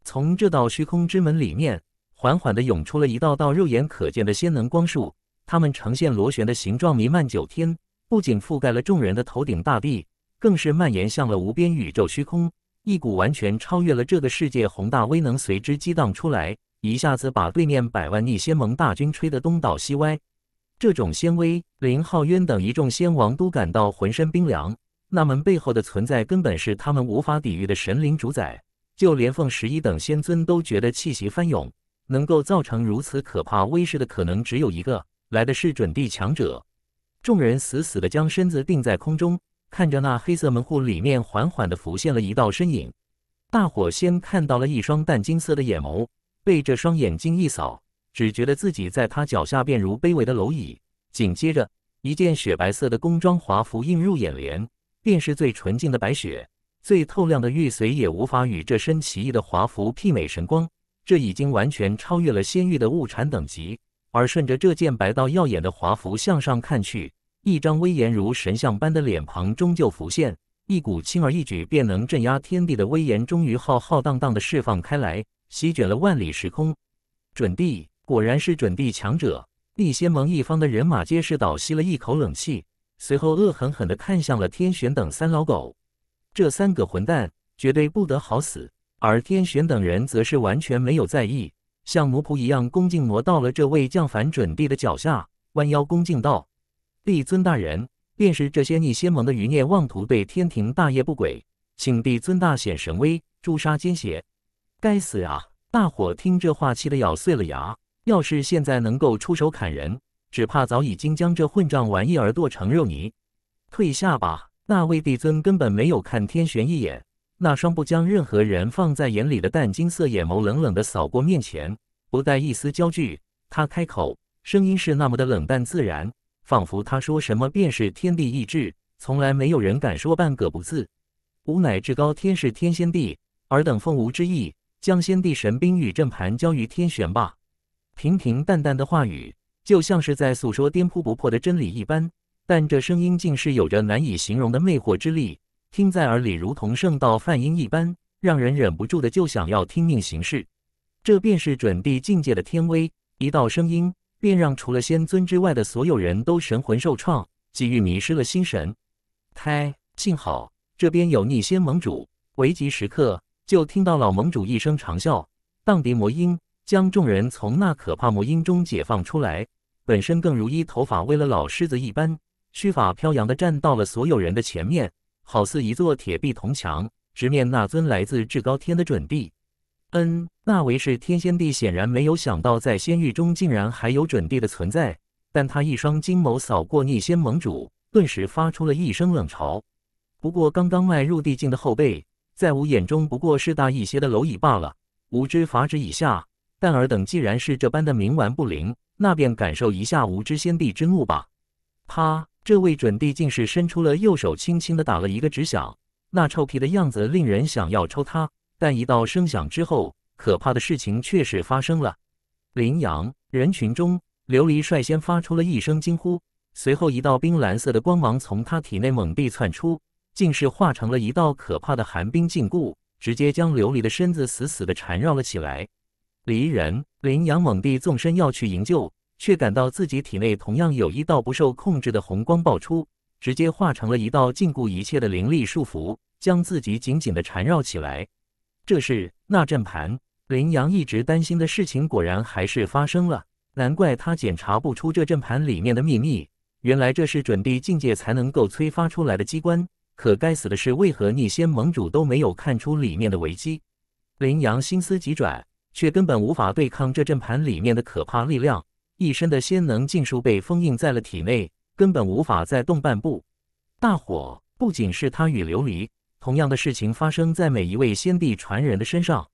从这道虚空之门里面缓缓地涌出了一道道肉眼可见的仙能光束，它们呈现螺旋的形状，弥漫九天，不仅覆盖了众人的头顶大地，更是蔓延向了无边宇宙虚空，一股完全超越了这个世界宏大威能随之激荡出来，一下子把对面百万逆仙盟大军吹得东倒西歪，这种仙威，林浩渊等一众仙王都感到浑身冰凉。那门背后的存在，根本是他们无法抵御的神灵主宰。就连凤十一等仙尊都觉得气息翻涌，能够造成如此可怕威势的，可能只有一个，来的是准帝强者。众人死死地将身子定在空中，看着那黑色门户里面缓缓的浮现了一道身影。大伙先看到了一双淡金色的眼眸，被这双眼睛一扫，只觉得自己在他脚下便如卑微的蝼蚁。紧接着，一件雪白色的工装华服映入眼帘。便是最纯净的白雪，最透亮的玉髓，也无法与这身奇异的华服媲美神光。这已经完全超越了仙玉的物产等级。而顺着这件白到耀眼的华服向上看去，一张威严如神像般的脸庞终究浮现，一股轻而易举便能镇压天地的威严终于浩浩荡荡地释放开来，席卷了万里时空。准帝，果然是准帝强者！地仙盟一方的人马皆是倒吸了一口冷气。随后，恶狠狠地看向了天玄等三老狗，这三个混蛋绝对不得好死。而天玄等人则是完全没有在意，像奴仆一样恭敬挪到了这位降凡准帝的脚下，弯腰恭敬道：“帝尊大人，便是这些逆仙盟的余孽，妄图对天庭大业不轨，请帝尊大显神威，诛杀奸邪。”该死啊！大伙听这话气得咬碎了牙，要是现在能够出手砍人。只怕早已经将这混账玩意儿剁成肉泥，退下吧！那位帝尊根本没有看天玄一眼，那双不将任何人放在眼里的淡金色眼眸冷冷的扫过面前，不带一丝焦距。他开口，声音是那么的冷淡自然，仿佛他说什么便是天地意志，从来没有人敢说半个不字。吾乃至高天是天仙帝，尔等奉吾之意，将先帝神兵与正盘交于天玄吧。平平淡淡的话语。就像是在诉说颠扑不破的真理一般，但这声音竟是有着难以形容的魅惑之力，听在耳里如同圣道梵音一般，让人忍不住的就想要听命行事。这便是准帝境界的天威，一道声音便让除了仙尊之外的所有人都神魂受创，几欲迷失了心神。嗨，幸好这边有逆仙盟主，危急时刻就听到老盟主一声长啸，荡涤魔音，将众人从那可怕魔音中解放出来。本身更如一头发威了老狮子一般，须发飘扬的站到了所有人的前面，好似一座铁壁铜墙，直面那尊来自至高天的准帝。嗯，那位是天仙帝显然没有想到，在仙域中竟然还有准帝的存在，但他一双金眸扫过逆仙盟主，顿时发出了一声冷嘲。不过，刚刚迈入地境的后辈，在我眼中不过是大一些的蝼蚁罢了，吾之法旨以下。但尔等既然是这般的冥顽不灵，那便感受一下无知先帝之怒吧！啪！这位准帝竟是伸出了右手，轻轻的打了一个指响。那臭皮的样子令人想要抽他。但一道声响之后，可怕的事情确实发生了。羚羊人群中，琉璃率先发出了一声惊呼，随后一道冰蓝色的光芒从他体内猛地窜出，竟是化成了一道可怕的寒冰禁锢，直接将琉璃的身子死死的缠绕了起来。离人林阳猛地纵身要去营救，却感到自己体内同样有一道不受控制的红光爆出，直接化成了一道禁锢一切的灵力束缚，将自己紧紧的缠绕起来。这是那阵盘，林阳一直担心的事情，果然还是发生了。难怪他检查不出这阵盘里面的秘密，原来这是准帝境界才能够催发出来的机关。可该死的是，为何逆仙盟主都没有看出里面的危机？林阳心思急转。却根本无法对抗这阵盘里面的可怕力量，一身的仙能尽数被封印在了体内，根本无法再动半步。大火不仅是他与琉璃，同样的事情发生在每一位先帝传人的身上。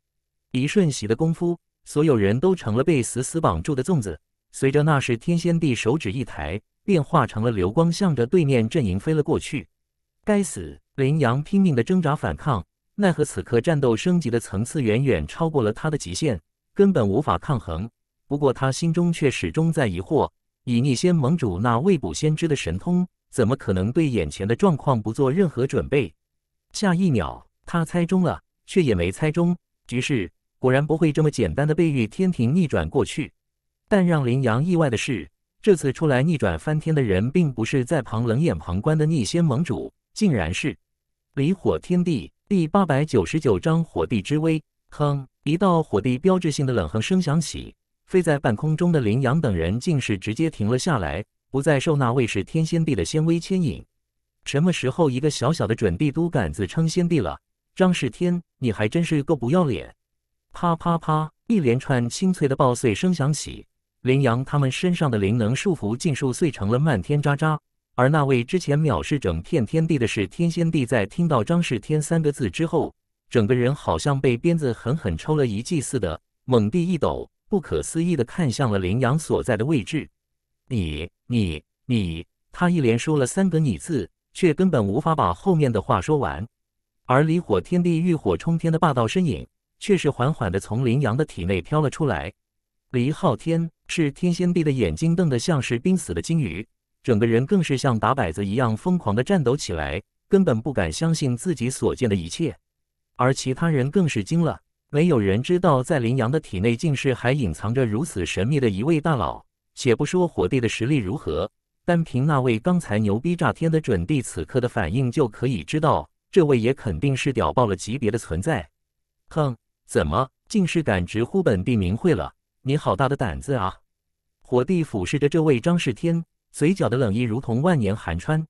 一瞬息的功夫，所有人都成了被死死绑住的粽子。随着那时天仙帝手指一抬，便化成了流光，向着对面阵营飞了过去。该死！林阳拼命的挣扎反抗。奈何此刻战斗升级的层次远远超过了他的极限，根本无法抗衡。不过他心中却始终在疑惑：以逆仙盟主那未卜先知的神通，怎么可能对眼前的状况不做任何准备？下一秒，他猜中了，却也没猜中。局势果然不会这么简单的被玉天庭逆转过去。但让林阳意外的是，这次出来逆转翻天的人，并不是在旁冷眼旁观的逆仙盟主，竟然是离火天帝。第八百九十九章火帝之威。哼！一道火帝标志性的冷哼声响起，飞在半空中的林阳等人竟是直接停了下来，不再受那位是天仙帝的仙威牵引。什么时候一个小小的准帝都敢自称仙帝了？张世天，你还真是够不要脸！啪啪啪！一连串清脆的爆碎声响起，林阳他们身上的灵能束缚尽数碎成了漫天渣渣。而那位之前藐视整片天地的是天仙帝，在听到“张氏天”三个字之后，整个人好像被鞭子狠狠抽了一记似的，猛地一抖，不可思议的看向了林阳所在的位置。“你、你、你！”他一连说了三个“你”字，却根本无法把后面的话说完。而离火天地浴火冲天的霸道身影，却是缓缓的从林阳的体内飘了出来。离昊天是天仙帝的眼睛瞪得像是濒死的金鱼。整个人更是像打摆子一样疯狂地颤抖起来，根本不敢相信自己所见的一切。而其他人更是惊了，没有人知道在林阳的体内竟是还隐藏着如此神秘的一位大佬。且不说火帝的实力如何，单凭那位刚才牛逼炸天的准帝此刻的反应，就可以知道这位也肯定是屌爆了级别的存在。哼，怎么，竟是敢直呼本帝名讳了？你好大的胆子啊！火帝俯视着这位张世天。嘴角的冷意如同万年寒川，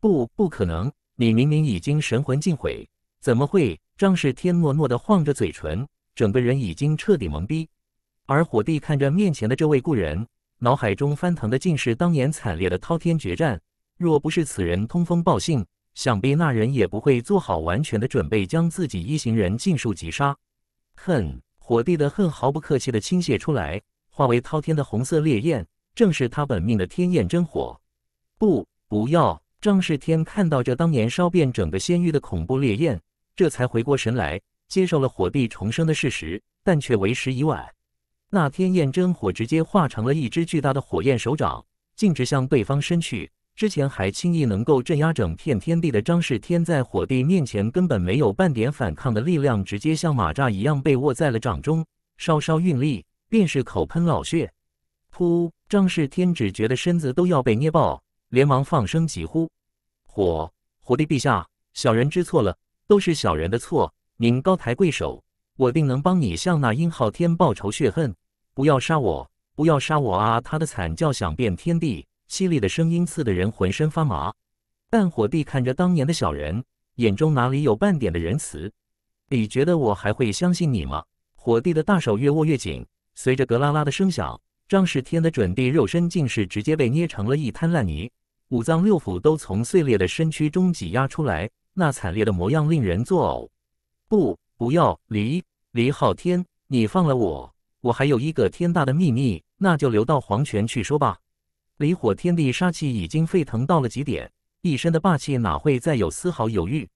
不，不可能！你明明已经神魂尽毁，怎么会？张世天诺诺的晃着嘴唇，整个人已经彻底懵逼。而火帝看着面前的这位故人，脑海中翻腾的尽是当年惨烈的滔天决战。若不是此人通风报信，想必那人也不会做好完全的准备，将自己一行人尽数击杀。恨，火帝的恨毫不客气的倾泻出来，化为滔天的红色烈焰。正是他本命的天焰真火，不，不要！张世天看到这当年烧遍整个仙域的恐怖烈焰，这才回过神来，接受了火帝重生的事实，但却为时已晚。那天焰真火直接化成了一只巨大的火焰手掌，径直向对方伸去。之前还轻易能够镇压整片天地的张世天，在火帝面前根本没有半点反抗的力量，直接像马扎一样被握在了掌中。稍稍运力，便是口喷老血，噗。张世天只觉得身子都要被捏爆，连忙放声疾呼：“火火帝陛下，小人知错了，都是小人的错。您高抬贵手，我定能帮你向那殷浩天报仇雪恨。不要杀我，不要杀我啊！”他的惨叫响遍天地，凄厉的声音刺得人浑身发麻。但火帝看着当年的小人，眼中哪里有半点的仁慈？你觉得我还会相信你吗？火帝的大手越握越紧，随着“格拉拉”的声响。张世天的准帝肉身竟是直接被捏成了一滩烂泥，五脏六腑都从碎裂的身躯中挤压出来，那惨烈的模样令人作呕。不，不要，离离昊天，你放了我，我还有一个天大的秘密，那就留到黄泉去说吧。离火天地杀气已经沸腾到了极点，一身的霸气哪会再有丝毫犹豫？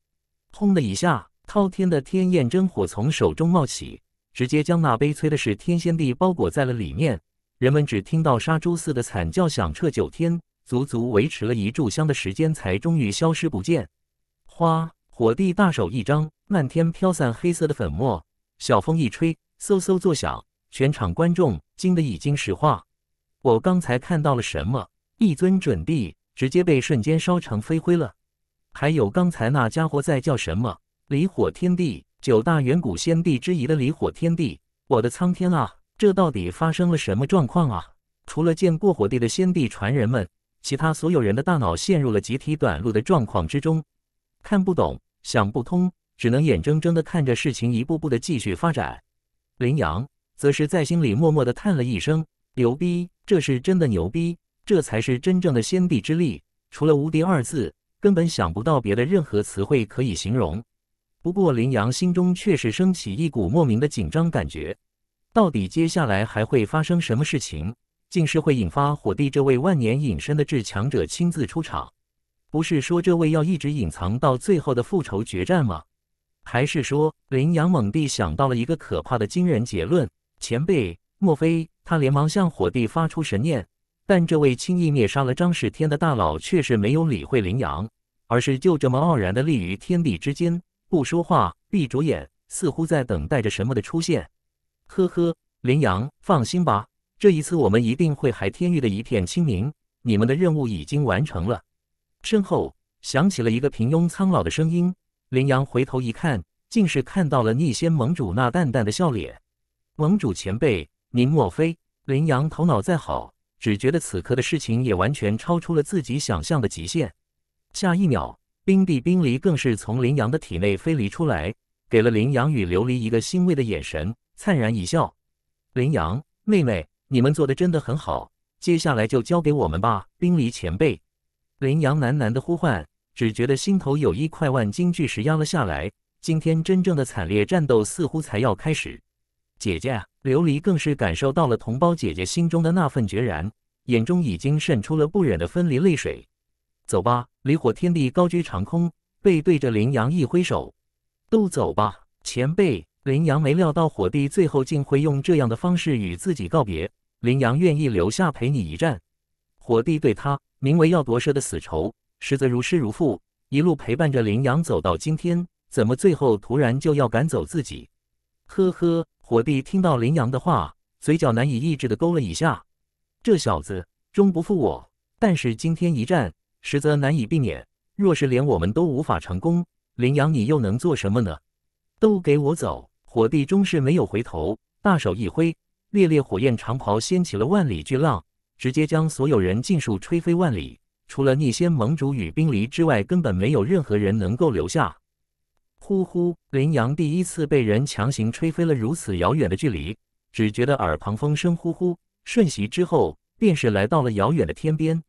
轰的一下，滔天的天焰真火从手中冒起，直接将那悲催的是天仙帝包裹在了里面。人们只听到杀猪似的惨叫响彻九天，足足维持了一炷香的时间，才终于消失不见。花火帝大手一张，漫天飘散黑色的粉末，小风一吹，嗖嗖作响。全场观众惊得已经石化。我刚才看到了什么？一尊准帝直接被瞬间烧成飞灰了。还有刚才那家伙在叫什么？离火天帝，九大远古先帝之一的离火天帝！我的苍天啊！这到底发生了什么状况啊？除了见过火帝的先帝传人们，其他所有人的大脑陷入了集体短路的状况之中，看不懂，想不通，只能眼睁睁的看着事情一步步的继续发展。林阳则是在心里默默的叹了一声：“牛逼，这是真的牛逼，这才是真正的先帝之力，除了无敌二字，根本想不到别的任何词汇可以形容。”不过，林阳心中却是升起一股莫名的紧张感觉。到底接下来还会发生什么事情？竟是会引发火帝这位万年隐身的至强者亲自出场？不是说这位要一直隐藏到最后的复仇决战吗？还是说羚阳猛地想到了一个可怕的惊人结论？前辈，莫非他连忙向火帝发出神念？但这位轻易灭杀了张世天的大佬却是没有理会羚阳，而是就这么傲然的立于天地之间，不说话，闭着眼，似乎在等待着什么的出现。呵呵，林阳，放心吧，这一次我们一定会还天域的一片清明。你们的任务已经完成了。身后响起了一个平庸苍老的声音。林阳回头一看，竟是看到了逆仙盟主那淡淡的笑脸。盟主前辈，您莫非……林阳头脑再好，只觉得此刻的事情也完全超出了自己想象的极限。下一秒，冰帝冰离更是从林阳的体内飞离出来，给了林阳与琉璃一个欣慰的眼神。灿然一笑，林阳妹妹，你们做的真的很好，接下来就交给我们吧，冰离前辈。林阳喃喃的呼唤，只觉得心头有一块万斤巨石压了下来。今天真正的惨烈战斗似乎才要开始。姐姐啊，琉璃更是感受到了同胞姐姐心中的那份决然，眼中已经渗出了不忍的分离泪水。走吧，离火天地高居长空，背对着林阳一挥手，都走吧，前辈。林阳没料到火帝最后竟会用这样的方式与自己告别。林阳愿意留下陪你一战。火帝对他名为要夺舍的死仇，实则如师如父，一路陪伴着林阳走到今天，怎么最后突然就要赶走自己？呵呵，火帝听到林阳的话，嘴角难以抑制的勾了一下。这小子终不负我，但是今天一战，实则难以避免。若是连我们都无法成功，林阳你又能做什么呢？都给我走！火帝终是没有回头，大手一挥，烈烈火焰长袍掀起了万里巨浪，直接将所有人尽数吹飞万里。除了逆仙盟主与冰离之外，根本没有任何人能够留下。呼呼，林阳第一次被人强行吹飞了如此遥远的距离，只觉得耳旁风声呼呼，瞬息之后便是来到了遥远的天边。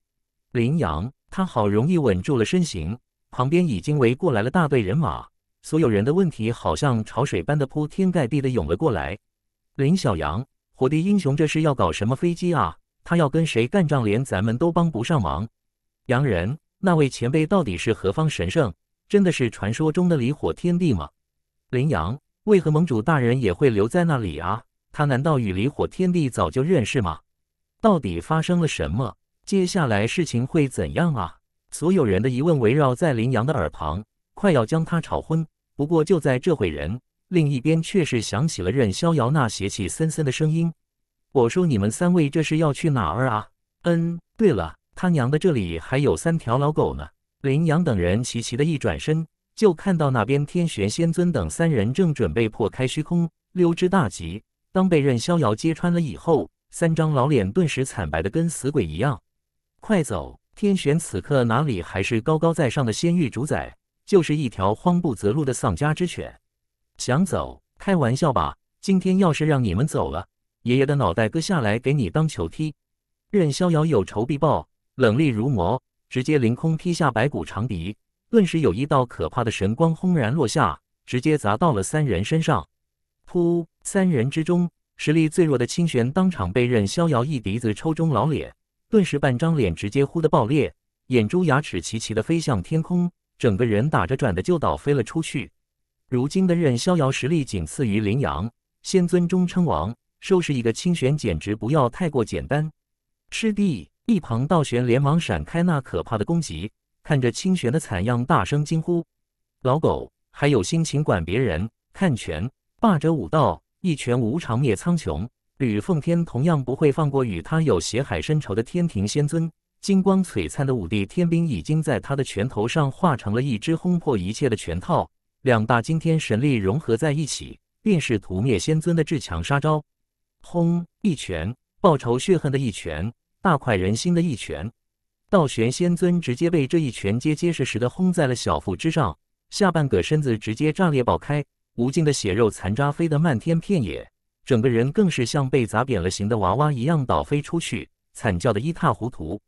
林阳，他好容易稳住了身形，旁边已经围过来了大队人马。所有人的问题好像潮水般的铺天盖地的涌了过来。林小阳，火帝英雄，这是要搞什么飞机啊？他要跟谁干仗，连咱们都帮不上忙。洋人，那位前辈到底是何方神圣？真的是传说中的离火天帝吗？林阳，为何盟主大人也会留在那里啊？他难道与离火天帝早就认识吗？到底发生了什么？接下来事情会怎样啊？所有人的疑问围绕在林阳的耳旁，快要将他吵昏。不过就在这会人另一边却是响起了任逍遥那邪气森森的声音：“我说你们三位这是要去哪儿啊？”“嗯，对了，他娘的，这里还有三条老狗呢！”林阳等人齐齐的一转身，就看到那边天玄仙尊等三人正准备破开虚空溜之大吉。当被任逍遥揭穿了以后，三张老脸顿时惨白的跟死鬼一样。“快走！”天玄此刻哪里还是高高在上的仙域主宰？就是一条慌不择路的丧家之犬，想走？开玩笑吧！今天要是让你们走了，爷爷的脑袋割下来给你当球踢！任逍遥有仇必报，冷厉如魔，直接凌空劈下白骨长笛，顿时有一道可怕的神光轰然落下，直接砸到了三人身上。噗！三人之中实力最弱的清玄当场被任逍遥一笛子抽中老脸，顿时半张脸直接呼的爆裂，眼珠牙齿齐齐的飞向天空。整个人打着转的就倒飞了出去。如今的任逍遥实力仅次于羚阳，仙尊中称王，收拾一个清玄简直不要太过简单。师弟，一旁道玄连忙闪开那可怕的攻击，看着清玄的惨样，大声惊呼：“老狗还有心情管别人？”看拳，霸者武道，一拳无常灭苍穹。吕奉天同样不会放过与他有血海深仇的天庭仙尊。金光璀璨的五帝天兵已经在他的拳头上化成了一只轰破一切的拳套，两大惊天神力融合在一起，便是屠灭仙尊的至强杀招。轰！一拳，报仇血恨的一拳，大快人心的一拳。道玄仙尊直接被这一拳结结实实的轰在了小腹之上，下半个身子直接炸裂爆开，无尽的血肉残渣飞得漫天遍野，整个人更是像被砸扁了形的娃娃一样倒飞出去，惨叫的一塌糊涂。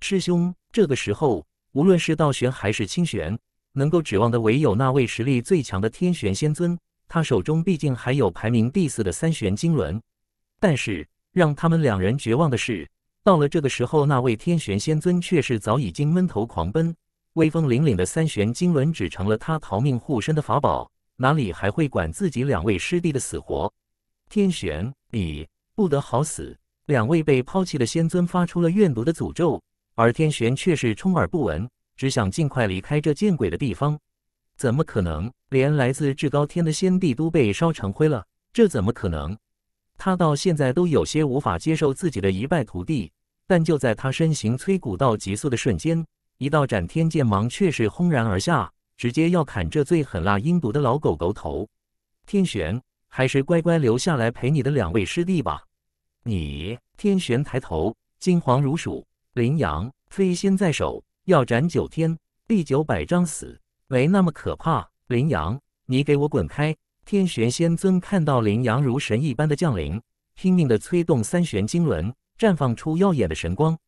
师兄，这个时候无论是道玄还是清玄，能够指望的唯有那位实力最强的天玄仙尊。他手中毕竟还有排名第四的三玄金轮。但是让他们两人绝望的是，到了这个时候，那位天玄仙尊却是早已经闷头狂奔，威风凛凛的三玄金轮只成了他逃命护身的法宝，哪里还会管自己两位师弟的死活？天玄，你不得好死！两位被抛弃的仙尊发出了怨毒的诅咒。而天玄却是充耳不闻，只想尽快离开这见鬼的地方。怎么可能？连来自至高天的先帝都被烧成灰了，这怎么可能？他到现在都有些无法接受自己的一败涂地。但就在他身形摧骨到极速的瞬间，一道斩天剑芒却是轰然而下，直接要砍这最狠辣阴毒的老狗狗头。天玄，还是乖乖留下来陪你的两位师弟吧。你，天玄抬头，金黄如鼠。羚羊，飞仙在手，要斩九天，第九百章死没那么可怕。羚羊，你给我滚开！天玄仙尊看到羚羊如神一般的降临，拼命的催动三玄经轮，绽放出耀眼的神光。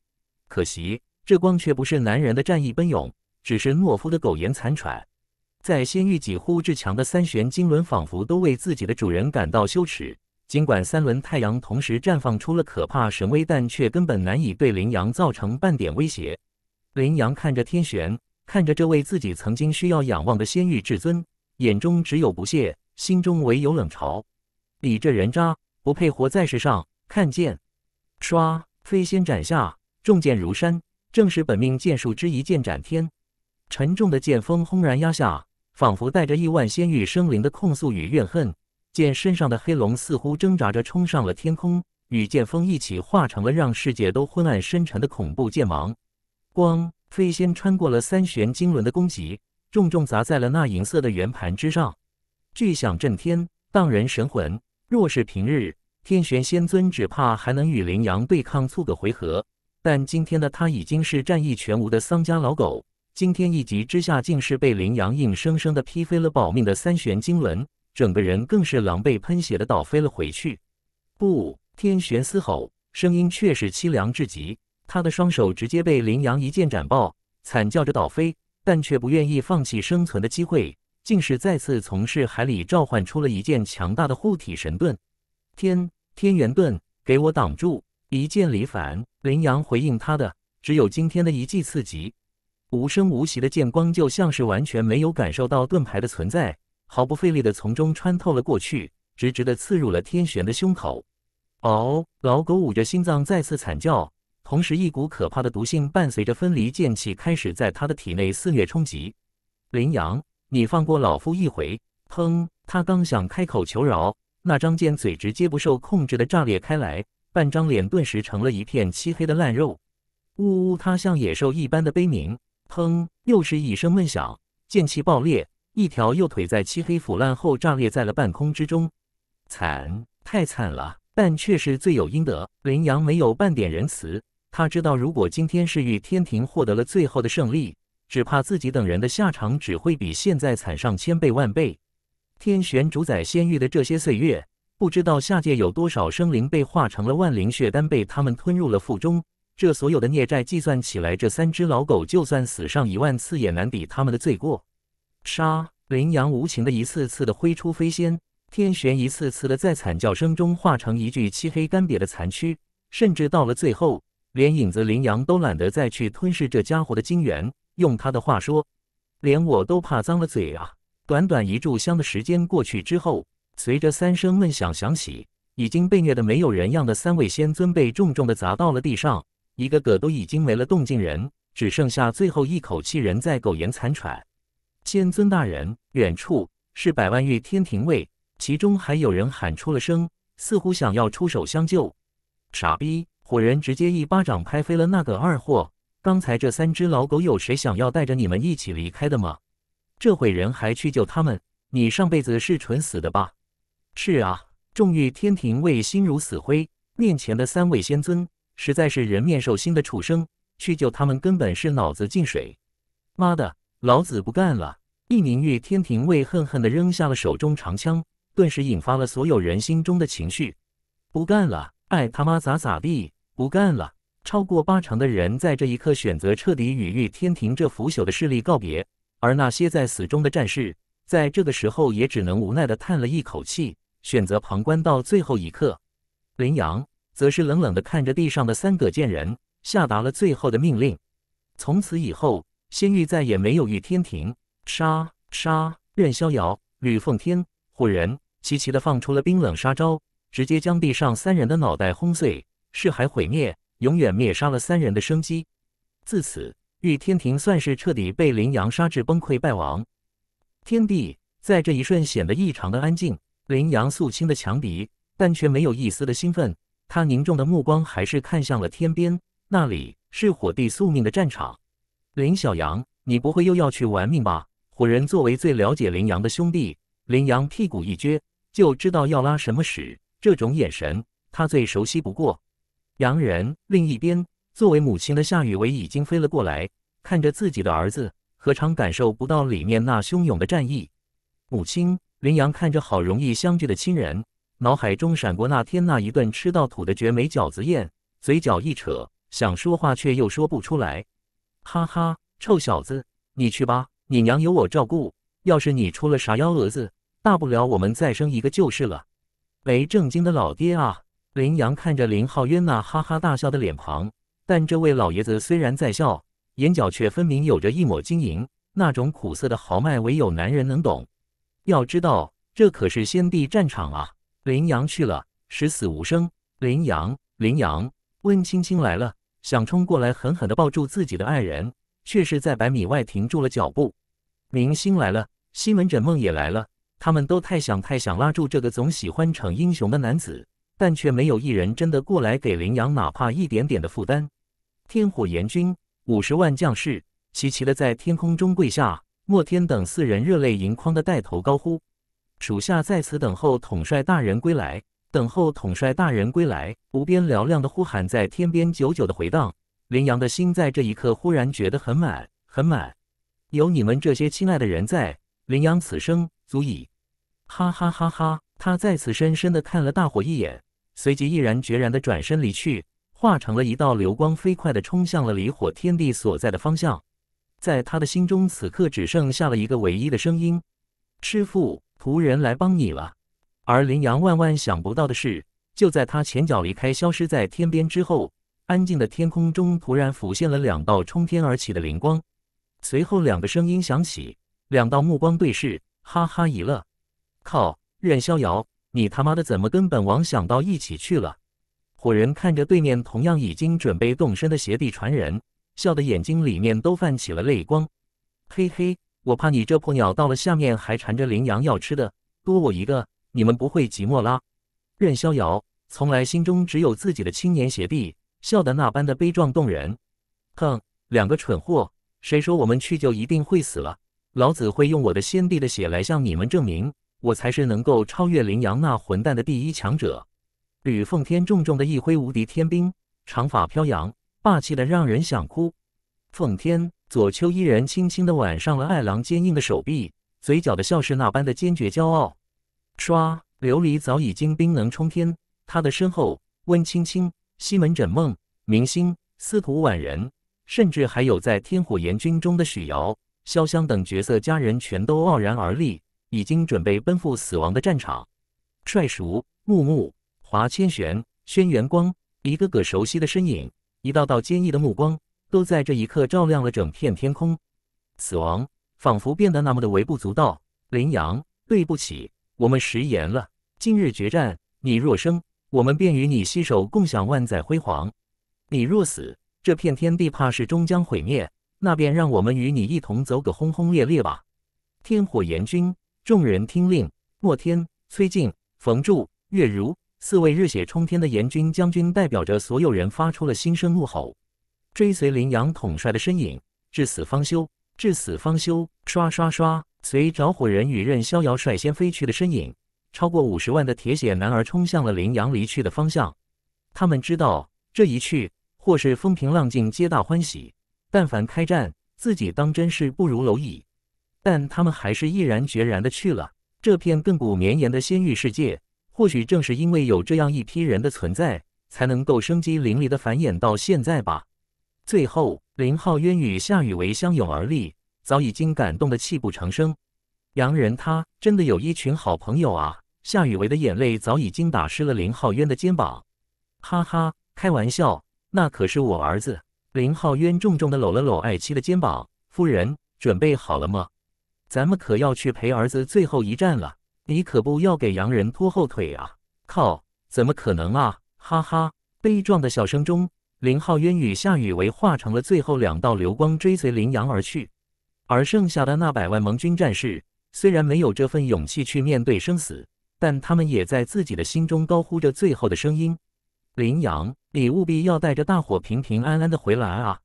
可惜，这光却不是男人的战意奔涌，只是懦夫的苟延残喘。在仙域几乎至强的三玄经轮，仿佛都为自己的主人感到羞耻。尽管三轮太阳同时绽放出了可怕神威，但却根本难以对羚羊造成半点威胁。羚羊看着天玄，看着这位自己曾经需要仰望的仙域至尊，眼中只有不屑，心中唯有冷嘲：“你这人渣，不配活在世上！”看见，唰，飞仙斩下，重剑如山，正是本命剑术之一——剑斩天。沉重的剑锋轰然压下，仿佛带着亿万仙域生灵的控诉与怨恨。剑身上的黑龙似乎挣扎着冲上了天空，与剑锋一起化成了让世界都昏暗深沉的恐怖剑芒。光飞仙穿过了三玄经轮的攻击，重重砸在了那银色的圆盘之上，巨响震天，荡人神魂。若是平日，天玄仙尊只怕还能与羚羊对抗促个回合，但今天的他已经是战意全无的丧家老狗。今天一击之下，竟是被羚羊硬生生的劈飞了保命的三玄经轮。整个人更是狼狈喷血的倒飞了回去，不天玄嘶吼，声音却是凄凉至极。他的双手直接被林阳一剑斩爆，惨叫着倒飞，但却不愿意放弃生存的机会，竟是再次从事海里召唤出了一件强大的护体神盾。天天元盾，给我挡住！一剑离反，林阳回应他的只有今天的一记刺击，无声无息的剑光就像是完全没有感受到盾牌的存在。毫不费力地从中穿透了过去，直直地刺入了天玄的胸口。嗷！老狗捂着心脏再次惨叫，同时一股可怕的毒性伴随着分离剑气开始在他的体内肆虐冲击。林阳，你放过老夫一回！砰！他刚想开口求饶，那张剑嘴直接不受控制地炸裂开来，半张脸顿时成了一片漆黑的烂肉。呜呜！他像野兽一般的悲鸣。砰！又是一声闷响，剑气爆裂。一条右腿在漆黑腐烂后炸裂在了半空之中，惨，太惨了！但却是罪有应得。林阳没有半点仁慈，他知道，如果今天是玉天庭获得了最后的胜利，只怕自己等人的下场只会比现在惨上千倍万倍。天玄主宰仙域的这些岁月，不知道下界有多少生灵被化成了万灵血丹，被他们吞入了腹中。这所有的孽债计算起来，这三只老狗就算死上一万次，也难抵他们的罪过。杀羚羊无情的一次次的挥出飞仙天玄，一次次的在惨叫声中化成一具漆黑干瘪的残躯。甚至到了最后，连影子羚羊都懒得再去吞噬这家伙的精元。用他的话说：“连我都怕脏了嘴啊！”短短一炷香的时间过去之后，随着三声闷响响起，已经被虐的没有人样的三位仙尊被重重的砸到了地上，一个个都已经没了动静，人只剩下最后一口气，人在苟延残喘。仙尊大人，远处是百万御天庭卫，其中还有人喊出了声，似乎想要出手相救。傻逼，火人直接一巴掌拍飞了那个二货。刚才这三只老狗有谁想要带着你们一起离开的吗？这会人还去救他们？你上辈子是蠢死的吧？是啊，众域天庭卫心如死灰。面前的三位仙尊实在是人面兽心的畜生，去救他们根本是脑子进水。妈的，老子不干了！一宁玉天庭卫恨恨地扔下了手中长枪，顿时引发了所有人心中的情绪。不干了，爱他妈咋咋地，不干了！超过八成的人在这一刻选择彻底与玉天庭这腐朽的势力告别。而那些在死中的战士，在这个时候也只能无奈地叹了一口气，选择旁观到最后一刻。林阳则是冷冷地看着地上的三个贱人，下达了最后的命令。从此以后，仙域再也没有玉天庭。杀杀！任逍遥、吕奉天、火人齐齐的放出了冰冷杀招，直接将地上三人的脑袋轰碎，是海毁灭，永远灭杀了三人的生机。自此，玉天庭算是彻底被林阳杀至崩溃败亡。天地在这一瞬显得异常的安静。林阳肃清了强敌，但却没有一丝的兴奋。他凝重的目光还是看向了天边，那里是火帝宿命的战场。林小阳，你不会又要去玩命吧？古人作为最了解羚羊的兄弟，羚羊屁股一撅就知道要拉什么屎，这种眼神他最熟悉不过。洋人另一边，作为母亲的夏雨薇已经飞了过来，看着自己的儿子，何尝感受不到里面那汹涌的战意？母亲，羚羊看着好容易相聚的亲人，脑海中闪过那天那一顿吃到吐的绝美饺子宴，嘴角一扯，想说话却又说不出来。哈哈，臭小子，你去吧。你娘有我照顾，要是你出了啥幺蛾子，大不了我们再生一个就是了。没正经的老爹啊！林阳看着林浩渊那哈哈大笑的脸庞，但这位老爷子虽然在笑，眼角却分明有着一抹晶莹，那种苦涩的豪迈，唯有男人能懂。要知道，这可是先帝战场啊！林阳去了，十死无生。林阳，林阳，温青青来了，想冲过来狠狠地抱住自己的爱人，却是在百米外停住了脚步。明星来了，新闻枕梦也来了，他们都太想太想拉住这个总喜欢逞英雄的男子，但却没有一人真的过来给林阳哪怕一点点的负担。天火炎军五十万将士齐齐的在天空中跪下，莫天等四人热泪盈眶的带头高呼：“属下在此等候统帅大人归来，等候统帅大人归来。”无边嘹亮的呼喊在天边久久的回荡，林阳的心在这一刻忽然觉得很满，很满。有你们这些亲爱的人在，林阳此生足矣。哈哈哈哈！他再次深深的看了大伙一眼，随即毅然决然的转身离去，化成了一道流光，飞快的冲向了离火天地所在的方向。在他的心中，此刻只剩下了一个唯一的声音：“师傅，仆人来帮你了。”而林阳万万想不到的是，就在他前脚离开、消失在天边之后，安静的天空中突然浮现了两道冲天而起的灵光。随后，两个声音响起，两道目光对视，哈哈一乐。靠，任逍遥，你他妈的怎么跟本王想到一起去了？火人看着对面同样已经准备动身的邪帝传人，笑的眼睛里面都泛起了泪光。嘿嘿，我怕你这破鸟到了下面还缠着羚羊要吃的，多我一个，你们不会寂寞啦。任逍遥从来心中只有自己的青年邪帝，笑得那般的悲壮动人。哼，两个蠢货。谁说我们去就一定会死了？老子会用我的先帝的血来向你们证明，我才是能够超越林阳那混蛋的第一强者！吕奉天重重的一挥无敌天兵，长发飘扬，霸气的让人想哭。奉天左丘依人轻轻的挽上了爱郎坚硬的手臂，嘴角的笑是那般的坚决骄傲。唰，琉璃早已经冰能冲天，他的身后，温青青、西门枕梦、明星、司徒婉人。甚至还有在天火炎军中的许瑶、潇湘等角色，家人全都傲然而立，已经准备奔赴死亡的战场。帅熟、木木、华千玄、轩辕光，一个个熟悉的身影，一道道坚毅的目光，都在这一刻照亮了整片天空。死亡仿佛变得那么的微不足道。林阳，对不起，我们食言了。今日决战，你若生，我们便与你携手共享万载辉煌；你若死，这片天地怕是终将毁灭，那便让我们与你一同走个轰轰烈烈吧！天火炎军，众人听令！莫天、崔静、冯柱、月如四位热血冲天的炎军将军代表着所有人发出了心声怒吼，追随林阳统帅的身影，至死方休，至死方休！刷刷刷，随着火人与任逍遥率先飞去的身影，超过五十万的铁血男儿冲向了林阳离去的方向。他们知道，这一去……或是风平浪静，皆大欢喜；但凡开战，自己当真是不如蝼蚁。但他们还是毅然决然的去了这片亘古绵延的仙域世界。或许正是因为有这样一批人的存在，才能够生机淋漓的繁衍到现在吧。最后，林浩渊与夏雨薇相拥而立，早已经感动得泣不成声。洋人，他真的有一群好朋友啊！夏雨薇的眼泪早已经打湿了林浩渊的肩膀。哈哈，开玩笑。那可是我儿子！林浩渊重重的搂了搂爱妻的肩膀，夫人，准备好了吗？咱们可要去陪儿子最后一战了，你可不要给洋人拖后腿啊！靠，怎么可能啊！哈哈，悲壮的笑声中，林浩渊与夏雨薇化成了最后两道流光，追随林阳而去。而剩下的那百万盟军战士，虽然没有这份勇气去面对生死，但他们也在自己的心中高呼着最后的声音。林阳，你务必要带着大伙平平安安的回来啊！